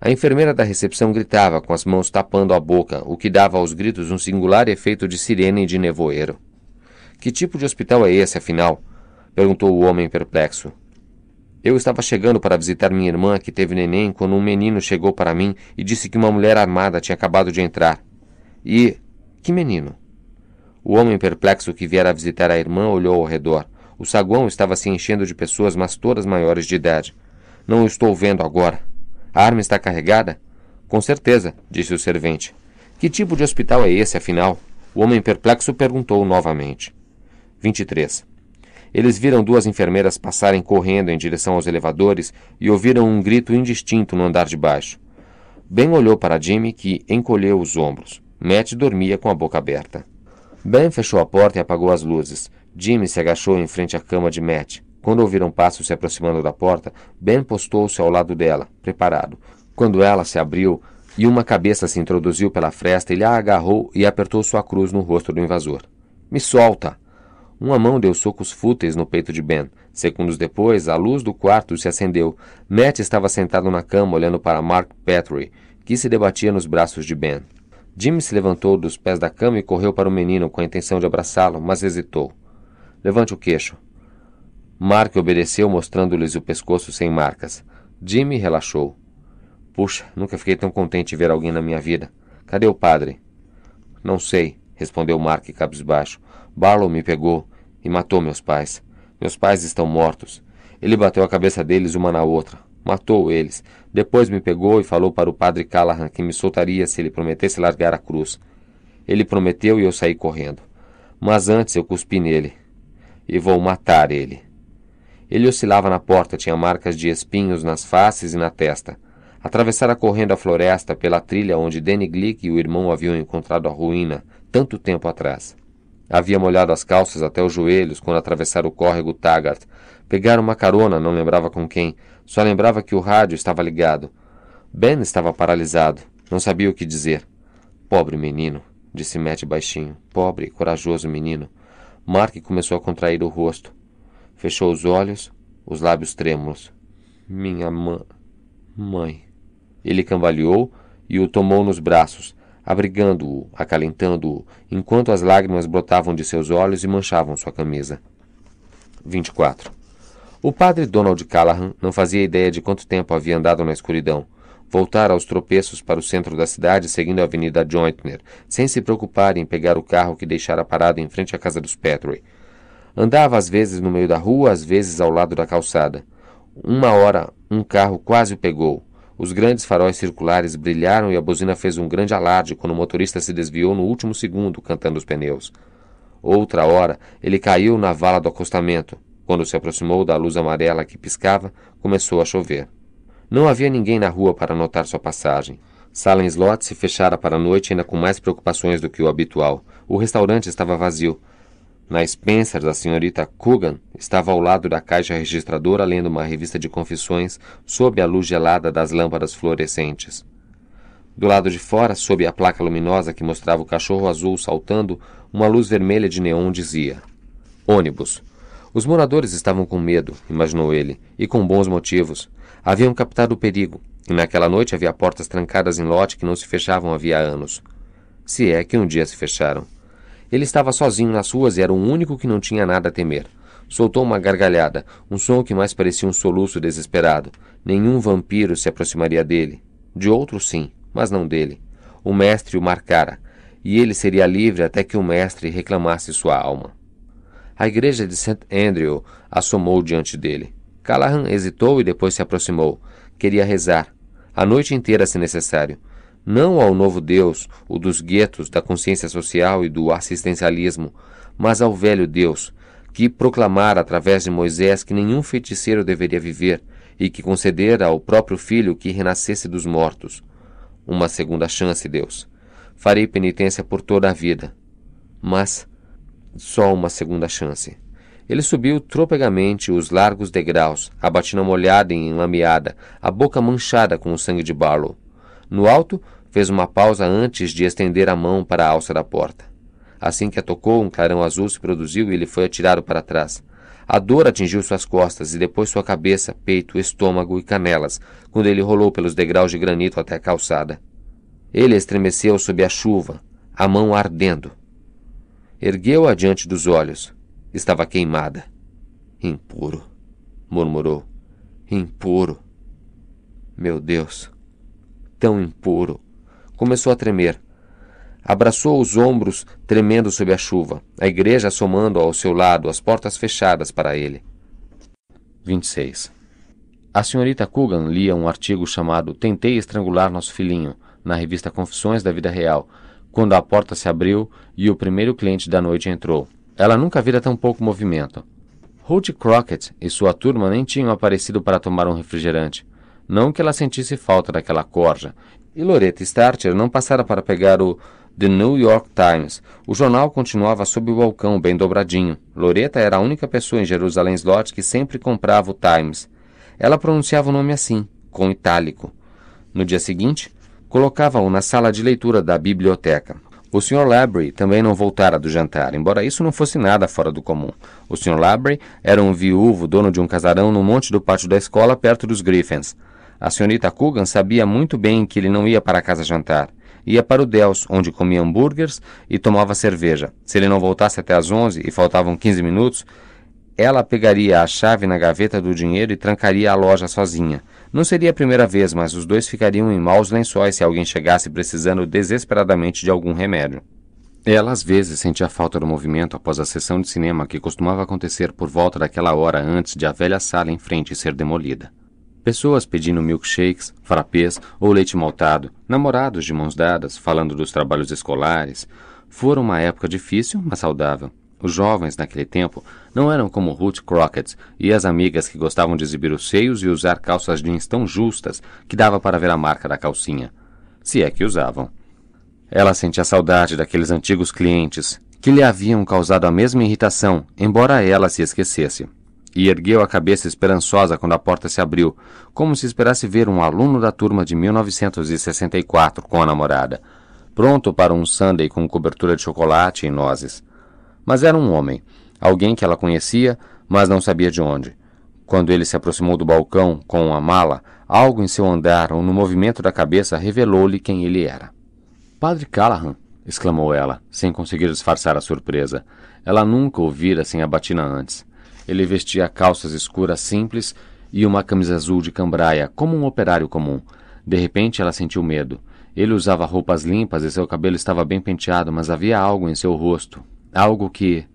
A enfermeira da recepção gritava, com as mãos tapando a boca, o que dava aos gritos um singular efeito de sirene e de nevoeiro. Que tipo de hospital é esse, afinal? perguntou o homem perplexo. Eu estava chegando para visitar minha irmã, que teve neném, quando um menino chegou para mim e disse que uma mulher armada tinha acabado de entrar. E. Que menino? O homem perplexo que viera visitar a irmã olhou ao redor. O saguão estava se enchendo de pessoas, mas todas maiores de idade. Não o estou vendo agora. A arma está carregada? Com certeza, disse o servente. Que tipo de hospital é esse, afinal? O homem perplexo perguntou novamente. 23. Eles viram duas enfermeiras passarem correndo em direção aos elevadores e ouviram um grito indistinto no andar de baixo. Ben olhou para Jimmy, que encolheu os ombros. Matt dormia com a boca aberta. Ben fechou a porta e apagou as luzes. Jimmy se agachou em frente à cama de Matt. Quando ouviram passos se aproximando da porta, Ben postou-se ao lado dela, preparado. Quando ela se abriu e uma cabeça se introduziu pela fresta, ele a agarrou e apertou sua cruz no rosto do invasor. Me solta! Uma mão deu socos fúteis no peito de Ben. Segundos depois, a luz do quarto se acendeu. Matt estava sentado na cama olhando para Mark Petrie, que se debatia nos braços de Ben. Jimmy se levantou dos pés da cama e correu para o menino com a intenção de abraçá-lo, mas hesitou. Levante o queixo. Mark obedeceu, mostrando-lhes o pescoço sem marcas. Jimmy relaxou. Puxa, nunca fiquei tão contente de ver alguém na minha vida. Cadê o padre? Não sei, respondeu Mark cabisbaixo. Barlow me pegou e matou meus pais. Meus pais estão mortos. Ele bateu a cabeça deles uma na outra. Matou eles. Depois me pegou e falou para o padre Callahan que me soltaria se ele prometesse largar a cruz. Ele prometeu e eu saí correndo. Mas antes eu cuspi nele e vou matar ele. Ele oscilava na porta, tinha marcas de espinhos nas faces e na testa. Atravessara correndo a floresta pela trilha onde Danny Glick e o irmão haviam encontrado a ruína tanto tempo atrás. Havia molhado as calças até os joelhos quando atravessara o córrego Taggart. Pegaram uma carona, não lembrava com quem, só lembrava que o rádio estava ligado. Ben estava paralisado, não sabia o que dizer. Pobre menino, disse Matt baixinho. Pobre, corajoso menino. Mark começou a contrair o rosto. Fechou os olhos, os lábios trêmulos. Minha mãe, mãe. Ele cambaleou e o tomou nos braços, abrigando-o, acalentando-o, enquanto as lágrimas brotavam de seus olhos e manchavam sua camisa. 24. O padre Donald Callahan não fazia ideia de quanto tempo havia andado na escuridão voltar aos tropeços para o centro da cidade seguindo a Avenida Jointner, sem se preocupar em pegar o carro que deixara parado em frente à casa dos Petrie. Andava às vezes no meio da rua, às vezes ao lado da calçada. Uma hora, um carro quase o pegou. Os grandes faróis circulares brilharam e a buzina fez um grande alarde quando o motorista se desviou no último segundo, cantando os pneus. Outra hora, ele caiu na vala do acostamento. Quando se aproximou da luz amarela que piscava, começou a chover. Não havia ninguém na rua para notar sua passagem. Salem Slot se fechara para a noite ainda com mais preocupações do que o habitual. O restaurante estava vazio. Na Spencer, da senhorita Coogan, estava ao lado da caixa registradora lendo uma revista de confissões sob a luz gelada das lâmpadas fluorescentes. Do lado de fora, sob a placa luminosa que mostrava o cachorro azul saltando, uma luz vermelha de neon dizia: Ônibus. Os moradores estavam com medo, imaginou ele, e com bons motivos. Haviam captado o perigo, e naquela noite havia portas trancadas em lote que não se fechavam havia anos. Se é que um dia se fecharam. Ele estava sozinho nas ruas e era o único que não tinha nada a temer. Soltou uma gargalhada, um som que mais parecia um soluço desesperado. Nenhum vampiro se aproximaria dele. De outro, sim, mas não dele. O mestre o marcara, e ele seria livre até que o mestre reclamasse sua alma. A igreja de St. Andrew assomou diante dele. Callahan hesitou e depois se aproximou. Queria rezar. A noite inteira, se necessário. Não ao novo Deus, o dos guetos, da consciência social e do assistencialismo, mas ao velho Deus, que proclamara através de Moisés que nenhum feiticeiro deveria viver e que concedera ao próprio filho que renascesse dos mortos. Uma segunda chance, Deus. Farei penitência por toda a vida. Mas só uma segunda chance. Ele subiu tropegamente os largos degraus, a batina molhada e enlameada, a boca manchada com o sangue de Barlow. No alto, fez uma pausa antes de estender a mão para a alça da porta. Assim que a tocou, um clarão azul se produziu e ele foi atirado para trás. A dor atingiu suas costas e depois sua cabeça, peito, estômago e canelas, quando ele rolou pelos degraus de granito até a calçada. Ele estremeceu sob a chuva, a mão ardendo. Ergueu-a diante dos olhos estava queimada. Impuro, murmurou. Impuro. Meu Deus, tão impuro. Começou a tremer. Abraçou os ombros, tremendo sob a chuva, a igreja assomando ao seu lado, as portas fechadas para ele. 26. A senhorita Coogan lia um artigo chamado Tentei Estrangular Nosso Filhinho, na revista Confissões da Vida Real, quando a porta se abriu e o primeiro cliente da noite entrou. Ela nunca vira tão pouco movimento. Ruth Crockett e sua turma nem tinham aparecido para tomar um refrigerante. Não que ela sentisse falta daquela corja. E Loretta Starter não passara para pegar o The New York Times. O jornal continuava sob o balcão, bem dobradinho. Loreta era a única pessoa em Jerusalém Slot que sempre comprava o Times. Ela pronunciava o nome assim, com itálico. No dia seguinte, colocava-o na sala de leitura da biblioteca. O Sr. Labry também não voltara do jantar, embora isso não fosse nada fora do comum. O Sr. Labry era um viúvo, dono de um casarão no monte do pátio da escola, perto dos Griffins. A senhorita Coogan sabia muito bem que ele não ia para casa jantar. Ia para o Dells, onde comia hambúrgueres e tomava cerveja. Se ele não voltasse até às 11 e faltavam 15 minutos, ela pegaria a chave na gaveta do dinheiro e trancaria a loja sozinha. Não seria a primeira vez, mas os dois ficariam em maus lençóis se alguém chegasse precisando desesperadamente de algum remédio. Ela às vezes sentia falta do movimento após a sessão de cinema que costumava acontecer por volta daquela hora antes de a velha sala em frente ser demolida. Pessoas pedindo milkshakes, frappés ou leite maltado, namorados de mãos dadas, falando dos trabalhos escolares. Foram uma época difícil, mas saudável. Os jovens naquele tempo não eram como Ruth Crockett e as amigas que gostavam de exibir os seios e usar calças jeans tão justas que dava para ver a marca da calcinha, se é que usavam. Ela sentia saudade daqueles antigos clientes que lhe haviam causado a mesma irritação, embora ela se esquecesse. E ergueu a cabeça esperançosa quando a porta se abriu, como se esperasse ver um aluno da turma de 1964 com a namorada, pronto para um sundae com cobertura de chocolate e nozes. Mas era um homem, alguém que ela conhecia, mas não sabia de onde. Quando ele se aproximou do balcão com a mala, algo em seu andar ou no movimento da cabeça revelou-lhe quem ele era. Padre Callahan! exclamou ela, sem conseguir disfarçar a surpresa. Ela nunca o vira sem a batina antes. Ele vestia calças escuras simples e uma camisa azul de cambraia, como um operário comum. De repente ela sentiu medo. Ele usava roupas limpas e seu cabelo estava bem penteado, mas havia algo em seu rosto, Algo que.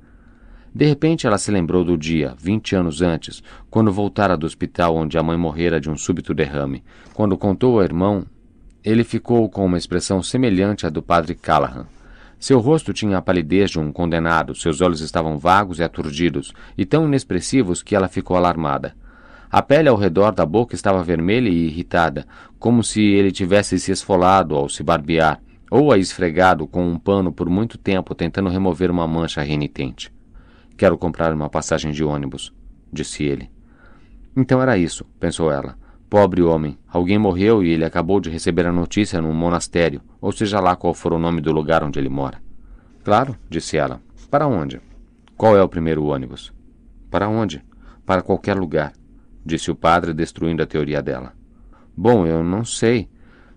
De repente ela se lembrou do dia, vinte anos antes, quando voltara do hospital onde a mãe morrera de um súbito derrame. Quando contou ao irmão, ele ficou com uma expressão semelhante à do padre Callahan. Seu rosto tinha a palidez de um condenado, seus olhos estavam vagos e aturdidos, e tão inexpressivos que ela ficou alarmada. A pele ao redor da boca estava vermelha e irritada, como se ele tivesse se esfolado ao se barbear, ou a esfregado com um pano por muito tempo tentando remover uma mancha renitente. Quero comprar uma passagem de ônibus, disse ele. Então era isso, pensou ela. Pobre homem, alguém morreu e ele acabou de receber a notícia num monastério, ou seja lá qual for o nome do lugar onde ele mora. Claro, disse ela. Para onde? Qual é o primeiro ônibus? Para onde? Para qualquer lugar, disse o padre, destruindo a teoria dela. Bom, eu não sei.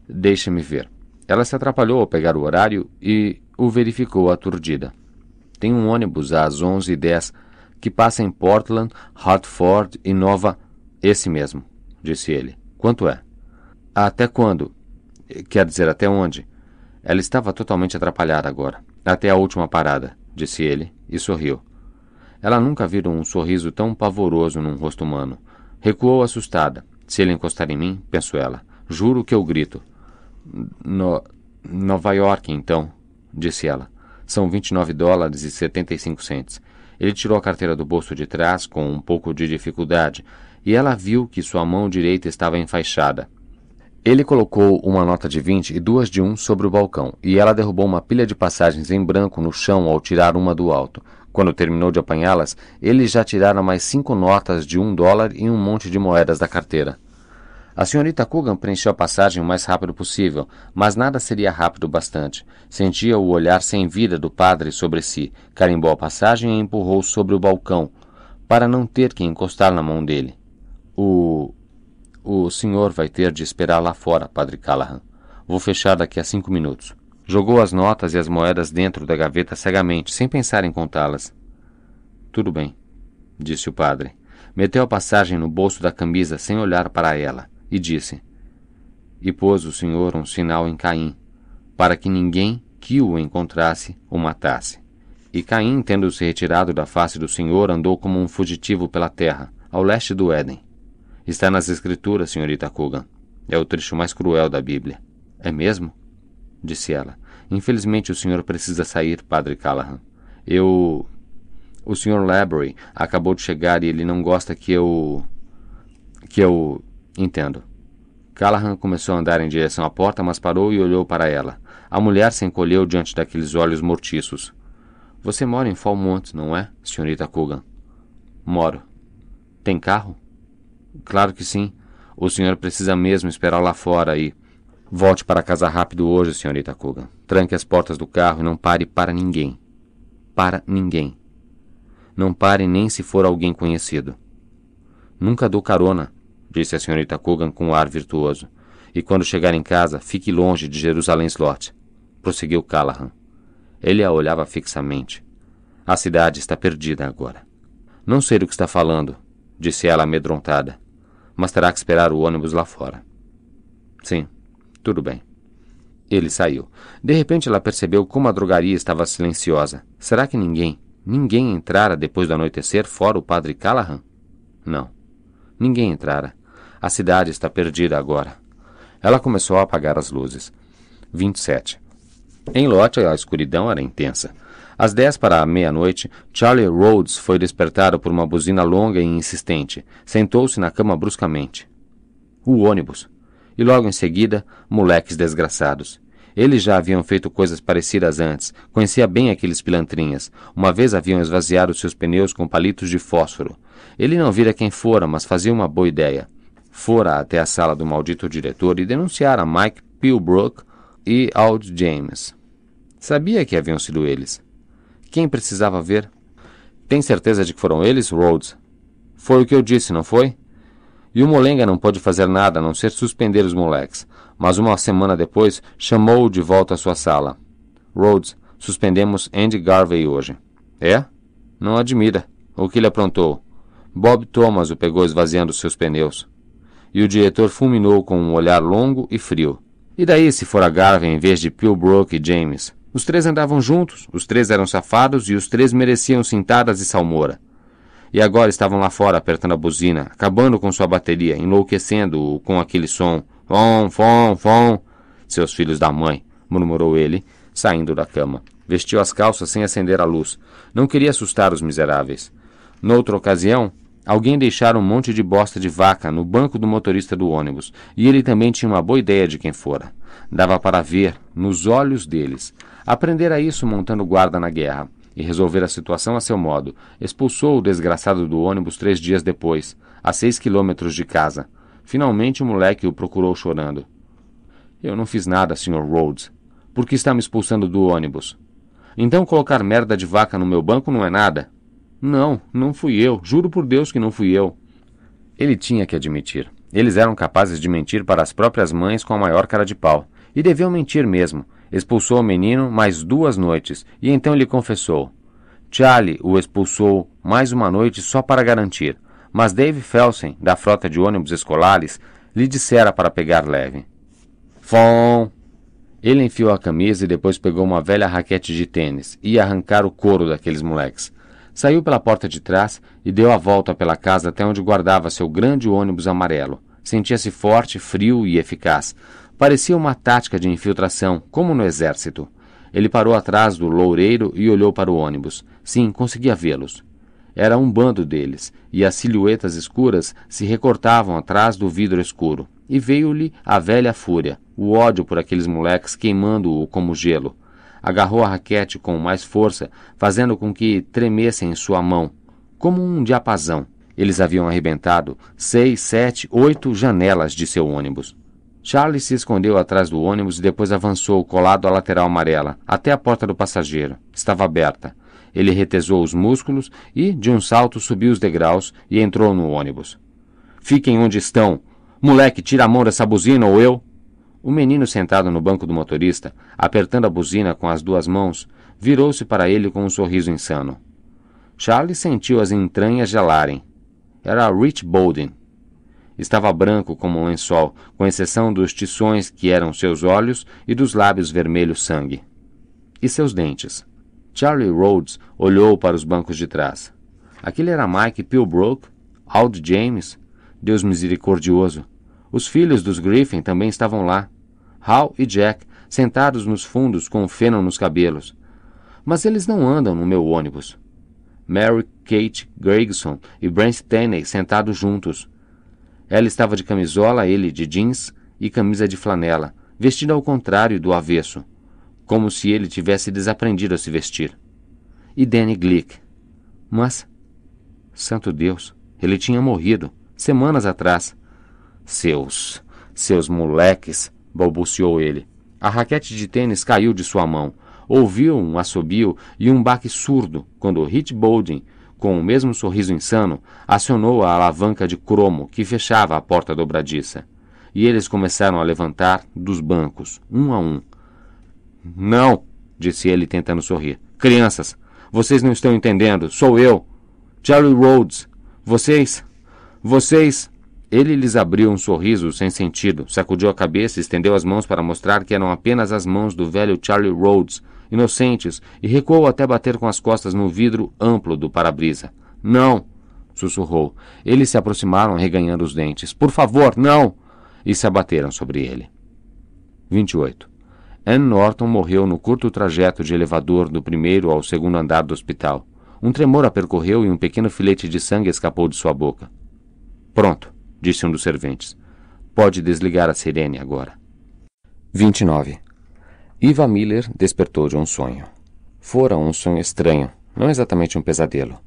Deixe-me ver. Ela se atrapalhou ao pegar o horário e o verificou aturdida. Tem um ônibus às 11h10 que passa em Portland, Hartford e Nova. Esse mesmo, disse ele. Quanto é? Até quando? Quer dizer, até onde? Ela estava totalmente atrapalhada agora. Até a última parada, disse ele, e sorriu. Ela nunca viu um sorriso tão pavoroso num rosto humano. Recuou assustada. Se ele encostar em mim, pensou ela, juro que eu grito. No, Nova York, então, disse ela. São 29 dólares e 75 cents. Ele tirou a carteira do bolso de trás com um pouco de dificuldade e ela viu que sua mão direita estava enfaixada. Ele colocou uma nota de 20 e duas de um sobre o balcão, e ela derrubou uma pilha de passagens em branco no chão ao tirar uma do alto. Quando terminou de apanhá-las, ele já tirara mais cinco notas de um dólar e um monte de moedas da carteira. A senhorita Coogan preencheu a passagem o mais rápido possível, mas nada seria rápido bastante. Sentia o olhar sem vida do padre sobre si, carimbou a passagem e a empurrou sobre o balcão, para não ter que encostar na mão dele. O. O senhor vai ter de esperar lá fora, padre Callahan. Vou fechar daqui a cinco minutos. Jogou as notas e as moedas dentro da gaveta cegamente, sem pensar em contá-las. Tudo bem, disse o padre. Meteu a passagem no bolso da camisa sem olhar para ela e disse: E pôs o Senhor um sinal em Caim, para que ninguém que o encontrasse o matasse. E Caim, tendo-se retirado da face do Senhor, andou como um fugitivo pela terra, ao leste do Éden. Está nas Escrituras, senhorita Coogan. É o trecho mais cruel da Bíblia. É mesmo? Disse ela. Infelizmente o senhor precisa sair, padre Callahan. Eu. O senhor Labry acabou de chegar e ele não gosta que eu. que eu. Entendo. Callahan começou a andar em direção à porta, mas parou e olhou para ela. A mulher se encolheu diante daqueles olhos mortiços. Você mora em Falmont, não é, senhorita Coogan? Moro. Tem carro? Claro que sim. O senhor precisa mesmo esperar lá fora e. Volte para casa rápido hoje, senhorita Coogan. Tranque as portas do carro e não pare para ninguém. Para ninguém. Não pare nem se for alguém conhecido. Nunca dou carona, disse a senhorita Coogan com um ar virtuoso. E quando chegar em casa, fique longe de Jerusalém Slot, prosseguiu Callahan. Ele a olhava fixamente. A cidade está perdida agora. Não sei do que está falando, disse ela amedrontada, mas terá que esperar o ônibus lá fora. Sim, tudo bem. Ele saiu. De repente ela percebeu como a drogaria estava silenciosa. Será que ninguém, ninguém entrara depois do anoitecer fora o padre Callahan? Não. Ninguém entrara. A cidade está perdida agora. Ela começou a apagar as luzes. 27. Em Lote, a escuridão era intensa. Às dez para a meia-noite, Charlie Rhodes foi despertado por uma buzina longa e insistente. Sentou-se na cama bruscamente. O ônibus. E logo em seguida, moleques desgraçados. Eles já haviam feito coisas parecidas antes. Conhecia bem aqueles pilantrinhas. Uma vez haviam esvaziado seus pneus com palitos de fósforo. Ele não vira quem fora, mas fazia uma boa ideia fora até a sala do maldito diretor e denunciara Mike Pilbrook e Ald James. Sabia que haviam sido eles. Quem precisava ver? Tem certeza de que foram eles, Rhodes? Foi o que eu disse, não foi? E o Molenga não pôde fazer nada a não ser suspender os moleques, mas uma semana depois chamou-o de volta à sua sala. Rhodes, suspendemos Andy Garvey hoje. É? Não admira. O que ele aprontou? Bob Thomas o pegou esvaziando seus pneus. E o diretor fulminou com um olhar longo e frio. E daí se fora Garvey em vez de Pilbrook e James? Os três andavam juntos, os três eram safados e os três mereciam cintadas e salmoura. E agora estavam lá fora apertando a buzina, acabando com sua bateria, enlouquecendo-o com aquele som. Fom, fom, fom. Seus filhos da mãe, murmurou ele, saindo da cama. Vestiu as calças sem acender a luz. Não queria assustar os miseráveis. Noutra ocasião, Alguém deixara um monte de bosta de vaca no banco do motorista do ônibus, e ele também tinha uma boa ideia de quem fora. Dava para ver, nos olhos deles. Aprendera isso montando guarda na guerra, e resolver a situação a seu modo. Expulsou o desgraçado do ônibus três dias depois, a seis quilômetros de casa. Finalmente o moleque o procurou chorando. Eu não fiz nada, Sr. Rhodes. Por que está me expulsando do ônibus? Então colocar merda de vaca no meu banco não é nada? Não, não fui eu. Juro por Deus que não fui eu. Ele tinha que admitir. Eles eram capazes de mentir para as próprias mães com a maior cara de pau. E deviam mentir mesmo. Expulsou o menino mais duas noites e então lhe confessou. Charlie o expulsou mais uma noite só para garantir, mas Dave Felsen, da frota de ônibus escolares, lhe dissera para pegar leve. Fom! Ele enfiou a camisa e depois pegou uma velha raquete de tênis e ia arrancar o couro daqueles moleques. Saiu pela porta de trás e deu a volta pela casa até onde guardava seu grande ônibus amarelo. Sentia-se forte, frio e eficaz. Parecia uma tática de infiltração, como no exército. Ele parou atrás do loureiro e olhou para o ônibus. Sim, conseguia vê-los. Era um bando deles, e as silhuetas escuras se recortavam atrás do vidro escuro. E veio-lhe a velha fúria, o ódio por aqueles moleques queimando-o como gelo agarrou a raquete com mais força, fazendo com que tremesse em sua mão, como um diapasão. Eles haviam arrebentado seis, sete, oito janelas de seu ônibus. Charles se escondeu atrás do ônibus e depois avançou colado à lateral amarela, até a porta do passageiro. Estava aberta. Ele retesou os músculos e, de um salto, subiu os degraus e entrou no ônibus. Fiquem onde estão! Moleque, tira a mão dessa buzina ou eu. O menino sentado no banco do motorista, apertando a buzina com as duas mãos, virou-se para ele com um sorriso insano. Charlie sentiu as entranhas gelarem. Era Rich Bolden. Estava branco como um lençol, com exceção dos tições que eram seus olhos e dos lábios vermelhos sangue. E seus dentes. Charlie Rhodes olhou para os bancos de trás. Aquele era Mike Pilbrook, Ald James, Deus misericordioso. Os filhos dos Griffin também estavam lá. Hal e Jack, sentados nos fundos com o feno nos cabelos. Mas eles não andam no meu ônibus. Mary Kate Gregson e Brent Tenney sentados juntos. Ela estava de camisola, ele de jeans e camisa de flanela, vestida ao contrário do avesso, como se ele tivesse desaprendido a se vestir. E Danny Glick. Mas, santo Deus, ele tinha morrido, semanas atrás. Seus, seus moleques, balbuciou ele. A raquete de tênis caiu de sua mão. Ouviu um assobio e um baque surdo quando Hit Bowden, com o mesmo sorriso insano, acionou a alavanca de cromo que fechava a porta dobradiça. E eles começaram a levantar dos bancos, um a um. Não, disse ele tentando sorrir. Crianças, vocês não estão entendendo. Sou eu. Charlie Rhodes. Vocês. Vocês. Ele lhes abriu um sorriso sem sentido, sacudiu a cabeça e estendeu as mãos para mostrar que eram apenas as mãos do velho Charlie Rhodes, inocentes, e recuou até bater com as costas no vidro amplo do para-brisa. Não! sussurrou. Eles se aproximaram, reganhando os dentes. Por favor, não! E se abateram sobre ele. 28. Ann Norton morreu no curto trajeto de elevador do primeiro ao segundo andar do hospital. Um tremor a percorreu e um pequeno filete de sangue escapou de sua boca. Pronto disse um dos serventes. Pode desligar a sirene agora. 29. Iva Miller despertou de um sonho. Fora um sonho estranho, não exatamente um pesadelo.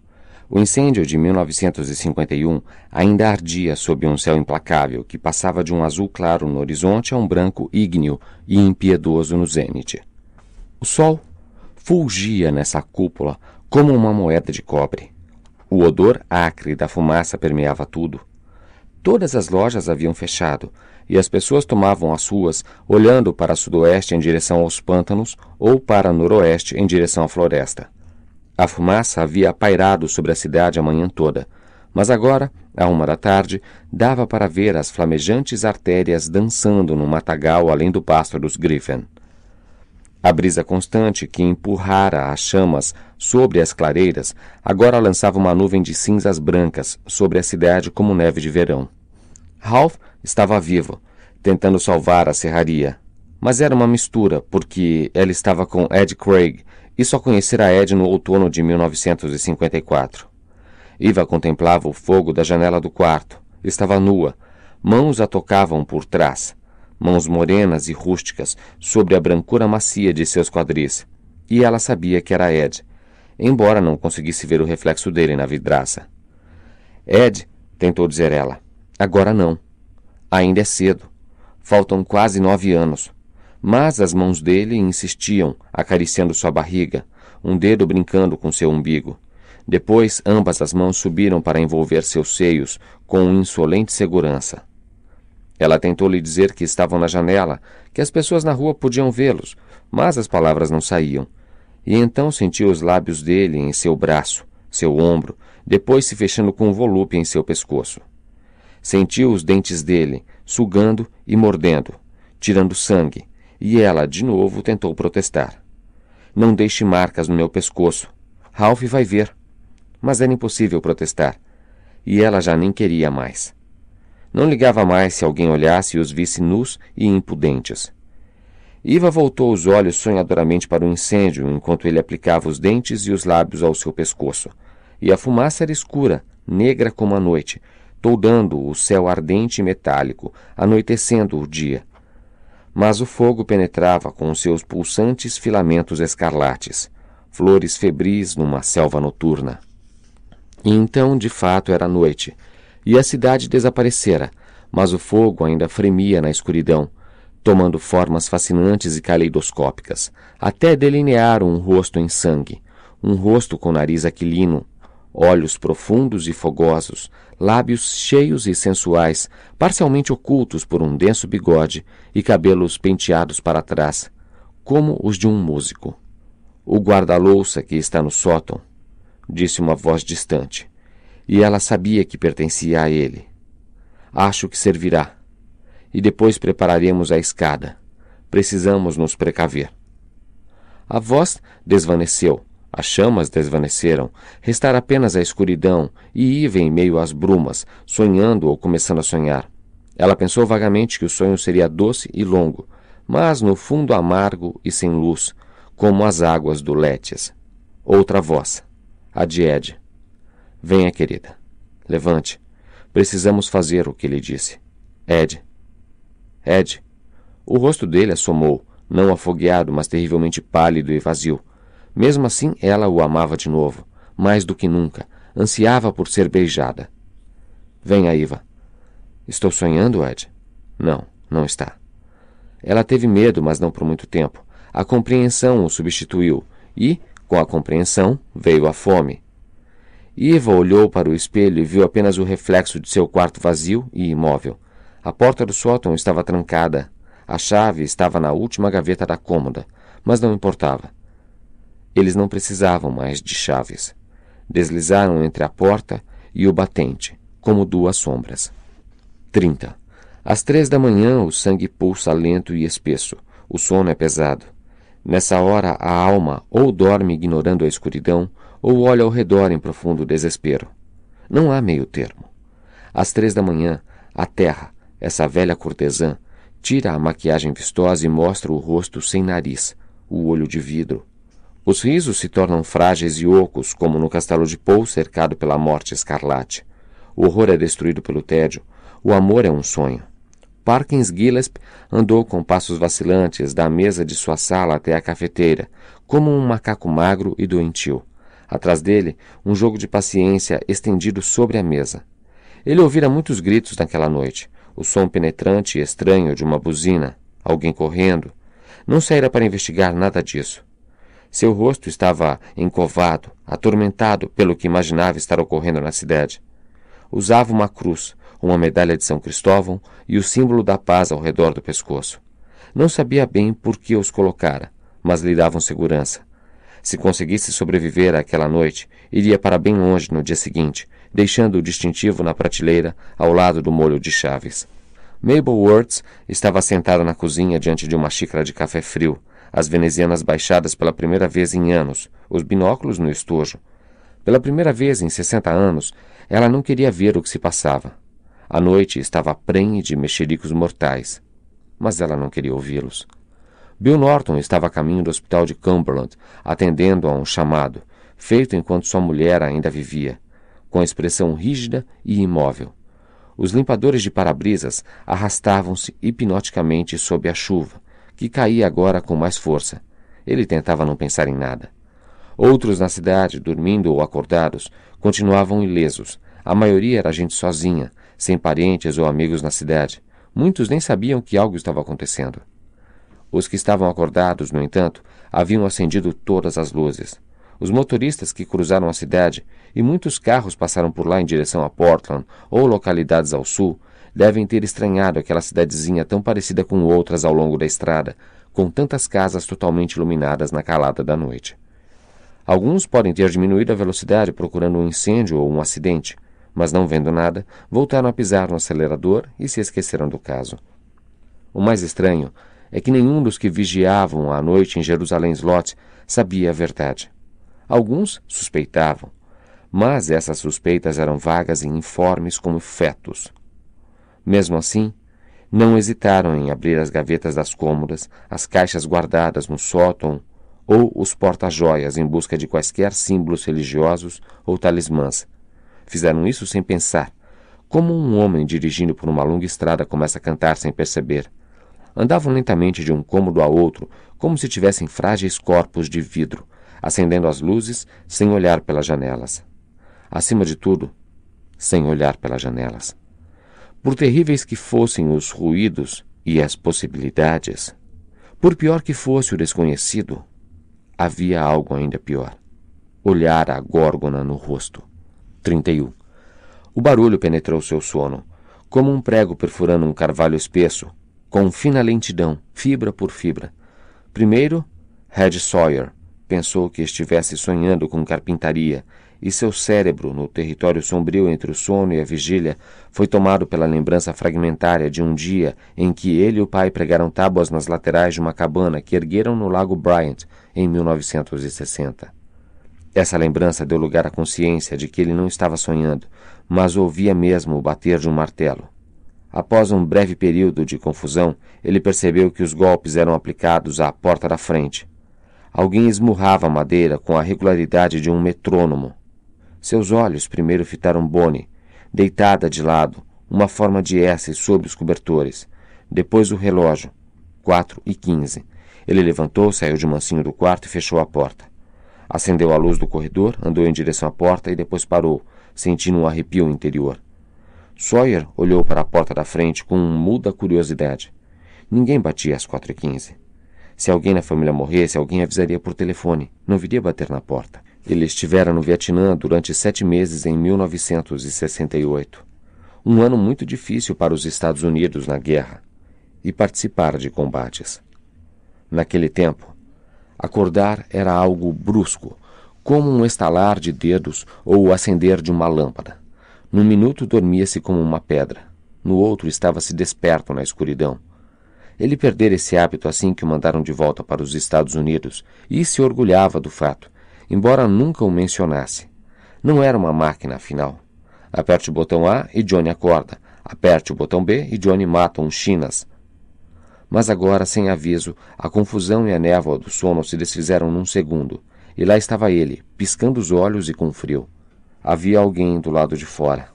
O incêndio de 1951 ainda ardia sob um céu implacável que passava de um azul claro no horizonte a um branco ígneo e impiedoso no zênite. O sol fulgia nessa cúpula como uma moeda de cobre. O odor acre da fumaça permeava tudo, Todas as lojas haviam fechado, e as pessoas tomavam as ruas olhando para sudoeste em direção aos pântanos ou para noroeste em direção à floresta. A fumaça havia pairado sobre a cidade a manhã toda, mas agora, à uma da tarde, dava para ver as flamejantes artérias dançando no matagal além do pasto dos Griffin. A brisa constante que empurrara as chamas sobre as clareiras agora lançava uma nuvem de cinzas brancas sobre a cidade como neve de verão. Ralph estava vivo, tentando salvar a serraria. Mas era uma mistura, porque ela estava com Ed Craig e só conhecera Ed no outono de 1954. Iva contemplava o fogo da janela do quarto. Estava nua. Mãos a tocavam por trás. Mãos morenas e rústicas, sobre a brancura macia de seus quadris. E ela sabia que era Ed, embora não conseguisse ver o reflexo dele na vidraça. Ed, tentou dizer ela. Agora não. Ainda é cedo. Faltam quase nove anos. Mas as mãos dele insistiam, acariciando sua barriga, um dedo brincando com seu umbigo. Depois, ambas as mãos subiram para envolver seus seios com insolente segurança. Ela tentou lhe dizer que estavam na janela, que as pessoas na rua podiam vê-los, mas as palavras não saíam. E então sentiu os lábios dele em seu braço, seu ombro, depois se fechando com um volúpia em seu pescoço. Sentiu os dentes dele, sugando e mordendo, tirando sangue, e ela de novo tentou protestar. Não deixe marcas no meu pescoço. Ralph vai ver. Mas era impossível protestar. E ela já nem queria mais. Não ligava mais se alguém olhasse e os visse nus e impudentes. Iva voltou os olhos sonhadoramente para o incêndio enquanto ele aplicava os dentes e os lábios ao seu pescoço. E a fumaça era escura, negra como a noite, toldando o céu ardente e metálico, anoitecendo o dia. Mas o fogo penetrava com seus pulsantes filamentos escarlates, flores febris numa selva noturna. E então, de fato, era noite, e a cidade desaparecera, mas o fogo ainda fremia na escuridão, tomando formas fascinantes e caleidoscópicas, até delinear um rosto em sangue, um rosto com nariz aquilino, olhos profundos e fogosos, lábios cheios e sensuais, parcialmente ocultos por um denso bigode e cabelos penteados para trás, como os de um músico. O guarda-louça que está no sótão, disse uma voz distante, e ela sabia que pertencia a ele. Acho que servirá. E depois prepararemos a escada. Precisamos nos precaver. A voz desvaneceu as chamas desvaneceram, restara apenas a escuridão e Iva em meio às brumas, sonhando ou começando a sonhar. Ela pensou vagamente que o sonho seria doce e longo, mas no fundo amargo e sem luz, como as águas do Létias. Outra voz, a de Ed. Venha, querida. Levante. Precisamos fazer o que ele disse. Ed. Ed. O rosto dele assomou, não afogueado, mas terrivelmente pálido e vazio. Mesmo assim, ela o amava de novo, mais do que nunca, ansiava por ser beijada. Venha, Iva. Estou sonhando, Ed? Não, não está. Ela teve medo, mas não por muito tempo. A compreensão o substituiu e, com a compreensão, veio a fome. Iva olhou para o espelho e viu apenas o reflexo de seu quarto vazio e imóvel. A porta do sótão estava trancada. A chave estava na última gaveta da cômoda, mas não importava. Eles não precisavam mais de chaves. Deslizaram entre a porta e o batente, como duas sombras. 30. Às três da manhã, o sangue pulsa lento e espesso. O sono é pesado. Nessa hora, a alma ou dorme ignorando a escuridão, ou olha ao redor em profundo desespero. Não há meio termo. Às três da manhã, a terra, essa velha cortesã, tira a maquiagem vistosa e mostra o rosto sem nariz, o olho de vidro, os risos se tornam frágeis e ocos, como no castelo de Poe cercado pela morte escarlate. O horror é destruído pelo tédio. O amor é um sonho. Parkins Gillespie andou com passos vacilantes da mesa de sua sala até a cafeteira, como um macaco magro e doentio. Atrás dele, um jogo de paciência estendido sobre a mesa. Ele ouvira muitos gritos naquela noite, o som penetrante e estranho de uma buzina, alguém correndo. Não saíra para investigar nada disso. Seu rosto estava encovado, atormentado pelo que imaginava estar ocorrendo na cidade. Usava uma cruz, uma medalha de São Cristóvão e o símbolo da paz ao redor do pescoço. Não sabia bem por que os colocara, mas lhe davam segurança. Se conseguisse sobreviver àquela noite, iria para bem longe no dia seguinte, deixando o distintivo na prateleira ao lado do molho de chaves. Mabel Words estava sentada na cozinha diante de uma xícara de café frio, as venezianas baixadas pela primeira vez em anos, os binóculos no estojo. Pela primeira vez em 60 anos, ela não queria ver o que se passava. A noite estava prenhe de mexericos mortais, mas ela não queria ouvi-los. Bill Norton estava a caminho do hospital de Cumberland, atendendo a um chamado, feito enquanto sua mulher ainda vivia, com expressão rígida e imóvel. Os limpadores de para-brisas arrastavam-se hipnoticamente sob a chuva, que caía agora com mais força. Ele tentava não pensar em nada. Outros na cidade, dormindo ou acordados, continuavam ilesos. A maioria era gente sozinha, sem parentes ou amigos na cidade. Muitos nem sabiam que algo estava acontecendo. Os que estavam acordados, no entanto, haviam acendido todas as luzes. Os motoristas que cruzaram a cidade e muitos carros passaram por lá em direção a Portland ou localidades ao sul devem ter estranhado aquela cidadezinha tão parecida com outras ao longo da estrada, com tantas casas totalmente iluminadas na calada da noite. Alguns podem ter diminuído a velocidade procurando um incêndio ou um acidente, mas não vendo nada, voltaram a pisar no acelerador e se esqueceram do caso. O mais estranho é que nenhum dos que vigiavam à noite em Jerusalém Slot sabia a verdade. Alguns suspeitavam, mas essas suspeitas eram vagas e informes como fetos. Mesmo assim, não hesitaram em abrir as gavetas das cômodas, as caixas guardadas no sótão ou os porta-joias em busca de quaisquer símbolos religiosos ou talismãs. Fizeram isso sem pensar, como um homem dirigindo por uma longa estrada começa a cantar sem perceber. Andavam lentamente de um cômodo a outro, como se tivessem frágeis corpos de vidro, acendendo as luzes sem olhar pelas janelas. Acima de tudo, sem olhar pelas janelas. Por terríveis que fossem os ruídos e as possibilidades, por pior que fosse o desconhecido, havia algo ainda pior. Olhar a górgona no rosto. 31. O barulho penetrou seu sono, como um prego perfurando um carvalho espesso, com fina lentidão, fibra por fibra. Primeiro, Red Sawyer pensou que estivesse sonhando com carpintaria e seu cérebro, no território sombrio entre o sono e a vigília, foi tomado pela lembrança fragmentária de um dia em que ele e o pai pregaram tábuas nas laterais de uma cabana que ergueram no Lago Bryant em 1960. Essa lembrança deu lugar à consciência de que ele não estava sonhando, mas ouvia mesmo o bater de um martelo. Após um breve período de confusão, ele percebeu que os golpes eram aplicados à porta da frente. Alguém esmurrava a madeira com a regularidade de um metrônomo. Seus olhos primeiro fitaram Bonnie, deitada de lado, uma forma de S sobre os cobertores. Depois o relógio. Quatro e quinze. Ele levantou, saiu de mansinho do quarto e fechou a porta. Acendeu a luz do corredor, andou em direção à porta e depois parou, sentindo um arrepio interior. Sawyer olhou para a porta da frente com muda curiosidade. Ninguém batia às quatro e quinze. Se alguém na família morresse, alguém avisaria por telefone. Não viria bater na porta. Ele estivera no Vietnã durante sete meses em 1968, um ano muito difícil para os Estados Unidos na guerra, e participar de combates. Naquele tempo, acordar era algo brusco, como um estalar de dedos ou o acender de uma lâmpada. Num minuto dormia-se como uma pedra, no outro estava-se desperto na escuridão. Ele perdera esse hábito assim que o mandaram de volta para os Estados Unidos e se orgulhava do fato embora nunca o mencionasse. Não era uma máquina, afinal. Aperte o botão A e Johnny acorda. Aperte o botão B e Johnny mata um chinas. Mas agora, sem aviso, a confusão e a névoa do sono se desfizeram num segundo. E lá estava ele, piscando os olhos e com frio. Havia alguém do lado de fora.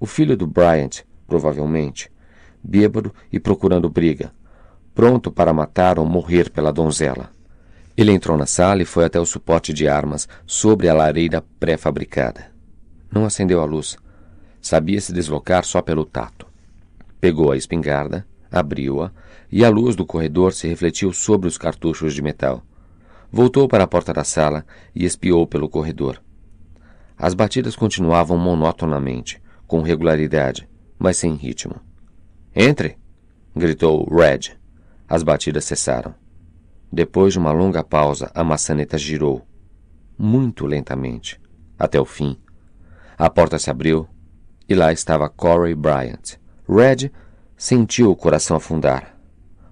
O filho do Bryant, provavelmente. Bêbado e procurando briga. Pronto para matar ou morrer pela donzela. Ele entrou na sala e foi até o suporte de armas sobre a lareira pré-fabricada. Não acendeu a luz. Sabia se deslocar só pelo tato. Pegou a espingarda, abriu-a e a luz do corredor se refletiu sobre os cartuchos de metal. Voltou para a porta da sala e espiou pelo corredor. As batidas continuavam monotonamente, com regularidade, mas sem ritmo. Entre! gritou Red. As batidas cessaram. Depois de uma longa pausa, a maçaneta girou, muito lentamente, até o fim. A porta se abriu e lá estava Corey Bryant. Red sentiu o coração afundar.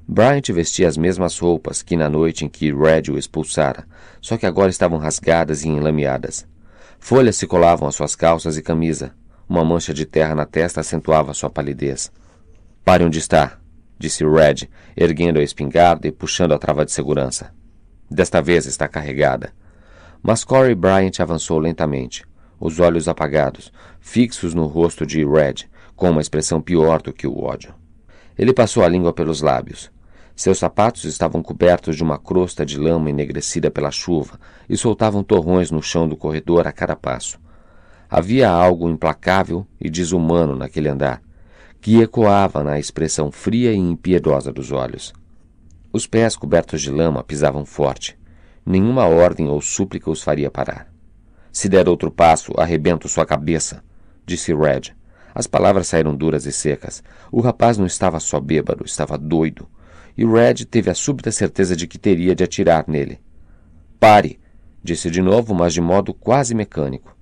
Bryant vestia as mesmas roupas que na noite em que Red o expulsara, só que agora estavam rasgadas e enlameadas. Folhas se colavam às suas calças e camisa. Uma mancha de terra na testa acentuava sua palidez. Pare onde está, disse Red, erguendo a espingarda e puxando a trava de segurança. Desta vez está carregada. Mas Corey Bryant avançou lentamente, os olhos apagados, fixos no rosto de Red, com uma expressão pior do que o ódio. Ele passou a língua pelos lábios. Seus sapatos estavam cobertos de uma crosta de lama enegrecida pela chuva e soltavam torrões no chão do corredor a cada passo. Havia algo implacável e desumano naquele andar, que ecoava na expressão fria e impiedosa dos olhos. Os pés cobertos de lama pisavam forte. Nenhuma ordem ou súplica os faria parar. Se der outro passo, arrebento sua cabeça, disse Red. As palavras saíram duras e secas. O rapaz não estava só bêbado, estava doido. E Red teve a súbita certeza de que teria de atirar nele. Pare! disse de novo, mas de modo quase mecânico.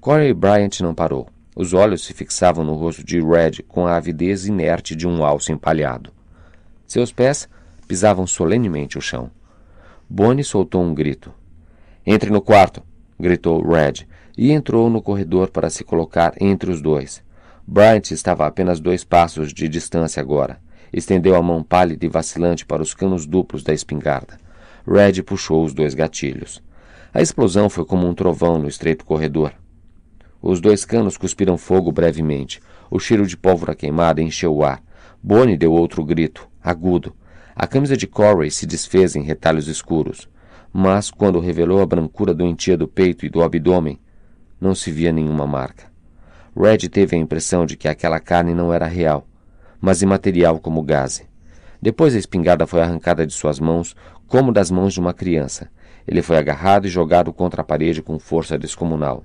Corey Bryant não parou. Os olhos se fixavam no rosto de Red com a avidez inerte de um alce empalhado. Seus pés pisavam solenemente o chão. Bonnie soltou um grito. Entre no quarto! gritou Red, e entrou no corredor para se colocar entre os dois. Bryant estava a apenas dois passos de distância agora. Estendeu a mão pálida e vacilante para os canos duplos da espingarda. Red puxou os dois gatilhos. A explosão foi como um trovão no estreito corredor. Os dois canos cuspiram fogo brevemente. O cheiro de pólvora queimada encheu o ar. Bonnie deu outro grito, agudo. A camisa de Corey se desfez em retalhos escuros. Mas, quando revelou a brancura doentia do peito e do abdômen, não se via nenhuma marca. Red teve a impressão de que aquela carne não era real, mas imaterial como gaze. Depois a espingarda foi arrancada de suas mãos, como das mãos de uma criança. Ele foi agarrado e jogado contra a parede com força descomunal.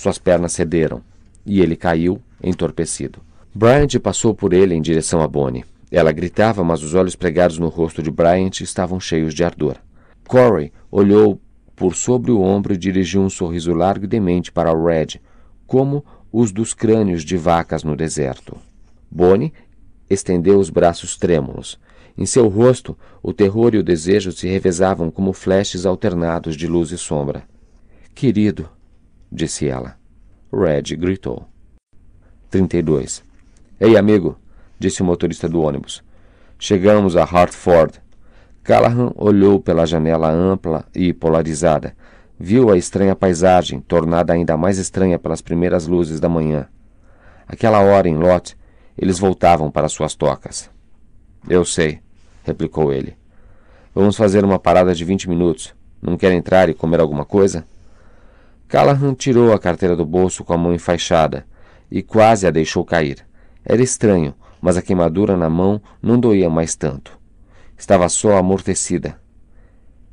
Suas pernas cederam e ele caiu, entorpecido. Bryant passou por ele em direção a Bonnie. Ela gritava, mas os olhos pregados no rosto de Bryant estavam cheios de ardor. Corey olhou por sobre o ombro e dirigiu um sorriso largo e demente para o Red, como os dos crânios de vacas no deserto. Bonnie estendeu os braços trêmulos. Em seu rosto, o terror e o desejo se revezavam como flashes alternados de luz e sombra. Querido, disse ela. Red gritou. 32. Ei, amigo, disse o motorista do ônibus. Chegamos a Hartford. Callahan olhou pela janela ampla e polarizada. Viu a estranha paisagem, tornada ainda mais estranha pelas primeiras luzes da manhã. Aquela hora, em Lot, eles voltavam para suas tocas. Eu sei, replicou ele. Vamos fazer uma parada de vinte minutos. Não quer entrar e comer alguma coisa? Callahan tirou a carteira do bolso com a mão enfaixada e quase a deixou cair. Era estranho, mas a queimadura na mão não doía mais tanto. Estava só amortecida.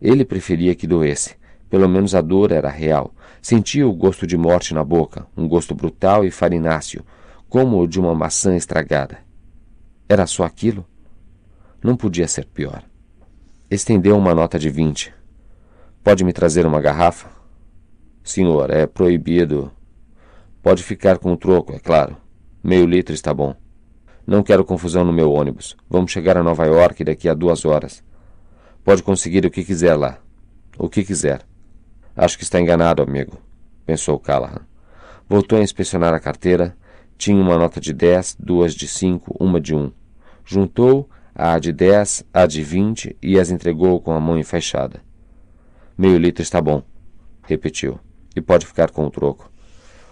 Ele preferia que doesse. Pelo menos a dor era real. Sentia o gosto de morte na boca, um gosto brutal e farináceo, como o de uma maçã estragada. Era só aquilo? Não podia ser pior. Estendeu uma nota de vinte. Pode me trazer uma garrafa? Senhor, é proibido. Pode ficar com o troco, é claro. Meio litro está bom. Não quero confusão no meu ônibus. Vamos chegar a Nova York daqui a duas horas. Pode conseguir o que quiser lá. O que quiser. Acho que está enganado, amigo, pensou Callahan. Voltou a inspecionar a carteira. Tinha uma nota de dez, duas de cinco, uma de Um. Juntou a de dez, a de vinte e as entregou com a mão enfaixada. Meio litro está bom, repetiu e pode ficar com o troco.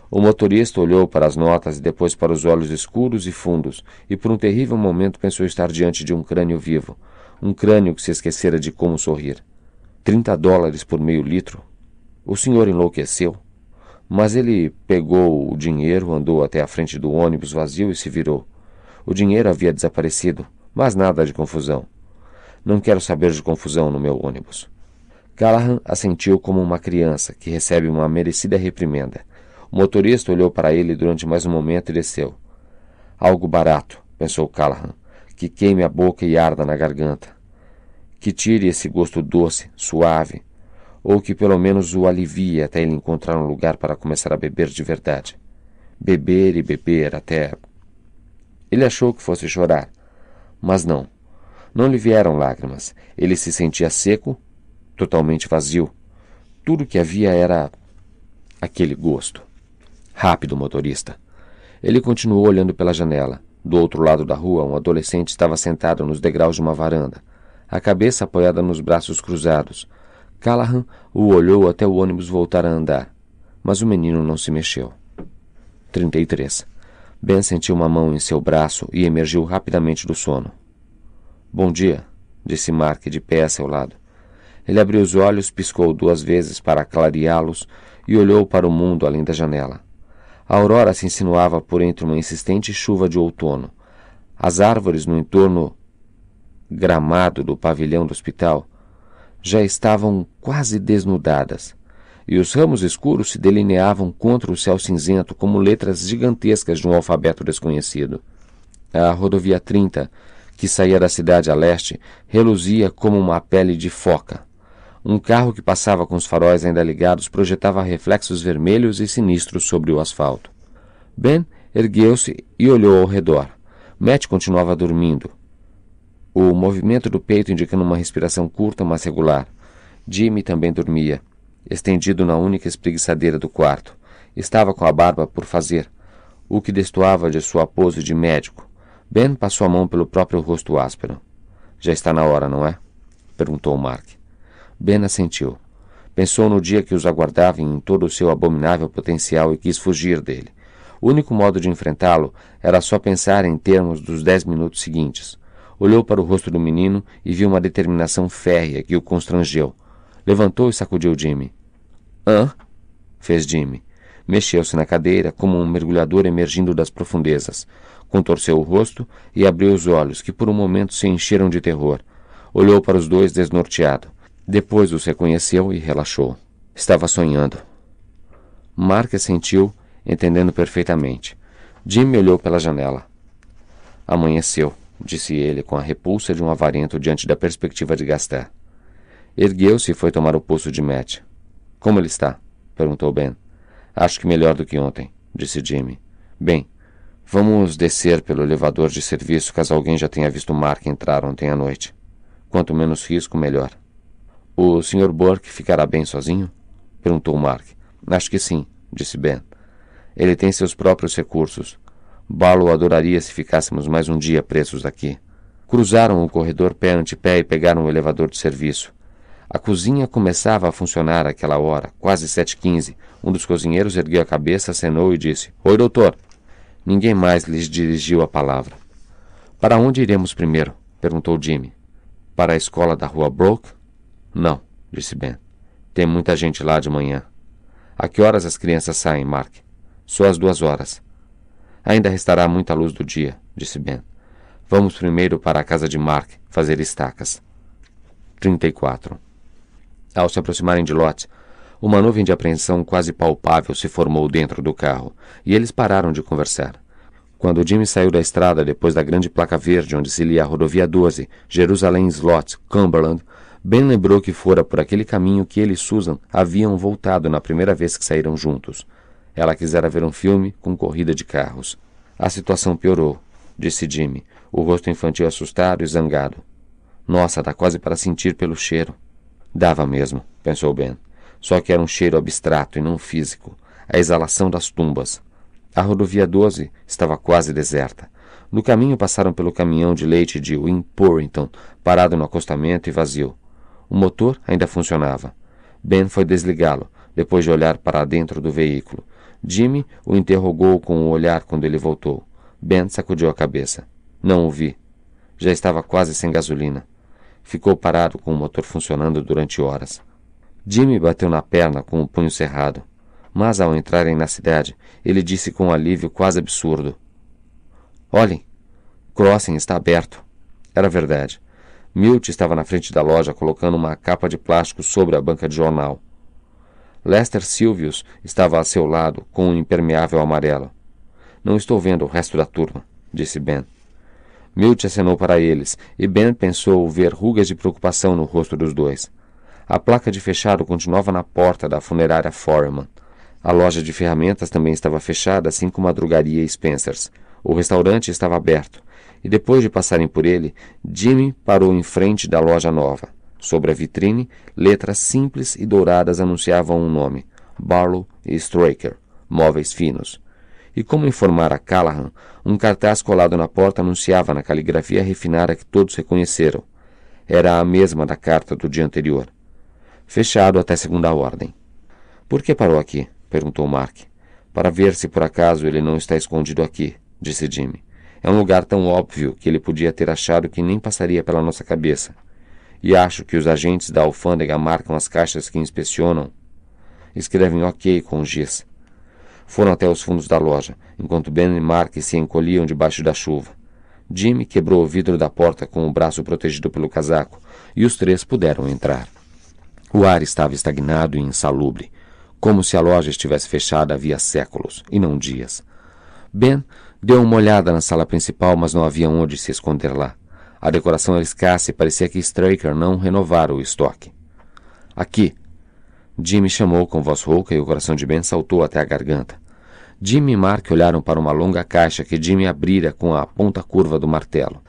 O motorista olhou para as notas e depois para os olhos escuros e fundos, e por um terrível momento pensou estar diante de um crânio vivo, um crânio que se esquecera de como sorrir. Trinta dólares por meio litro. O senhor enlouqueceu. Mas ele pegou o dinheiro, andou até a frente do ônibus vazio e se virou. O dinheiro havia desaparecido, mas nada de confusão. Não quero saber de confusão no meu ônibus. Callahan assentiu como uma criança que recebe uma merecida reprimenda. O motorista olhou para ele durante mais um momento e desceu. Algo barato, pensou Callahan, que queime a boca e arda na garganta. Que tire esse gosto doce, suave, ou que pelo menos o alivie até ele encontrar um lugar para começar a beber de verdade. Beber e beber até. Ele achou que fosse chorar, mas não. Não lhe vieram lágrimas. Ele se sentia seco totalmente vazio. Tudo que havia era aquele gosto. Rápido, motorista. Ele continuou olhando pela janela. Do outro lado da rua, um adolescente estava sentado nos degraus de uma varanda, a cabeça apoiada nos braços cruzados. Callahan o olhou até o ônibus voltar a andar, mas o menino não se mexeu. 33. Ben sentiu uma mão em seu braço e emergiu rapidamente do sono. Bom dia, disse Mark de pé a seu lado. Ele abriu os olhos, piscou duas vezes para clareá-los e olhou para o mundo além da janela. A aurora se insinuava por entre uma insistente chuva de outono. As árvores no entorno gramado do pavilhão do hospital já estavam quase desnudadas, e os ramos escuros se delineavam contra o céu cinzento como letras gigantescas de um alfabeto desconhecido. A rodovia 30, que saía da cidade a leste, reluzia como uma pele de foca. Um carro que passava com os faróis ainda ligados projetava reflexos vermelhos e sinistros sobre o asfalto. Ben ergueu-se e olhou ao redor. Matt continuava dormindo. O movimento do peito indicando uma respiração curta, mas regular. Jimmy também dormia, estendido na única espreguiçadeira do quarto. Estava com a barba por fazer, o que destoava de sua pose de médico. Ben passou a mão pelo próprio rosto áspero. Já está na hora, não é? perguntou Mark. Ben assentiu. Pensou no dia que os aguardava em todo o seu abominável potencial e quis fugir dele. O único modo de enfrentá-lo era só pensar em termos dos dez minutos seguintes. Olhou para o rosto do menino e viu uma determinação férrea que o constrangeu. Levantou e sacudiu Jimmy. Hã? fez Jimmy. Mexeu-se na cadeira como um mergulhador emergindo das profundezas. Contorceu o rosto e abriu os olhos, que por um momento se encheram de terror. Olhou para os dois desnorteado. Depois os reconheceu e relaxou. Estava sonhando. Mark sentiu, entendendo perfeitamente. Jimmy olhou pela janela. Amanheceu, disse ele com a repulsa de um avarento diante da perspectiva de gastar. Ergueu-se e foi tomar o pulso de Matt. Como ele está? perguntou Ben. Acho que melhor do que ontem, disse Jimmy. Bem, vamos descer pelo elevador de serviço caso alguém já tenha visto Mark entrar ontem à noite. Quanto menos risco, melhor. O Sr. Burke ficará bem sozinho? perguntou Mark. Acho que sim, disse Ben. Ele tem seus próprios recursos. Barlow adoraria se ficássemos mais um dia presos aqui. Cruzaram o corredor pé ante pé e pegaram o elevador de serviço. A cozinha começava a funcionar àquela hora, quase sete quinze. Um dos cozinheiros ergueu a cabeça, acenou e disse: Oi, doutor. Ninguém mais lhes dirigiu a palavra. Para onde iremos primeiro? perguntou Jimmy. Para a escola da rua Broke? Não, disse Ben. Tem muita gente lá de manhã. A que horas as crianças saem, Mark? Só às duas horas. Ainda restará muita luz do dia, disse Ben. Vamos primeiro para a casa de Mark fazer estacas. 34. Ao se aproximarem de Lot, uma nuvem de apreensão quase palpável se formou dentro do carro e eles pararam de conversar. Quando Jimmy saiu da estrada depois da grande placa verde onde se lia a rodovia 12, Jerusalém-Slot, Cumberland, Ben lembrou que fora por aquele caminho que ele e Susan haviam voltado na primeira vez que saíram juntos. Ela quisera ver um filme com corrida de carros. A situação piorou, disse Jimmy, o rosto infantil assustado e zangado. Nossa, dá quase para sentir pelo cheiro. Dava mesmo, pensou Ben. Só que era um cheiro abstrato e não físico a exalação das tumbas. A rodovia 12 estava quase deserta. No caminho passaram pelo caminhão de leite de Wimporrington, parado no acostamento e vazio. O motor ainda funcionava. Ben foi desligá-lo, depois de olhar para dentro do veículo. Jimmy o interrogou com o um olhar quando ele voltou. Ben sacudiu a cabeça. Não o vi. Já estava quase sem gasolina. Ficou parado com o motor funcionando durante horas. Jimmy bateu na perna com o punho cerrado. Mas ao entrarem na cidade, ele disse com um alívio quase absurdo: Olhem, Crossing está aberto. Era verdade. Milt estava na frente da loja colocando uma capa de plástico sobre a banca de jornal. Lester Silvius estava a seu lado com um impermeável amarelo. Não estou vendo o resto da turma, disse Ben. Milt acenou para eles e Ben pensou ver rugas de preocupação no rosto dos dois. A placa de fechado continuava na porta da funerária Foreman. A loja de ferramentas também estava fechada, assim como a drogaria Spencers. O restaurante estava aberto e depois de passarem por ele, Jimmy parou em frente da loja nova. Sobre a vitrine, letras simples e douradas anunciavam um nome: Barlow e Straker, móveis finos. E como informara Callahan, um cartaz colado na porta anunciava na caligrafia refinada que todos reconheceram. Era a mesma da carta do dia anterior. Fechado até segunda ordem. Por que parou aqui? perguntou Mark. Para ver se por acaso ele não está escondido aqui, disse Jimmy. É um lugar tão óbvio que ele podia ter achado que nem passaria pela nossa cabeça. E acho que os agentes da alfândega marcam as caixas que inspecionam. Escrevem OK com giz. Foram até os fundos da loja, enquanto Ben e Mark se encolhiam debaixo da chuva. Jimmy quebrou o vidro da porta com o braço protegido pelo casaco, e os três puderam entrar. O ar estava estagnado e insalubre, como se a loja estivesse fechada havia séculos, e não dias. Ben Deu uma olhada na sala principal, mas não havia onde se esconder lá. A decoração era escassa e parecia que Straker não renovara o estoque. Aqui! Jimmy chamou com voz rouca e o coração de Ben saltou até a garganta. Jimmy e Mark olharam para uma longa caixa que Jimmy abrira com a ponta curva do martelo.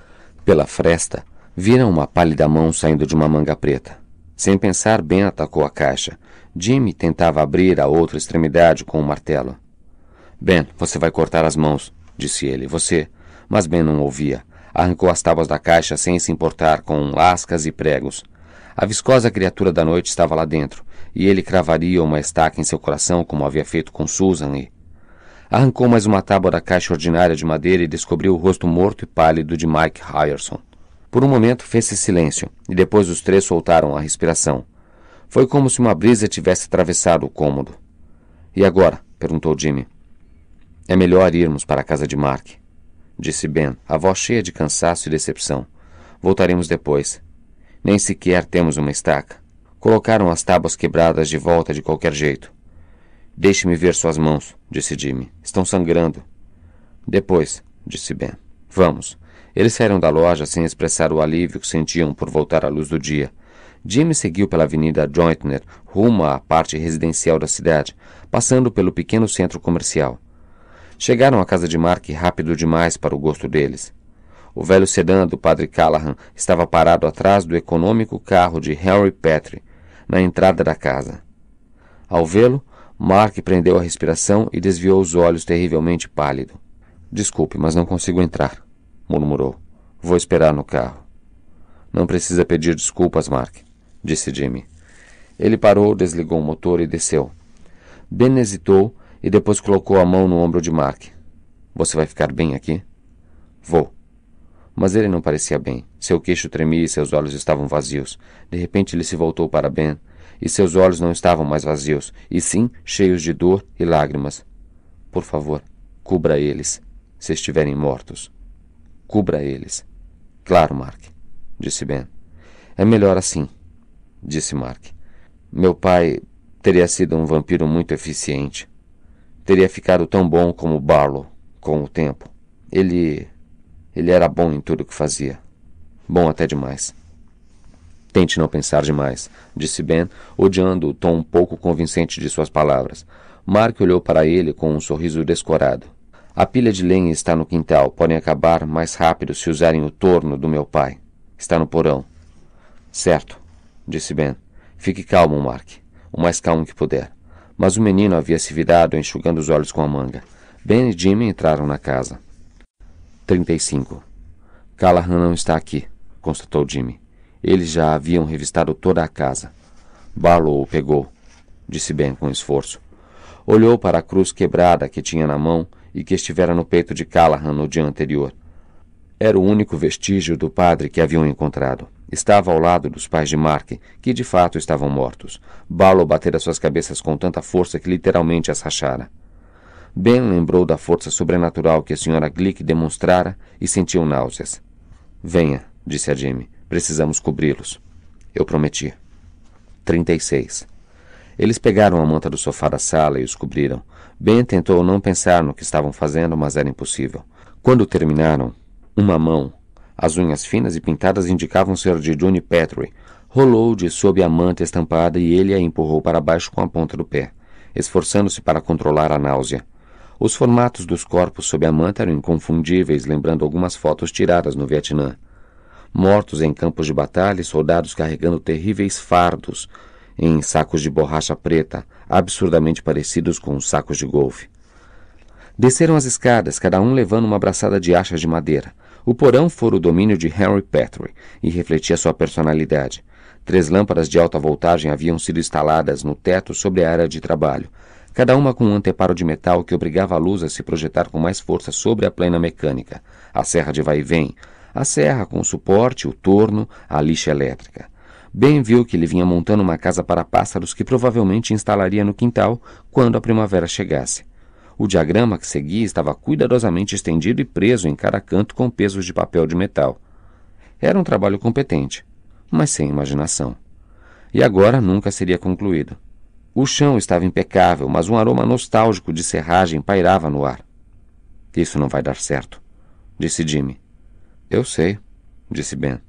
Pela fresta, viram uma pálida mão saindo de uma manga preta. Sem pensar, Ben atacou a caixa. Jimmy tentava abrir a outra extremidade com o martelo. Ben, você vai cortar as mãos disse ele. Você. Mas Ben não ouvia. Arrancou as tábuas da caixa sem se importar, com lascas e pregos. A viscosa criatura da noite estava lá dentro, e ele cravaria uma estaca em seu coração, como havia feito com Susan e. Arrancou mais uma tábua da caixa ordinária de madeira e descobriu o rosto morto e pálido de Mike Ryerson. Por um momento fez-se silêncio, e depois os três soltaram a respiração. Foi como se uma brisa tivesse atravessado o cômodo. E agora? perguntou Jimmy. É melhor irmos para a casa de Mark, disse Ben, a voz cheia de cansaço e decepção. Voltaremos depois. Nem sequer temos uma estaca. Colocaram as tábuas quebradas de volta de qualquer jeito. Deixe-me ver suas mãos, disse Jimmy. Estão sangrando. Depois, disse Ben. Vamos. Eles saíram da loja sem expressar o alívio que sentiam por voltar à luz do dia. Jimmy seguiu pela avenida Jointner rumo à parte residencial da cidade, passando pelo pequeno centro comercial. Chegaram à casa de Mark rápido demais para o gosto deles. O velho sedã do padre Callahan estava parado atrás do econômico carro de Henry Petrie, na entrada da casa. Ao vê-lo, Mark prendeu a respiração e desviou os olhos terrivelmente pálido. Desculpe, mas não consigo entrar, murmurou. Vou esperar no carro. Não precisa pedir desculpas, Mark, disse Jimmy. Ele parou, desligou o motor e desceu. Ben hesitou e depois colocou a mão no ombro de Mark. Você vai ficar bem aqui? Vou. Mas ele não parecia bem. Seu queixo tremia e seus olhos estavam vazios. De repente ele se voltou para Ben, e seus olhos não estavam mais vazios, e sim cheios de dor e lágrimas. Por favor, cubra eles, se estiverem mortos. Cubra eles. Claro, Mark, disse Ben. É melhor assim, disse Mark. Meu pai teria sido um vampiro muito eficiente teria ficado tão bom como Barlow com o tempo. Ele. ele era bom em tudo o que fazia. Bom até demais. Tente não pensar demais, disse Ben, odiando o tom pouco convincente de suas palavras. Mark olhou para ele com um sorriso descorado. A pilha de lenha está no quintal. Podem acabar mais rápido se usarem o torno do meu pai. Está no porão. Certo, disse Ben. Fique calmo, Mark. O mais calmo que puder mas o menino havia se virado enxugando os olhos com a manga. Ben e Jimmy entraram na casa. 35. Callahan não está aqui, constatou Jimmy. Eles já haviam revistado toda a casa. Barlow o pegou, disse Ben com esforço. Olhou para a cruz quebrada que tinha na mão e que estivera no peito de Callahan no dia anterior. Era o único vestígio do padre que haviam encontrado. Estava ao lado dos pais de Mark, que de fato estavam mortos. Balo batera suas cabeças com tanta força que literalmente as rachara. Ben lembrou da força sobrenatural que a senhora Glick demonstrara e sentiu náuseas. Venha, disse a Jimmy. Precisamos cobri-los. Eu prometi. 36. Eles pegaram a manta do sofá da sala e os cobriram. Ben tentou não pensar no que estavam fazendo, mas era impossível. Quando terminaram, uma mão, as unhas finas e pintadas indicavam ser de June Petrie, rolou de sob a manta estampada e ele a empurrou para baixo com a ponta do pé, esforçando-se para controlar a náusea. Os formatos dos corpos sob a manta eram inconfundíveis, lembrando algumas fotos tiradas no Vietnã. Mortos em campos de batalha, soldados carregando terríveis fardos em sacos de borracha preta, absurdamente parecidos com sacos de golfe. Desceram as escadas, cada um levando uma braçada de achas de madeira. O porão fora o domínio de Henry Petrie e refletia sua personalidade. Três lâmpadas de alta voltagem haviam sido instaladas no teto sobre a área de trabalho, cada uma com um anteparo de metal que obrigava a luz a se projetar com mais força sobre a plena mecânica, a serra de vai e vem, a serra com o suporte, o torno, a lixa elétrica. Ben viu que ele vinha montando uma casa para pássaros que provavelmente instalaria no quintal quando a primavera chegasse. O diagrama que seguia estava cuidadosamente estendido e preso em cada canto com pesos de papel de metal. Era um trabalho competente, mas sem imaginação. E agora nunca seria concluído. O chão estava impecável, mas um aroma nostálgico de serragem pairava no ar. Isso não vai dar certo, disse Jimmy. Eu sei, disse Ben.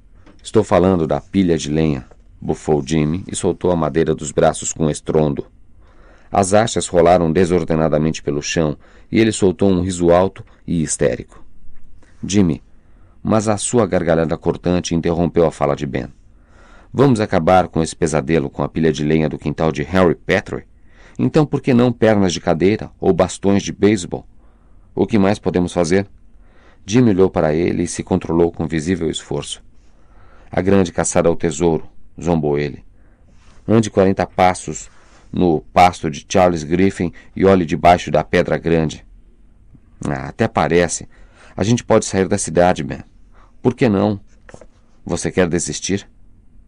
Estou falando da pilha de lenha, bufou Jimmy e soltou a madeira dos braços com estrondo. As hastes rolaram desordenadamente pelo chão e ele soltou um riso alto e histérico. Jimmy, mas a sua gargalhada cortante interrompeu a fala de Ben. Vamos acabar com esse pesadelo com a pilha de lenha do quintal de Henry Petrie? Então por que não pernas de cadeira ou bastões de beisebol? O que mais podemos fazer? Jimmy olhou para ele e se controlou com visível esforço. A grande caçada ao tesouro, zombou ele. Ande quarenta passos no pasto de Charles Griffin e olhe debaixo da pedra grande. Ah, até parece. A gente pode sair da cidade, Ben. Por que não? Você quer desistir?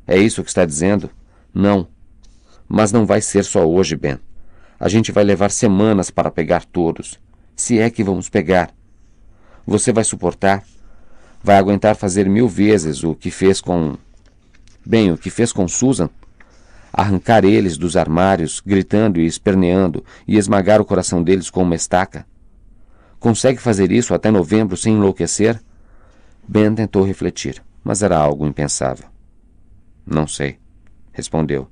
É isso que está dizendo? Não. Mas não vai ser só hoje, Ben. A gente vai levar semanas para pegar todos. Se é que vamos pegar. Você vai suportar? Vai aguentar fazer mil vezes o que fez com. Bem, o que fez com Susan? arrancar eles dos armários, gritando e esperneando, e esmagar o coração deles com uma estaca? Consegue fazer isso até novembro sem enlouquecer? Ben tentou refletir, mas era algo impensável. Não sei, respondeu.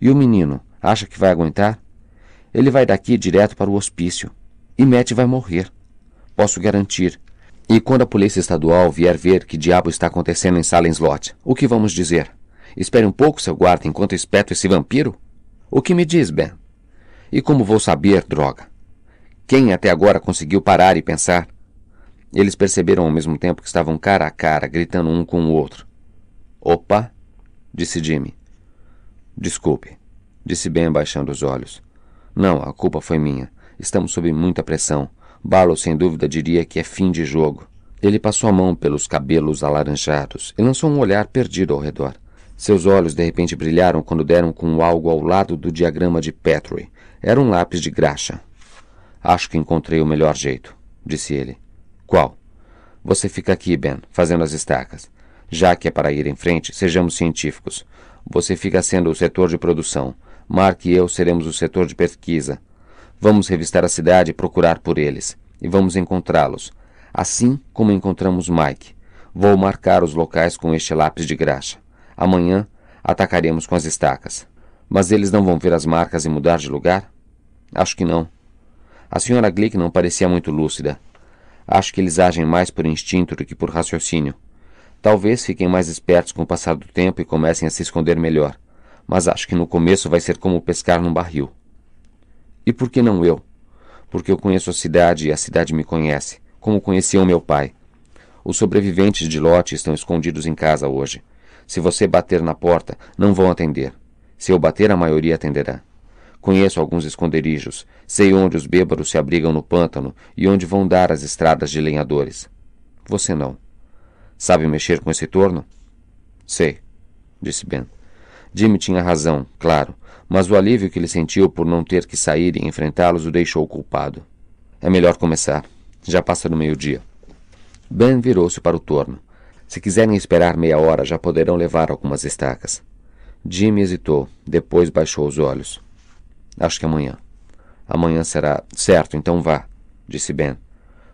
E o menino, acha que vai aguentar? Ele vai daqui direto para o hospício. E Matt vai morrer. Posso garantir. E quando a polícia estadual vier ver que diabo está acontecendo em Salem Slot, o que vamos dizer? Espere um pouco, seu guarda, enquanto espeto esse vampiro. O que me diz, Ben? E como vou saber, droga? Quem até agora conseguiu parar e pensar? Eles perceberam ao mesmo tempo que estavam cara a cara, gritando um com o outro. Opa! disse Jimmy. Desculpe, disse Ben baixando os olhos. Não, a culpa foi minha. Estamos sob muita pressão. Barlow, sem dúvida, diria que é fim de jogo. Ele passou a mão pelos cabelos alaranjados e lançou um olhar perdido ao redor. Seus olhos de repente brilharam quando deram com algo ao lado do diagrama de Petrie. Era um lápis de graxa. Acho que encontrei o melhor jeito, disse ele. Qual? Você fica aqui, Ben, fazendo as estacas. Já que é para ir em frente, sejamos científicos. Você fica sendo o setor de produção. Mark e eu seremos o setor de pesquisa. Vamos revistar a cidade e procurar por eles. E vamos encontrá-los. Assim como encontramos Mike. Vou marcar os locais com este lápis de graxa. Amanhã atacaremos com as estacas. Mas eles não vão ver as marcas e mudar de lugar? Acho que não. A senhora Glick não parecia muito lúcida. Acho que eles agem mais por instinto do que por raciocínio. Talvez fiquem mais espertos com o passar do tempo e comecem a se esconder melhor, mas acho que no começo vai ser como pescar num barril. E por que não eu? Porque eu conheço a cidade e a cidade me conhece, como conheciam meu pai. Os sobreviventes de lote estão escondidos em casa hoje. Se você bater na porta, não vão atender. Se eu bater, a maioria atenderá. Conheço alguns esconderijos, sei onde os bêbados se abrigam no pântano e onde vão dar as estradas de lenhadores. Você não. Sabe mexer com esse torno? Sei, disse Ben. Jimmy tinha razão, claro, mas o alívio que ele sentiu por não ter que sair e enfrentá-los o deixou culpado. É melhor começar. Já passa do meio-dia. Ben virou-se para o torno. Se quiserem esperar meia hora, já poderão levar algumas estacas. Jimmy hesitou, depois baixou os olhos. Acho que amanhã. Amanhã será. Certo, então vá, disse Ben.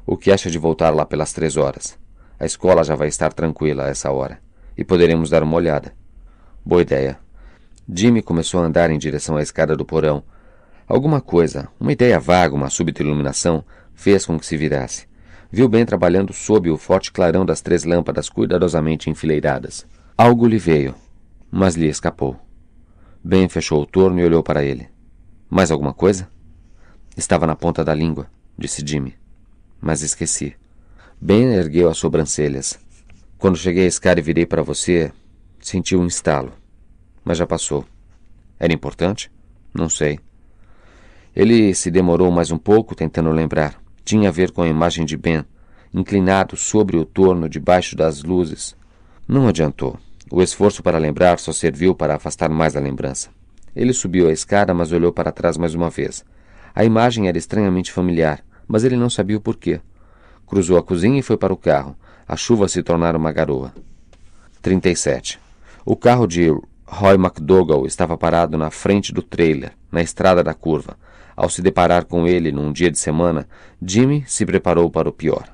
O que acha de voltar lá pelas três horas? A escola já vai estar tranquila a essa hora e poderemos dar uma olhada. Boa ideia. Jimmy começou a andar em direção à escada do porão. Alguma coisa, uma ideia vaga, uma súbita iluminação, fez com que se virasse. Viu Ben trabalhando sob o forte clarão das três lâmpadas cuidadosamente enfileiradas. Algo lhe veio, mas lhe escapou. Ben fechou o torno e olhou para ele. Mais alguma coisa? Estava na ponta da língua, disse Jimmy. Mas esqueci. Ben ergueu as sobrancelhas. Quando cheguei à escada e virei para você, senti um estalo. Mas já passou. Era importante? Não sei. Ele se demorou mais um pouco tentando lembrar tinha a ver com a imagem de Ben, inclinado sobre o torno debaixo das luzes. Não adiantou. O esforço para lembrar só serviu para afastar mais a lembrança. Ele subiu a escada, mas olhou para trás mais uma vez. A imagem era estranhamente familiar, mas ele não sabia o porquê. Cruzou a cozinha e foi para o carro. A chuva se tornara uma garoa. 37. O carro de Roy McDougall estava parado na frente do trailer, na estrada da curva. Ao se deparar com ele num dia de semana, Jimmy se preparou para o pior.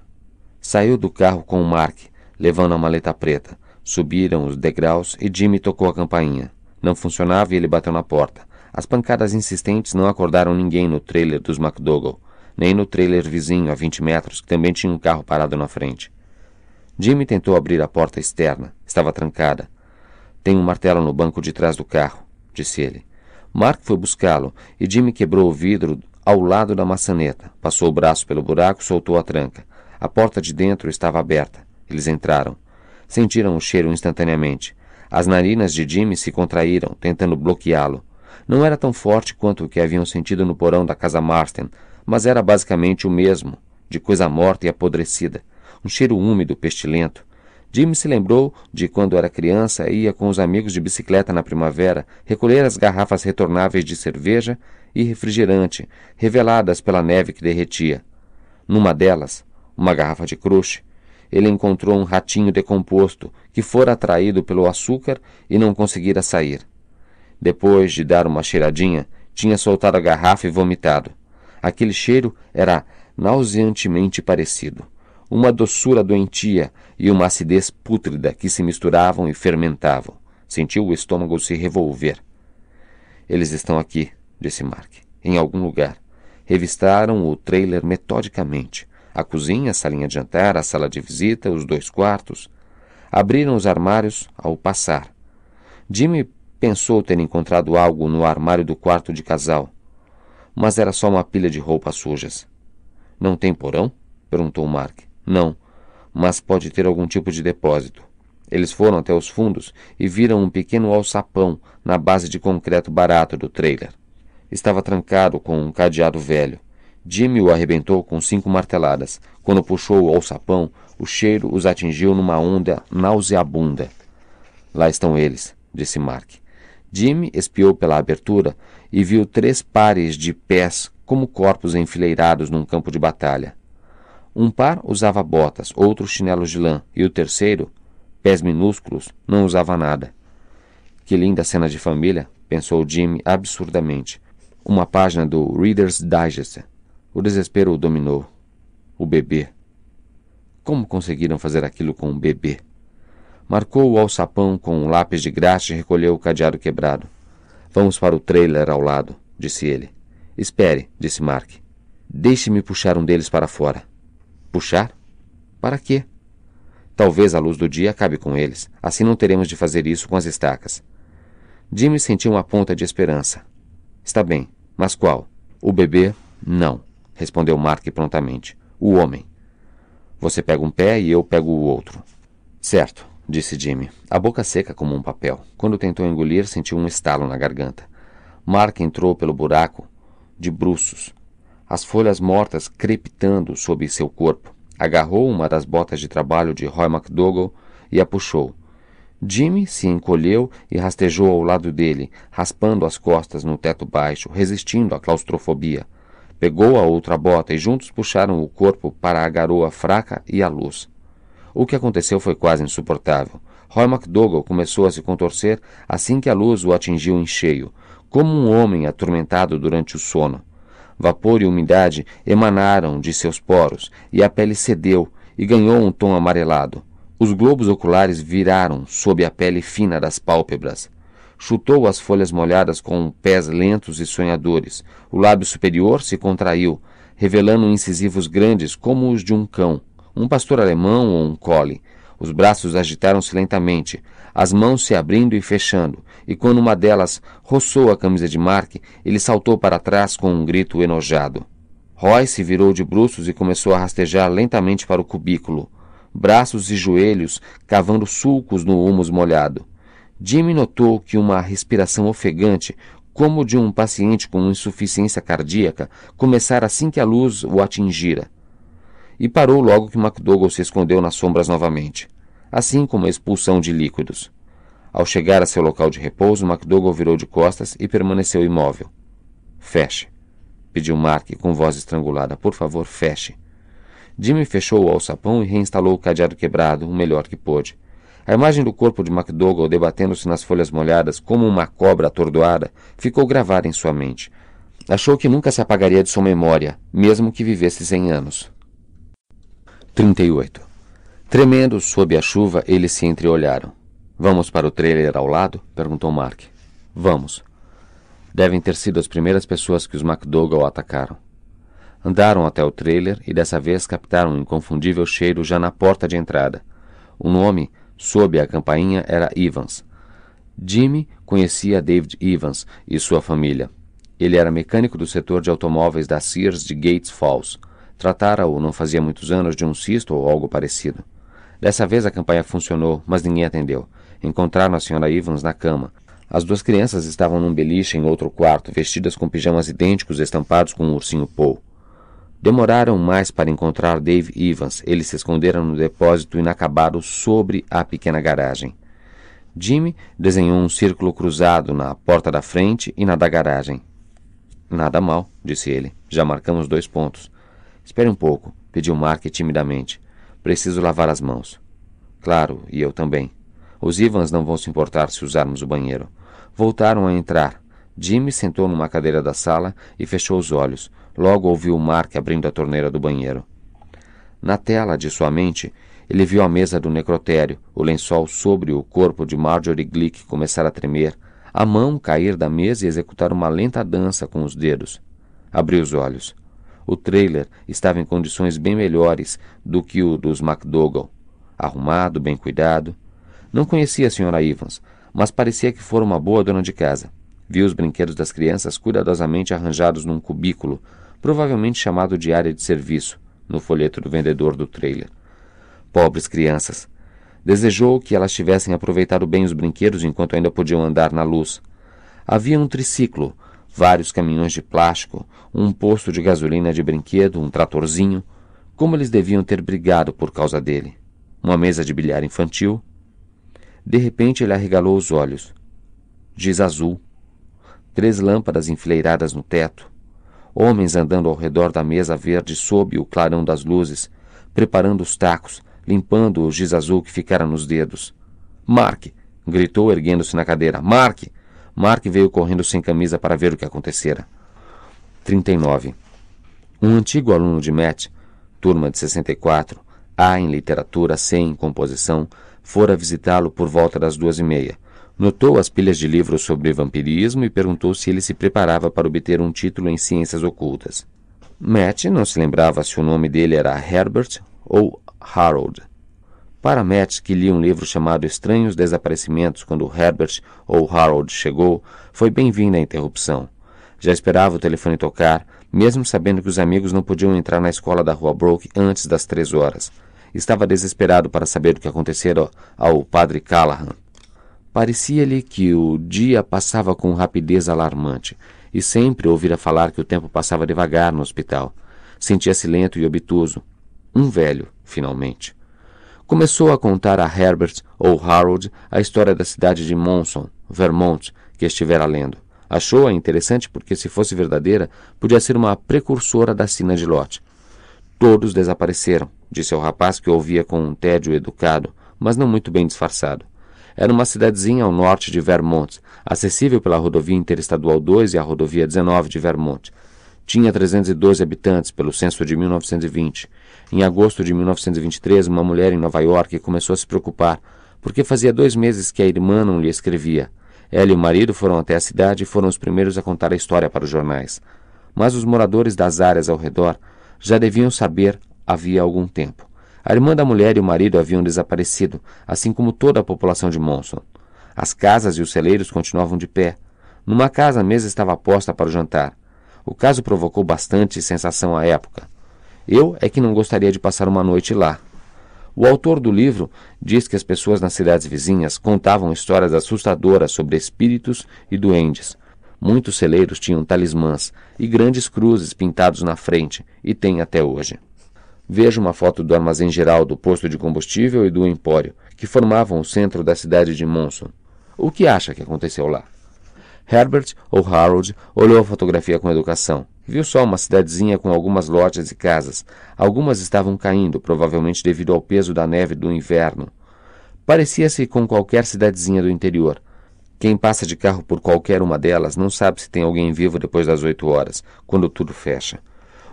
Saiu do carro com o Mark, levando a maleta preta. Subiram os degraus e Jimmy tocou a campainha. Não funcionava e ele bateu na porta. As pancadas insistentes não acordaram ninguém no trailer dos McDougall, nem no trailer vizinho a 20 metros, que também tinha um carro parado na frente. Jimmy tentou abrir a porta externa. Estava trancada. Tem um martelo no banco de trás do carro, disse ele. Mark foi buscá-lo e Jimmy quebrou o vidro ao lado da maçaneta. Passou o braço pelo buraco, soltou a tranca. A porta de dentro estava aberta. Eles entraram. Sentiram o cheiro instantaneamente. As narinas de Jimmy se contraíram, tentando bloqueá-lo. Não era tão forte quanto o que haviam sentido no porão da casa Marston, mas era basicamente o mesmo, de coisa morta e apodrecida. Um cheiro úmido, pestilento. Jimmy se lembrou de quando era criança ia com os amigos de bicicleta na primavera recolher as garrafas retornáveis de cerveja e refrigerante, reveladas pela neve que derretia. Numa delas, uma garrafa de crush, ele encontrou um ratinho decomposto que fora atraído pelo açúcar e não conseguira sair. Depois de dar uma cheiradinha, tinha soltado a garrafa e vomitado. Aquele cheiro era nauseantemente parecido uma doçura doentia e uma acidez pútrida que se misturavam e fermentavam. Sentiu o estômago se revolver. Eles estão aqui, disse Mark, em algum lugar. Revistaram o trailer metodicamente. A cozinha, a salinha de jantar, a sala de visita, os dois quartos. Abriram os armários ao passar. Jimmy pensou ter encontrado algo no armário do quarto de casal, mas era só uma pilha de roupas sujas. Não tem porão? perguntou Mark. Não, mas pode ter algum tipo de depósito. Eles foram até os fundos e viram um pequeno alçapão na base de concreto barato do trailer. Estava trancado com um cadeado velho. Jimmy o arrebentou com cinco marteladas. Quando puxou o alçapão, o cheiro os atingiu numa onda nauseabunda. Lá estão eles, disse Mark. Jimmy espiou pela abertura e viu três pares de pés como corpos enfileirados num campo de batalha. Um par usava botas, outro chinelos de lã, e o terceiro, pés minúsculos, não usava nada. Que linda cena de família, pensou Jimmy absurdamente. Uma página do Reader's Digest. O desespero o dominou. O bebê. Como conseguiram fazer aquilo com um bebê? Marcou-o alçapão com um lápis de graxa e recolheu o cadeado quebrado. Vamos para o trailer ao lado, disse ele. Espere, disse Mark. Deixe-me puxar um deles para fora. Puxar? Para quê? Talvez a luz do dia acabe com eles. Assim não teremos de fazer isso com as estacas. Jimmy sentiu uma ponta de esperança. Está bem, mas qual? O bebê? Não, respondeu Mark prontamente. O homem. Você pega um pé e eu pego o outro. Certo, disse Jimmy, a boca seca como um papel. Quando tentou engolir, sentiu um estalo na garganta. Mark entrou pelo buraco de bruços as folhas mortas crepitando sob seu corpo. Agarrou uma das botas de trabalho de Roy MacDougall e a puxou. Jimmy se encolheu e rastejou ao lado dele, raspando as costas no teto baixo, resistindo à claustrofobia. Pegou a outra bota e juntos puxaram o corpo para a garoa fraca e a luz. O que aconteceu foi quase insuportável. Roy MacDougall começou a se contorcer assim que a luz o atingiu em cheio, como um homem atormentado durante o sono. Vapor e umidade emanaram de seus poros, e a pele cedeu e ganhou um tom amarelado. Os globos oculares viraram sob a pele fina das pálpebras. Chutou as folhas molhadas com pés lentos e sonhadores. O lábio superior se contraiu, revelando incisivos grandes como os de um cão, um pastor alemão ou um cole. Os braços agitaram-se lentamente, as mãos se abrindo e fechando, e quando uma delas roçou a camisa de Mark, ele saltou para trás com um grito enojado. Roy se virou de bruços e começou a rastejar lentamente para o cubículo, braços e joelhos cavando sulcos no humus molhado. Jimmy notou que uma respiração ofegante, como de um paciente com insuficiência cardíaca, começara assim que a luz o atingira. E parou logo que MacDougall se escondeu nas sombras novamente, assim como a expulsão de líquidos. Ao chegar a seu local de repouso, MacDougall virou de costas e permaneceu imóvel. Feche, pediu Mark com voz estrangulada. Por favor, feche. Jimmy fechou o alçapão e reinstalou o cadeado quebrado, o melhor que pôde. A imagem do corpo de MacDougall debatendo-se nas folhas molhadas como uma cobra atordoada ficou gravada em sua mente. Achou que nunca se apagaria de sua memória, mesmo que vivesse cem anos. 38. Tremendo sob a chuva, eles se entreolharam. Vamos para o trailer ao lado? perguntou Mark. Vamos. Devem ter sido as primeiras pessoas que os MacDougall atacaram. Andaram até o trailer e dessa vez captaram um inconfundível cheiro já na porta de entrada. O nome, sob a campainha, era Evans. Jimmy conhecia David Evans e sua família. Ele era mecânico do setor de automóveis da Sears de Gates Falls. Tratara-o não fazia muitos anos de um cisto ou algo parecido. Dessa vez a campanha funcionou, mas ninguém atendeu encontraram a senhora Evans na cama. As duas crianças estavam num beliche em outro quarto, vestidas com pijamas idênticos estampados com um ursinho Paul. Demoraram mais para encontrar Dave Evans. Eles se esconderam no depósito inacabado sobre a pequena garagem. Jimmy desenhou um círculo cruzado na porta da frente e na da garagem. Nada mal, disse ele. Já marcamos dois pontos. Espere um pouco, pediu Mark timidamente. Preciso lavar as mãos. Claro, e eu também. Os Ivans não vão se importar se usarmos o banheiro. Voltaram a entrar. Jimmy sentou numa cadeira da sala e fechou os olhos. Logo ouviu o Mark abrindo a torneira do banheiro. Na tela de sua mente, ele viu a mesa do necrotério, o lençol sobre o corpo de Marjorie Glick começar a tremer, a mão cair da mesa e executar uma lenta dança com os dedos. Abriu os olhos. O trailer estava em condições bem melhores do que o dos MacDougall. Arrumado, bem cuidado, não conhecia a senhora Ivans, mas parecia que fora uma boa dona de casa. Viu os brinquedos das crianças cuidadosamente arranjados num cubículo, provavelmente chamado de área de serviço, no folheto do vendedor do trailer. Pobres crianças! Desejou que elas tivessem aproveitado bem os brinquedos enquanto ainda podiam andar na luz. Havia um triciclo, vários caminhões de plástico, um posto de gasolina de brinquedo, um tratorzinho. Como eles deviam ter brigado por causa dele! Uma mesa de bilhar infantil, de repente ele arregalou os olhos. Diz azul. Três lâmpadas enfileiradas no teto. Homens andando ao redor da mesa verde sob o clarão das luzes, preparando os tacos, limpando o giz azul que ficara nos dedos. Marque! gritou, erguendo-se na cadeira. Marque! Mark veio correndo sem camisa para ver o que acontecera. 39. Um antigo aluno de Matt, turma de 64, A em literatura, C em composição, Fora visitá-lo por volta das duas e meia. Notou as pilhas de livros sobre vampirismo e perguntou se ele se preparava para obter um título em ciências ocultas. Matt não se lembrava se o nome dele era Herbert ou Harold. Para Matt, que lia um livro chamado Estranhos Desaparecimentos quando Herbert ou Harold chegou, foi bem-vinda a interrupção. Já esperava o telefone tocar, mesmo sabendo que os amigos não podiam entrar na escola da Rua Broke antes das três horas. Estava desesperado para saber o que acontecera ao padre Callahan. Parecia-lhe que o dia passava com rapidez alarmante, e sempre ouvira falar que o tempo passava devagar no hospital. Sentia-se lento e obtuso. Um velho, finalmente. Começou a contar a Herbert ou Harold a história da cidade de Monson, Vermont, que estivera lendo. Achou-a interessante porque, se fosse verdadeira, podia ser uma precursora da sina de Lot. Todos desapareceram, disse ao rapaz que ouvia com um tédio educado, mas não muito bem disfarçado. Era uma cidadezinha ao norte de Vermont, acessível pela rodovia interestadual 2 e a rodovia 19 de Vermont. Tinha 312 habitantes pelo censo de 1920. Em agosto de 1923, uma mulher em Nova York começou a se preocupar, porque fazia dois meses que a irmã não lhe escrevia. Ela e o marido foram até a cidade e foram os primeiros a contar a história para os jornais. Mas os moradores das áreas ao redor já deviam saber havia algum tempo. A irmã da mulher e o marido haviam desaparecido, assim como toda a população de Monson. As casas e os celeiros continuavam de pé. Numa casa a mesa estava posta para o jantar. O caso provocou bastante sensação à época. Eu é que não gostaria de passar uma noite lá. O autor do livro diz que as pessoas nas cidades vizinhas contavam histórias assustadoras sobre espíritos e duendes, Muitos celeiros tinham talismãs e grandes cruzes pintados na frente, e têm até hoje. Veja uma foto do armazém geral do posto de combustível e do empório, que formavam o centro da cidade de Monson. O que acha que aconteceu lá? Herbert ou Harold olhou a fotografia com educação. Viu só uma cidadezinha com algumas lojas e casas. Algumas estavam caindo, provavelmente devido ao peso da neve do inverno. Parecia-se com qualquer cidadezinha do interior, quem passa de carro por qualquer uma delas não sabe se tem alguém vivo depois das oito horas, quando tudo fecha.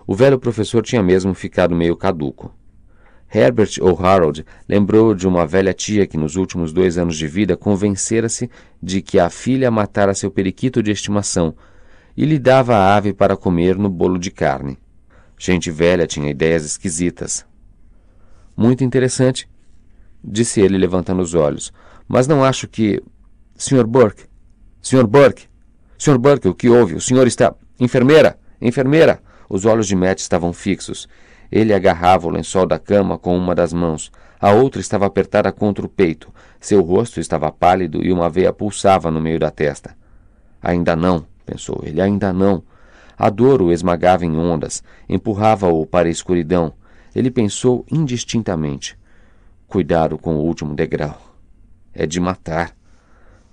O velho professor tinha mesmo ficado meio caduco. Herbert ou Harold lembrou de uma velha tia que nos últimos dois anos de vida convencera-se de que a filha matara seu periquito de estimação e lhe dava a ave para comer no bolo de carne. Gente velha tinha ideias esquisitas. Muito interessante, disse ele levantando os olhos, mas não acho que Sr. Burke, Sr. Burke, Sr. Burke, o que houve? O senhor está. Enfermeira! Enfermeira! Os olhos de Matt estavam fixos. Ele agarrava o lençol da cama com uma das mãos. A outra estava apertada contra o peito. Seu rosto estava pálido e uma veia pulsava no meio da testa. Ainda não, pensou ele, ainda não. A dor o esmagava em ondas, empurrava-o para a escuridão. Ele pensou indistintamente. Cuidado com o último degrau. É de matar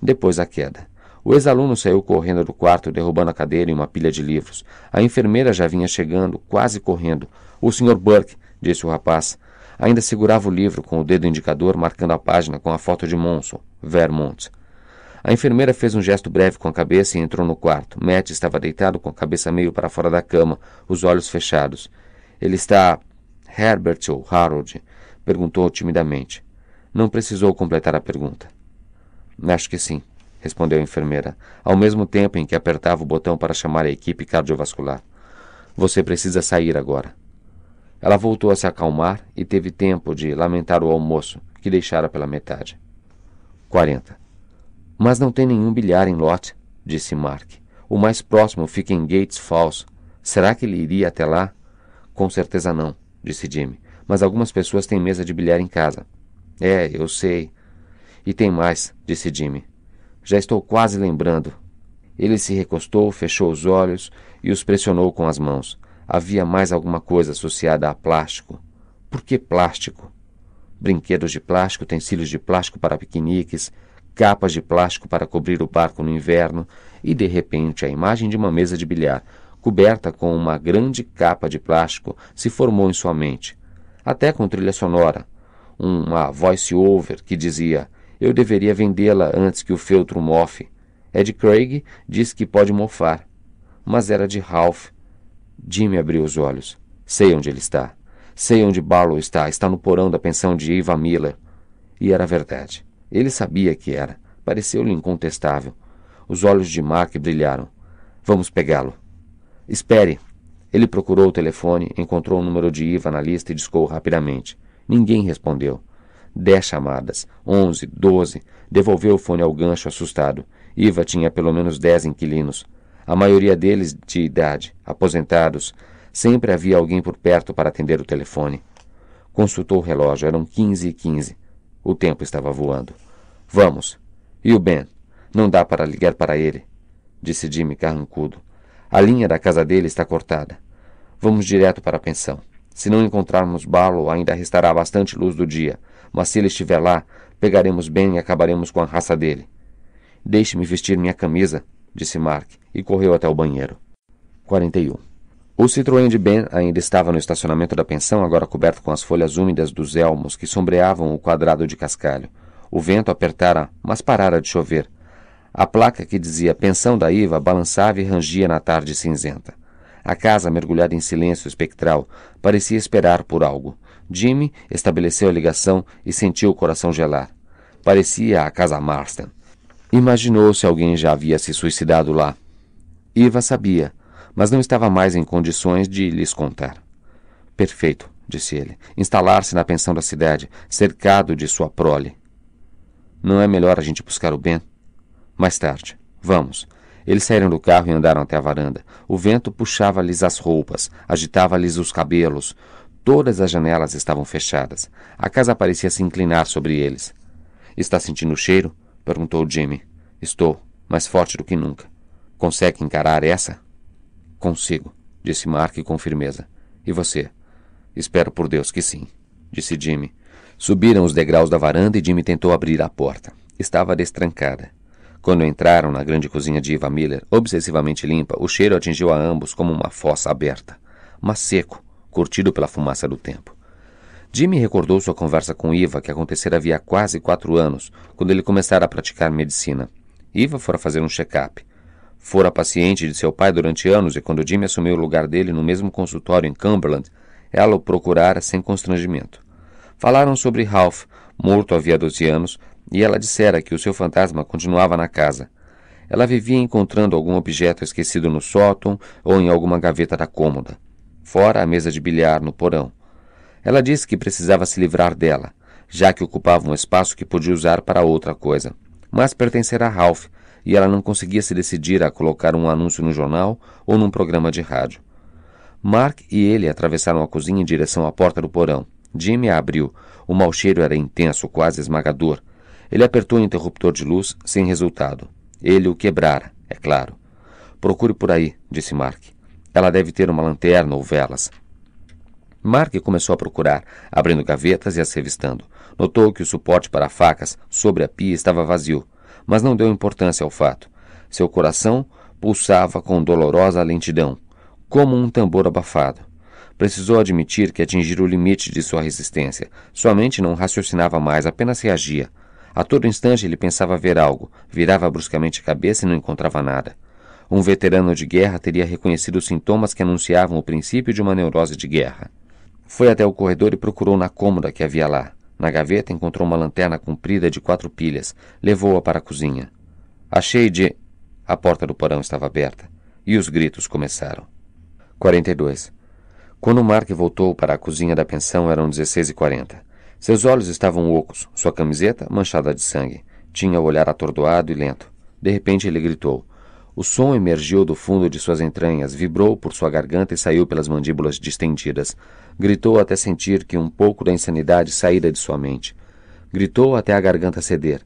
depois da queda. O ex-aluno saiu correndo do quarto, derrubando a cadeira e uma pilha de livros. A enfermeira já vinha chegando, quase correndo. O Sr. Burke, disse o rapaz. Ainda segurava o livro com o dedo indicador, marcando a página com a foto de Monson, Vermont. A enfermeira fez um gesto breve com a cabeça e entrou no quarto. Matt estava deitado com a cabeça meio para fora da cama, os olhos fechados. Ele está. Herbert ou Harold? perguntou timidamente. Não precisou completar a pergunta. Acho que sim, respondeu a enfermeira, ao mesmo tempo em que apertava o botão para chamar a equipe cardiovascular. Você precisa sair agora. Ela voltou a se acalmar e teve tempo de lamentar o almoço, que deixara pela metade. 40. Mas não tem nenhum bilhar em lote, disse Mark. O mais próximo fica em Gates Falls. Será que ele iria até lá? Com certeza não, disse Jimmy. Mas algumas pessoas têm mesa de bilhar em casa. É, eu sei, e tem mais, disse Jimmy. Já estou quase lembrando. Ele se recostou, fechou os olhos e os pressionou com as mãos. Havia mais alguma coisa associada a plástico. Por que plástico? Brinquedos de plástico, utensílios de plástico para piqueniques, capas de plástico para cobrir o barco no inverno e, de repente, a imagem de uma mesa de bilhar, coberta com uma grande capa de plástico, se formou em sua mente. Até com trilha sonora, uma voice-over que dizia eu deveria vendê-la antes que o feltro mofe. Ed Craig diz que pode mofar. Mas era de Ralph. Jimmy abriu os olhos. Sei onde ele está. Sei onde Barlow está. Está no porão da pensão de Eva Miller. E era verdade. Ele sabia que era. Pareceu-lhe incontestável. Os olhos de Mark brilharam. Vamos pegá-lo. Espere. Ele procurou o telefone, encontrou o número de Iva na lista e discou rapidamente. Ninguém respondeu. Dez chamadas, onze, doze. Devolveu o fone ao gancho, assustado. Iva tinha pelo menos dez inquilinos. A maioria deles de idade, aposentados. Sempre havia alguém por perto para atender o telefone. Consultou o relógio, eram quinze e quinze. O tempo estava voando. Vamos. E o Ben? Não dá para ligar para ele, disse Jimmy carrancudo. A linha da casa dele está cortada. Vamos direto para a pensão. Se não encontrarmos Barlow, ainda restará bastante luz do dia. Mas se ele estiver lá, pegaremos bem e acabaremos com a raça dele. Deixe-me vestir minha camisa, disse Mark, e correu até o banheiro. 41. O Citroën de Ben ainda estava no estacionamento da pensão, agora coberto com as folhas úmidas dos elmos que sombreavam o quadrado de cascalho. O vento apertara, mas parara de chover. A placa que dizia Pensão da Iva balançava e rangia na tarde cinzenta. A casa, mergulhada em silêncio espectral, parecia esperar por algo. Jimmy estabeleceu a ligação e sentiu o coração gelar. Parecia a casa Marston. Imaginou se alguém já havia se suicidado lá. Iva sabia, mas não estava mais em condições de lhes contar. Perfeito, disse ele, instalar-se na pensão da cidade, cercado de sua prole. Não é melhor a gente buscar o Ben? Mais tarde. Vamos. Eles saíram do carro e andaram até a varanda. O vento puxava-lhes as roupas, agitava-lhes os cabelos. Todas as janelas estavam fechadas. A casa parecia se inclinar sobre eles. Está sentindo o cheiro? perguntou Jimmy. Estou, mais forte do que nunca. Consegue encarar essa? Consigo, disse Mark com firmeza. E você? Espero por Deus que sim, disse Jimmy. Subiram os degraus da varanda e Jimmy tentou abrir a porta. Estava destrancada. Quando entraram na grande cozinha de Eva Miller, obsessivamente limpa, o cheiro atingiu a ambos como uma fossa aberta, mas seco, curtido pela fumaça do tempo. Jimmy recordou sua conversa com Iva, que acontecera havia quase quatro anos, quando ele começara a praticar medicina. Iva fora fazer um check-up. Fora paciente de seu pai durante anos e quando Jimmy assumiu o lugar dele no mesmo consultório em Cumberland, ela o procurara sem constrangimento. Falaram sobre Ralph, morto havia 12 anos, e ela dissera que o seu fantasma continuava na casa. Ela vivia encontrando algum objeto esquecido no sótão ou em alguma gaveta da cômoda fora a mesa de bilhar no porão. Ela disse que precisava se livrar dela, já que ocupava um espaço que podia usar para outra coisa. Mas pertencerá a Ralph, e ela não conseguia se decidir a colocar um anúncio no jornal ou num programa de rádio. Mark e ele atravessaram a cozinha em direção à porta do porão. Jimmy a abriu. O mau cheiro era intenso, quase esmagador. Ele apertou o interruptor de luz, sem resultado. Ele o quebrara, é claro. Procure por aí, disse Mark. Ela deve ter uma lanterna ou velas. Mark começou a procurar, abrindo gavetas e as revistando. Notou que o suporte para facas sobre a pia estava vazio, mas não deu importância ao fato. Seu coração pulsava com dolorosa lentidão, como um tambor abafado. Precisou admitir que atingira o limite de sua resistência. Sua mente não raciocinava mais, apenas reagia. A todo instante ele pensava ver algo, virava bruscamente a cabeça e não encontrava nada. Um veterano de guerra teria reconhecido sintomas que anunciavam o princípio de uma neurose de guerra. Foi até o corredor e procurou na cômoda que havia lá. Na gaveta encontrou uma lanterna comprida de quatro pilhas. Levou-a para a cozinha. Achei de. A porta do porão estava aberta e os gritos começaram. 42. Quando Mark voltou para a cozinha da pensão eram 16h40. Seus olhos estavam ocos, sua camiseta manchada de sangue. Tinha o olhar atordoado e lento. De repente ele gritou: o som emergiu do fundo de suas entranhas, vibrou por sua garganta e saiu pelas mandíbulas distendidas. Gritou até sentir que um pouco da insanidade saíra de sua mente. Gritou até a garganta ceder,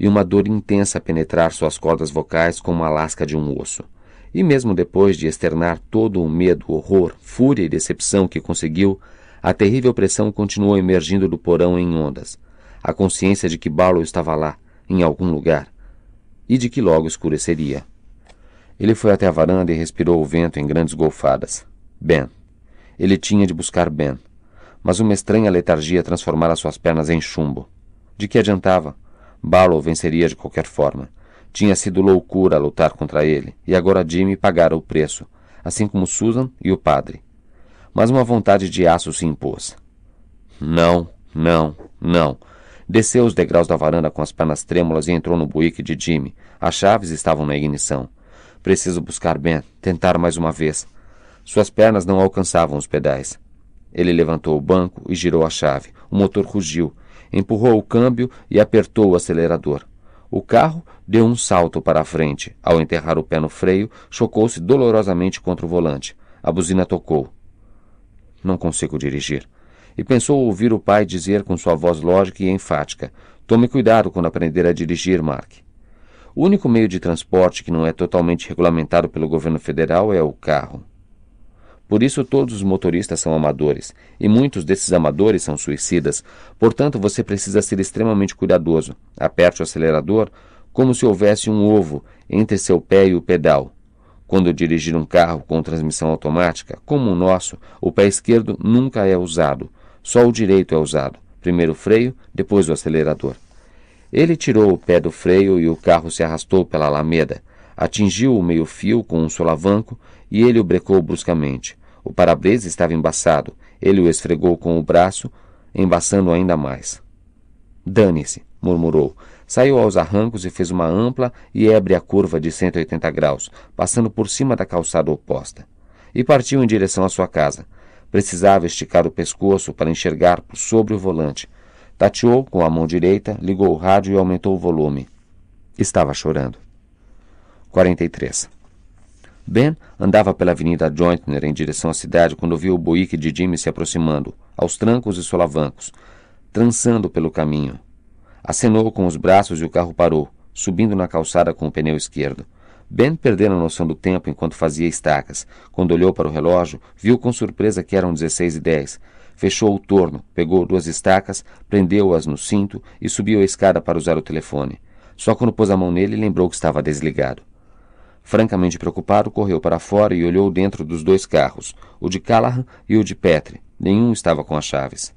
e uma dor intensa penetrar suas cordas vocais como a lasca de um osso. E mesmo depois de externar todo o medo, horror, fúria e decepção que conseguiu, a terrível pressão continuou emergindo do porão em ondas. A consciência de que Barlow estava lá, em algum lugar, e de que logo escureceria. Ele foi até a varanda e respirou o vento em grandes golfadas. Ben. Ele tinha de buscar Ben. Mas uma estranha letargia transformara suas pernas em chumbo. De que adiantava? Barlow venceria de qualquer forma. Tinha sido loucura lutar contra ele, e agora Jimmy pagara o preço, assim como Susan e o padre. Mas uma vontade de aço se impôs. Não, não, não. Desceu os degraus da varanda com as pernas trêmulas e entrou no buíque de Jimmy. As chaves estavam na ignição. Preciso buscar Ben, tentar mais uma vez. Suas pernas não alcançavam os pedais. Ele levantou o banco e girou a chave. O motor rugiu, empurrou o câmbio e apertou o acelerador. O carro deu um salto para a frente. Ao enterrar o pé no freio, chocou-se dolorosamente contra o volante. A buzina tocou. Não consigo dirigir. E pensou ouvir o pai dizer com sua voz lógica e enfática: Tome cuidado quando aprender a dirigir, Mark. O único meio de transporte que não é totalmente regulamentado pelo governo federal é o carro. Por isso, todos os motoristas são amadores, e muitos desses amadores são suicidas. Portanto, você precisa ser extremamente cuidadoso. Aperte o acelerador como se houvesse um ovo entre seu pé e o pedal. Quando dirigir um carro com transmissão automática, como o nosso, o pé esquerdo nunca é usado, só o direito é usado. Primeiro o freio, depois o acelerador. Ele tirou o pé do freio e o carro se arrastou pela alameda. Atingiu o meio-fio com um solavanco e ele o brecou bruscamente. O para-brisa estava embaçado. Ele o esfregou com o braço, embaçando ainda mais. Dane-se, murmurou. Saiu aos arrancos e fez uma ampla e ébria curva de 180 graus, passando por cima da calçada oposta. E partiu em direção à sua casa. Precisava esticar o pescoço para enxergar por sobre o volante. Tateou com a mão direita, ligou o rádio e aumentou o volume. Estava chorando. 43. Ben andava pela avenida Jointner em direção à cidade quando viu o buíque de Jimmy se aproximando, aos trancos e solavancos, trançando pelo caminho. Acenou com os braços e o carro parou, subindo na calçada com o pneu esquerdo. Ben perdera a noção do tempo enquanto fazia estacas. Quando olhou para o relógio, viu com surpresa que eram 16 e 10. Fechou o torno, pegou duas estacas, prendeu-as no cinto e subiu a escada para usar o telefone. Só quando pôs a mão nele, lembrou que estava desligado. Francamente preocupado, correu para fora e olhou dentro dos dois carros, o de Callahan e o de Petrie. Nenhum estava com as chaves.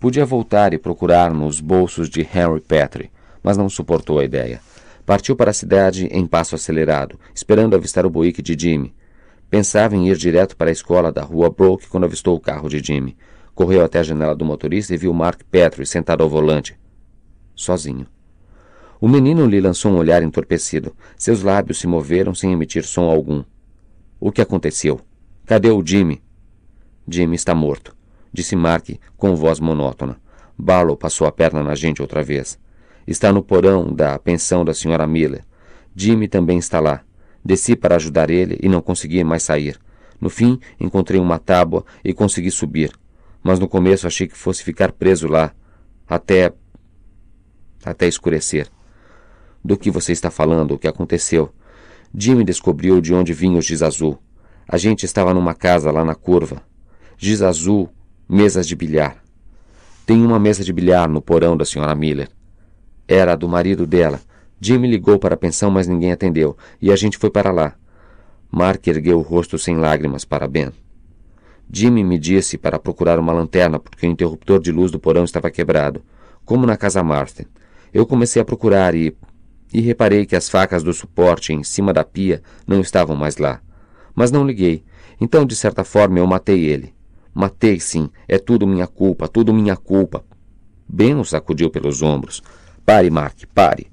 Podia voltar e procurar nos bolsos de Henry Petrie, mas não suportou a ideia. Partiu para a cidade em passo acelerado, esperando avistar o buíque de Jimmy. Pensava em ir direto para a escola da rua Broke quando avistou o carro de Jimmy. Correu até a janela do motorista e viu Mark Petrie sentado ao volante, sozinho. O menino lhe lançou um olhar entorpecido. Seus lábios se moveram sem emitir som algum. O que aconteceu? Cadê o Jimmy? Jimmy está morto, disse Mark com voz monótona. Barlow passou a perna na gente outra vez. Está no porão da pensão da senhora Miller. Jimmy também está lá. Desci para ajudar ele e não consegui mais sair. No fim, encontrei uma tábua e consegui subir mas no começo achei que fosse ficar preso lá até. até escurecer. Do que você está falando, o que aconteceu? Jimmy descobriu de onde vinha o giz azul. A gente estava numa casa lá na curva. Giz azul, mesas de bilhar. Tem uma mesa de bilhar no porão da senhora Miller. Era a do marido dela. Jimmy ligou para a pensão, mas ninguém atendeu, e a gente foi para lá. Mark ergueu o rosto sem lágrimas para Ben. Jimmy me disse para procurar uma lanterna porque o interruptor de luz do porão estava quebrado, como na casa Martin. Eu comecei a procurar e. e reparei que as facas do suporte em cima da pia não estavam mais lá. Mas não liguei. Então, de certa forma, eu matei ele. Matei, sim. É tudo minha culpa, tudo minha culpa. Ben o sacudiu pelos ombros. Pare, Mark, pare.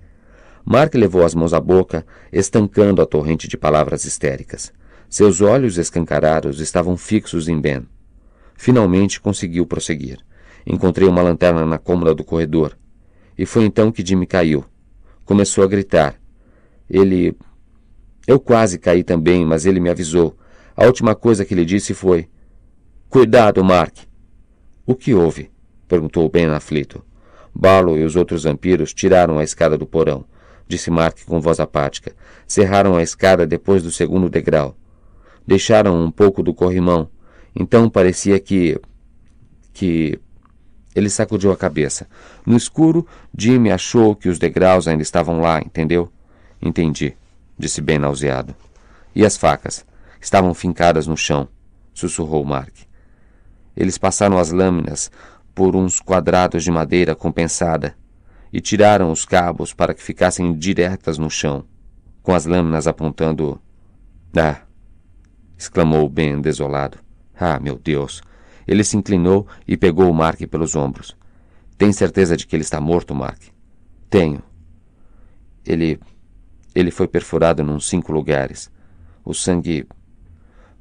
Mark levou as mãos à boca, estancando a torrente de palavras histéricas. Seus olhos escancarados estavam fixos em Ben. Finalmente conseguiu prosseguir. Encontrei uma lanterna na cômoda do corredor. E foi então que Jimmy caiu. Começou a gritar. Ele. Eu quase caí também, mas ele me avisou. A última coisa que ele disse foi: Cuidado, Mark! O que houve? perguntou Ben aflito. Barlow e os outros vampiros tiraram a escada do porão, disse Mark com voz apática. Cerraram a escada depois do segundo degrau deixaram um pouco do corrimão. Então parecia que. que. Ele sacudiu a cabeça. No escuro, Jimmy achou que os degraus ainda estavam lá, entendeu? Entendi, disse bem nauseado. E as facas? Estavam fincadas no chão, sussurrou Mark. Eles passaram as lâminas por uns quadrados de madeira compensada e tiraram os cabos para que ficassem diretas no chão, com as lâminas apontando. Ah, exclamou Ben desolado. Ah, meu Deus! Ele se inclinou e pegou o Mark pelos ombros. Tem certeza de que ele está morto, Mark? Tenho. Ele. Ele foi perfurado num cinco lugares. O sangue.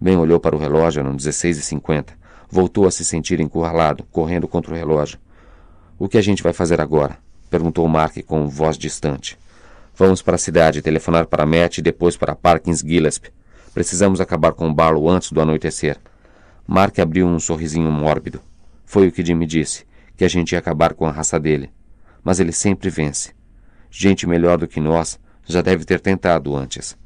Ben olhou para o relógio, eram 16 e 50 Voltou a se sentir encurralado, correndo contra o relógio. O que a gente vai fazer agora? perguntou Mark com voz distante. Vamos para a cidade, telefonar para Matt e depois para Parkins Gillespie. Precisamos acabar com o Barlow antes do anoitecer. Mark abriu um sorrisinho mórbido. Foi o que Jimmy disse, que a gente ia acabar com a raça dele. Mas ele sempre vence. Gente melhor do que nós já deve ter tentado antes.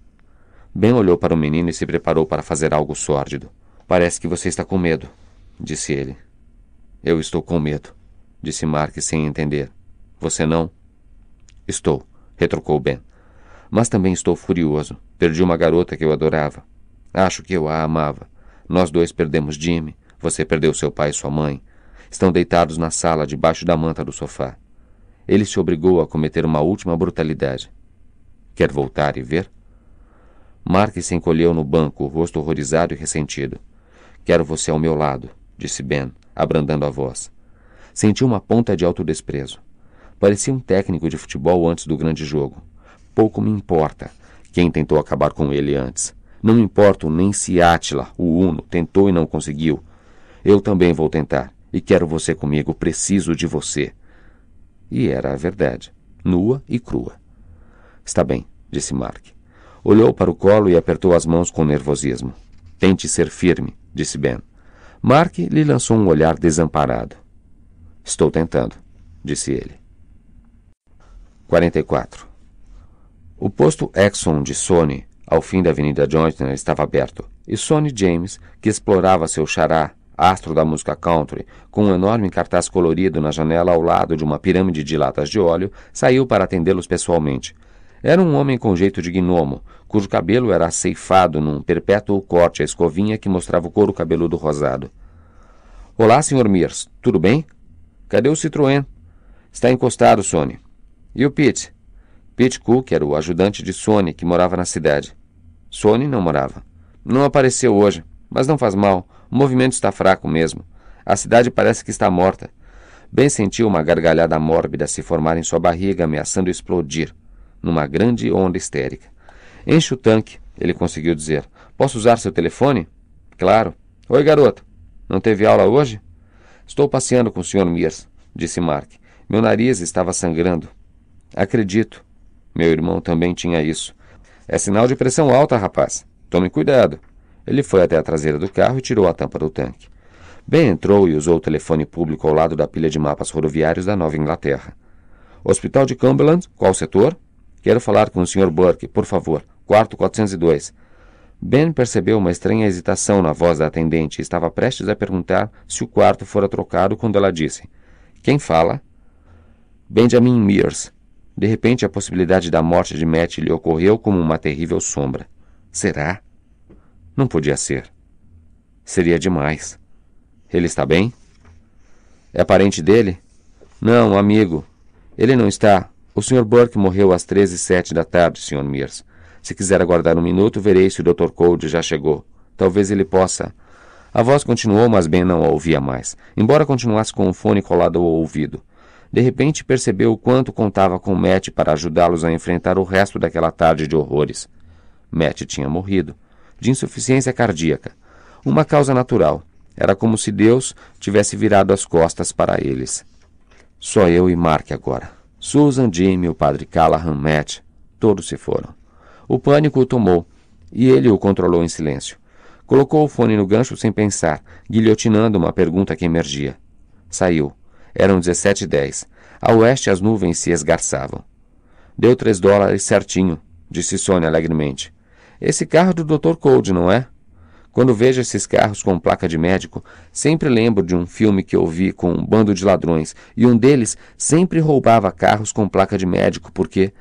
Ben olhou para o menino e se preparou para fazer algo sórdido. Parece que você está com medo, disse ele. Eu estou com medo, disse Mark sem entender. Você não? Estou, retrucou Ben. Mas também estou furioso. Perdi uma garota que eu adorava. Acho que eu a amava. Nós dois perdemos Jimmy. Você perdeu seu pai e sua mãe. Estão deitados na sala, debaixo da manta do sofá. Ele se obrigou a cometer uma última brutalidade. Quer voltar e ver? Mark se encolheu no banco, o rosto horrorizado e ressentido. Quero você ao meu lado, disse Ben, abrandando a voz. Sentiu uma ponta de alto desprezo. Parecia um técnico de futebol antes do grande jogo. Pouco me importa quem tentou acabar com ele antes. Não me importo nem se Átila, o Uno, tentou e não conseguiu. Eu também vou tentar. E quero você comigo, preciso de você. E era a verdade, nua e crua. Está bem, disse Mark. Olhou para o colo e apertou as mãos com nervosismo. Tente ser firme, disse Ben. Mark lhe lançou um olhar desamparado. Estou tentando, disse ele. 44. O posto Exxon de Sony, ao fim da Avenida Johnson, estava aberto, e Sony James, que explorava seu xará, astro da música country, com um enorme cartaz colorido na janela ao lado de uma pirâmide de latas de óleo, saiu para atendê-los pessoalmente. Era um homem com jeito de gnomo, cujo cabelo era ceifado num perpétuo corte à escovinha que mostrava o couro cabeludo rosado. Olá, Sr. Mears. Tudo bem? Cadê o Citroën? Está encostado, Sony. E o Pete? Pete Cook era o ajudante de Sony que morava na cidade. Sony não morava. Não apareceu hoje, mas não faz mal. O movimento está fraco mesmo. A cidade parece que está morta. Ben sentiu uma gargalhada mórbida se formar em sua barriga, ameaçando explodir, numa grande onda histérica. Enche o tanque, ele conseguiu dizer. Posso usar seu telefone? Claro. Oi, garoto. Não teve aula hoje? Estou passeando com o Sr. Mears, disse Mark. Meu nariz estava sangrando. Acredito, meu irmão também tinha isso. É sinal de pressão alta, rapaz. Tome cuidado. Ele foi até a traseira do carro e tirou a tampa do tanque. Ben entrou e usou o telefone público ao lado da pilha de mapas rodoviários da Nova Inglaterra. Hospital de Cumberland, qual setor? Quero falar com o Sr. Burke, por favor. Quarto 402. Ben percebeu uma estranha hesitação na voz da atendente e estava prestes a perguntar se o quarto fora trocado quando ela disse: Quem fala? Benjamin Mears, de repente, a possibilidade da morte de Matt lhe ocorreu como uma terrível sombra. Será? Não podia ser. Seria demais. Ele está bem? É parente dele? Não, amigo. Ele não está. O Sr. Burke morreu às treze e sete da tarde, Sr. Mears. Se quiser aguardar um minuto, verei se o Dr. Cold já chegou. Talvez ele possa. A voz continuou, mas Ben não a ouvia mais, embora continuasse com o fone colado ao ouvido. De repente percebeu o quanto contava com Matt para ajudá-los a enfrentar o resto daquela tarde de horrores. Matt tinha morrido de insuficiência cardíaca, uma causa natural. Era como se Deus tivesse virado as costas para eles. Só eu e Mark agora. Susan, Jimmy, o padre Callahan, Matt, todos se foram. O pânico o tomou, e ele o controlou em silêncio. Colocou o fone no gancho sem pensar, guilhotinando uma pergunta que emergia. Saiu, eram 17 e 10. A oeste as nuvens se esgarçavam. Deu três dólares certinho, disse Sônia alegremente. Esse carro é do Dr. Cold, não é? Quando vejo esses carros com placa de médico, sempre lembro de um filme que eu vi com um bando de ladrões, e um deles sempre roubava carros com placa de médico, porque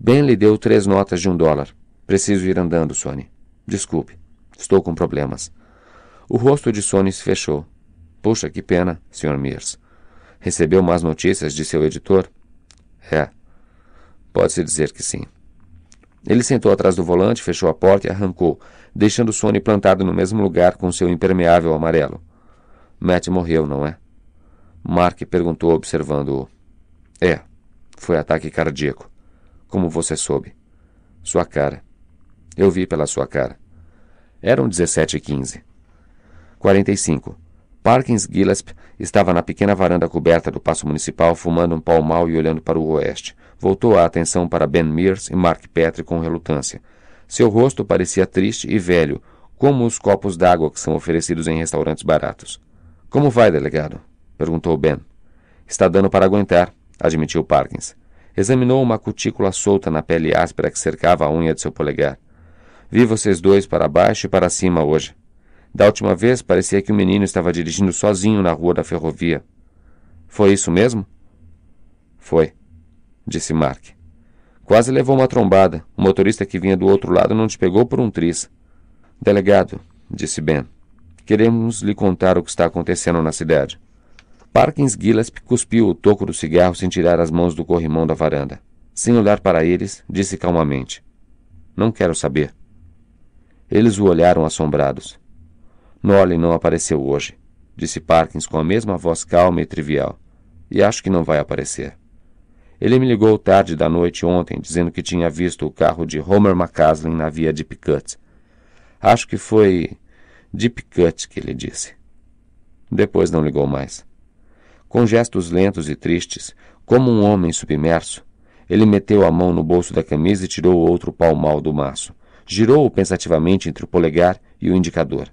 Ben lhe deu três notas de um dólar. Preciso ir andando, Sônia. Desculpe, estou com problemas. O rosto de Sônia se fechou. Poxa, que pena, Sr. Mears. Recebeu más notícias de seu editor? É. Pode-se dizer que sim. Ele sentou atrás do volante, fechou a porta e arrancou, deixando Sony plantado no mesmo lugar com seu impermeável amarelo. Matt morreu, não é? Mark perguntou, observando-o. É. Foi ataque cardíaco. Como você soube? Sua cara. Eu vi pela sua cara. Eram 17 e 15. 45. Parkins Gillespie estava na pequena varanda coberta do Paço Municipal, fumando um pau mal e olhando para o oeste. Voltou a atenção para Ben Mears e Mark Petrie com relutância. Seu rosto parecia triste e velho, como os copos d'água que são oferecidos em restaurantes baratos. Como vai, delegado? perguntou Ben. Está dando para aguentar, admitiu Parkins. Examinou uma cutícula solta na pele áspera que cercava a unha de seu polegar. Vi vocês dois para baixo e para cima hoje, da última vez, parecia que o menino estava dirigindo sozinho na rua da ferrovia. Foi isso mesmo? Foi, disse Mark. Quase levou uma trombada. O motorista que vinha do outro lado não te pegou por um triz. Delegado, disse Ben, queremos lhe contar o que está acontecendo na cidade. Parkins Gillesp cuspiu o toco do cigarro sem tirar as mãos do corrimão da varanda. Sem olhar para eles, disse calmamente: Não quero saber. Eles o olharam assombrados. Norley não apareceu hoje, disse Parkins com a mesma voz calma e trivial. E acho que não vai aparecer. Ele me ligou tarde da noite ontem, dizendo que tinha visto o carro de Homer McCaslin na via de Picut. Acho que foi de Picut que ele disse. Depois não ligou mais. Com gestos lentos e tristes, como um homem submerso, ele meteu a mão no bolso da camisa e tirou outro mal do maço. Girou-o pensativamente entre o polegar e o indicador.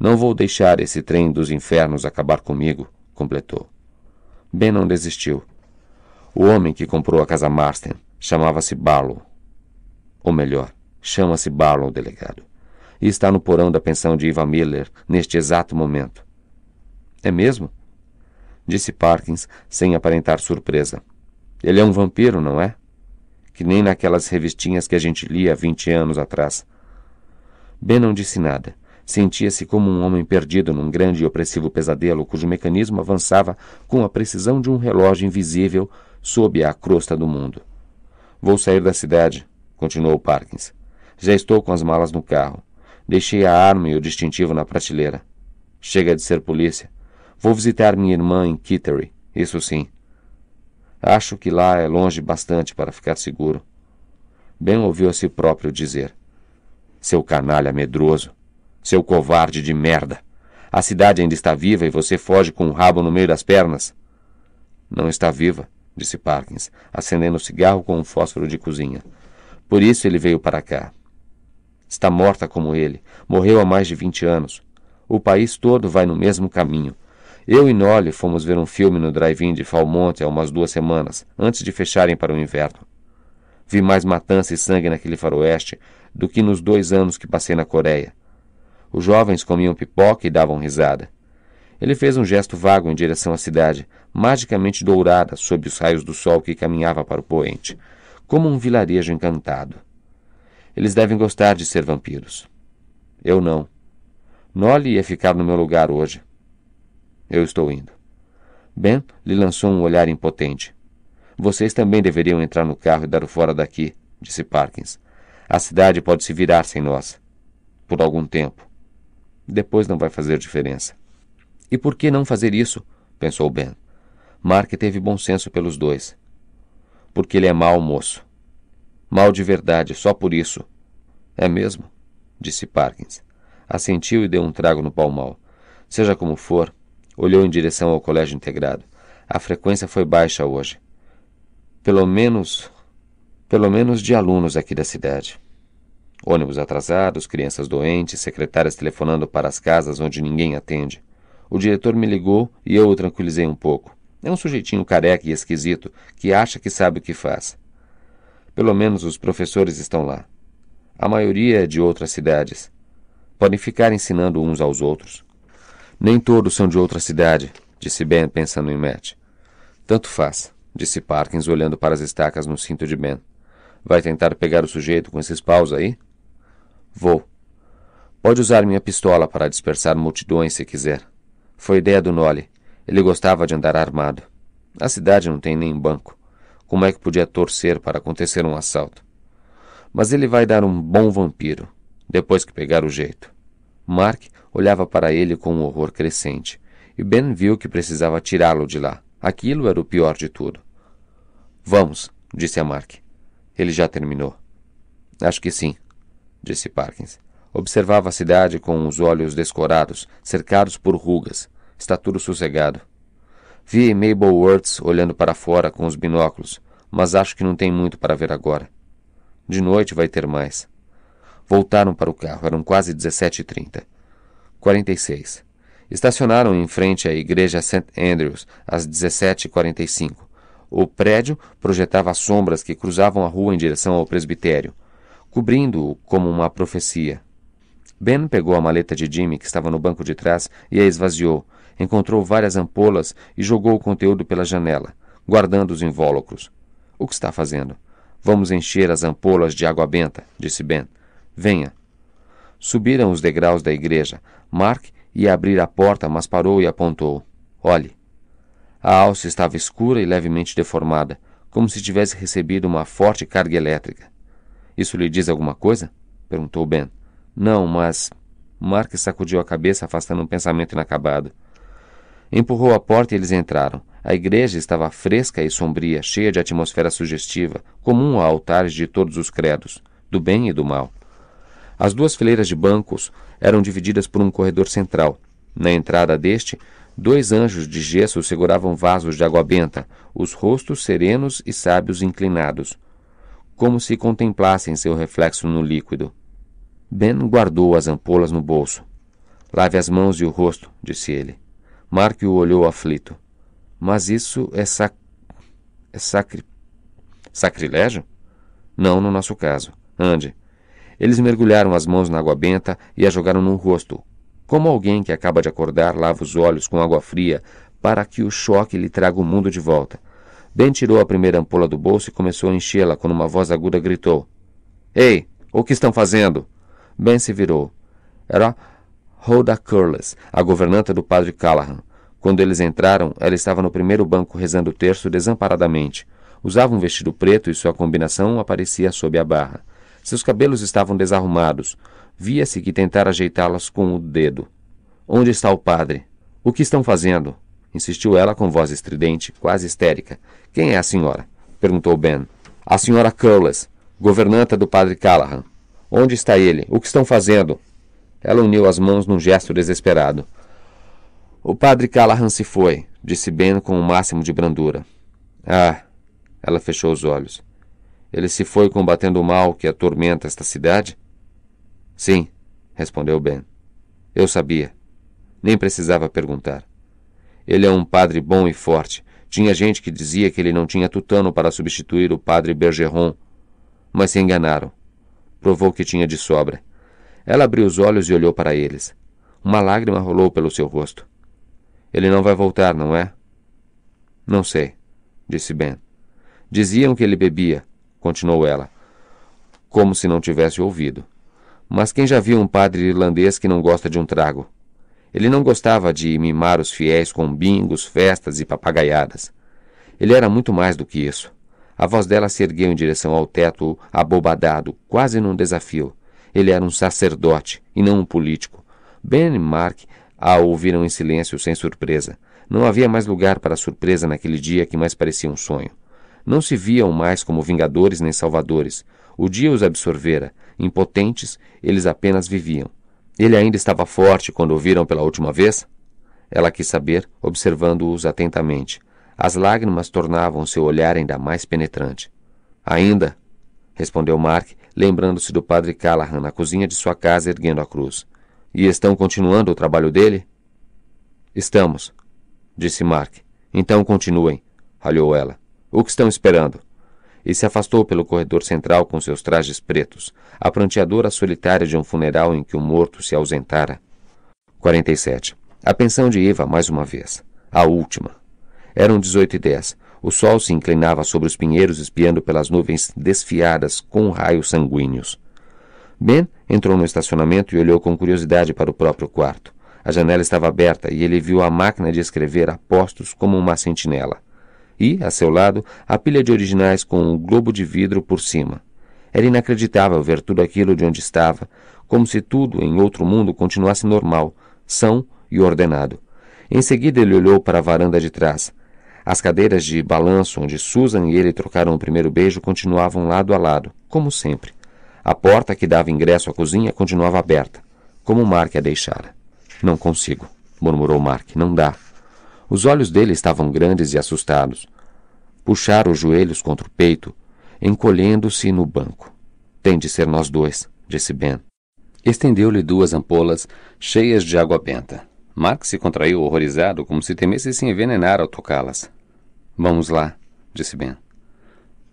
Não vou deixar esse trem dos infernos acabar comigo, completou. Ben não desistiu. O homem que comprou a casa Marston chamava-se Barlow. Ou melhor, chama-se Barlow, delegado. E está no porão da pensão de Eva Miller neste exato momento. É mesmo? Disse Parkins, sem aparentar surpresa. Ele é um vampiro, não é? Que nem naquelas revistinhas que a gente lia há vinte anos atrás. Ben não disse nada. Sentia-se como um homem perdido num grande e opressivo pesadelo cujo mecanismo avançava com a precisão de um relógio invisível sob a crosta do mundo. Vou sair da cidade, continuou Parkins. Já estou com as malas no carro. Deixei a arma e o distintivo na prateleira. Chega de ser polícia. Vou visitar minha irmã em Kittery, isso sim. Acho que lá é longe bastante para ficar seguro. Ben ouviu a si próprio dizer: Seu canalha medroso. Seu covarde de merda! A cidade ainda está viva e você foge com o rabo no meio das pernas. Não está viva, disse Parkins, acendendo o cigarro com um fósforo de cozinha. Por isso ele veio para cá. Está morta como ele. Morreu há mais de vinte anos. O país todo vai no mesmo caminho. Eu e Nolly fomos ver um filme no drive-in de Falmonte há umas duas semanas, antes de fecharem para o inverno. Vi mais matança e sangue naquele faroeste do que nos dois anos que passei na Coreia. Os jovens comiam pipoca e davam risada. Ele fez um gesto vago em direção à cidade, magicamente dourada sob os raios do sol que caminhava para o poente, como um vilarejo encantado. Eles devem gostar de ser vampiros. Eu não. Nolly ia ficar no meu lugar hoje. Eu estou indo. Ben lhe lançou um olhar impotente. Vocês também deveriam entrar no carro e dar o fora daqui, disse Parkins. A cidade pode se virar sem nós. Por algum tempo. Depois não vai fazer diferença. E por que não fazer isso? pensou Ben. Mark teve bom senso pelos dois. Porque ele é mau moço. Mal de verdade, só por isso. É mesmo? disse Parkins. Assentiu e deu um trago no palmal. Seja como for, olhou em direção ao colégio integrado. A frequência foi baixa hoje. Pelo menos. pelo menos de alunos aqui da cidade. Ônibus atrasados, crianças doentes, secretárias telefonando para as casas onde ninguém atende. O diretor me ligou e eu o tranquilizei um pouco. É um sujeitinho careca e esquisito que acha que sabe o que faz. Pelo menos os professores estão lá. A maioria é de outras cidades. Podem ficar ensinando uns aos outros. Nem todos são de outra cidade, disse Ben pensando em Matt. Tanto faz, disse Parkins olhando para as estacas no cinto de Ben. Vai tentar pegar o sujeito com esses paus aí? Vou. Pode usar minha pistola para dispersar multidões se quiser. Foi ideia do Nolly. Ele gostava de andar armado. A cidade não tem nem banco. Como é que podia torcer para acontecer um assalto? Mas ele vai dar um bom vampiro, depois que pegar o jeito. Mark olhava para ele com um horror crescente, e Ben viu que precisava tirá-lo de lá. Aquilo era o pior de tudo. Vamos, disse a Mark. Ele já terminou. Acho que sim, disse Parkins. Observava a cidade com os olhos descorados, cercados por rugas. Está tudo sossegado. Vi Mabel Words olhando para fora com os binóculos, mas acho que não tem muito para ver agora. De noite vai ter mais. Voltaram para o carro, eram quase 17h30. 46. Estacionaram em frente à igreja St. Andrews, às 17h45. O prédio projetava sombras que cruzavam a rua em direção ao presbitério cobrindo-o como uma profecia. Ben pegou a maleta de Jimmy, que estava no banco de trás, e a esvaziou. Encontrou várias ampolas e jogou o conteúdo pela janela, guardando os invólucros. O que está fazendo? Vamos encher as ampolas de água benta, disse Ben. Venha. Subiram os degraus da igreja. Mark ia abrir a porta, mas parou e apontou. Olhe. A alça estava escura e levemente deformada, como se tivesse recebido uma forte carga elétrica. Isso lhe diz alguma coisa? perguntou Ben. Não, mas. Mark sacudiu a cabeça, afastando um pensamento inacabado. Empurrou a porta e eles entraram. A igreja estava fresca e sombria, cheia de atmosfera sugestiva, comum a altares de todos os credos, do bem e do mal. As duas fileiras de bancos eram divididas por um corredor central. Na entrada deste, dois anjos de gesso seguravam vasos de água benta, os rostos serenos e sábios inclinados como se contemplassem seu reflexo no líquido. Ben guardou as ampolas no bolso. Lave as mãos e o rosto, disse ele. Mark o olhou aflito. Mas isso é sac... é sacri... sacrilégio? Não no nosso caso. Ande. Eles mergulharam as mãos na água benta e a jogaram no rosto, como alguém que acaba de acordar lava os olhos com água fria para que o choque lhe traga o mundo de volta. Ben tirou a primeira ampola do bolso e começou a enchê-la quando uma voz aguda gritou: Ei, o que estão fazendo? Ben se virou. Era Rhoda Curless, a governanta do padre Callahan. Quando eles entraram, ela estava no primeiro banco rezando o terço desamparadamente. Usava um vestido preto e sua combinação aparecia sob a barra. Seus cabelos estavam desarrumados. Via-se que tentara ajeitá-los com o dedo. Onde está o padre? O que estão fazendo? insistiu ela com voz estridente, quase histérica. Quem é a senhora? perguntou Ben. A senhora Curless, governanta do padre Callahan. Onde está ele? O que estão fazendo? Ela uniu as mãos num gesto desesperado. O padre Callahan se foi, disse Ben com o um máximo de brandura. Ah! Ela fechou os olhos. Ele se foi combatendo o mal que atormenta esta cidade? Sim, respondeu Ben. Eu sabia. Nem precisava perguntar. Ele é um padre bom e forte. Tinha gente que dizia que ele não tinha tutano para substituir o padre Bergeron, mas se enganaram. Provou que tinha de sobra. Ela abriu os olhos e olhou para eles. Uma lágrima rolou pelo seu rosto. Ele não vai voltar, não é? Não sei, disse Ben. Diziam que ele bebia, continuou ela, como se não tivesse ouvido. Mas quem já viu um padre irlandês que não gosta de um trago? Ele não gostava de mimar os fiéis com bingos, festas e papagaiadas. Ele era muito mais do que isso. A voz dela se ergueu em direção ao teto, abobadado, quase num desafio. Ele era um sacerdote e não um político. Ben e Mark a ouviram em silêncio, sem surpresa. Não havia mais lugar para surpresa naquele dia que mais parecia um sonho. Não se viam mais como vingadores nem salvadores. O dia os absorvera. Impotentes, eles apenas viviam. Ele ainda estava forte quando o viram pela última vez? Ela quis saber, observando-os atentamente. As lágrimas tornavam seu olhar ainda mais penetrante. Ainda, respondeu Mark, lembrando-se do padre Callahan na cozinha de sua casa erguendo a cruz. E estão continuando o trabalho dele? Estamos, disse Mark. Então continuem, ralhou ela. O que estão esperando? e se afastou pelo corredor central com seus trajes pretos, a pranteadora solitária de um funeral em que o morto se ausentara. 47. A pensão de Eva mais uma vez. A última. Eram 18 e 10. O sol se inclinava sobre os pinheiros, espiando pelas nuvens desfiadas com raios sanguíneos. Ben entrou no estacionamento e olhou com curiosidade para o próprio quarto. A janela estava aberta e ele viu a máquina de escrever a postos como uma sentinela e, a seu lado, a pilha de originais com um globo de vidro por cima. Era inacreditável ver tudo aquilo de onde estava, como se tudo em outro mundo continuasse normal, são e ordenado. Em seguida ele olhou para a varanda de trás. As cadeiras de balanço onde Susan e ele trocaram o primeiro beijo continuavam lado a lado, como sempre. A porta que dava ingresso à cozinha continuava aberta, como Mark a deixara. Não consigo, murmurou Mark. Não dá. Os olhos dele estavam grandes e assustados. Puxara os joelhos contra o peito, encolhendo-se no banco. Tem de ser nós dois, disse Ben. Estendeu-lhe duas ampolas cheias de água benta. Mark se contraiu horrorizado, como se temesse se envenenar ao tocá-las. Vamos lá, disse Ben.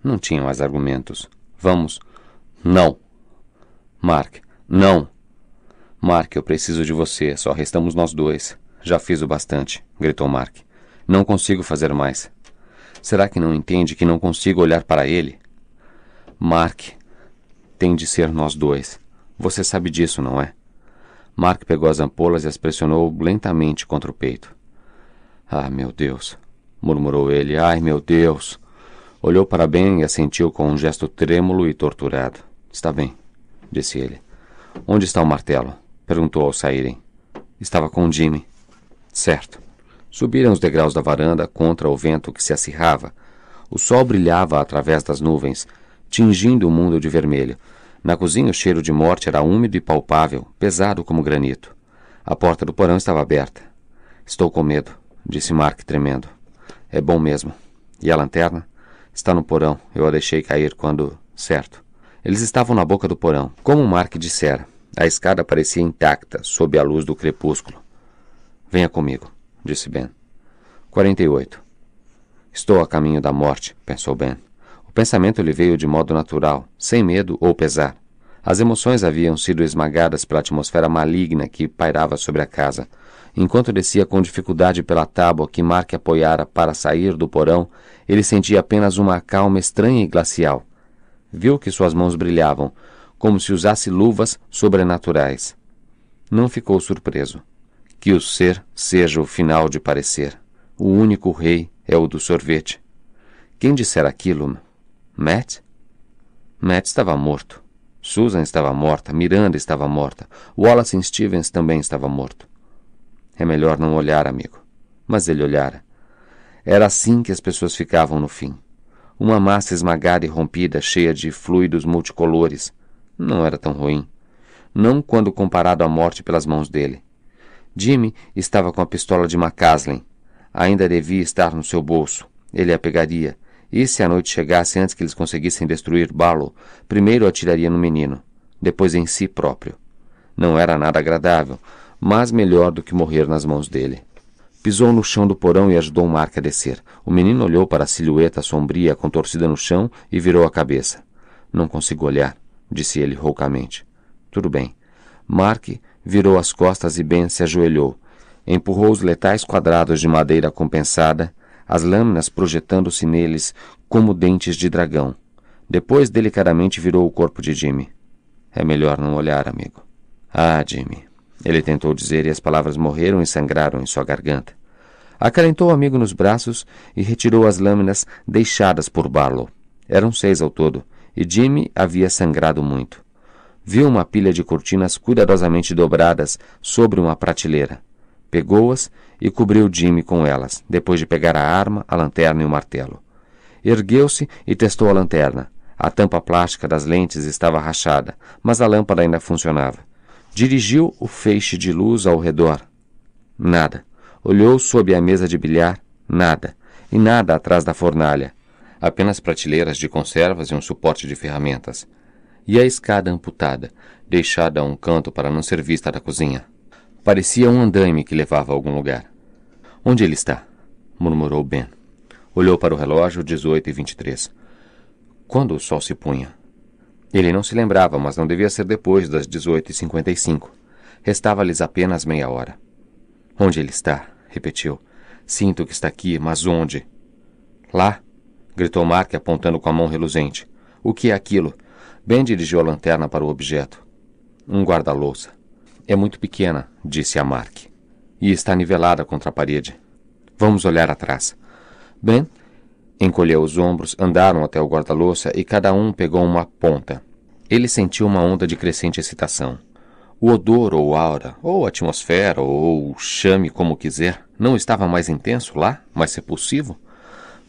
Não tinha mais argumentos. Vamos. Não. Mark, não. Mark, eu preciso de você. Só restamos nós dois. Já fiz o bastante, gritou Mark. Não consigo fazer mais. Será que não entende que não consigo olhar para ele? Mark, tem de ser nós dois. Você sabe disso, não é? Mark pegou as ampolas e as pressionou lentamente contra o peito. Ah, meu Deus! murmurou ele. Ai, meu Deus! Olhou para Ben e assentiu com um gesto trêmulo e torturado. Está bem, disse ele. Onde está o martelo? perguntou ao saírem. Estava com Jimmy. Certo. Subiram os degraus da varanda contra o vento que se acirrava. O sol brilhava através das nuvens, tingindo o mundo de vermelho. Na cozinha o cheiro de morte era úmido e palpável, pesado como granito. A porta do porão estava aberta. Estou com medo, disse Mark tremendo. É bom mesmo. E a lanterna? Está no porão. Eu a deixei cair quando. Certo. Eles estavam na boca do porão. Como Mark dissera, a escada parecia intacta sob a luz do crepúsculo. Venha comigo, disse Ben. 48. Estou a caminho da morte, pensou Ben. O pensamento lhe veio de modo natural, sem medo ou pesar. As emoções haviam sido esmagadas pela atmosfera maligna que pairava sobre a casa. Enquanto descia com dificuldade pela tábua que Mark apoiara para sair do porão, ele sentia apenas uma calma estranha e glacial. Viu que suas mãos brilhavam, como se usasse luvas sobrenaturais. Não ficou surpreso que o ser seja o final de parecer. O único rei é o do sorvete. Quem disser aquilo? Matt? Matt estava morto. Susan estava morta, Miranda estava morta, Wallace Stevens também estava morto. É melhor não olhar, amigo. Mas ele olhara. Era assim que as pessoas ficavam no fim. Uma massa esmagada e rompida, cheia de fluidos multicolores. Não era tão ruim. Não quando comparado à morte pelas mãos dele. Jimmy estava com a pistola de McCaslin. Ainda devia estar no seu bolso. Ele a pegaria. E se a noite chegasse antes que eles conseguissem destruir Balo, primeiro atiraria no menino, depois em si próprio. Não era nada agradável, mas melhor do que morrer nas mãos dele. Pisou no chão do porão e ajudou Mark a descer. O menino olhou para a silhueta sombria contorcida no chão e virou a cabeça. Não consigo olhar, disse ele roucamente. Tudo bem. Mark virou as costas e Ben se ajoelhou. Empurrou os letais quadrados de madeira compensada, as lâminas projetando-se neles como dentes de dragão. Depois, delicadamente virou o corpo de Jimmy. É melhor não olhar, amigo. Ah, Jimmy. Ele tentou dizer e as palavras morreram e sangraram em sua garganta. Acalentou o amigo nos braços e retirou as lâminas deixadas por Barlow. Eram seis ao todo, e Jimmy havia sangrado muito. Viu uma pilha de cortinas cuidadosamente dobradas sobre uma prateleira. Pegou-as e cobriu Jimmy com elas, depois de pegar a arma, a lanterna e o martelo. Ergueu-se e testou a lanterna. A tampa plástica das lentes estava rachada, mas a lâmpada ainda funcionava. Dirigiu o feixe de luz ao redor. Nada. Olhou sob a mesa de bilhar. Nada. E nada atrás da fornalha. Apenas prateleiras de conservas e um suporte de ferramentas e a escada amputada, deixada a um canto para não ser vista da cozinha. Parecia um andaime que levava a algum lugar. Onde ele está? murmurou Ben. Olhou para o relógio, 18 e 23. Quando o sol se punha? Ele não se lembrava, mas não devia ser depois das 18 e 55 Restava-lhes apenas meia hora. Onde ele está? repetiu. Sinto que está aqui, mas onde? Lá! gritou Mark, apontando com a mão reluzente. O que é aquilo? Ben dirigiu a lanterna para o objeto. Um guarda-louça. É muito pequena, disse a Mark. E está nivelada contra a parede. Vamos olhar atrás. Ben encolheu os ombros, andaram até o guarda-louça e cada um pegou uma ponta. Ele sentiu uma onda de crescente excitação. O odor ou aura, ou atmosfera, ou chame como quiser, não estava mais intenso lá, mais repulsivo?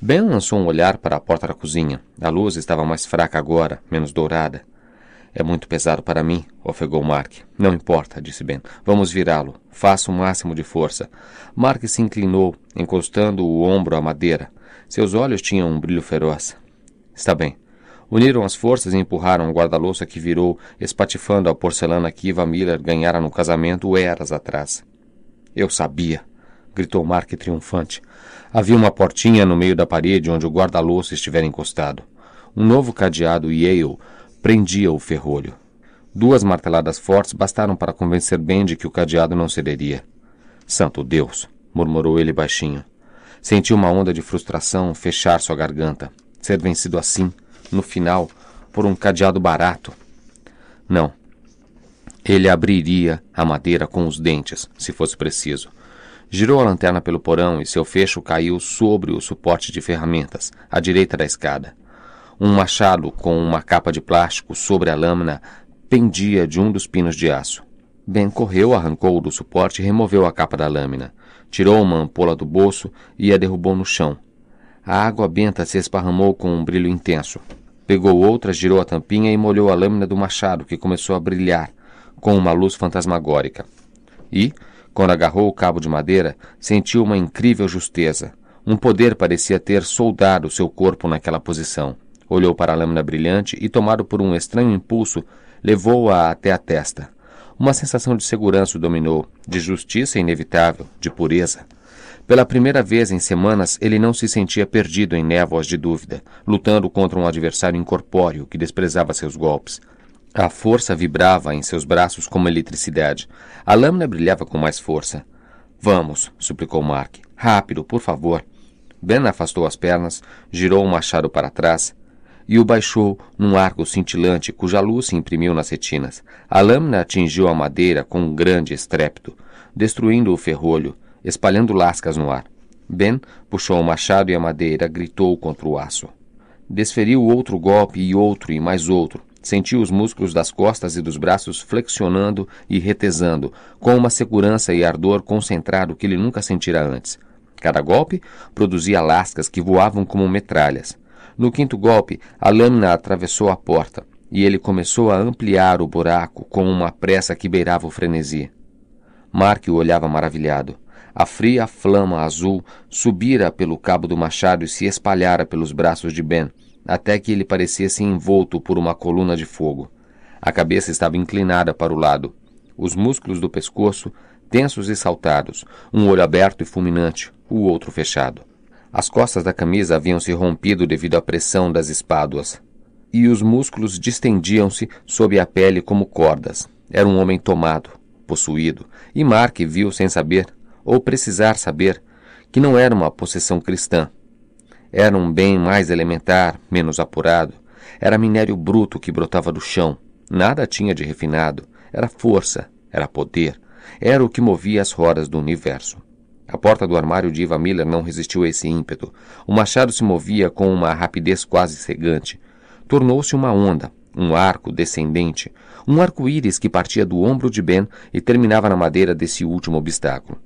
Ben lançou um olhar para a porta da cozinha. A luz estava mais fraca agora, menos dourada. É muito pesado para mim, ofegou Mark. Não importa, disse Ben. Vamos virá-lo. Faça o máximo de força. Mark se inclinou, encostando o ombro à madeira. Seus olhos tinham um brilho feroz. Está bem. Uniram as forças e empurraram o guarda-louça que virou, espatifando a porcelana que Iva Miller ganhara no casamento eras atrás. Eu sabia! gritou Mark triunfante. Havia uma portinha no meio da parede onde o guarda-louça estivera encostado. Um novo cadeado Yale prendia o ferrolho. Duas marteladas fortes bastaram para convencer Ben de que o cadeado não cederia. Santo Deus! murmurou ele baixinho. Sentiu uma onda de frustração fechar sua garganta. Ser vencido assim, no final, por um cadeado barato. Não. Ele abriria a madeira com os dentes, se fosse preciso. Girou a lanterna pelo porão e seu fecho caiu sobre o suporte de ferramentas, à direita da escada. Um machado com uma capa de plástico sobre a lâmina pendia de um dos pinos de aço. Ben correu, arrancou-o do suporte e removeu a capa da lâmina. Tirou uma ampola do bolso e a derrubou no chão. A água benta se esparramou com um brilho intenso. Pegou outra, girou a tampinha e molhou a lâmina do machado, que começou a brilhar com uma luz fantasmagórica. E, quando agarrou o cabo de madeira, sentiu uma incrível justeza. Um poder parecia ter soldado seu corpo naquela posição. Olhou para a lâmina brilhante e, tomado por um estranho impulso, levou-a até a testa. Uma sensação de segurança o dominou, de justiça inevitável, de pureza. Pela primeira vez em semanas, ele não se sentia perdido em névoas de dúvida, lutando contra um adversário incorpóreo que desprezava seus golpes. A força vibrava em seus braços como eletricidade. A lâmina brilhava com mais força. Vamos, suplicou Mark. Rápido, por favor. Ben afastou as pernas, girou o machado para trás e o baixou num arco cintilante cuja luz se imprimiu nas retinas. A lâmina atingiu a madeira com um grande estrépito, destruindo o ferrolho, espalhando lascas no ar. Ben puxou o machado e a madeira gritou contra o aço. Desferiu outro golpe e outro e mais outro. Sentiu os músculos das costas e dos braços flexionando e retesando, com uma segurança e ardor concentrado que ele nunca sentira antes. Cada golpe produzia lascas que voavam como metralhas. No quinto golpe, a lâmina atravessou a porta e ele começou a ampliar o buraco com uma pressa que beirava o frenesi. Mark o olhava maravilhado. A fria flama azul subira pelo cabo do machado e se espalhara pelos braços de Ben até que ele parecia-se envolto por uma coluna de fogo. A cabeça estava inclinada para o lado, os músculos do pescoço tensos e saltados, um olho aberto e fulminante, o outro fechado. As costas da camisa haviam se rompido devido à pressão das espáduas, e os músculos distendiam-se sob a pele como cordas. Era um homem tomado, possuído, e Mark viu sem saber, ou precisar saber, que não era uma possessão cristã, era um bem mais elementar, menos apurado. Era minério bruto que brotava do chão. Nada tinha de refinado. Era força, era poder. Era o que movia as rodas do universo. A porta do armário de Eva Miller não resistiu a esse ímpeto. O machado se movia com uma rapidez quase cegante. Tornou-se uma onda, um arco descendente, um arco-íris que partia do ombro de Ben e terminava na madeira desse último obstáculo.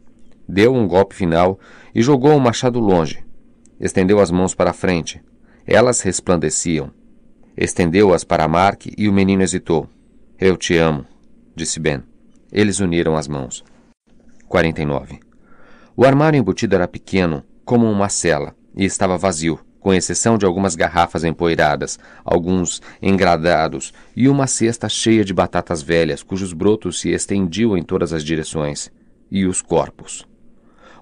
Deu um golpe final e jogou o machado longe, Estendeu as mãos para a frente. Elas resplandeciam. Estendeu-as para Mark e o menino hesitou. Eu te amo, disse Ben. Eles uniram as mãos. 49. O armário embutido era pequeno, como uma cela, e estava vazio, com exceção de algumas garrafas empoeiradas, alguns engradados e uma cesta cheia de batatas velhas cujos brotos se estendiam em todas as direções, e os corpos.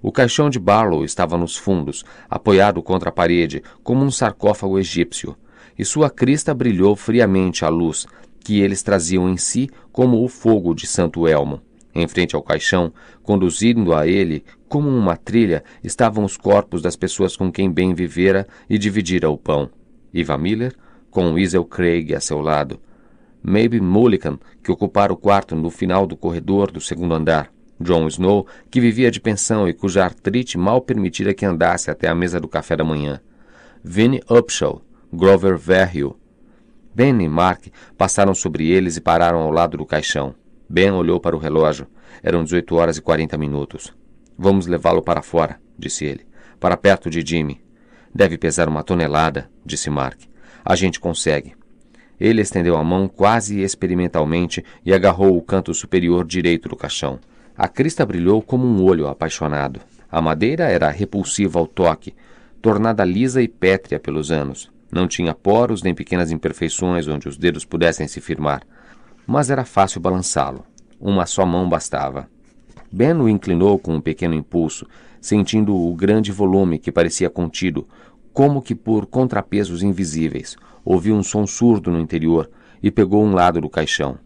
O caixão de Barlow estava nos fundos, apoiado contra a parede, como um sarcófago egípcio, e sua crista brilhou friamente à luz que eles traziam em si como o fogo de Santo Elmo. Em frente ao caixão, conduzindo a ele como uma trilha, estavam os corpos das pessoas com quem bem vivera e dividira o pão. Iva Miller, com Isel Craig a seu lado. Mabe Mulligan, que ocupara o quarto no final do corredor do segundo andar. John Snow, que vivia de pensão e cuja artrite mal permitira que andasse até a mesa do café da manhã. Vinnie Upshaw, Grover Verrill. Ben e Mark passaram sobre eles e pararam ao lado do caixão. Ben olhou para o relógio. Eram 18 horas e 40 minutos. Vamos levá-lo para fora, disse ele, para perto de Jimmy. Deve pesar uma tonelada, disse Mark. A gente consegue. Ele estendeu a mão quase experimentalmente e agarrou o canto superior direito do caixão. A crista brilhou como um olho apaixonado. A madeira era repulsiva ao toque, tornada lisa e pétrea pelos anos. Não tinha poros nem pequenas imperfeições onde os dedos pudessem se firmar, mas era fácil balançá-lo. Uma só mão bastava. Ben o inclinou com um pequeno impulso, sentindo o grande volume que parecia contido, como que por contrapesos invisíveis. Ouviu um som surdo no interior e pegou um lado do caixão.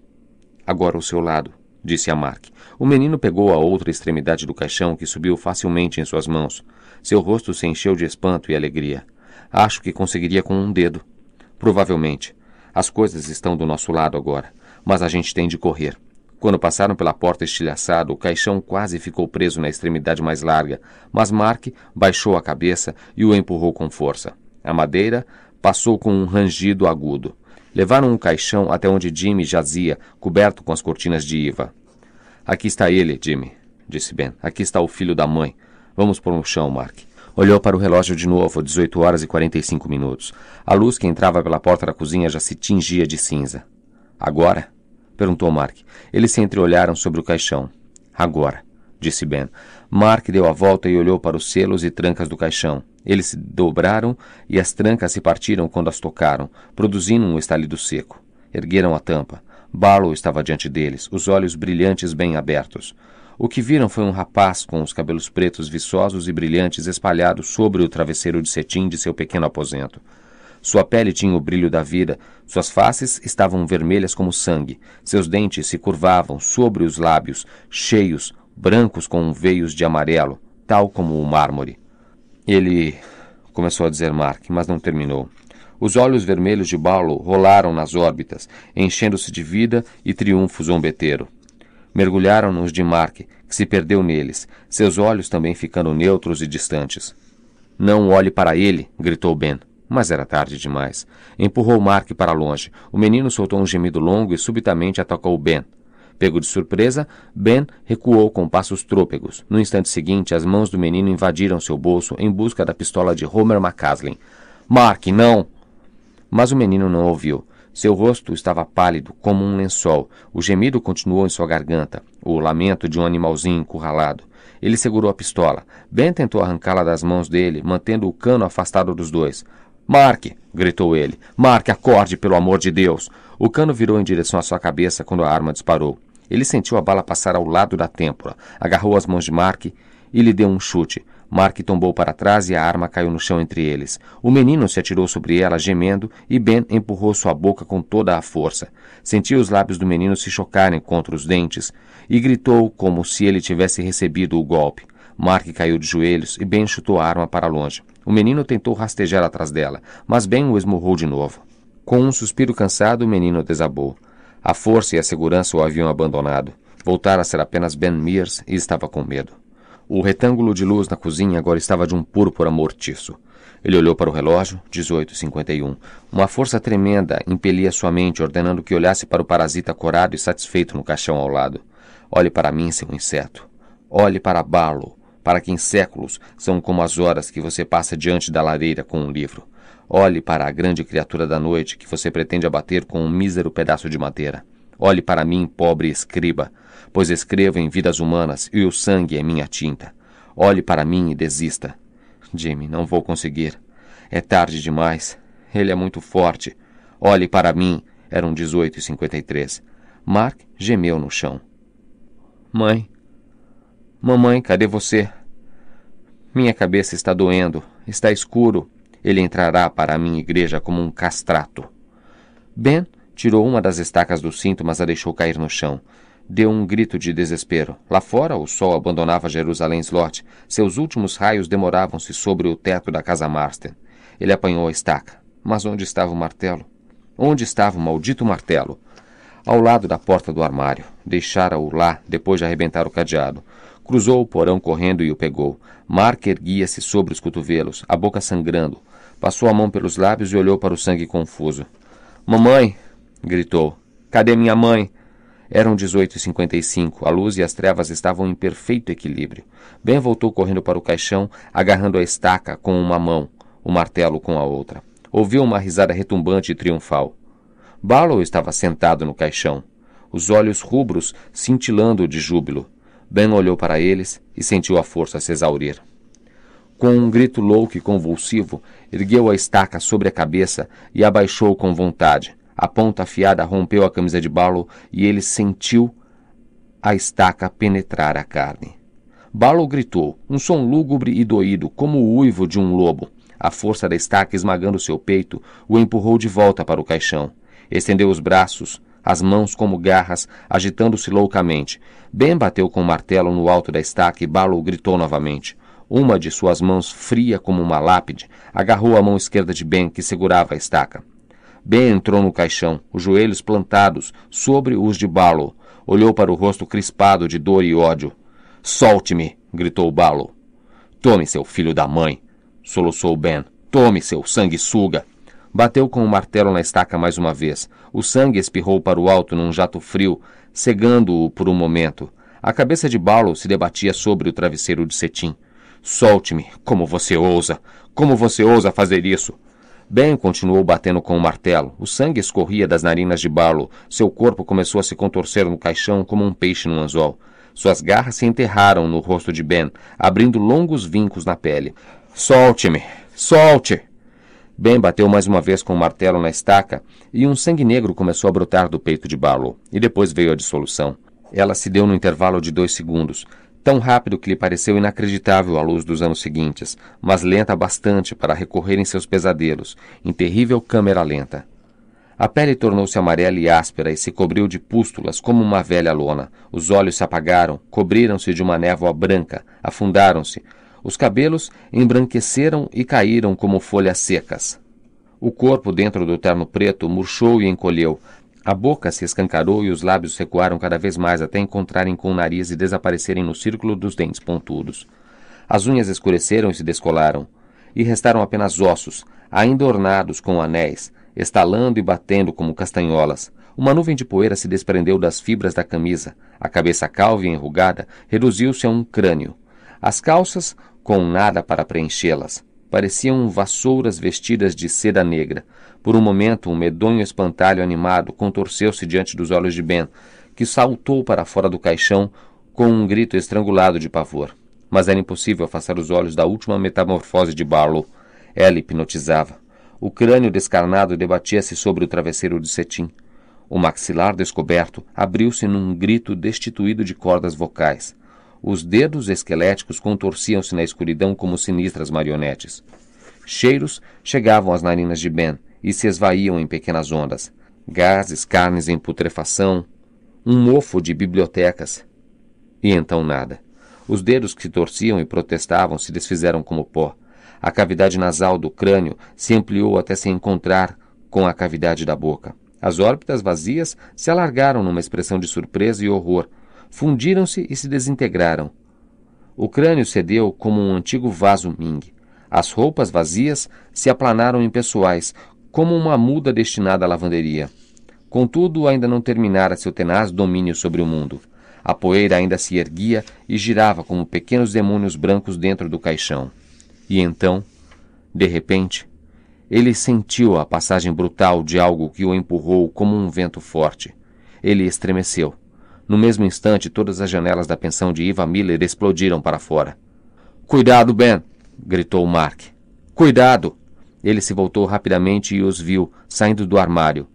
Agora o seu lado disse a Mark. O menino pegou a outra extremidade do caixão que subiu facilmente em suas mãos. Seu rosto se encheu de espanto e alegria. Acho que conseguiria com um dedo. Provavelmente. As coisas estão do nosso lado agora, mas a gente tem de correr. Quando passaram pela porta estilhaçada, o caixão quase ficou preso na extremidade mais larga, mas Mark baixou a cabeça e o empurrou com força. A madeira passou com um rangido agudo. Levaram um caixão até onde Jimmy jazia, coberto com as cortinas de Iva. Aqui está ele, Jimmy, disse Ben. Aqui está o filho da mãe. Vamos pôr no chão, Mark. Olhou para o relógio de novo, 18 horas e 45 minutos. A luz que entrava pela porta da cozinha já se tingia de cinza. Agora? perguntou Mark. Eles se entreolharam sobre o caixão. Agora, disse Ben. Mark deu a volta e olhou para os selos e trancas do caixão. Eles se dobraram e as trancas se partiram quando as tocaram, produzindo um estalido seco. Ergueram a tampa. Barlow estava diante deles, os olhos brilhantes bem abertos. O que viram foi um rapaz com os cabelos pretos viçosos e brilhantes espalhados sobre o travesseiro de cetim de seu pequeno aposento. Sua pele tinha o brilho da vida, suas faces estavam vermelhas como sangue, seus dentes se curvavam sobre os lábios, cheios, brancos com veios de amarelo, tal como o mármore. Ele começou a dizer Mark, mas não terminou. Os olhos vermelhos de Paulo rolaram nas órbitas, enchendo-se de vida e triunfo zombeteiro. Mergulharam nos de Mark, que se perdeu neles, seus olhos também ficando neutros e distantes. Não olhe para ele, gritou Ben. Mas era tarde demais. Empurrou Mark para longe. O menino soltou um gemido longo e subitamente atacou Ben. Pego de surpresa, Ben recuou com passos trôpegos. No instante seguinte, as mãos do menino invadiram seu bolso em busca da pistola de Homer McCaslin. Mark, não! Mas o menino não ouviu. Seu rosto estava pálido como um lençol. O gemido continuou em sua garganta, o lamento de um animalzinho encurralado. Ele segurou a pistola. Ben tentou arrancá-la das mãos dele, mantendo o cano afastado dos dois. Mark! gritou ele. Mark, acorde, pelo amor de Deus! O cano virou em direção à sua cabeça quando a arma disparou. Ele sentiu a bala passar ao lado da têmpora, agarrou as mãos de Mark e lhe deu um chute. Mark tombou para trás e a arma caiu no chão entre eles. O menino se atirou sobre ela, gemendo, e Ben empurrou sua boca com toda a força. Sentiu os lábios do menino se chocarem contra os dentes e gritou como se ele tivesse recebido o golpe. Mark caiu de joelhos e Ben chutou a arma para longe. O menino tentou rastejar atrás dela, mas Ben o esmurrou de novo. Com um suspiro cansado, o menino desabou. A força e a segurança o haviam abandonado. Voltara a ser apenas Ben Mears e estava com medo. O retângulo de luz na cozinha agora estava de um púrpura mortiço. Ele olhou para o relógio, 18:51. Uma força tremenda impelia sua mente, ordenando que olhasse para o parasita corado e satisfeito no caixão ao lado. Olhe para mim, seu inseto. Olhe para Barlow, para quem séculos são como as horas que você passa diante da lareira com um livro. Olhe para a grande criatura da noite que você pretende abater com um mísero pedaço de madeira. Olhe para mim, pobre escriba, pois escrevo em vidas humanas e o sangue é minha tinta. Olhe para mim e desista. Jimmy, não vou conseguir. É tarde demais. Ele é muito forte. Olhe para mim. Eram 18 e 53. Mark gemeu no chão. Mãe. Mamãe, cadê você? Minha cabeça está doendo. Está escuro. Ele entrará para a minha igreja como um castrato. Ben tirou uma das estacas do cinto, mas a deixou cair no chão. Deu um grito de desespero. Lá fora, o sol abandonava Jerusalém Slot. Seus últimos raios demoravam-se sobre o teto da casa Marston. Ele apanhou a estaca. Mas onde estava o martelo? Onde estava o maldito martelo? Ao lado da porta do armário. Deixara-o lá depois de arrebentar o cadeado. Cruzou o porão correndo e o pegou. Mark erguia-se sobre os cotovelos, a boca sangrando. Passou a mão pelos lábios e olhou para o sangue confuso. Mamãe! gritou. Cadê minha mãe? Eram 18 e 55 A luz e as trevas estavam em perfeito equilíbrio. Ben voltou correndo para o caixão, agarrando a estaca com uma mão, o martelo com a outra. Ouviu uma risada retumbante e triunfal. Barlow estava sentado no caixão, os olhos rubros cintilando de júbilo. Ben olhou para eles e sentiu a força se exaurir. Com um grito louco e convulsivo, ergueu a estaca sobre a cabeça e abaixou com vontade. A ponta afiada rompeu a camisa de Barlow e ele sentiu a estaca penetrar a carne. Barlow gritou, um som lúgubre e doído, como o uivo de um lobo. A força da estaca esmagando seu peito o empurrou de volta para o caixão. Estendeu os braços, as mãos como garras, agitando-se loucamente. Ben bateu com o martelo no alto da estaca e Barlow gritou novamente. Uma de suas mãos, fria como uma lápide, agarrou a mão esquerda de Ben, que segurava a estaca. Ben entrou no caixão, os joelhos plantados sobre os de Barlow. Olhou para o rosto crispado de dor e ódio. Solte-me! gritou Barlow. Tome, seu filho da mãe! soluçou Ben. Tome, seu sanguessuga! Bateu com o martelo na estaca mais uma vez. O sangue espirrou para o alto num jato frio, cegando-o por um momento. A cabeça de Barlow se debatia sobre o travesseiro de cetim. Solte-me! Como você ousa! Como você ousa fazer isso? Ben continuou batendo com o martelo. O sangue escorria das narinas de Barlow. Seu corpo começou a se contorcer no caixão como um peixe num anzol. Suas garras se enterraram no rosto de Ben, abrindo longos vincos na pele. Solte-me! Solte! Ben bateu mais uma vez com o martelo na estaca e um sangue negro começou a brotar do peito de Barlow. E depois veio a dissolução. Ela se deu no intervalo de dois segundos tão rápido que lhe pareceu inacreditável à luz dos anos seguintes, mas lenta bastante para recorrer em seus pesadelos, em terrível câmera lenta. A pele tornou-se amarela e áspera e se cobriu de pústulas como uma velha lona. Os olhos se apagaram, cobriram-se de uma névoa branca, afundaram-se. Os cabelos embranqueceram e caíram como folhas secas. O corpo dentro do terno preto murchou e encolheu, a boca se escancarou e os lábios recuaram cada vez mais até encontrarem com o nariz e desaparecerem no círculo dos dentes pontudos. As unhas escureceram e se descolaram, e restaram apenas ossos, ainda ornados com anéis, estalando e batendo como castanholas. Uma nuvem de poeira se desprendeu das fibras da camisa. A cabeça calva e enrugada reduziu-se a um crânio. As calças, com nada para preenchê-las, pareciam vassouras vestidas de seda negra. Por um momento, um medonho espantalho animado contorceu-se diante dos olhos de Ben, que saltou para fora do caixão com um grito estrangulado de pavor. Mas era impossível afastar os olhos da última metamorfose de Barlow. Ela hipnotizava. O crânio descarnado debatia-se sobre o travesseiro de cetim. O maxilar descoberto abriu-se num grito destituído de cordas vocais. Os dedos esqueléticos contorciam-se na escuridão como sinistras marionetes. Cheiros chegavam às narinas de Ben, e se esvaíam em pequenas ondas, gases, carnes em putrefação, um mofo de bibliotecas. E então nada. Os dedos que torciam e protestavam se desfizeram como pó. A cavidade nasal do crânio se ampliou até se encontrar com a cavidade da boca. As órbitas vazias se alargaram numa expressão de surpresa e horror, fundiram-se e se desintegraram. O crânio cedeu como um antigo vaso Ming. As roupas vazias se aplanaram impessoais, como uma muda destinada à lavanderia. Contudo, ainda não terminara seu tenaz domínio sobre o mundo. A poeira ainda se erguia e girava como pequenos demônios brancos dentro do caixão. E então, de repente, ele sentiu a passagem brutal de algo que o empurrou como um vento forte. Ele estremeceu. No mesmo instante, todas as janelas da pensão de Iva Miller explodiram para fora. Cuidado, Ben! gritou Mark. Cuidado! Ele se voltou rapidamente e os viu, saindo do armário.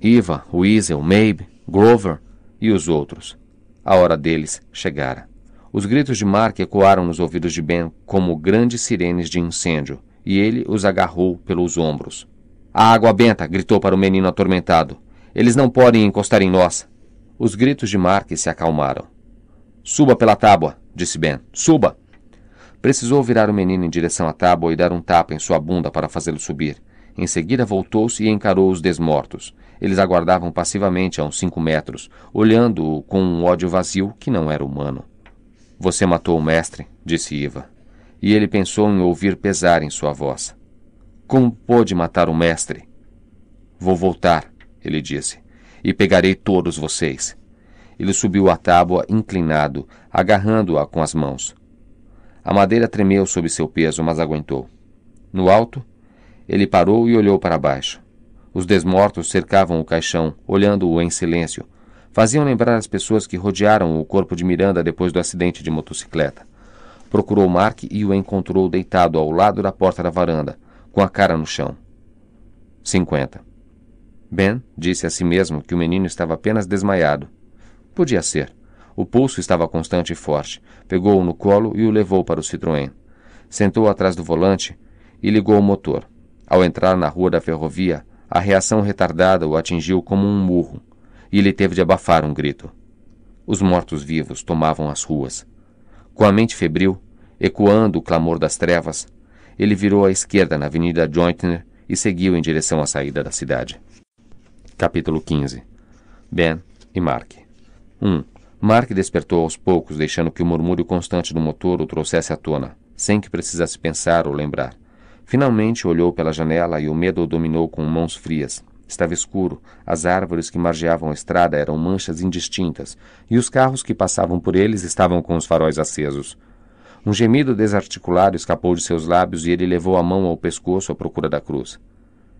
Iva, Weasel, Mabe, Grover e os outros. A hora deles chegara. Os gritos de Mark ecoaram nos ouvidos de Ben como grandes sirenes de incêndio, e ele os agarrou pelos ombros. A água benta! gritou para o menino atormentado. Eles não podem encostar em nós. Os gritos de Mark se acalmaram. Suba pela tábua, disse Ben. Suba! Precisou virar o menino em direção à tábua e dar um tapa em sua bunda para fazê-lo subir. Em seguida voltou-se e encarou os desmortos. Eles aguardavam passivamente a uns cinco metros, olhando-o com um ódio vazio que não era humano. Você matou o mestre, disse Iva. E ele pensou em ouvir pesar em sua voz. Como pôde matar o mestre? Vou voltar, ele disse, e pegarei todos vocês. Ele subiu a tábua inclinado, agarrando-a com as mãos. A madeira tremeu sob seu peso, mas aguentou. No alto, ele parou e olhou para baixo. Os desmortos cercavam o caixão, olhando-o em silêncio. Faziam lembrar as pessoas que rodearam o corpo de Miranda depois do acidente de motocicleta. Procurou Mark e o encontrou deitado ao lado da porta da varanda, com a cara no chão. 50. Ben disse a si mesmo que o menino estava apenas desmaiado. Podia ser. O pulso estava constante e forte. Pegou-o no colo e o levou para o Citroën. Sentou atrás do volante e ligou o motor. Ao entrar na rua da ferrovia, a reação retardada o atingiu como um murro, e ele teve de abafar um grito. Os mortos-vivos tomavam as ruas. Com a mente febril, ecoando o clamor das trevas, ele virou à esquerda na Avenida Jointner e seguiu em direção à saída da cidade. Capítulo 15 Ben e Mark 1. Um, Mark despertou aos poucos, deixando que o murmúrio constante do motor o trouxesse à tona, sem que precisasse pensar ou lembrar. Finalmente olhou pela janela e o medo o dominou com mãos frias. Estava escuro, as árvores que margeavam a estrada eram manchas indistintas, e os carros que passavam por eles estavam com os faróis acesos. Um gemido desarticulado escapou de seus lábios e ele levou a mão ao pescoço à procura da cruz.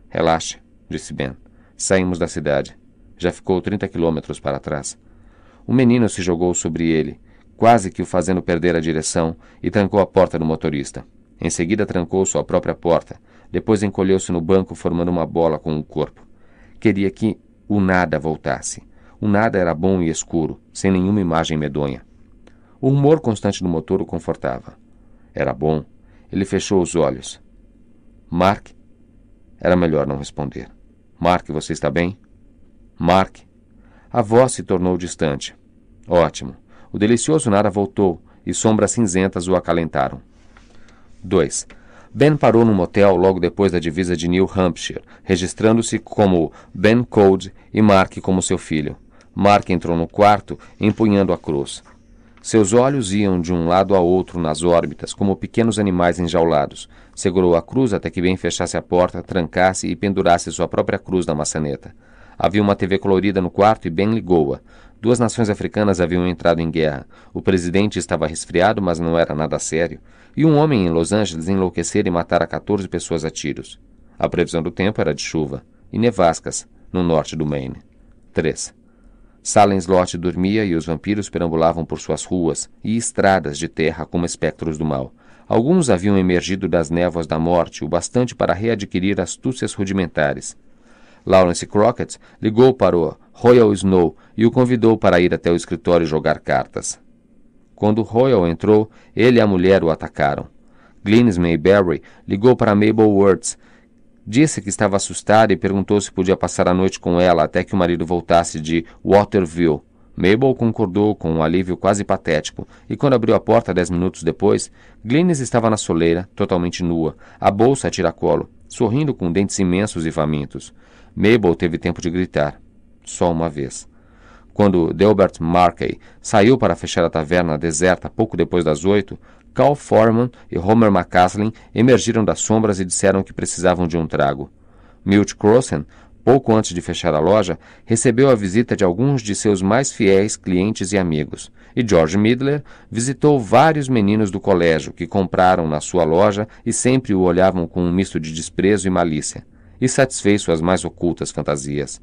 Relaxe, disse Ben. Saímos da cidade. Já ficou 30 quilômetros para trás. O menino se jogou sobre ele, quase que o fazendo perder a direção, e trancou a porta do motorista. Em seguida, trancou sua própria porta. Depois, encolheu-se no banco, formando uma bola com o corpo. Queria que o nada voltasse. O nada era bom e escuro, sem nenhuma imagem medonha. O rumor constante do motor o confortava. Era bom. Ele fechou os olhos. Mark? Era melhor não responder. Mark, você está bem? Mark? A voz se tornou distante. Ótimo. O delicioso Nara voltou e sombras cinzentas o acalentaram. 2. Ben parou num motel logo depois da divisa de New Hampshire, registrando-se como Ben Code e Mark como seu filho. Mark entrou no quarto, empunhando a cruz. Seus olhos iam de um lado a outro nas órbitas, como pequenos animais enjaulados. Segurou a cruz até que Ben fechasse a porta, trancasse e pendurasse sua própria cruz na maçaneta. Havia uma TV colorida no quarto e bem ligou-a. Duas nações africanas haviam entrado em guerra. O presidente estava resfriado, mas não era nada sério. E um homem em Los Angeles enlouquecera e matara 14 pessoas a tiros. A previsão do tempo era de chuva e nevascas no norte do Maine. 3. Salem Slot dormia e os vampiros perambulavam por suas ruas e estradas de terra como espectros do mal. Alguns haviam emergido das névoas da morte o bastante para readquirir astúcias rudimentares. Lawrence Crockett ligou para o Royal Snow e o convidou para ir até o escritório jogar cartas. Quando Royal entrou, ele e a mulher o atacaram. Glynnis Mayberry ligou para Mabel Words, disse que estava assustada e perguntou se podia passar a noite com ela até que o marido voltasse de Waterville. Mabel concordou com um alívio quase patético, e quando abriu a porta dez minutos depois, Glynnis estava na soleira, totalmente nua, a bolsa a tiracolo, sorrindo com dentes imensos e famintos. Mabel teve tempo de gritar. Só uma vez. Quando Delbert Markey saiu para fechar a taverna deserta pouco depois das oito, Cal Foreman e Homer McCaslin emergiram das sombras e disseram que precisavam de um trago. Milt Crossen, pouco antes de fechar a loja, recebeu a visita de alguns de seus mais fiéis clientes e amigos, e George Midler visitou vários meninos do colégio que compraram na sua loja e sempre o olhavam com um misto de desprezo e malícia e satisfez suas mais ocultas fantasias.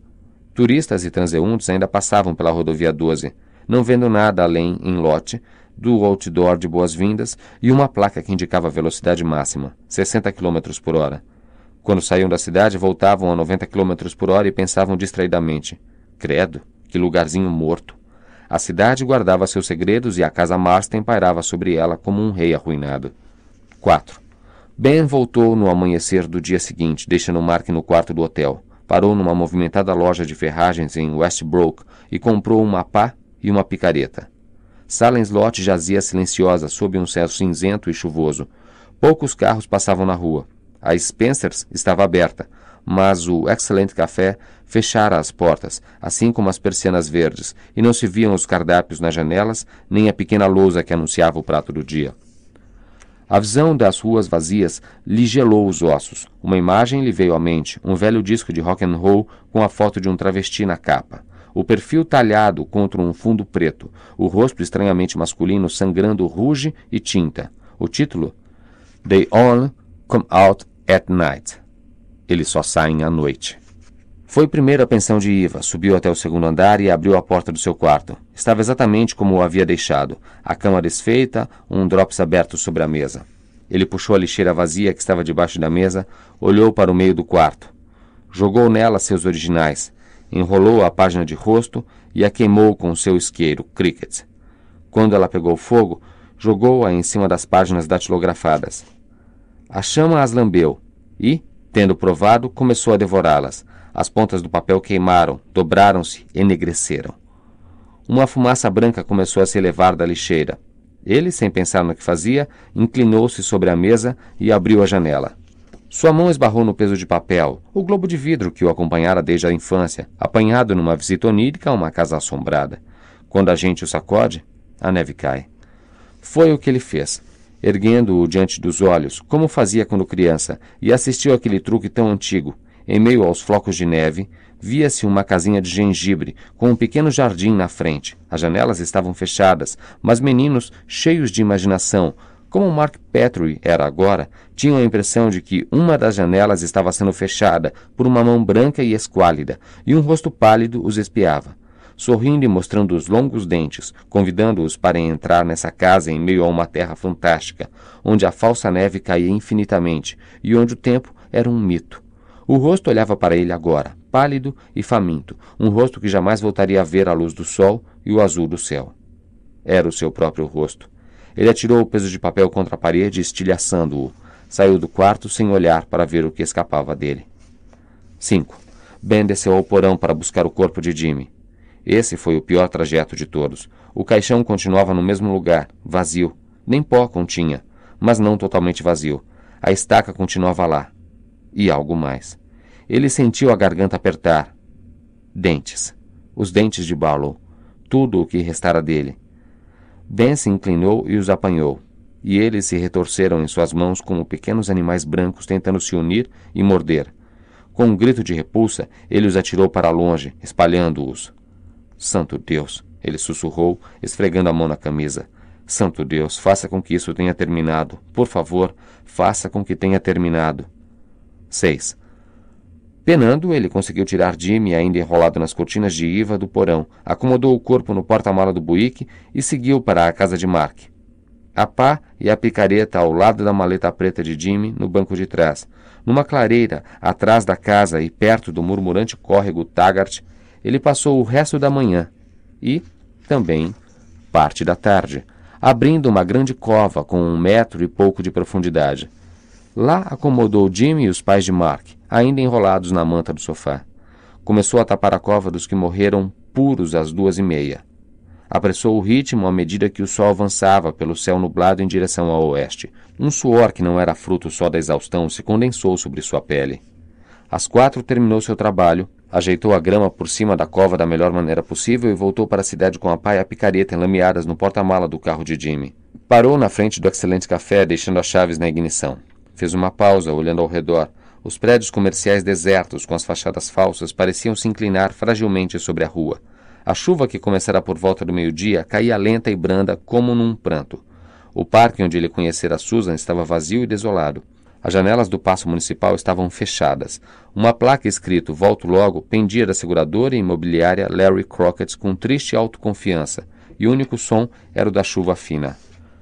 Turistas e transeuntes ainda passavam pela rodovia 12, não vendo nada além, em lote, do outdoor de boas-vindas e uma placa que indicava a velocidade máxima, 60 km por hora. Quando saíam da cidade, voltavam a 90 km por hora e pensavam distraidamente. Credo, que lugarzinho morto. A cidade guardava seus segredos e a casa Marston pairava sobre ela como um rei arruinado. 4. Ben voltou no amanhecer do dia seguinte, deixando Mark no quarto do hotel. Parou numa movimentada loja de ferragens em Westbrook e comprou uma pá e uma picareta. Salem Slot jazia silenciosa sob um céu cinzento e chuvoso. Poucos carros passavam na rua. A Spencer's estava aberta, mas o excelente café fechara as portas, assim como as persianas verdes, e não se viam os cardápios nas janelas, nem a pequena lousa que anunciava o prato do dia. A visão das ruas vazias lhe gelou os ossos. Uma imagem lhe veio à mente, um velho disco de rock and roll com a foto de um travesti na capa. O perfil talhado contra um fundo preto, o rosto estranhamente masculino sangrando ruge e tinta. O título? They all come out at night. Eles só saem à noite. Foi primeiro à pensão de Iva, subiu até o segundo andar e abriu a porta do seu quarto. Estava exatamente como o havia deixado, a cama desfeita, um drops aberto sobre a mesa. Ele puxou a lixeira vazia que estava debaixo da mesa, olhou para o meio do quarto. Jogou nela seus originais, enrolou a página de rosto e a queimou com o seu isqueiro, cricket. Quando ela pegou fogo, jogou-a em cima das páginas datilografadas. A chama as lambeu e, tendo provado, começou a devorá-las as pontas do papel queimaram, dobraram-se, enegreceram. Uma fumaça branca começou a se elevar da lixeira. Ele, sem pensar no que fazia, inclinou-se sobre a mesa e abriu a janela. Sua mão esbarrou no peso de papel, o globo de vidro que o acompanhara desde a infância, apanhado numa visita onírica a uma casa assombrada. Quando a gente o sacode, a neve cai. Foi o que ele fez, erguendo-o diante dos olhos, como fazia quando criança, e assistiu àquele truque tão antigo, em meio aos flocos de neve, via-se uma casinha de gengibre, com um pequeno jardim na frente. As janelas estavam fechadas, mas meninos, cheios de imaginação, como Mark Petrie era agora, tinham a impressão de que uma das janelas estava sendo fechada por uma mão branca e esquálida, e um rosto pálido os espiava. Sorrindo e mostrando os longos dentes, convidando-os para entrar nessa casa em meio a uma terra fantástica, onde a falsa neve caía infinitamente e onde o tempo era um mito. O rosto olhava para ele agora, pálido e faminto, um rosto que jamais voltaria a ver a luz do sol e o azul do céu. Era o seu próprio rosto. Ele atirou o peso de papel contra a parede, estilhaçando-o. Saiu do quarto sem olhar para ver o que escapava dele. 5. Ben desceu ao porão para buscar o corpo de Jimmy. Esse foi o pior trajeto de todos. O caixão continuava no mesmo lugar, vazio. Nem pó continha, mas não totalmente vazio. A estaca continuava lá, e algo mais. Ele sentiu a garganta apertar. Dentes. Os dentes de Barlow. Tudo o que restara dele. Ben se inclinou e os apanhou, e eles se retorceram em suas mãos como pequenos animais brancos tentando se unir e morder. Com um grito de repulsa, ele os atirou para longe, espalhando-os. Santo Deus! ele sussurrou, esfregando a mão na camisa. Santo Deus, faça com que isso tenha terminado. Por favor, faça com que tenha terminado. 6. Penando, ele conseguiu tirar Jimmy, ainda enrolado nas cortinas de Iva, do porão, acomodou o corpo no porta-mala do Buick e seguiu para a casa de Mark. A pá e a picareta ao lado da maleta preta de Jimmy no banco de trás. Numa clareira, atrás da casa e perto do murmurante córrego Taggart, ele passou o resto da manhã e, também, parte da tarde, abrindo uma grande cova com um metro e pouco de profundidade. Lá acomodou Jimmy e os pais de Mark, ainda enrolados na manta do sofá. Começou a tapar a cova dos que morreram puros às duas e meia. Apressou o ritmo à medida que o sol avançava pelo céu nublado em direção ao oeste. Um suor que não era fruto só da exaustão se condensou sobre sua pele. Às quatro terminou seu trabalho, ajeitou a grama por cima da cova da melhor maneira possível e voltou para a cidade com a pá e a picareta enlameadas no porta-mala do carro de Jimmy. Parou na frente do excelente café, deixando as chaves na ignição. Fez uma pausa, olhando ao redor. Os prédios comerciais desertos, com as fachadas falsas, pareciam se inclinar fragilmente sobre a rua. A chuva, que começara por volta do meio-dia, caía lenta e branda, como num pranto. O parque onde ele conhecera Susan estava vazio e desolado. As janelas do Paço Municipal estavam fechadas. Uma placa escrito Volto Logo pendia da seguradora e imobiliária Larry Crockett com triste autoconfiança, e o único som era o da chuva fina.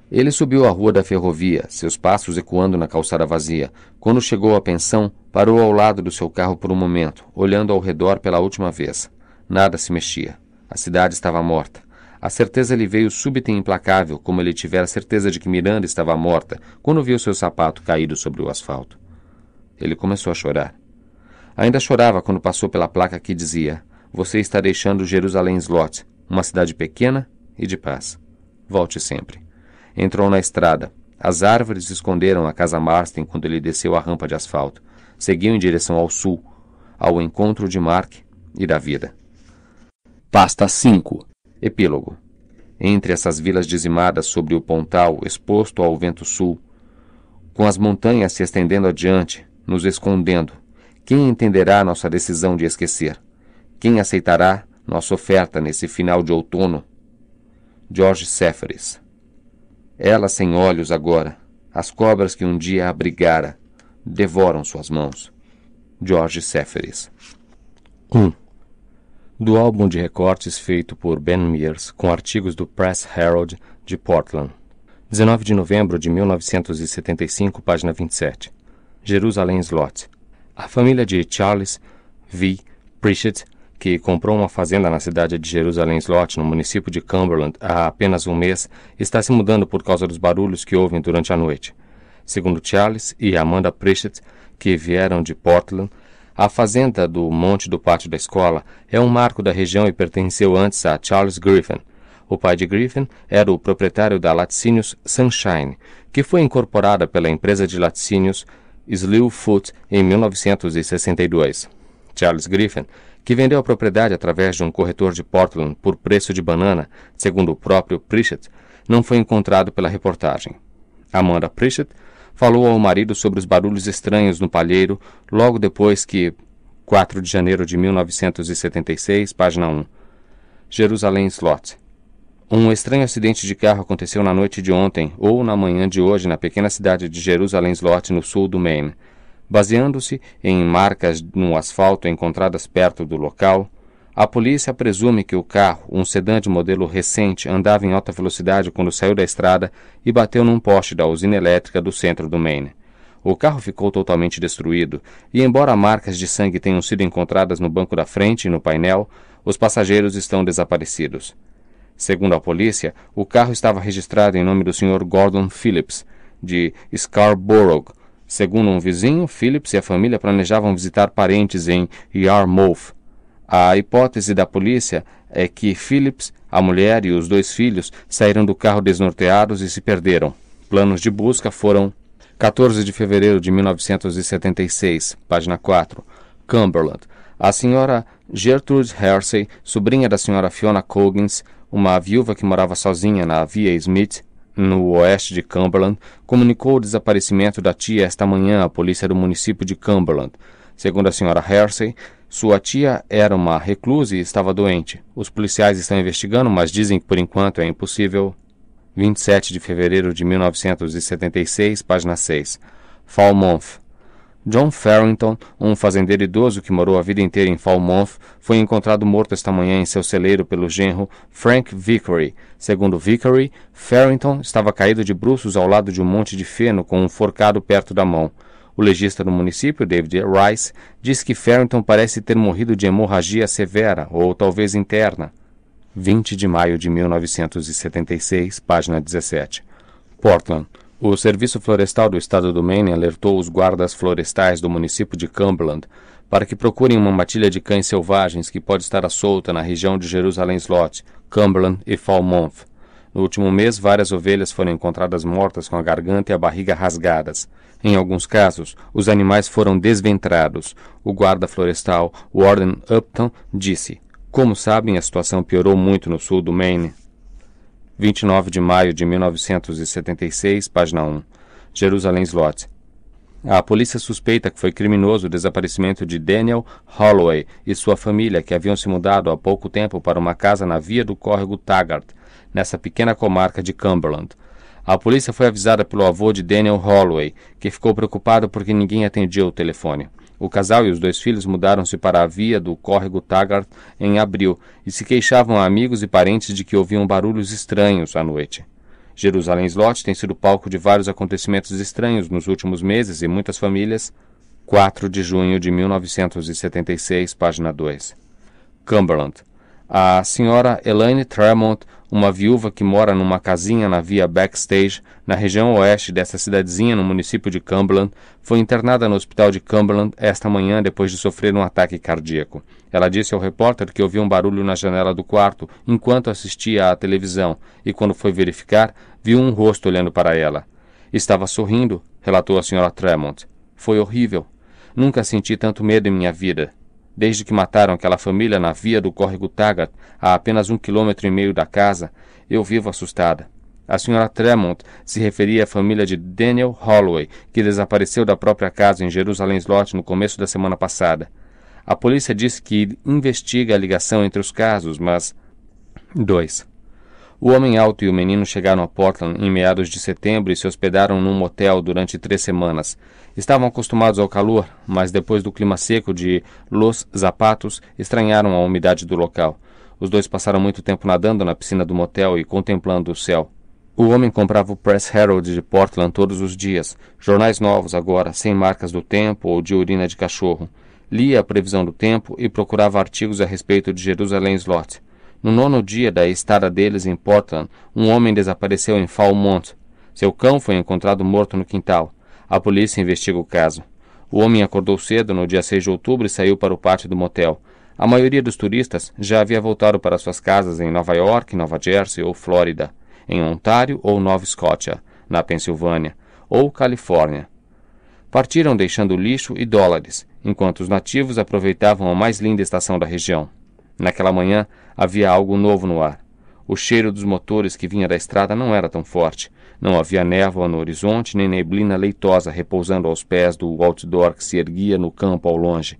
Ele subiu a rua da ferrovia, seus passos ecoando na calçada vazia. Quando chegou à pensão, parou ao lado do seu carro por um momento, olhando ao redor pela última vez. Nada se mexia. A cidade estava morta. A certeza lhe veio súbita e implacável, como ele tivera certeza de que Miranda estava morta quando viu seu sapato caído sobre o asfalto. Ele começou a chorar. Ainda chorava quando passou pela placa que dizia: Você está deixando Jerusalém Slot, uma cidade pequena e de paz. Volte sempre. Entrou na estrada. As árvores esconderam a casa Marston quando ele desceu a rampa de asfalto. Seguiu em direção ao sul, ao encontro de Mark e da vida. Pasta 5 Epílogo Entre essas vilas dizimadas sobre o pontal exposto ao vento sul, com as montanhas se estendendo adiante, nos escondendo, quem entenderá nossa decisão de esquecer? Quem aceitará nossa oferta nesse final de outono? George Seferis ela sem olhos agora, as cobras que um dia abrigara, devoram suas mãos. George Seferis. 1. Um. Do álbum de recortes feito por Ben Mears com artigos do Press Herald de Portland. 19 de novembro de 1975, página 27. Jerusalém Slot. A família de Charles V. Pritchett que comprou uma fazenda na cidade de Jerusalém Slot, no município de Cumberland, há apenas um mês, está se mudando por causa dos barulhos que ouvem durante a noite. Segundo Charles e Amanda Pritchett, que vieram de Portland, a fazenda do Monte do Pátio da Escola é um marco da região e pertenceu antes a Charles Griffin. O pai de Griffin era o proprietário da Laticínios Sunshine, que foi incorporada pela empresa de laticínios Slew Foot em 1962. Charles Griffin que vendeu a propriedade através de um corretor de Portland por preço de banana, segundo o próprio Pritchett, não foi encontrado pela reportagem. Amanda Pritchett falou ao marido sobre os barulhos estranhos no palheiro logo depois que 4 de janeiro de 1976, página 1. Jerusalém Slot. Um estranho acidente de carro aconteceu na noite de ontem ou na manhã de hoje na pequena cidade de Jerusalém Slot, no sul do Maine. Baseando-se em marcas no asfalto encontradas perto do local, a polícia presume que o carro, um sedã de modelo recente, andava em alta velocidade quando saiu da estrada e bateu num poste da usina elétrica do centro do Maine. O carro ficou totalmente destruído e, embora marcas de sangue tenham sido encontradas no banco da frente e no painel, os passageiros estão desaparecidos. Segundo a polícia, o carro estava registrado em nome do Sr. Gordon Phillips, de Scarborough, Segundo um vizinho, Phillips e a família planejavam visitar parentes em Yarmouth. A hipótese da polícia é que Phillips, a mulher e os dois filhos saíram do carro desnorteados e se perderam. Planos de busca foram 14 de fevereiro de 1976, página 4, Cumberland. A senhora Gertrude Hersey, sobrinha da senhora Fiona Coggins, uma viúva que morava sozinha na Via Smith, no oeste de Cumberland, comunicou o desaparecimento da tia esta manhã à polícia do município de Cumberland. Segundo a senhora Hersey, sua tia era uma reclusa e estava doente. Os policiais estão investigando, mas dizem que por enquanto é impossível. 27 de fevereiro de 1976, página 6. Falmouth, John Farrington, um fazendeiro idoso que morou a vida inteira em Falmouth, foi encontrado morto esta manhã em seu celeiro pelo genro Frank Vickery. Segundo Vickery, Farrington estava caído de bruços ao lado de um monte de feno com um forcado perto da mão. O legista do município, David Rice, diz que Farrington parece ter morrido de hemorragia severa ou talvez interna. 20 de maio de 1976, página 17. Portland. O Serviço Florestal do Estado do Maine alertou os guardas florestais do município de Cumberland para que procurem uma matilha de cães selvagens que pode estar à solta na região de Jerusalém Slot, Cumberland e Falmouth. No último mês, várias ovelhas foram encontradas mortas com a garganta e a barriga rasgadas. Em alguns casos, os animais foram desventrados. O guarda florestal Warden Upton disse: Como sabem, a situação piorou muito no sul do Maine. 29 de maio de 1976, página 1. Jerusalém Slot. A polícia suspeita que foi criminoso o desaparecimento de Daniel Holloway e sua família, que haviam se mudado há pouco tempo para uma casa na via do córrego Taggart, nessa pequena comarca de Cumberland. A polícia foi avisada pelo avô de Daniel Holloway, que ficou preocupado porque ninguém atendia o telefone. O casal e os dois filhos mudaram-se para a via do córrego Taggart em abril e se queixavam a amigos e parentes de que ouviam barulhos estranhos à noite. Jerusalém Slot tem sido palco de vários acontecimentos estranhos nos últimos meses e muitas famílias. 4 de junho de 1976, página 2. Cumberland a senhora Elaine Tremont, uma viúva que mora numa casinha na via Backstage, na região oeste dessa cidadezinha, no município de Cumberland, foi internada no hospital de Cumberland esta manhã depois de sofrer um ataque cardíaco. Ela disse ao repórter que ouviu um barulho na janela do quarto enquanto assistia à televisão e, quando foi verificar, viu um rosto olhando para ela. Estava sorrindo, relatou a senhora Tremont. Foi horrível. Nunca senti tanto medo em minha vida. Desde que mataram aquela família na via do córrego Tagat, a apenas um quilômetro e meio da casa, eu vivo assustada. A senhora Tremont se referia à família de Daniel Holloway, que desapareceu da própria casa em Jerusalém Slot no começo da semana passada. A polícia disse que investiga a ligação entre os casos, mas. 2. O homem alto e o menino chegaram a Portland em meados de setembro e se hospedaram num motel durante três semanas. Estavam acostumados ao calor, mas depois do clima seco de Los Zapatos, estranharam a umidade do local. Os dois passaram muito tempo nadando na piscina do motel e contemplando o céu. O homem comprava o Press Herald de Portland todos os dias, jornais novos agora, sem marcas do tempo ou de urina de cachorro. Lia a previsão do tempo e procurava artigos a respeito de Jerusalém Slot. No nono dia da estada deles em Portland, um homem desapareceu em Falmont. Seu cão foi encontrado morto no quintal. A polícia investiga o caso. O homem acordou cedo no dia 6 de outubro e saiu para o pátio do motel. A maioria dos turistas já havia voltado para suas casas em Nova York, Nova Jersey ou Flórida, em Ontário ou Nova Escócia, na Pensilvânia ou Califórnia. Partiram deixando lixo e dólares, enquanto os nativos aproveitavam a mais linda estação da região. Naquela manhã, Havia algo novo no ar. O cheiro dos motores que vinha da estrada não era tão forte. Não havia névoa no horizonte, nem neblina leitosa repousando aos pés do outdoor que se erguia no campo ao longe.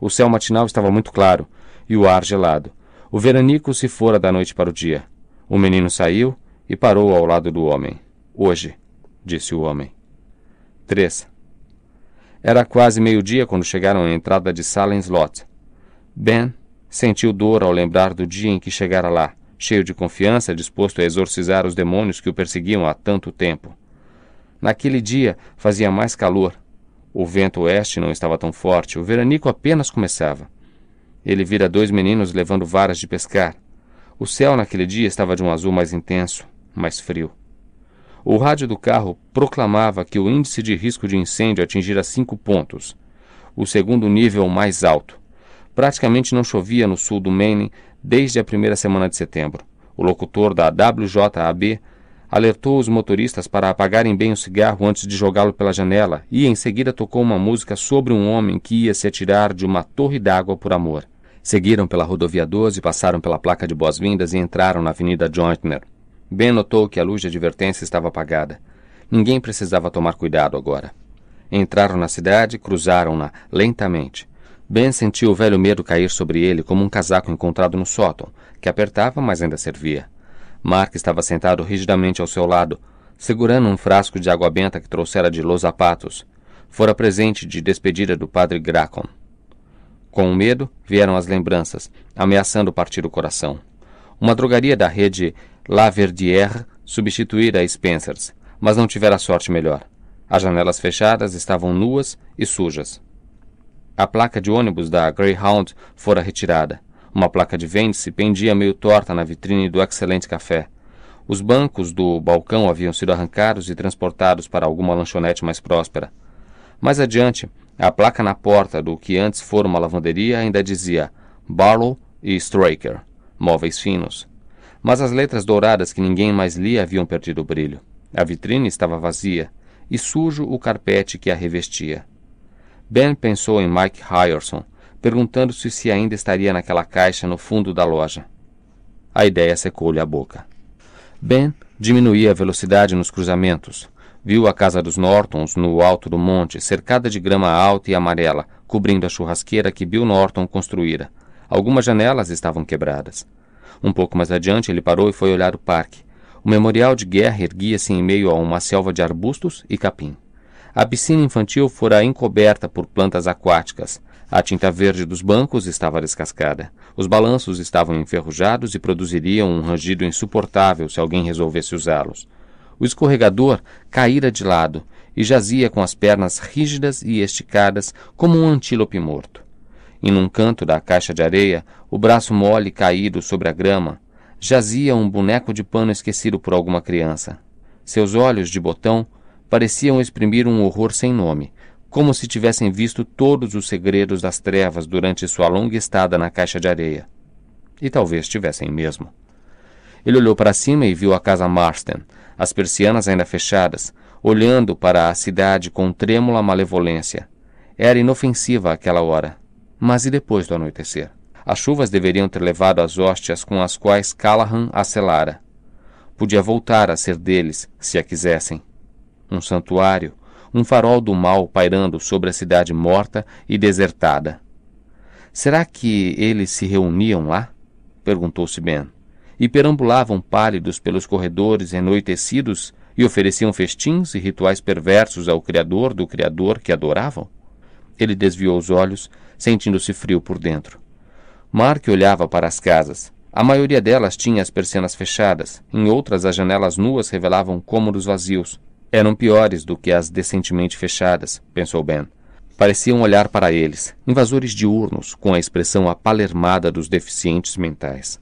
O céu matinal estava muito claro e o ar gelado. O veranico se fora da noite para o dia. O menino saiu e parou ao lado do homem. Hoje, disse o homem. 3. Era quase meio-dia quando chegaram à entrada de Salem Lot. Ben Sentiu dor ao lembrar do dia em que chegara lá, cheio de confiança, disposto a exorcizar os demônios que o perseguiam há tanto tempo. Naquele dia fazia mais calor. O vento oeste não estava tão forte, o veranico apenas começava. Ele vira dois meninos levando varas de pescar. O céu naquele dia estava de um azul mais intenso, mais frio. O rádio do carro proclamava que o índice de risco de incêndio atingira cinco pontos, o segundo nível mais alto. Praticamente não chovia no sul do Maine desde a primeira semana de setembro. O locutor da WJAB alertou os motoristas para apagarem bem o cigarro antes de jogá-lo pela janela e em seguida tocou uma música sobre um homem que ia se atirar de uma torre d'água por amor. Seguiram pela rodovia 12, passaram pela placa de boas-vindas e entraram na avenida Jointner. Ben notou que a luz de advertência estava apagada. Ninguém precisava tomar cuidado agora. Entraram na cidade, cruzaram-na lentamente. Ben sentiu o velho medo cair sobre ele como um casaco encontrado no sótão, que apertava, mas ainda servia. Mark estava sentado rigidamente ao seu lado, segurando um frasco de água benta que trouxera de Los Zapatos. Fora presente de despedida do padre Gracon. Com o medo, vieram as lembranças, ameaçando partir o coração. Uma drogaria da rede La Verdière substituíra a Spencer's, mas não tivera sorte melhor. As janelas fechadas estavam nuas e sujas. A placa de ônibus da Greyhound fora retirada. Uma placa de vende-se pendia meio torta na vitrine do excelente café. Os bancos do balcão haviam sido arrancados e transportados para alguma lanchonete mais próspera. Mais adiante, a placa na porta do que antes fora uma lavanderia ainda dizia Barlow e Straker, móveis finos. Mas as letras douradas que ninguém mais lia haviam perdido o brilho. A vitrine estava vazia e sujo o carpete que a revestia. Ben pensou em Mike Hyerson, perguntando-se se ainda estaria naquela caixa no fundo da loja. A ideia secou-lhe a boca. Ben diminuía a velocidade nos cruzamentos. Viu a casa dos Nortons no alto do monte, cercada de grama alta e amarela, cobrindo a churrasqueira que Bill Norton construíra. Algumas janelas estavam quebradas. Um pouco mais adiante, ele parou e foi olhar o parque. O memorial de guerra erguia-se em meio a uma selva de arbustos e capim. A piscina infantil fora encoberta por plantas aquáticas. A tinta verde dos bancos estava descascada. Os balanços estavam enferrujados e produziriam um rangido insuportável se alguém resolvesse usá-los. O escorregador caíra de lado e jazia com as pernas rígidas e esticadas como um antílope morto. Em um canto da caixa de areia, o braço mole caído sobre a grama, jazia um boneco de pano esquecido por alguma criança. Seus olhos de botão pareciam exprimir um horror sem nome, como se tivessem visto todos os segredos das trevas durante sua longa estada na caixa de areia. E talvez tivessem mesmo. Ele olhou para cima e viu a casa Marston, as persianas ainda fechadas, olhando para a cidade com trêmula malevolência. Era inofensiva àquela hora. Mas e depois do anoitecer? As chuvas deveriam ter levado as hóstias com as quais Callahan a selara. Podia voltar a ser deles, se a quisessem um santuário, um farol do mal pairando sobre a cidade morta e desertada. Será que eles se reuniam lá? perguntou-se Ben. E perambulavam pálidos pelos corredores enoitecidos e ofereciam festins e rituais perversos ao Criador do Criador que adoravam? Ele desviou os olhos, sentindo-se frio por dentro. Mark olhava para as casas. A maioria delas tinha as persianas fechadas, em outras as janelas nuas revelavam cômodos vazios, eram piores do que as decentemente fechadas, pensou Ben. Pareciam olhar para eles, invasores diurnos, com a expressão apalermada dos deficientes mentais.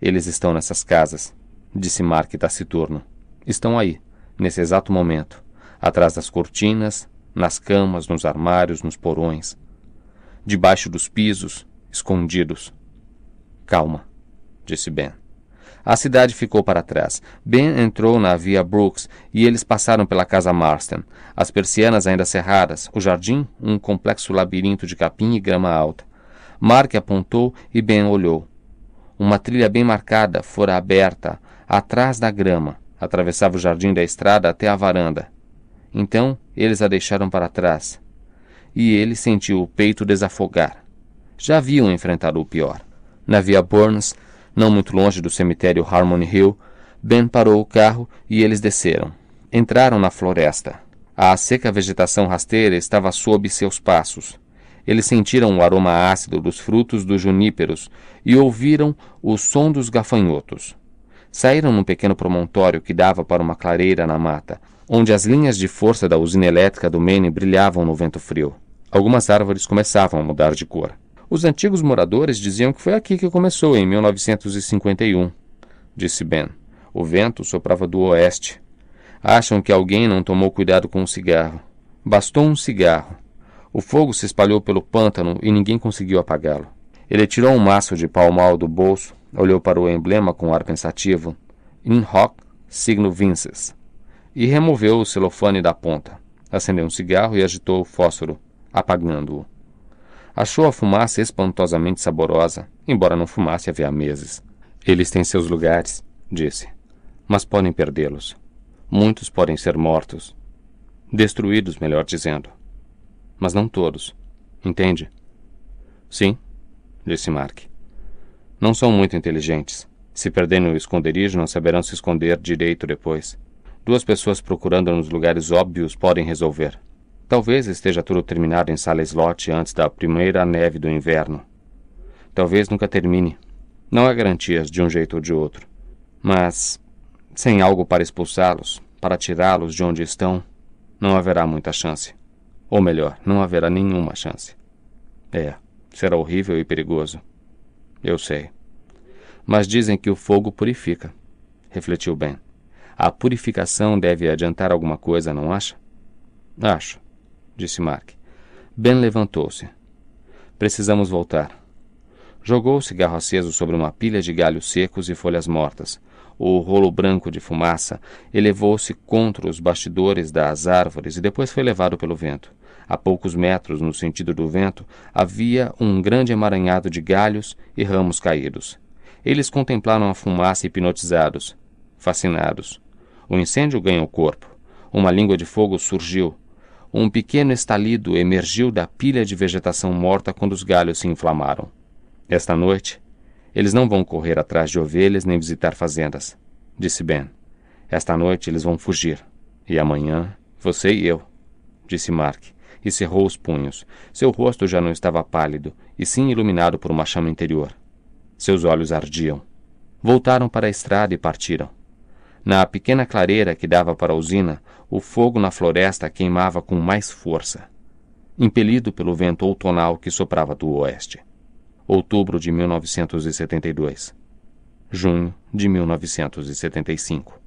Eles estão nessas casas, disse Mark taciturno. Estão aí, nesse exato momento, atrás das cortinas, nas camas, nos armários, nos porões, debaixo dos pisos, escondidos. Calma, disse Ben. A cidade ficou para trás. Ben entrou na via Brooks e eles passaram pela casa Marston. As persianas ainda cerradas, o jardim, um complexo labirinto de capim e grama alta. Mark apontou e Ben olhou. Uma trilha bem marcada fora aberta, atrás da grama. Atravessava o jardim da estrada até a varanda. Então eles a deixaram para trás. E ele sentiu o peito desafogar. Já haviam enfrentado o pior. Na Via Burns, não muito longe do cemitério Harmony Hill, Ben parou o carro e eles desceram. Entraram na floresta. A seca vegetação rasteira estava sob seus passos. Eles sentiram o aroma ácido dos frutos dos juníperos e ouviram o som dos gafanhotos. Saíram num pequeno promontório que dava para uma clareira na mata, onde as linhas de força da usina elétrica do Maine brilhavam no vento frio. Algumas árvores começavam a mudar de cor. Os antigos moradores diziam que foi aqui que começou, em 1951, disse Ben. O vento soprava do oeste. Acham que alguém não tomou cuidado com o um cigarro. Bastou um cigarro. O fogo se espalhou pelo pântano e ninguém conseguiu apagá-lo. Ele tirou um maço de palmal do bolso, olhou para o emblema com ar pensativo. In hoc signo vinces. E removeu o celofane da ponta. Acendeu um cigarro e agitou o fósforo, apagando-o. Achou a fumaça espantosamente saborosa, embora não fumasse havia meses. Eles têm seus lugares, disse, mas podem perdê-los. Muitos podem ser mortos. Destruídos, melhor dizendo. Mas não todos. Entende? Sim, disse Mark. Não são muito inteligentes. Se perderem o esconderijo, não saberão se esconder direito depois. Duas pessoas procurando nos lugares óbvios podem resolver. Talvez esteja tudo terminado em sala slot antes da primeira neve do inverno. Talvez nunca termine. Não há garantias de um jeito ou de outro. Mas, sem algo para expulsá-los, para tirá-los de onde estão, não haverá muita chance. Ou melhor, não haverá nenhuma chance. É, será horrível e perigoso. Eu sei. Mas dizem que o fogo purifica. Refletiu bem. A purificação deve adiantar alguma coisa, não acha? Acho disse Mark. Ben levantou-se. Precisamos voltar. Jogou o cigarro aceso sobre uma pilha de galhos secos e folhas mortas. O rolo branco de fumaça elevou-se contra os bastidores das árvores e depois foi levado pelo vento. A poucos metros no sentido do vento havia um grande emaranhado de galhos e ramos caídos. Eles contemplaram a fumaça hipnotizados, fascinados. O incêndio ganhou corpo. Uma língua de fogo surgiu, um pequeno estalido emergiu da pilha de vegetação morta quando os galhos se inflamaram. Esta noite, eles não vão correr atrás de ovelhas nem visitar fazendas, disse Ben. Esta noite eles vão fugir. E amanhã, você e eu, disse Mark, e cerrou os punhos. Seu rosto já não estava pálido, e sim iluminado por uma chama interior. Seus olhos ardiam. Voltaram para a estrada e partiram. Na pequena clareira que dava para a usina, o fogo na floresta queimava com mais força, impelido pelo vento outonal que soprava do oeste. Outubro de 1972. Junho de 1975.